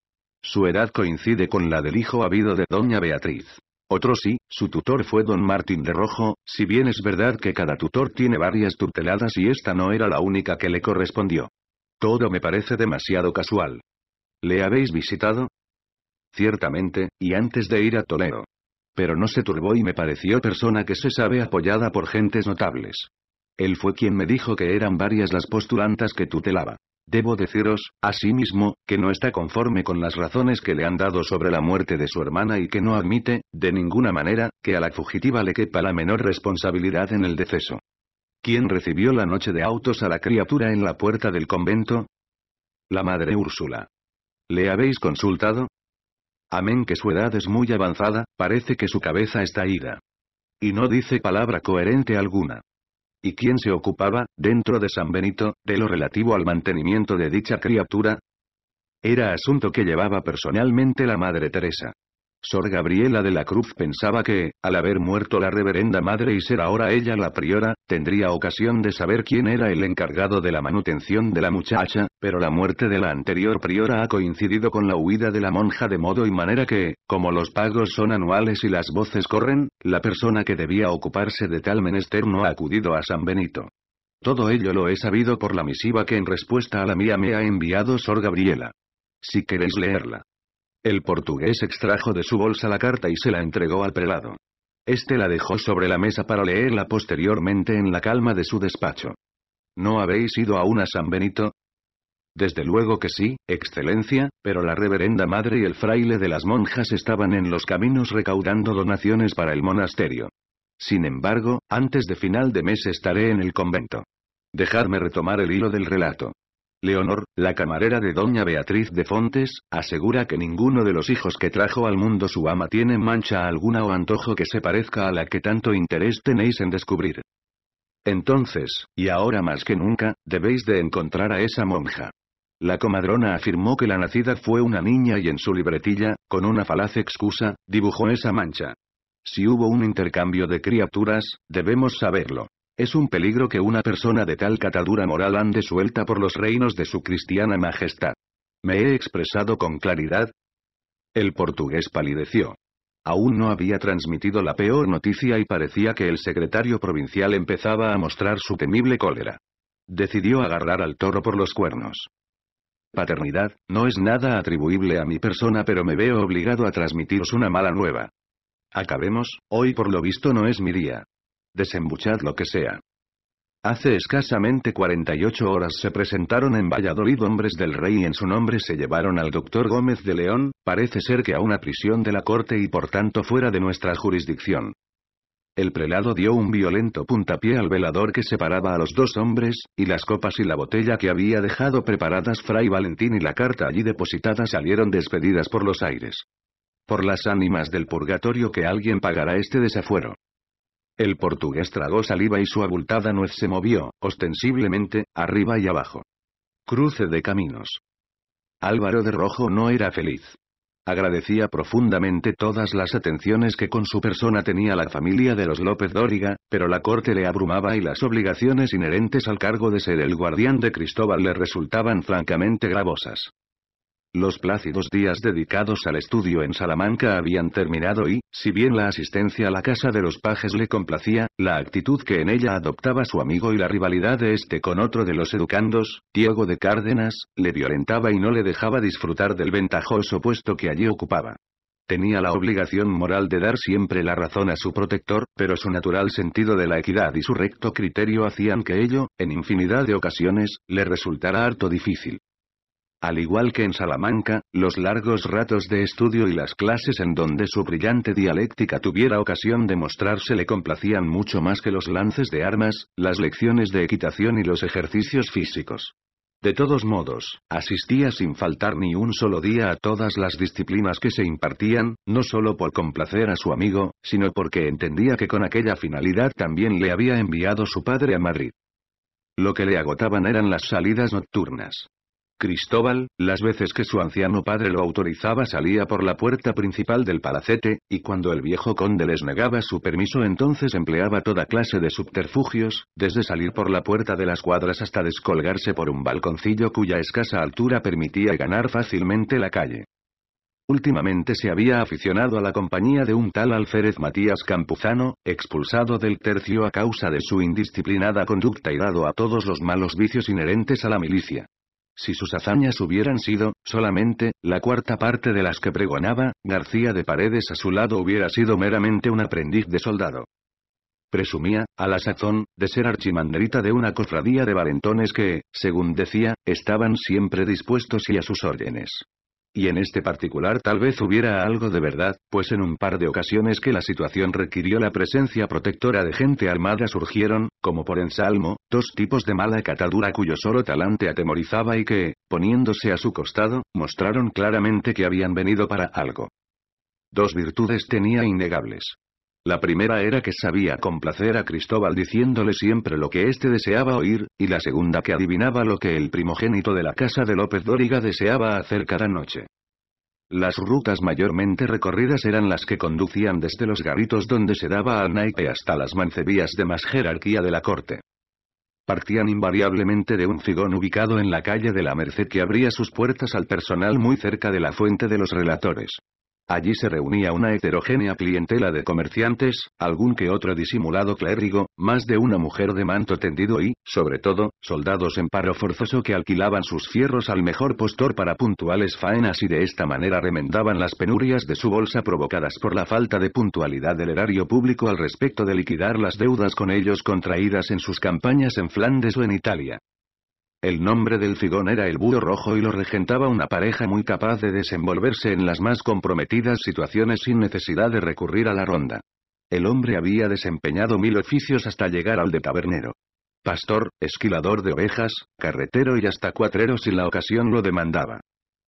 Su edad coincide con la del hijo habido de Doña Beatriz. Otro sí, su tutor fue don Martín de Rojo, si bien es verdad que cada tutor tiene varias tuteladas y esta no era la única que le correspondió. Todo me parece demasiado casual. ¿Le habéis visitado? ciertamente, y antes de ir a Toledo. Pero no se turbó y me pareció persona que se sabe apoyada por gentes notables. Él fue quien me dijo que eran varias las postulantas que tutelaba. Debo deciros, asimismo, que no está conforme con las razones que le han dado sobre la muerte de su hermana y que no admite, de ninguna manera, que a la fugitiva le quepa la menor responsabilidad en el deceso. ¿Quién recibió la noche de autos a la criatura en la puerta del convento? La madre Úrsula. ¿Le habéis consultado? Amén que su edad es muy avanzada, parece que su cabeza está ida. Y no dice palabra coherente alguna. ¿Y quién se ocupaba, dentro de San Benito, de lo relativo al mantenimiento de dicha criatura? Era asunto que llevaba personalmente la Madre Teresa. Sor Gabriela de la Cruz pensaba que, al haber muerto la reverenda madre y ser ahora ella la priora, tendría ocasión de saber quién era el encargado de la manutención de la muchacha, pero la muerte de la anterior priora ha coincidido con la huida de la monja de modo y manera que, como los pagos son anuales y las voces corren, la persona que debía ocuparse de tal menester no ha acudido a San Benito. Todo ello lo he sabido por la misiva que en respuesta a la mía me ha enviado Sor Gabriela. Si queréis leerla. El portugués extrajo de su bolsa la carta y se la entregó al prelado. Este la dejó sobre la mesa para leerla posteriormente en la calma de su despacho. ¿No habéis ido aún a San Benito? Desde luego que sí, excelencia, pero la reverenda madre y el fraile de las monjas estaban en los caminos recaudando donaciones para el monasterio. Sin embargo, antes de final de mes estaré en el convento. Dejadme retomar el hilo del relato. Leonor, la camarera de doña Beatriz de Fontes, asegura que ninguno de los hijos que trajo al mundo su ama tiene mancha alguna o antojo que se parezca a la que tanto interés tenéis en descubrir. Entonces, y ahora más que nunca, debéis de encontrar a esa monja. La comadrona afirmó que la nacida fue una niña y en su libretilla, con una falaz excusa, dibujó esa mancha. Si hubo un intercambio de criaturas, debemos saberlo. Es un peligro que una persona de tal catadura moral ande suelta por los reinos de su cristiana majestad. ¿Me he expresado con claridad? El portugués palideció. Aún no había transmitido la peor noticia y parecía que el secretario provincial empezaba a mostrar su temible cólera. Decidió agarrar al toro por los cuernos. Paternidad, no es nada atribuible a mi persona pero me veo obligado a transmitiros una mala nueva. Acabemos, hoy por lo visto no es mi día desembuchad lo que sea. Hace escasamente 48 horas se presentaron en Valladolid hombres del rey y en su nombre se llevaron al doctor Gómez de León, parece ser que a una prisión de la corte y por tanto fuera de nuestra jurisdicción. El prelado dio un violento puntapié al velador que separaba a los dos hombres, y las copas y la botella que había dejado preparadas Fray Valentín y la carta allí depositada salieron despedidas por los aires. Por las ánimas del purgatorio que alguien pagará este desafuero. El portugués tragó saliva y su abultada nuez se movió, ostensiblemente, arriba y abajo. Cruce de caminos. Álvaro de Rojo no era feliz. Agradecía profundamente todas las atenciones que con su persona tenía la familia de los López Dóriga, pero la corte le abrumaba y las obligaciones inherentes al cargo de ser el guardián de Cristóbal le resultaban francamente gravosas. Los plácidos días dedicados al estudio en Salamanca habían terminado y, si bien la asistencia a la casa de los pajes le complacía, la actitud que en ella adoptaba su amigo y la rivalidad de este con otro de los educandos, Diego de Cárdenas, le violentaba y no le dejaba disfrutar del ventajoso puesto que allí ocupaba. Tenía la obligación moral de dar siempre la razón a su protector, pero su natural sentido de la equidad y su recto criterio hacían que ello, en infinidad de ocasiones, le resultara harto difícil. Al igual que en Salamanca, los largos ratos de estudio y las clases en donde su brillante dialéctica tuviera ocasión de mostrarse le complacían mucho más que los lances de armas, las lecciones de equitación y los ejercicios físicos. De todos modos, asistía sin faltar ni un solo día a todas las disciplinas que se impartían, no solo por complacer a su amigo, sino porque entendía que con aquella finalidad también le había enviado su padre a Madrid. Lo que le agotaban eran las salidas nocturnas. Cristóbal, las veces que su anciano padre lo autorizaba salía por la puerta principal del palacete, y cuando el viejo conde les negaba su permiso entonces empleaba toda clase de subterfugios, desde salir por la puerta de las cuadras hasta descolgarse por un balconcillo cuya escasa altura permitía ganar fácilmente la calle. Últimamente se había aficionado a la compañía de un tal alférez Matías Campuzano, expulsado del tercio a causa de su indisciplinada conducta y dado a todos los malos vicios inherentes a la milicia. Si sus hazañas hubieran sido, solamente, la cuarta parte de las que pregonaba, García de Paredes a su lado hubiera sido meramente un aprendiz de soldado. Presumía, a la sazón, de ser archimandrita de una cofradía de valentones que, según decía, estaban siempre dispuestos y a sus órdenes. Y en este particular tal vez hubiera algo de verdad, pues en un par de ocasiones que la situación requirió la presencia protectora de gente armada surgieron, como por ensalmo, dos tipos de mala catadura cuyo solo talante atemorizaba y que, poniéndose a su costado, mostraron claramente que habían venido para algo. Dos virtudes tenía innegables. La primera era que sabía complacer a Cristóbal diciéndole siempre lo que éste deseaba oír, y la segunda que adivinaba lo que el primogénito de la casa de López Dóriga deseaba hacer cada noche. Las rutas mayormente recorridas eran las que conducían desde los garritos donde se daba al naipe hasta las mancebías de más jerarquía de la corte. Partían invariablemente de un figón ubicado en la calle de la Merced que abría sus puertas al personal muy cerca de la fuente de los relatores. Allí se reunía una heterogénea clientela de comerciantes, algún que otro disimulado clérigo, más de una mujer de manto tendido y, sobre todo, soldados en paro forzoso que alquilaban sus fierros al mejor postor para puntuales faenas y de esta manera remendaban las penurias de su bolsa provocadas por la falta de puntualidad del erario público al respecto de liquidar las deudas con ellos contraídas en sus campañas en Flandes o en Italia. El nombre del figón era el búho rojo y lo regentaba una pareja muy capaz de desenvolverse en las más comprometidas situaciones sin necesidad de recurrir a la ronda. El hombre había desempeñado mil oficios hasta llegar al de tabernero. Pastor, esquilador de ovejas, carretero y hasta cuatrero si la ocasión lo demandaba.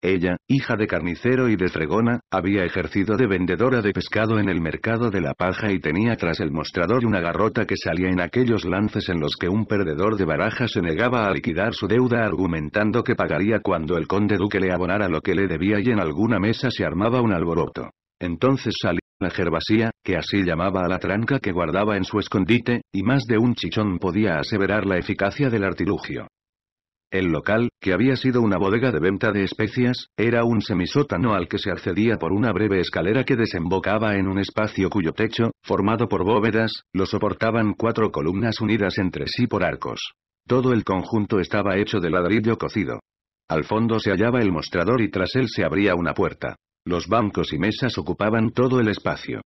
Ella, hija de carnicero y de fregona, había ejercido de vendedora de pescado en el mercado de la paja y tenía tras el mostrador una garrota que salía en aquellos lances en los que un perdedor de baraja se negaba a liquidar su deuda argumentando que pagaría cuando el conde duque le abonara lo que le debía y en alguna mesa se armaba un alboroto. Entonces salía la gervasía, que así llamaba a la tranca que guardaba en su escondite, y más de un chichón podía aseverar la eficacia del artilugio. El local, que había sido una bodega de venta de especias, era un semisótano al que se accedía por una breve escalera que desembocaba en un espacio cuyo techo, formado por bóvedas, lo soportaban cuatro columnas unidas entre sí por arcos. Todo el conjunto estaba hecho de ladrillo cocido. Al fondo se hallaba el mostrador y tras él se abría una puerta. Los bancos y mesas ocupaban todo el espacio.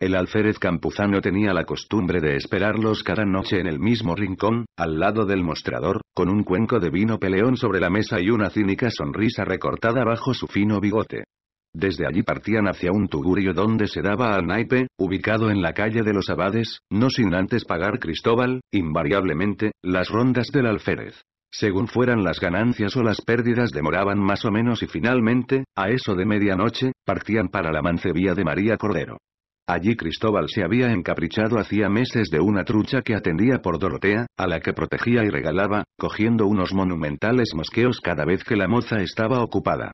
El alférez campuzano tenía la costumbre de esperarlos cada noche en el mismo rincón, al lado del mostrador, con un cuenco de vino peleón sobre la mesa y una cínica sonrisa recortada bajo su fino bigote. Desde allí partían hacia un tugurio donde se daba a naipe, ubicado en la calle de los abades, no sin antes pagar Cristóbal, invariablemente, las rondas del alférez. Según fueran las ganancias o las pérdidas demoraban más o menos y finalmente, a eso de medianoche, partían para la mancebía de María Cordero. Allí Cristóbal se había encaprichado hacía meses de una trucha que atendía por Dorotea, a la que protegía y regalaba, cogiendo unos monumentales mosqueos cada vez que la moza estaba ocupada.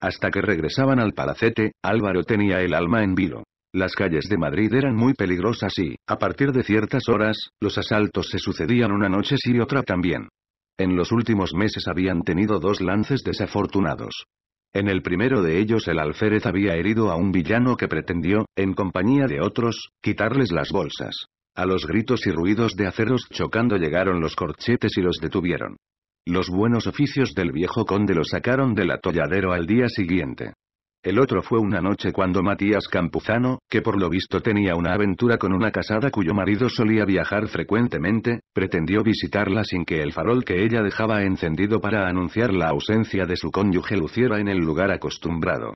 Hasta que regresaban al palacete, Álvaro tenía el alma en vilo. Las calles de Madrid eran muy peligrosas y, a partir de ciertas horas, los asaltos se sucedían una noche sí y otra también. En los últimos meses habían tenido dos lances desafortunados. En el primero de ellos el alférez había herido a un villano que pretendió, en compañía de otros, quitarles las bolsas. A los gritos y ruidos de aceros chocando llegaron los corchetes y los detuvieron. Los buenos oficios del viejo conde lo sacaron del atolladero al día siguiente. El otro fue una noche cuando Matías Campuzano, que por lo visto tenía una aventura con una casada cuyo marido solía viajar frecuentemente, pretendió visitarla sin que el farol que ella dejaba encendido para anunciar la ausencia de su cónyuge luciera en el lugar acostumbrado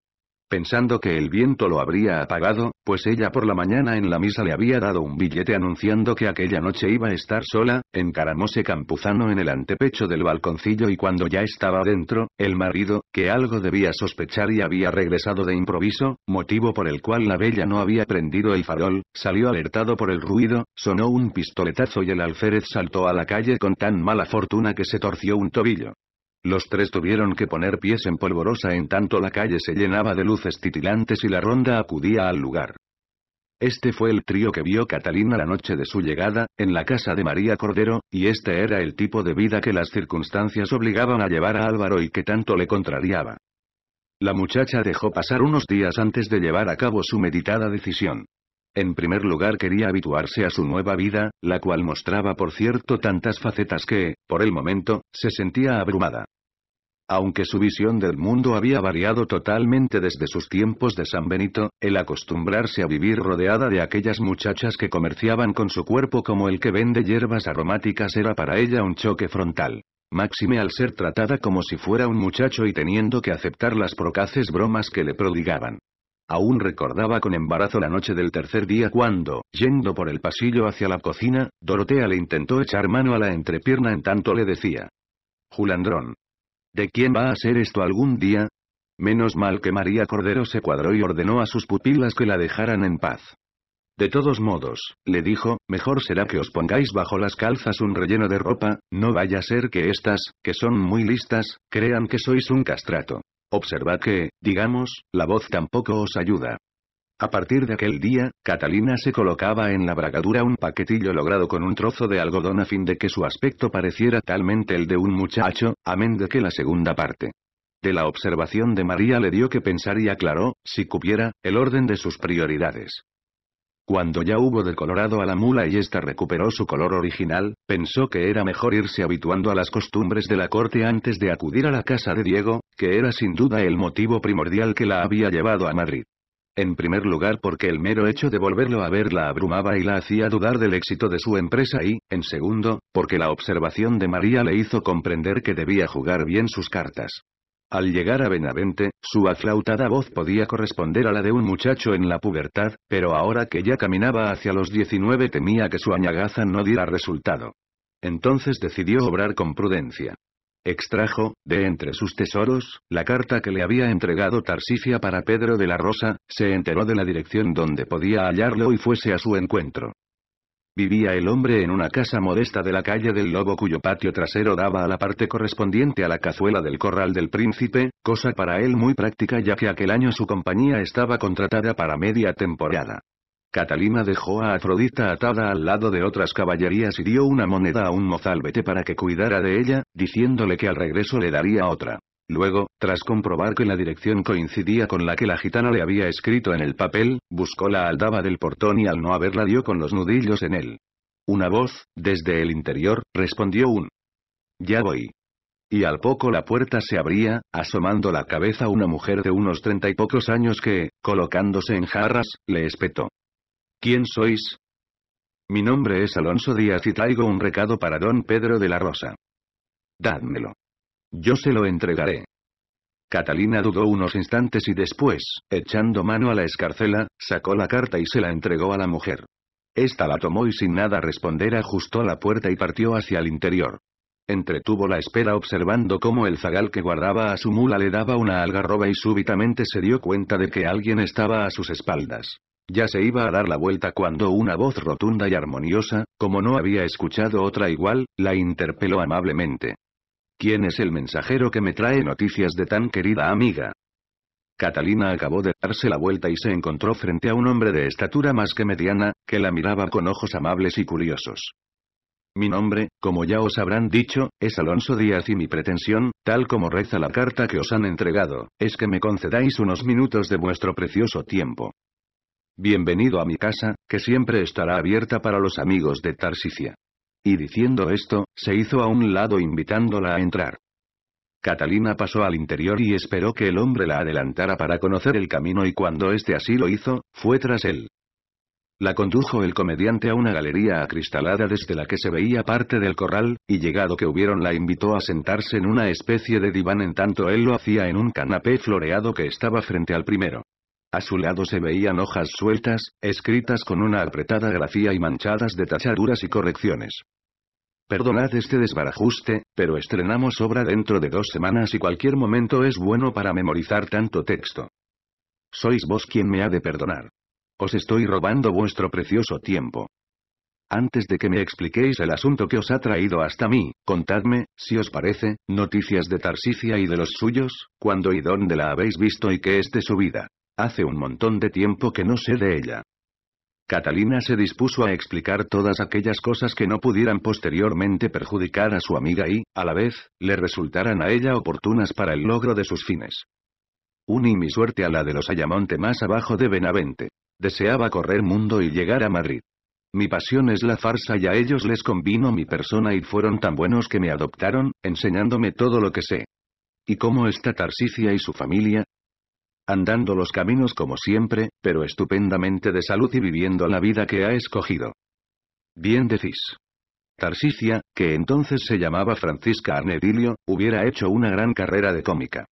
pensando que el viento lo habría apagado, pues ella por la mañana en la misa le había dado un billete anunciando que aquella noche iba a estar sola, encaramose Campuzano en el antepecho del balconcillo y cuando ya estaba dentro, el marido, que algo debía sospechar y había regresado de improviso, motivo por el cual la bella no había prendido el farol, salió alertado por el ruido, sonó un pistoletazo y el alférez saltó a la calle con tan mala fortuna que se torció un tobillo. Los tres tuvieron que poner pies en polvorosa en tanto la calle se llenaba de luces titilantes y la ronda acudía al lugar. Este fue el trío que vio Catalina la noche de su llegada, en la casa de María Cordero, y este era el tipo de vida que las circunstancias obligaban a llevar a Álvaro y que tanto le contrariaba. La muchacha dejó pasar unos días antes de llevar a cabo su meditada decisión. En primer lugar quería habituarse a su nueva vida, la cual mostraba por cierto tantas facetas que, por el momento, se sentía abrumada. Aunque su visión del mundo había variado totalmente desde sus tiempos de San Benito, el acostumbrarse a vivir rodeada de aquellas muchachas que comerciaban con su cuerpo como el que vende hierbas aromáticas era para ella un choque frontal. Máxime al ser tratada como si fuera un muchacho y teniendo que aceptar las procaces bromas que le prodigaban. Aún recordaba con embarazo la noche del tercer día cuando, yendo por el pasillo hacia la cocina, Dorotea le intentó echar mano a la entrepierna en tanto le decía. Julandrón, ¿De quién va a ser esto algún día? Menos mal que María Cordero se cuadró y ordenó a sus pupilas que la dejaran en paz. De todos modos, le dijo, mejor será que os pongáis bajo las calzas un relleno de ropa, no vaya a ser que estas, que son muy listas, crean que sois un castrato. Observad que, digamos, la voz tampoco os ayuda. A partir de aquel día, Catalina se colocaba en la bragadura un paquetillo logrado con un trozo de algodón a fin de que su aspecto pareciera talmente el de un muchacho, amén de que la segunda parte de la observación de María le dio que pensar y aclaró, si cupiera, el orden de sus prioridades. Cuando ya hubo decolorado a la mula y ésta recuperó su color original, pensó que era mejor irse habituando a las costumbres de la corte antes de acudir a la casa de Diego, que era sin duda el motivo primordial que la había llevado a Madrid. En primer lugar porque el mero hecho de volverlo a ver la abrumaba y la hacía dudar del éxito de su empresa y, en segundo, porque la observación de María le hizo comprender que debía jugar bien sus cartas. Al llegar a Benavente, su aflautada voz podía corresponder a la de un muchacho en la pubertad, pero ahora que ya caminaba hacia los 19 temía que su añagaza no diera resultado. Entonces decidió obrar con prudencia. Extrajo, de entre sus tesoros, la carta que le había entregado Tarsicia para Pedro de la Rosa, se enteró de la dirección donde podía hallarlo y fuese a su encuentro. Vivía el hombre en una casa modesta de la calle del Lobo cuyo patio trasero daba a la parte correspondiente a la cazuela del corral del príncipe, cosa para él muy práctica ya que aquel año su compañía estaba contratada para media temporada. Catalina dejó a Afrodita atada al lado de otras caballerías y dio una moneda a un mozalbete para que cuidara de ella, diciéndole que al regreso le daría otra. Luego, tras comprobar que la dirección coincidía con la que la gitana le había escrito en el papel, buscó la aldaba del portón y al no haberla dio con los nudillos en él. Una voz, desde el interior, respondió un Ya voy. Y al poco la puerta se abría, asomando la cabeza una mujer de unos treinta y pocos años que, colocándose en jarras, le espetó. ¿Quién sois? Mi nombre es Alonso Díaz y traigo un recado para don Pedro de la Rosa. Dádmelo. Yo se lo entregaré. Catalina dudó unos instantes y después, echando mano a la escarcela, sacó la carta y se la entregó a la mujer. Esta la tomó y sin nada responder ajustó la puerta y partió hacia el interior. Entretuvo la espera observando cómo el zagal que guardaba a su mula le daba una algarroba y súbitamente se dio cuenta de que alguien estaba a sus espaldas. Ya se iba a dar la vuelta cuando una voz rotunda y armoniosa, como no había escuchado otra igual, la interpeló amablemente. ¿Quién es el mensajero que me trae noticias de tan querida amiga? Catalina acabó de darse la vuelta y se encontró frente a un hombre de estatura más que mediana, que la miraba con ojos amables y curiosos. Mi nombre, como ya os habrán dicho, es Alonso Díaz y mi pretensión, tal como reza la carta que os han entregado, es que me concedáis unos minutos de vuestro precioso tiempo. Bienvenido a mi casa, que siempre estará abierta para los amigos de Tarsicia. Y diciendo esto, se hizo a un lado invitándola a entrar. Catalina pasó al interior y esperó que el hombre la adelantara para conocer el camino y cuando éste así lo hizo, fue tras él. La condujo el comediante a una galería acristalada desde la que se veía parte del corral, y llegado que hubieron la invitó a sentarse en una especie de diván en tanto él lo hacía en un canapé floreado que estaba frente al primero. A su lado se veían hojas sueltas, escritas con una apretada grafía y manchadas de tachaduras y correcciones. Perdonad este desbarajuste, pero estrenamos obra dentro de dos semanas y cualquier momento es bueno para memorizar tanto texto. Sois vos quien me ha de perdonar. Os estoy robando vuestro precioso tiempo. Antes de que me expliquéis el asunto que os ha traído hasta mí, contadme, si os parece, noticias de Tarsicia y de los suyos, cuándo y dónde la habéis visto y qué es de su vida. Hace un montón de tiempo que no sé de ella. Catalina se dispuso a explicar todas aquellas cosas que no pudieran posteriormente perjudicar a su amiga y, a la vez, le resultaran a ella oportunas para el logro de sus fines. Uní mi suerte a la de los Ayamonte más abajo de Benavente. Deseaba correr mundo y llegar a Madrid. Mi pasión es la farsa y a ellos les convino mi persona y fueron tan buenos que me adoptaron, enseñándome todo lo que sé. ¿Y cómo está Tarsicia y su familia? andando los caminos como siempre, pero estupendamente de salud y viviendo la vida que ha escogido. Bien decís. Tarsicia, que entonces se llamaba Francisca Arnedilio, hubiera hecho una gran carrera de cómica.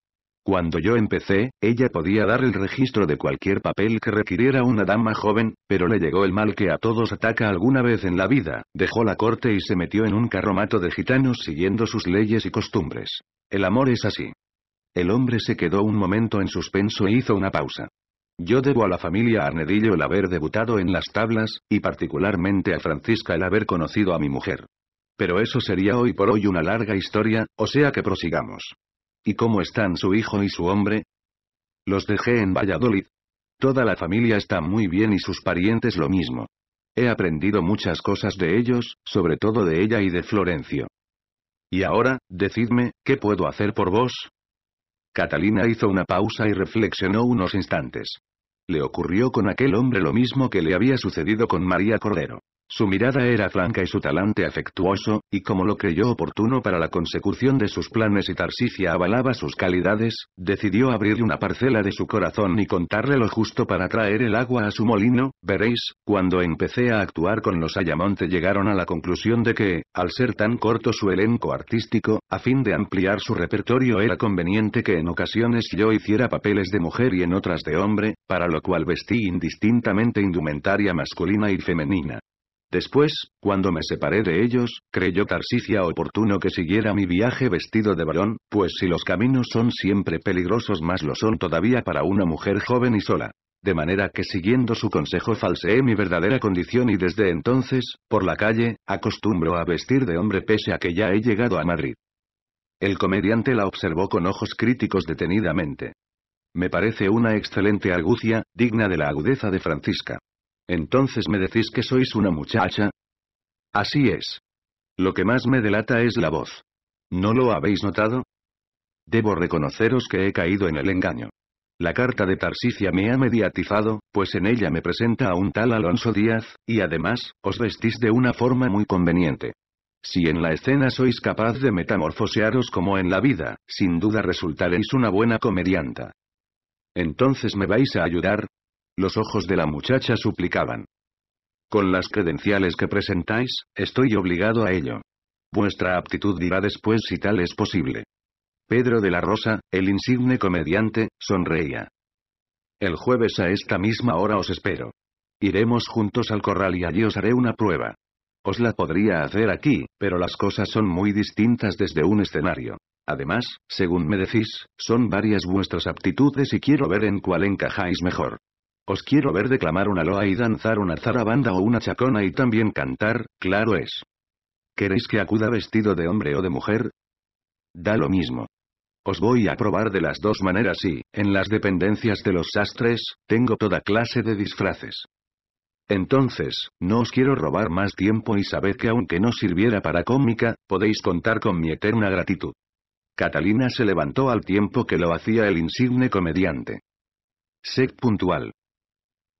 Cuando yo empecé, ella podía dar el registro de cualquier papel que requiriera una dama joven, pero le llegó el mal que a todos ataca alguna vez en la vida, dejó la corte y se metió en un carromato de gitanos siguiendo sus leyes y costumbres. El amor es así. El hombre se quedó un momento en suspenso e hizo una pausa. Yo debo a la familia Arnedillo el haber debutado en las tablas, y particularmente a Francisca el haber conocido a mi mujer. Pero eso sería hoy por hoy una larga historia, o sea que prosigamos. ¿Y cómo están su hijo y su hombre? Los dejé en Valladolid. Toda la familia está muy bien y sus parientes lo mismo. He aprendido muchas cosas de ellos, sobre todo de ella y de Florencio. Y ahora, decidme, ¿qué puedo hacer por vos? Catalina hizo una pausa y reflexionó unos instantes. Le ocurrió con aquel hombre lo mismo que le había sucedido con María Cordero. Su mirada era franca y su talante afectuoso, y como lo creyó oportuno para la consecución de sus planes y Tarsicia avalaba sus calidades, decidió abrirle una parcela de su corazón y contarle lo justo para traer el agua a su molino, veréis, cuando empecé a actuar con los Ayamonte llegaron a la conclusión de que, al ser tan corto su elenco artístico, a fin de ampliar su repertorio era conveniente que en ocasiones yo hiciera papeles de mujer y en otras de hombre, para lo cual vestí indistintamente indumentaria masculina y femenina. Después, cuando me separé de ellos, creyó Tarsicia oportuno que siguiera mi viaje vestido de varón, pues si los caminos son siempre peligrosos más lo son todavía para una mujer joven y sola. De manera que siguiendo su consejo falseé mi verdadera condición y desde entonces, por la calle, acostumbro a vestir de hombre pese a que ya he llegado a Madrid. El comediante la observó con ojos críticos detenidamente. Me parece una excelente argucia, digna de la agudeza de Francisca. Entonces me decís que sois una muchacha. Así es. Lo que más me delata es la voz. ¿No lo habéis notado? Debo reconoceros que he caído en el engaño. La carta de Tarsicia me ha mediatizado, pues en ella me presenta a un tal Alonso Díaz, y además, os vestís de una forma muy conveniente. Si en la escena sois capaz de metamorfosearos como en la vida, sin duda resultaréis una buena comedianta. Entonces me vais a ayudar, los ojos de la muchacha suplicaban. Con las credenciales que presentáis, estoy obligado a ello. Vuestra aptitud dirá después si tal es posible. Pedro de la Rosa, el insigne comediante, sonreía. El jueves a esta misma hora os espero. Iremos juntos al corral y allí os haré una prueba. Os la podría hacer aquí, pero las cosas son muy distintas desde un escenario. Además, según me decís, son varias vuestras aptitudes y quiero ver en cuál encajáis mejor. Os quiero ver declamar una loa y danzar una zarabanda o una chacona y también cantar, claro es. ¿Queréis que acuda vestido de hombre o de mujer? Da lo mismo. Os voy a probar de las dos maneras y, en las dependencias de los sastres, tengo toda clase de disfraces. Entonces, no os quiero robar más tiempo y sabed que aunque no sirviera para cómica, podéis contar con mi eterna gratitud. Catalina se levantó al tiempo que lo hacía el insigne comediante. Sed puntual.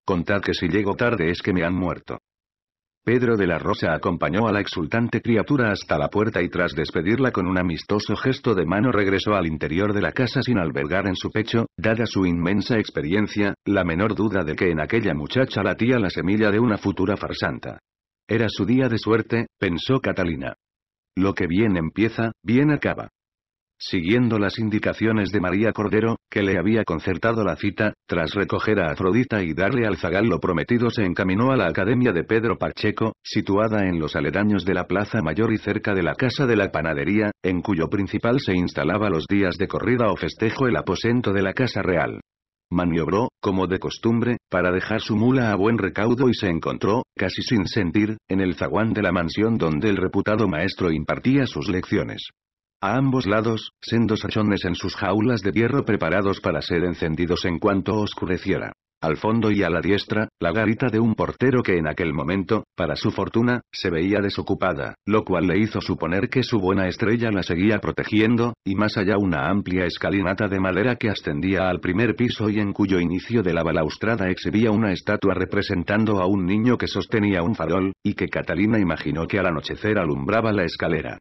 Contad que si llego tarde es que me han muerto. Pedro de la Rosa acompañó a la exultante criatura hasta la puerta y tras despedirla con un amistoso gesto de mano regresó al interior de la casa sin albergar en su pecho, dada su inmensa experiencia, la menor duda de que en aquella muchacha latía la semilla de una futura farsanta. Era su día de suerte, pensó Catalina. Lo que bien empieza, bien acaba. Siguiendo las indicaciones de María Cordero, que le había concertado la cita, tras recoger a Afrodita y darle al zagal lo prometido se encaminó a la Academia de Pedro Pacheco, situada en los aledaños de la Plaza Mayor y cerca de la Casa de la Panadería, en cuyo principal se instalaba los días de corrida o festejo el aposento de la Casa Real. Maniobró, como de costumbre, para dejar su mula a buen recaudo y se encontró, casi sin sentir, en el zaguán de la mansión donde el reputado maestro impartía sus lecciones. A ambos lados, sendos hachones en sus jaulas de hierro preparados para ser encendidos en cuanto oscureciera. Al fondo y a la diestra, la garita de un portero que en aquel momento, para su fortuna, se veía desocupada, lo cual le hizo suponer que su buena estrella la seguía protegiendo, y más allá una amplia escalinata de madera que ascendía al primer piso y en cuyo inicio de la balaustrada exhibía una estatua representando a un niño que sostenía un farol, y que Catalina imaginó que al anochecer alumbraba la escalera.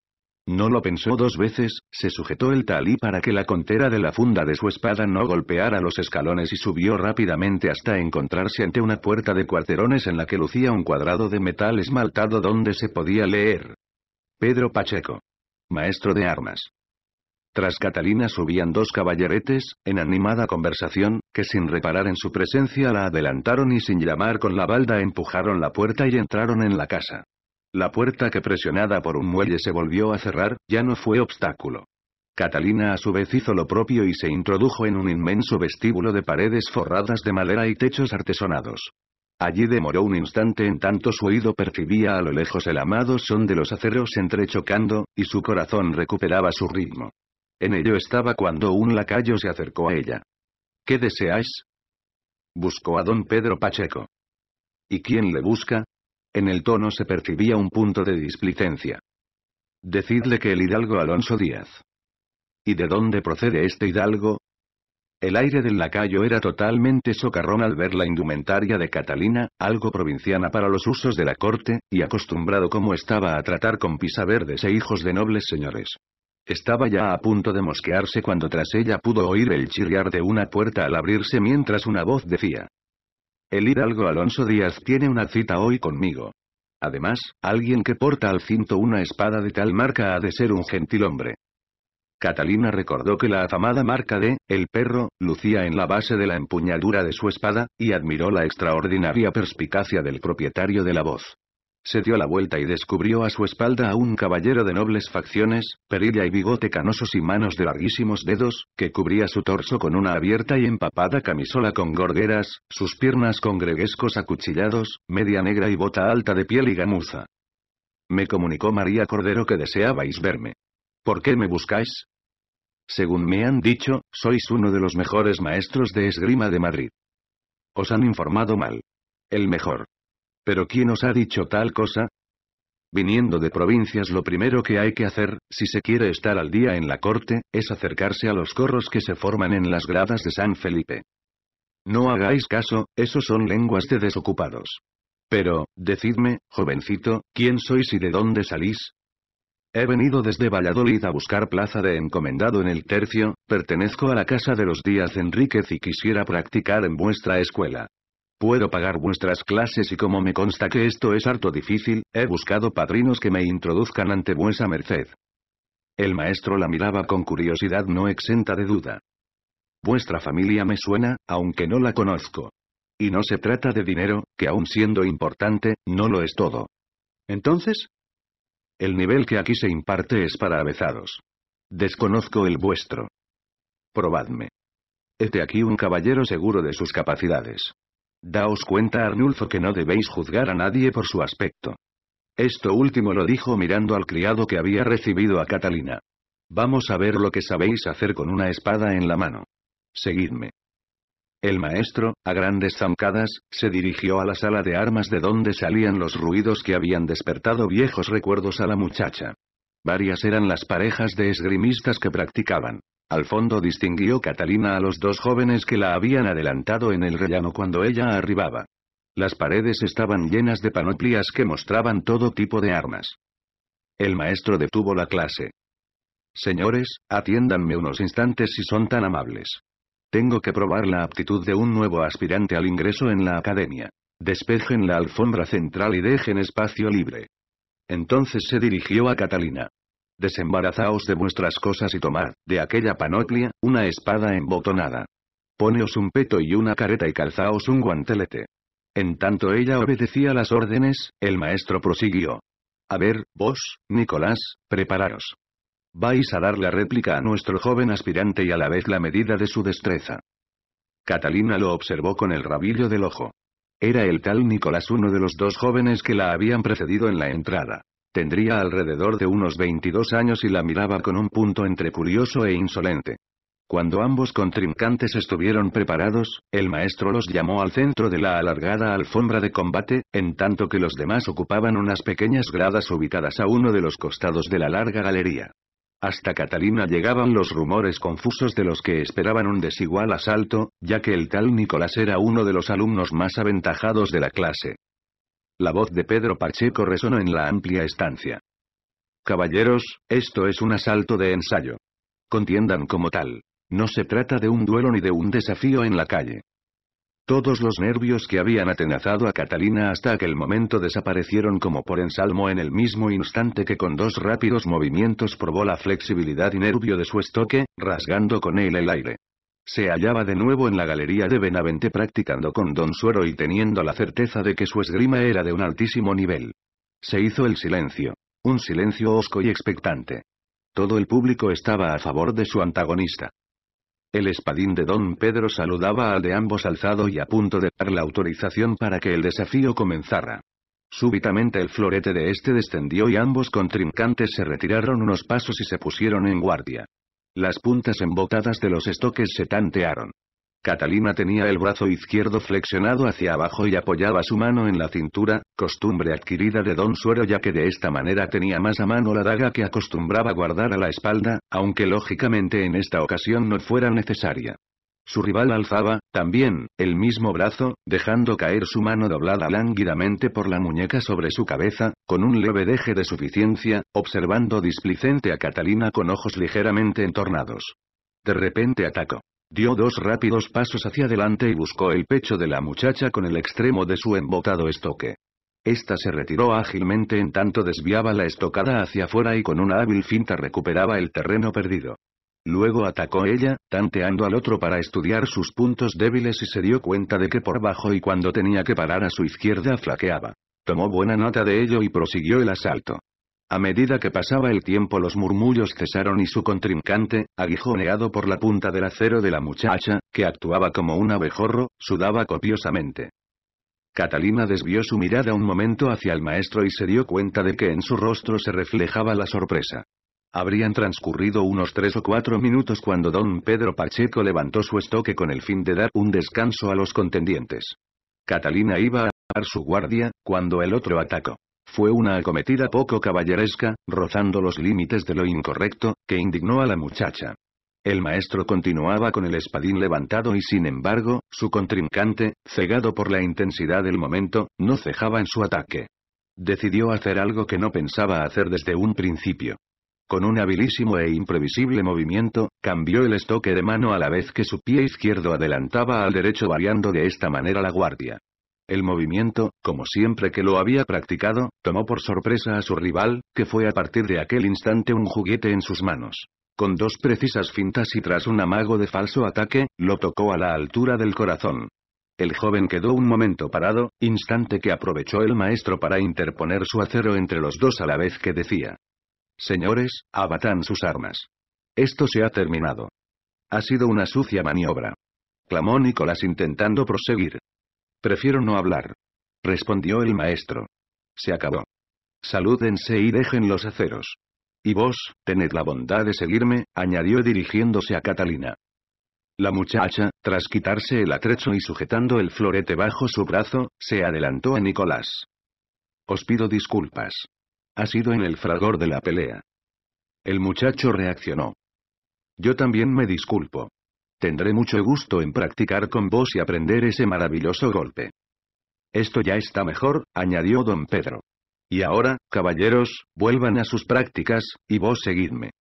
No lo pensó dos veces, se sujetó el talí para que la contera de la funda de su espada no golpeara los escalones y subió rápidamente hasta encontrarse ante una puerta de cuarterones en la que lucía un cuadrado de metal esmaltado donde se podía leer. Pedro Pacheco. Maestro de armas. Tras Catalina subían dos caballeretes, en animada conversación, que sin reparar en su presencia la adelantaron y sin llamar con la balda empujaron la puerta y entraron en la casa. La puerta que presionada por un muelle se volvió a cerrar, ya no fue obstáculo. Catalina a su vez hizo lo propio y se introdujo en un inmenso vestíbulo de paredes forradas de madera y techos artesonados. Allí demoró un instante en tanto su oído percibía a lo lejos el amado son de los aceros entrechocando, y su corazón recuperaba su ritmo. En ello estaba cuando un lacayo se acercó a ella. ¿Qué deseáis? Buscó a don Pedro Pacheco. ¿Y quién le busca? En el tono se percibía un punto de displicencia. Decidle que el hidalgo Alonso Díaz. ¿Y de dónde procede este hidalgo? El aire del lacayo era totalmente socarrón al ver la indumentaria de Catalina, algo provinciana para los usos de la corte, y acostumbrado como estaba a tratar con pisaverdes e hijos de nobles señores. Estaba ya a punto de mosquearse cuando tras ella pudo oír el chirriar de una puerta al abrirse mientras una voz decía, el hidalgo Alonso Díaz tiene una cita hoy conmigo. Además, alguien que porta al cinto una espada de tal marca ha de ser un gentil hombre. Catalina recordó que la afamada marca de El perro lucía en la base de la empuñadura de su espada, y admiró la extraordinaria perspicacia del propietario de la voz. Se dio la vuelta y descubrió a su espalda a un caballero de nobles facciones, perilla y bigote canosos y manos de larguísimos dedos, que cubría su torso con una abierta y empapada camisola con gorgueras, sus piernas con greguescos acuchillados, media negra y bota alta de piel y gamuza. Me comunicó María Cordero que deseabais verme. ¿Por qué me buscáis? Según me han dicho, sois uno de los mejores maestros de esgrima de Madrid. Os han informado mal. El mejor. ¿Pero quién os ha dicho tal cosa? Viniendo de provincias lo primero que hay que hacer, si se quiere estar al día en la corte, es acercarse a los corros que se forman en las gradas de San Felipe. No hagáis caso, esos son lenguas de desocupados. Pero, decidme, jovencito, ¿quién sois y de dónde salís? He venido desde Valladolid a buscar plaza de encomendado en el tercio, pertenezco a la casa de los Díaz Enríquez y quisiera practicar en vuestra escuela. Puedo pagar vuestras clases y como me consta que esto es harto difícil, he buscado padrinos que me introduzcan ante vuesa merced. El maestro la miraba con curiosidad no exenta de duda. Vuestra familia me suena, aunque no la conozco. Y no se trata de dinero, que aun siendo importante, no lo es todo. Entonces, el nivel que aquí se imparte es para avezados. Desconozco el vuestro. Probadme. Hete aquí un caballero seguro de sus capacidades. Daos cuenta Arnulfo que no debéis juzgar a nadie por su aspecto. Esto último lo dijo mirando al criado que había recibido a Catalina. Vamos a ver lo que sabéis hacer con una espada en la mano. Seguidme. El maestro, a grandes zancadas, se dirigió a la sala de armas de donde salían los ruidos que habían despertado viejos recuerdos a la muchacha. Varias eran las parejas de esgrimistas que practicaban. Al fondo distinguió Catalina a los dos jóvenes que la habían adelantado en el rellano cuando ella arribaba. Las paredes estaban llenas de panoplias que mostraban todo tipo de armas. El maestro detuvo la clase. Señores, atiéndanme unos instantes si son tan amables. Tengo que probar la aptitud de un nuevo aspirante al ingreso en la academia. Despejen la alfombra central y dejen espacio libre. Entonces se dirigió a Catalina. Desembarazaos de vuestras cosas y tomad, de aquella panoplia, una espada embotonada. Poneos un peto y una careta y calzaos un guantelete. En tanto ella obedecía las órdenes, el maestro prosiguió. A ver, vos, Nicolás, prepararos. Vais a dar la réplica a nuestro joven aspirante y a la vez la medida de su destreza. Catalina lo observó con el rabillo del ojo. Era el tal Nicolás uno de los dos jóvenes que la habían precedido en la entrada. Tendría alrededor de unos 22 años y la miraba con un punto entre curioso e insolente. Cuando ambos contrincantes estuvieron preparados, el maestro los llamó al centro de la alargada alfombra de combate, en tanto que los demás ocupaban unas pequeñas gradas ubicadas a uno de los costados de la larga galería. Hasta Catalina llegaban los rumores confusos de los que esperaban un desigual asalto, ya que el tal Nicolás era uno de los alumnos más aventajados de la clase. La voz de Pedro Pacheco resonó en la amplia estancia. Caballeros, esto es un asalto de ensayo. Contiendan como tal. No se trata de un duelo ni de un desafío en la calle. Todos los nervios que habían atenazado a Catalina hasta aquel momento desaparecieron como por ensalmo en el mismo instante que con dos rápidos movimientos probó la flexibilidad y nervio de su estoque, rasgando con él el aire. Se hallaba de nuevo en la galería de Benavente practicando con Don Suero y teniendo la certeza de que su esgrima era de un altísimo nivel. Se hizo el silencio. Un silencio hosco y expectante. Todo el público estaba a favor de su antagonista. El espadín de don Pedro saludaba al de ambos alzado y a punto de dar la autorización para que el desafío comenzara. Súbitamente el florete de este descendió y ambos contrincantes se retiraron unos pasos y se pusieron en guardia. Las puntas embotadas de los estoques se tantearon. Catalina tenía el brazo izquierdo flexionado hacia abajo y apoyaba su mano en la cintura, costumbre adquirida de Don Suero ya que de esta manera tenía más a mano la daga que acostumbraba guardar a la espalda, aunque lógicamente en esta ocasión no fuera necesaria. Su rival alzaba, también, el mismo brazo, dejando caer su mano doblada lánguidamente por la muñeca sobre su cabeza, con un leve deje de suficiencia, observando displicente a Catalina con ojos ligeramente entornados. De repente atacó. Dio dos rápidos pasos hacia adelante y buscó el pecho de la muchacha con el extremo de su embotado estoque. Esta se retiró ágilmente en tanto desviaba la estocada hacia afuera y con una hábil finta recuperaba el terreno perdido. Luego atacó ella, tanteando al otro para estudiar sus puntos débiles y se dio cuenta de que por abajo y cuando tenía que parar a su izquierda flaqueaba. Tomó buena nota de ello y prosiguió el asalto. A medida que pasaba el tiempo los murmullos cesaron y su contrincante, aguijoneado por la punta del acero de la muchacha, que actuaba como un abejorro, sudaba copiosamente. Catalina desvió su mirada un momento hacia el maestro y se dio cuenta de que en su rostro se reflejaba la sorpresa. Habrían transcurrido unos tres o cuatro minutos cuando don Pedro Pacheco levantó su estoque con el fin de dar un descanso a los contendientes. Catalina iba a dar su guardia, cuando el otro atacó. Fue una acometida poco caballeresca, rozando los límites de lo incorrecto, que indignó a la muchacha. El maestro continuaba con el espadín levantado y sin embargo, su contrincante, cegado por la intensidad del momento, no cejaba en su ataque. Decidió hacer algo que no pensaba hacer desde un principio. Con un habilísimo e imprevisible movimiento, cambió el estoque de mano a la vez que su pie izquierdo adelantaba al derecho variando de esta manera la guardia. El movimiento, como siempre que lo había practicado, tomó por sorpresa a su rival, que fue a partir de aquel instante un juguete en sus manos. Con dos precisas fintas y tras un amago de falso ataque, lo tocó a la altura del corazón. El joven quedó un momento parado, instante que aprovechó el maestro para interponer su acero entre los dos a la vez que decía, Señores, abatan sus armas. Esto se ha terminado. Ha sido una sucia maniobra. Clamó Nicolás intentando proseguir. Prefiero no hablar. Respondió el maestro. Se acabó. Salúdense y dejen los aceros. Y vos, tened la bondad de seguirme, añadió dirigiéndose a Catalina. La muchacha, tras quitarse el atrecho y sujetando el florete bajo su brazo, se adelantó a Nicolás. Os pido disculpas. Ha sido en el fragor de la pelea. El muchacho reaccionó. Yo también me disculpo. Tendré mucho gusto en practicar con vos y aprender ese maravilloso golpe. Esto ya está mejor, añadió don Pedro. Y ahora, caballeros, vuelvan a sus prácticas, y vos seguidme.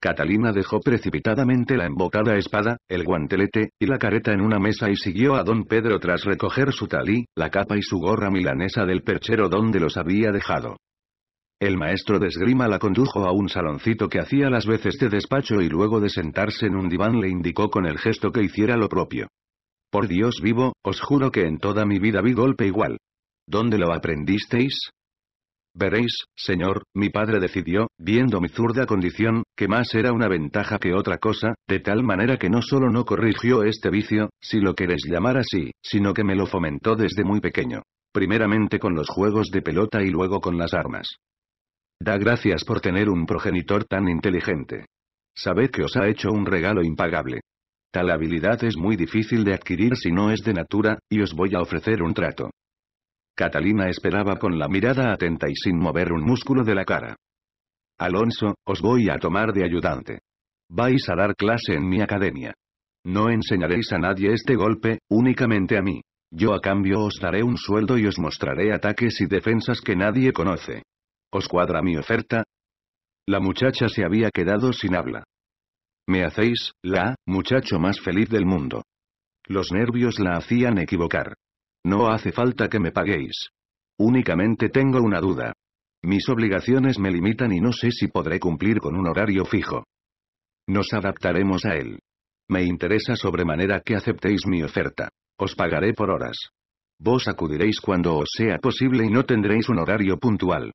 Catalina dejó precipitadamente la embocada espada, el guantelete, y la careta en una mesa y siguió a don Pedro tras recoger su talí, la capa y su gorra milanesa del perchero donde los había dejado. El maestro de esgrima la condujo a un saloncito que hacía las veces de despacho y luego de sentarse en un diván le indicó con el gesto que hiciera lo propio. Por Dios vivo, os juro que en toda mi vida vi golpe igual. ¿Dónde lo aprendisteis? Veréis, señor, mi padre decidió, viendo mi zurda condición, que más era una ventaja que otra cosa, de tal manera que no solo no corrigió este vicio, si lo queréis llamar así, sino que me lo fomentó desde muy pequeño. Primeramente con los juegos de pelota y luego con las armas. Da gracias por tener un progenitor tan inteligente. Sabed que os ha hecho un regalo impagable. Tal habilidad es muy difícil de adquirir si no es de natura, y os voy a ofrecer un trato. Catalina esperaba con la mirada atenta y sin mover un músculo de la cara. Alonso, os voy a tomar de ayudante. Vais a dar clase en mi academia. No enseñaréis a nadie este golpe, únicamente a mí. Yo a cambio os daré un sueldo y os mostraré ataques y defensas que nadie conoce. ¿Os cuadra mi oferta? La muchacha se había quedado sin habla. Me hacéis, la, muchacho más feliz del mundo. Los nervios la hacían equivocar. No hace falta que me paguéis. Únicamente tengo una duda. Mis obligaciones me limitan y no sé si podré cumplir con un horario fijo. Nos adaptaremos a él. Me interesa sobremanera que aceptéis mi oferta. Os pagaré por horas. Vos acudiréis cuando os sea posible y no tendréis un horario puntual.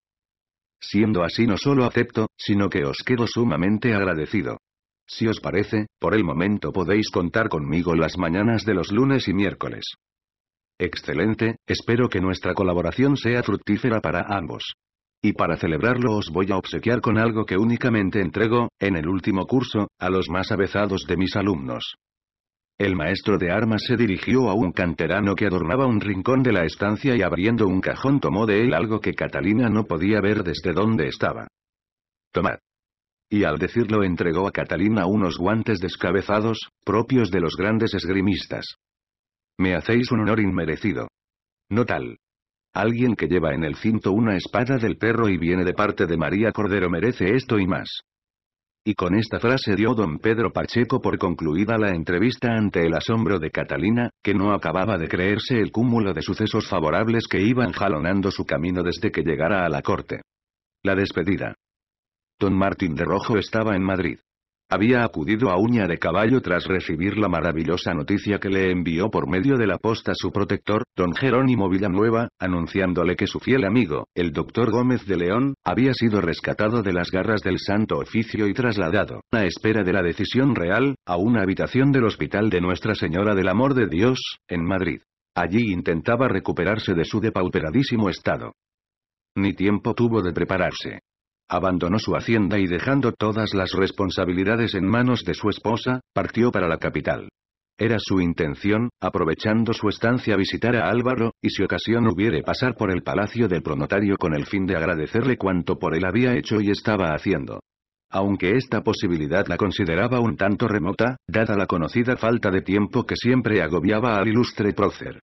Siendo así no solo acepto, sino que os quedo sumamente agradecido. Si os parece, por el momento podéis contar conmigo las mañanas de los lunes y miércoles. Excelente, espero que nuestra colaboración sea fructífera para ambos. Y para celebrarlo os voy a obsequiar con algo que únicamente entrego, en el último curso, a los más avezados de mis alumnos. El maestro de armas se dirigió a un canterano que adornaba un rincón de la estancia y abriendo un cajón tomó de él algo que Catalina no podía ver desde donde estaba. Tomad. Y al decirlo entregó a Catalina unos guantes descabezados, propios de los grandes esgrimistas. Me hacéis un honor inmerecido. No tal. Alguien que lleva en el cinto una espada del perro y viene de parte de María Cordero merece esto y más. Y con esta frase dio don Pedro Pacheco por concluida la entrevista ante el asombro de Catalina, que no acababa de creerse el cúmulo de sucesos favorables que iban jalonando su camino desde que llegara a la corte. La despedida. Don Martín de Rojo estaba en Madrid. Había acudido a Uña de Caballo tras recibir la maravillosa noticia que le envió por medio de la posta su protector, don Jerónimo Villanueva, anunciándole que su fiel amigo, el doctor Gómez de León, había sido rescatado de las garras del Santo Oficio y trasladado, a espera de la decisión real, a una habitación del Hospital de Nuestra Señora del Amor de Dios, en Madrid. Allí intentaba recuperarse de su depauperadísimo estado. Ni tiempo tuvo de prepararse. Abandonó su hacienda y dejando todas las responsabilidades en manos de su esposa, partió para la capital. Era su intención, aprovechando su estancia visitar a Álvaro, y si ocasión hubiere pasar por el palacio del pronotario con el fin de agradecerle cuanto por él había hecho y estaba haciendo. Aunque esta posibilidad la consideraba un tanto remota, dada la conocida falta de tiempo que siempre agobiaba al ilustre prócer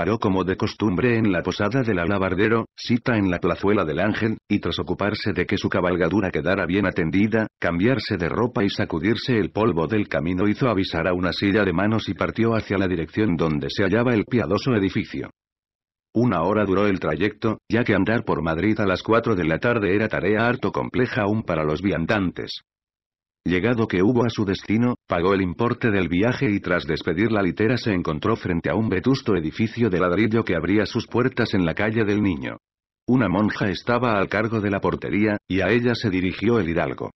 paró como de costumbre en la posada del alabardero, cita en la plazuela del ángel, y tras ocuparse de que su cabalgadura quedara bien atendida, cambiarse de ropa y sacudirse el polvo del camino hizo avisar a una silla de manos y partió hacia la dirección donde se hallaba el piadoso edificio. Una hora duró el trayecto, ya que andar por Madrid a las 4 de la tarde era tarea harto compleja aún para los viandantes. Llegado que hubo a su destino, pagó el importe del viaje y tras despedir la litera se encontró frente a un vetusto edificio de ladrillo que abría sus puertas en la calle del Niño. Una monja estaba al cargo de la portería, y a ella se dirigió el hidalgo.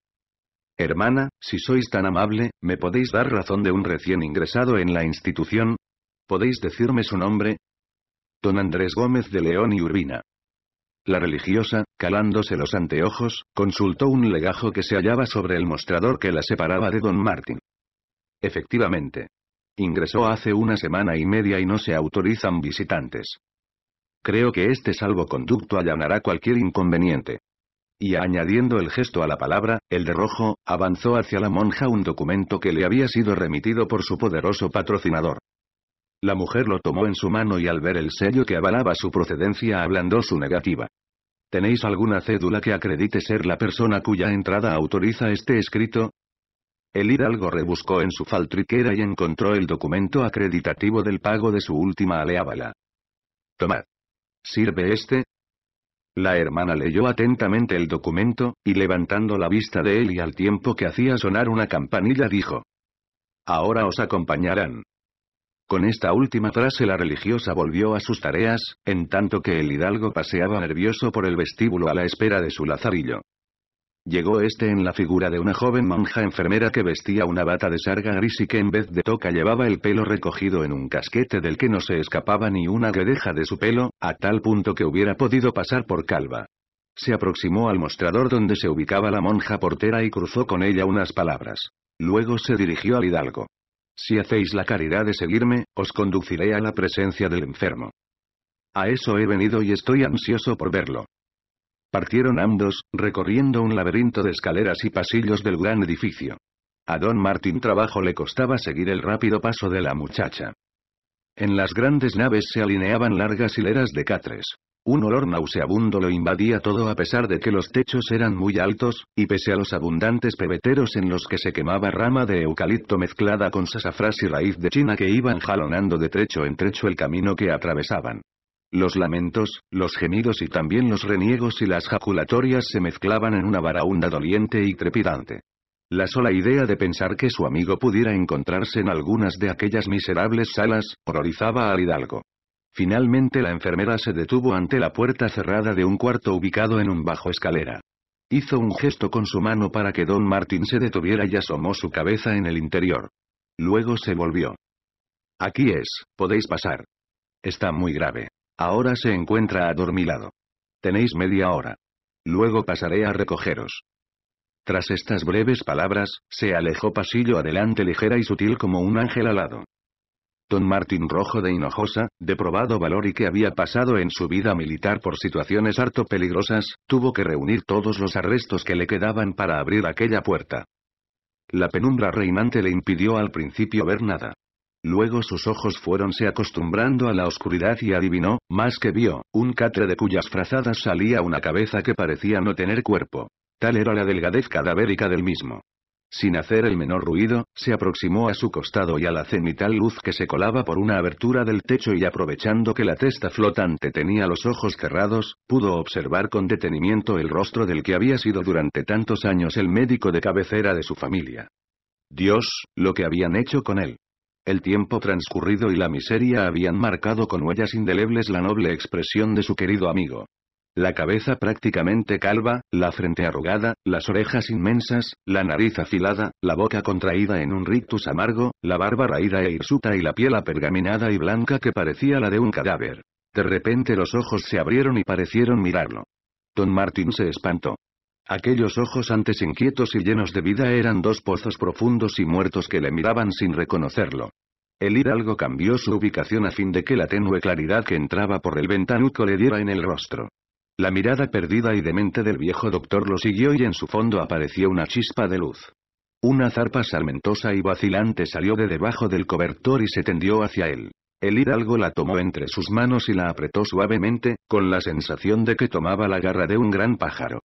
Hermana, si sois tan amable, ¿me podéis dar razón de un recién ingresado en la institución? ¿Podéis decirme su nombre? Don Andrés Gómez de León y Urbina. La religiosa, calándose los anteojos, consultó un legajo que se hallaba sobre el mostrador que la separaba de don Martín. Efectivamente. Ingresó hace una semana y media y no se autorizan visitantes. Creo que este salvoconducto allanará cualquier inconveniente. Y añadiendo el gesto a la palabra, el de rojo, avanzó hacia la monja un documento que le había sido remitido por su poderoso patrocinador. La mujer lo tomó en su mano y al ver el sello que avalaba su procedencia ablandó su negativa. ¿Tenéis alguna cédula que acredite ser la persona cuya entrada autoriza este escrito? El hidalgo rebuscó en su faltriquera y encontró el documento acreditativo del pago de su última aleábala. Tomad. ¿Sirve este? La hermana leyó atentamente el documento, y levantando la vista de él y al tiempo que hacía sonar una campanilla dijo. Ahora os acompañarán. Con esta última frase la religiosa volvió a sus tareas, en tanto que el hidalgo paseaba nervioso por el vestíbulo a la espera de su lazarillo. Llegó este en la figura de una joven monja enfermera que vestía una bata de sarga gris y que en vez de toca llevaba el pelo recogido en un casquete del que no se escapaba ni una guedeja de su pelo, a tal punto que hubiera podido pasar por calva. Se aproximó al mostrador donde se ubicaba la monja portera y cruzó con ella unas palabras. Luego se dirigió al hidalgo. Si hacéis la caridad de seguirme, os conduciré a la presencia del enfermo. A eso he venido y estoy ansioso por verlo. Partieron ambos, recorriendo un laberinto de escaleras y pasillos del gran edificio. A don Martín trabajo le costaba seguir el rápido paso de la muchacha. En las grandes naves se alineaban largas hileras de catres. Un olor nauseabundo lo invadía todo a pesar de que los techos eran muy altos, y pese a los abundantes pebeteros en los que se quemaba rama de eucalipto mezclada con sasafrás y raíz de china que iban jalonando de trecho en trecho el camino que atravesaban. Los lamentos, los gemidos y también los reniegos y las jaculatorias se mezclaban en una varaunda doliente y trepidante. La sola idea de pensar que su amigo pudiera encontrarse en algunas de aquellas miserables salas, horrorizaba al hidalgo. Finalmente la enfermera se detuvo ante la puerta cerrada de un cuarto ubicado en un bajo escalera. Hizo un gesto con su mano para que Don Martín se detuviera y asomó su cabeza en el interior. Luego se volvió. Aquí es, podéis pasar. Está muy grave. Ahora se encuentra adormilado. Tenéis media hora. Luego pasaré a recogeros. Tras estas breves palabras, se alejó pasillo adelante ligera y sutil como un ángel alado. Don Martín Rojo de Hinojosa, de probado valor y que había pasado en su vida militar por situaciones harto peligrosas, tuvo que reunir todos los arrestos que le quedaban para abrir aquella puerta. La penumbra reinante le impidió al principio ver nada. Luego sus ojos fueronse acostumbrando a la oscuridad y adivinó, más que vio, un catre de cuyas frazadas salía una cabeza que parecía no tener cuerpo. Tal era la delgadez cadavérica del mismo. Sin hacer el menor ruido, se aproximó a su costado y a la cenital luz que se colaba por una abertura del techo y aprovechando que la testa flotante tenía los ojos cerrados, pudo observar con detenimiento el rostro del que había sido durante tantos años el médico de cabecera de su familia. Dios, lo que habían hecho con él. El tiempo transcurrido y la miseria habían marcado con huellas indelebles la noble expresión de su querido amigo. La cabeza prácticamente calva, la frente arrugada, las orejas inmensas, la nariz afilada, la boca contraída en un rictus amargo, la barba raída e hirsuta y la piel apergaminada y blanca que parecía la de un cadáver. De repente los ojos se abrieron y parecieron mirarlo. Don Martín se espantó. Aquellos ojos antes inquietos y llenos de vida eran dos pozos profundos y muertos que le miraban sin reconocerlo. El hidalgo cambió su ubicación a fin de que la tenue claridad que entraba por el ventanuco le diera en el rostro. La mirada perdida y demente del viejo doctor lo siguió y en su fondo apareció una chispa de luz. Una zarpa salmentosa y vacilante salió de debajo del cobertor y se tendió hacia él. El hidalgo la tomó entre sus manos y la apretó suavemente, con la sensación de que tomaba la garra de un gran pájaro.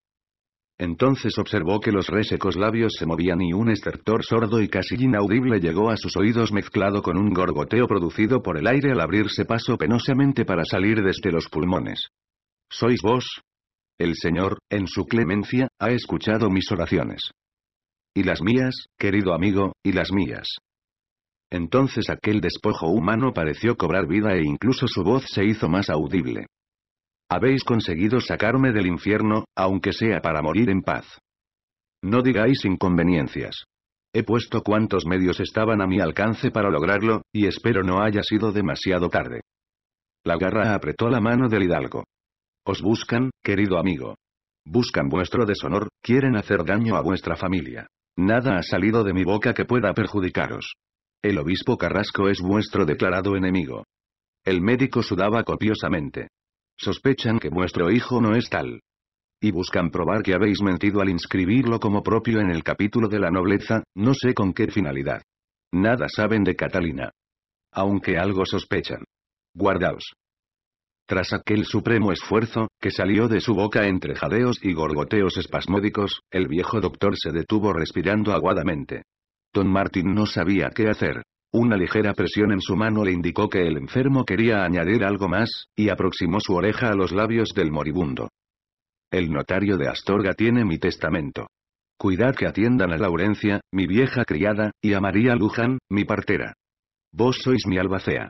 Entonces observó que los resecos labios se movían y un estertor sordo y casi inaudible llegó a sus oídos mezclado con un gorgoteo producido por el aire al abrirse paso penosamente para salir desde los pulmones. ¿Sois vos? El Señor, en su clemencia, ha escuchado mis oraciones. Y las mías, querido amigo, y las mías. Entonces aquel despojo humano pareció cobrar vida e incluso su voz se hizo más audible. Habéis conseguido sacarme del infierno, aunque sea para morir en paz. No digáis inconveniencias. He puesto cuantos medios estaban a mi alcance para lograrlo, y espero no haya sido demasiado tarde. La garra apretó la mano del hidalgo. Os buscan, querido amigo. Buscan vuestro deshonor, quieren hacer daño a vuestra familia. Nada ha salido de mi boca que pueda perjudicaros. El obispo Carrasco es vuestro declarado enemigo. El médico sudaba copiosamente. Sospechan que vuestro hijo no es tal. Y buscan probar que habéis mentido al inscribirlo como propio en el capítulo de la nobleza, no sé con qué finalidad. Nada saben de Catalina. Aunque algo sospechan. Guardaos. Tras aquel supremo esfuerzo, que salió de su boca entre jadeos y gorgoteos espasmódicos, el viejo doctor se detuvo respirando aguadamente. Don Martín no sabía qué hacer. Una ligera presión en su mano le indicó que el enfermo quería añadir algo más, y aproximó su oreja a los labios del moribundo. El notario de Astorga tiene mi testamento. Cuidad que atiendan a Laurencia, mi vieja criada, y a María Luján, mi partera. Vos sois mi albacea.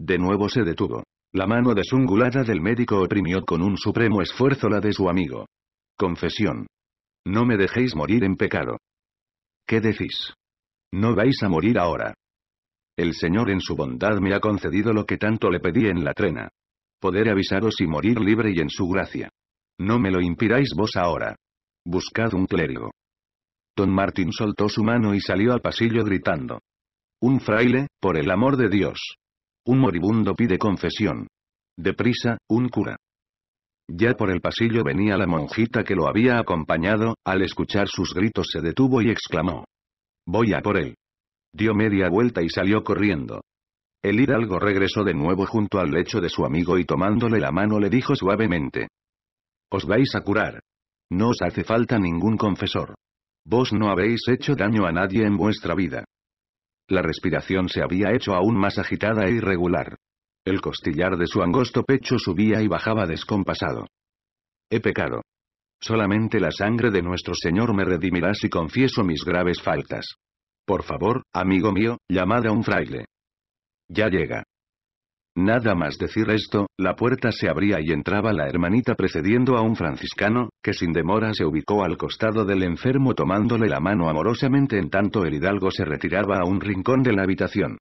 De nuevo se detuvo. La mano desungulada del médico oprimió con un supremo esfuerzo la de su amigo. Confesión. No me dejéis morir en pecado. ¿Qué decís? No vais a morir ahora. El Señor en su bondad me ha concedido lo que tanto le pedí en la trena. Poder avisaros y morir libre y en su gracia. No me lo impiráis vos ahora. Buscad un clérigo. Don Martín soltó su mano y salió al pasillo gritando. Un fraile, por el amor de Dios. Un moribundo pide confesión. Deprisa, un cura. Ya por el pasillo venía la monjita que lo había acompañado, al escuchar sus gritos se detuvo y exclamó. Voy a por él. Dio media vuelta y salió corriendo. El hidalgo regresó de nuevo junto al lecho de su amigo y tomándole la mano le dijo suavemente. Os vais a curar. No os hace falta ningún confesor. Vos no habéis hecho daño a nadie en vuestra vida. La respiración se había hecho aún más agitada e irregular. El costillar de su angosto pecho subía y bajaba descompasado. He pecado. Solamente la sangre de nuestro Señor me redimirá si confieso mis graves faltas. Por favor, amigo mío, llamad a un fraile. Ya llega. Nada más decir esto, la puerta se abría y entraba la hermanita precediendo a un franciscano, que sin demora se ubicó al costado del enfermo tomándole la mano amorosamente en tanto el hidalgo se retiraba a un rincón de la habitación.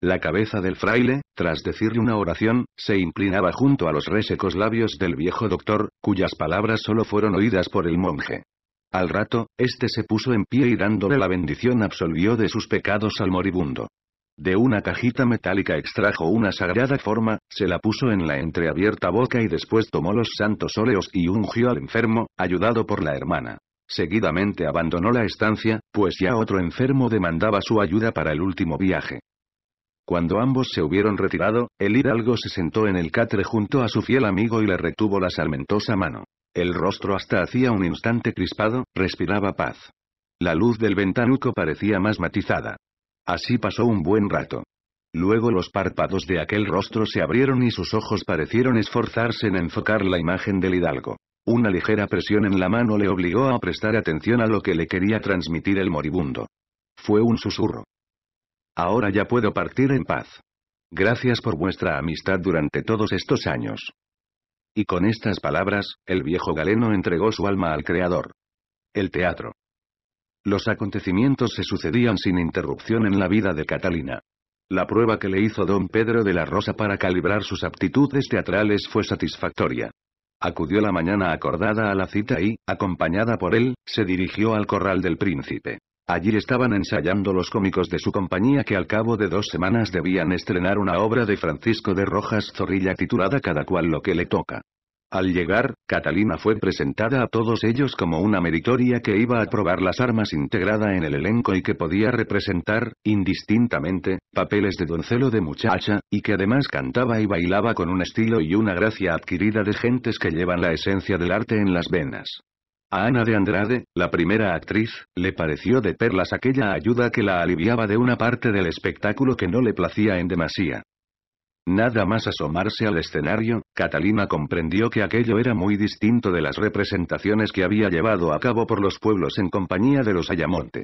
La cabeza del fraile, tras decirle una oración, se inclinaba junto a los resecos labios del viejo doctor, cuyas palabras solo fueron oídas por el monje. Al rato, este se puso en pie y dándole la bendición absolvió de sus pecados al moribundo. De una cajita metálica extrajo una sagrada forma, se la puso en la entreabierta boca y después tomó los santos óleos y ungió al enfermo, ayudado por la hermana. Seguidamente abandonó la estancia, pues ya otro enfermo demandaba su ayuda para el último viaje. Cuando ambos se hubieron retirado, el hidalgo se sentó en el catre junto a su fiel amigo y le retuvo la salmentosa mano. El rostro hasta hacía un instante crispado, respiraba paz. La luz del ventanuco parecía más matizada. Así pasó un buen rato. Luego los párpados de aquel rostro se abrieron y sus ojos parecieron esforzarse en enfocar la imagen del hidalgo. Una ligera presión en la mano le obligó a prestar atención a lo que le quería transmitir el moribundo. Fue un susurro. Ahora ya puedo partir en paz. Gracias por vuestra amistad durante todos estos años. Y con estas palabras, el viejo galeno entregó su alma al Creador. El teatro. Los acontecimientos se sucedían sin interrupción en la vida de Catalina. La prueba que le hizo don Pedro de la Rosa para calibrar sus aptitudes teatrales fue satisfactoria. Acudió la mañana acordada a la cita y, acompañada por él, se dirigió al corral del príncipe. Allí estaban ensayando los cómicos de su compañía que al cabo de dos semanas debían estrenar una obra de Francisco de Rojas Zorrilla titulada Cada cual lo que le toca. Al llegar, Catalina fue presentada a todos ellos como una meritoria que iba a probar las armas integrada en el elenco y que podía representar, indistintamente, papeles de doncelo de muchacha, y que además cantaba y bailaba con un estilo y una gracia adquirida de gentes que llevan la esencia del arte en las venas. A Ana de Andrade, la primera actriz, le pareció de perlas aquella ayuda que la aliviaba de una parte del espectáculo que no le placía en demasía. Nada más asomarse al escenario, Catalina comprendió que aquello era muy distinto de las representaciones que había llevado a cabo por los pueblos en compañía de los Ayamonte.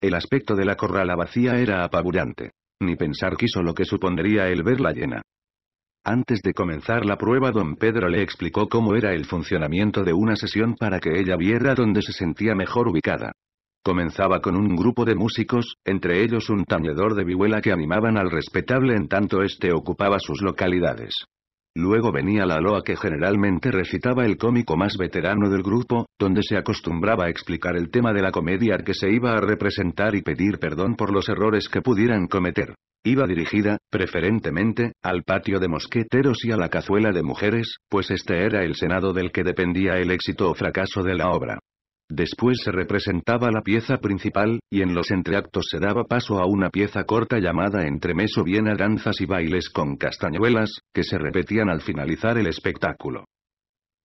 El aspecto de la corrala vacía era apabullante. Ni pensar quiso lo que supondría el verla llena. Antes de comenzar la prueba don Pedro le explicó cómo era el funcionamiento de una sesión para que ella viera dónde se sentía mejor ubicada. Comenzaba con un grupo de músicos, entre ellos un tañedor de vihuela que animaban al respetable en tanto éste ocupaba sus localidades. Luego venía la loa que generalmente recitaba el cómico más veterano del grupo, donde se acostumbraba a explicar el tema de la comedia que se iba a representar y pedir perdón por los errores que pudieran cometer. Iba dirigida, preferentemente, al patio de mosqueteros y a la cazuela de mujeres, pues este era el senado del que dependía el éxito o fracaso de la obra. Después se representaba la pieza principal, y en los entreactos se daba paso a una pieza corta llamada entremeso bien a danzas y bailes con castañuelas, que se repetían al finalizar el espectáculo.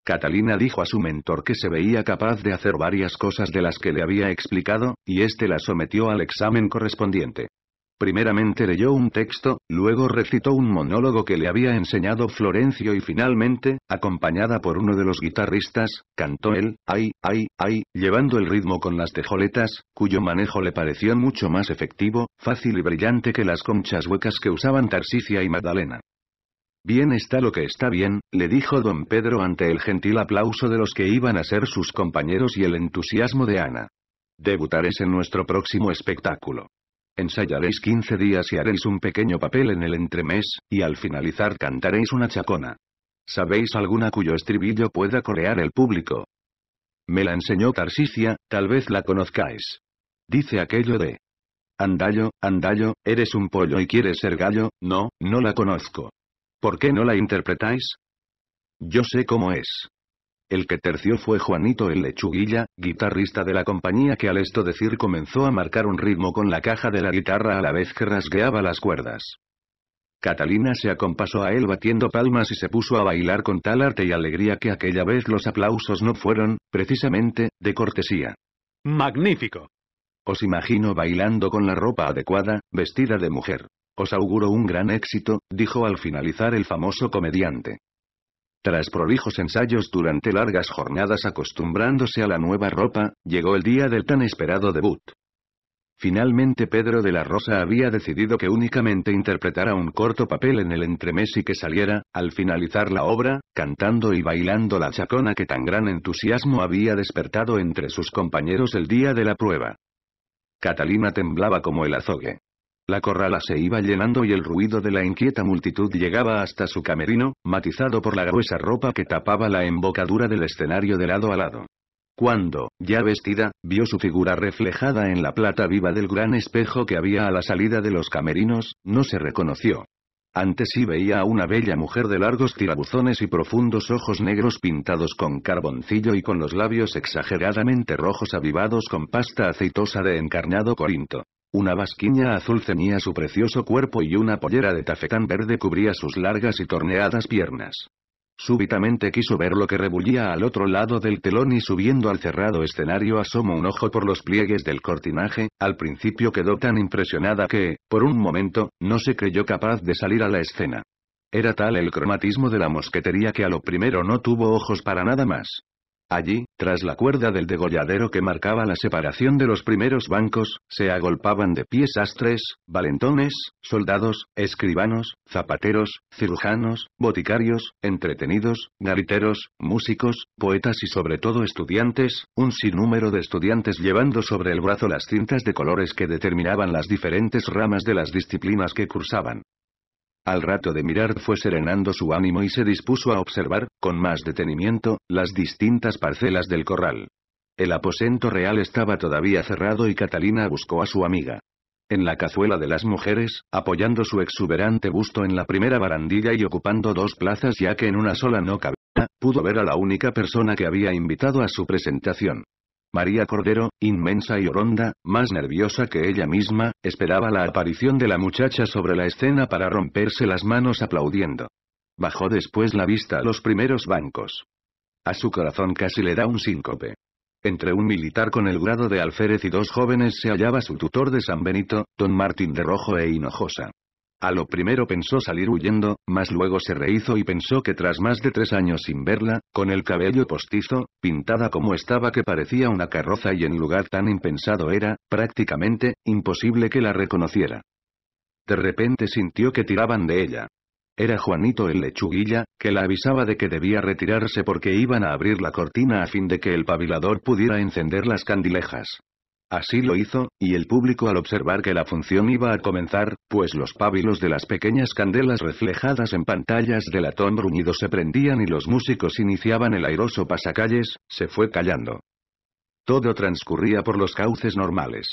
Catalina dijo a su mentor que se veía capaz de hacer varias cosas de las que le había explicado, y este la sometió al examen correspondiente. Primeramente leyó un texto, luego recitó un monólogo que le había enseñado Florencio y finalmente, acompañada por uno de los guitarristas, cantó él, ay, ay, ay, llevando el ritmo con las tejoletas, cuyo manejo le pareció mucho más efectivo, fácil y brillante que las conchas huecas que usaban Tarsicia y Magdalena. Bien está lo que está bien, le dijo don Pedro ante el gentil aplauso de los que iban a ser sus compañeros y el entusiasmo de Ana. Debutaré en nuestro próximo espectáculo. Ensayaréis 15 días y haréis un pequeño papel en el entremés, y al finalizar cantaréis una chacona. ¿Sabéis alguna cuyo estribillo pueda corear el público? Me la enseñó Tarsicia, tal vez la conozcáis. Dice aquello de... Andallo, andallo, eres un pollo y quieres ser gallo, no, no la conozco. ¿Por qué no la interpretáis? Yo sé cómo es. El que terció fue Juanito el Lechuguilla, guitarrista de la compañía que al esto decir comenzó a marcar un ritmo con la caja de la guitarra a la vez que rasgueaba las cuerdas. Catalina se acompasó a él batiendo palmas y se puso a bailar con tal arte y alegría que aquella vez los aplausos no fueron, precisamente, de cortesía. ¡Magnífico! Os imagino bailando con la ropa adecuada, vestida de mujer. Os auguro un gran éxito, dijo al finalizar el famoso comediante. Tras prolijos ensayos durante largas jornadas acostumbrándose a la nueva ropa, llegó el día del tan esperado debut. Finalmente Pedro de la Rosa había decidido que únicamente interpretara un corto papel en el entremés y que saliera, al finalizar la obra, cantando y bailando la chacona que tan gran entusiasmo había despertado entre sus compañeros el día de la prueba. Catalina temblaba como el azogue. La corrala se iba llenando y el ruido de la inquieta multitud llegaba hasta su camerino, matizado por la gruesa ropa que tapaba la embocadura del escenario de lado a lado. Cuando, ya vestida, vio su figura reflejada en la plata viva del gran espejo que había a la salida de los camerinos, no se reconoció. Antes sí veía a una bella mujer de largos tirabuzones y profundos ojos negros pintados con carboncillo y con los labios exageradamente rojos avivados con pasta aceitosa de encarnado corinto. Una basquiña azul ceñía su precioso cuerpo y una pollera de tafetán verde cubría sus largas y torneadas piernas. Súbitamente quiso ver lo que rebullía al otro lado del telón y subiendo al cerrado escenario asomó un ojo por los pliegues del cortinaje, al principio quedó tan impresionada que, por un momento, no se creyó capaz de salir a la escena. Era tal el cromatismo de la mosquetería que a lo primero no tuvo ojos para nada más. Allí, tras la cuerda del degolladero que marcaba la separación de los primeros bancos, se agolpaban de pies astres, valentones, soldados, escribanos, zapateros, cirujanos, boticarios, entretenidos, gariteros, músicos, poetas y sobre todo estudiantes, un sinnúmero de estudiantes llevando sobre el brazo las cintas de colores que determinaban las diferentes ramas de las disciplinas que cursaban. Al rato de mirar fue serenando su ánimo y se dispuso a observar, con más detenimiento, las distintas parcelas del corral. El aposento real estaba todavía cerrado y Catalina buscó a su amiga. En la cazuela de las mujeres, apoyando su exuberante busto en la primera barandilla y ocupando dos plazas ya que en una sola no cabía, pudo ver a la única persona que había invitado a su presentación. María Cordero, inmensa y oronda, más nerviosa que ella misma, esperaba la aparición de la muchacha sobre la escena para romperse las manos aplaudiendo. Bajó después la vista a los primeros bancos. A su corazón casi le da un síncope. Entre un militar con el grado de alférez y dos jóvenes se hallaba su tutor de San Benito, don Martín de Rojo e Hinojosa. A lo primero pensó salir huyendo, mas luego se rehizo y pensó que tras más de tres años sin verla, con el cabello postizo, pintada como estaba que parecía una carroza y en lugar tan impensado era, prácticamente, imposible que la reconociera. De repente sintió que tiraban de ella. Era Juanito el lechuguilla, que la avisaba de que debía retirarse porque iban a abrir la cortina a fin de que el pabilador pudiera encender las candilejas. Así lo hizo, y el público al observar que la función iba a comenzar, pues los pábilos de las pequeñas candelas reflejadas en pantallas de latón bruñido se prendían y los músicos iniciaban el airoso pasacalles, se fue callando. Todo transcurría por los cauces normales.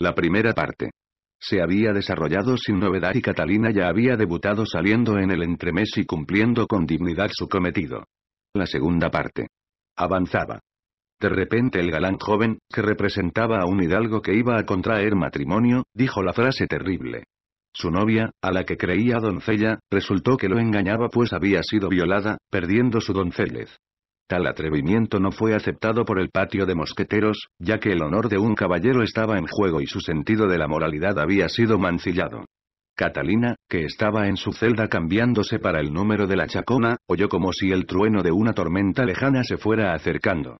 La primera parte. Se había desarrollado sin novedad y Catalina ya había debutado saliendo en el entremés y cumpliendo con dignidad su cometido. La segunda parte. Avanzaba. De repente el galán joven, que representaba a un hidalgo que iba a contraer matrimonio, dijo la frase terrible. Su novia, a la que creía doncella, resultó que lo engañaba pues había sido violada, perdiendo su doncellez. Tal atrevimiento no fue aceptado por el patio de mosqueteros, ya que el honor de un caballero estaba en juego y su sentido de la moralidad había sido mancillado. Catalina, que estaba en su celda cambiándose para el número de la chacona, oyó como si el trueno de una tormenta lejana se fuera acercando.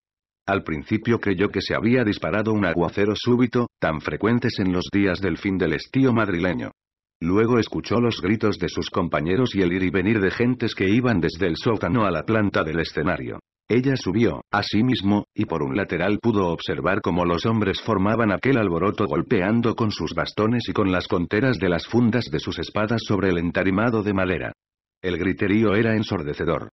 Al principio creyó que se había disparado un aguacero súbito, tan frecuentes en los días del fin del estío madrileño. Luego escuchó los gritos de sus compañeros y el ir y venir de gentes que iban desde el sótano a la planta del escenario. Ella subió, sí asimismo, y por un lateral pudo observar cómo los hombres formaban aquel alboroto golpeando con sus bastones y con las conteras de las fundas de sus espadas sobre el entarimado de madera. El griterío era ensordecedor.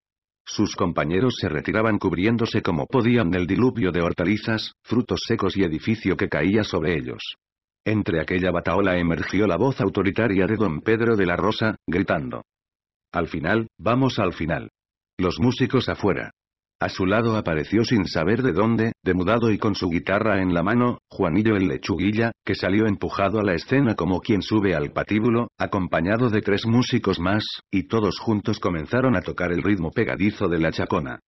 Sus compañeros se retiraban cubriéndose como podían del diluvio de hortalizas, frutos secos y edificio que caía sobre ellos. Entre aquella bataola emergió la voz autoritaria de don Pedro de la Rosa, gritando. Al final, vamos al final. Los músicos afuera. A su lado apareció sin saber de dónde, demudado y con su guitarra en la mano, Juanillo el lechuguilla, que salió empujado a la escena como quien sube al patíbulo, acompañado de tres músicos más, y todos juntos comenzaron a tocar el ritmo pegadizo de la chacona.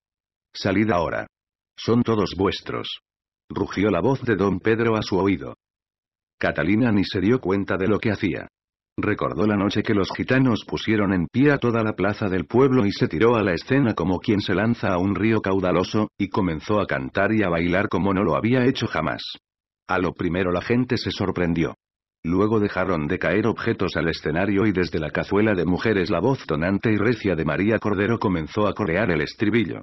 Salid ahora. Son todos vuestros. Rugió la voz de don Pedro a su oído. Catalina ni se dio cuenta de lo que hacía. Recordó la noche que los gitanos pusieron en pie a toda la plaza del pueblo y se tiró a la escena como quien se lanza a un río caudaloso, y comenzó a cantar y a bailar como no lo había hecho jamás. A lo primero la gente se sorprendió. Luego dejaron de caer objetos al escenario y desde la cazuela de mujeres la voz tonante y recia de María Cordero comenzó a corear el estribillo.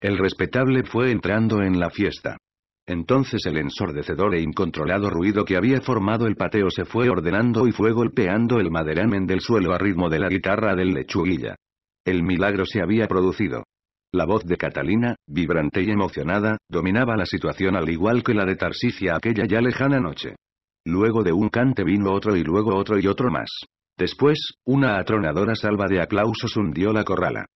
El respetable fue entrando en la fiesta. Entonces el ensordecedor e incontrolado ruido que había formado el pateo se fue ordenando y fue golpeando el maderamen del suelo a ritmo de la guitarra del lechuguilla. El milagro se había producido. La voz de Catalina, vibrante y emocionada, dominaba la situación al igual que la de Tarsicia aquella ya lejana noche. Luego de un cante vino otro y luego otro y otro más. Después, una atronadora salva de aplausos hundió la corrala.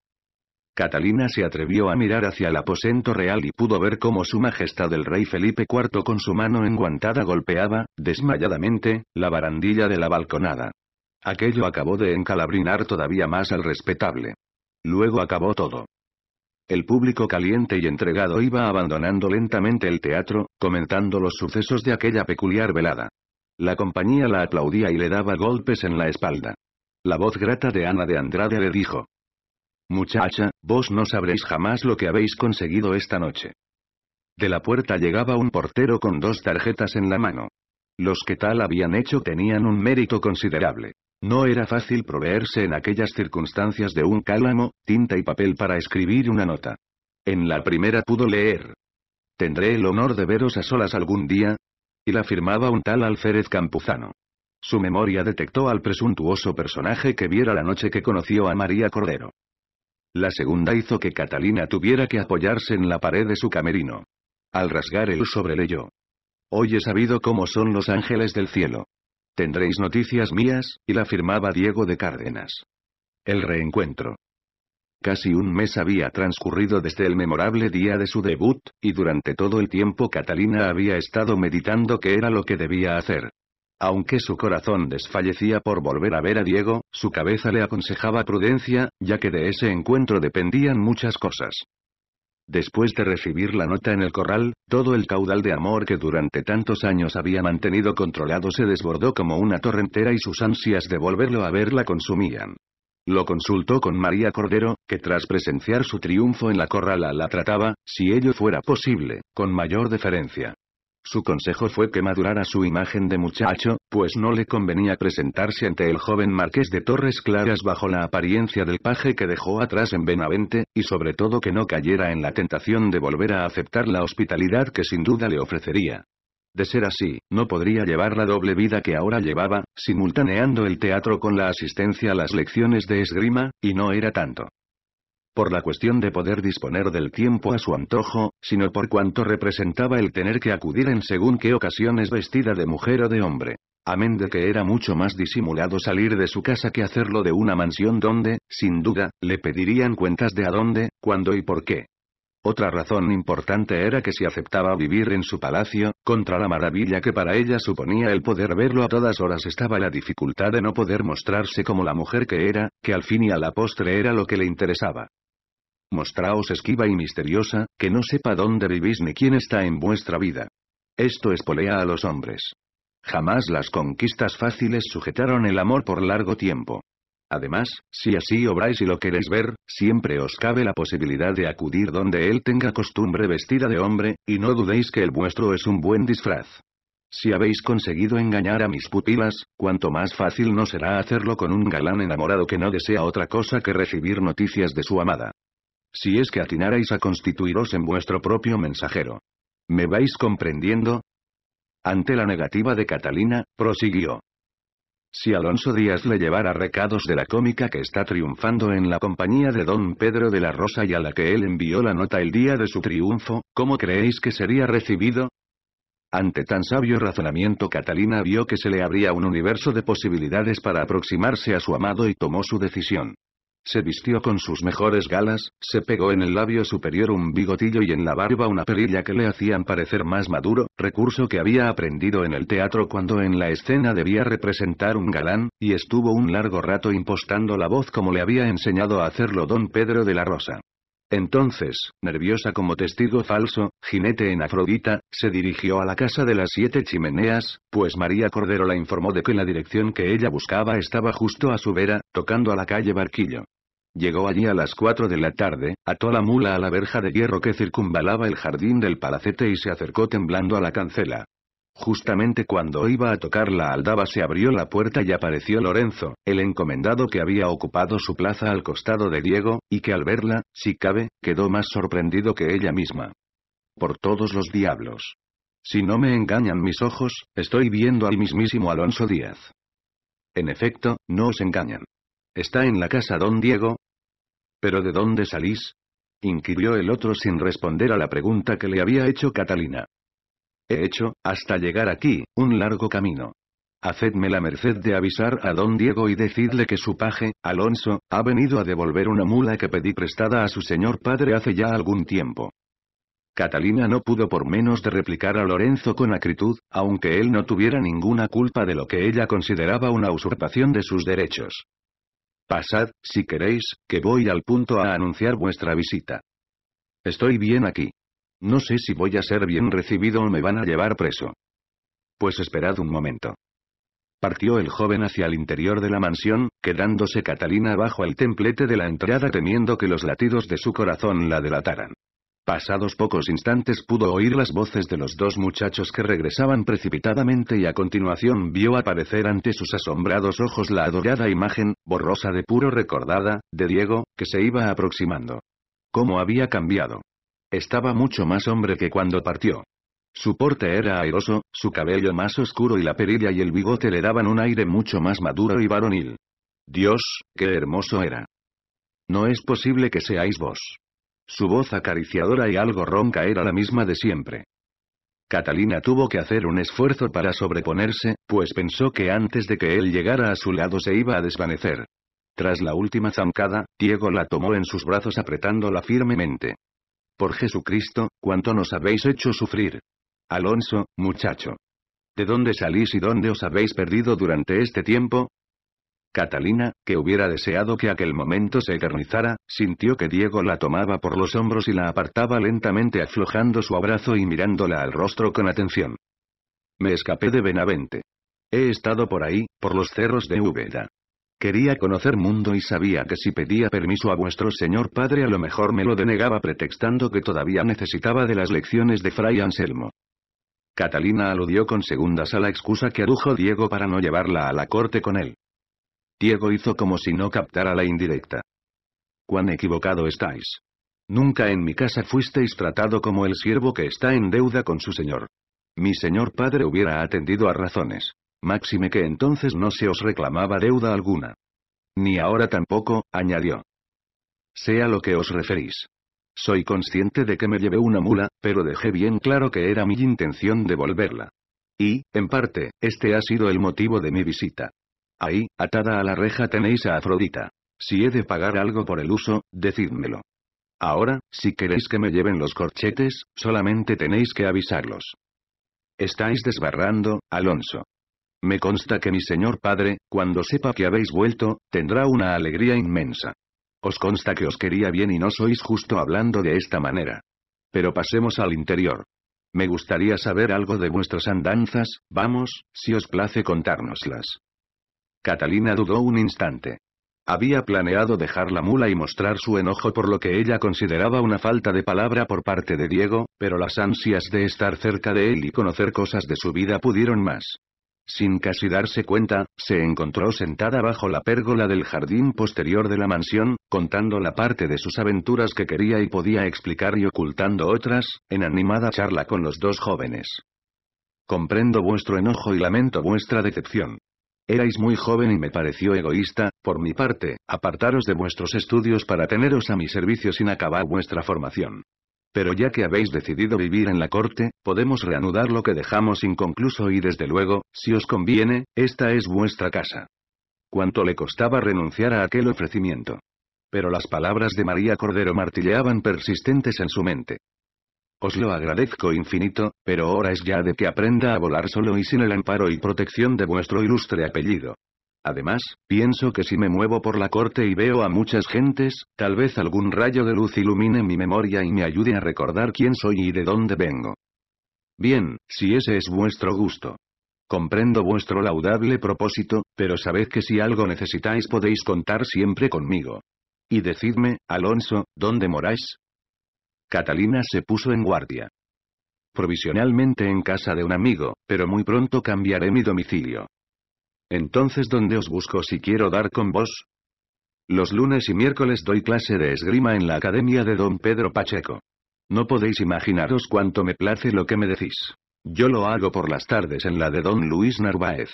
Catalina se atrevió a mirar hacia el aposento real y pudo ver cómo su majestad el rey Felipe IV con su mano enguantada golpeaba, desmayadamente, la barandilla de la balconada. Aquello acabó de encalabrinar todavía más al respetable. Luego acabó todo. El público caliente y entregado iba abandonando lentamente el teatro, comentando los sucesos de aquella peculiar velada. La compañía la aplaudía y le daba golpes en la espalda. La voz grata de Ana de Andrade le dijo, Muchacha, vos no sabréis jamás lo que habéis conseguido esta noche. De la puerta llegaba un portero con dos tarjetas en la mano. Los que tal habían hecho tenían un mérito considerable. No era fácil proveerse en aquellas circunstancias de un cálamo, tinta y papel para escribir una nota. En la primera pudo leer. Tendré el honor de veros a solas algún día. Y la firmaba un tal Alférez Campuzano. Su memoria detectó al presuntuoso personaje que viera la noche que conoció a María Cordero. La segunda hizo que Catalina tuviera que apoyarse en la pared de su camerino. Al rasgar el sobre leyó. Hoy he sabido cómo son los ángeles del cielo. Tendréis noticias mías, y la firmaba Diego de Cárdenas. El reencuentro. Casi un mes había transcurrido desde el memorable día de su debut, y durante todo el tiempo Catalina había estado meditando qué era lo que debía hacer. Aunque su corazón desfallecía por volver a ver a Diego, su cabeza le aconsejaba prudencia, ya que de ese encuentro dependían muchas cosas. Después de recibir la nota en el corral, todo el caudal de amor que durante tantos años había mantenido controlado se desbordó como una torrentera y sus ansias de volverlo a ver la consumían. Lo consultó con María Cordero, que tras presenciar su triunfo en la corrala la trataba, si ello fuera posible, con mayor deferencia. Su consejo fue que madurara su imagen de muchacho, pues no le convenía presentarse ante el joven marqués de Torres Claras bajo la apariencia del paje que dejó atrás en Benavente, y sobre todo que no cayera en la tentación de volver a aceptar la hospitalidad que sin duda le ofrecería. De ser así, no podría llevar la doble vida que ahora llevaba, simultaneando el teatro con la asistencia a las lecciones de esgrima, y no era tanto por la cuestión de poder disponer del tiempo a su antojo, sino por cuanto representaba el tener que acudir en según qué ocasiones vestida de mujer o de hombre. Amén de que era mucho más disimulado salir de su casa que hacerlo de una mansión donde, sin duda, le pedirían cuentas de a dónde, cuándo y por qué. Otra razón importante era que si aceptaba vivir en su palacio, contra la maravilla que para ella suponía el poder verlo a todas horas estaba la dificultad de no poder mostrarse como la mujer que era, que al fin y a la postre era lo que le interesaba. Mostraos esquiva y misteriosa, que no sepa dónde vivís ni quién está en vuestra vida. Esto espolea a los hombres. Jamás las conquistas fáciles sujetaron el amor por largo tiempo. Además, si así obráis y lo queréis ver, siempre os cabe la posibilidad de acudir donde él tenga costumbre vestida de hombre, y no dudéis que el vuestro es un buen disfraz. Si habéis conseguido engañar a mis pupilas, cuanto más fácil no será hacerlo con un galán enamorado que no desea otra cosa que recibir noticias de su amada. Si es que atinarais a constituiros en vuestro propio mensajero. ¿Me vais comprendiendo? Ante la negativa de Catalina, prosiguió. Si Alonso Díaz le llevara recados de la cómica que está triunfando en la compañía de don Pedro de la Rosa y a la que él envió la nota el día de su triunfo, ¿cómo creéis que sería recibido? Ante tan sabio razonamiento Catalina vio que se le abría un universo de posibilidades para aproximarse a su amado y tomó su decisión. Se vistió con sus mejores galas, se pegó en el labio superior un bigotillo y en la barba una perilla que le hacían parecer más maduro, recurso que había aprendido en el teatro cuando en la escena debía representar un galán, y estuvo un largo rato impostando la voz como le había enseñado a hacerlo don Pedro de la Rosa. Entonces, nerviosa como testigo falso, jinete en Afrodita, se dirigió a la casa de las siete chimeneas, pues María Cordero la informó de que la dirección que ella buscaba estaba justo a su vera, tocando a la calle Barquillo. Llegó allí a las cuatro de la tarde, ató la mula a la verja de hierro que circunvalaba el jardín del palacete y se acercó temblando a la cancela. Justamente cuando iba a tocar la aldaba se abrió la puerta y apareció Lorenzo, el encomendado que había ocupado su plaza al costado de Diego, y que al verla, si cabe, quedó más sorprendido que ella misma. Por todos los diablos. Si no me engañan mis ojos, estoy viendo al mismísimo Alonso Díaz. En efecto, no os engañan. ¿Está en la casa don Diego? ¿Pero de dónde salís? inquirió el otro sin responder a la pregunta que le había hecho Catalina. He hecho, hasta llegar aquí, un largo camino. Hacedme la merced de avisar a don Diego y decidle que su paje, Alonso, ha venido a devolver una mula que pedí prestada a su señor padre hace ya algún tiempo. Catalina no pudo por menos de replicar a Lorenzo con acritud, aunque él no tuviera ninguna culpa de lo que ella consideraba una usurpación de sus derechos. Pasad, si queréis, que voy al punto a anunciar vuestra visita. Estoy bien aquí. No sé si voy a ser bien recibido o me van a llevar preso. Pues esperad un momento. Partió el joven hacia el interior de la mansión, quedándose Catalina bajo el templete de la entrada temiendo que los latidos de su corazón la delataran. Pasados pocos instantes pudo oír las voces de los dos muchachos que regresaban precipitadamente y a continuación vio aparecer ante sus asombrados ojos la adorada imagen, borrosa de puro recordada, de Diego, que se iba aproximando. ¿Cómo había cambiado? Estaba mucho más hombre que cuando partió. Su porte era airoso, su cabello más oscuro y la perilla y el bigote le daban un aire mucho más maduro y varonil. Dios, qué hermoso era. No es posible que seáis vos. Su voz acariciadora y algo ronca era la misma de siempre. Catalina tuvo que hacer un esfuerzo para sobreponerse, pues pensó que antes de que él llegara a su lado se iba a desvanecer. Tras la última zancada, Diego la tomó en sus brazos apretándola firmemente. Por Jesucristo, cuánto nos habéis hecho sufrir. Alonso, muchacho. ¿De dónde salís y dónde os habéis perdido durante este tiempo? Catalina, que hubiera deseado que aquel momento se eternizara, sintió que Diego la tomaba por los hombros y la apartaba lentamente aflojando su abrazo y mirándola al rostro con atención. Me escapé de Benavente. He estado por ahí, por los cerros de Úbeda. Quería conocer mundo y sabía que si pedía permiso a vuestro señor padre a lo mejor me lo denegaba pretextando que todavía necesitaba de las lecciones de Fray Anselmo. Catalina aludió con segundas a la excusa que adujo Diego para no llevarla a la corte con él. Diego hizo como si no captara la indirecta. Cuán equivocado estáis. Nunca en mi casa fuisteis tratado como el siervo que está en deuda con su señor. Mi señor padre hubiera atendido a razones. Máxime que entonces no se os reclamaba deuda alguna. Ni ahora tampoco, añadió. Sea lo que os referís. Soy consciente de que me llevé una mula, pero dejé bien claro que era mi intención devolverla. Y, en parte, este ha sido el motivo de mi visita. Ahí, atada a la reja tenéis a Afrodita. Si he de pagar algo por el uso, decídmelo. Ahora, si queréis que me lleven los corchetes, solamente tenéis que avisarlos. Estáis desbarrando, Alonso. Me consta que mi señor padre, cuando sepa que habéis vuelto, tendrá una alegría inmensa. Os consta que os quería bien y no sois justo hablando de esta manera. Pero pasemos al interior. Me gustaría saber algo de vuestras andanzas, vamos, si os place contárnoslas. Catalina dudó un instante. Había planeado dejar la mula y mostrar su enojo por lo que ella consideraba una falta de palabra por parte de Diego, pero las ansias de estar cerca de él y conocer cosas de su vida pudieron más. Sin casi darse cuenta, se encontró sentada bajo la pérgola del jardín posterior de la mansión, contando la parte de sus aventuras que quería y podía explicar y ocultando otras, en animada charla con los dos jóvenes. Comprendo vuestro enojo y lamento vuestra decepción. Erais muy joven y me pareció egoísta, por mi parte, apartaros de vuestros estudios para teneros a mi servicio sin acabar vuestra formación pero ya que habéis decidido vivir en la corte, podemos reanudar lo que dejamos inconcluso y desde luego, si os conviene, esta es vuestra casa. Cuánto le costaba renunciar a aquel ofrecimiento. Pero las palabras de María Cordero martilleaban persistentes en su mente. Os lo agradezco infinito, pero ahora es ya de que aprenda a volar solo y sin el amparo y protección de vuestro ilustre apellido. Además, pienso que si me muevo por la corte y veo a muchas gentes, tal vez algún rayo de luz ilumine mi memoria y me ayude a recordar quién soy y de dónde vengo. Bien, si ese es vuestro gusto. Comprendo vuestro laudable propósito, pero sabed que si algo necesitáis podéis contar siempre conmigo. Y decidme, Alonso, ¿dónde moráis? Catalina se puso en guardia. Provisionalmente en casa de un amigo, pero muy pronto cambiaré mi domicilio. Entonces ¿dónde os busco si quiero dar con vos? Los lunes y miércoles doy clase de esgrima en la Academia de Don Pedro Pacheco. No podéis imaginaros cuánto me place lo que me decís. Yo lo hago por las tardes en la de Don Luis Narváez.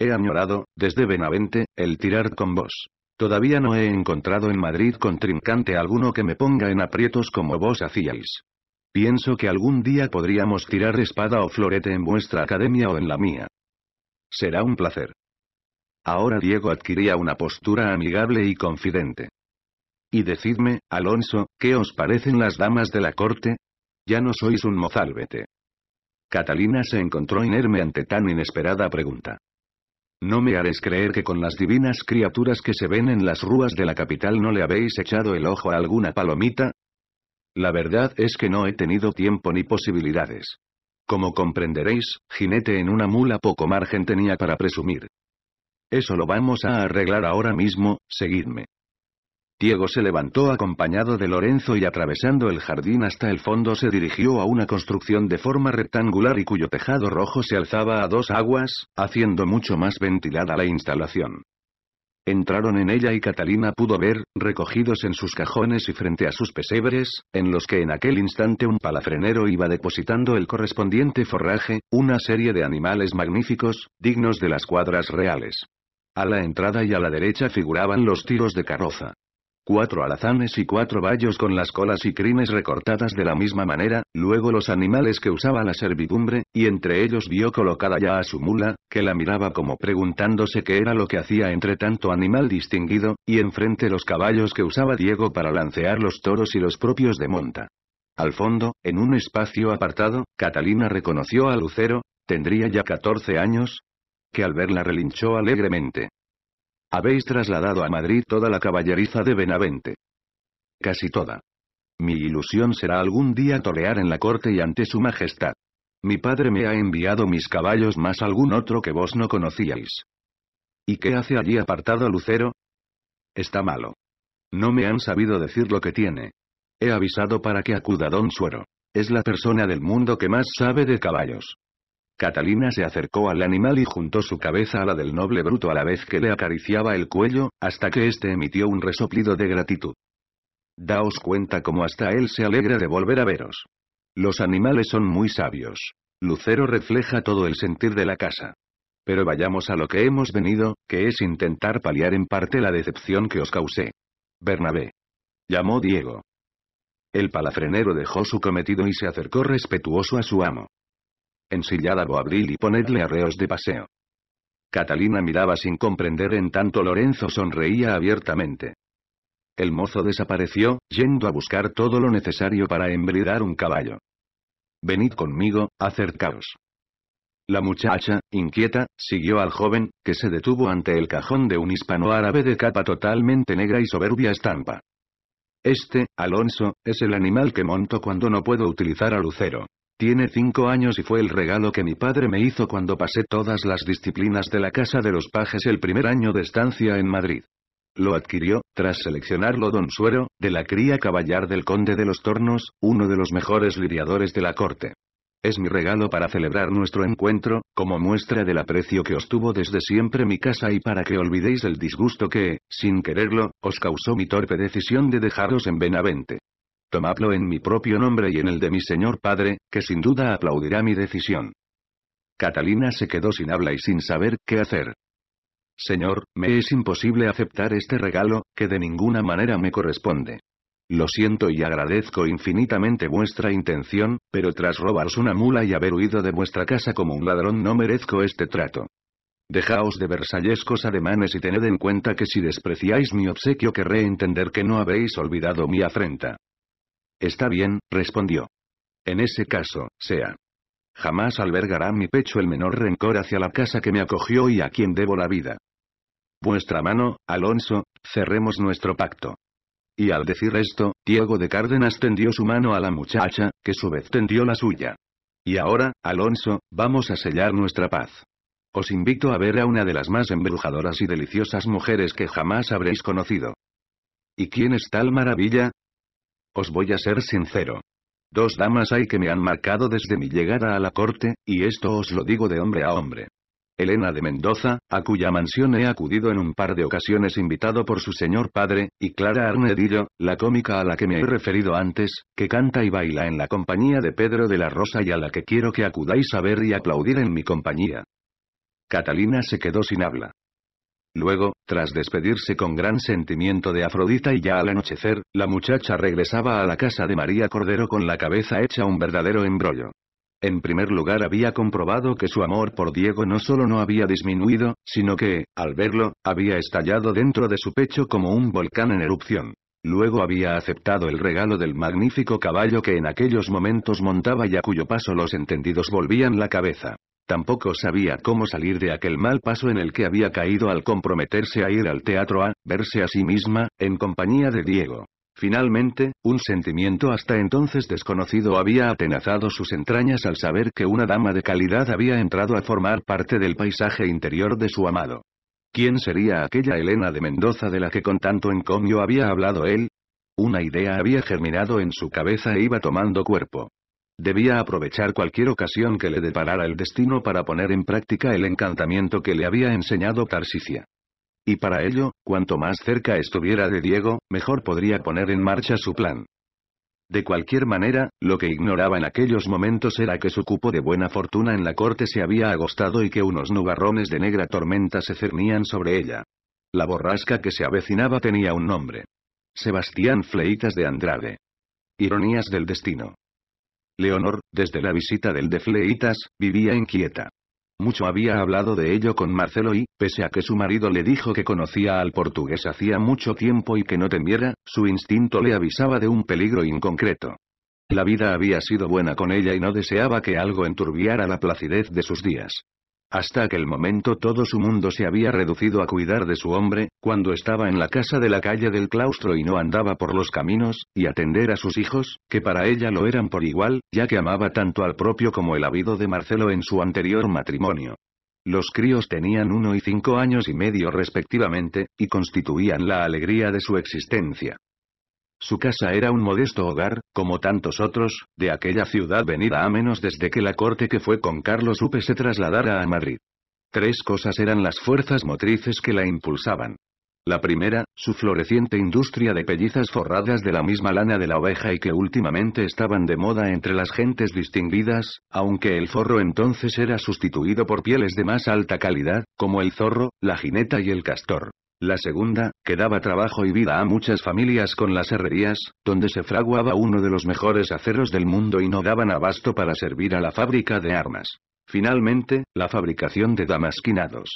He añorado, desde Benavente, el tirar con vos. Todavía no he encontrado en Madrid contrincante alguno que me ponga en aprietos como vos hacíais. Pienso que algún día podríamos tirar espada o florete en vuestra academia o en la mía. Será un placer. Ahora Diego adquiría una postura amigable y confidente. Y decidme, Alonso, ¿qué os parecen las damas de la corte? Ya no sois un mozálbete. Catalina se encontró inerme ante tan inesperada pregunta. No me haréis creer que con las divinas criaturas que se ven en las rúas de la capital no le habéis echado el ojo a alguna palomita. La verdad es que no he tenido tiempo ni posibilidades. Como comprenderéis, jinete en una mula poco margen tenía para presumir. Eso lo vamos a arreglar ahora mismo, seguidme. Diego se levantó acompañado de Lorenzo y atravesando el jardín hasta el fondo se dirigió a una construcción de forma rectangular y cuyo tejado rojo se alzaba a dos aguas, haciendo mucho más ventilada la instalación. Entraron en ella y Catalina pudo ver, recogidos en sus cajones y frente a sus pesebres, en los que en aquel instante un palafrenero iba depositando el correspondiente forraje, una serie de animales magníficos, dignos de las cuadras reales. A la entrada y a la derecha figuraban los tiros de carroza. Cuatro alazanes y cuatro bayos con las colas y crines recortadas de la misma manera, luego los animales que usaba la servidumbre, y entre ellos vio colocada ya a su mula, que la miraba como preguntándose qué era lo que hacía entre tanto animal distinguido, y enfrente los caballos que usaba Diego para lancear los toros y los propios de monta. Al fondo, en un espacio apartado, Catalina reconoció a Lucero, tendría ya 14 años, que al verla relinchó alegremente. Habéis trasladado a Madrid toda la caballeriza de Benavente. Casi toda. Mi ilusión será algún día torear en la corte y ante su majestad. Mi padre me ha enviado mis caballos más algún otro que vos no conocíais. ¿Y qué hace allí apartado Lucero? Está malo. No me han sabido decir lo que tiene. He avisado para que acuda don Suero. Es la persona del mundo que más sabe de caballos. Catalina se acercó al animal y juntó su cabeza a la del noble bruto a la vez que le acariciaba el cuello, hasta que éste emitió un resoplido de gratitud. Daos cuenta cómo hasta él se alegra de volver a veros. Los animales son muy sabios. Lucero refleja todo el sentir de la casa. Pero vayamos a lo que hemos venido, que es intentar paliar en parte la decepción que os causé. Bernabé. Llamó Diego. El palafrenero dejó su cometido y se acercó respetuoso a su amo ensillar a Boabril y ponedle arreos de paseo. Catalina miraba sin comprender en tanto Lorenzo sonreía abiertamente. El mozo desapareció, yendo a buscar todo lo necesario para embridar un caballo. Venid conmigo, acercaos. La muchacha, inquieta, siguió al joven, que se detuvo ante el cajón de un hispano árabe de capa totalmente negra y soberbia estampa. Este, Alonso, es el animal que monto cuando no puedo utilizar a Lucero. Tiene cinco años y fue el regalo que mi padre me hizo cuando pasé todas las disciplinas de la Casa de los Pajes el primer año de estancia en Madrid. Lo adquirió, tras seleccionarlo don Suero, de la cría caballar del conde de los Tornos, uno de los mejores lidiadores de la corte. Es mi regalo para celebrar nuestro encuentro, como muestra del aprecio que os tuvo desde siempre mi casa y para que olvidéis el disgusto que, sin quererlo, os causó mi torpe decisión de dejaros en Benavente. Tomadlo en mi propio nombre y en el de mi señor padre, que sin duda aplaudirá mi decisión. Catalina se quedó sin habla y sin saber qué hacer. Señor, me es imposible aceptar este regalo, que de ninguna manera me corresponde. Lo siento y agradezco infinitamente vuestra intención, pero tras robaros una mula y haber huido de vuestra casa como un ladrón no merezco este trato. Dejaos de versallescos ademanes y tened en cuenta que si despreciáis mi obsequio querré entender que no habéis olvidado mi afrenta. Está bien, respondió. En ese caso, sea. Jamás albergará mi pecho el menor rencor hacia la casa que me acogió y a quien debo la vida. Vuestra mano, Alonso, cerremos nuestro pacto. Y al decir esto, Diego de Cárdenas tendió su mano a la muchacha, que su vez tendió la suya. Y ahora, Alonso, vamos a sellar nuestra paz. Os invito a ver a una de las más embrujadoras y deliciosas mujeres que jamás habréis conocido. ¿Y quién es tal maravilla? Os voy a ser sincero. Dos damas hay que me han marcado desde mi llegada a la corte, y esto os lo digo de hombre a hombre. Elena de Mendoza, a cuya mansión he acudido en un par de ocasiones invitado por su señor padre, y Clara Arnedillo, la cómica a la que me he referido antes, que canta y baila en la compañía de Pedro de la Rosa y a la que quiero que acudáis a ver y aplaudir en mi compañía. Catalina se quedó sin habla. Luego, tras despedirse con gran sentimiento de Afrodita y ya al anochecer, la muchacha regresaba a la casa de María Cordero con la cabeza hecha un verdadero embrollo. En primer lugar había comprobado que su amor por Diego no solo no había disminuido, sino que, al verlo, había estallado dentro de su pecho como un volcán en erupción. Luego había aceptado el regalo del magnífico caballo que en aquellos momentos montaba y a cuyo paso los entendidos volvían la cabeza. Tampoco sabía cómo salir de aquel mal paso en el que había caído al comprometerse a ir al teatro a, verse a sí misma, en compañía de Diego. Finalmente, un sentimiento hasta entonces desconocido había atenazado sus entrañas al saber que una dama de calidad había entrado a formar parte del paisaje interior de su amado. ¿Quién sería aquella Elena de Mendoza de la que con tanto encomio había hablado él? Una idea había germinado en su cabeza e iba tomando cuerpo. Debía aprovechar cualquier ocasión que le deparara el destino para poner en práctica el encantamiento que le había enseñado Tarsicia. Y para ello, cuanto más cerca estuviera de Diego, mejor podría poner en marcha su plan. De cualquier manera, lo que ignoraba en aquellos momentos era que su cupo de buena fortuna en la corte se había agostado y que unos nubarrones de negra tormenta se cernían sobre ella. La borrasca que se avecinaba tenía un nombre. Sebastián Fleitas de Andrade. Ironías del destino. Leonor, desde la visita del de Fleitas, vivía inquieta. Mucho había hablado de ello con Marcelo y, pese a que su marido le dijo que conocía al portugués hacía mucho tiempo y que no temiera, su instinto le avisaba de un peligro inconcreto. La vida había sido buena con ella y no deseaba que algo enturbiara la placidez de sus días. Hasta aquel momento todo su mundo se había reducido a cuidar de su hombre, cuando estaba en la casa de la calle del claustro y no andaba por los caminos, y atender a sus hijos, que para ella lo eran por igual, ya que amaba tanto al propio como el habido de Marcelo en su anterior matrimonio. Los críos tenían uno y cinco años y medio respectivamente, y constituían la alegría de su existencia. Su casa era un modesto hogar, como tantos otros, de aquella ciudad venida a menos desde que la corte que fue con Carlos Upe se trasladara a Madrid. Tres cosas eran las fuerzas motrices que la impulsaban. La primera, su floreciente industria de pellizas forradas de la misma lana de la oveja y que últimamente estaban de moda entre las gentes distinguidas, aunque el forro entonces era sustituido por pieles de más alta calidad, como el zorro, la jineta y el castor. La segunda, que daba trabajo y vida a muchas familias con las herrerías, donde se fraguaba uno de los mejores aceros del mundo y no daban abasto para servir a la fábrica de armas. Finalmente, la fabricación de damasquinados.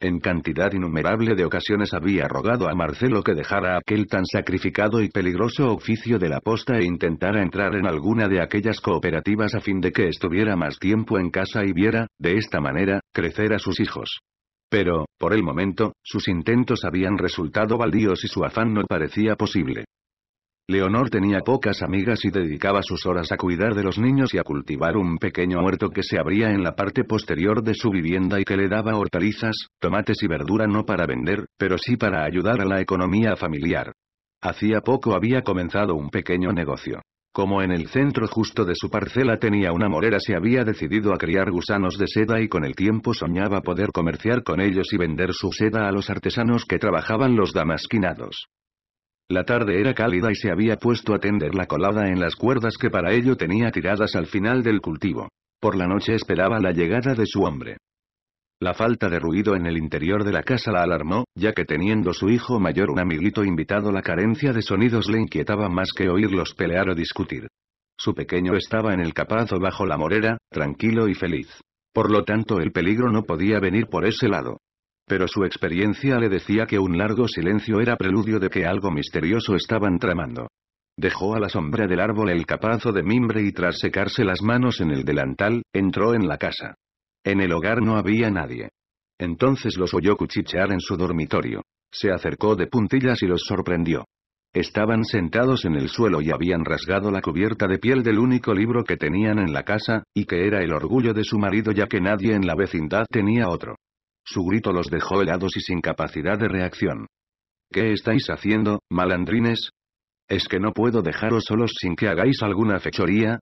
En cantidad innumerable de ocasiones había rogado a Marcelo que dejara aquel tan sacrificado y peligroso oficio de la posta e intentara entrar en alguna de aquellas cooperativas a fin de que estuviera más tiempo en casa y viera, de esta manera, crecer a sus hijos. Pero, por el momento, sus intentos habían resultado baldíos y su afán no parecía posible. Leonor tenía pocas amigas y dedicaba sus horas a cuidar de los niños y a cultivar un pequeño huerto que se abría en la parte posterior de su vivienda y que le daba hortalizas, tomates y verdura no para vender, pero sí para ayudar a la economía familiar. Hacía poco había comenzado un pequeño negocio. Como en el centro justo de su parcela tenía una morera se había decidido a criar gusanos de seda y con el tiempo soñaba poder comerciar con ellos y vender su seda a los artesanos que trabajaban los damasquinados. La tarde era cálida y se había puesto a tender la colada en las cuerdas que para ello tenía tiradas al final del cultivo. Por la noche esperaba la llegada de su hombre. La falta de ruido en el interior de la casa la alarmó, ya que teniendo su hijo mayor un amiguito invitado la carencia de sonidos le inquietaba más que oírlos pelear o discutir. Su pequeño estaba en el capazo bajo la morera, tranquilo y feliz. Por lo tanto el peligro no podía venir por ese lado. Pero su experiencia le decía que un largo silencio era preludio de que algo misterioso estaban tramando. Dejó a la sombra del árbol el capazo de mimbre y tras secarse las manos en el delantal, entró en la casa. En el hogar no había nadie. Entonces los oyó cuchichear en su dormitorio. Se acercó de puntillas y los sorprendió. Estaban sentados en el suelo y habían rasgado la cubierta de piel del único libro que tenían en la casa, y que era el orgullo de su marido ya que nadie en la vecindad tenía otro. Su grito los dejó helados y sin capacidad de reacción. ¿Qué estáis haciendo, malandrines? ¿Es que no puedo dejaros solos sin que hagáis alguna fechoría?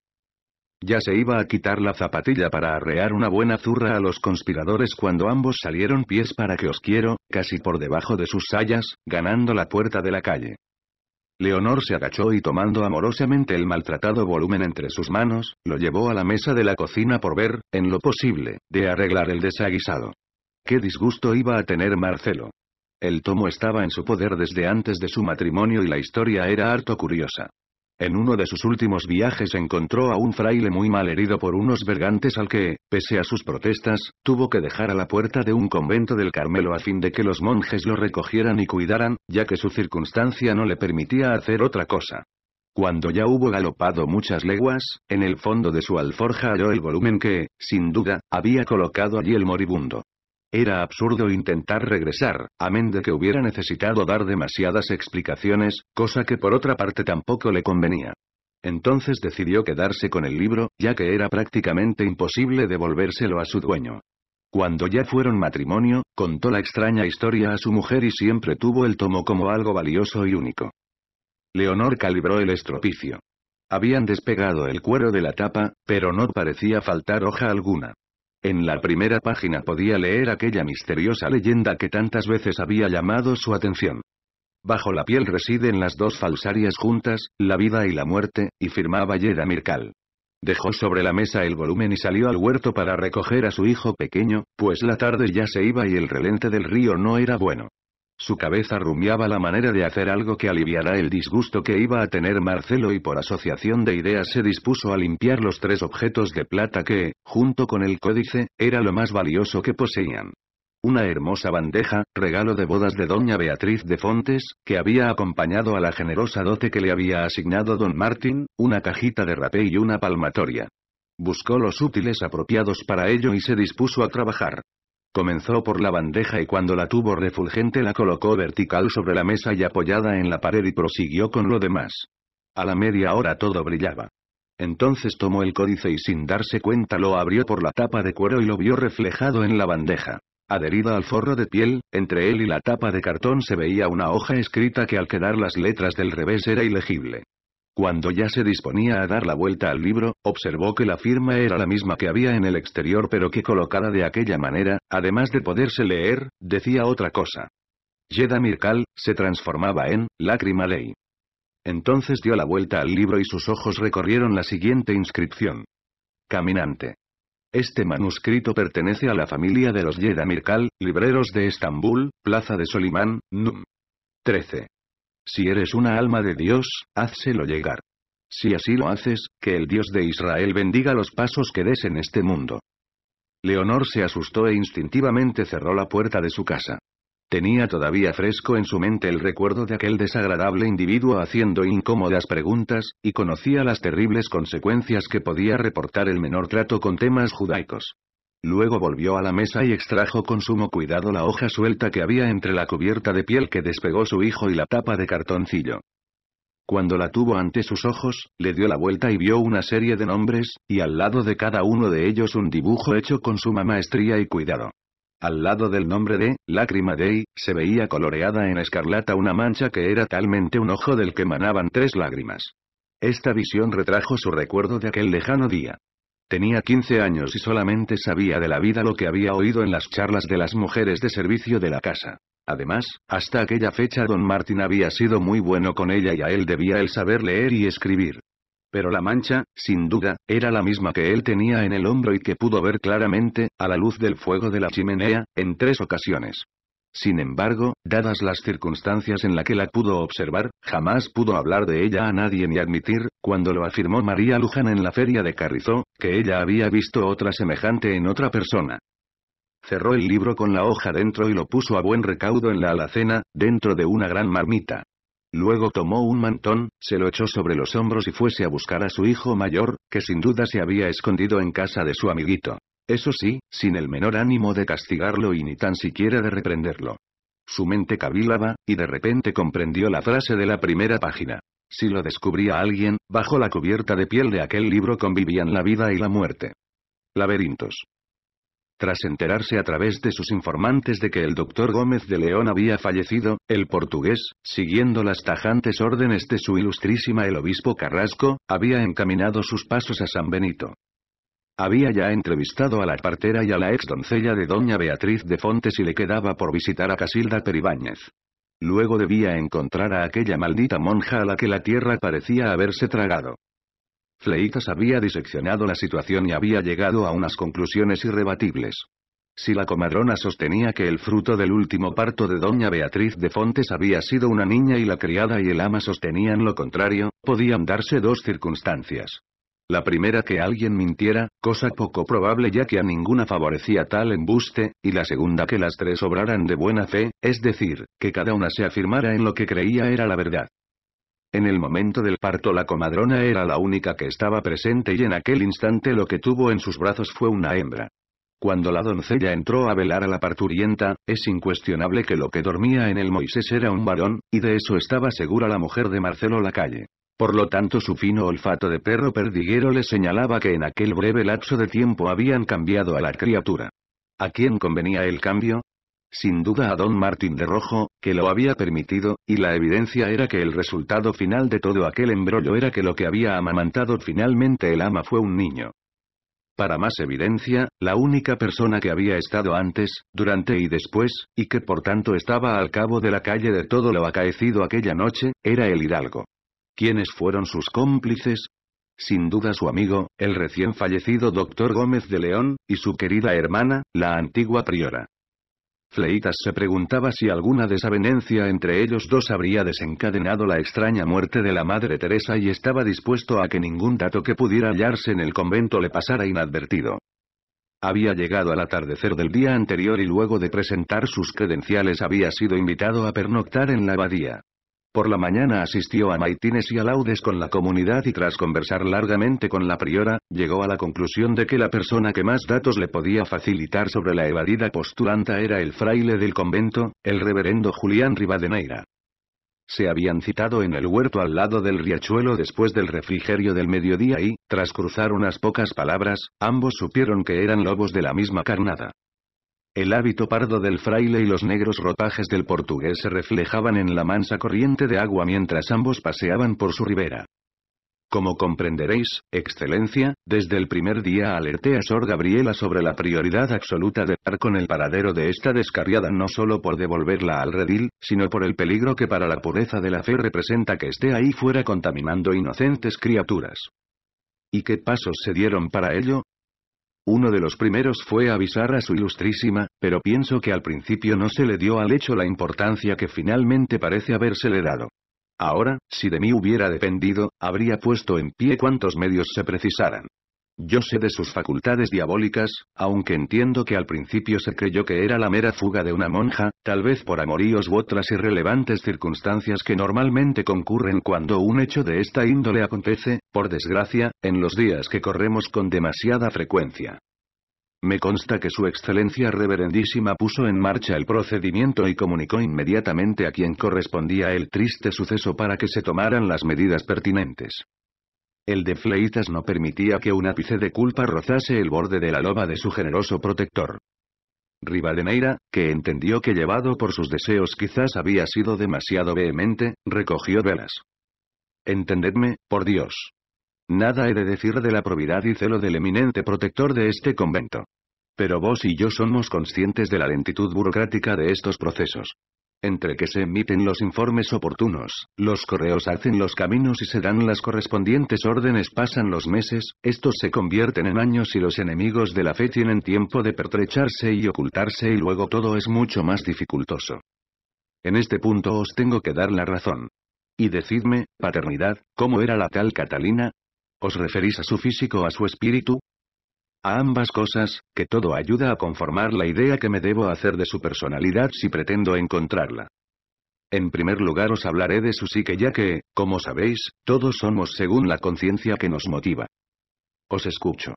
Ya se iba a quitar la zapatilla para arrear una buena zurra a los conspiradores cuando ambos salieron pies para que os quiero, casi por debajo de sus sayas, ganando la puerta de la calle. Leonor se agachó y tomando amorosamente el maltratado volumen entre sus manos, lo llevó a la mesa de la cocina por ver, en lo posible, de arreglar el desaguisado. Qué disgusto iba a tener Marcelo. El tomo estaba en su poder desde antes de su matrimonio y la historia era harto curiosa. En uno de sus últimos viajes encontró a un fraile muy mal herido por unos bergantes al que, pese a sus protestas, tuvo que dejar a la puerta de un convento del Carmelo a fin de que los monjes lo recogieran y cuidaran, ya que su circunstancia no le permitía hacer otra cosa. Cuando ya hubo galopado muchas leguas, en el fondo de su alforja halló el volumen que, sin duda, había colocado allí el moribundo. Era absurdo intentar regresar, amén de que hubiera necesitado dar demasiadas explicaciones, cosa que por otra parte tampoco le convenía. Entonces decidió quedarse con el libro, ya que era prácticamente imposible devolvérselo a su dueño. Cuando ya fueron matrimonio, contó la extraña historia a su mujer y siempre tuvo el tomo como algo valioso y único. Leonor calibró el estropicio. Habían despegado el cuero de la tapa, pero no parecía faltar hoja alguna. En la primera página podía leer aquella misteriosa leyenda que tantas veces había llamado su atención. Bajo la piel residen las dos falsarias juntas, la vida y la muerte, y firmaba Yeda Mirkal. Dejó sobre la mesa el volumen y salió al huerto para recoger a su hijo pequeño, pues la tarde ya se iba y el relente del río no era bueno. Su cabeza rumiaba la manera de hacer algo que aliviará el disgusto que iba a tener Marcelo y por asociación de ideas se dispuso a limpiar los tres objetos de plata que, junto con el códice, era lo más valioso que poseían. Una hermosa bandeja, regalo de bodas de doña Beatriz de Fontes, que había acompañado a la generosa dote que le había asignado don Martín, una cajita de rapé y una palmatoria. Buscó los útiles apropiados para ello y se dispuso a trabajar. Comenzó por la bandeja y cuando la tuvo refulgente la colocó vertical sobre la mesa y apoyada en la pared y prosiguió con lo demás. A la media hora todo brillaba. Entonces tomó el códice y sin darse cuenta lo abrió por la tapa de cuero y lo vio reflejado en la bandeja. Adherida al forro de piel, entre él y la tapa de cartón se veía una hoja escrita que al quedar las letras del revés era ilegible. Cuando ya se disponía a dar la vuelta al libro, observó que la firma era la misma que había en el exterior pero que colocada de aquella manera, además de poderse leer, decía otra cosa. Yedamirkal Mirkal, se transformaba en, Lágrima Ley. Entonces dio la vuelta al libro y sus ojos recorrieron la siguiente inscripción. Caminante. Este manuscrito pertenece a la familia de los Yedamirkal, Mirkal, libreros de Estambul, Plaza de Solimán, Num. 13. Si eres una alma de Dios, házselo llegar. Si así lo haces, que el Dios de Israel bendiga los pasos que des en este mundo. Leonor se asustó e instintivamente cerró la puerta de su casa. Tenía todavía fresco en su mente el recuerdo de aquel desagradable individuo haciendo incómodas preguntas, y conocía las terribles consecuencias que podía reportar el menor trato con temas judaicos. Luego volvió a la mesa y extrajo con sumo cuidado la hoja suelta que había entre la cubierta de piel que despegó su hijo y la tapa de cartoncillo. Cuando la tuvo ante sus ojos, le dio la vuelta y vio una serie de nombres, y al lado de cada uno de ellos un dibujo hecho con suma maestría y cuidado. Al lado del nombre de, Lágrima Day, se veía coloreada en escarlata una mancha que era talmente un ojo del que manaban tres lágrimas. Esta visión retrajo su recuerdo de aquel lejano día. Tenía 15 años y solamente sabía de la vida lo que había oído en las charlas de las mujeres de servicio de la casa. Además, hasta aquella fecha don Martín había sido muy bueno con ella y a él debía el saber leer y escribir. Pero la mancha, sin duda, era la misma que él tenía en el hombro y que pudo ver claramente, a la luz del fuego de la chimenea, en tres ocasiones. Sin embargo, dadas las circunstancias en la que la pudo observar, jamás pudo hablar de ella a nadie ni admitir, cuando lo afirmó María Luján en la feria de Carrizó, que ella había visto otra semejante en otra persona. Cerró el libro con la hoja dentro y lo puso a buen recaudo en la alacena, dentro de una gran marmita. Luego tomó un mantón, se lo echó sobre los hombros y fuese a buscar a su hijo mayor, que sin duda se había escondido en casa de su amiguito. Eso sí, sin el menor ánimo de castigarlo y ni tan siquiera de reprenderlo. Su mente cavilaba, y de repente comprendió la frase de la primera página. Si lo descubría alguien, bajo la cubierta de piel de aquel libro convivían la vida y la muerte. Laberintos. Tras enterarse a través de sus informantes de que el doctor Gómez de León había fallecido, el portugués, siguiendo las tajantes órdenes de su ilustrísima el obispo Carrasco, había encaminado sus pasos a San Benito. Había ya entrevistado a la partera y a la ex doncella de doña Beatriz de Fontes y le quedaba por visitar a Casilda Peribáñez. Luego debía encontrar a aquella maldita monja a la que la tierra parecía haberse tragado. Fleitas había diseccionado la situación y había llegado a unas conclusiones irrebatibles. Si la comadrona sostenía que el fruto del último parto de doña Beatriz de Fontes había sido una niña y la criada y el ama sostenían lo contrario, podían darse dos circunstancias. La primera que alguien mintiera, cosa poco probable ya que a ninguna favorecía tal embuste, y la segunda que las tres obraran de buena fe, es decir, que cada una se afirmara en lo que creía era la verdad. En el momento del parto la comadrona era la única que estaba presente y en aquel instante lo que tuvo en sus brazos fue una hembra. Cuando la doncella entró a velar a la parturienta, es incuestionable que lo que dormía en el Moisés era un varón, y de eso estaba segura la mujer de Marcelo Lacalle. Por lo tanto su fino olfato de perro perdiguero le señalaba que en aquel breve lapso de tiempo habían cambiado a la criatura. ¿A quién convenía el cambio? Sin duda a don Martín de Rojo, que lo había permitido, y la evidencia era que el resultado final de todo aquel embrollo era que lo que había amamantado finalmente el ama fue un niño. Para más evidencia, la única persona que había estado antes, durante y después, y que por tanto estaba al cabo de la calle de todo lo acaecido aquella noche, era el hidalgo. ¿Quiénes fueron sus cómplices? Sin duda su amigo, el recién fallecido doctor Gómez de León, y su querida hermana, la antigua priora. Fleitas se preguntaba si alguna desavenencia entre ellos dos habría desencadenado la extraña muerte de la Madre Teresa y estaba dispuesto a que ningún dato que pudiera hallarse en el convento le pasara inadvertido. Había llegado al atardecer del día anterior y luego de presentar sus credenciales había sido invitado a pernoctar en la abadía. Por la mañana asistió a maitines y a laudes con la comunidad y tras conversar largamente con la priora, llegó a la conclusión de que la persona que más datos le podía facilitar sobre la evadida postulanta era el fraile del convento, el reverendo Julián Rivadeneira. Se habían citado en el huerto al lado del riachuelo después del refrigerio del mediodía y, tras cruzar unas pocas palabras, ambos supieron que eran lobos de la misma carnada. El hábito pardo del fraile y los negros ropajes del portugués se reflejaban en la mansa corriente de agua mientras ambos paseaban por su ribera. Como comprenderéis, Excelencia, desde el primer día alerté a Sor Gabriela sobre la prioridad absoluta de dar con el paradero de esta descarriada no solo por devolverla al redil, sino por el peligro que para la pureza de la fe representa que esté ahí fuera contaminando inocentes criaturas. ¿Y qué pasos se dieron para ello? Uno de los primeros fue avisar a su ilustrísima, pero pienso que al principio no se le dio al hecho la importancia que finalmente parece habérsele dado. Ahora, si de mí hubiera dependido, habría puesto en pie cuantos medios se precisaran. Yo sé de sus facultades diabólicas, aunque entiendo que al principio se creyó que era la mera fuga de una monja, tal vez por amoríos u otras irrelevantes circunstancias que normalmente concurren cuando un hecho de esta índole acontece, por desgracia, en los días que corremos con demasiada frecuencia. Me consta que su excelencia reverendísima puso en marcha el procedimiento y comunicó inmediatamente a quien correspondía el triste suceso para que se tomaran las medidas pertinentes. El de Fleitas no permitía que un ápice de culpa rozase el borde de la loba de su generoso protector. Rivadeneira, que entendió que llevado por sus deseos quizás había sido demasiado vehemente, recogió velas. Entendedme, por Dios. Nada he de decir de la probidad y celo del eminente protector de este convento. Pero vos y yo somos conscientes de la lentitud burocrática de estos procesos entre que se emiten los informes oportunos, los correos hacen los caminos y se dan las correspondientes órdenes pasan los meses, estos se convierten en años y los enemigos de la fe tienen tiempo de pertrecharse y ocultarse y luego todo es mucho más dificultoso. En este punto os tengo que dar la razón. Y decidme, paternidad, ¿cómo era la tal Catalina? ¿Os referís a su físico o a su espíritu? a ambas cosas, que todo ayuda a conformar la idea que me debo hacer de su personalidad si pretendo encontrarla. En primer lugar os hablaré de su psique ya que, como sabéis, todos somos según la conciencia que nos motiva. Os escucho.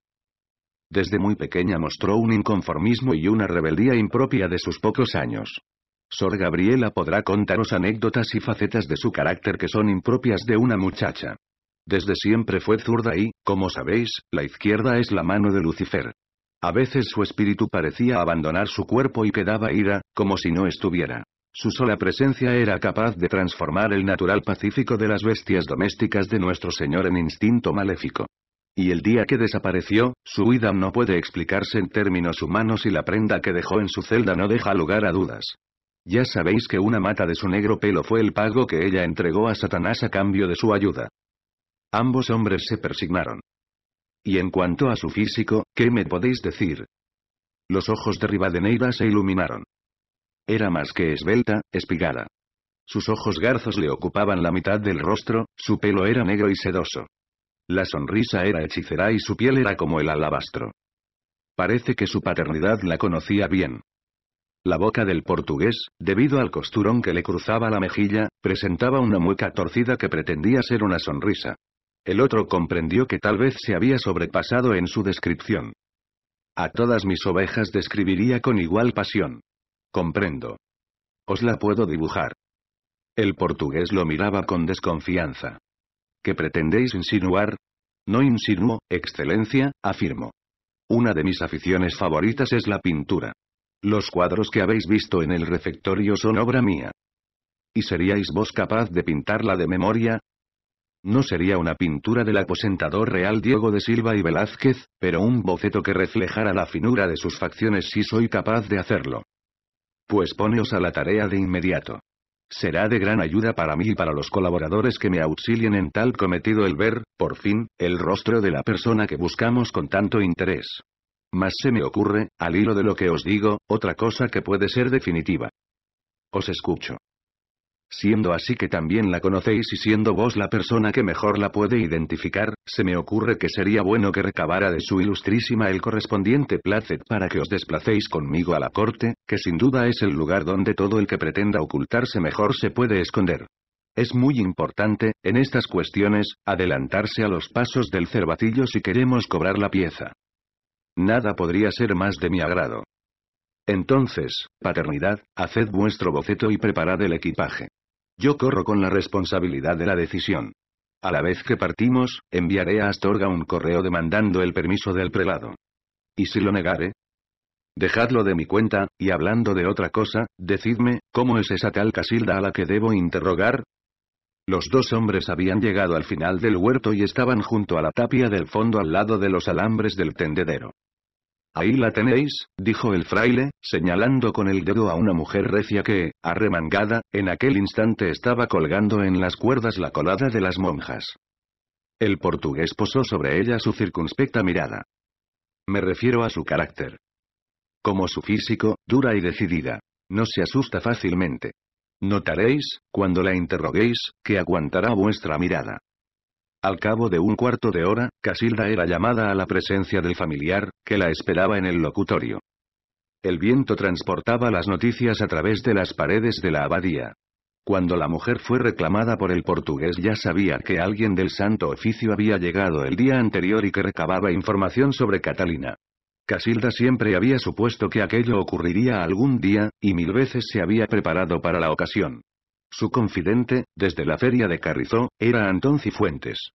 Desde muy pequeña mostró un inconformismo y una rebeldía impropia de sus pocos años. Sor Gabriela podrá contaros anécdotas y facetas de su carácter que son impropias de una muchacha. Desde siempre fue zurda y, como sabéis, la izquierda es la mano de Lucifer. A veces su espíritu parecía abandonar su cuerpo y quedaba ira, como si no estuviera. Su sola presencia era capaz de transformar el natural pacífico de las bestias domésticas de nuestro Señor en instinto maléfico. Y el día que desapareció, su huida no puede explicarse en términos humanos y la prenda que dejó en su celda no deja lugar a dudas. Ya sabéis que una mata de su negro pelo fue el pago que ella entregó a Satanás a cambio de su ayuda. Ambos hombres se persignaron. Y en cuanto a su físico, ¿qué me podéis decir? Los ojos de Rivadeneira se iluminaron. Era más que esbelta, espigada. Sus ojos garzos le ocupaban la mitad del rostro, su pelo era negro y sedoso. La sonrisa era hechicera y su piel era como el alabastro. Parece que su paternidad la conocía bien. La boca del portugués, debido al costurón que le cruzaba la mejilla, presentaba una mueca torcida que pretendía ser una sonrisa. El otro comprendió que tal vez se había sobrepasado en su descripción. A todas mis ovejas describiría con igual pasión. Comprendo. Os la puedo dibujar. El portugués lo miraba con desconfianza. ¿Qué pretendéis insinuar? No insinuo, excelencia, afirmo. Una de mis aficiones favoritas es la pintura. Los cuadros que habéis visto en el refectorio son obra mía. ¿Y seríais vos capaz de pintarla de memoria? No sería una pintura del aposentador real Diego de Silva y Velázquez, pero un boceto que reflejara la finura de sus facciones si soy capaz de hacerlo. Pues poneos a la tarea de inmediato. Será de gran ayuda para mí y para los colaboradores que me auxilien en tal cometido el ver, por fin, el rostro de la persona que buscamos con tanto interés. Mas se me ocurre, al hilo de lo que os digo, otra cosa que puede ser definitiva. Os escucho. Siendo así que también la conocéis y siendo vos la persona que mejor la puede identificar, se me ocurre que sería bueno que recabara de su ilustrísima el correspondiente placet para que os desplacéis conmigo a la corte, que sin duda es el lugar donde todo el que pretenda ocultarse mejor se puede esconder. Es muy importante, en estas cuestiones, adelantarse a los pasos del cervatillo si queremos cobrar la pieza. Nada podría ser más de mi agrado. Entonces, paternidad, haced vuestro boceto y preparad el equipaje. Yo corro con la responsabilidad de la decisión. A la vez que partimos, enviaré a Astorga un correo demandando el permiso del prelado. ¿Y si lo negare? Dejadlo de mi cuenta, y hablando de otra cosa, decidme, ¿cómo es esa tal Casilda a la que debo interrogar? Los dos hombres habían llegado al final del huerto y estaban junto a la tapia del fondo al lado de los alambres del tendedero. Ahí la tenéis, dijo el fraile, señalando con el dedo a una mujer recia que, arremangada, en aquel instante estaba colgando en las cuerdas la colada de las monjas. El portugués posó sobre ella su circunspecta mirada. Me refiero a su carácter. Como su físico, dura y decidida. No se asusta fácilmente. Notaréis, cuando la interroguéis, que aguantará vuestra mirada. Al cabo de un cuarto de hora, Casilda era llamada a la presencia del familiar, que la esperaba en el locutorio. El viento transportaba las noticias a través de las paredes de la abadía. Cuando la mujer fue reclamada por el portugués ya sabía que alguien del santo oficio había llegado el día anterior y que recababa información sobre Catalina. Casilda siempre había supuesto que aquello ocurriría algún día, y mil veces se había preparado para la ocasión. Su confidente, desde la feria de Carrizó, era Antón Cifuentes.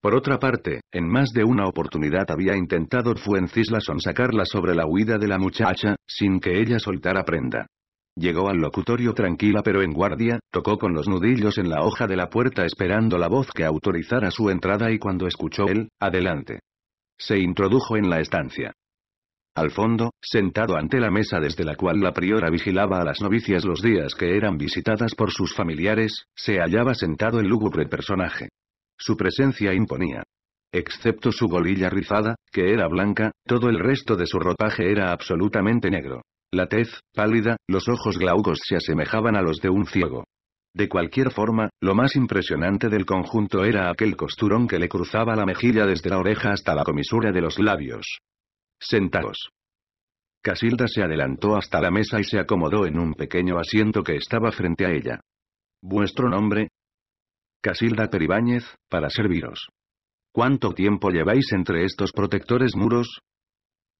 Por otra parte, en más de una oportunidad había intentado Fuencisla sacarla sobre la huida de la muchacha, sin que ella soltara prenda. Llegó al locutorio tranquila pero en guardia, tocó con los nudillos en la hoja de la puerta esperando la voz que autorizara su entrada y cuando escuchó él, adelante. Se introdujo en la estancia. Al fondo, sentado ante la mesa desde la cual la priora vigilaba a las novicias los días que eran visitadas por sus familiares, se hallaba sentado el lúgubre personaje. Su presencia imponía. Excepto su golilla rizada, que era blanca, todo el resto de su ropaje era absolutamente negro. La tez, pálida, los ojos glaucos se asemejaban a los de un ciego. De cualquier forma, lo más impresionante del conjunto era aquel costurón que le cruzaba la mejilla desde la oreja hasta la comisura de los labios. Sentaos. Casilda se adelantó hasta la mesa y se acomodó en un pequeño asiento que estaba frente a ella. ¿Vuestro nombre? Casilda Peribáñez, para serviros. ¿Cuánto tiempo lleváis entre estos protectores muros?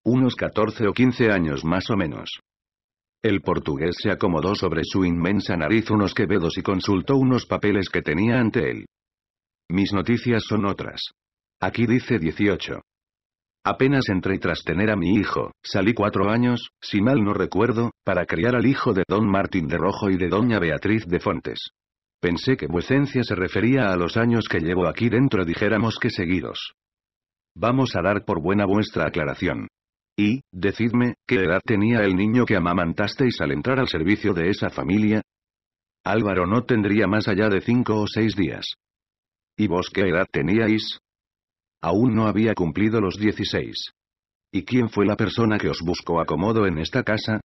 Unos 14 o 15 años más o menos. El portugués se acomodó sobre su inmensa nariz unos quevedos y consultó unos papeles que tenía ante él. Mis noticias son otras. Aquí dice 18. Apenas entré tras tener a mi hijo, salí cuatro años, si mal no recuerdo, para criar al hijo de don Martín de Rojo y de doña Beatriz de Fontes. Pensé que vuecencia se refería a los años que llevo aquí dentro dijéramos que seguidos. Vamos a dar por buena vuestra aclaración. Y, decidme, ¿qué edad tenía el niño que amamantasteis al entrar al servicio de esa familia? Álvaro no tendría más allá de cinco o seis días. ¿Y vos qué edad teníais? Aún no había cumplido los 16. ¿Y quién fue la persona que os buscó acomodo en esta casa?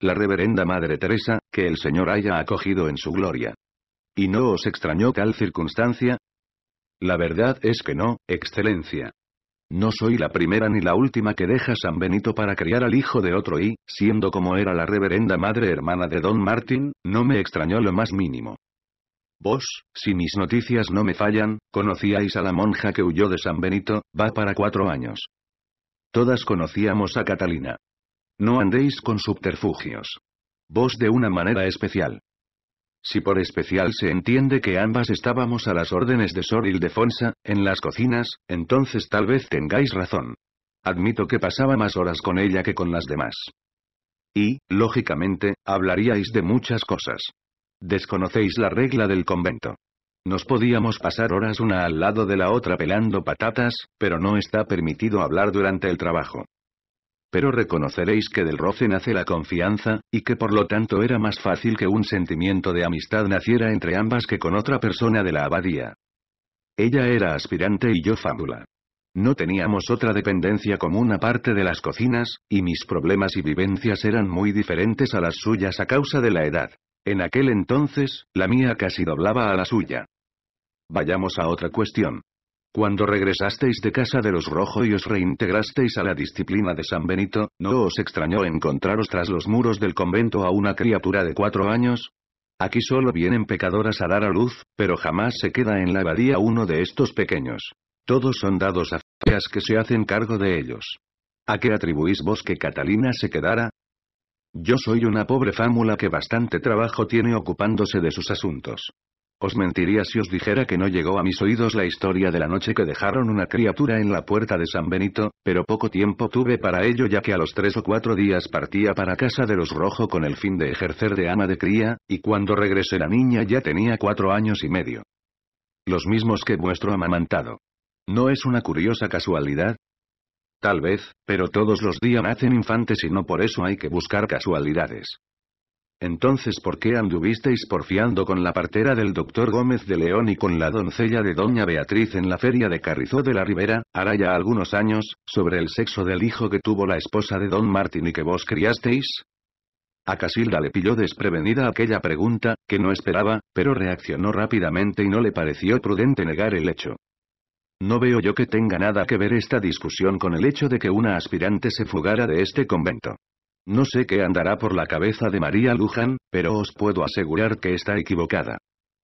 La reverenda Madre Teresa, que el Señor haya acogido en su gloria. ¿Y no os extrañó tal circunstancia? La verdad es que no, Excelencia. No soy la primera ni la última que deja San Benito para criar al hijo de otro y, siendo como era la reverenda madre hermana de don Martín, no me extrañó lo más mínimo. Vos, si mis noticias no me fallan, conocíais a la monja que huyó de San Benito, va para cuatro años. Todas conocíamos a Catalina. No andéis con subterfugios. Vos de una manera especial. Si por especial se entiende que ambas estábamos a las órdenes de Sor Ildefonsa, en las cocinas, entonces tal vez tengáis razón. Admito que pasaba más horas con ella que con las demás. Y, lógicamente, hablaríais de muchas cosas. Desconocéis la regla del convento. Nos podíamos pasar horas una al lado de la otra pelando patatas, pero no está permitido hablar durante el trabajo. Pero reconoceréis que del roce nace la confianza, y que por lo tanto era más fácil que un sentimiento de amistad naciera entre ambas que con otra persona de la abadía. Ella era aspirante y yo fábula. No teníamos otra dependencia común aparte de las cocinas, y mis problemas y vivencias eran muy diferentes a las suyas a causa de la edad. En aquel entonces, la mía casi doblaba a la suya. Vayamos a otra cuestión. Cuando regresasteis de casa de los Rojo y os reintegrasteis a la disciplina de San Benito, ¿no os extrañó encontraros tras los muros del convento a una criatura de cuatro años? Aquí solo vienen pecadoras a dar a luz, pero jamás se queda en la abadía uno de estos pequeños. Todos son dados a feas que se hacen cargo de ellos. ¿A qué atribuís vos que Catalina se quedara? Yo soy una pobre fámula que bastante trabajo tiene ocupándose de sus asuntos. Os mentiría si os dijera que no llegó a mis oídos la historia de la noche que dejaron una criatura en la puerta de San Benito, pero poco tiempo tuve para ello ya que a los tres o cuatro días partía para casa de los Rojo con el fin de ejercer de ama de cría, y cuando regresé la niña ya tenía cuatro años y medio. Los mismos que vuestro amamantado. ¿No es una curiosa casualidad? Tal vez, pero todos los días nacen infantes y no por eso hay que buscar casualidades. Entonces ¿por qué anduvisteis porfiando con la partera del doctor Gómez de León y con la doncella de doña Beatriz en la feria de Carrizó de la Ribera, hará ya algunos años, sobre el sexo del hijo que tuvo la esposa de don Martín y que vos criasteis? A Casilda le pilló desprevenida aquella pregunta, que no esperaba, pero reaccionó rápidamente y no le pareció prudente negar el hecho. No veo yo que tenga nada que ver esta discusión con el hecho de que una aspirante se fugara de este convento. No sé qué andará por la cabeza de María Luján, pero os puedo asegurar que está equivocada.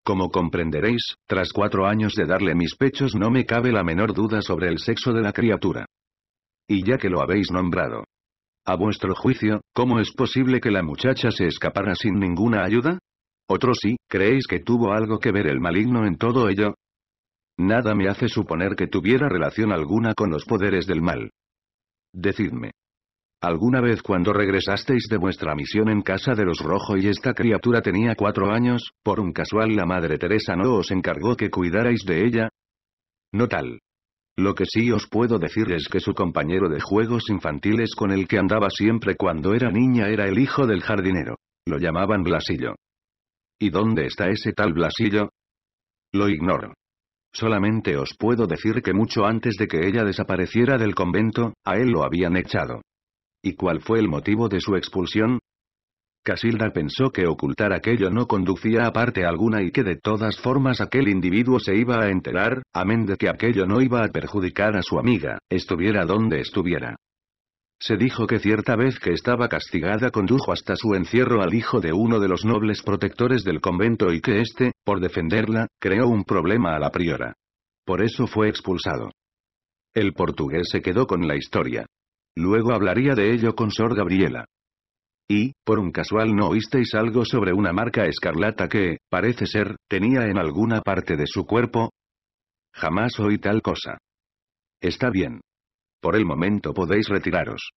Como comprenderéis, tras cuatro años de darle mis pechos no me cabe la menor duda sobre el sexo de la criatura. Y ya que lo habéis nombrado. A vuestro juicio, ¿cómo es posible que la muchacha se escapara sin ninguna ayuda? Otro sí, ¿creéis que tuvo algo que ver el maligno en todo ello? Nada me hace suponer que tuviera relación alguna con los poderes del mal. Decidme. ¿Alguna vez cuando regresasteis de vuestra misión en casa de los Rojo y esta criatura tenía cuatro años, por un casual la Madre Teresa no os encargó que cuidarais de ella? No tal. Lo que sí os puedo decir es que su compañero de juegos infantiles con el que andaba siempre cuando era niña era el hijo del jardinero. Lo llamaban Blasillo. ¿Y dónde está ese tal Blasillo? Lo ignoro. Solamente os puedo decir que mucho antes de que ella desapareciera del convento, a él lo habían echado. ¿Y cuál fue el motivo de su expulsión? Casilda pensó que ocultar aquello no conducía a parte alguna y que de todas formas aquel individuo se iba a enterar, amén de que aquello no iba a perjudicar a su amiga, estuviera donde estuviera. Se dijo que cierta vez que estaba castigada condujo hasta su encierro al hijo de uno de los nobles protectores del convento y que éste, por defenderla, creó un problema a la priora. Por eso fue expulsado. El portugués se quedó con la historia. Luego hablaría de ello con Sor Gabriela. Y, por un casual no oísteis algo sobre una marca escarlata que, parece ser, tenía en alguna parte de su cuerpo? Jamás oí tal cosa. Está bien. Por el momento podéis retiraros.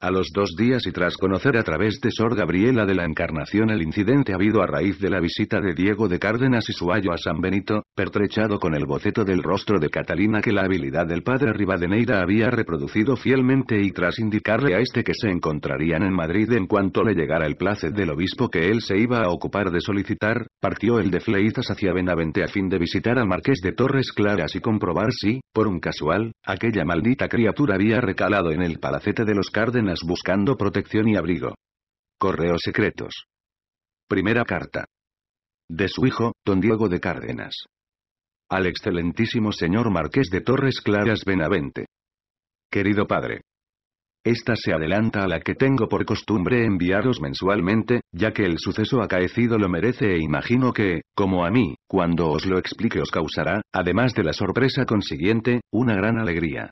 A los dos días y tras conocer a través de Sor Gabriela de la Encarnación el incidente habido a raíz de la visita de Diego de Cárdenas y su ayo a San Benito, pertrechado con el boceto del rostro de Catalina que la habilidad del padre Rivadeneira había reproducido fielmente y tras indicarle a este que se encontrarían en Madrid en cuanto le llegara el placer del obispo que él se iba a ocupar de solicitar, partió el de Fleizas hacia Benavente a fin de visitar al marqués de Torres Claras y comprobar si, por un casual, aquella maldita criatura había recalado en el palacete de los Cárdenas buscando protección y abrigo. Correos secretos. Primera carta. De su hijo, don Diego de Cárdenas. Al excelentísimo señor Marqués de Torres Claras Benavente. Querido padre. Esta se adelanta a la que tengo por costumbre enviaros mensualmente, ya que el suceso acaecido lo merece e imagino que, como a mí, cuando os lo explique os causará, además de la sorpresa consiguiente, una gran alegría.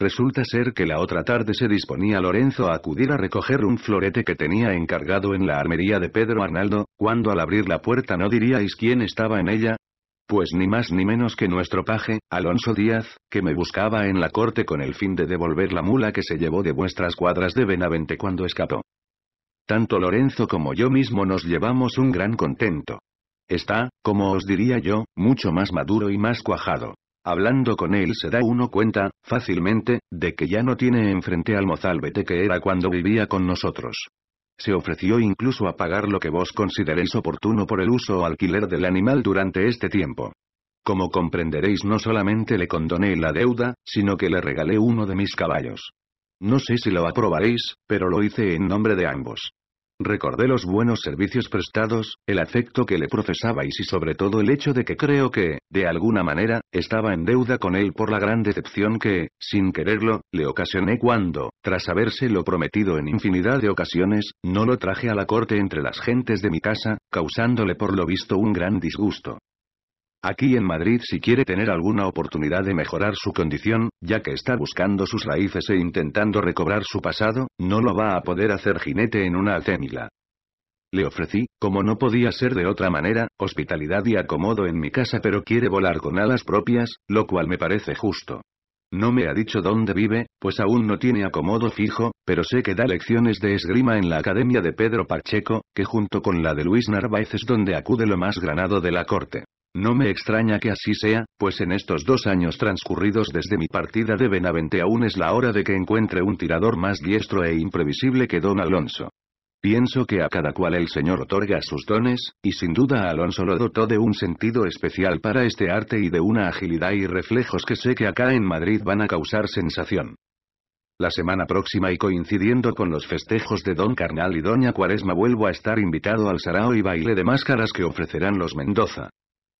Resulta ser que la otra tarde se disponía Lorenzo a acudir a recoger un florete que tenía encargado en la armería de Pedro Arnaldo, cuando al abrir la puerta no diríais quién estaba en ella, pues ni más ni menos que nuestro paje, Alonso Díaz, que me buscaba en la corte con el fin de devolver la mula que se llevó de vuestras cuadras de Benavente cuando escapó. Tanto Lorenzo como yo mismo nos llevamos un gran contento. Está, como os diría yo, mucho más maduro y más cuajado. Hablando con él se da uno cuenta, fácilmente, de que ya no tiene enfrente al mozalbete que era cuando vivía con nosotros. Se ofreció incluso a pagar lo que vos consideréis oportuno por el uso o alquiler del animal durante este tiempo. Como comprenderéis no solamente le condoné la deuda, sino que le regalé uno de mis caballos. No sé si lo aprobaréis, pero lo hice en nombre de ambos. Recordé los buenos servicios prestados, el afecto que le profesabais y sobre todo el hecho de que creo que, de alguna manera, estaba en deuda con él por la gran decepción que, sin quererlo, le ocasioné cuando, tras habérselo prometido en infinidad de ocasiones, no lo traje a la corte entre las gentes de mi casa, causándole por lo visto un gran disgusto. Aquí en Madrid si quiere tener alguna oportunidad de mejorar su condición, ya que está buscando sus raíces e intentando recobrar su pasado, no lo va a poder hacer jinete en una acémila. Le ofrecí, como no podía ser de otra manera, hospitalidad y acomodo en mi casa pero quiere volar con alas propias, lo cual me parece justo. No me ha dicho dónde vive, pues aún no tiene acomodo fijo, pero sé que da lecciones de esgrima en la Academia de Pedro Pacheco, que junto con la de Luis Narváez es donde acude lo más granado de la corte. No me extraña que así sea, pues en estos dos años transcurridos desde mi partida de Benavente aún es la hora de que encuentre un tirador más diestro e imprevisible que Don Alonso. Pienso que a cada cual el Señor otorga sus dones, y sin duda Alonso lo dotó de un sentido especial para este arte y de una agilidad y reflejos que sé que acá en Madrid van a causar sensación. La semana próxima y coincidiendo con los festejos de Don Carnal y Doña Cuaresma vuelvo a estar invitado al sarao y baile de máscaras que ofrecerán los Mendoza.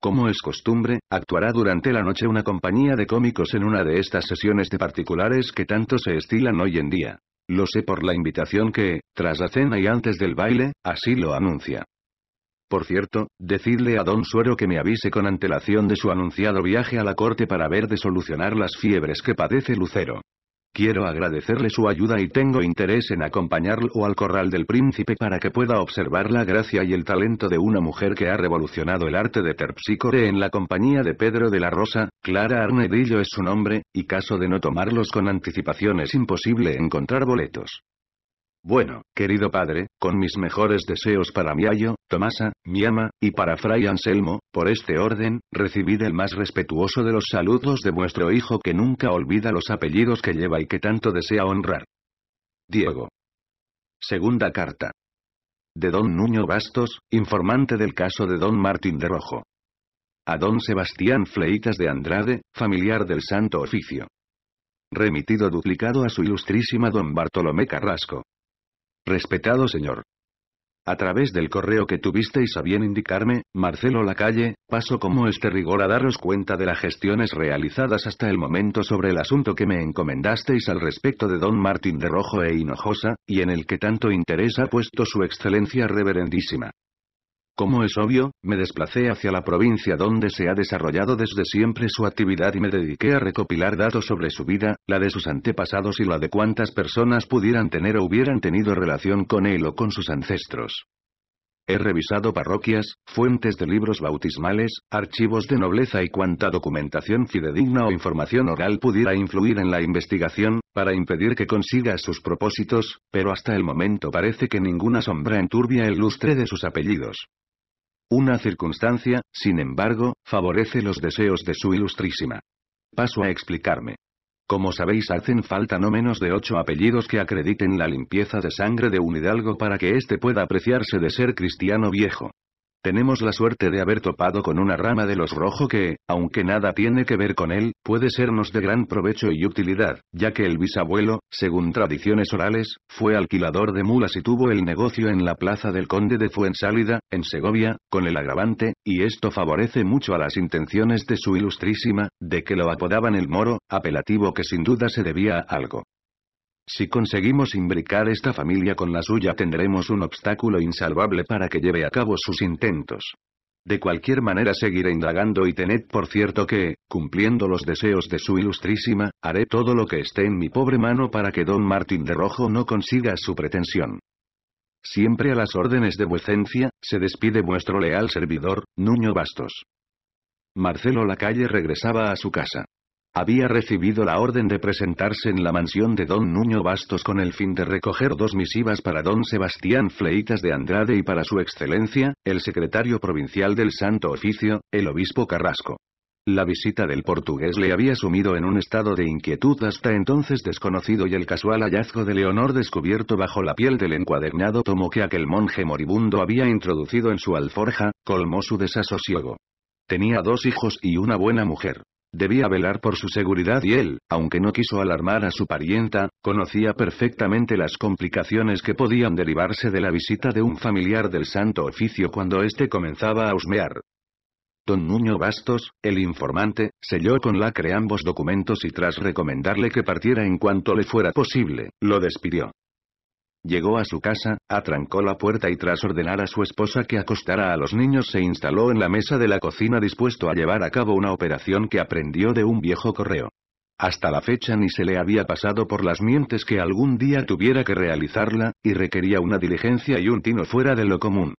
Como es costumbre, actuará durante la noche una compañía de cómicos en una de estas sesiones de particulares que tanto se estilan hoy en día. Lo sé por la invitación que, tras la cena y antes del baile, así lo anuncia. Por cierto, decidle a don Suero que me avise con antelación de su anunciado viaje a la corte para ver de solucionar las fiebres que padece Lucero. Quiero agradecerle su ayuda y tengo interés en acompañarlo al corral del príncipe para que pueda observar la gracia y el talento de una mujer que ha revolucionado el arte de terpsícore en la compañía de Pedro de la Rosa, Clara Arnedillo es su nombre, y caso de no tomarlos con anticipación es imposible encontrar boletos. Bueno, querido padre, con mis mejores deseos para mi ayo, Tomasa, mi ama, y para Fray Anselmo, por este orden, recibid el más respetuoso de los saludos de vuestro hijo que nunca olvida los apellidos que lleva y que tanto desea honrar. Diego. Segunda carta. De don Nuño Bastos, informante del caso de don Martín de Rojo. A don Sebastián Fleitas de Andrade, familiar del Santo Oficio. Remitido duplicado a su ilustrísima don Bartolomé Carrasco. Respetado señor. A través del correo que tuvisteis a bien indicarme, Marcelo Lacalle, paso como este rigor a daros cuenta de las gestiones realizadas hasta el momento sobre el asunto que me encomendasteis al respecto de don Martín de Rojo e Hinojosa, y en el que tanto interés ha puesto su excelencia reverendísima. Como es obvio, me desplacé hacia la provincia donde se ha desarrollado desde siempre su actividad y me dediqué a recopilar datos sobre su vida, la de sus antepasados y la de cuántas personas pudieran tener o hubieran tenido relación con él o con sus ancestros. He revisado parroquias, fuentes de libros bautismales, archivos de nobleza y cuanta documentación fidedigna o información oral pudiera influir en la investigación, para impedir que consiga sus propósitos, pero hasta el momento parece que ninguna sombra enturbia el lustre de sus apellidos. Una circunstancia, sin embargo, favorece los deseos de su ilustrísima. Paso a explicarme. Como sabéis hacen falta no menos de ocho apellidos que acrediten la limpieza de sangre de un hidalgo para que éste pueda apreciarse de ser cristiano viejo. Tenemos la suerte de haber topado con una rama de los rojo que, aunque nada tiene que ver con él, puede sernos de gran provecho y utilidad, ya que el bisabuelo, según tradiciones orales, fue alquilador de mulas y tuvo el negocio en la plaza del conde de Fuensálida, en Segovia, con el agravante, y esto favorece mucho a las intenciones de su ilustrísima, de que lo apodaban el moro, apelativo que sin duda se debía a algo. Si conseguimos imbricar esta familia con la suya tendremos un obstáculo insalvable para que lleve a cabo sus intentos. De cualquier manera seguiré indagando y tened por cierto que, cumpliendo los deseos de su ilustrísima, haré todo lo que esté en mi pobre mano para que don Martín de Rojo no consiga su pretensión. Siempre a las órdenes de vuecencia, se despide vuestro leal servidor, Nuño Bastos. Marcelo Lacalle regresaba a su casa. Había recibido la orden de presentarse en la mansión de don Nuño Bastos con el fin de recoger dos misivas para don Sebastián Fleitas de Andrade y para su excelencia, el secretario provincial del Santo Oficio, el obispo Carrasco. La visita del portugués le había sumido en un estado de inquietud hasta entonces desconocido y el casual hallazgo de Leonor descubierto bajo la piel del encuadernado tomo que aquel monje moribundo había introducido en su alforja, colmó su desasosiego. Tenía dos hijos y una buena mujer. Debía velar por su seguridad y él, aunque no quiso alarmar a su parienta, conocía perfectamente las complicaciones que podían derivarse de la visita de un familiar del santo oficio cuando éste comenzaba a husmear. Don Nuño Bastos, el informante, selló con lacre ambos documentos y tras recomendarle que partiera en cuanto le fuera posible, lo despidió. Llegó a su casa, atrancó la puerta y tras ordenar a su esposa que acostara a los niños se instaló en la mesa de la cocina dispuesto a llevar a cabo una operación que aprendió de un viejo correo. Hasta la fecha ni se le había pasado por las mientes que algún día tuviera que realizarla, y requería una diligencia y un tino fuera de lo común.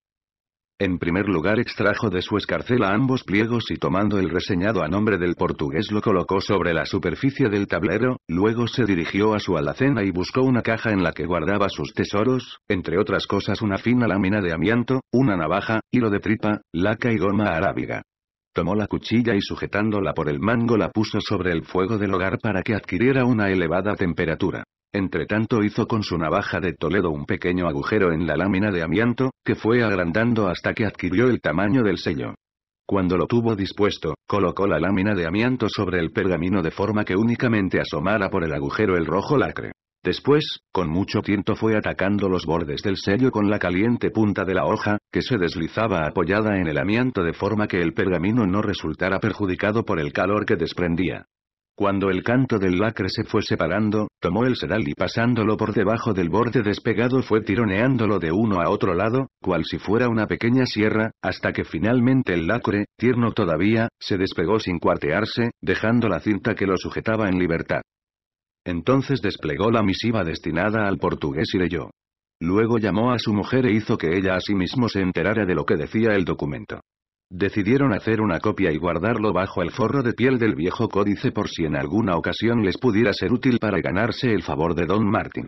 En primer lugar extrajo de su escarcela ambos pliegos y tomando el reseñado a nombre del portugués lo colocó sobre la superficie del tablero, luego se dirigió a su alacena y buscó una caja en la que guardaba sus tesoros, entre otras cosas una fina lámina de amianto, una navaja, hilo de tripa, laca y goma arábiga. Tomó la cuchilla y sujetándola por el mango la puso sobre el fuego del hogar para que adquiriera una elevada temperatura. Entretanto hizo con su navaja de Toledo un pequeño agujero en la lámina de amianto, que fue agrandando hasta que adquirió el tamaño del sello. Cuando lo tuvo dispuesto, colocó la lámina de amianto sobre el pergamino de forma que únicamente asomara por el agujero el rojo lacre. Después, con mucho tiento fue atacando los bordes del sello con la caliente punta de la hoja, que se deslizaba apoyada en el amianto de forma que el pergamino no resultara perjudicado por el calor que desprendía. Cuando el canto del lacre se fue separando, tomó el sedal y pasándolo por debajo del borde despegado fue tironeándolo de uno a otro lado, cual si fuera una pequeña sierra, hasta que finalmente el lacre, tierno todavía, se despegó sin cuartearse, dejando la cinta que lo sujetaba en libertad. Entonces desplegó la misiva destinada al portugués y leyó. Luego llamó a su mujer e hizo que ella a sí mismo se enterara de lo que decía el documento. Decidieron hacer una copia y guardarlo bajo el forro de piel del viejo códice por si en alguna ocasión les pudiera ser útil para ganarse el favor de Don Martin.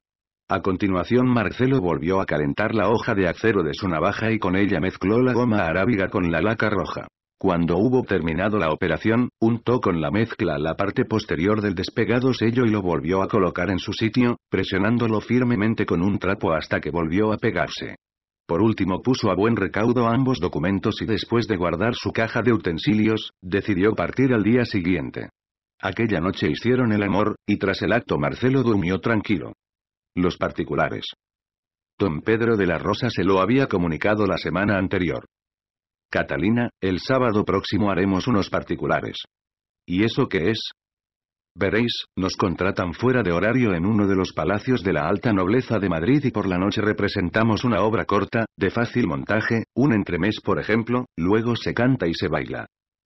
A continuación Marcelo volvió a calentar la hoja de acero de su navaja y con ella mezcló la goma arábiga con la laca roja. Cuando hubo terminado la operación, untó con la mezcla la parte posterior del despegado sello y lo volvió a colocar en su sitio, presionándolo firmemente con un trapo hasta que volvió a pegarse. Por último puso a buen recaudo ambos documentos y después de guardar su caja de utensilios, decidió partir al día siguiente. Aquella noche hicieron el amor, y tras el acto Marcelo durmió tranquilo. Los particulares. Don Pedro de la Rosa se lo había comunicado la semana anterior. Catalina, el sábado próximo haremos unos particulares. ¿Y eso qué es? Veréis, nos contratan fuera de horario en uno de los palacios de la alta nobleza de Madrid y por la noche representamos una obra corta, de fácil montaje, un entremés por ejemplo, luego se canta y se baila.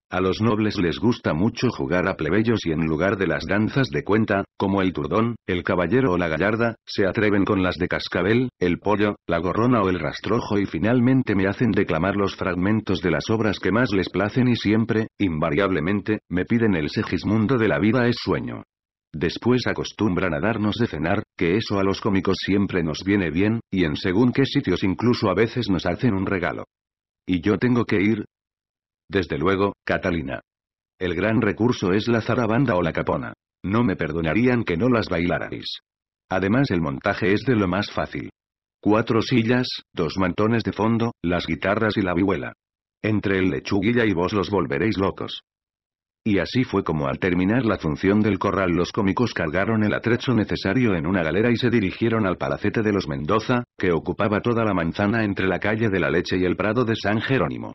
A los nobles les gusta mucho jugar a plebeyos y en lugar de las danzas de cuenta, como el turdón, el caballero o la gallarda, se atreven con las de cascabel, el pollo, la gorrona o el rastrojo y finalmente me hacen declamar los fragmentos de las obras que más les placen y siempre, invariablemente, me piden el Segismundo de la vida es sueño. Después acostumbran a darnos de cenar, que eso a los cómicos siempre nos viene bien, y en según qué sitios incluso a veces nos hacen un regalo. Y yo tengo que ir, desde luego, Catalina. El gran recurso es la zarabanda o la capona. No me perdonarían que no las bailarais. Además el montaje es de lo más fácil. Cuatro sillas, dos mantones de fondo, las guitarras y la vihuela. Entre el lechuguilla y vos los volveréis locos. Y así fue como al terminar la función del corral los cómicos cargaron el atrecho necesario en una galera y se dirigieron al palacete de los Mendoza, que ocupaba toda la manzana entre la calle de la Leche y el Prado de San Jerónimo.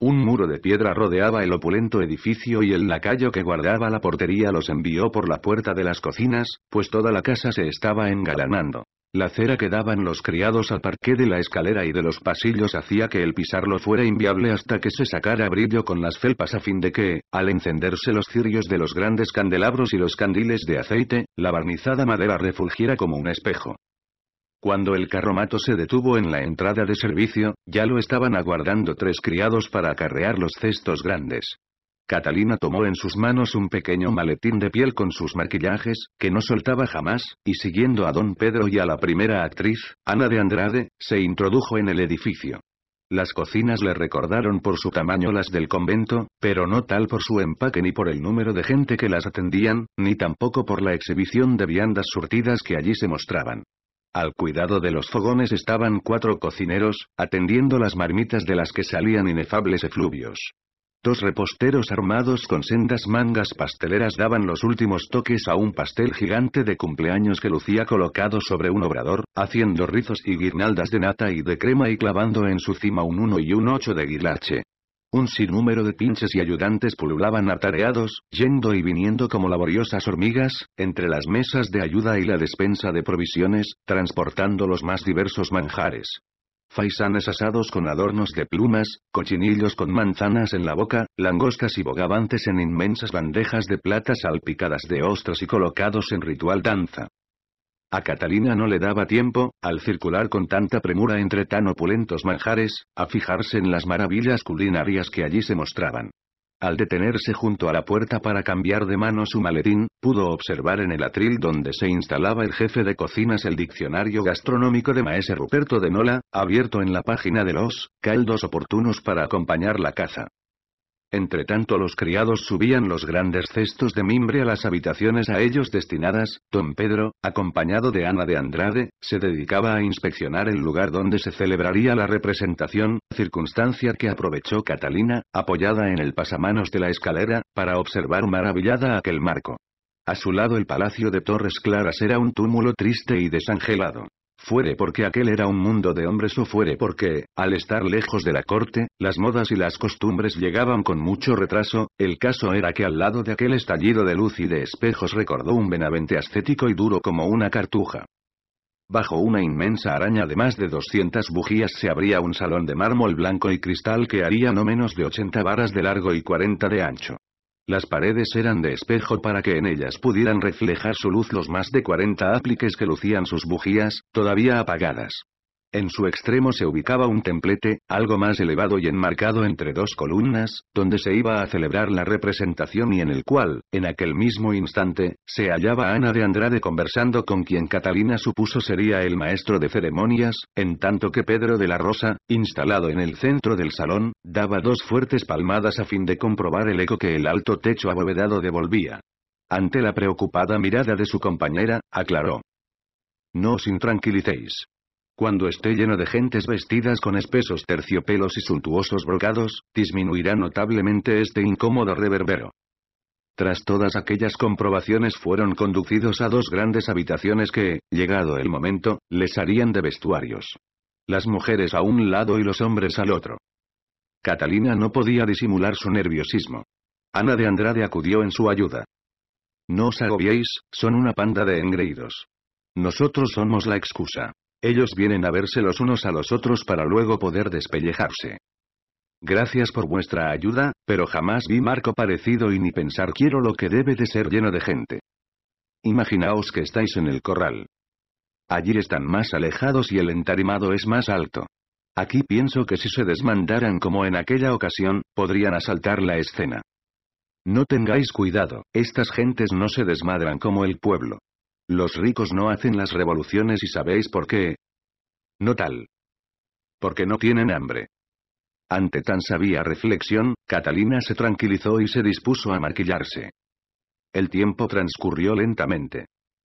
Un muro de piedra rodeaba el opulento edificio y el lacayo que guardaba la portería los envió por la puerta de las cocinas, pues toda la casa se estaba engalanando. La cera que daban los criados al parque de la escalera y de los pasillos hacía que el pisarlo fuera inviable hasta que se sacara brillo con las felpas a fin de que, al encenderse los cirios de los grandes candelabros y los candiles de aceite, la barnizada madera refulgiera como un espejo. Cuando el carromato se detuvo en la entrada de servicio, ya lo estaban aguardando tres criados para acarrear los cestos grandes. Catalina tomó en sus manos un pequeño maletín de piel con sus maquillajes, que no soltaba jamás, y siguiendo a don Pedro y a la primera actriz, Ana de Andrade, se introdujo en el edificio. Las cocinas le recordaron por su tamaño las del convento, pero no tal por su empaque ni por el número de gente que las atendían, ni tampoco por la exhibición de viandas surtidas que allí se mostraban. Al cuidado de los fogones estaban cuatro cocineros, atendiendo las marmitas de las que salían inefables efluvios. Dos reposteros armados con sendas mangas pasteleras daban los últimos toques a un pastel gigante de cumpleaños que lucía colocado sobre un obrador, haciendo rizos y guirnaldas de nata y de crema y clavando en su cima un 1 y un 8 de guilache. Un sinnúmero de pinches y ayudantes pululaban atareados, yendo y viniendo como laboriosas hormigas, entre las mesas de ayuda y la despensa de provisiones, transportando los más diversos manjares. Faisanes asados con adornos de plumas, cochinillos con manzanas en la boca, langostas y bogavantes en inmensas bandejas de plata salpicadas de ostras y colocados en ritual danza. A Catalina no le daba tiempo, al circular con tanta premura entre tan opulentos manjares, a fijarse en las maravillas culinarias que allí se mostraban. Al detenerse junto a la puerta para cambiar de mano su maletín, pudo observar en el atril donde se instalaba el jefe de cocinas el diccionario gastronómico de Maese Ruperto de Nola, abierto en la página de los caldos oportunos para acompañar la caza tanto, los criados subían los grandes cestos de mimbre a las habitaciones a ellos destinadas, don Pedro, acompañado de Ana de Andrade, se dedicaba a inspeccionar el lugar donde se celebraría la representación, circunstancia que aprovechó Catalina, apoyada en el pasamanos de la escalera, para observar maravillada aquel marco. A su lado el palacio de Torres Claras era un túmulo triste y desangelado fuere porque aquel era un mundo de hombres o fuere porque, al estar lejos de la corte, las modas y las costumbres llegaban con mucho retraso, el caso era que al lado de aquel estallido de luz y de espejos recordó un Benavente ascético y duro como una cartuja. Bajo una inmensa araña de más de 200 bujías se abría un salón de mármol blanco y cristal que haría no menos de 80 varas de largo y 40 de ancho. Las paredes eran de espejo para que en ellas pudieran reflejar su luz los más de 40 apliques que lucían sus bujías, todavía apagadas. En su extremo se ubicaba un templete, algo más elevado y enmarcado entre dos columnas, donde se iba a celebrar la representación y en el cual, en aquel mismo instante, se hallaba Ana de Andrade conversando con quien Catalina supuso sería el maestro de ceremonias, en tanto que Pedro de la Rosa, instalado en el centro del salón, daba dos fuertes palmadas a fin de comprobar el eco que el alto techo abovedado devolvía. Ante la preocupada mirada de su compañera, aclaró. No os intranquilicéis. Cuando esté lleno de gentes vestidas con espesos terciopelos y suntuosos brocados, disminuirá notablemente este incómodo reverbero. Tras todas aquellas comprobaciones fueron conducidos a dos grandes habitaciones que, llegado el momento, les harían de vestuarios. Las mujeres a un lado y los hombres al otro. Catalina no podía disimular su nerviosismo. Ana de Andrade acudió en su ayuda. No os agobiéis, son una panda de engreídos. Nosotros somos la excusa. Ellos vienen a verse los unos a los otros para luego poder despellejarse. Gracias por vuestra ayuda, pero jamás vi marco parecido y ni pensar quiero lo que debe de ser lleno de gente. Imaginaos que estáis en el corral. Allí están más alejados y el entarimado es más alto. Aquí pienso que si se desmandaran como en aquella ocasión, podrían asaltar la escena. No tengáis cuidado, estas gentes no se desmadran como el pueblo. Los ricos no hacen las revoluciones y ¿sabéis por qué? No tal. Porque no tienen hambre. Ante tan sabia reflexión, Catalina se tranquilizó y se dispuso a maquillarse. El tiempo transcurrió lentamente.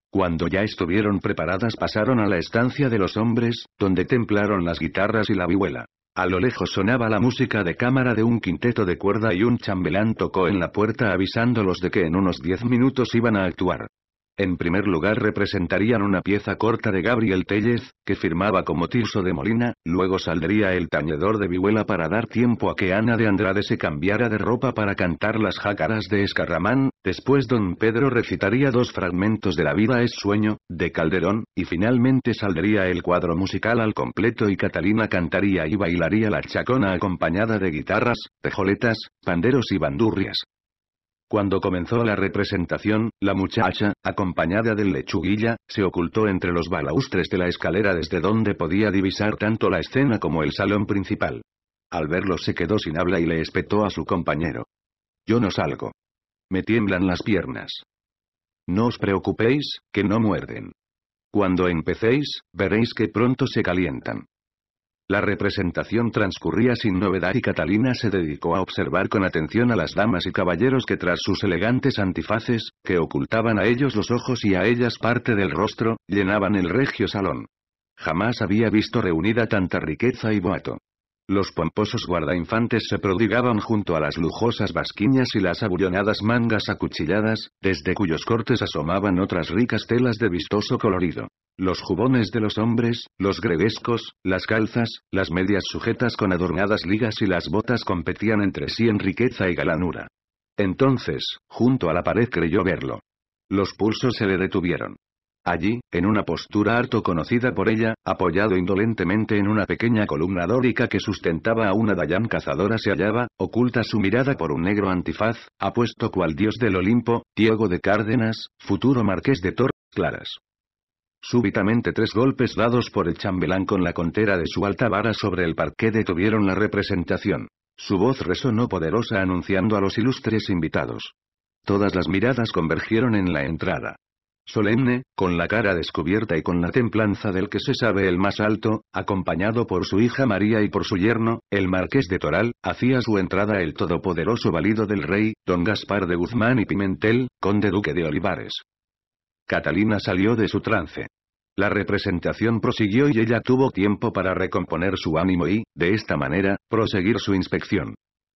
Cuando ya estuvieron preparadas pasaron a la estancia de los hombres, donde templaron las guitarras y la vihuela. A lo lejos sonaba la música de cámara de un quinteto de cuerda y un chambelán tocó en la puerta avisándolos de que en unos diez minutos iban a actuar. En primer lugar representarían una pieza corta de Gabriel Tellez, que firmaba como Tirso de Molina, luego saldría el tañedor de vihuela para dar tiempo a que Ana de Andrade se cambiara de ropa para cantar las jácaras de Escarramán, después don Pedro recitaría dos fragmentos de La vida es sueño, de Calderón, y finalmente saldría el cuadro musical al completo y Catalina cantaría y bailaría la chacona acompañada de guitarras, pejoletas, panderos y bandurrias. Cuando comenzó la representación, la muchacha, acompañada del lechuguilla, se ocultó entre los balaustres de la escalera desde donde podía divisar tanto la escena como el salón principal. Al verlo se quedó sin habla y le espetó a su compañero. Yo no salgo. Me tiemblan las piernas. No os preocupéis, que no muerden. Cuando empecéis, veréis que pronto se calientan. La representación transcurría sin novedad y Catalina se dedicó a observar con atención a las damas y caballeros que tras sus elegantes antifaces, que ocultaban a ellos los ojos y a ellas parte del rostro, llenaban el regio salón. Jamás había visto reunida tanta riqueza y boato. Los pomposos guardainfantes se prodigaban junto a las lujosas basquiñas y las abullonadas mangas acuchilladas, desde cuyos cortes asomaban otras ricas telas de vistoso colorido. Los jubones de los hombres, los grevescos, las calzas, las medias sujetas con adornadas ligas y las botas competían entre sí en riqueza y galanura. Entonces, junto a la pared creyó verlo. Los pulsos se le detuvieron. Allí, en una postura harto conocida por ella, apoyado indolentemente en una pequeña columna dórica que sustentaba a una Dayan cazadora se hallaba, oculta su mirada por un negro antifaz, apuesto cual dios del Olimpo, Diego de Cárdenas, futuro marqués de Torres claras. Súbitamente tres golpes dados por el chambelán con la contera de su alta vara sobre el parqué detuvieron la representación. Su voz resonó poderosa anunciando a los ilustres invitados. Todas las miradas convergieron en la entrada solemne, con la cara descubierta y con la templanza del que se sabe el más alto, acompañado por su hija María y por su yerno, el marqués de Toral, hacía su entrada el todopoderoso valido del rey, don Gaspar de Guzmán y Pimentel, conde duque de Olivares. Catalina salió de su trance. La representación prosiguió y ella tuvo tiempo para recomponer su ánimo y, de esta manera, proseguir su inspección.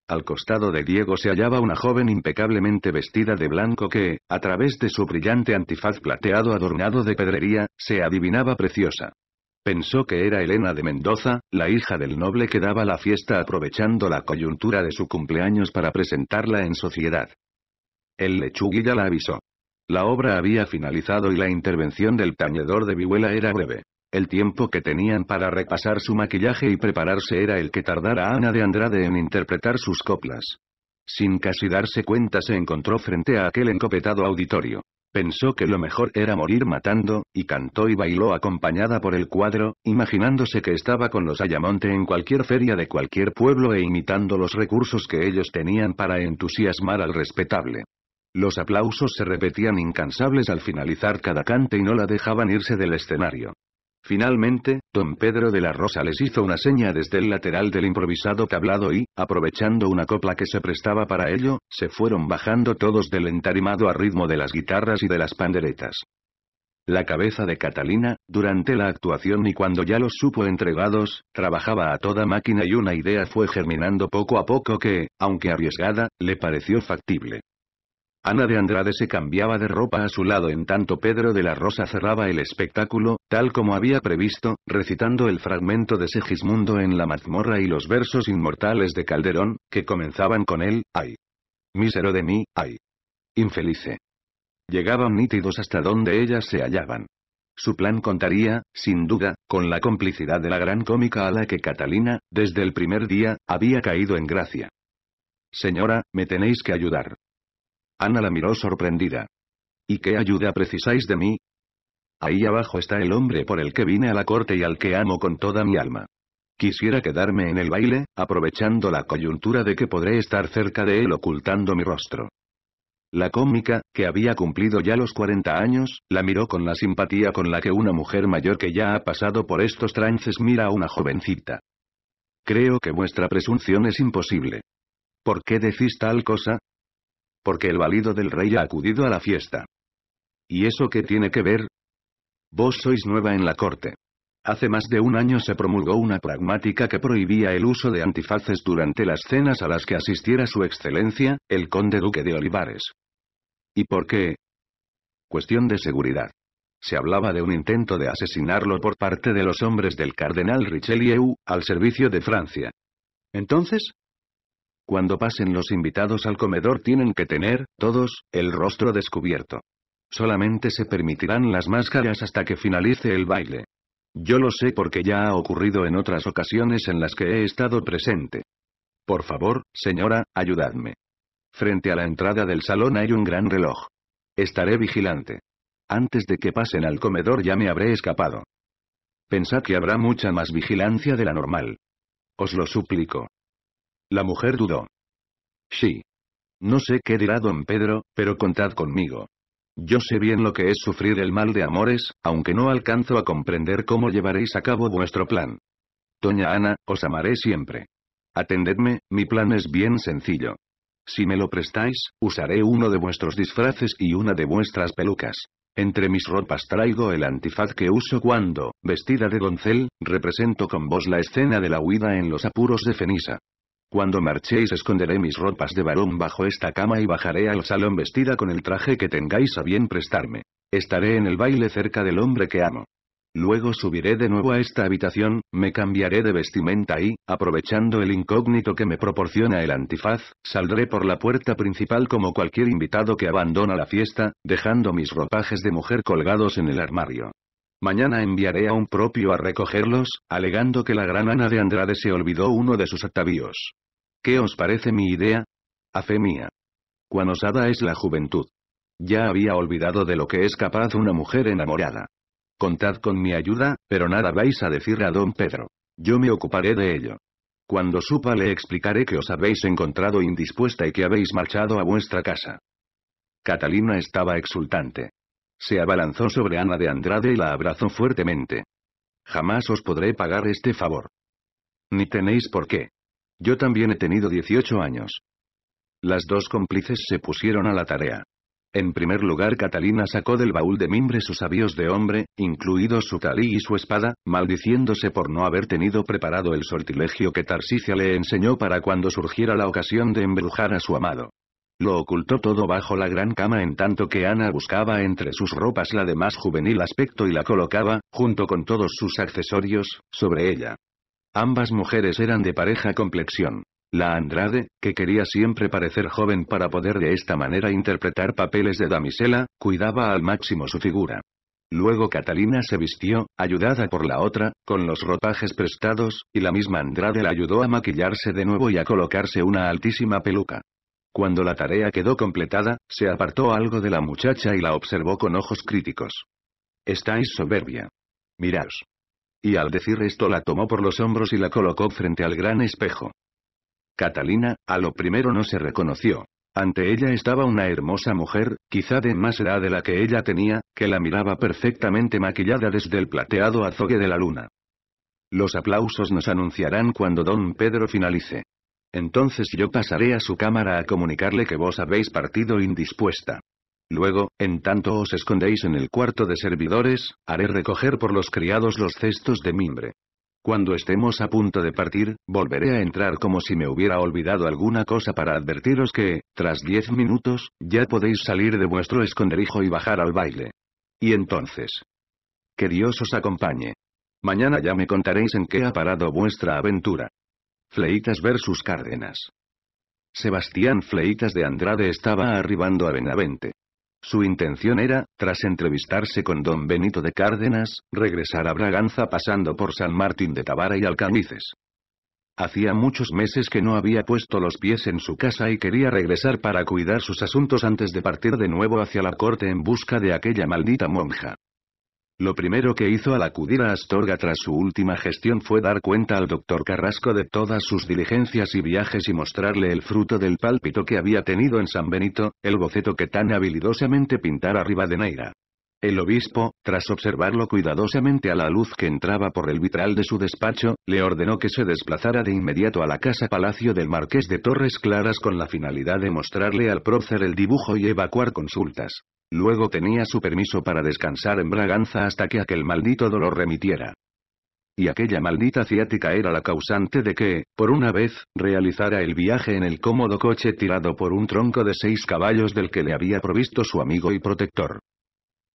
Al costado de Diego se hallaba una joven impecablemente vestida de blanco que, a través de su brillante antifaz plateado adornado de pedrería, se adivinaba preciosa. Pensó que era Elena de Mendoza, la hija del noble que daba la fiesta aprovechando la coyuntura de su cumpleaños para presentarla en sociedad. El lechuguilla la avisó. La obra había finalizado y la intervención del tañedor de vihuela era breve. El tiempo que tenían para repasar su maquillaje y prepararse era el que tardara Ana de Andrade en interpretar sus coplas. Sin casi darse cuenta se encontró frente a aquel encopetado auditorio. Pensó que lo mejor era morir matando, y cantó y bailó acompañada por el cuadro, imaginándose que estaba con los Ayamonte en cualquier feria de cualquier pueblo e imitando los recursos que ellos tenían para entusiasmar al respetable. Los aplausos se repetían incansables al finalizar cada cante y no la dejaban irse del escenario. Finalmente, don Pedro de la Rosa les hizo una seña desde el lateral del improvisado tablado y, aprovechando una copla que se prestaba para ello, se fueron bajando todos del entarimado a ritmo de las guitarras y de las panderetas. La cabeza de Catalina, durante la actuación y cuando ya los supo entregados, trabajaba a toda máquina y una idea fue germinando poco a poco que, aunque arriesgada, le pareció factible. Ana de Andrade se cambiaba de ropa a su lado en tanto Pedro de la Rosa cerraba el espectáculo, tal como había previsto, recitando el fragmento de Segismundo en la mazmorra y los versos inmortales de Calderón, que comenzaban con él, ay. Mísero de mí, ay. Infelice. Llegaban nítidos hasta donde ellas se hallaban. Su plan contaría, sin duda, con la complicidad de la gran cómica a la que Catalina, desde el primer día, había caído en gracia. Señora, me tenéis que ayudar. Ana la miró sorprendida. ¿Y qué ayuda precisáis de mí? Ahí abajo está el hombre por el que vine a la corte y al que amo con toda mi alma. Quisiera quedarme en el baile, aprovechando la coyuntura de que podré estar cerca de él ocultando mi rostro. La cómica, que había cumplido ya los 40 años, la miró con la simpatía con la que una mujer mayor que ya ha pasado por estos trances mira a una jovencita. Creo que vuestra presunción es imposible. ¿Por qué decís tal cosa? porque el valido del rey ha acudido a la fiesta. ¿Y eso qué tiene que ver? Vos sois nueva en la corte. Hace más de un año se promulgó una pragmática que prohibía el uso de antifaces durante las cenas a las que asistiera su excelencia, el conde duque de Olivares. ¿Y por qué? Cuestión de seguridad. Se hablaba de un intento de asesinarlo por parte de los hombres del cardenal Richelieu, al servicio de Francia. Entonces, cuando pasen los invitados al comedor tienen que tener, todos, el rostro descubierto. Solamente se permitirán las máscaras hasta que finalice el baile. Yo lo sé porque ya ha ocurrido en otras ocasiones en las que he estado presente. Por favor, señora, ayudadme. Frente a la entrada del salón hay un gran reloj. Estaré vigilante. Antes de que pasen al comedor ya me habré escapado. Pensad que habrá mucha más vigilancia de la normal. Os lo suplico. La mujer dudó. Sí. No sé qué dirá don Pedro, pero contad conmigo. Yo sé bien lo que es sufrir el mal de amores, aunque no alcanzo a comprender cómo llevaréis a cabo vuestro plan. Doña Ana, os amaré siempre. Atendedme, mi plan es bien sencillo. Si me lo prestáis, usaré uno de vuestros disfraces y una de vuestras pelucas. Entre mis ropas traigo el antifaz que uso cuando, vestida de doncel, represento con vos la escena de la huida en los apuros de Fenisa. Cuando marchéis esconderé mis ropas de varón bajo esta cama y bajaré al salón vestida con el traje que tengáis a bien prestarme. Estaré en el baile cerca del hombre que amo. Luego subiré de nuevo a esta habitación, me cambiaré de vestimenta y, aprovechando el incógnito que me proporciona el antifaz, saldré por la puerta principal como cualquier invitado que abandona la fiesta, dejando mis ropajes de mujer colgados en el armario. Mañana enviaré a un propio a recogerlos, alegando que la gran Ana de Andrade se olvidó uno de sus atavíos. ¿Qué os parece mi idea? A fe mía. Cuán osada es la juventud. Ya había olvidado de lo que es capaz una mujer enamorada. Contad con mi ayuda, pero nada vais a decirle a don Pedro. Yo me ocuparé de ello. Cuando supa le explicaré que os habéis encontrado indispuesta y que habéis marchado a vuestra casa. Catalina estaba exultante. Se abalanzó sobre Ana de Andrade y la abrazó fuertemente. Jamás os podré pagar este favor. Ni tenéis por qué. Yo también he tenido 18 años. Las dos cómplices se pusieron a la tarea. En primer lugar Catalina sacó del baúl de mimbre sus avíos de hombre, incluidos su talí y su espada, maldiciéndose por no haber tenido preparado el sortilegio que Tarsicia le enseñó para cuando surgiera la ocasión de embrujar a su amado. Lo ocultó todo bajo la gran cama en tanto que Ana buscaba entre sus ropas la de más juvenil aspecto y la colocaba, junto con todos sus accesorios, sobre ella. Ambas mujeres eran de pareja complexión. La Andrade, que quería siempre parecer joven para poder de esta manera interpretar papeles de damisela, cuidaba al máximo su figura. Luego Catalina se vistió, ayudada por la otra, con los ropajes prestados, y la misma Andrade la ayudó a maquillarse de nuevo y a colocarse una altísima peluca. Cuando la tarea quedó completada, se apartó algo de la muchacha y la observó con ojos críticos. Estáis soberbia. Miraos. Y al decir esto la tomó por los hombros y la colocó frente al gran espejo. Catalina, a lo primero no se reconoció. Ante ella estaba una hermosa mujer, quizá de más edad de la que ella tenía, que la miraba perfectamente maquillada desde el plateado azogue de la luna. Los aplausos nos anunciarán cuando don Pedro finalice. Entonces yo pasaré a su cámara a comunicarle que vos habéis partido indispuesta. Luego, en tanto os escondéis en el cuarto de servidores, haré recoger por los criados los cestos de mimbre. Cuando estemos a punto de partir, volveré a entrar como si me hubiera olvidado alguna cosa para advertiros que, tras diez minutos, ya podéis salir de vuestro esconderijo y bajar al baile. Y entonces. Que Dios os acompañe. Mañana ya me contaréis en qué ha parado vuestra aventura. Fleitas versus Cárdenas. Sebastián Fleitas de Andrade estaba arribando a Benavente. Su intención era, tras entrevistarse con don Benito de Cárdenas, regresar a Braganza pasando por San Martín de Tabara y Alcanices. Hacía muchos meses que no había puesto los pies en su casa y quería regresar para cuidar sus asuntos antes de partir de nuevo hacia la corte en busca de aquella maldita monja. Lo primero que hizo al acudir a Astorga tras su última gestión fue dar cuenta al doctor Carrasco de todas sus diligencias y viajes y mostrarle el fruto del pálpito que había tenido en San Benito, el boceto que tan habilidosamente pintara arriba de Neira. El obispo, tras observarlo cuidadosamente a la luz que entraba por el vitral de su despacho, le ordenó que se desplazara de inmediato a la casa palacio del marqués de Torres Claras con la finalidad de mostrarle al prócer el dibujo y evacuar consultas. Luego tenía su permiso para descansar en Braganza hasta que aquel maldito dolor remitiera. Y aquella maldita ciática era la causante de que, por una vez, realizara el viaje en el cómodo coche tirado por un tronco de seis caballos del que le había provisto su amigo y protector.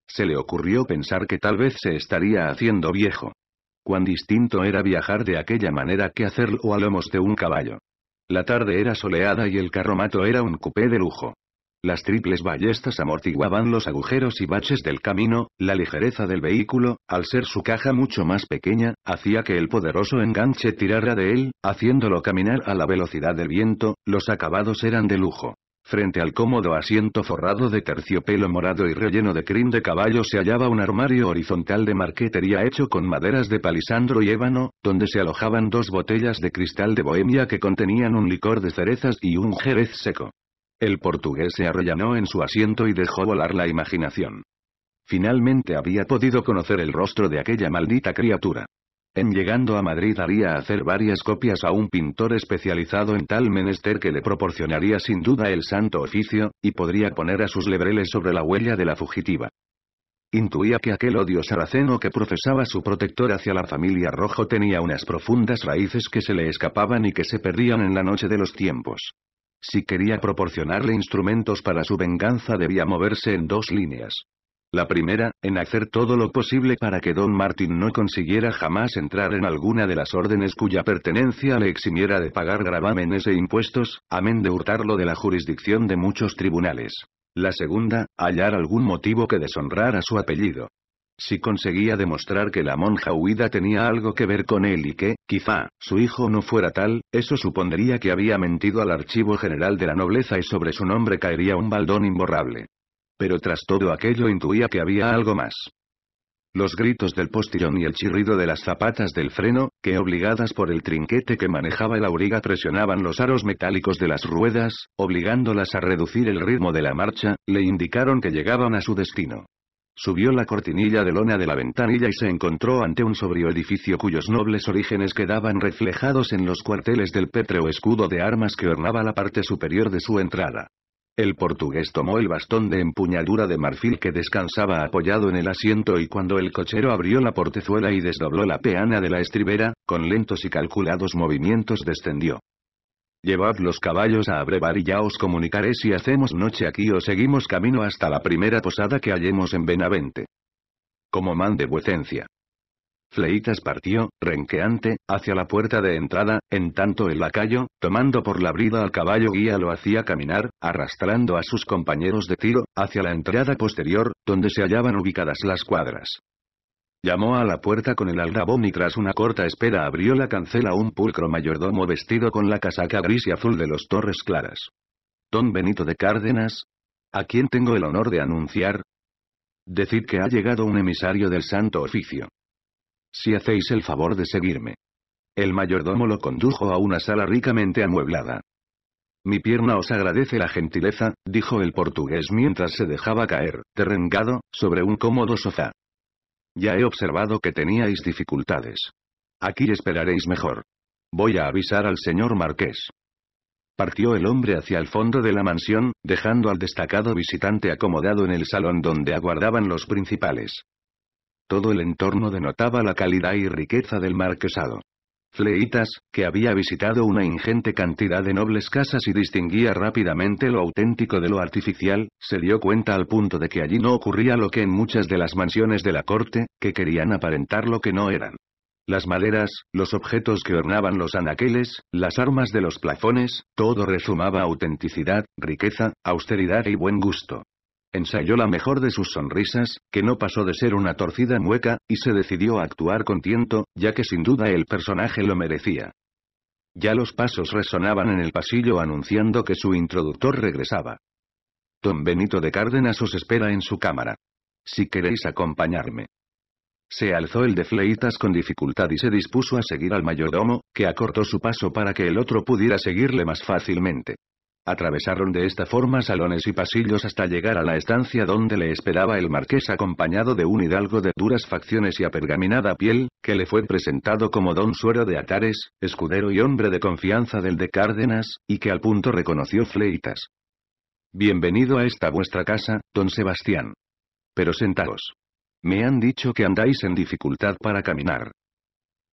Se le ocurrió pensar que tal vez se estaría haciendo viejo. Cuán distinto era viajar de aquella manera que hacerlo a lomos de un caballo. La tarde era soleada y el carromato era un coupé de lujo. Las triples ballestas amortiguaban los agujeros y baches del camino, la ligereza del vehículo, al ser su caja mucho más pequeña, hacía que el poderoso enganche tirara de él, haciéndolo caminar a la velocidad del viento, los acabados eran de lujo. Frente al cómodo asiento forrado de terciopelo morado y relleno de crin de caballo se hallaba un armario horizontal de marquetería hecho con maderas de palisandro y ébano, donde se alojaban dos botellas de cristal de bohemia que contenían un licor de cerezas y un jerez seco. El portugués se arrellanó en su asiento y dejó volar la imaginación. Finalmente había podido conocer el rostro de aquella maldita criatura. En llegando a Madrid haría hacer varias copias a un pintor especializado en tal menester que le proporcionaría sin duda el santo oficio, y podría poner a sus lebreles sobre la huella de la fugitiva. Intuía que aquel odio saraceno que profesaba su protector hacia la familia Rojo tenía unas profundas raíces que se le escapaban y que se perdían en la noche de los tiempos. Si quería proporcionarle instrumentos para su venganza debía moverse en dos líneas. La primera, en hacer todo lo posible para que Don Martin no consiguiera jamás entrar en alguna de las órdenes cuya pertenencia le eximiera de pagar gravámenes e impuestos, amén de hurtarlo de la jurisdicción de muchos tribunales. La segunda, hallar algún motivo que deshonrara su apellido. Si conseguía demostrar que la monja huida tenía algo que ver con él y que, quizá, su hijo no fuera tal, eso supondría que había mentido al Archivo General de la Nobleza y sobre su nombre caería un baldón imborrable. Pero tras todo aquello intuía que había algo más. Los gritos del postillón y el chirrido de las zapatas del freno, que obligadas por el trinquete que manejaba el auriga presionaban los aros metálicos de las ruedas, obligándolas a reducir el ritmo de la marcha, le indicaron que llegaban a su destino. Subió la cortinilla de lona de la ventanilla y se encontró ante un sobrio edificio cuyos nobles orígenes quedaban reflejados en los cuarteles del pétreo escudo de armas que ornaba la parte superior de su entrada. El portugués tomó el bastón de empuñadura de marfil que descansaba apoyado en el asiento y cuando el cochero abrió la portezuela y desdobló la peana de la estribera, con lentos y calculados movimientos descendió. Llevad los caballos a abrevar y ya os comunicaré si hacemos noche aquí o seguimos camino hasta la primera posada que hallemos en Benavente. Como mande vuecencia. Fleitas partió, renqueante, hacia la puerta de entrada, en tanto el lacayo, tomando por la brida al caballo guía lo hacía caminar, arrastrando a sus compañeros de tiro, hacia la entrada posterior, donde se hallaban ubicadas las cuadras. Llamó a la puerta con el aldabón y tras una corta espera abrió la cancela un pulcro mayordomo vestido con la casaca gris y azul de los Torres Claras. Don Benito de Cárdenas. ¿A quién tengo el honor de anunciar? Decid que ha llegado un emisario del Santo Oficio. Si hacéis el favor de seguirme. El mayordomo lo condujo a una sala ricamente amueblada. Mi pierna os agradece la gentileza, dijo el portugués mientras se dejaba caer, terrengado, sobre un cómodo sofá. Ya he observado que teníais dificultades. Aquí esperaréis mejor. Voy a avisar al señor marqués. Partió el hombre hacia el fondo de la mansión, dejando al destacado visitante acomodado en el salón donde aguardaban los principales. Todo el entorno denotaba la calidad y riqueza del marquesado fleitas, que había visitado una ingente cantidad de nobles casas y distinguía rápidamente lo auténtico de lo artificial, se dio cuenta al punto de que allí no ocurría lo que en muchas de las mansiones de la corte, que querían aparentar lo que no eran. Las maderas, los objetos que ornaban los anaqueles, las armas de los plafones, todo resumaba autenticidad, riqueza, austeridad y buen gusto. Ensayó la mejor de sus sonrisas, que no pasó de ser una torcida mueca, y se decidió a actuar con tiento, ya que sin duda el personaje lo merecía. Ya los pasos resonaban en el pasillo anunciando que su introductor regresaba. Don Benito de Cárdenas os espera en su cámara. Si queréis acompañarme. Se alzó el de Fleitas con dificultad y se dispuso a seguir al mayordomo, que acortó su paso para que el otro pudiera seguirle más fácilmente. Atravesaron de esta forma salones y pasillos hasta llegar a la estancia donde le esperaba el marqués acompañado de un hidalgo de duras facciones y apergaminada piel, que le fue presentado como don Suero de Atares, escudero y hombre de confianza del de Cárdenas, y que al punto reconoció Fleitas. Bienvenido a esta vuestra casa, don Sebastián. Pero sentaos. Me han dicho que andáis en dificultad para caminar.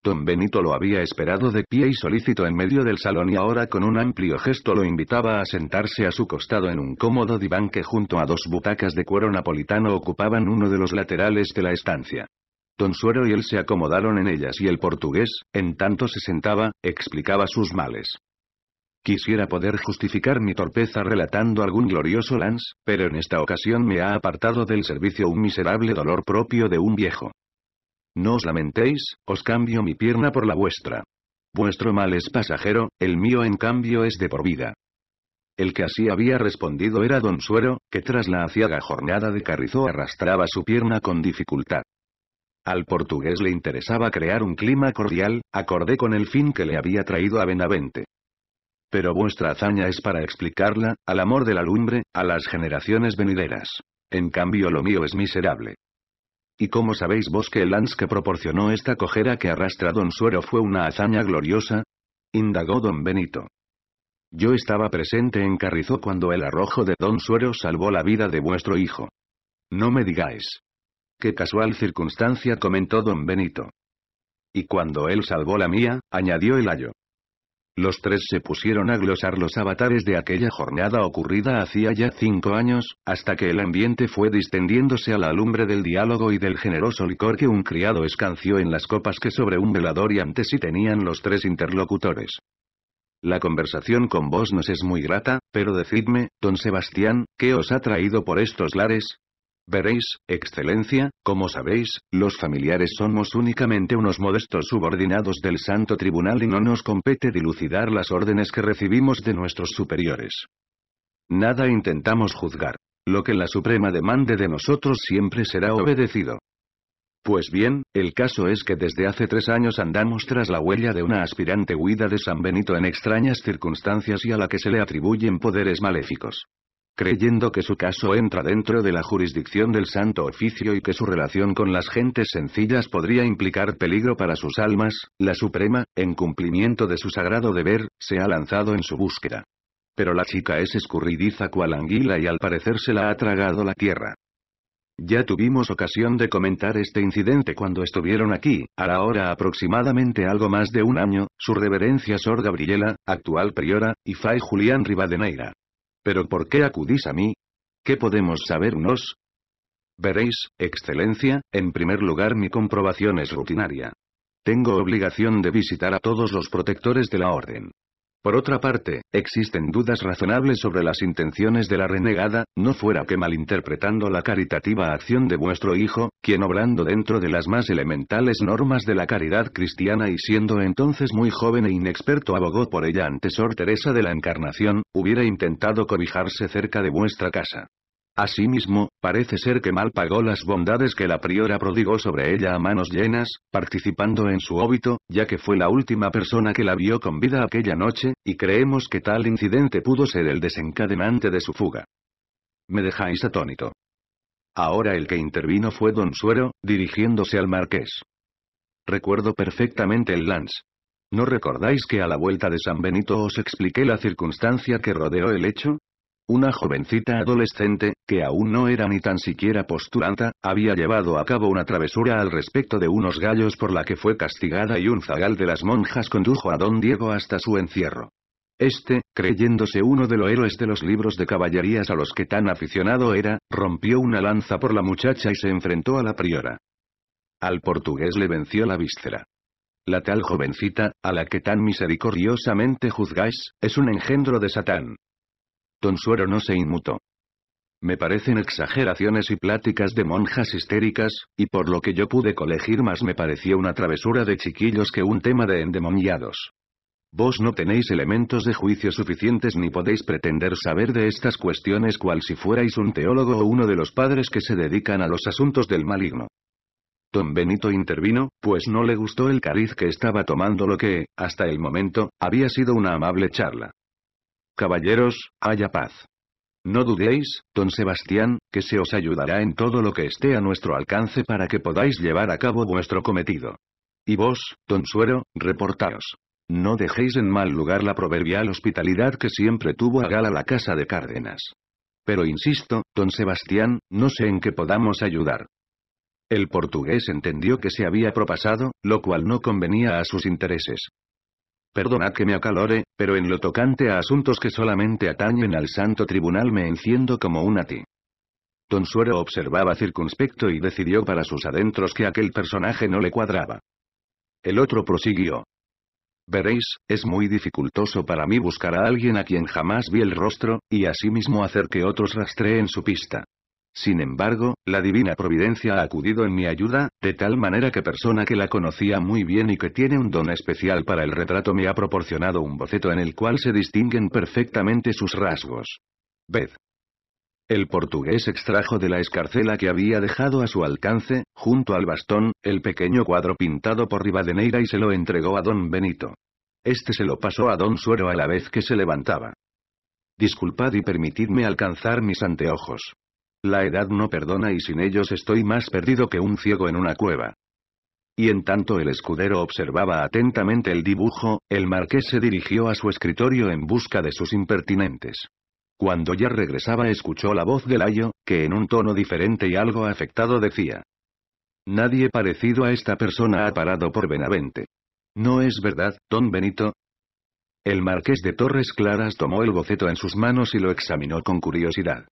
Don Benito lo había esperado de pie y solícito en medio del salón y ahora con un amplio gesto lo invitaba a sentarse a su costado en un cómodo diván que junto a dos butacas de cuero napolitano ocupaban uno de los laterales de la estancia. Don Suero y él se acomodaron en ellas y el portugués, en tanto se sentaba, explicaba sus males. Quisiera poder justificar mi torpeza relatando algún glorioso lance, pero en esta ocasión me ha apartado del servicio un miserable dolor propio de un viejo. No os lamentéis, os cambio mi pierna por la vuestra. Vuestro mal es pasajero, el mío en cambio es de por vida. El que así había respondido era don Suero, que tras la aciaga jornada de Carrizo arrastraba su pierna con dificultad. Al portugués le interesaba crear un clima cordial, acordé con el fin que le había traído a Benavente. Pero vuestra hazaña es para explicarla, al amor de la lumbre, a las generaciones venideras. En cambio lo mío es miserable. ¿Y cómo sabéis vos que el lance que proporcionó esta cojera que arrastra don Suero fue una hazaña gloriosa? indagó don Benito. Yo estaba presente en Carrizó cuando el arrojo de don Suero salvó la vida de vuestro hijo. No me digáis. Qué casual circunstancia comentó don Benito. Y cuando él salvó la mía, añadió el ayo. Los tres se pusieron a glosar los avatares de aquella jornada ocurrida hacía ya cinco años, hasta que el ambiente fue distendiéndose a la lumbre del diálogo y del generoso licor que un criado escanció en las copas que sobre un velador y ante sí tenían los tres interlocutores. La conversación con vos nos es muy grata, pero decidme, don Sebastián, ¿qué os ha traído por estos lares? Veréis, Excelencia, como sabéis, los familiares somos únicamente unos modestos subordinados del Santo Tribunal y no nos compete dilucidar las órdenes que recibimos de nuestros superiores. Nada intentamos juzgar. Lo que la Suprema demande de nosotros siempre será obedecido. Pues bien, el caso es que desde hace tres años andamos tras la huella de una aspirante huida de San Benito en extrañas circunstancias y a la que se le atribuyen poderes maléficos creyendo que su caso entra dentro de la jurisdicción del Santo Oficio y que su relación con las gentes sencillas podría implicar peligro para sus almas, la Suprema, en cumplimiento de su sagrado deber, se ha lanzado en su búsqueda. Pero la chica es escurridiza cual anguila y al parecer se la ha tragado la tierra. Ya tuvimos ocasión de comentar este incidente cuando estuvieron aquí, a la hora aproximadamente algo más de un año, su reverencia Sor Gabriela, actual priora, y Fray Julián Rivadeneira. ¿Pero por qué acudís a mí? ¿Qué podemos saber unos? Veréis, Excelencia, en primer lugar mi comprobación es rutinaria. Tengo obligación de visitar a todos los protectores de la Orden. Por otra parte, existen dudas razonables sobre las intenciones de la renegada, no fuera que malinterpretando la caritativa acción de vuestro hijo, quien obrando dentro de las más elementales normas de la caridad cristiana y siendo entonces muy joven e inexperto abogó por ella ante Sor Teresa de la Encarnación, hubiera intentado cobijarse cerca de vuestra casa. Asimismo, parece ser que mal pagó las bondades que la priora prodigó sobre ella a manos llenas, participando en su óbito, ya que fue la última persona que la vio con vida aquella noche, y creemos que tal incidente pudo ser el desencadenante de su fuga. Me dejáis atónito. Ahora el que intervino fue don Suero, dirigiéndose al marqués. Recuerdo perfectamente el lance. ¿No recordáis que a la vuelta de San Benito os expliqué la circunstancia que rodeó el hecho? Una jovencita adolescente, que aún no era ni tan siquiera postulanta, había llevado a cabo una travesura al respecto de unos gallos por la que fue castigada y un zagal de las monjas condujo a don Diego hasta su encierro. Este, creyéndose uno de los héroes de los libros de caballerías a los que tan aficionado era, rompió una lanza por la muchacha y se enfrentó a la priora. Al portugués le venció la víscera. La tal jovencita, a la que tan misericordiosamente juzgáis, es un engendro de Satán. Suero no se inmutó. Me parecen exageraciones y pláticas de monjas histéricas, y por lo que yo pude colegir más me pareció una travesura de chiquillos que un tema de endemoniados. Vos no tenéis elementos de juicio suficientes ni podéis pretender saber de estas cuestiones cual si fuerais un teólogo o uno de los padres que se dedican a los asuntos del maligno. Don Benito intervino, pues no le gustó el cariz que estaba tomando lo que, hasta el momento, había sido una amable charla. Caballeros, haya paz. No dudéis, don Sebastián, que se os ayudará en todo lo que esté a nuestro alcance para que podáis llevar a cabo vuestro cometido. Y vos, don Suero, reportaos. No dejéis en mal lugar la proverbial hospitalidad que siempre tuvo a gala la casa de Cárdenas. Pero insisto, don Sebastián, no sé en qué podamos ayudar. El portugués entendió que se había propasado, lo cual no convenía a sus intereses. Perdonad que me acalore, pero en lo tocante a asuntos que solamente atañen al santo tribunal me enciendo como un ati. Don Suero observaba circunspecto y decidió para sus adentros que aquel personaje no le cuadraba. El otro prosiguió. Veréis, es muy dificultoso para mí buscar a alguien a quien jamás vi el rostro, y asimismo hacer que otros rastreen su pista. Sin embargo, la divina providencia ha acudido en mi ayuda, de tal manera que persona que la conocía muy bien y que tiene un don especial para el retrato me ha proporcionado un boceto en el cual se distinguen perfectamente sus rasgos. Ved. El portugués extrajo de la escarcela que había dejado a su alcance, junto al bastón, el pequeño cuadro pintado por Rivadeneira y se lo entregó a don Benito. Este se lo pasó a don Suero a la vez que se levantaba. Disculpad y permitidme alcanzar mis anteojos. La edad no perdona y sin ellos estoy más perdido que un ciego en una cueva. Y en tanto el escudero observaba atentamente el dibujo, el marqués se dirigió a su escritorio en busca de sus impertinentes. Cuando ya regresaba escuchó la voz del Ayo, que en un tono diferente y algo afectado decía. Nadie parecido a esta persona ha parado por Benavente. ¿No es verdad, don Benito? El marqués de Torres Claras tomó el boceto en sus manos y lo examinó con curiosidad.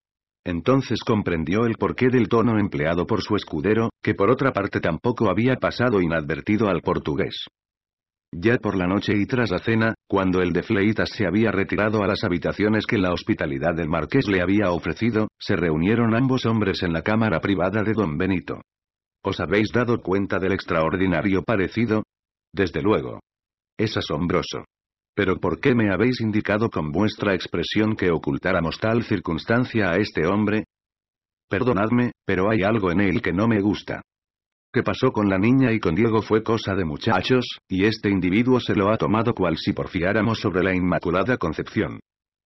Entonces comprendió el porqué del tono empleado por su escudero, que por otra parte tampoco había pasado inadvertido al portugués. Ya por la noche y tras la cena, cuando el de Fleitas se había retirado a las habitaciones que la hospitalidad del marqués le había ofrecido, se reunieron ambos hombres en la cámara privada de don Benito. ¿Os habéis dado cuenta del extraordinario parecido? Desde luego. Es asombroso. Pero ¿por qué me habéis indicado con vuestra expresión que ocultáramos tal circunstancia a este hombre? Perdonadme, pero hay algo en él que no me gusta. ¿Qué pasó con la niña y con Diego fue cosa de muchachos, y este individuo se lo ha tomado cual si porfiáramos sobre la Inmaculada Concepción.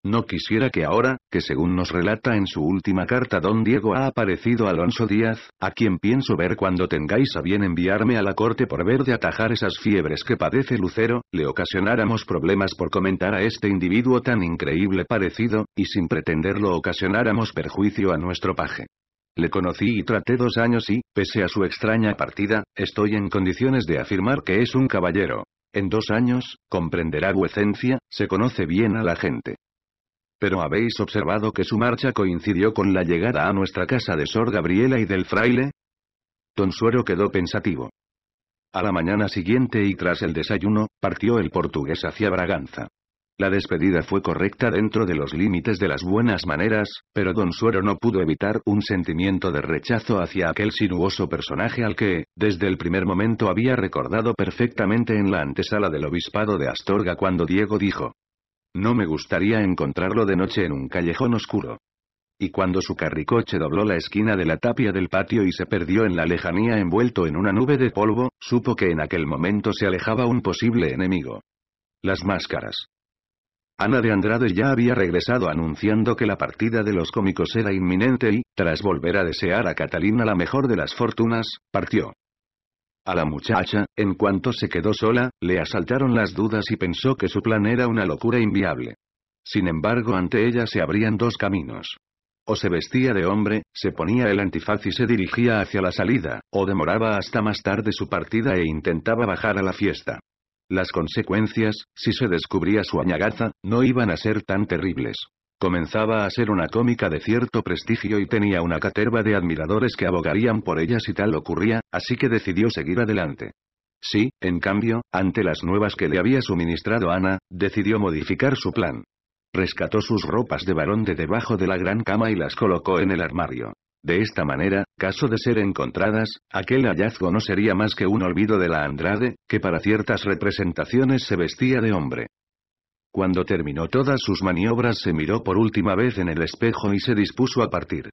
No quisiera que ahora, que según nos relata en su última carta don Diego ha aparecido Alonso Díaz, a quien pienso ver cuando tengáis a bien enviarme a la corte por ver de atajar esas fiebres que padece Lucero, le ocasionáramos problemas por comentar a este individuo tan increíble parecido, y sin pretenderlo ocasionáramos perjuicio a nuestro paje. Le conocí y traté dos años y, pese a su extraña partida, estoy en condiciones de afirmar que es un caballero. En dos años, comprenderá vuecencia, se conoce bien a la gente. Pero habéis observado que su marcha coincidió con la llegada a nuestra casa de Sor Gabriela y del fraile. Suero quedó pensativo. A la mañana siguiente y tras el desayuno, partió el portugués hacia Braganza. La despedida fue correcta dentro de los límites de las buenas maneras, pero don Suero no pudo evitar un sentimiento de rechazo hacia aquel sinuoso personaje al que, desde el primer momento había recordado perfectamente en la antesala del obispado de Astorga cuando Diego dijo, no me gustaría encontrarlo de noche en un callejón oscuro. Y cuando su carricoche dobló la esquina de la tapia del patio y se perdió en la lejanía envuelto en una nube de polvo, supo que en aquel momento se alejaba un posible enemigo. Las máscaras. Ana de Andrade ya había regresado anunciando que la partida de los cómicos era inminente y, tras volver a desear a Catalina la mejor de las fortunas, partió. A la muchacha, en cuanto se quedó sola, le asaltaron las dudas y pensó que su plan era una locura inviable. Sin embargo, ante ella se abrían dos caminos. O se vestía de hombre, se ponía el antifaz y se dirigía hacia la salida, o demoraba hasta más tarde su partida e intentaba bajar a la fiesta. Las consecuencias, si se descubría su añagaza, no iban a ser tan terribles. Comenzaba a ser una cómica de cierto prestigio y tenía una caterva de admiradores que abogarían por ella si tal ocurría, así que decidió seguir adelante. Sí, en cambio, ante las nuevas que le había suministrado Ana, decidió modificar su plan. Rescató sus ropas de varón de debajo de la gran cama y las colocó en el armario. De esta manera, caso de ser encontradas, aquel hallazgo no sería más que un olvido de la Andrade, que para ciertas representaciones se vestía de hombre. Cuando terminó todas sus maniobras se miró por última vez en el espejo y se dispuso a partir.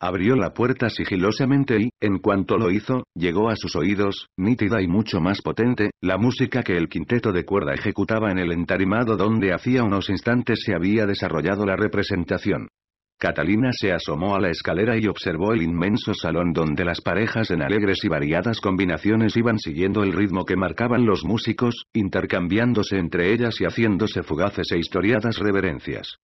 Abrió la puerta sigilosamente y, en cuanto lo hizo, llegó a sus oídos, nítida y mucho más potente, la música que el quinteto de cuerda ejecutaba en el entarimado donde hacía unos instantes se había desarrollado la representación. Catalina se asomó a la escalera y observó el inmenso salón donde las parejas en alegres y variadas combinaciones iban siguiendo el ritmo que marcaban los músicos, intercambiándose entre ellas y haciéndose fugaces e historiadas reverencias.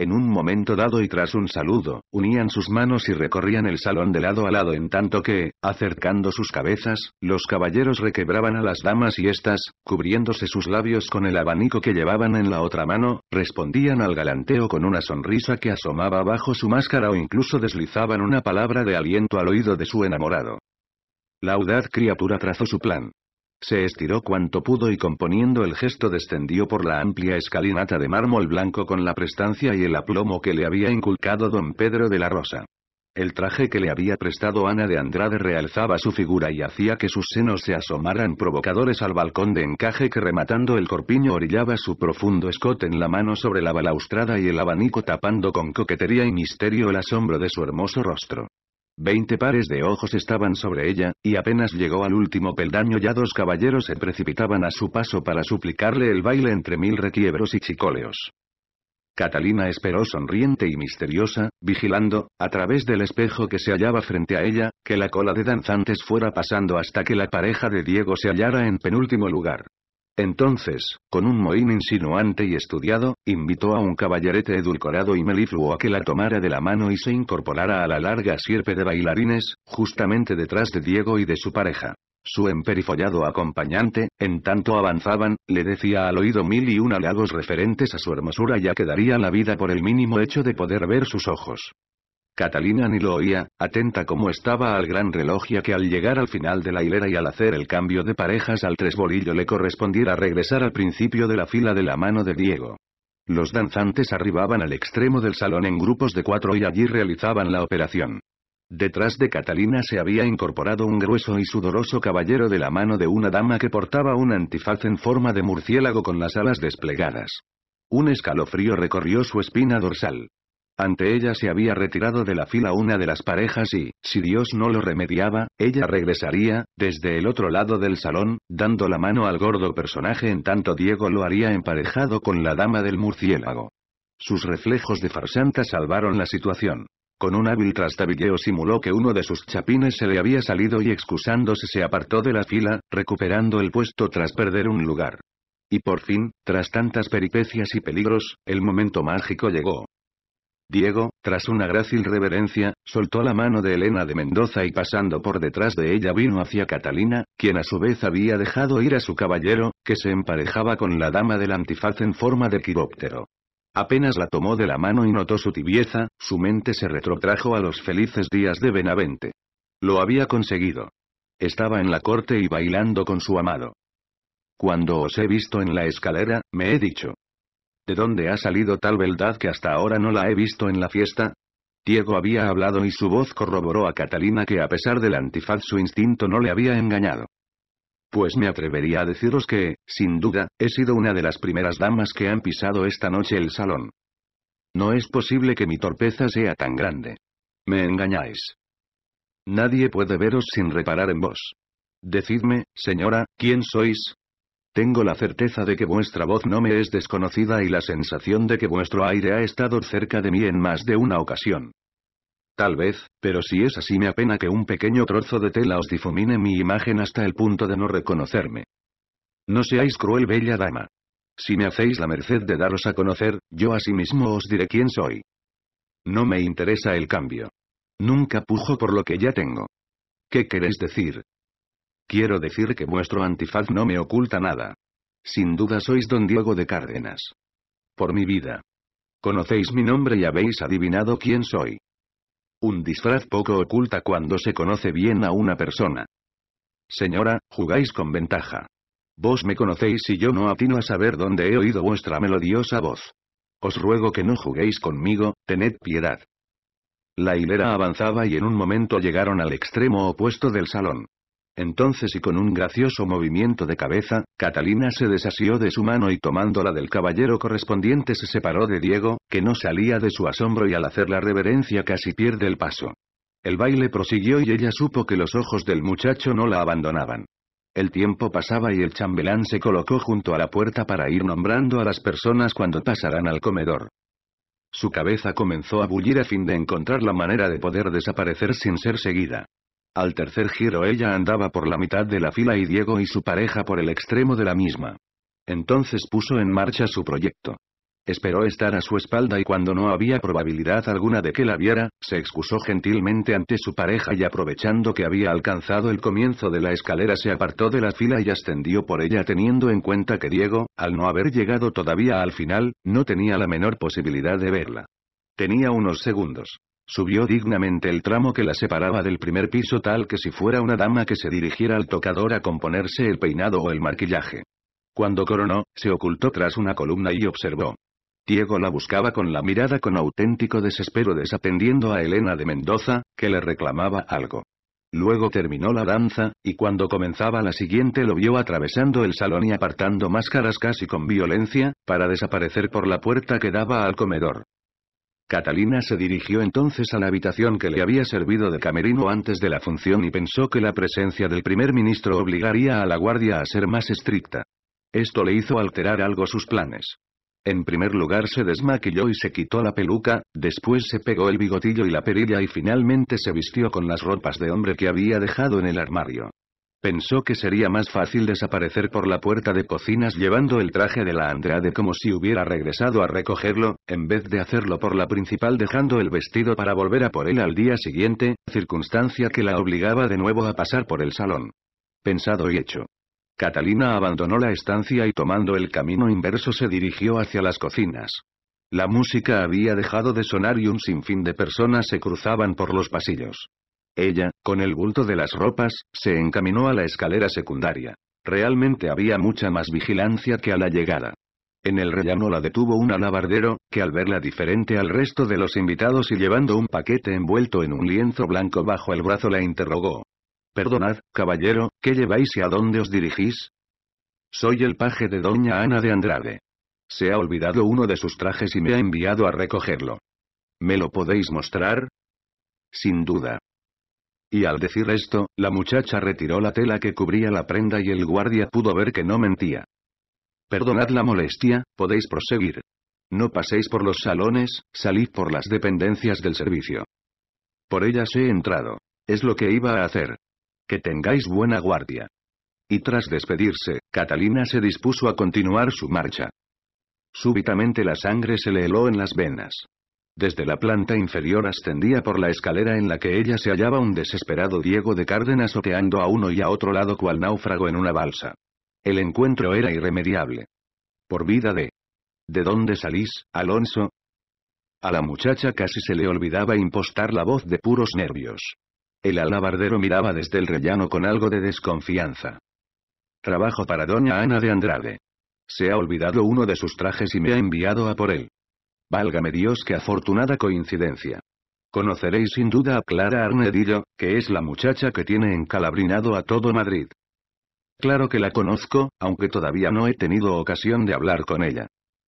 En un momento dado y tras un saludo, unían sus manos y recorrían el salón de lado a lado en tanto que, acercando sus cabezas, los caballeros requebraban a las damas y éstas, cubriéndose sus labios con el abanico que llevaban en la otra mano, respondían al galanteo con una sonrisa que asomaba bajo su máscara o incluso deslizaban una palabra de aliento al oído de su enamorado. La audaz criatura trazó su plan. Se estiró cuanto pudo y componiendo el gesto descendió por la amplia escalinata de mármol blanco con la prestancia y el aplomo que le había inculcado don Pedro de la Rosa. El traje que le había prestado Ana de Andrade realzaba su figura y hacía que sus senos se asomaran provocadores al balcón de encaje que rematando el corpiño orillaba su profundo escote en la mano sobre la balaustrada y el abanico tapando con coquetería y misterio el asombro de su hermoso rostro. Veinte pares de ojos estaban sobre ella, y apenas llegó al último peldaño ya dos caballeros se precipitaban a su paso para suplicarle el baile entre mil requiebros y chicoleos. Catalina esperó sonriente y misteriosa, vigilando, a través del espejo que se hallaba frente a ella, que la cola de danzantes fuera pasando hasta que la pareja de Diego se hallara en penúltimo lugar. Entonces, con un mohín insinuante y estudiado, invitó a un caballerete edulcorado y melifluo a que la tomara de la mano y se incorporara a la larga sierpe de bailarines, justamente detrás de Diego y de su pareja. Su emperifollado acompañante, en tanto avanzaban, le decía al oído mil y un halagos referentes a su hermosura ya que daría la vida por el mínimo hecho de poder ver sus ojos. Catalina ni lo oía, atenta como estaba al gran reloj que al llegar al final de la hilera y al hacer el cambio de parejas al tresbolillo le correspondiera regresar al principio de la fila de la mano de Diego. Los danzantes arribaban al extremo del salón en grupos de cuatro y allí realizaban la operación. Detrás de Catalina se había incorporado un grueso y sudoroso caballero de la mano de una dama que portaba un antifaz en forma de murciélago con las alas desplegadas. Un escalofrío recorrió su espina dorsal. Ante ella se había retirado de la fila una de las parejas y, si Dios no lo remediaba, ella regresaría, desde el otro lado del salón, dando la mano al gordo personaje en tanto Diego lo haría emparejado con la dama del murciélago. Sus reflejos de farsanta salvaron la situación. Con un hábil trastabilleo simuló que uno de sus chapines se le había salido y excusándose se apartó de la fila, recuperando el puesto tras perder un lugar. Y por fin, tras tantas peripecias y peligros, el momento mágico llegó. Diego, tras una grácil reverencia, soltó la mano de Elena de Mendoza y pasando por detrás de ella vino hacia Catalina, quien a su vez había dejado ir a su caballero, que se emparejaba con la dama del antifaz en forma de quiróptero. Apenas la tomó de la mano y notó su tibieza, su mente se retrotrajo a los felices días de Benavente. Lo había conseguido. Estaba en la corte y bailando con su amado. Cuando os he visto en la escalera, me he dicho, ¿De dónde ha salido tal beldad que hasta ahora no la he visto en la fiesta? Diego había hablado y su voz corroboró a Catalina que a pesar del antifaz su instinto no le había engañado. Pues me atrevería a deciros que, sin duda, he sido una de las primeras damas que han pisado esta noche el salón. No es posible que mi torpeza sea tan grande. Me engañáis. Nadie puede veros sin reparar en vos. Decidme, señora, ¿quién sois? Tengo la certeza de que vuestra voz no me es desconocida y la sensación de que vuestro aire ha estado cerca de mí en más de una ocasión. Tal vez, pero si es así me apena que un pequeño trozo de tela os difumine mi imagen hasta el punto de no reconocerme. No seáis cruel bella dama. Si me hacéis la merced de daros a conocer, yo asimismo os diré quién soy. No me interesa el cambio. Nunca pujo por lo que ya tengo. ¿Qué queréis decir? Quiero decir que vuestro antifaz no me oculta nada. Sin duda sois don Diego de Cárdenas. Por mi vida. Conocéis mi nombre y habéis adivinado quién soy. Un disfraz poco oculta cuando se conoce bien a una persona. Señora, jugáis con ventaja. Vos me conocéis y yo no atino a saber dónde he oído vuestra melodiosa voz. Os ruego que no juguéis conmigo, tened piedad. La hilera avanzaba y en un momento llegaron al extremo opuesto del salón. Entonces y con un gracioso movimiento de cabeza, Catalina se desasió de su mano y tomando la del caballero correspondiente se separó de Diego, que no salía de su asombro y al hacer la reverencia casi pierde el paso. El baile prosiguió y ella supo que los ojos del muchacho no la abandonaban. El tiempo pasaba y el chambelán se colocó junto a la puerta para ir nombrando a las personas cuando pasarán al comedor. Su cabeza comenzó a bullir a fin de encontrar la manera de poder desaparecer sin ser seguida. Al tercer giro ella andaba por la mitad de la fila y Diego y su pareja por el extremo de la misma. Entonces puso en marcha su proyecto. Esperó estar a su espalda y cuando no había probabilidad alguna de que la viera, se excusó gentilmente ante su pareja y aprovechando que había alcanzado el comienzo de la escalera se apartó de la fila y ascendió por ella teniendo en cuenta que Diego, al no haber llegado todavía al final, no tenía la menor posibilidad de verla. Tenía unos segundos. Subió dignamente el tramo que la separaba del primer piso tal que si fuera una dama que se dirigiera al tocador a componerse el peinado o el maquillaje. Cuando coronó, se ocultó tras una columna y observó. Diego la buscaba con la mirada con auténtico desespero desatendiendo a Elena de Mendoza, que le reclamaba algo. Luego terminó la danza, y cuando comenzaba la siguiente lo vio atravesando el salón y apartando máscaras casi con violencia, para desaparecer por la puerta que daba al comedor. Catalina se dirigió entonces a la habitación que le había servido de camerino antes de la función y pensó que la presencia del primer ministro obligaría a la guardia a ser más estricta. Esto le hizo alterar algo sus planes. En primer lugar se desmaquilló y se quitó la peluca, después se pegó el bigotillo y la perilla y finalmente se vistió con las ropas de hombre que había dejado en el armario. Pensó que sería más fácil desaparecer por la puerta de cocinas llevando el traje de la Andrade como si hubiera regresado a recogerlo, en vez de hacerlo por la principal dejando el vestido para volver a por él al día siguiente, circunstancia que la obligaba de nuevo a pasar por el salón. Pensado y hecho. Catalina abandonó la estancia y tomando el camino inverso se dirigió hacia las cocinas. La música había dejado de sonar y un sinfín de personas se cruzaban por los pasillos. Ella, con el bulto de las ropas, se encaminó a la escalera secundaria. Realmente había mucha más vigilancia que a la llegada. En el rellano la detuvo un alabardero, que al verla diferente al resto de los invitados y llevando un paquete envuelto en un lienzo blanco bajo el brazo la interrogó. Perdonad, caballero, ¿qué lleváis y a dónde os dirigís? Soy el paje de doña Ana de Andrade. Se ha olvidado uno de sus trajes y me ha enviado a recogerlo. ¿Me lo podéis mostrar? Sin duda. Y al decir esto, la muchacha retiró la tela que cubría la prenda y el guardia pudo ver que no mentía. Perdonad la molestia, podéis proseguir. No paséis por los salones, salid por las dependencias del servicio. Por ellas he entrado. Es lo que iba a hacer. Que tengáis buena guardia. Y tras despedirse, Catalina se dispuso a continuar su marcha. Súbitamente la sangre se le heló en las venas. Desde la planta inferior ascendía por la escalera en la que ella se hallaba un desesperado Diego de Cárdenas oteando a uno y a otro lado cual náufrago en una balsa. El encuentro era irremediable. Por vida de... ¿De dónde salís, Alonso? A la muchacha casi se le olvidaba impostar la voz de puros nervios. El alabardero miraba desde el rellano con algo de desconfianza. Trabajo para doña Ana de Andrade. Se ha olvidado uno de sus trajes y me ha enviado a por él. Válgame Dios qué afortunada coincidencia. Conoceréis sin duda a Clara Arnedillo, que es la muchacha que tiene encalabrinado a todo Madrid. Claro que la conozco, aunque todavía no he tenido ocasión de hablar con ella.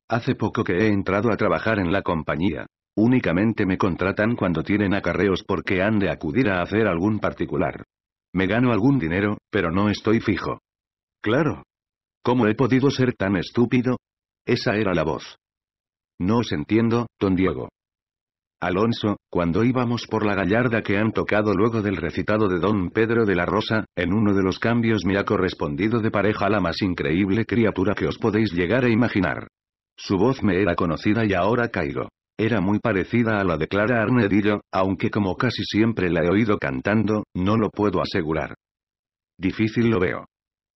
Hace poco que he entrado a trabajar en la compañía. Únicamente me contratan cuando tienen acarreos porque han de acudir a hacer algún particular. Me gano algún dinero, pero no estoy fijo. Claro. ¿Cómo he podido ser tan estúpido? Esa era la voz. No os entiendo, don Diego. Alonso, cuando íbamos por la gallarda que han tocado luego del recitado de don Pedro de la Rosa, en uno de los cambios me ha correspondido de pareja la más increíble criatura que os podéis llegar a imaginar. Su voz me era conocida y ahora caigo. Era muy parecida a la de Clara Arnedillo, aunque como casi siempre la he oído cantando, no lo puedo asegurar. Difícil lo veo.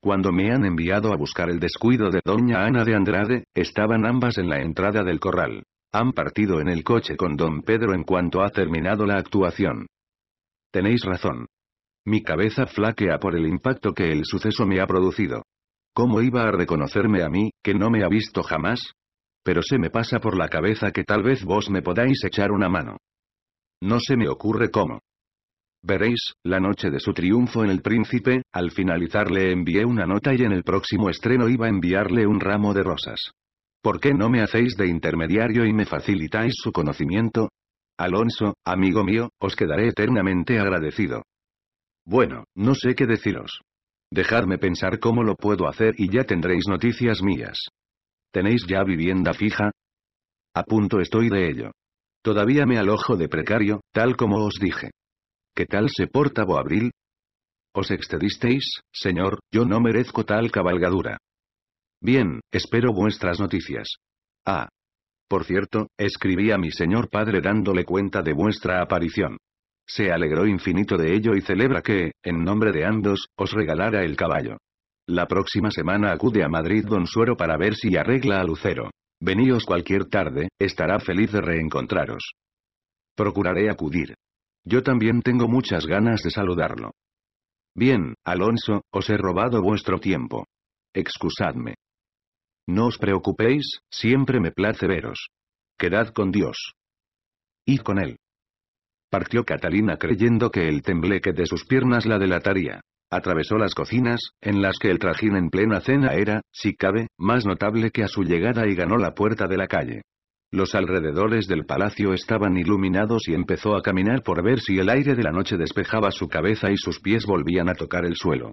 Cuando me han enviado a buscar el descuido de doña Ana de Andrade, estaban ambas en la entrada del corral. Han partido en el coche con don Pedro en cuanto ha terminado la actuación. Tenéis razón. Mi cabeza flaquea por el impacto que el suceso me ha producido. ¿Cómo iba a reconocerme a mí, que no me ha visto jamás? Pero se me pasa por la cabeza que tal vez vos me podáis echar una mano. No se me ocurre cómo. Veréis, la noche de su triunfo en el príncipe, al finalizar le envié una nota y en el próximo estreno iba a enviarle un ramo de rosas. ¿Por qué no me hacéis de intermediario y me facilitáis su conocimiento? Alonso, amigo mío, os quedaré eternamente agradecido. Bueno, no sé qué deciros. Dejadme pensar cómo lo puedo hacer y ya tendréis noticias mías. ¿Tenéis ya vivienda fija? A punto estoy de ello. Todavía me alojo de precario, tal como os dije. ¿Qué tal se porta abril? Os excedisteis, señor, yo no merezco tal cabalgadura. Bien, espero vuestras noticias. Ah. Por cierto, escribí a mi señor padre dándole cuenta de vuestra aparición. Se alegró infinito de ello y celebra que, en nombre de Andos, os regalara el caballo. La próxima semana acude a Madrid don Suero para ver si arregla a Lucero. Veníos cualquier tarde, estará feliz de reencontraros. Procuraré acudir. Yo también tengo muchas ganas de saludarlo. Bien, Alonso, os he robado vuestro tiempo. Excusadme. No os preocupéis, siempre me place veros. Quedad con Dios. Id con él. Partió Catalina creyendo que el tembleque de sus piernas la delataría. Atravesó las cocinas, en las que el trajín en plena cena era, si cabe, más notable que a su llegada y ganó la puerta de la calle. Los alrededores del palacio estaban iluminados y empezó a caminar por ver si el aire de la noche despejaba su cabeza y sus pies volvían a tocar el suelo.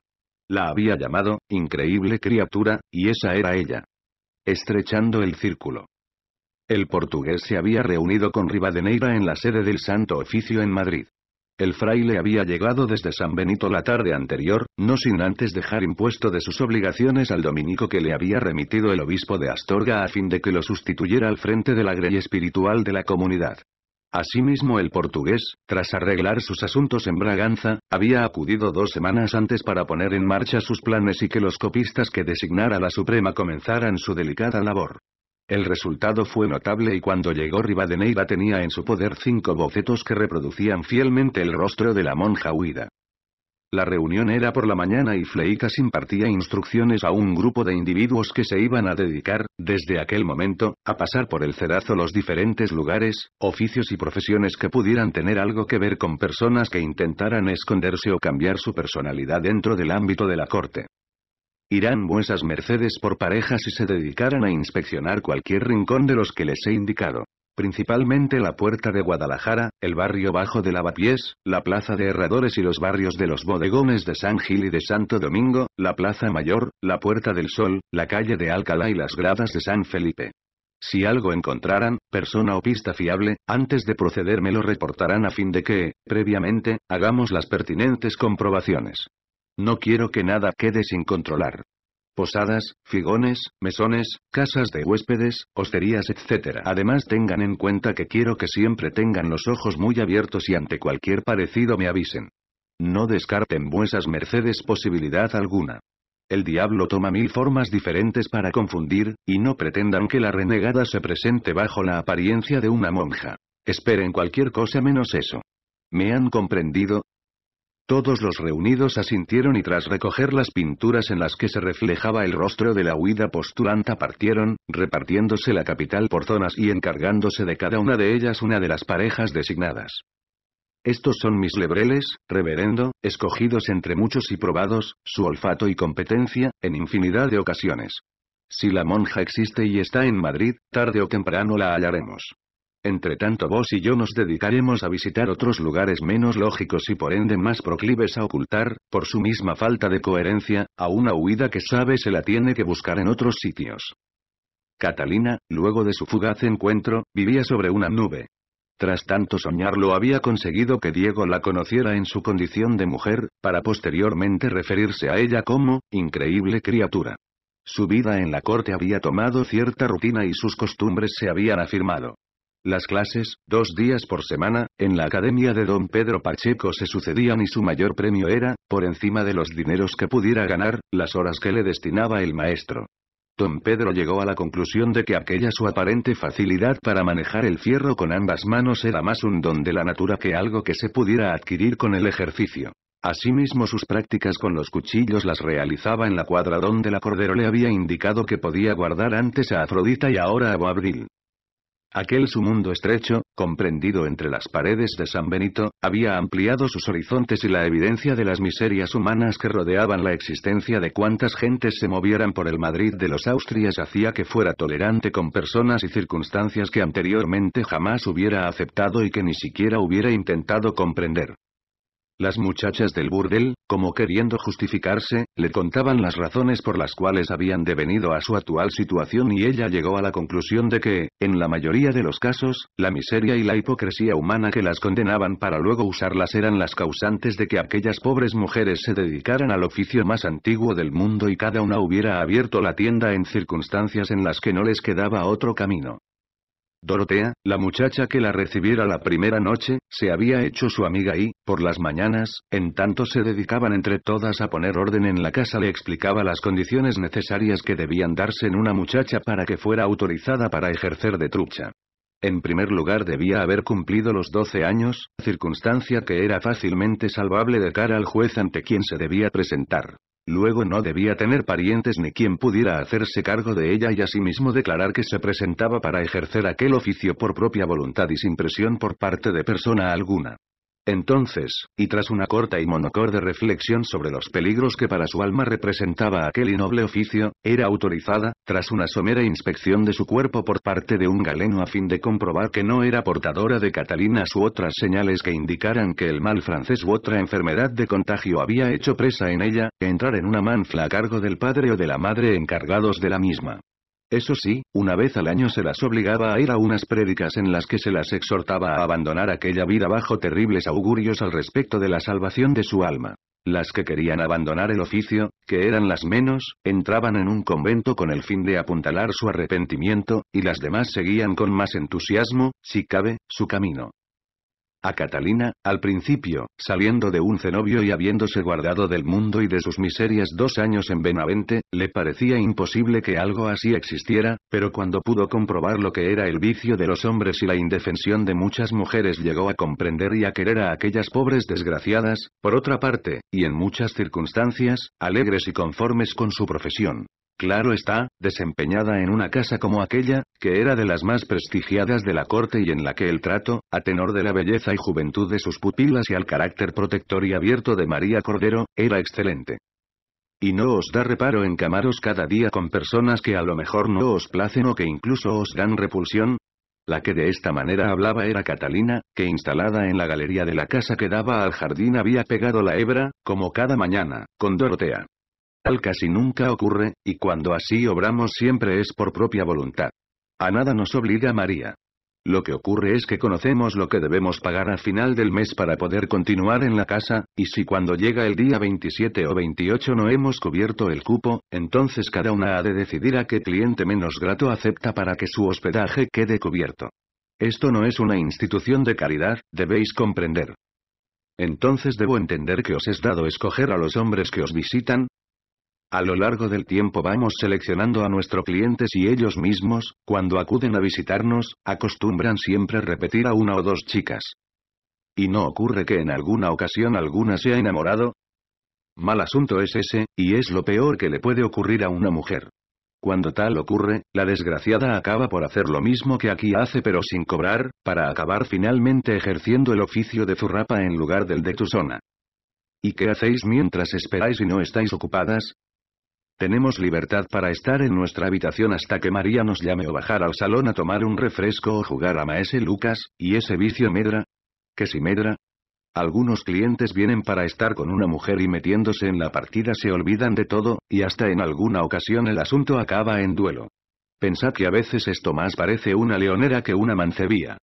La había llamado, increíble criatura, y esa era ella. Estrechando el círculo. El portugués se había reunido con Rivadeneira en la sede del Santo Oficio en Madrid. El fraile había llegado desde San Benito la tarde anterior, no sin antes dejar impuesto de sus obligaciones al dominico que le había remitido el obispo de Astorga a fin de que lo sustituyera al frente de la grey espiritual de la comunidad. Asimismo el portugués, tras arreglar sus asuntos en Braganza, había acudido dos semanas antes para poner en marcha sus planes y que los copistas que designara la Suprema comenzaran su delicada labor. El resultado fue notable y cuando llegó Rivadeneira tenía en su poder cinco bocetos que reproducían fielmente el rostro de la monja huida. La reunión era por la mañana y Fleicas impartía instrucciones a un grupo de individuos que se iban a dedicar, desde aquel momento, a pasar por el cedazo los diferentes lugares, oficios y profesiones que pudieran tener algo que ver con personas que intentaran esconderse o cambiar su personalidad dentro del ámbito de la corte. Irán vuesas mercedes por parejas y se dedicarán a inspeccionar cualquier rincón de los que les he indicado. Principalmente la puerta de Guadalajara, el barrio bajo de Lavapiés, la plaza de Herradores y los barrios de los bodegones de San Gil y de Santo Domingo, la plaza mayor, la puerta del Sol, la calle de Alcalá y las gradas de San Felipe. Si algo encontraran, persona o pista fiable, antes de proceder me lo reportarán a fin de que, previamente, hagamos las pertinentes comprobaciones. No quiero que nada quede sin controlar. Posadas, figones, mesones, casas de huéspedes, hosterías, etc. Además tengan en cuenta que quiero que siempre tengan los ojos muy abiertos y ante cualquier parecido me avisen. No descarten vuesas mercedes posibilidad alguna. El diablo toma mil formas diferentes para confundir, y no pretendan que la renegada se presente bajo la apariencia de una monja. Esperen cualquier cosa menos eso. ¿Me han comprendido? Todos los reunidos asintieron y tras recoger las pinturas en las que se reflejaba el rostro de la huida postulanta partieron, repartiéndose la capital por zonas y encargándose de cada una de ellas una de las parejas designadas. Estos son mis lebreles, reverendo, escogidos entre muchos y probados, su olfato y competencia, en infinidad de ocasiones. Si la monja existe y está en Madrid, tarde o temprano la hallaremos. Entre tanto vos y yo nos dedicaremos a visitar otros lugares menos lógicos y por ende más proclives a ocultar, por su misma falta de coherencia, a una huida que sabe se la tiene que buscar en otros sitios. Catalina, luego de su fugaz encuentro, vivía sobre una nube. Tras tanto soñarlo había conseguido que Diego la conociera en su condición de mujer, para posteriormente referirse a ella como, increíble criatura. Su vida en la corte había tomado cierta rutina y sus costumbres se habían afirmado. Las clases, dos días por semana, en la academia de don Pedro Pacheco se sucedían y su mayor premio era, por encima de los dineros que pudiera ganar, las horas que le destinaba el maestro. Don Pedro llegó a la conclusión de que aquella su aparente facilidad para manejar el fierro con ambas manos era más un don de la natura que algo que se pudiera adquirir con el ejercicio. Asimismo sus prácticas con los cuchillos las realizaba en la cuadra donde la Cordero le había indicado que podía guardar antes a Afrodita y ahora a Boabril. Aquel su mundo estrecho, comprendido entre las paredes de San Benito, había ampliado sus horizontes y la evidencia de las miserias humanas que rodeaban la existencia de cuantas gentes se movieran por el Madrid de los Austrias hacía que fuera tolerante con personas y circunstancias que anteriormente jamás hubiera aceptado y que ni siquiera hubiera intentado comprender. Las muchachas del burdel, como queriendo justificarse, le contaban las razones por las cuales habían devenido a su actual situación y ella llegó a la conclusión de que, en la mayoría de los casos, la miseria y la hipocresía humana que las condenaban para luego usarlas eran las causantes de que aquellas pobres mujeres se dedicaran al oficio más antiguo del mundo y cada una hubiera abierto la tienda en circunstancias en las que no les quedaba otro camino. Dorotea, la muchacha que la recibiera la primera noche, se había hecho su amiga y, por las mañanas, en tanto se dedicaban entre todas a poner orden en la casa le explicaba las condiciones necesarias que debían darse en una muchacha para que fuera autorizada para ejercer de trucha. En primer lugar debía haber cumplido los doce años, circunstancia que era fácilmente salvable de cara al juez ante quien se debía presentar. Luego no debía tener parientes ni quien pudiera hacerse cargo de ella y asimismo declarar que se presentaba para ejercer aquel oficio por propia voluntad y sin presión por parte de persona alguna. Entonces, y tras una corta y monocorde reflexión sobre los peligros que para su alma representaba aquel noble oficio, era autorizada, tras una somera inspección de su cuerpo por parte de un galeno a fin de comprobar que no era portadora de catalinas u otras señales que indicaran que el mal francés u otra enfermedad de contagio había hecho presa en ella, entrar en una manfla a cargo del padre o de la madre encargados de la misma. Eso sí, una vez al año se las obligaba a ir a unas prédicas en las que se las exhortaba a abandonar aquella vida bajo terribles augurios al respecto de la salvación de su alma. Las que querían abandonar el oficio, que eran las menos, entraban en un convento con el fin de apuntalar su arrepentimiento, y las demás seguían con más entusiasmo, si cabe, su camino. A Catalina, al principio, saliendo de un cenobio y habiéndose guardado del mundo y de sus miserias dos años en Benavente, le parecía imposible que algo así existiera, pero cuando pudo comprobar lo que era el vicio de los hombres y la indefensión de muchas mujeres llegó a comprender y a querer a aquellas pobres desgraciadas, por otra parte, y en muchas circunstancias, alegres y conformes con su profesión claro está, desempeñada en una casa como aquella, que era de las más prestigiadas de la corte y en la que el trato, a tenor de la belleza y juventud de sus pupilas y al carácter protector y abierto de María Cordero, era excelente. Y no os da reparo encamaros cada día con personas que a lo mejor no os placen o que incluso os dan repulsión, la que de esta manera hablaba era Catalina, que instalada en la galería de la casa que daba al jardín había pegado la hebra, como cada mañana, con Dorotea tal casi nunca ocurre, y cuando así obramos siempre es por propia voluntad. A nada nos obliga María. Lo que ocurre es que conocemos lo que debemos pagar al final del mes para poder continuar en la casa, y si cuando llega el día 27 o 28 no hemos cubierto el cupo, entonces cada una ha de decidir a qué cliente menos grato acepta para que su hospedaje quede cubierto. Esto no es una institución de caridad, debéis comprender. Entonces debo entender que os es dado escoger a los hombres que os visitan, a lo largo del tiempo vamos seleccionando a nuestros clientes y ellos mismos, cuando acuden a visitarnos, acostumbran siempre repetir a una o dos chicas. ¿Y no ocurre que en alguna ocasión alguna se ha enamorado? Mal asunto es ese, y es lo peor que le puede ocurrir a una mujer. Cuando tal ocurre, la desgraciada acaba por hacer lo mismo que aquí hace pero sin cobrar, para acabar finalmente ejerciendo el oficio de zurrapa en lugar del de tu zona. ¿Y qué hacéis mientras esperáis y no estáis ocupadas? Tenemos libertad para estar en nuestra habitación hasta que María nos llame o bajar al salón a tomar un refresco o jugar a Maese Lucas, y ese vicio medra. ¿Que si medra? Algunos clientes vienen para estar con una mujer y metiéndose en la partida se olvidan de todo, y hasta en alguna ocasión el asunto acaba en duelo. Pensad que a veces esto más parece una leonera que una mancebía.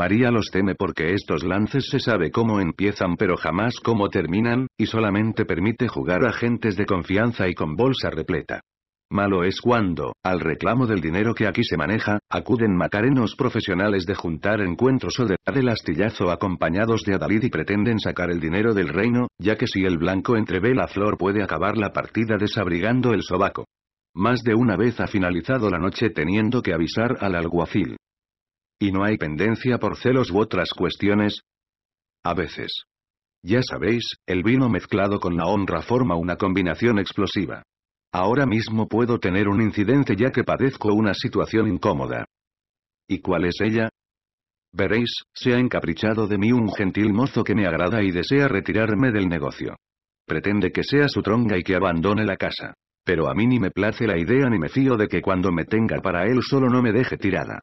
María los teme porque estos lances se sabe cómo empiezan pero jamás cómo terminan, y solamente permite jugar a gentes de confianza y con bolsa repleta. Malo es cuando, al reclamo del dinero que aquí se maneja, acuden macarenos profesionales de juntar encuentros o de el astillazo acompañados de Adalid y pretenden sacar el dinero del reino, ya que si el blanco entrevé la flor puede acabar la partida desabrigando el sobaco. Más de una vez ha finalizado la noche teniendo que avisar al alguacil. ¿Y no hay pendencia por celos u otras cuestiones? A veces. Ya sabéis, el vino mezclado con la honra forma una combinación explosiva. Ahora mismo puedo tener un incidente ya que padezco una situación incómoda. ¿Y cuál es ella? Veréis, se ha encaprichado de mí un gentil mozo que me agrada y desea retirarme del negocio. Pretende que sea su tronga y que abandone la casa. Pero a mí ni me place la idea ni me fío de que cuando me tenga para él solo no me deje tirada.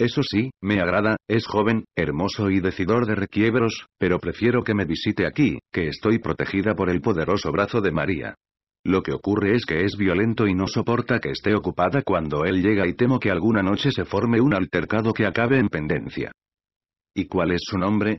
Eso sí, me agrada, es joven, hermoso y decidor de requiebros, pero prefiero que me visite aquí, que estoy protegida por el poderoso brazo de María. Lo que ocurre es que es violento y no soporta que esté ocupada cuando él llega y temo que alguna noche se forme un altercado que acabe en pendencia. ¿Y cuál es su nombre?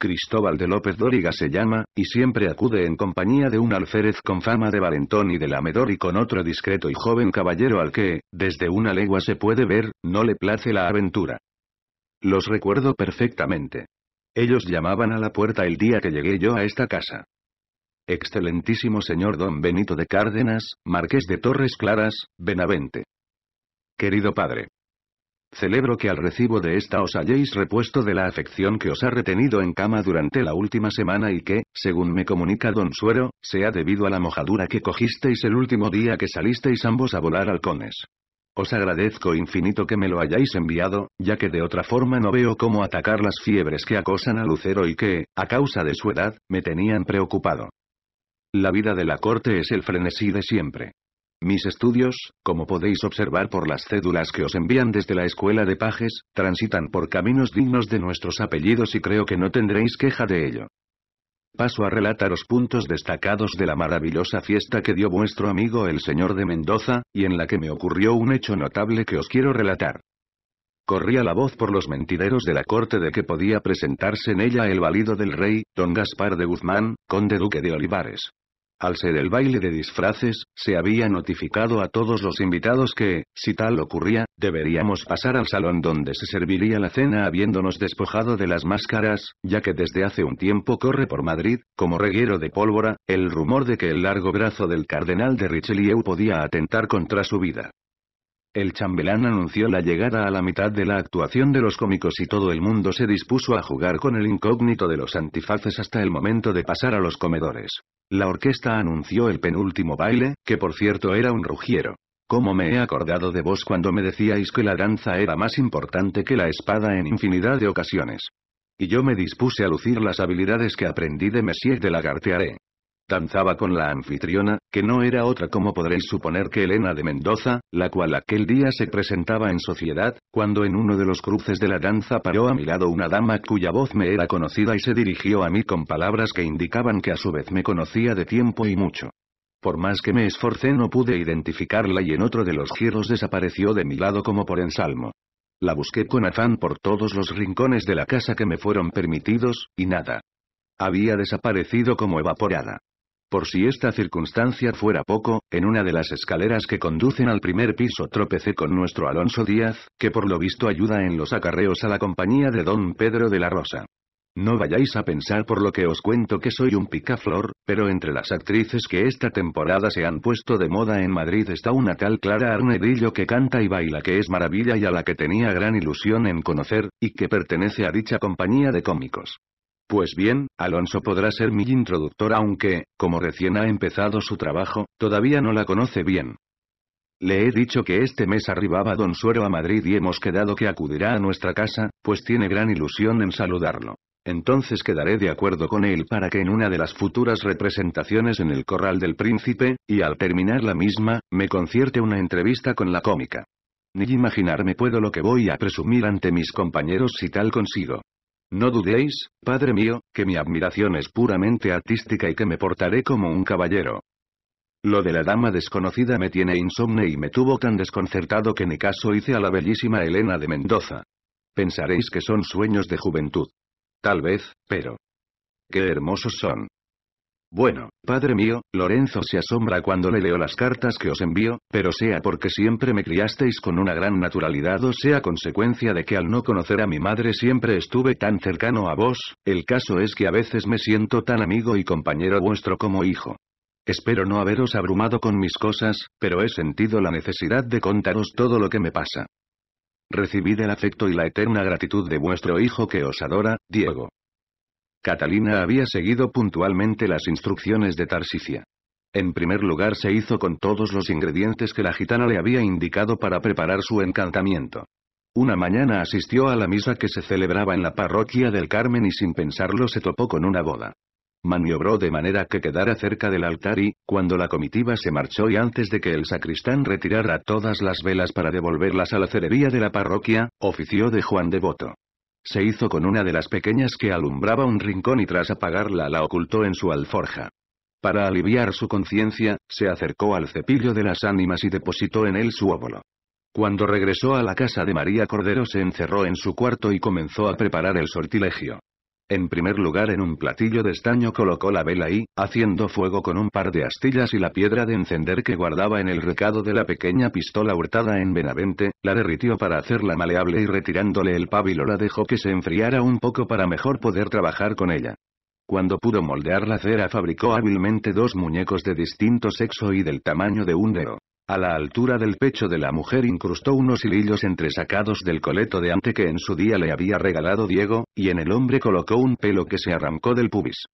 Cristóbal de López Dóriga se llama, y siempre acude en compañía de un alférez con fama de valentón y de lamedor y con otro discreto y joven caballero al que, desde una legua se puede ver, no le place la aventura. Los recuerdo perfectamente. Ellos llamaban a la puerta el día que llegué yo a esta casa. Excelentísimo señor don Benito de Cárdenas, marqués de Torres Claras, Benavente. Querido padre. Celebro que al recibo de esta os hayáis repuesto de la afección que os ha retenido en cama durante la última semana y que, según me comunica don Suero, sea debido a la mojadura que cogisteis el último día que salisteis ambos a volar halcones. Os agradezco infinito que me lo hayáis enviado, ya que de otra forma no veo cómo atacar las fiebres que acosan a Lucero y que, a causa de su edad, me tenían preocupado. La vida de la corte es el frenesí de siempre. Mis estudios, como podéis observar por las cédulas que os envían desde la escuela de pajes, transitan por caminos dignos de nuestros apellidos y creo que no tendréis queja de ello. Paso a relatar los puntos destacados de la maravillosa fiesta que dio vuestro amigo el señor de Mendoza, y en la que me ocurrió un hecho notable que os quiero relatar. Corría la voz por los mentideros de la corte de que podía presentarse en ella el valido del rey, don Gaspar de Guzmán, conde duque de Olivares. Al ser el baile de disfraces, se había notificado a todos los invitados que, si tal ocurría, deberíamos pasar al salón donde se serviría la cena habiéndonos despojado de las máscaras, ya que desde hace un tiempo corre por Madrid, como reguero de pólvora, el rumor de que el largo brazo del cardenal de Richelieu podía atentar contra su vida. El chambelán anunció la llegada a la mitad de la actuación de los cómicos y todo el mundo se dispuso a jugar con el incógnito de los antifaces hasta el momento de pasar a los comedores. La orquesta anunció el penúltimo baile, que por cierto era un rugiero. ¿Cómo me he acordado de vos cuando me decíais que la danza era más importante que la espada en infinidad de ocasiones? Y yo me dispuse a lucir las habilidades que aprendí de Messier de Lagartearé. Danzaba con la anfitriona, que no era otra como podréis suponer que Elena de Mendoza, la cual aquel día se presentaba en sociedad, cuando en uno de los cruces de la danza paró a mi lado una dama cuya voz me era conocida y se dirigió a mí con palabras que indicaban que a su vez me conocía de tiempo y mucho. Por más que me esforcé no pude identificarla y en otro de los giros desapareció de mi lado como por ensalmo. La busqué con afán por todos los rincones de la casa que me fueron permitidos, y nada. Había desaparecido como evaporada. Por si esta circunstancia fuera poco, en una de las escaleras que conducen al primer piso tropecé con nuestro Alonso Díaz, que por lo visto ayuda en los acarreos a la compañía de don Pedro de la Rosa. No vayáis a pensar por lo que os cuento que soy un picaflor, pero entre las actrices que esta temporada se han puesto de moda en Madrid está una tal Clara Arnedillo que canta y baila que es maravilla y a la que tenía gran ilusión en conocer, y que pertenece a dicha compañía de cómicos. Pues bien, Alonso podrá ser mi introductor aunque, como recién ha empezado su trabajo, todavía no la conoce bien. Le he dicho que este mes arribaba don Suero a Madrid y hemos quedado que acudirá a nuestra casa, pues tiene gran ilusión en saludarlo. Entonces quedaré de acuerdo con él para que en una de las futuras representaciones en el Corral del Príncipe, y al terminar la misma, me concierte una entrevista con la cómica. Ni imaginarme puedo lo que voy a presumir ante mis compañeros si tal consigo. No dudéis, padre mío, que mi admiración es puramente artística y que me portaré como un caballero. Lo de la dama desconocida me tiene insomne y me tuvo tan desconcertado que ni caso hice a la bellísima Elena de Mendoza. Pensaréis que son sueños de juventud. Tal vez, pero... ¡Qué hermosos son! Bueno, padre mío, Lorenzo se asombra cuando le leo las cartas que os envío, pero sea porque siempre me criasteis con una gran naturalidad o sea consecuencia de que al no conocer a mi madre siempre estuve tan cercano a vos, el caso es que a veces me siento tan amigo y compañero vuestro como hijo. Espero no haberos abrumado con mis cosas, pero he sentido la necesidad de contaros todo lo que me pasa. Recibid el afecto y la eterna gratitud de vuestro hijo que os adora, Diego. Catalina había seguido puntualmente las instrucciones de Tarsicia. En primer lugar se hizo con todos los ingredientes que la gitana le había indicado para preparar su encantamiento. Una mañana asistió a la misa que se celebraba en la parroquia del Carmen y sin pensarlo se topó con una boda. Maniobró de manera que quedara cerca del altar y, cuando la comitiva se marchó y antes de que el sacristán retirara todas las velas para devolverlas a la cerería de la parroquia, ofició de Juan Devoto. Se hizo con una de las pequeñas que alumbraba un rincón y tras apagarla la ocultó en su alforja. Para aliviar su conciencia, se acercó al cepillo de las ánimas y depositó en él su óvulo. Cuando regresó a la casa de María Cordero se encerró en su cuarto y comenzó a preparar el sortilegio. En primer lugar en un platillo de estaño colocó la vela y, haciendo fuego con un par de astillas y la piedra de encender que guardaba en el recado de la pequeña pistola hurtada en Benavente, la derritió para hacerla maleable y retirándole el pábilo la dejó que se enfriara un poco para mejor poder trabajar con ella. Cuando pudo moldear la cera fabricó hábilmente dos muñecos de distinto sexo y del tamaño de un dedo. A la altura del pecho de la mujer incrustó unos hilillos entresacados del coleto de ante que en su día le había regalado Diego, y en el hombre colocó un pelo que se arrancó del pubis.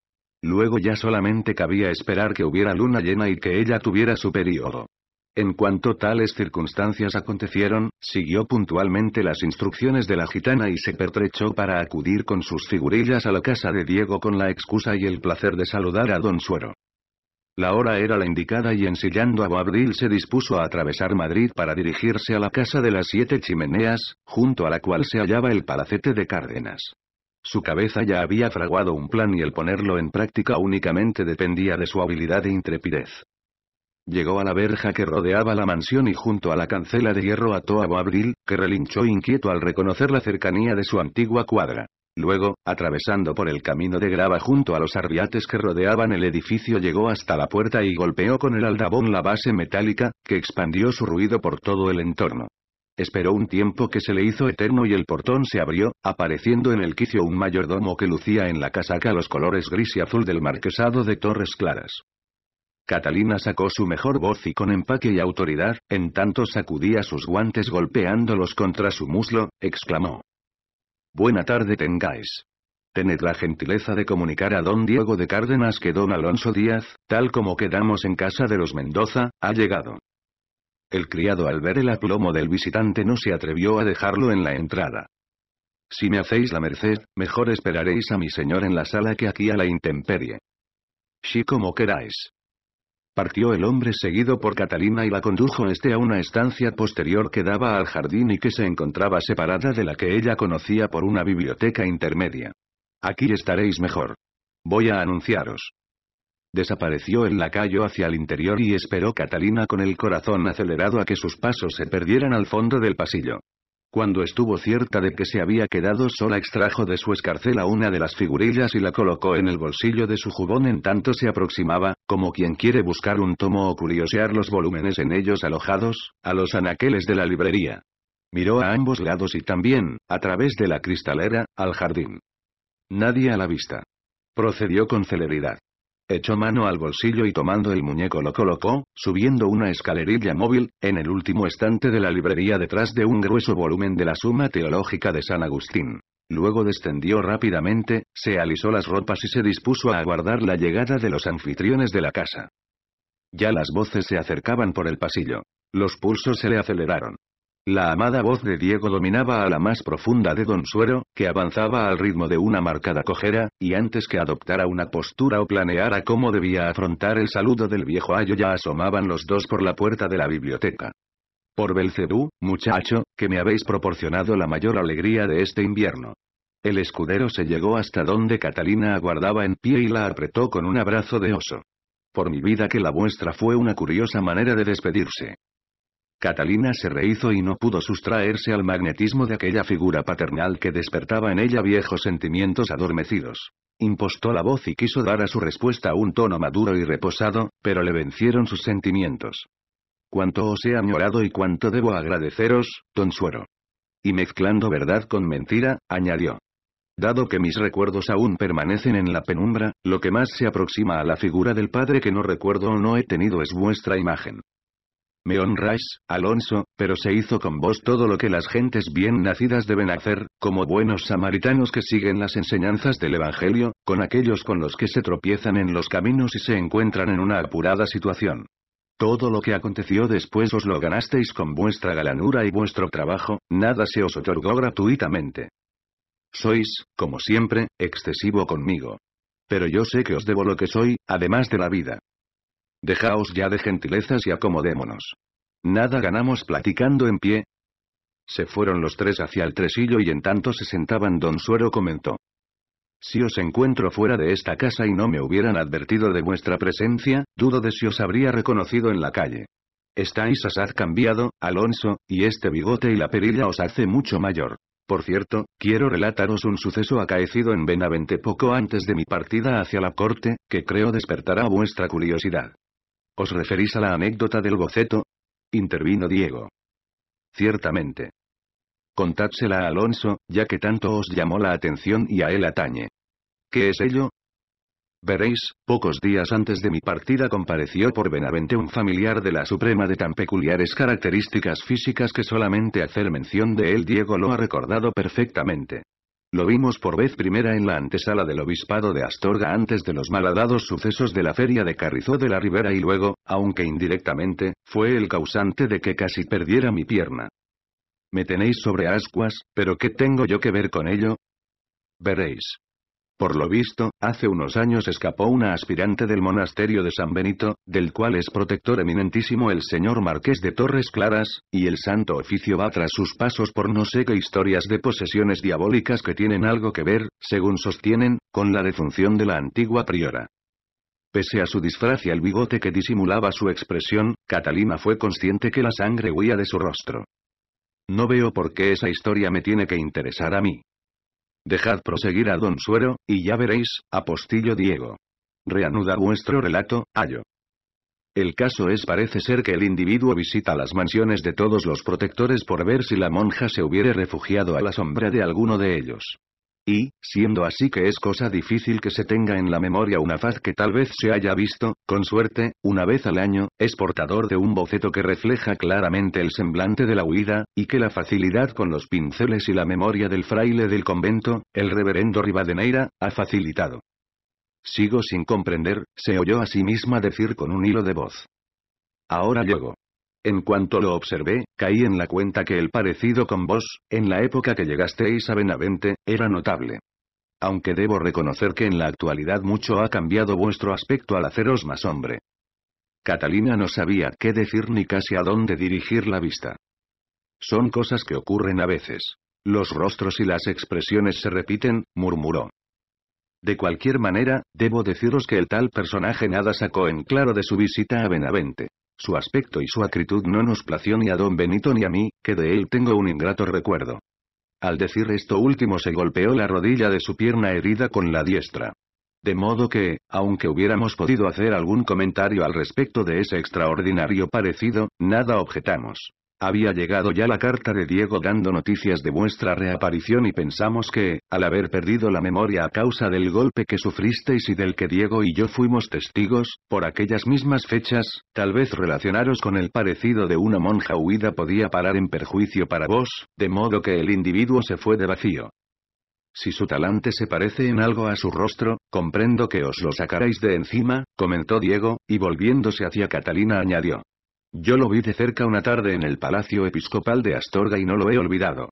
Luego ya solamente cabía esperar que hubiera luna llena y que ella tuviera su periodo. En cuanto tales circunstancias acontecieron, siguió puntualmente las instrucciones de la gitana y se pertrechó para acudir con sus figurillas a la casa de Diego con la excusa y el placer de saludar a don Suero. La hora era la indicada y ensillando a Boabril se dispuso a atravesar Madrid para dirigirse a la casa de las siete chimeneas, junto a la cual se hallaba el palacete de Cárdenas. Su cabeza ya había fraguado un plan y el ponerlo en práctica únicamente dependía de su habilidad e intrepidez. Llegó a la verja que rodeaba la mansión y junto a la cancela de hierro ató a Boabril, que relinchó inquieto al reconocer la cercanía de su antigua cuadra. Luego, atravesando por el camino de grava junto a los arbiates que rodeaban el edificio llegó hasta la puerta y golpeó con el aldabón la base metálica, que expandió su ruido por todo el entorno. Esperó un tiempo que se le hizo eterno y el portón se abrió, apareciendo en el quicio un mayordomo que lucía en la casaca los colores gris y azul del marquesado de Torres Claras. Catalina sacó su mejor voz y con empaque y autoridad, en tanto sacudía sus guantes golpeándolos contra su muslo, exclamó. Buena tarde tengáis. Tened la gentileza de comunicar a don Diego de Cárdenas que don Alonso Díaz, tal como quedamos en casa de los Mendoza, ha llegado. El criado al ver el aplomo del visitante no se atrevió a dejarlo en la entrada. Si me hacéis la merced, mejor esperaréis a mi señor en la sala que aquí a la intemperie. Sí como queráis. Partió el hombre seguido por Catalina y la condujo este a una estancia posterior que daba al jardín y que se encontraba separada de la que ella conocía por una biblioteca intermedia. Aquí estaréis mejor. Voy a anunciaros. Desapareció el lacayo hacia el interior y esperó Catalina con el corazón acelerado a que sus pasos se perdieran al fondo del pasillo. Cuando estuvo cierta de que se había quedado sola extrajo de su escarcela una de las figurillas y la colocó en el bolsillo de su jubón en tanto se aproximaba, como quien quiere buscar un tomo o curiosear los volúmenes en ellos alojados, a los anaqueles de la librería. Miró a ambos lados y también, a través de la cristalera, al jardín. Nadie a la vista. Procedió con celeridad. Echó mano al bolsillo y tomando el muñeco lo colocó, subiendo una escalerilla móvil, en el último estante de la librería detrás de un grueso volumen de la Suma Teológica de San Agustín. Luego descendió rápidamente, se alisó las ropas y se dispuso a aguardar la llegada de los anfitriones de la casa. Ya las voces se acercaban por el pasillo. Los pulsos se le aceleraron. La amada voz de Diego dominaba a la más profunda de Don Suero, que avanzaba al ritmo de una marcada cojera, y antes que adoptara una postura o planeara cómo debía afrontar el saludo del viejo ayo ya asomaban los dos por la puerta de la biblioteca. Por Belcedú, muchacho, que me habéis proporcionado la mayor alegría de este invierno. El escudero se llegó hasta donde Catalina aguardaba en pie y la apretó con un abrazo de oso. Por mi vida que la vuestra fue una curiosa manera de despedirse. Catalina se rehizo y no pudo sustraerse al magnetismo de aquella figura paternal que despertaba en ella viejos sentimientos adormecidos. Impostó la voz y quiso dar a su respuesta un tono maduro y reposado, pero le vencieron sus sentimientos. Cuánto os he añorado y cuánto debo agradeceros, don Suero. Y mezclando verdad con mentira, añadió. Dado que mis recuerdos aún permanecen en la penumbra, lo que más se aproxima a la figura del padre que no recuerdo o no he tenido es vuestra imagen. Me honráis, Alonso, pero se hizo con vos todo lo que las gentes bien nacidas deben hacer, como buenos samaritanos que siguen las enseñanzas del Evangelio, con aquellos con los que se tropiezan en los caminos y se encuentran en una apurada situación. Todo lo que aconteció después os lo ganasteis con vuestra galanura y vuestro trabajo, nada se os otorgó gratuitamente. Sois, como siempre, excesivo conmigo. Pero yo sé que os debo lo que soy, además de la vida. Dejaos ya de gentilezas y acomodémonos. Nada ganamos platicando en pie. Se fueron los tres hacia el tresillo y en tanto se sentaban don Suero comentó. Si os encuentro fuera de esta casa y no me hubieran advertido de vuestra presencia, dudo de si os habría reconocido en la calle. Estáis asaz cambiado, Alonso, y este bigote y la perilla os hace mucho mayor. Por cierto, quiero relataros un suceso acaecido en Benavente poco antes de mi partida hacia la corte, que creo despertará vuestra curiosidad. ¿Os referís a la anécdota del boceto? Intervino Diego. Ciertamente. Contádsela a Alonso, ya que tanto os llamó la atención y a él atañe. ¿Qué es ello? Veréis, pocos días antes de mi partida compareció por Benavente un familiar de la Suprema de tan peculiares características físicas que solamente hacer mención de él Diego lo ha recordado perfectamente. Lo vimos por vez primera en la antesala del obispado de Astorga antes de los malhadados sucesos de la feria de Carrizó de la Ribera y luego, aunque indirectamente, fue el causante de que casi perdiera mi pierna. Me tenéis sobre ascuas, pero ¿qué tengo yo que ver con ello? Veréis. Por lo visto, hace unos años escapó una aspirante del monasterio de San Benito, del cual es protector eminentísimo el señor Marqués de Torres Claras, y el santo oficio va tras sus pasos por no sé qué historias de posesiones diabólicas que tienen algo que ver, según sostienen, con la defunción de la antigua priora. Pese a su disfraz y al bigote que disimulaba su expresión, Catalina fue consciente que la sangre huía de su rostro. No veo por qué esa historia me tiene que interesar a mí. Dejad proseguir a don Suero, y ya veréis, apostillo Diego. Reanuda vuestro relato, Ayo. El caso es parece ser que el individuo visita las mansiones de todos los protectores por ver si la monja se hubiere refugiado a la sombra de alguno de ellos y, siendo así que es cosa difícil que se tenga en la memoria una faz que tal vez se haya visto, con suerte, una vez al año, es portador de un boceto que refleja claramente el semblante de la huida, y que la facilidad con los pinceles y la memoria del fraile del convento, el reverendo Rivadeneira, ha facilitado. Sigo sin comprender, se oyó a sí misma decir con un hilo de voz. Ahora llego. En cuanto lo observé, caí en la cuenta que el parecido con vos, en la época que llegasteis a Benavente, era notable. Aunque debo reconocer que en la actualidad mucho ha cambiado vuestro aspecto al haceros más hombre. Catalina no sabía qué decir ni casi a dónde dirigir la vista. Son cosas que ocurren a veces. Los rostros y las expresiones se repiten, murmuró. De cualquier manera, debo deciros que el tal personaje nada sacó en claro de su visita a Benavente. Su aspecto y su acritud no nos plació ni a don Benito ni a mí, que de él tengo un ingrato recuerdo. Al decir esto último se golpeó la rodilla de su pierna herida con la diestra. De modo que, aunque hubiéramos podido hacer algún comentario al respecto de ese extraordinario parecido, nada objetamos. Había llegado ya la carta de Diego dando noticias de vuestra reaparición y pensamos que, al haber perdido la memoria a causa del golpe que sufristeis y del que Diego y yo fuimos testigos, por aquellas mismas fechas, tal vez relacionaros con el parecido de una monja huida podía parar en perjuicio para vos, de modo que el individuo se fue de vacío. Si su talante se parece en algo a su rostro, comprendo que os lo sacaréis de encima, comentó Diego, y volviéndose hacia Catalina añadió. Yo lo vi de cerca una tarde en el Palacio Episcopal de Astorga y no lo he olvidado.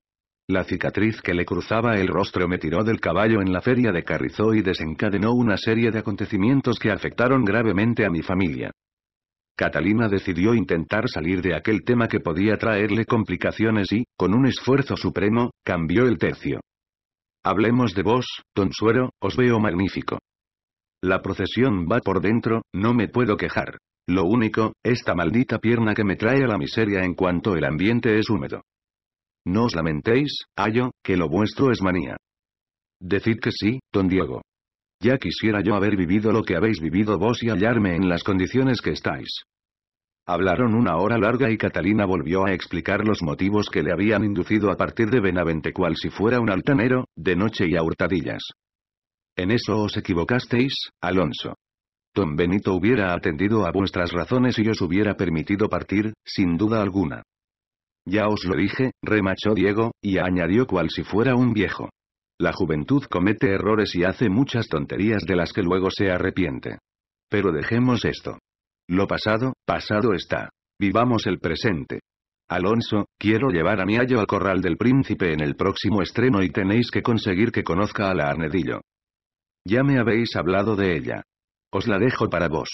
La cicatriz que le cruzaba el rostro me tiró del caballo en la feria de Carrizó y desencadenó una serie de acontecimientos que afectaron gravemente a mi familia. Catalina decidió intentar salir de aquel tema que podía traerle complicaciones y, con un esfuerzo supremo, cambió el tercio. Hablemos de vos, don Suero, os veo magnífico. La procesión va por dentro, no me puedo quejar. Lo único, esta maldita pierna que me trae a la miseria en cuanto el ambiente es húmedo. No os lamentéis, Ayo, que lo vuestro es manía. Decid que sí, don Diego. Ya quisiera yo haber vivido lo que habéis vivido vos y hallarme en las condiciones que estáis. Hablaron una hora larga y Catalina volvió a explicar los motivos que le habían inducido a partir de Benavente cual si fuera un altanero, de noche y a hurtadillas. En eso os equivocasteis, Alonso. Don Benito hubiera atendido a vuestras razones y os hubiera permitido partir, sin duda alguna. Ya os lo dije, remachó Diego, y añadió cual si fuera un viejo. La juventud comete errores y hace muchas tonterías de las que luego se arrepiente. Pero dejemos esto. Lo pasado, pasado está. Vivamos el presente. Alonso, quiero llevar a mi ayo al corral del príncipe en el próximo estreno y tenéis que conseguir que conozca a la Arnedillo. Ya me habéis hablado de ella. Os la dejo para vos.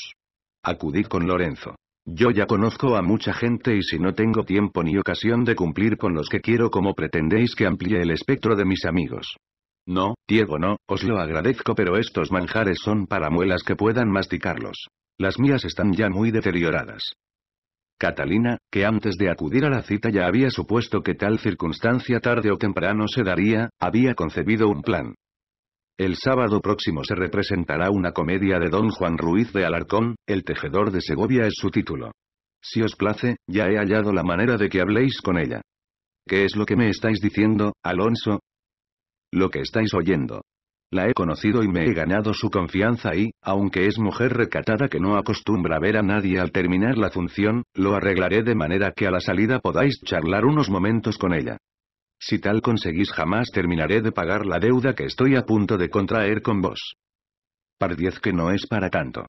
Acudí con Lorenzo. Yo ya conozco a mucha gente y si no tengo tiempo ni ocasión de cumplir con los que quiero como pretendéis que amplíe el espectro de mis amigos. No, Diego no, os lo agradezco pero estos manjares son para muelas que puedan masticarlos. Las mías están ya muy deterioradas. Catalina, que antes de acudir a la cita ya había supuesto que tal circunstancia tarde o temprano se daría, había concebido un plan. El sábado próximo se representará una comedia de Don Juan Ruiz de Alarcón, El Tejedor de Segovia es su título. Si os place, ya he hallado la manera de que habléis con ella. ¿Qué es lo que me estáis diciendo, Alonso? Lo que estáis oyendo. La he conocido y me he ganado su confianza y, aunque es mujer recatada que no acostumbra ver a nadie al terminar la función, lo arreglaré de manera que a la salida podáis charlar unos momentos con ella. Si tal conseguís jamás terminaré de pagar la deuda que estoy a punto de contraer con vos. Pardiez que no es para tanto.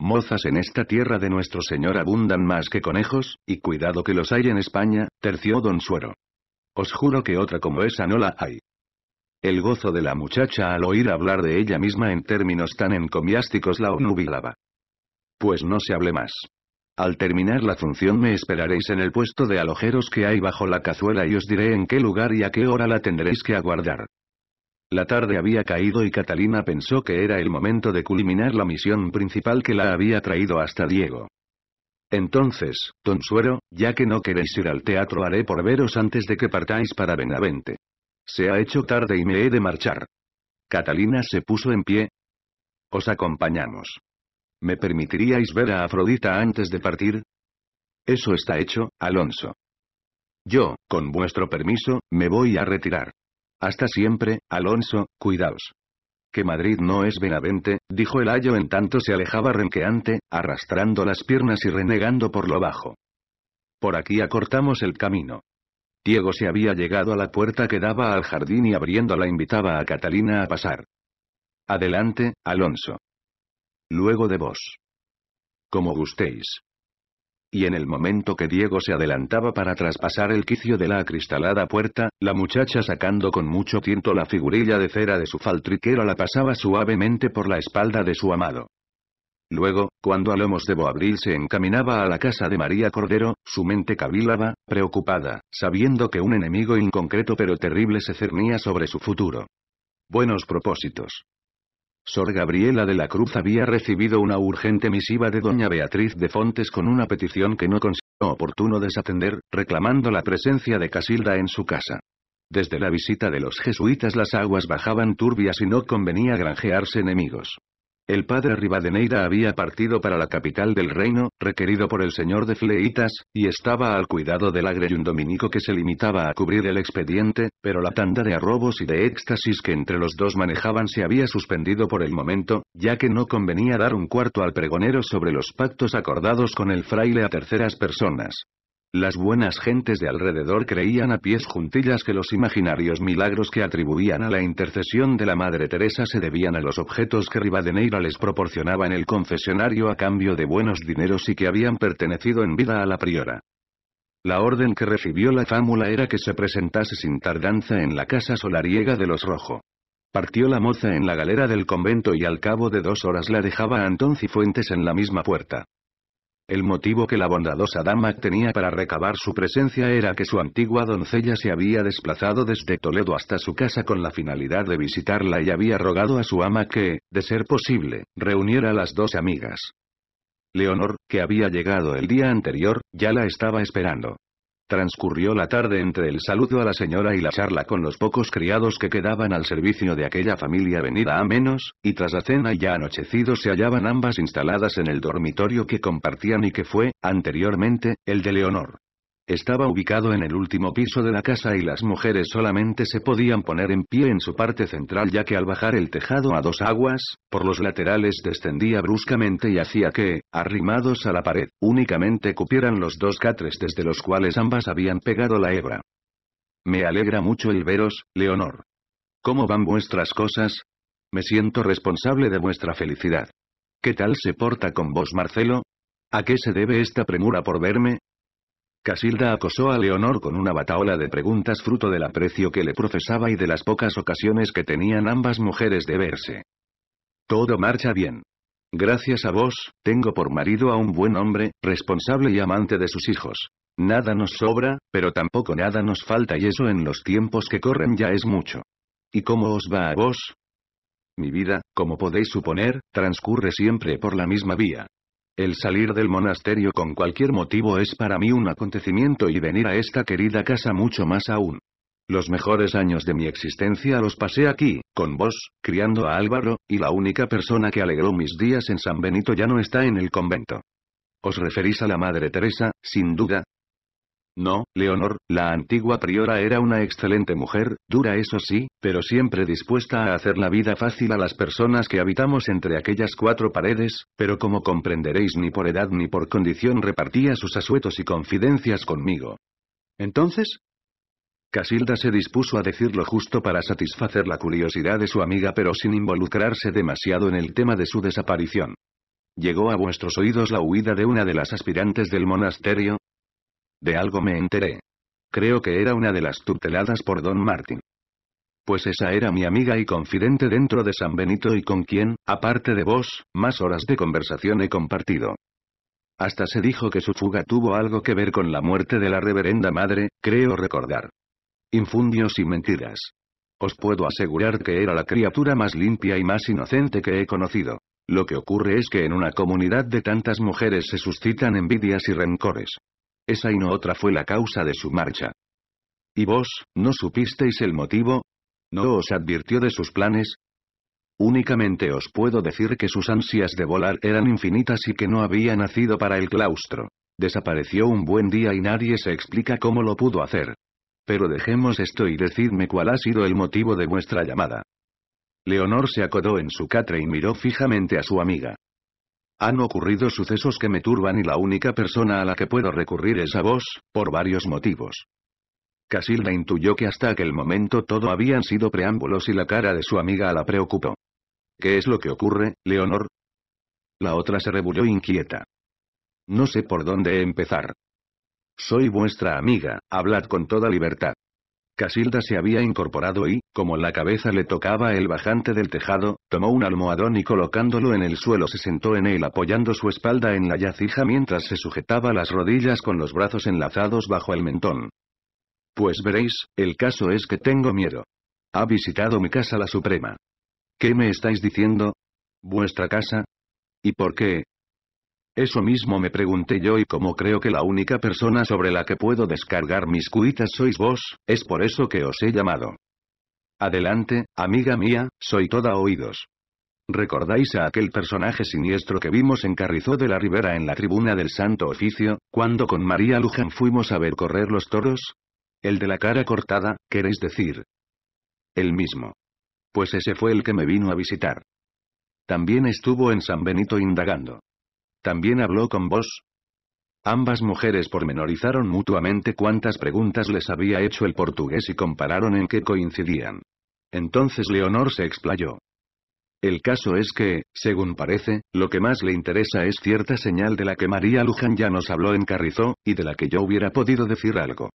Mozas en esta tierra de nuestro señor abundan más que conejos, y cuidado que los hay en España, terció don Suero. Os juro que otra como esa no la hay. El gozo de la muchacha al oír hablar de ella misma en términos tan encomiásticos la obnubilaba. Pues no se hable más. Al terminar la función me esperaréis en el puesto de alojeros que hay bajo la cazuela y os diré en qué lugar y a qué hora la tendréis que aguardar. La tarde había caído y Catalina pensó que era el momento de culminar la misión principal que la había traído hasta Diego. Entonces, don Suero, ya que no queréis ir al teatro haré por veros antes de que partáis para Benavente. Se ha hecho tarde y me he de marchar. Catalina se puso en pie. Os acompañamos. ¿Me permitiríais ver a Afrodita antes de partir? Eso está hecho, Alonso. Yo, con vuestro permiso, me voy a retirar. Hasta siempre, Alonso, cuidaos. Que Madrid no es Benavente, dijo el ayo en tanto se alejaba renqueante, arrastrando las piernas y renegando por lo bajo. Por aquí acortamos el camino. Diego se había llegado a la puerta que daba al jardín y abriéndola invitaba a Catalina a pasar. Adelante, Alonso luego de vos. Como gustéis. Y en el momento que Diego se adelantaba para traspasar el quicio de la acristalada puerta, la muchacha sacando con mucho tiento la figurilla de cera de su faltriquera la pasaba suavemente por la espalda de su amado. Luego, cuando a lomos de Boabril se encaminaba a la casa de María Cordero, su mente cavilaba, preocupada, sabiendo que un enemigo inconcreto pero terrible se cernía sobre su futuro. Buenos propósitos. Sor Gabriela de la Cruz había recibido una urgente misiva de doña Beatriz de Fontes con una petición que no consiguió oportuno desatender, reclamando la presencia de Casilda en su casa. Desde la visita de los jesuitas las aguas bajaban turbias y no convenía granjearse enemigos. El padre Rivadeneira había partido para la capital del reino, requerido por el señor de Fleitas, y estaba al cuidado del un dominico que se limitaba a cubrir el expediente, pero la tanda de arrobos y de éxtasis que entre los dos manejaban se había suspendido por el momento, ya que no convenía dar un cuarto al pregonero sobre los pactos acordados con el fraile a terceras personas. Las buenas gentes de alrededor creían a pies juntillas que los imaginarios milagros que atribuían a la intercesión de la Madre Teresa se debían a los objetos que Rivadeneira les proporcionaba en el confesionario a cambio de buenos dineros y que habían pertenecido en vida a la priora. La orden que recibió la fámula era que se presentase sin tardanza en la casa solariega de los Rojo. Partió la moza en la galera del convento y al cabo de dos horas la dejaba a Antón Cifuentes en la misma puerta. El motivo que la bondadosa dama tenía para recabar su presencia era que su antigua doncella se había desplazado desde Toledo hasta su casa con la finalidad de visitarla y había rogado a su ama que, de ser posible, reuniera a las dos amigas. Leonor, que había llegado el día anterior, ya la estaba esperando. Transcurrió la tarde entre el saludo a la señora y la charla con los pocos criados que quedaban al servicio de aquella familia venida a menos, y tras la cena ya anochecido se hallaban ambas instaladas en el dormitorio que compartían y que fue, anteriormente, el de Leonor. Estaba ubicado en el último piso de la casa y las mujeres solamente se podían poner en pie en su parte central ya que al bajar el tejado a dos aguas, por los laterales descendía bruscamente y hacía que, arrimados a la pared, únicamente cupieran los dos catres desde los cuales ambas habían pegado la hebra. Me alegra mucho el veros, Leonor. ¿Cómo van vuestras cosas? Me siento responsable de vuestra felicidad. ¿Qué tal se porta con vos Marcelo? ¿A qué se debe esta premura por verme? Casilda acosó a Leonor con una bataola de preguntas fruto del aprecio que le profesaba y de las pocas ocasiones que tenían ambas mujeres de verse. Todo marcha bien. Gracias a vos, tengo por marido a un buen hombre, responsable y amante de sus hijos. Nada nos sobra, pero tampoco nada nos falta y eso en los tiempos que corren ya es mucho. ¿Y cómo os va a vos? Mi vida, como podéis suponer, transcurre siempre por la misma vía. El salir del monasterio con cualquier motivo es para mí un acontecimiento y venir a esta querida casa mucho más aún. Los mejores años de mi existencia los pasé aquí, con vos, criando a Álvaro, y la única persona que alegró mis días en San Benito ya no está en el convento. Os referís a la Madre Teresa, sin duda, no, Leonor, la antigua priora era una excelente mujer, dura eso sí, pero siempre dispuesta a hacer la vida fácil a las personas que habitamos entre aquellas cuatro paredes, pero como comprenderéis ni por edad ni por condición repartía sus asuetos y confidencias conmigo. Entonces, Casilda se dispuso a decirlo justo para satisfacer la curiosidad de su amiga pero sin involucrarse demasiado en el tema de su desaparición. Llegó a vuestros oídos la huida de una de las aspirantes del monasterio, de algo me enteré. Creo que era una de las tuteladas por Don Martín. Pues esa era mi amiga y confidente dentro de San Benito y con quien, aparte de vos, más horas de conversación he compartido. Hasta se dijo que su fuga tuvo algo que ver con la muerte de la reverenda madre, creo recordar. Infundios y mentiras. Os puedo asegurar que era la criatura más limpia y más inocente que he conocido. Lo que ocurre es que en una comunidad de tantas mujeres se suscitan envidias y rencores. Esa y no otra fue la causa de su marcha. ¿Y vos, no supisteis el motivo? ¿No os advirtió de sus planes? Únicamente os puedo decir que sus ansias de volar eran infinitas y que no había nacido para el claustro. Desapareció un buen día y nadie se explica cómo lo pudo hacer. Pero dejemos esto y decidme cuál ha sido el motivo de vuestra llamada. Leonor se acodó en su catre y miró fijamente a su amiga. Han ocurrido sucesos que me turban y la única persona a la que puedo recurrir es a vos, por varios motivos. Casilda intuyó que hasta aquel momento todo habían sido preámbulos y la cara de su amiga la preocupó. ¿Qué es lo que ocurre, Leonor? La otra se rebulló inquieta. No sé por dónde empezar. Soy vuestra amiga, hablad con toda libertad. Casilda se había incorporado y, como la cabeza le tocaba el bajante del tejado, tomó un almohadón y colocándolo en el suelo se sentó en él apoyando su espalda en la yacija mientras se sujetaba las rodillas con los brazos enlazados bajo el mentón. Pues veréis, el caso es que tengo miedo. Ha visitado mi casa la Suprema. ¿Qué me estáis diciendo? ¿Vuestra casa? ¿Y por qué? Eso mismo me pregunté yo y como creo que la única persona sobre la que puedo descargar mis cuitas sois vos, es por eso que os he llamado. Adelante, amiga mía, soy toda oídos. ¿Recordáis a aquel personaje siniestro que vimos en Carrizó de la Ribera en la tribuna del Santo Oficio, cuando con María Luján fuimos a ver correr los toros? El de la cara cortada, queréis decir. El mismo. Pues ese fue el que me vino a visitar. También estuvo en San Benito indagando. ¿También habló con vos? Ambas mujeres pormenorizaron mutuamente cuántas preguntas les había hecho el portugués y compararon en qué coincidían. Entonces Leonor se explayó. El caso es que, según parece, lo que más le interesa es cierta señal de la que María Luján ya nos habló en Carrizó, y de la que yo hubiera podido decir algo.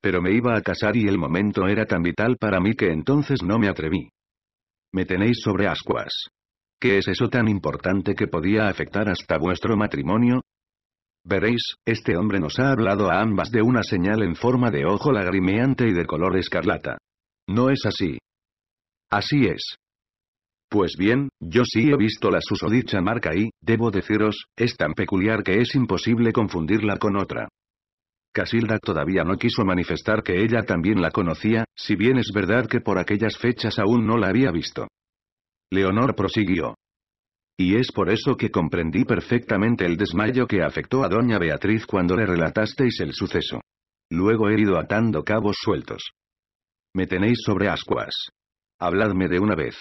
Pero me iba a casar y el momento era tan vital para mí que entonces no me atreví. Me tenéis sobre ascuas. ¿Qué es eso tan importante que podía afectar hasta vuestro matrimonio? Veréis, este hombre nos ha hablado a ambas de una señal en forma de ojo lagrimeante y de color escarlata. No es así. Así es. Pues bien, yo sí he visto la susodicha marca y, debo deciros, es tan peculiar que es imposible confundirla con otra. Casilda todavía no quiso manifestar que ella también la conocía, si bien es verdad que por aquellas fechas aún no la había visto. Leonor prosiguió. Y es por eso que comprendí perfectamente el desmayo que afectó a doña Beatriz cuando le relatasteis el suceso. Luego he ido atando cabos sueltos. Me tenéis sobre ascuas. Habladme de una vez.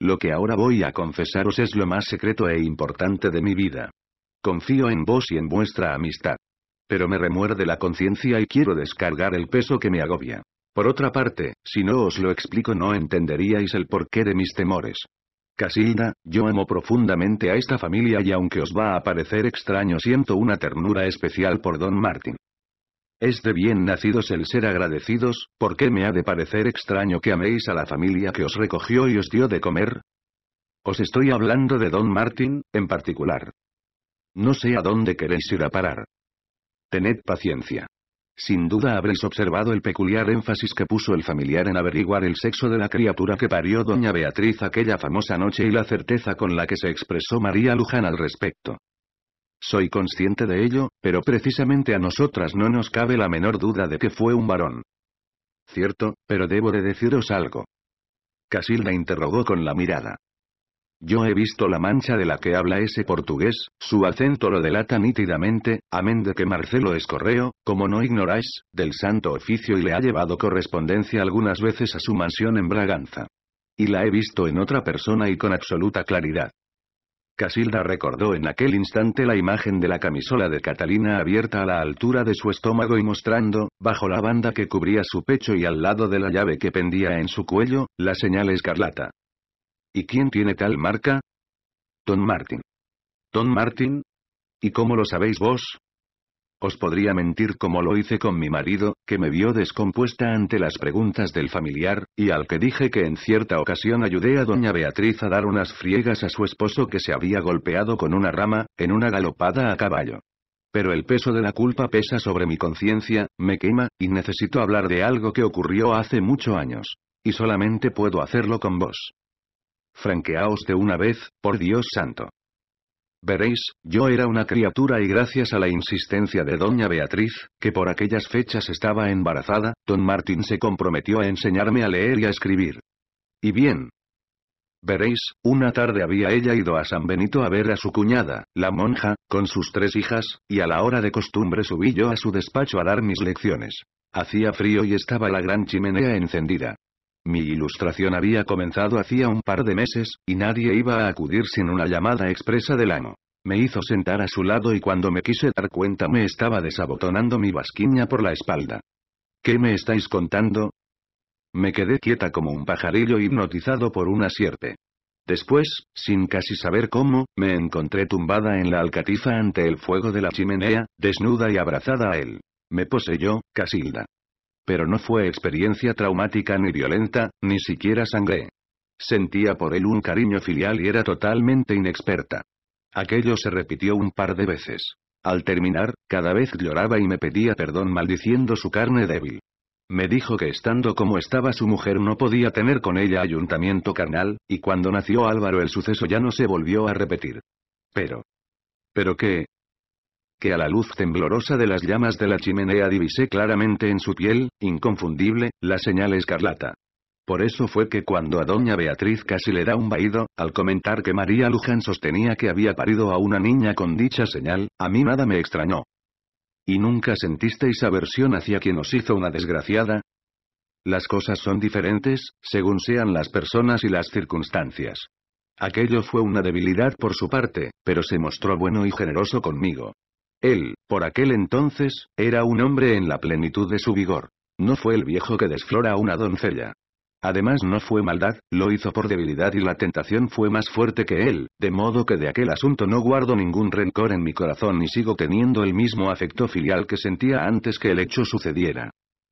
Lo que ahora voy a confesaros es lo más secreto e importante de mi vida. Confío en vos y en vuestra amistad. Pero me remuerde la conciencia y quiero descargar el peso que me agobia. Por otra parte, si no os lo explico no entenderíais el porqué de mis temores. Casilda, yo amo profundamente a esta familia y aunque os va a parecer extraño siento una ternura especial por Don Martín. Es de bien nacidos el ser agradecidos, ¿por qué me ha de parecer extraño que améis a la familia que os recogió y os dio de comer? Os estoy hablando de Don Martín, en particular. No sé a dónde queréis ir a parar. Tened paciencia. Sin duda habréis observado el peculiar énfasis que puso el familiar en averiguar el sexo de la criatura que parió doña Beatriz aquella famosa noche y la certeza con la que se expresó María Luján al respecto. Soy consciente de ello, pero precisamente a nosotras no nos cabe la menor duda de que fue un varón. Cierto, pero debo de deciros algo. Casilda interrogó con la mirada. Yo he visto la mancha de la que habla ese portugués, su acento lo delata nítidamente, amén de que Marcelo es correo, como no ignoráis, del santo oficio y le ha llevado correspondencia algunas veces a su mansión en Braganza. Y la he visto en otra persona y con absoluta claridad. Casilda recordó en aquel instante la imagen de la camisola de Catalina abierta a la altura de su estómago y mostrando, bajo la banda que cubría su pecho y al lado de la llave que pendía en su cuello, la señal escarlata. ¿Y quién tiene tal marca? Don Martín? ¿Don martín ¿Y cómo lo sabéis vos? Os podría mentir como lo hice con mi marido, que me vio descompuesta ante las preguntas del familiar, y al que dije que en cierta ocasión ayudé a doña Beatriz a dar unas friegas a su esposo que se había golpeado con una rama, en una galopada a caballo. Pero el peso de la culpa pesa sobre mi conciencia, me quema, y necesito hablar de algo que ocurrió hace muchos años. Y solamente puedo hacerlo con vos. Franqueaos de una vez, por Dios santo. Veréis, yo era una criatura y gracias a la insistencia de doña Beatriz, que por aquellas fechas estaba embarazada, don Martín se comprometió a enseñarme a leer y a escribir. Y bien. Veréis, una tarde había ella ido a San Benito a ver a su cuñada, la monja, con sus tres hijas, y a la hora de costumbre subí yo a su despacho a dar mis lecciones. Hacía frío y estaba la gran chimenea encendida. Mi ilustración había comenzado hacía un par de meses, y nadie iba a acudir sin una llamada expresa del amo. Me hizo sentar a su lado y cuando me quise dar cuenta me estaba desabotonando mi basquiña por la espalda. ¿Qué me estáis contando? Me quedé quieta como un pajarillo hipnotizado por una sierpe. Después, sin casi saber cómo, me encontré tumbada en la alcatifa ante el fuego de la chimenea, desnuda y abrazada a él. Me poseyó, Casilda. Pero no fue experiencia traumática ni violenta, ni siquiera sangré. Sentía por él un cariño filial y era totalmente inexperta. Aquello se repitió un par de veces. Al terminar, cada vez lloraba y me pedía perdón maldiciendo su carne débil. Me dijo que estando como estaba su mujer no podía tener con ella ayuntamiento carnal, y cuando nació Álvaro el suceso ya no se volvió a repetir. Pero... ¿Pero qué? que a la luz temblorosa de las llamas de la chimenea divisé claramente en su piel, inconfundible, la señal escarlata. Por eso fue que cuando a doña Beatriz casi le da un vaído, al comentar que María Luján sostenía que había parido a una niña con dicha señal, a mí nada me extrañó. ¿Y nunca sentisteis aversión hacia quien os hizo una desgraciada? Las cosas son diferentes, según sean las personas y las circunstancias. Aquello fue una debilidad por su parte, pero se mostró bueno y generoso conmigo. Él, por aquel entonces, era un hombre en la plenitud de su vigor. No fue el viejo que desflora a una doncella. Además no fue maldad, lo hizo por debilidad y la tentación fue más fuerte que él, de modo que de aquel asunto no guardo ningún rencor en mi corazón y sigo teniendo el mismo afecto filial que sentía antes que el hecho sucediera.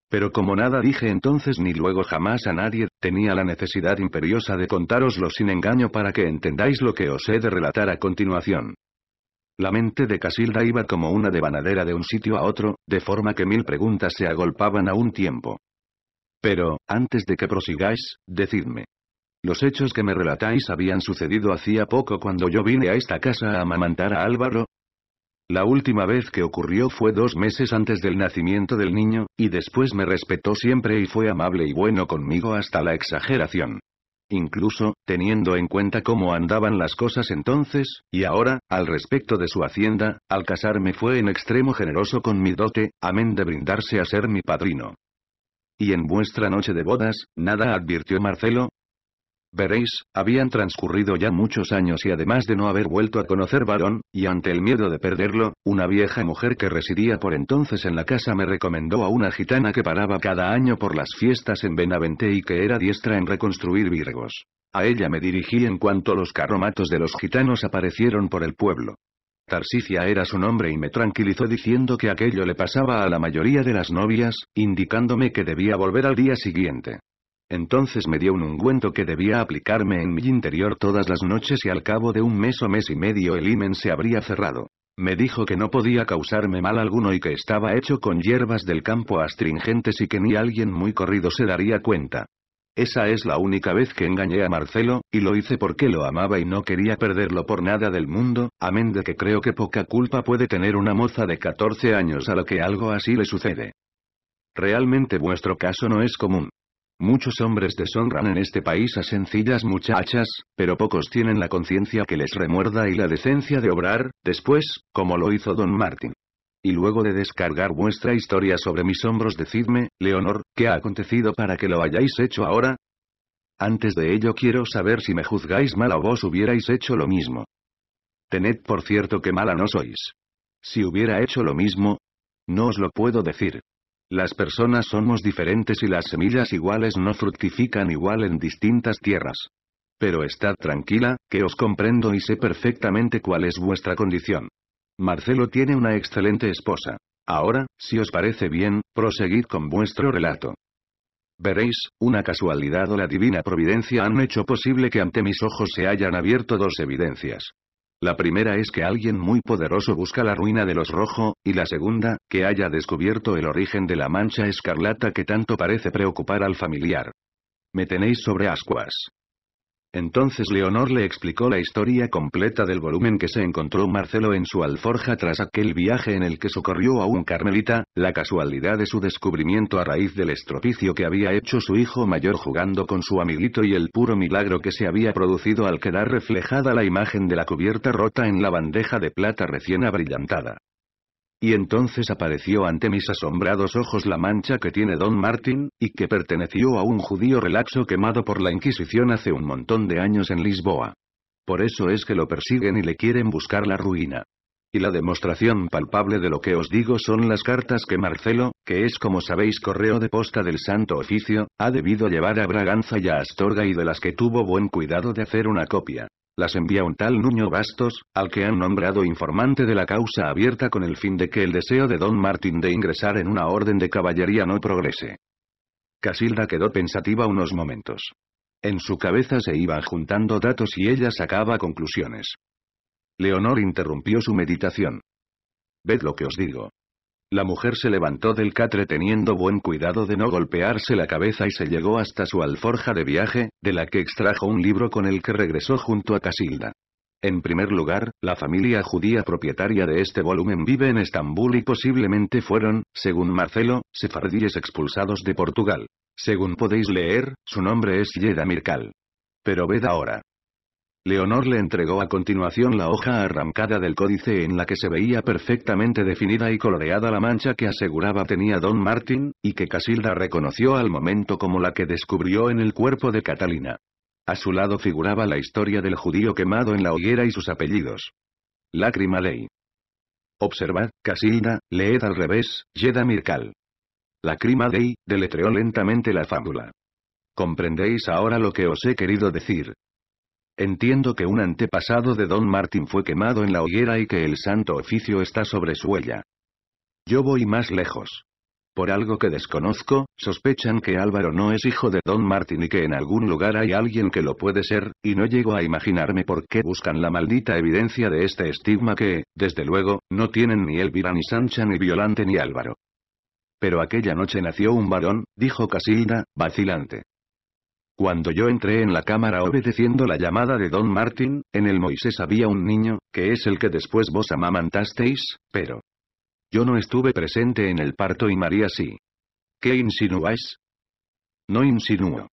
Pero como nada dije entonces ni luego jamás a nadie, tenía la necesidad imperiosa de contároslo sin engaño para que entendáis lo que os he de relatar a continuación. La mente de Casilda iba como una devanadera de un sitio a otro, de forma que mil preguntas se agolpaban a un tiempo. Pero, antes de que prosigáis, decidme. Los hechos que me relatáis habían sucedido hacía poco cuando yo vine a esta casa a amamantar a Álvaro. La última vez que ocurrió fue dos meses antes del nacimiento del niño, y después me respetó siempre y fue amable y bueno conmigo hasta la exageración incluso, teniendo en cuenta cómo andaban las cosas entonces, y ahora, al respecto de su hacienda, al casarme fue en extremo generoso con mi dote, amén de brindarse a ser mi padrino. Y en vuestra noche de bodas, nada advirtió Marcelo, Veréis, habían transcurrido ya muchos años y además de no haber vuelto a conocer varón, y ante el miedo de perderlo, una vieja mujer que residía por entonces en la casa me recomendó a una gitana que paraba cada año por las fiestas en Benavente y que era diestra en reconstruir virgos. A ella me dirigí en cuanto los carromatos de los gitanos aparecieron por el pueblo. Tarsicia era su nombre y me tranquilizó diciendo que aquello le pasaba a la mayoría de las novias, indicándome que debía volver al día siguiente. Entonces me dio un ungüento que debía aplicarme en mi interior todas las noches y al cabo de un mes o mes y medio el himen se habría cerrado. Me dijo que no podía causarme mal alguno y que estaba hecho con hierbas del campo astringentes y que ni alguien muy corrido se daría cuenta. Esa es la única vez que engañé a Marcelo, y lo hice porque lo amaba y no quería perderlo por nada del mundo, amén de que creo que poca culpa puede tener una moza de 14 años a lo que algo así le sucede. Realmente vuestro caso no es común. Muchos hombres deshonran en este país a sencillas muchachas, pero pocos tienen la conciencia que les remuerda y la decencia de obrar, después, como lo hizo don Martín. Y luego de descargar vuestra historia sobre mis hombros decidme, Leonor, ¿qué ha acontecido para que lo hayáis hecho ahora? Antes de ello quiero saber si me juzgáis mal o vos hubierais hecho lo mismo. Tened por cierto que mala no sois. Si hubiera hecho lo mismo, no os lo puedo decir, las personas somos diferentes y las semillas iguales no fructifican igual en distintas tierras. Pero estad tranquila, que os comprendo y sé perfectamente cuál es vuestra condición. Marcelo tiene una excelente esposa. Ahora, si os parece bien, proseguid con vuestro relato. Veréis, una casualidad o la divina providencia han hecho posible que ante mis ojos se hayan abierto dos evidencias. La primera es que alguien muy poderoso busca la ruina de los Rojo, y la segunda, que haya descubierto el origen de la mancha escarlata que tanto parece preocupar al familiar. Me tenéis sobre ascuas. Entonces Leonor le explicó la historia completa del volumen que se encontró Marcelo en su alforja tras aquel viaje en el que socorrió a un carmelita, la casualidad de su descubrimiento a raíz del estropicio que había hecho su hijo mayor jugando con su amiguito y el puro milagro que se había producido al quedar reflejada la imagen de la cubierta rota en la bandeja de plata recién abrillantada. Y entonces apareció ante mis asombrados ojos la mancha que tiene Don Martín, y que perteneció a un judío relaxo quemado por la Inquisición hace un montón de años en Lisboa. Por eso es que lo persiguen y le quieren buscar la ruina. Y la demostración palpable de lo que os digo son las cartas que Marcelo, que es como sabéis correo de posta del Santo Oficio, ha debido llevar a Braganza y a Astorga y de las que tuvo buen cuidado de hacer una copia las envía un tal Nuño Bastos, al que han nombrado informante de la causa abierta con el fin de que el deseo de don Martín de ingresar en una orden de caballería no progrese. Casilda quedó pensativa unos momentos. En su cabeza se iban juntando datos y ella sacaba conclusiones. Leonor interrumpió su meditación. Ved lo que os digo. La mujer se levantó del catre teniendo buen cuidado de no golpearse la cabeza y se llegó hasta su alforja de viaje, de la que extrajo un libro con el que regresó junto a Casilda. En primer lugar, la familia judía propietaria de este volumen vive en Estambul y posiblemente fueron, según Marcelo, sefardíes expulsados de Portugal. Según podéis leer, su nombre es Yeda Mirkal. Pero ved ahora. Leonor le entregó a continuación la hoja arrancada del códice en la que se veía perfectamente definida y coloreada la mancha que aseguraba tenía Don Martín y que Casilda reconoció al momento como la que descubrió en el cuerpo de Catalina. A su lado figuraba la historia del judío quemado en la hoguera y sus apellidos. Lágrima Ley. Observad, Casilda, leed al revés, Yeda Mircal. Lacrima ley, deletreó lentamente la fábula. Comprendéis ahora lo que os he querido decir. Entiendo que un antepasado de Don Martín fue quemado en la hoguera y que el santo oficio está sobre su huella. Yo voy más lejos. Por algo que desconozco, sospechan que Álvaro no es hijo de Don Martín y que en algún lugar hay alguien que lo puede ser, y no llego a imaginarme por qué buscan la maldita evidencia de este estigma que, desde luego, no tienen ni Elvira ni Sancha ni Violante ni Álvaro. Pero aquella noche nació un varón, dijo Casilda, vacilante. Cuando yo entré en la cámara obedeciendo la llamada de Don Martín, en el Moisés había un niño, que es el que después vos amamantasteis, pero... Yo no estuve presente en el parto y María sí. ¿Qué insinuáis? No insinúo.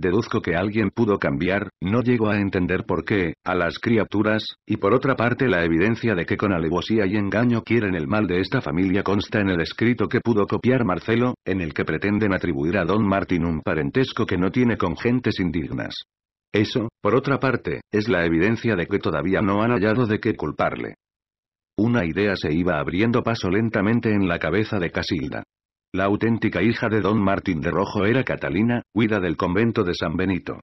Deduzco que alguien pudo cambiar, no llego a entender por qué, a las criaturas, y por otra parte la evidencia de que con alevosía y engaño quieren el mal de esta familia consta en el escrito que pudo copiar Marcelo, en el que pretenden atribuir a Don Martín un parentesco que no tiene con gentes indignas. Eso, por otra parte, es la evidencia de que todavía no han hallado de qué culparle. Una idea se iba abriendo paso lentamente en la cabeza de Casilda. La auténtica hija de don Martín de Rojo era Catalina, huida del convento de San Benito.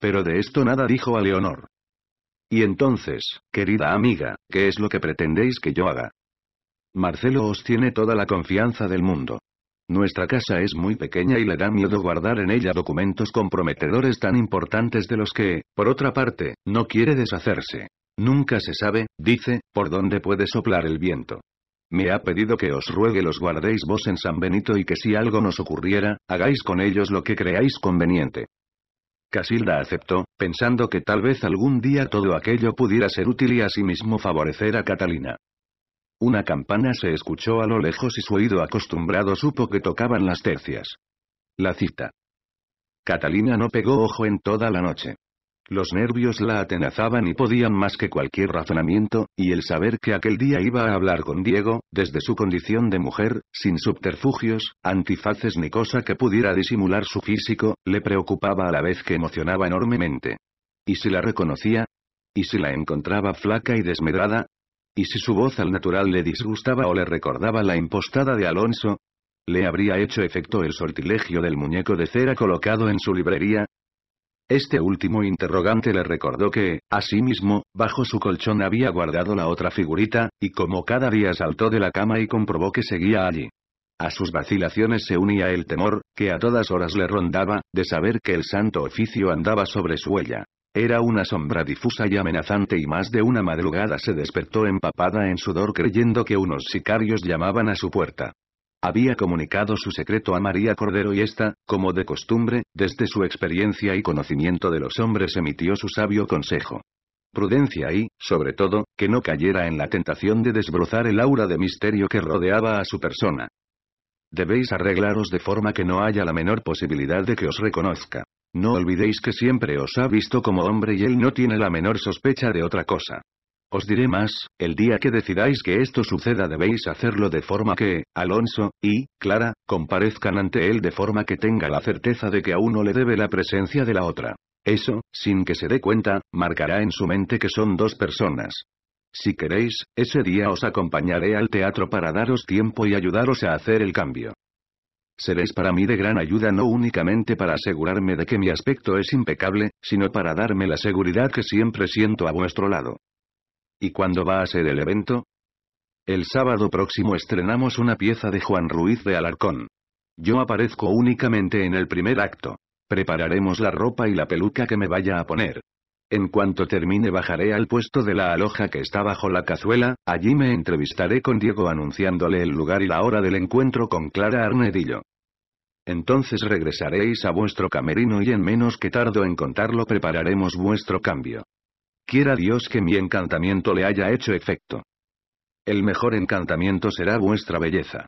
Pero de esto nada dijo a Leonor. Y entonces, querida amiga, ¿qué es lo que pretendéis que yo haga? Marcelo os tiene toda la confianza del mundo. Nuestra casa es muy pequeña y le da miedo guardar en ella documentos comprometedores tan importantes de los que, por otra parte, no quiere deshacerse. Nunca se sabe, dice, por dónde puede soplar el viento. Me ha pedido que os ruegue los guardéis vos en San Benito y que si algo nos ocurriera, hagáis con ellos lo que creáis conveniente. Casilda aceptó, pensando que tal vez algún día todo aquello pudiera ser útil y asimismo favorecer a Catalina. Una campana se escuchó a lo lejos y su oído acostumbrado supo que tocaban las tercias. La cita. Catalina no pegó ojo en toda la noche. Los nervios la atenazaban y podían más que cualquier razonamiento, y el saber que aquel día iba a hablar con Diego, desde su condición de mujer, sin subterfugios, antifaces ni cosa que pudiera disimular su físico, le preocupaba a la vez que emocionaba enormemente. ¿Y si la reconocía? ¿Y si la encontraba flaca y desmedrada? ¿Y si su voz al natural le disgustaba o le recordaba la impostada de Alonso? ¿Le habría hecho efecto el sortilegio del muñeco de cera colocado en su librería? Este último interrogante le recordó que, asimismo, bajo su colchón había guardado la otra figurita, y como cada día saltó de la cama y comprobó que seguía allí. A sus vacilaciones se unía el temor, que a todas horas le rondaba, de saber que el santo oficio andaba sobre su huella. Era una sombra difusa y amenazante y más de una madrugada se despertó empapada en sudor creyendo que unos sicarios llamaban a su puerta. Había comunicado su secreto a María Cordero y esta, como de costumbre, desde su experiencia y conocimiento de los hombres emitió su sabio consejo. Prudencia y, sobre todo, que no cayera en la tentación de desbrozar el aura de misterio que rodeaba a su persona. Debéis arreglaros de forma que no haya la menor posibilidad de que os reconozca. No olvidéis que siempre os ha visto como hombre y él no tiene la menor sospecha de otra cosa. Os diré más, el día que decidáis que esto suceda debéis hacerlo de forma que, Alonso, y, Clara, comparezcan ante él de forma que tenga la certeza de que a uno le debe la presencia de la otra. Eso, sin que se dé cuenta, marcará en su mente que son dos personas. Si queréis, ese día os acompañaré al teatro para daros tiempo y ayudaros a hacer el cambio. Seréis para mí de gran ayuda no únicamente para asegurarme de que mi aspecto es impecable, sino para darme la seguridad que siempre siento a vuestro lado. ¿Y cuándo va a ser el evento? El sábado próximo estrenamos una pieza de Juan Ruiz de Alarcón. Yo aparezco únicamente en el primer acto. Prepararemos la ropa y la peluca que me vaya a poner. En cuanto termine bajaré al puesto de la aloja que está bajo la cazuela, allí me entrevistaré con Diego anunciándole el lugar y la hora del encuentro con Clara Arnedillo. Entonces regresaréis a vuestro camerino y en menos que tardo en contarlo prepararemos vuestro cambio. Quiera Dios que mi encantamiento le haya hecho efecto. El mejor encantamiento será vuestra belleza.